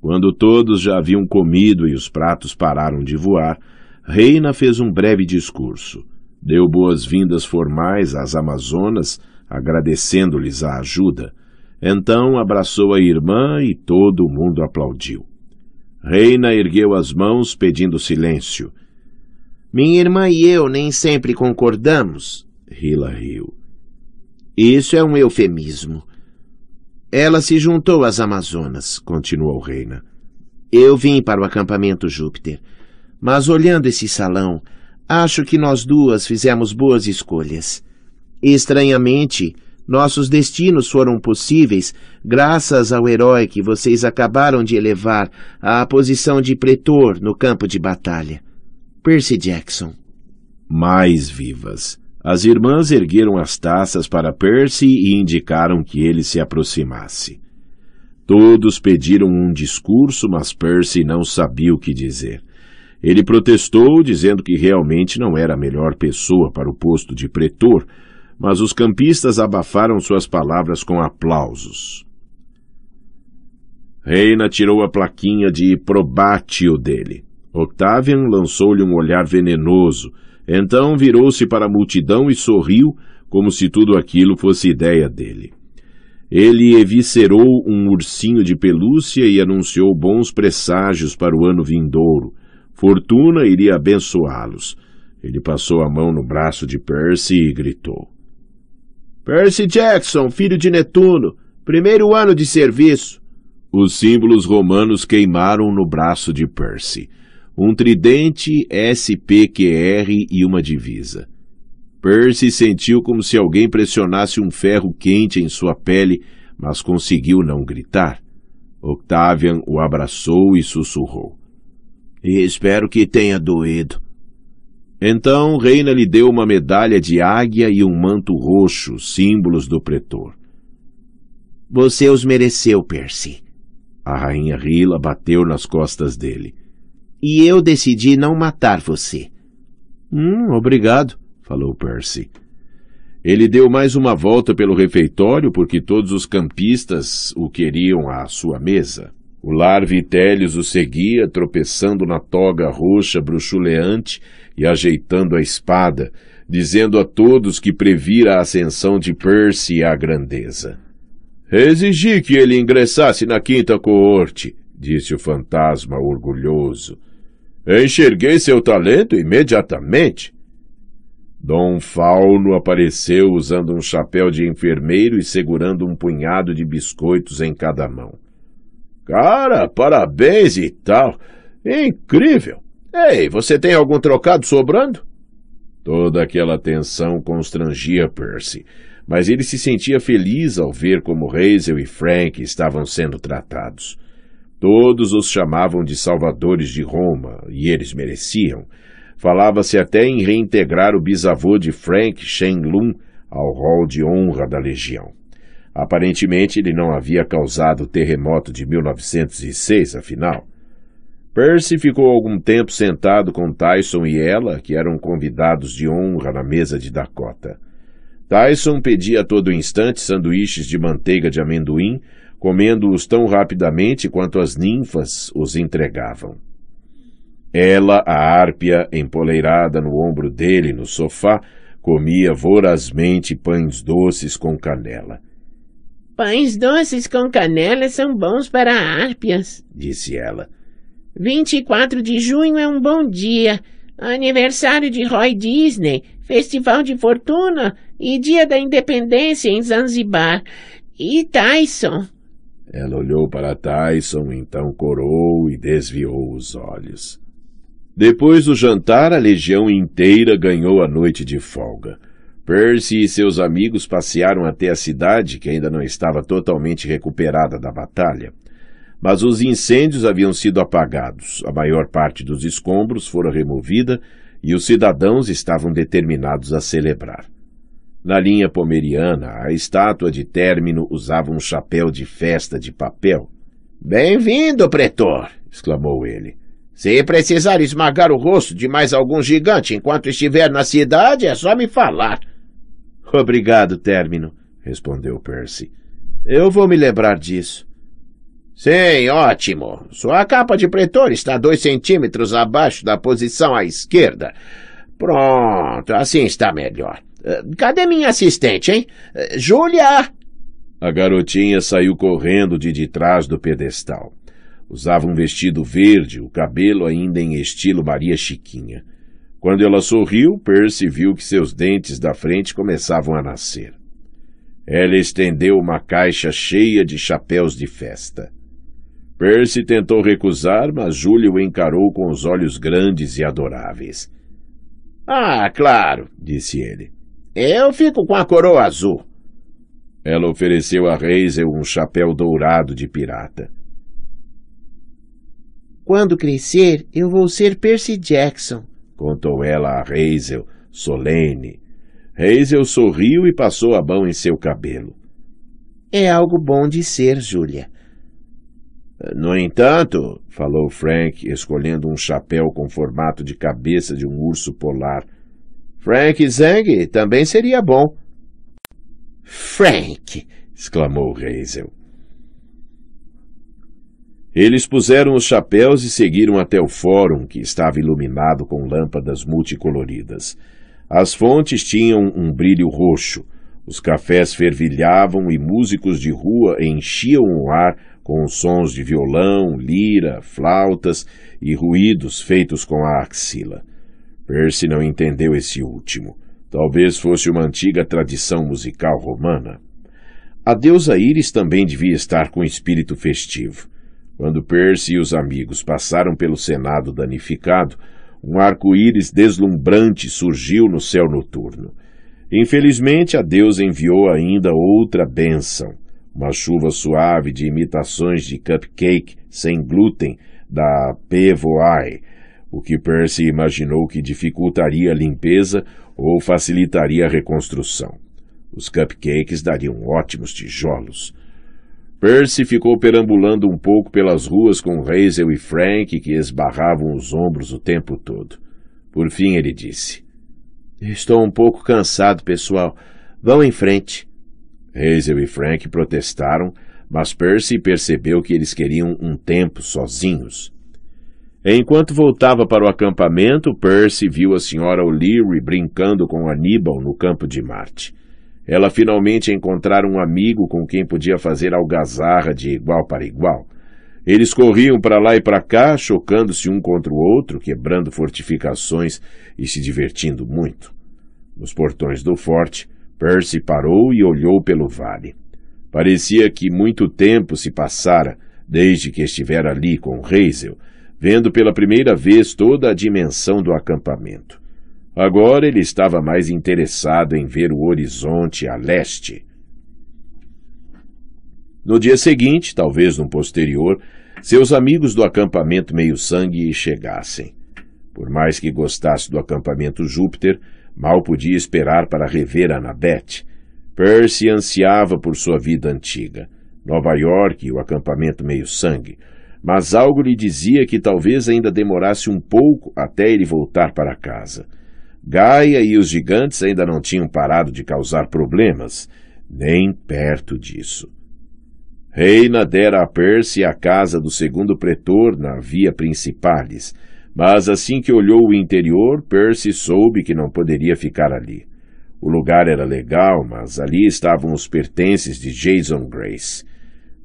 Quando todos já haviam comido e os pratos pararam de voar, Reina fez um breve discurso. Deu boas-vindas formais às Amazonas, agradecendo-lhes a ajuda, então abraçou a irmã e todo o mundo aplaudiu. Reina ergueu as mãos pedindo silêncio. Minha irmã e eu nem sempre concordamos. Rila riu. Isso é um eufemismo. Ela se juntou às Amazonas, continuou Reina. Eu vim para o acampamento Júpiter. Mas olhando esse salão, acho que nós duas fizemos boas escolhas. Estranhamente, nossos destinos foram possíveis graças ao herói que vocês acabaram de elevar à posição de pretor no campo de batalha. Percy Jackson. Mais vivas. As irmãs ergueram as taças para Percy e indicaram que ele se aproximasse. Todos pediram um discurso, mas Percy não sabia o que dizer. Ele protestou, dizendo que realmente não era a melhor pessoa para o posto de pretor, mas os campistas abafaram suas palavras com aplausos. Reina tirou a plaquinha de probátil dele. Octavian lançou-lhe um olhar venenoso, então virou-se para a multidão e sorriu, como se tudo aquilo fosse ideia dele. Ele eviscerou um ursinho de pelúcia e anunciou bons presságios para o ano vindouro. Fortuna iria abençoá-los. Ele passou a mão no braço de Percy e gritou: Percy Jackson, filho de Netuno, primeiro ano de serviço. Os símbolos romanos queimaram no braço de Percy. Um tridente SPQR e uma divisa. Percy sentiu como se alguém pressionasse um ferro quente em sua pele, mas conseguiu não gritar. Octavian o abraçou e sussurrou. E espero que tenha doído. Então Reina lhe deu uma medalha de águia e um manto roxo, símbolos do pretor. Você os mereceu, Percy. A rainha Rila bateu nas costas dele. E eu decidi não matar você. Hum, obrigado, falou Percy. Ele deu mais uma volta pelo refeitório porque todos os campistas o queriam à sua mesa. O lar Vitellius o seguia, tropeçando na toga roxa bruxuleante e ajeitando a espada, dizendo a todos que previra a ascensão de Percy à grandeza. Exigi que ele ingressasse na quinta coorte, disse o fantasma orgulhoso. Enxerguei seu talento imediatamente. Dom Fauno apareceu usando um chapéu de enfermeiro e segurando um punhado de biscoitos em cada mão. Cara, parabéns e tal. Incrível! Ei, você tem algum trocado sobrando? Toda aquela tensão constrangia Percy, mas ele se sentia feliz ao ver como Hazel e Frank estavam sendo tratados. Todos os chamavam de salvadores de Roma, e eles mereciam. Falava-se até em reintegrar o bisavô de Frank, Shenlun, ao rol de honra da Legião. Aparentemente, ele não havia causado o terremoto de 1906, afinal. Percy ficou algum tempo sentado com Tyson e ela, que eram convidados de honra na mesa de Dakota. Tyson pedia a todo instante sanduíches de manteiga de amendoim, comendo-os tão rapidamente quanto as ninfas os entregavam. Ela, a árpia, empoleirada no ombro dele no sofá, comia vorazmente pães doces com canela. Pães doces com canela são bons para árpias, disse ela. 24 de junho é um bom dia. Aniversário de Roy Disney, Festival de Fortuna e Dia da Independência em Zanzibar. E Tyson. Ela olhou para Tyson, então corou e desviou os olhos. Depois do jantar, a legião inteira ganhou a noite de folga. Percy e seus amigos passearam até a cidade, que ainda não estava totalmente recuperada da batalha. Mas os incêndios haviam sido apagados, a maior parte dos escombros fora removida e os cidadãos estavam determinados a celebrar. Na linha pomeriana, a estátua de Término usava um chapéu de festa de papel. Bem-vindo, pretor! exclamou ele. Se precisar esmagar o rosto de mais algum gigante enquanto estiver na cidade, é só me falar. Obrigado, término, respondeu Percy. Eu vou me lembrar disso. Sim, ótimo. Sua capa de pretor está dois centímetros abaixo da posição à esquerda. Pronto, assim está melhor. Cadê minha assistente, hein? Júlia! A garotinha saiu correndo de, detrás do pedestal. Usava um vestido verde, o cabelo ainda em estilo Maria Chiquinha. Quando ela sorriu, Percy viu que seus dentes da frente começavam a nascer. Ela estendeu uma caixa cheia de chapéus de festa. Percy tentou recusar, mas Júlia o encarou com os olhos grandes e adoráveis. Ah, claro, disse ele. Eu fico com a coroa azul. Ela ofereceu a Reisel um chapéu dourado de pirata. Quando crescer, eu vou ser Percy Jackson, contou ela a Hazel, solene. Hazel sorriu e passou a mão em seu cabelo. É algo bom de ser, Júlia. No entanto, falou Frank, escolhendo um chapéu com formato de cabeça de um urso polar. Frank Zang também seria bom. Frank! exclamou Hazel. Eles puseram os chapéus e seguiram até o fórum, que estava iluminado com lâmpadas multicoloridas. As fontes tinham um brilho roxo, os cafés fervilhavam e músicos de rua enchiam o ar com sons de violão, lira, flautas e ruídos feitos com a axila. Percy não entendeu esse último. Talvez fosse uma antiga tradição musical romana. A deusa Íris também devia estar com espírito festivo. Quando Percy e os amigos passaram pelo Senado danificado, um arco-íris deslumbrante surgiu no céu noturno. Infelizmente, a Deus enviou ainda outra bênção. Uma chuva suave de imitações de cupcake sem glúten da Pevoai, o que Percy imaginou que dificultaria a limpeza ou facilitaria a reconstrução. Os cupcakes dariam ótimos tijolos. Percy ficou perambulando um pouco pelas ruas com Hazel e Frank, que esbarravam os ombros o tempo todo. Por fim, ele disse: Estou um pouco cansado, pessoal. Vão em frente. Hazel e Frank protestaram, mas Percy percebeu que eles queriam um tempo sozinhos. Enquanto voltava para o acampamento, Percy viu a senhora O'Leary brincando com Aníbal no campo de Marte. Ela finalmente encontrara um amigo com quem podia fazer algazarra de igual para igual. Eles corriam para lá e para cá, chocando-se um contra o outro, quebrando fortificações e se divertindo muito. Nos portões do forte, Percy parou e olhou pelo vale. Parecia que muito tempo se passara desde que estivera ali com Hazel, vendo pela primeira vez toda a dimensão do acampamento. Agora ele estava mais interessado em ver o horizonte a leste. No dia seguinte, talvez no posterior, seus amigos do acampamento Meio-Sangue chegassem. Por mais que gostasse do acampamento Júpiter, mal podia esperar para rever Anabete. Percy ansiava por sua vida antiga, Nova York e o acampamento Meio-Sangue, mas algo lhe dizia que talvez ainda demorasse um pouco até ele voltar para casa. Gaia e os gigantes ainda não tinham parado de causar problemas, nem perto disso. Reina dera a Percy a casa do segundo pretor na via principales, mas assim que olhou o interior, Percy soube que não poderia ficar ali. O lugar era legal, mas ali estavam os pertences de Jason Grace.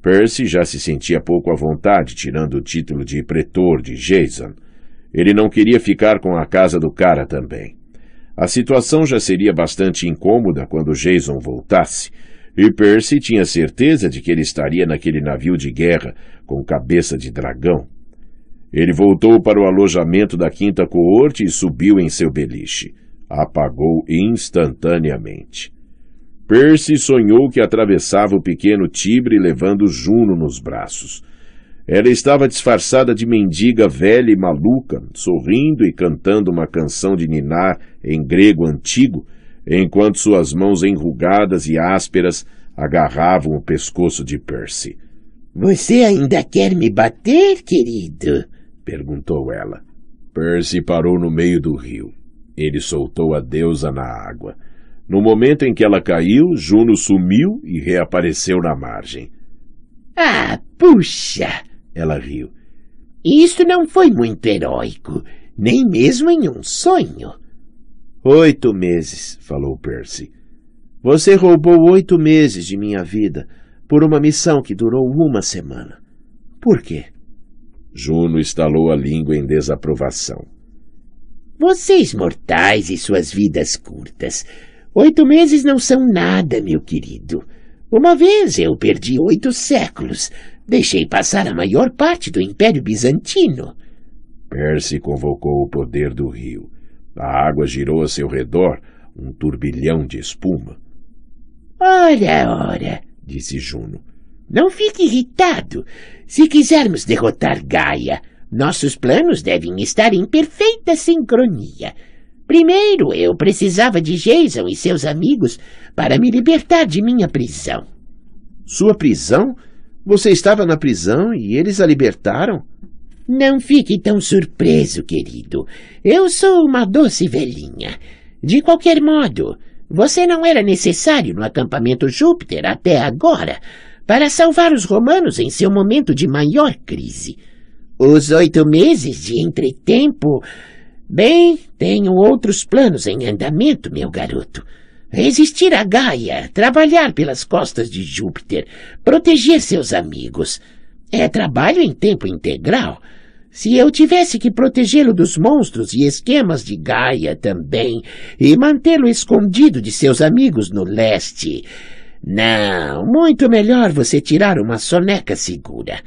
Percy já se sentia pouco à vontade tirando o título de pretor de Jason. Ele não queria ficar com a casa do cara também. A situação já seria bastante incômoda quando Jason voltasse, e Percy tinha certeza de que ele estaria naquele navio de guerra com cabeça de dragão. Ele voltou para o alojamento da quinta coorte e subiu em seu beliche. Apagou instantaneamente. Percy sonhou que atravessava o pequeno Tibre levando Juno nos braços. Ela estava disfarçada de mendiga velha e maluca, sorrindo e cantando uma canção de Niná em grego antigo, enquanto suas mãos enrugadas e ásperas agarravam o pescoço de Percy. Você ainda quer me bater, querido? perguntou ela. Percy parou no meio do rio. Ele soltou a deusa na água. No momento em que ela caiu, Juno sumiu e reapareceu na margem. Ah, puxa! Ela riu. Isso não foi muito heróico, nem mesmo em um sonho. Oito meses, falou Percy. Você roubou oito meses de minha vida por uma missão que durou uma semana. Por quê? Juno estalou a língua em desaprovação. Vocês mortais e suas vidas curtas. Oito meses não são nada, meu querido. Uma vez eu perdi oito séculos, Deixei passar a maior parte do Império Bizantino. Percy convocou o poder do rio. A água girou a seu redor, um turbilhão de espuma. Olha, ora, disse Juno. Não fique irritado. Se quisermos derrotar Gaia, nossos planos devem estar em perfeita sincronia. Primeiro, eu precisava de Jason e seus amigos para me libertar de minha prisão. Sua prisão? Você estava na prisão e eles a libertaram? Não fique tão surpreso, querido. Eu sou uma doce velhinha. De qualquer modo, você não era necessário no acampamento Júpiter até agora para salvar os romanos em seu momento de maior crise. Os oito meses de entretempo. Bem, tenho outros planos em andamento, meu garoto. Resistir a Gaia, trabalhar pelas costas de Júpiter, proteger seus amigos. É trabalho em tempo integral. Se eu tivesse que protegê-lo dos monstros e esquemas de Gaia também, e mantê-lo escondido de seus amigos no leste. Não, muito melhor você tirar uma soneca segura.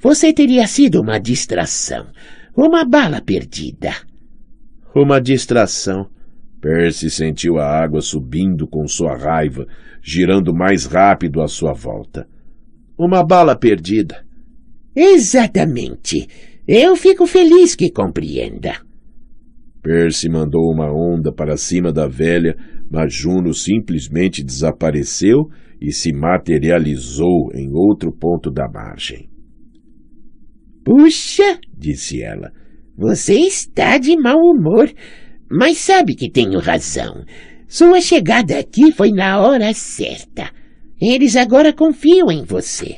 Você teria sido uma distração, uma bala perdida. Uma distração. Percy sentiu a água subindo com sua raiva, girando mais rápido à sua volta. Uma bala perdida. Exatamente. Eu fico feliz que compreenda. Percy mandou uma onda para cima da velha, mas Juno simplesmente desapareceu e se materializou em outro ponto da margem. Puxa, disse ela, você está de mau humor. Mas sabe que tenho razão. Sua chegada aqui foi na hora certa. Eles agora confiam em você.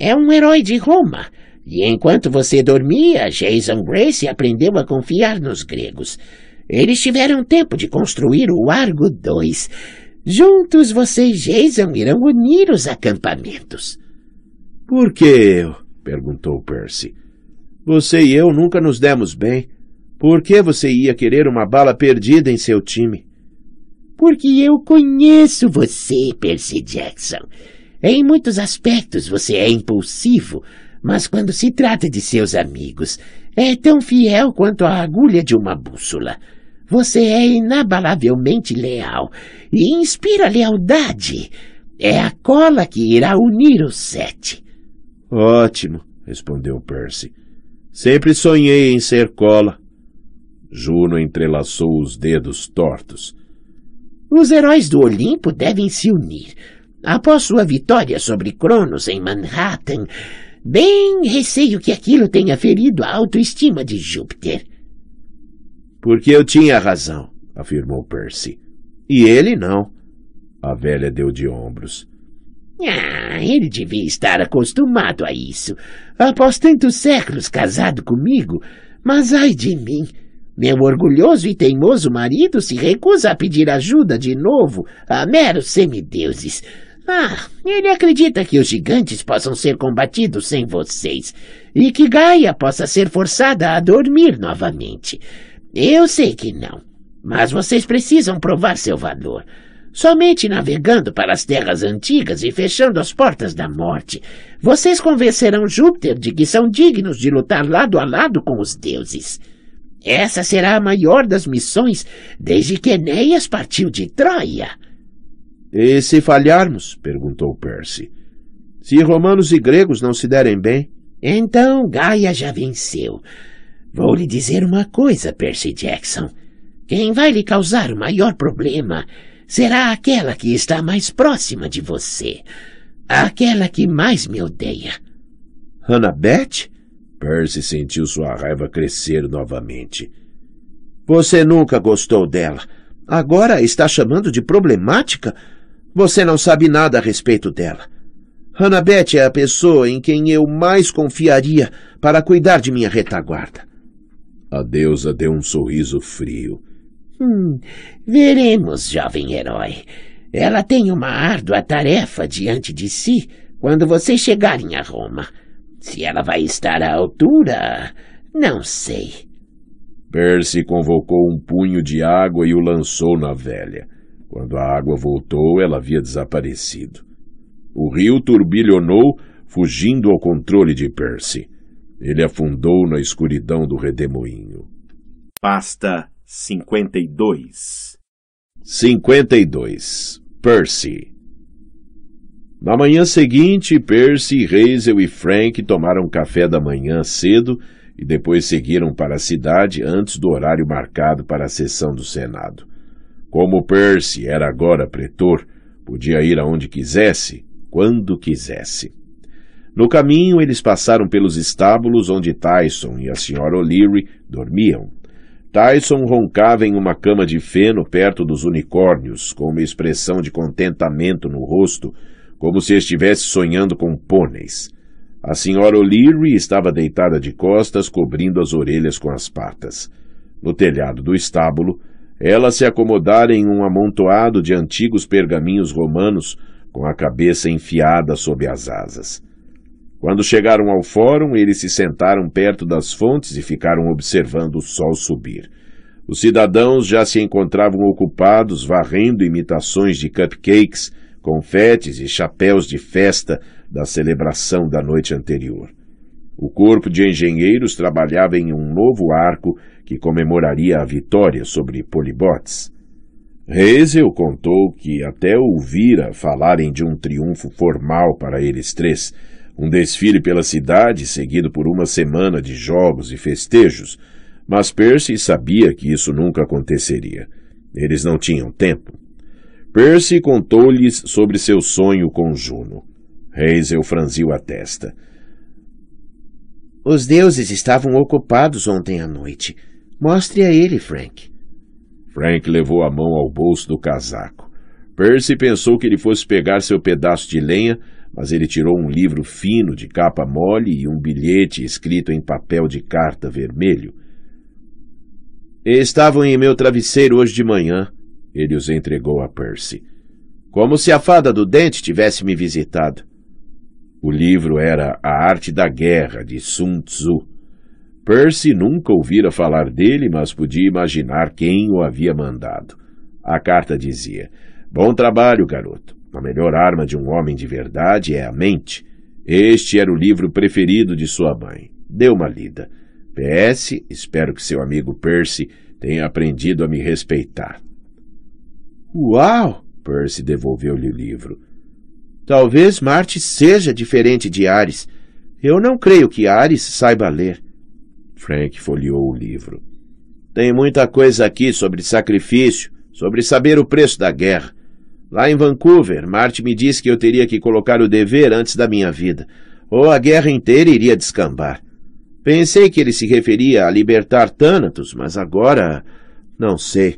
É um herói de Roma. E enquanto você dormia, Jason Grace aprendeu a confiar nos gregos. Eles tiveram tempo de construir o Argo 2. Juntos você e Jason irão unir os acampamentos. Por que eu? perguntou Percy. Você e eu nunca nos demos bem. Por que você ia querer uma bala perdida em seu time? Porque eu conheço você, Percy Jackson. Em muitos aspectos você é impulsivo, mas quando se trata de seus amigos, é tão fiel quanto a agulha de uma bússola. Você é inabalavelmente leal e inspira lealdade. É a cola que irá unir os sete. Ótimo, respondeu Percy. Sempre sonhei em ser cola. Juno entrelaçou os dedos tortos. Os heróis do Olimpo devem se unir. Após sua vitória sobre Cronos em Manhattan, bem receio que aquilo tenha ferido a autoestima de Júpiter. Porque eu tinha razão, afirmou Percy. E ele não. A velha deu de ombros. Ah, ele devia estar acostumado a isso. Após tantos séculos casado comigo, mas ai de mim! Meu orgulhoso e teimoso marido se recusa a pedir ajuda de novo a meros semideuses. Ah, ele acredita que os gigantes possam ser combatidos sem vocês e que Gaia possa ser forçada a dormir novamente. Eu sei que não, mas vocês precisam provar seu valor. Somente navegando para as terras antigas e fechando as portas da morte, vocês convencerão Júpiter de que são dignos de lutar lado a lado com os deuses. Essa será a maior das missões desde que Enéas partiu de Troia. E se falharmos? perguntou Percy. Se romanos e gregos não se derem bem. Então Gaia já venceu. Vou lhe dizer uma coisa, Percy Jackson. Quem vai lhe causar o maior problema será aquela que está mais próxima de você. Aquela que mais me odeia. Hannah Beth. Percy sentiu sua raiva crescer novamente. Você nunca gostou dela. Agora está chamando de problemática? Você não sabe nada a respeito dela. Hanabeth é a pessoa em quem eu mais confiaria para cuidar de minha retaguarda. A deusa deu um sorriso frio. Hum, veremos, jovem herói. Ela tem uma árdua tarefa diante de si quando vocês chegarem a Roma. Se ela vai estar à altura, não sei. Percy convocou um punho de água e o lançou na velha. Quando a água voltou, ela havia desaparecido. O rio turbilhonou, fugindo ao controle de Percy. Ele afundou na escuridão do redemoinho. Pasta 52 52 Percy na manhã seguinte, Percy, Hazel e Frank tomaram café da manhã cedo e depois seguiram para a cidade antes do horário marcado para a sessão do Senado. Como Percy era agora pretor, podia ir aonde quisesse, quando quisesse. No caminho, eles passaram pelos estábulos onde Tyson e a senhora O'Leary dormiam. Tyson roncava em uma cama de feno perto dos unicórnios, com uma expressão de contentamento no rosto, como se estivesse sonhando com pôneis. A senhora O'Leary estava deitada de costas, cobrindo as orelhas com as patas. No telhado do estábulo, ela se acomodara em um amontoado de antigos pergaminhos romanos, com a cabeça enfiada sob as asas. Quando chegaram ao fórum, eles se sentaram perto das fontes e ficaram observando o sol subir. Os cidadãos já se encontravam ocupados varrendo imitações de cupcakes confetes e chapéus de festa da celebração da noite anterior. O corpo de engenheiros trabalhava em um novo arco que comemoraria a vitória sobre Polibotes. Reisel contou que até ouvira falarem de um triunfo formal para eles três, um desfile pela cidade seguido por uma semana de jogos e festejos, mas Percy sabia que isso nunca aconteceria. Eles não tinham tempo. Percy contou-lhes sobre seu sonho com Juno. Hazel franziu a testa. Os deuses estavam ocupados ontem à noite. Mostre a ele, Frank. Frank levou a mão ao bolso do casaco. Percy pensou que ele fosse pegar seu pedaço de lenha, mas ele tirou um livro fino de capa mole e um bilhete escrito em papel de carta vermelho. Estavam em meu travesseiro hoje de manhã, ele os entregou a Percy. Como se a fada do dente tivesse me visitado. O livro era A Arte da Guerra, de Sun Tzu. Percy nunca ouvira falar dele, mas podia imaginar quem o havia mandado. A carta dizia: Bom trabalho, garoto. A melhor arma de um homem de verdade é a mente. Este era o livro preferido de sua mãe. Dê uma lida. PS, espero que seu amigo Percy tenha aprendido a me respeitar. Uau! Percy devolveu-lhe o livro. Talvez Marte seja diferente de Ares. Eu não creio que Ares saiba ler. Frank folheou o livro. Tem muita coisa aqui sobre sacrifício, sobre saber o preço da guerra. Lá em Vancouver, Marte me disse que eu teria que colocar o dever antes da minha vida, ou a guerra inteira iria descambar. Pensei que ele se referia a libertar Tânatos, mas agora. não sei.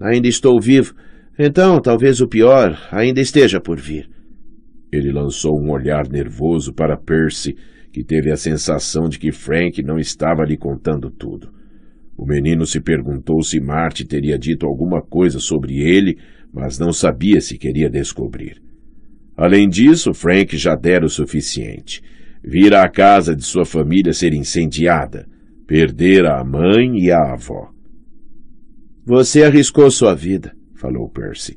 Ainda estou vivo então, talvez o pior ainda esteja por vir. Ele lançou um olhar nervoso para Percy, que teve a sensação de que Frank não estava lhe contando tudo. O menino se perguntou se Marte teria dito alguma coisa sobre ele, mas não sabia se queria descobrir. Além disso, Frank já dera o suficiente. Vira a casa de sua família ser incendiada, perder a mãe e a avó. Você arriscou sua vida falou Percy.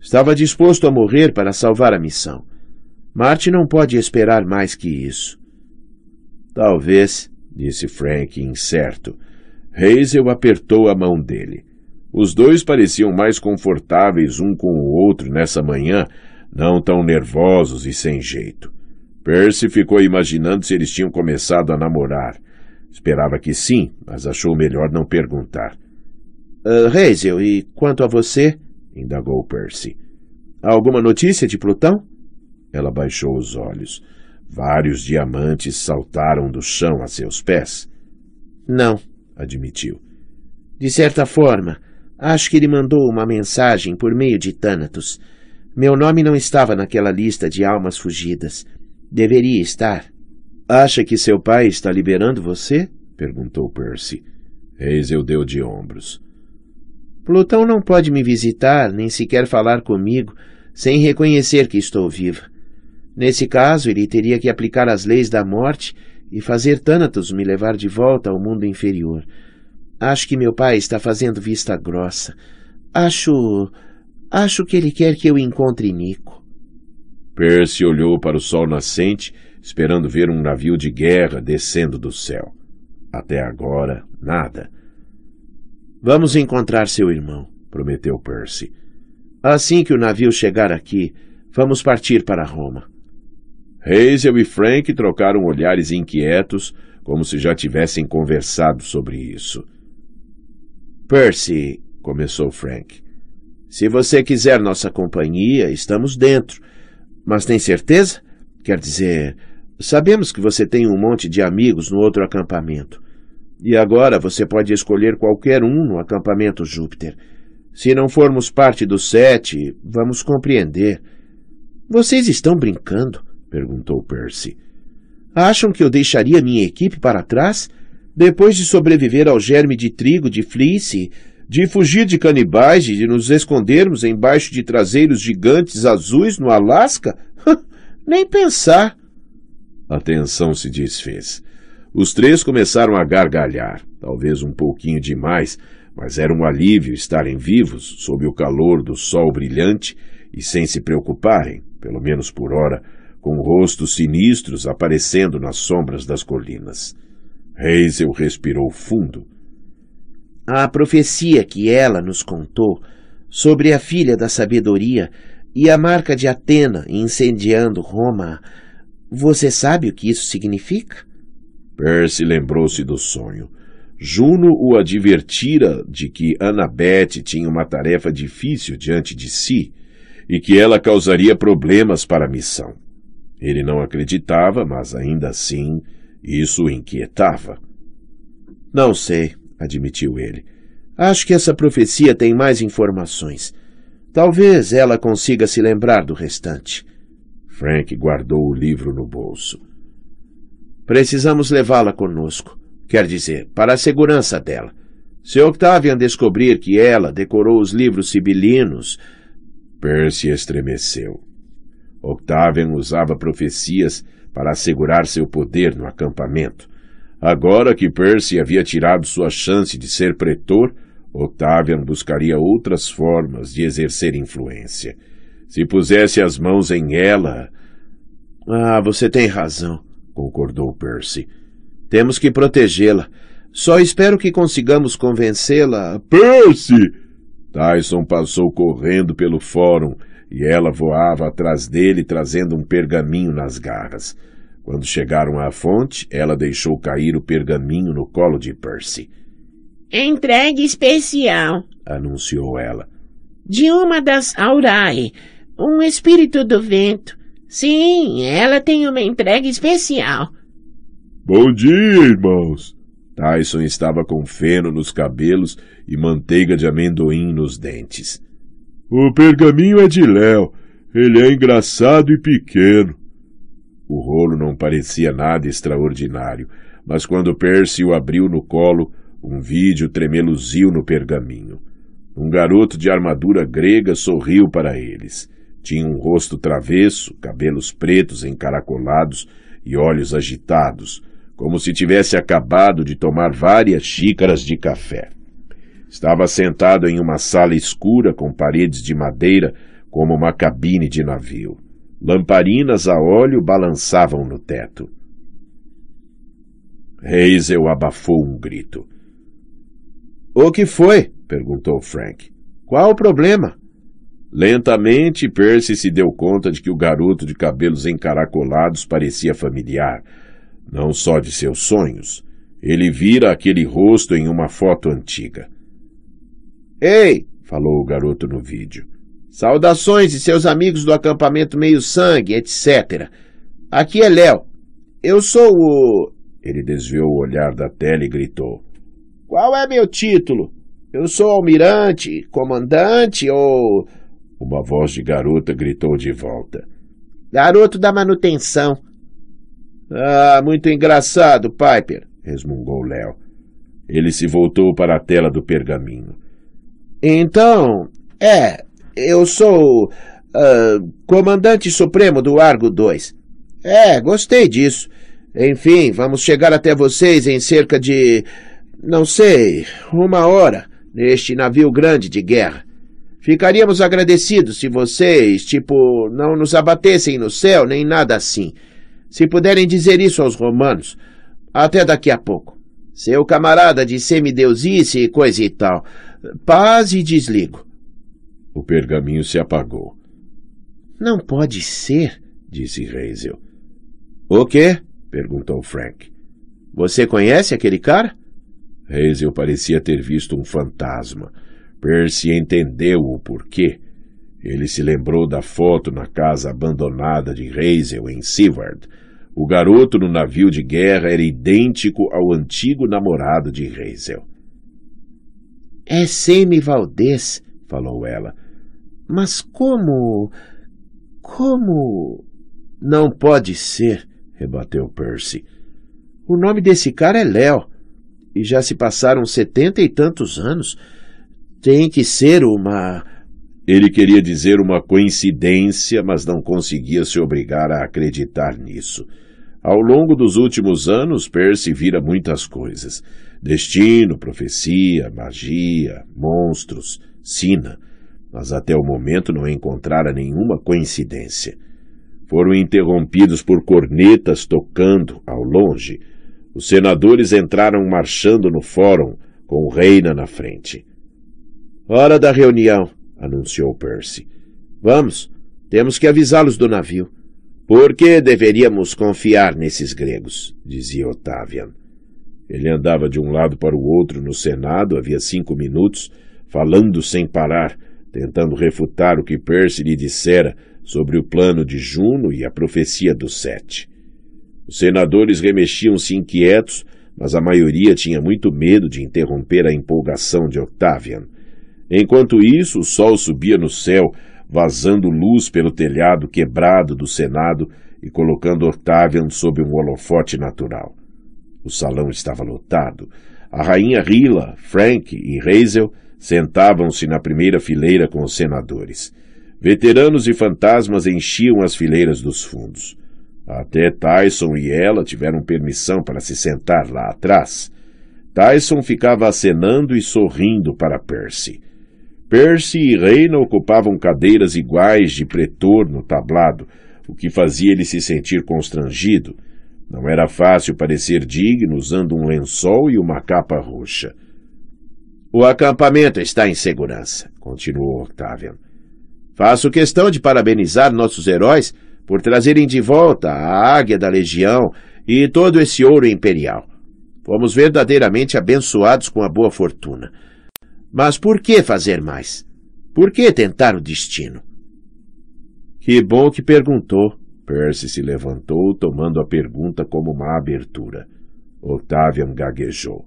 Estava disposto a morrer para salvar a missão. Marte não pode esperar mais que isso. Talvez, disse Frank, incerto. Hazel apertou a mão dele. Os dois pareciam mais confortáveis um com o outro nessa manhã, não tão nervosos e sem jeito. Percy ficou imaginando se eles tinham começado a namorar. Esperava que sim, mas achou melhor não perguntar. Uh, Hazel, e quanto a você? indagou Percy. Há alguma notícia de Plutão? Ela baixou os olhos. Vários diamantes saltaram do chão a seus pés. Não, admitiu. De certa forma, acho que ele mandou uma mensagem por meio de Thanatos. Meu nome não estava naquela lista de almas fugidas. Deveria estar. Acha que seu pai está liberando você? perguntou Percy. Hazel deu de ombros. Plutão não pode me visitar, nem sequer falar comigo, sem reconhecer que estou viva. Nesse caso, ele teria que aplicar as leis da morte e fazer Tânatos me levar de volta ao mundo inferior. Acho que meu pai está fazendo vista grossa. Acho. acho que ele quer que eu encontre Nico. Percy olhou para o sol nascente, esperando ver um navio de guerra descendo do céu. Até agora, nada. Vamos encontrar seu irmão, prometeu Percy. Assim que o navio chegar aqui, vamos partir para Roma. Hazel e Frank trocaram olhares inquietos, como se já tivessem conversado sobre isso. Percy, começou Frank, se você quiser nossa companhia, estamos dentro. Mas tem certeza? Quer dizer, sabemos que você tem um monte de amigos no outro acampamento. E agora você pode escolher qualquer um no acampamento Júpiter. Se não formos parte dos sete, vamos compreender. Vocês estão brincando? perguntou Percy. Acham que eu deixaria minha equipe para trás? Depois de sobreviver ao germe de trigo de Fleece, de fugir de canibais e de nos escondermos embaixo de traseiros gigantes azuis no Alasca? Nem pensar. A tensão se desfez. Os três começaram a gargalhar, talvez um pouquinho demais, mas era um alívio estarem vivos sob o calor do sol brilhante e sem se preocuparem, pelo menos por hora, com rostos sinistros aparecendo nas sombras das colinas. Hazel respirou fundo. A profecia que ela nos contou sobre a filha da sabedoria e a marca de Atena incendiando Roma, você sabe o que isso significa? Percy lembrou-se do sonho. Juno o advertira de que Beth tinha uma tarefa difícil diante de si e que ela causaria problemas para a missão. Ele não acreditava, mas ainda assim isso o inquietava. Não sei, admitiu ele. Acho que essa profecia tem mais informações. Talvez ela consiga se lembrar do restante. Frank guardou o livro no bolso. Precisamos levá-la conosco, quer dizer, para a segurança dela. Se Octavian descobrir que ela decorou os livros sibilinos. Percy estremeceu. Octavian usava profecias para assegurar seu poder no acampamento. Agora que Percy havia tirado sua chance de ser pretor, Octavian buscaria outras formas de exercer influência. Se pusesse as mãos em ela. Ah, você tem razão, concordou Percy. Temos que protegê-la. Só espero que consigamos convencê-la. Percy! Tyson passou correndo pelo fórum e ela voava atrás dele trazendo um pergaminho nas garras. Quando chegaram à fonte, ela deixou cair o pergaminho no colo de Percy. Entregue especial, anunciou ela. De uma das Aurai, um espírito do vento. Sim, ela tem uma entrega especial. Bom dia, irmãos. Tyson estava com feno nos cabelos e manteiga de amendoim nos dentes. O pergaminho é de Léo. Ele é engraçado e pequeno. O rolo não parecia nada extraordinário, mas quando Percy o abriu no colo, um vídeo tremeluziu no pergaminho. Um garoto de armadura grega sorriu para eles. Tinha um rosto travesso, cabelos pretos encaracolados e olhos agitados, como se tivesse acabado de tomar várias xícaras de café. Estava sentado em uma sala escura com paredes de madeira, como uma cabine de navio. Lamparinas a óleo balançavam no teto. Hazel abafou um grito. O que foi? perguntou Frank. Qual o problema? Lentamente, Percy se deu conta de que o garoto de cabelos encaracolados parecia familiar, não só de seus sonhos. Ele vira aquele rosto em uma foto antiga. Ei! falou o garoto no vídeo. Saudações e seus amigos do acampamento Meio-Sangue, etc. Aqui é Léo. Eu sou o. Ele desviou o olhar da tela e gritou: Qual é meu título? Eu sou almirante, comandante ou uma voz de garota gritou de volta. Garoto da manutenção. Ah, muito engraçado, Piper, resmungou Léo. Ele se voltou para a tela do pergaminho. Então, é, eu sou uh, comandante supremo do Argo 2. É, gostei disso. Enfim, vamos chegar até vocês em cerca de. não sei, uma hora, neste navio grande de guerra. Ficaríamos agradecidos se vocês, tipo, não nos abatessem no céu, nem nada assim. Se puderem dizer isso aos romanos. Até daqui a pouco. Seu camarada de semideusice e coisa e tal. Paz e desligo. O pergaminho se apagou. Não pode ser, disse Hazel. O quê? perguntou Frank. Você conhece aquele cara? Hazel parecia ter visto um fantasma. Percy entendeu o porquê. Ele se lembrou da foto na casa abandonada de Hazel, em Seward. O garoto no navio de guerra era idêntico ao antigo namorado de Hazel. É Semi Valdez, falou ela. Mas como. Como. Não pode ser, rebateu Percy. O nome desse cara é Léo. E já se passaram setenta e tantos anos tem que ser uma. Ele queria dizer uma coincidência, mas não conseguia se obrigar a acreditar nisso. Ao longo dos últimos anos, Percy vira muitas coisas: destino, profecia, magia, monstros, sina. Mas até o momento não encontrara nenhuma coincidência. Foram interrompidos por cornetas tocando ao longe. Os senadores entraram marchando no fórum, com Reina na frente. Hora da reunião, anunciou Percy. Vamos, temos que avisá-los do navio. Por que deveríamos confiar nesses gregos? dizia Octavian. Ele andava de um lado para o outro no Senado havia cinco minutos, falando sem parar, tentando refutar o que Percy lhe dissera sobre o plano de Juno e a profecia do sete. Os senadores remexiam-se inquietos, mas a maioria tinha muito medo de interromper a empolgação de Octavian. Enquanto isso, o sol subia no céu, vazando luz pelo telhado quebrado do Senado e colocando Octavian sob um holofote natural. O salão estava lotado. A rainha Rila, Frank e Hazel sentavam-se na primeira fileira com os senadores. Veteranos e fantasmas enchiam as fileiras dos fundos. Até Tyson e ela tiveram permissão para se sentar lá atrás. Tyson ficava acenando e sorrindo para Percy. Percy e Reina ocupavam cadeiras iguais de pretor no tablado, o que fazia ele se sentir constrangido. Não era fácil parecer digno usando um lençol e uma capa roxa. O acampamento está em segurança, continuou Octavian. Faço questão de parabenizar nossos heróis por trazerem de volta a águia da legião e todo esse ouro imperial. Fomos verdadeiramente abençoados com a boa fortuna. Mas por que fazer mais? Por que tentar o destino? Que bom que perguntou. Percy se levantou, tomando a pergunta como uma abertura. Octavian gaguejou.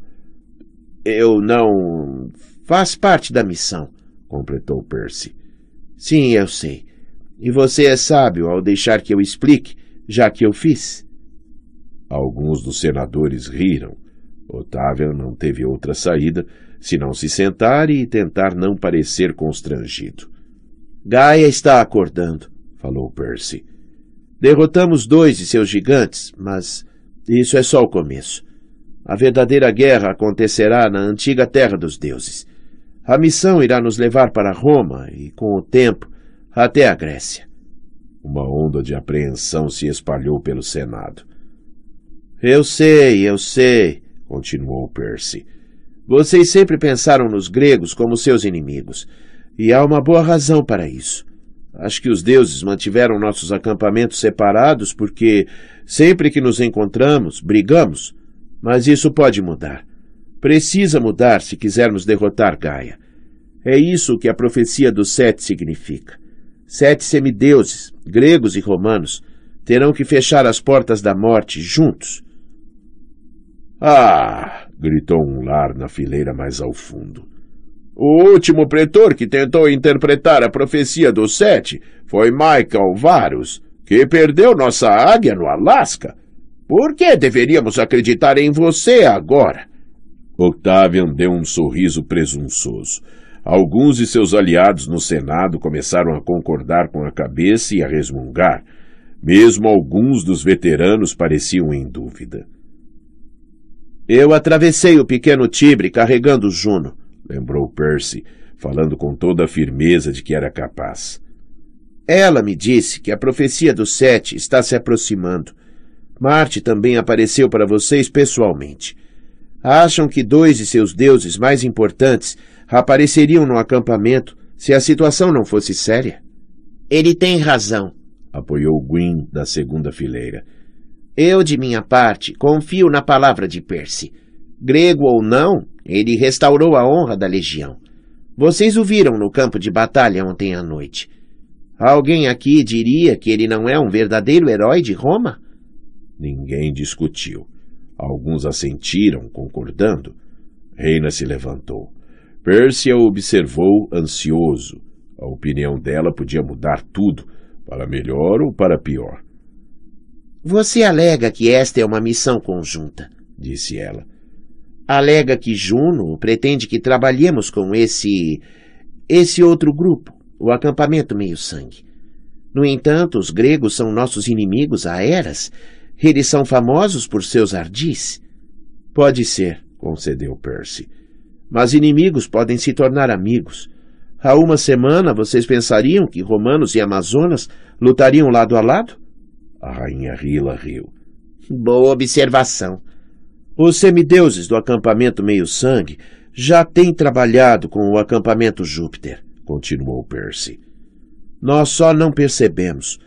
Eu não. Faz parte da missão, completou Percy. Sim, eu sei. E você é sábio ao deixar que eu explique, já que eu fiz. Alguns dos senadores riram. Otávio não teve outra saída se não se sentar e tentar não parecer constrangido. Gaia está acordando, falou Percy. Derrotamos dois de seus gigantes, mas isso é só o começo. A verdadeira guerra acontecerá na antiga terra dos deuses. A missão irá nos levar para Roma e, com o tempo, até a Grécia. Uma onda de apreensão se espalhou pelo Senado. Eu sei, eu sei, continuou Percy. Vocês sempre pensaram nos gregos como seus inimigos, e há uma boa razão para isso. Acho que os deuses mantiveram nossos acampamentos separados porque, sempre que nos encontramos, brigamos. Mas isso pode mudar. Precisa mudar se quisermos derrotar Gaia. É isso que a profecia dos sete significa. Sete semideuses, gregos e romanos, terão que fechar as portas da morte juntos. Ah! gritou um lar na fileira mais ao fundo. O último pretor que tentou interpretar a profecia dos sete foi Michael Varus, que perdeu nossa águia no Alasca. Por que deveríamos acreditar em você agora? Octavian deu um sorriso presunçoso. Alguns de seus aliados no Senado começaram a concordar com a cabeça e a resmungar. Mesmo alguns dos veteranos pareciam em dúvida. Eu atravessei o pequeno Tibre carregando Juno, lembrou Percy, falando com toda a firmeza de que era capaz. Ela me disse que a profecia dos sete está se aproximando. Marte também apareceu para vocês pessoalmente. Acham que dois de seus deuses mais importantes apareceriam no acampamento se a situação não fosse séria? Ele tem razão, apoiou Gwyn da segunda fileira. Eu, de minha parte, confio na palavra de Percy. Grego ou não, ele restaurou a honra da legião. Vocês o viram no campo de batalha ontem à noite. Alguém aqui diria que ele não é um verdadeiro herói de Roma? Ninguém discutiu. Alguns assentiram, concordando. Reina se levantou. Percy a observou ansioso. A opinião dela podia mudar tudo, para melhor ou para pior. Você alega que esta é uma missão conjunta, disse ela. Alega que Juno pretende que trabalhemos com esse. esse outro grupo, o acampamento meio-sangue. No entanto, os gregos são nossos inimigos há eras. Eles são famosos por seus ardis. Pode ser, concedeu Percy. Mas inimigos podem se tornar amigos. Há uma semana vocês pensariam que romanos e amazonas lutariam lado a lado? A rainha Rila riu. Boa observação. Os semideuses do acampamento Meio-Sangue já têm trabalhado com o acampamento Júpiter, continuou Percy. Nós só não percebemos.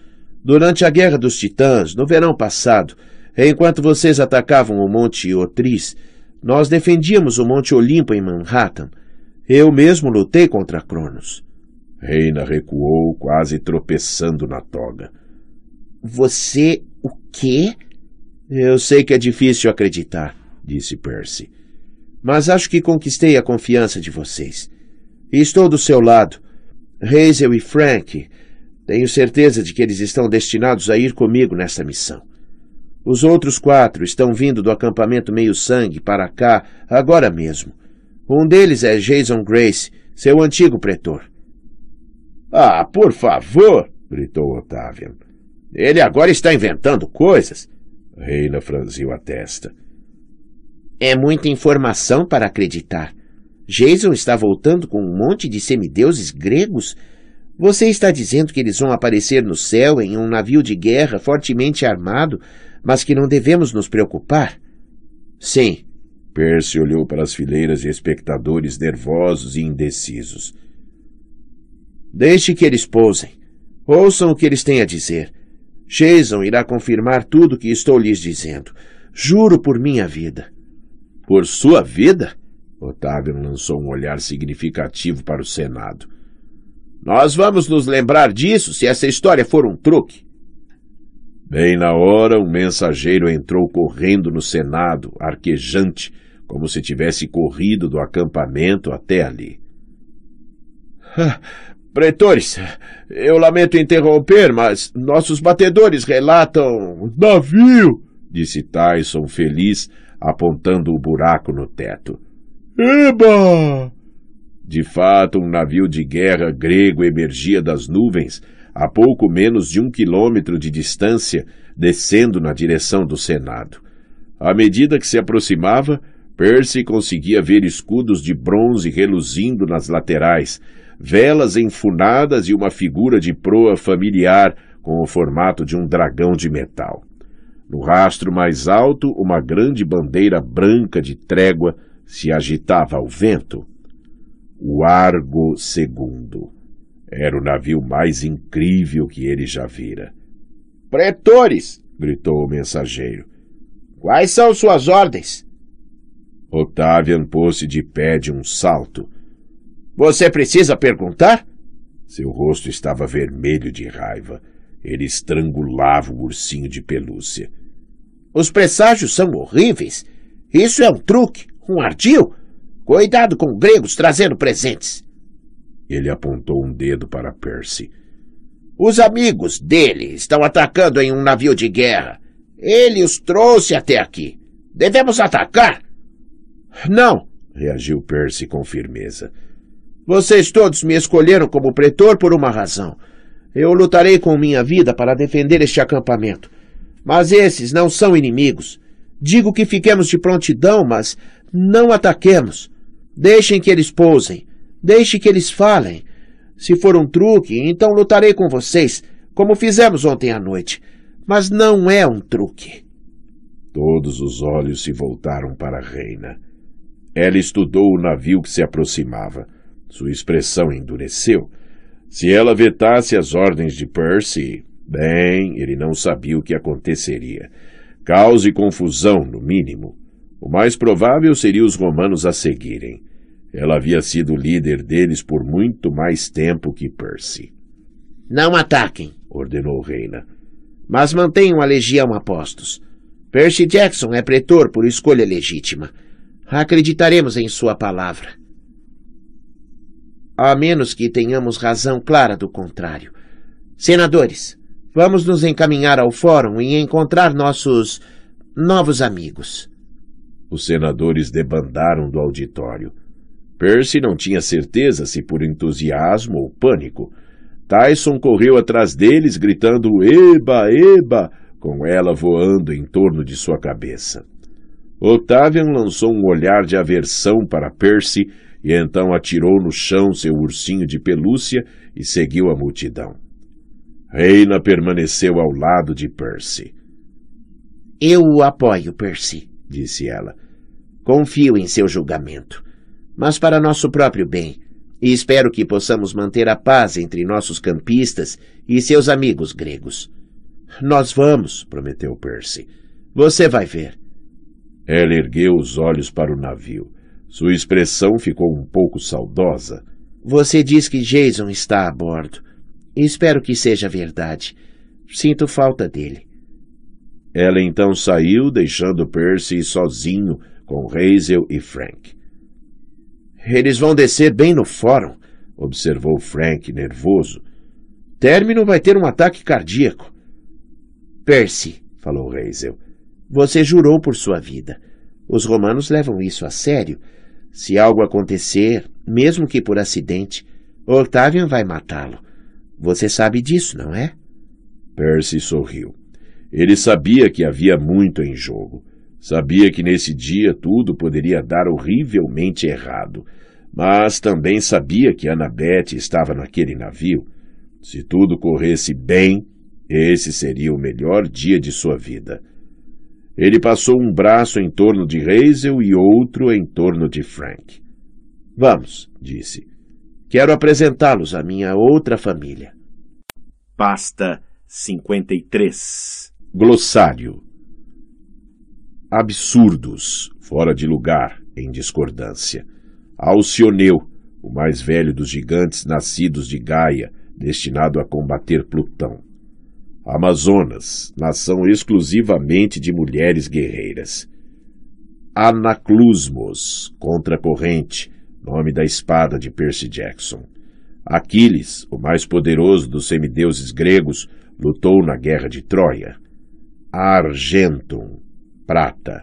Durante a Guerra dos Titãs, no verão passado, enquanto vocês atacavam o Monte Otriz, nós defendíamos o Monte Olimpo em Manhattan. Eu mesmo lutei contra Cronos. Reina recuou, quase tropeçando na toga. Você o quê? Eu sei que é difícil acreditar, disse Percy. Mas acho que conquistei a confiança de vocês. E estou do seu lado. Hazel e Frank, tenho certeza de que eles estão destinados a ir comigo nesta missão. Os outros quatro estão vindo do acampamento meio-sangue para cá agora mesmo. Um deles é Jason Grace, seu antigo pretor. Ah, por favor! gritou otávio ele agora está inventando coisas. Reina franziu a testa. É muita informação para acreditar. Jason está voltando com um monte de semideuses gregos? Você está dizendo que eles vão aparecer no céu em um navio de guerra fortemente armado, mas que não devemos nos preocupar? Sim. Percy olhou para as fileiras de espectadores nervosos e indecisos. Deixe que eles pousem. Ouçam o que eles têm a dizer. Jason irá confirmar tudo o que estou lhes dizendo. Juro por minha vida. Por sua vida? Otávio lançou um olhar significativo para o Senado. Nós vamos nos lembrar disso se essa história for um truque. Bem na hora, um mensageiro entrou correndo no Senado, arquejante, como se tivesse corrido do acampamento até ali. Ah, Pretores, eu lamento interromper, mas nossos batedores relatam. Navio! disse Tyson feliz, apontando o buraco no teto. Eba! De fato, um navio de guerra grego emergia das nuvens, a pouco menos de um quilômetro de distância, descendo na direção do Senado. À medida que se aproximava, Percy conseguia ver escudos de bronze reluzindo nas laterais, velas enfunadas e uma figura de proa familiar com o formato de um dragão de metal. No rastro mais alto, uma grande bandeira branca de trégua se agitava ao vento. O Argo II. Era o navio mais incrível que ele já vira. Pretores! gritou o mensageiro. Quais são suas ordens? Octavian pôs-se de pé de um salto. Você precisa perguntar? Seu rosto estava vermelho de raiva. Ele estrangulava o ursinho de pelúcia. Os presságios são horríveis. Isso é um truque, um ardil. Cuidado com gregos trazendo presentes. Ele apontou um dedo para Percy. Os amigos dele estão atacando em um navio de guerra. Ele os trouxe até aqui. Devemos atacar? Não, reagiu Percy com firmeza. Vocês todos me escolheram como pretor por uma razão. Eu lutarei com minha vida para defender este acampamento. Mas esses não são inimigos. Digo que fiquemos de prontidão, mas não ataquemos. Deixem que eles pousem. Deixe que eles falem. Se for um truque, então lutarei com vocês, como fizemos ontem à noite. Mas não é um truque. Todos os olhos se voltaram para a reina. Ela estudou o navio que se aproximava. Sua expressão endureceu. Se ela vetasse as ordens de Percy, bem, ele não sabia o que aconteceria. Caos e confusão, no mínimo. O mais provável seria os romanos a seguirem. Ela havia sido líder deles por muito mais tempo que Percy. Não ataquem, ordenou Reina. Mas mantenham a legião a postos. Percy Jackson é pretor por escolha legítima. Acreditaremos em sua palavra a menos que tenhamos razão clara do contrário. Senadores, vamos nos encaminhar ao fórum e encontrar nossos novos amigos. Os senadores debandaram do auditório. Percy não tinha certeza se por entusiasmo ou pânico. Tyson correu atrás deles, gritando Eba, eba, com ela voando em torno de sua cabeça. Octavian lançou um olhar de aversão para Percy e então atirou no chão seu ursinho de pelúcia e seguiu a multidão. Reina permaneceu ao lado de Percy. Eu o apoio, Percy, disse ela. Confio em seu julgamento, mas para nosso próprio bem, e espero que possamos manter a paz entre nossos campistas e seus amigos gregos. Nós vamos, prometeu Percy. Você vai ver. Ela ergueu os olhos para o navio. Sua expressão ficou um pouco saudosa. Você diz que Jason está a bordo. Espero que seja verdade. Sinto falta dele. Ela então saiu, deixando Percy sozinho com Hazel e Frank. Eles vão descer bem no fórum, observou Frank, nervoso. Término vai ter um ataque cardíaco. Percy, falou Hazel, você jurou por sua vida. Os romanos levam isso a sério. Se algo acontecer, mesmo que por acidente, Octavian vai matá-lo. Você sabe disso, não é? Percy sorriu. Ele sabia que havia muito em jogo. Sabia que nesse dia tudo poderia dar horrivelmente errado. Mas também sabia que Anabete estava naquele navio. Se tudo corresse bem, esse seria o melhor dia de sua vida. Ele passou um braço em torno de Hazel e outro em torno de Frank. Vamos, disse. Quero apresentá-los à minha outra família. Pasta 53 Glossário Absurdos, fora de lugar, em discordância. Alcioneu, o mais velho dos gigantes nascidos de Gaia, destinado a combater Plutão. Amazonas, nação exclusivamente de mulheres guerreiras. Anaclusmos, contra a corrente, nome da espada de Percy Jackson. Aquiles, o mais poderoso dos semideuses gregos, lutou na guerra de Troia. Argentum, prata.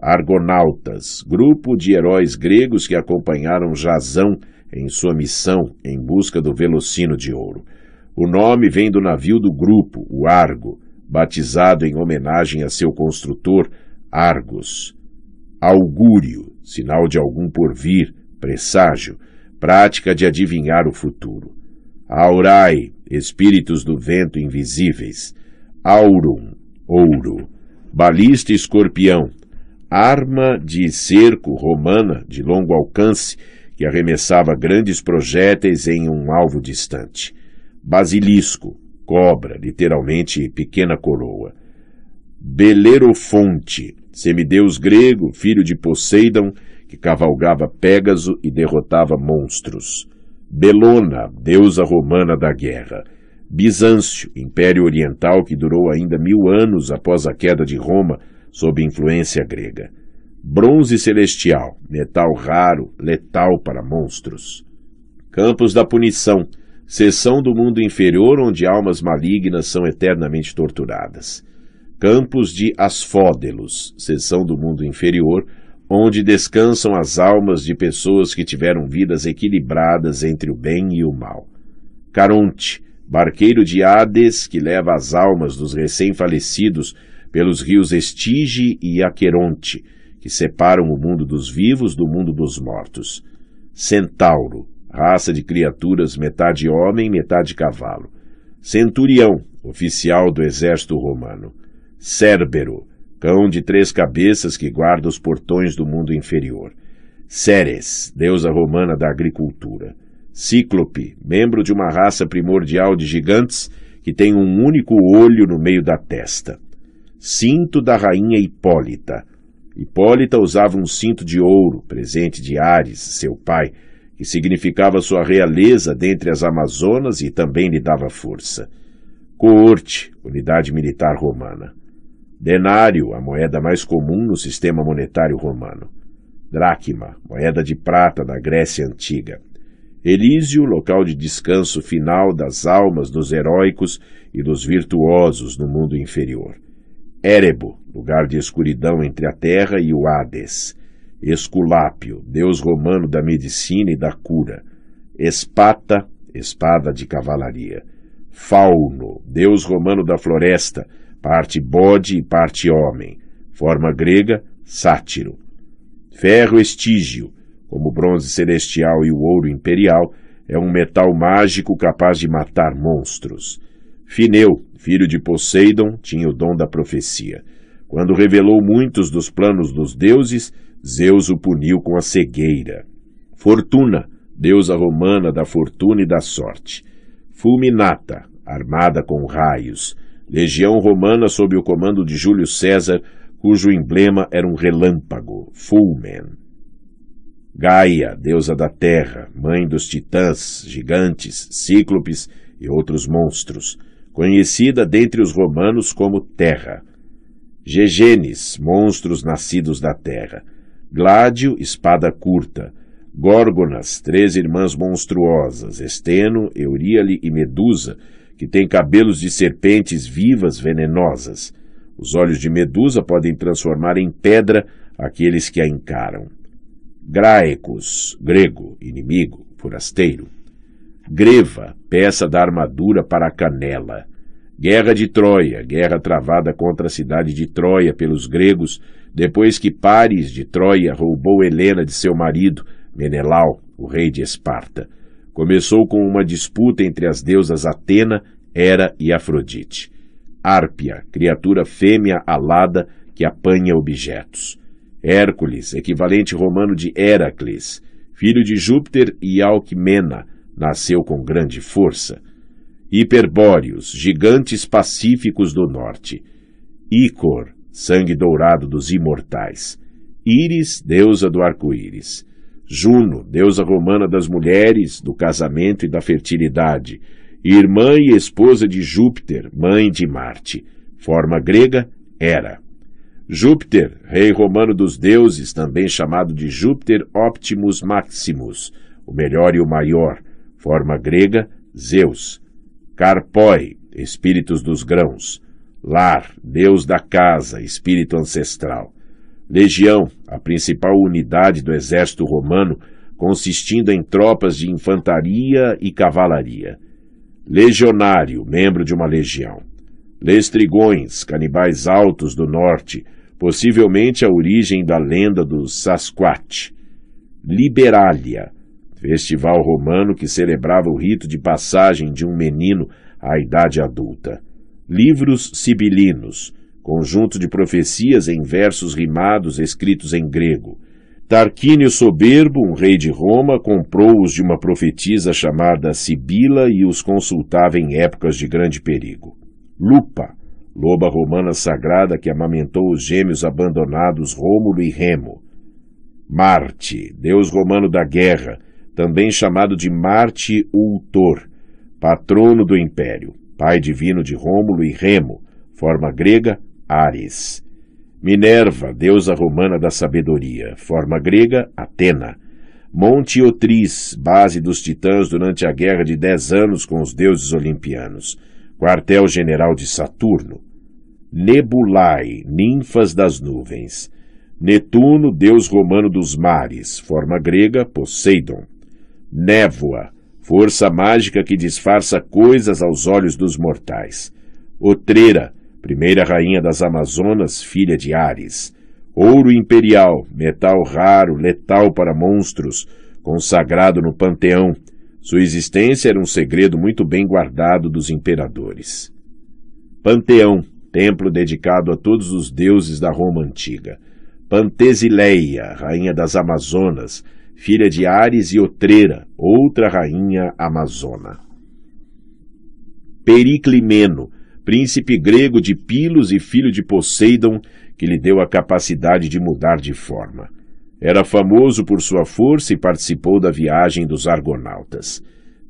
Argonautas, grupo de heróis gregos que acompanharam Jasão em sua missão em busca do Velocino de Ouro. O nome vem do navio do grupo, o Argo, batizado em homenagem a seu construtor, Argos. Augúrio, sinal de algum porvir, presságio, prática de adivinhar o futuro. Aurai, espíritos do vento invisíveis. Aurum, ouro. Balista escorpião, arma de cerco romana de longo alcance que arremessava grandes projéteis em um alvo distante basilisco, cobra, literalmente pequena coroa. Belerofonte, semideus grego, filho de Poseidon, que cavalgava Pégaso e derrotava monstros. Belona, deusa romana da guerra. Bizâncio, império oriental que durou ainda mil anos após a queda de Roma, sob influência grega. Bronze celestial, metal raro, letal para monstros. Campos da punição, seção do mundo inferior onde almas malignas são eternamente torturadas. Campos de Asfódelos, seção do mundo inferior, onde descansam as almas de pessoas que tiveram vidas equilibradas entre o bem e o mal. Caronte, barqueiro de Hades que leva as almas dos recém-falecidos pelos rios Estige e Aqueronte, que separam o mundo dos vivos do mundo dos mortos. Centauro, raça de criaturas metade homem, metade cavalo. Centurião, oficial do exército romano. Cérbero, cão de três cabeças que guarda os portões do mundo inferior. Ceres, deusa romana da agricultura. Cíclope, membro de uma raça primordial de gigantes que tem um único olho no meio da testa. Cinto da rainha Hipólita. Hipólita usava um cinto de ouro, presente de Ares, seu pai, que significava sua realeza dentre as Amazonas e também lhe dava força. Coorte, unidade militar romana. Denário, a moeda mais comum no sistema monetário romano. Dracma, moeda de prata da Grécia Antiga. Elísio, local de descanso final das almas dos heróicos e dos virtuosos no mundo inferior. Érebo, lugar de escuridão entre a terra e o Hades. Esculápio, deus romano da medicina e da cura. Espata, espada de cavalaria. Fauno, deus romano da floresta, parte bode e parte homem. Forma grega, sátiro. Ferro estígio, como o bronze celestial e o ouro imperial, é um metal mágico capaz de matar monstros. Fineu, filho de Poseidon, tinha o dom da profecia. Quando revelou muitos dos planos dos deuses, Zeus o puniu com a cegueira. Fortuna, deusa romana da fortuna e da sorte. Fulminata, armada com raios. Legião romana sob o comando de Júlio César, cujo emblema era um relâmpago, fulmen. Gaia, deusa da terra, mãe dos titãs, gigantes, cíclopes e outros monstros, conhecida dentre os romanos como Terra. Gegenes, monstros nascidos da terra. Gládio, espada curta. Górgonas, três irmãs monstruosas, Esteno, Euríale e Medusa, que têm cabelos de serpentes vivas venenosas. Os olhos de Medusa podem transformar em pedra aqueles que a encaram. Graecos, grego, inimigo, forasteiro. Greva, peça da armadura para a canela. Guerra de Troia, guerra travada contra a cidade de Troia pelos gregos depois que Paris de Troia roubou Helena de seu marido, Menelau, o rei de Esparta, começou com uma disputa entre as deusas Atena, Hera e Afrodite. Árpia, criatura fêmea alada que apanha objetos. Hércules, equivalente romano de Heracles, filho de Júpiter e Alquimena, nasceu com grande força. Hiperbóreos, gigantes pacíficos do norte. Ícor, sangue dourado dos imortais, Íris, deusa do arco-íris, Juno, deusa romana das mulheres, do casamento e da fertilidade, irmã e esposa de Júpiter, mãe de Marte, forma grega Hera. Júpiter, rei romano dos deuses, também chamado de Júpiter Optimus Maximus, o melhor e o maior, forma grega Zeus. Carpói, espíritos dos grãos, lar, deus da casa, espírito ancestral. Legião, a principal unidade do exército romano, consistindo em tropas de infantaria e cavalaria. Legionário, membro de uma legião. Lestrigões, canibais altos do norte, possivelmente a origem da lenda do Sasquatch. Liberalia, festival romano que celebrava o rito de passagem de um menino à idade adulta. Livros Sibilinos, conjunto de profecias em versos rimados escritos em grego. Tarquínio Soberbo, um rei de Roma, comprou-os de uma profetisa chamada Sibila e os consultava em épocas de grande perigo. Lupa, loba romana sagrada que amamentou os gêmeos abandonados Rômulo e Remo. Marte, deus romano da guerra, também chamado de Marte Ultor, patrono do império pai divino de Rômulo e Remo, forma grega Ares. Minerva, deusa romana da sabedoria, forma grega Atena. Monte Otris, base dos titãs durante a guerra de dez anos com os deuses olimpianos, quartel-general de Saturno. Nebulae, ninfas das nuvens. Netuno, deus romano dos mares, forma grega Poseidon. Névoa, força mágica que disfarça coisas aos olhos dos mortais. Otreira, primeira rainha das Amazonas, filha de Ares. Ouro imperial, metal raro, letal para monstros, consagrado no panteão. Sua existência era um segredo muito bem guardado dos imperadores. Panteão, templo dedicado a todos os deuses da Roma antiga. Pantesileia, rainha das Amazonas, filha de Ares e Otreira, outra rainha amazona. Periclimeno, príncipe grego de Pilos e filho de Poseidon, que lhe deu a capacidade de mudar de forma. Era famoso por sua força e participou da viagem dos argonautas.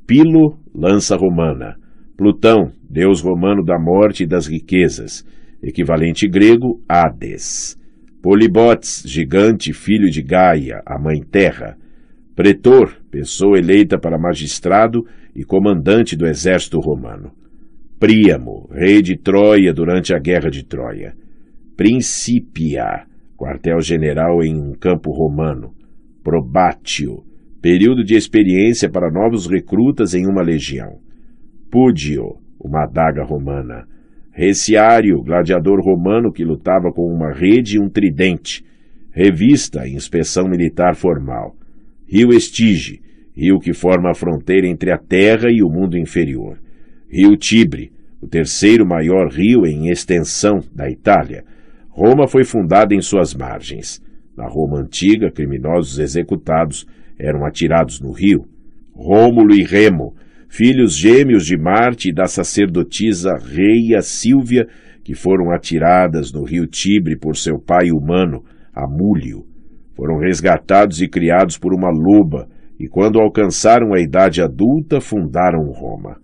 Pilo, lança romana. Plutão, deus romano da morte e das riquezas, equivalente grego Hades. Polibotes, gigante filho de Gaia, a mãe terra, pretor, pessoa eleita para magistrado e comandante do exército romano, Príamo, rei de Troia durante a guerra de Troia, Principia, quartel-general em um campo romano, Probatio, período de experiência para novos recrutas em uma legião, Púdio, uma adaga romana, Reciário, gladiador romano que lutava com uma rede e um tridente. Revista, inspeção militar formal. Rio Estige, rio que forma a fronteira entre a terra e o mundo inferior. Rio Tibre, o terceiro maior rio em extensão da Itália. Roma foi fundada em suas margens. Na Roma antiga, criminosos executados eram atirados no rio. Rômulo e Remo, filhos gêmeos de Marte e da sacerdotisa Reia Silvia, que foram atiradas no rio Tibre por seu pai humano, Amúlio. Foram resgatados e criados por uma loba, e quando alcançaram a idade adulta, fundaram Roma.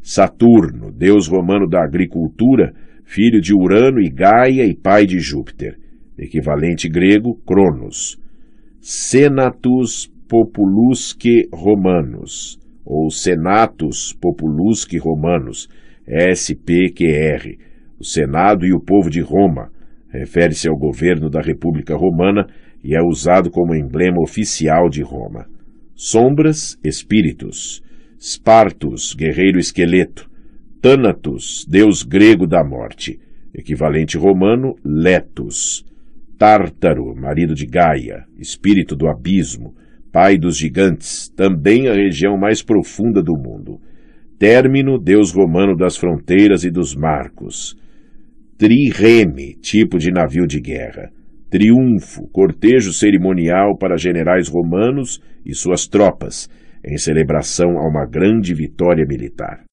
Saturno, deus romano da agricultura, filho de Urano e Gaia e pai de Júpiter, equivalente grego Cronos. Senatus populusque romanos ou Senatus Populusque Romanos, SPQR, o Senado e o povo de Roma, refere-se ao governo da República Romana e é usado como emblema oficial de Roma. Sombras, espíritos. Spartus, guerreiro esqueleto. Thanatos, deus grego da morte. Equivalente romano, Letus. Tártaro, marido de Gaia, espírito do abismo pai dos gigantes, também a região mais profunda do mundo. Término, deus romano das fronteiras e dos marcos. Trireme, tipo de navio de guerra. Triunfo, cortejo cerimonial para generais romanos e suas tropas, em celebração a uma grande vitória militar.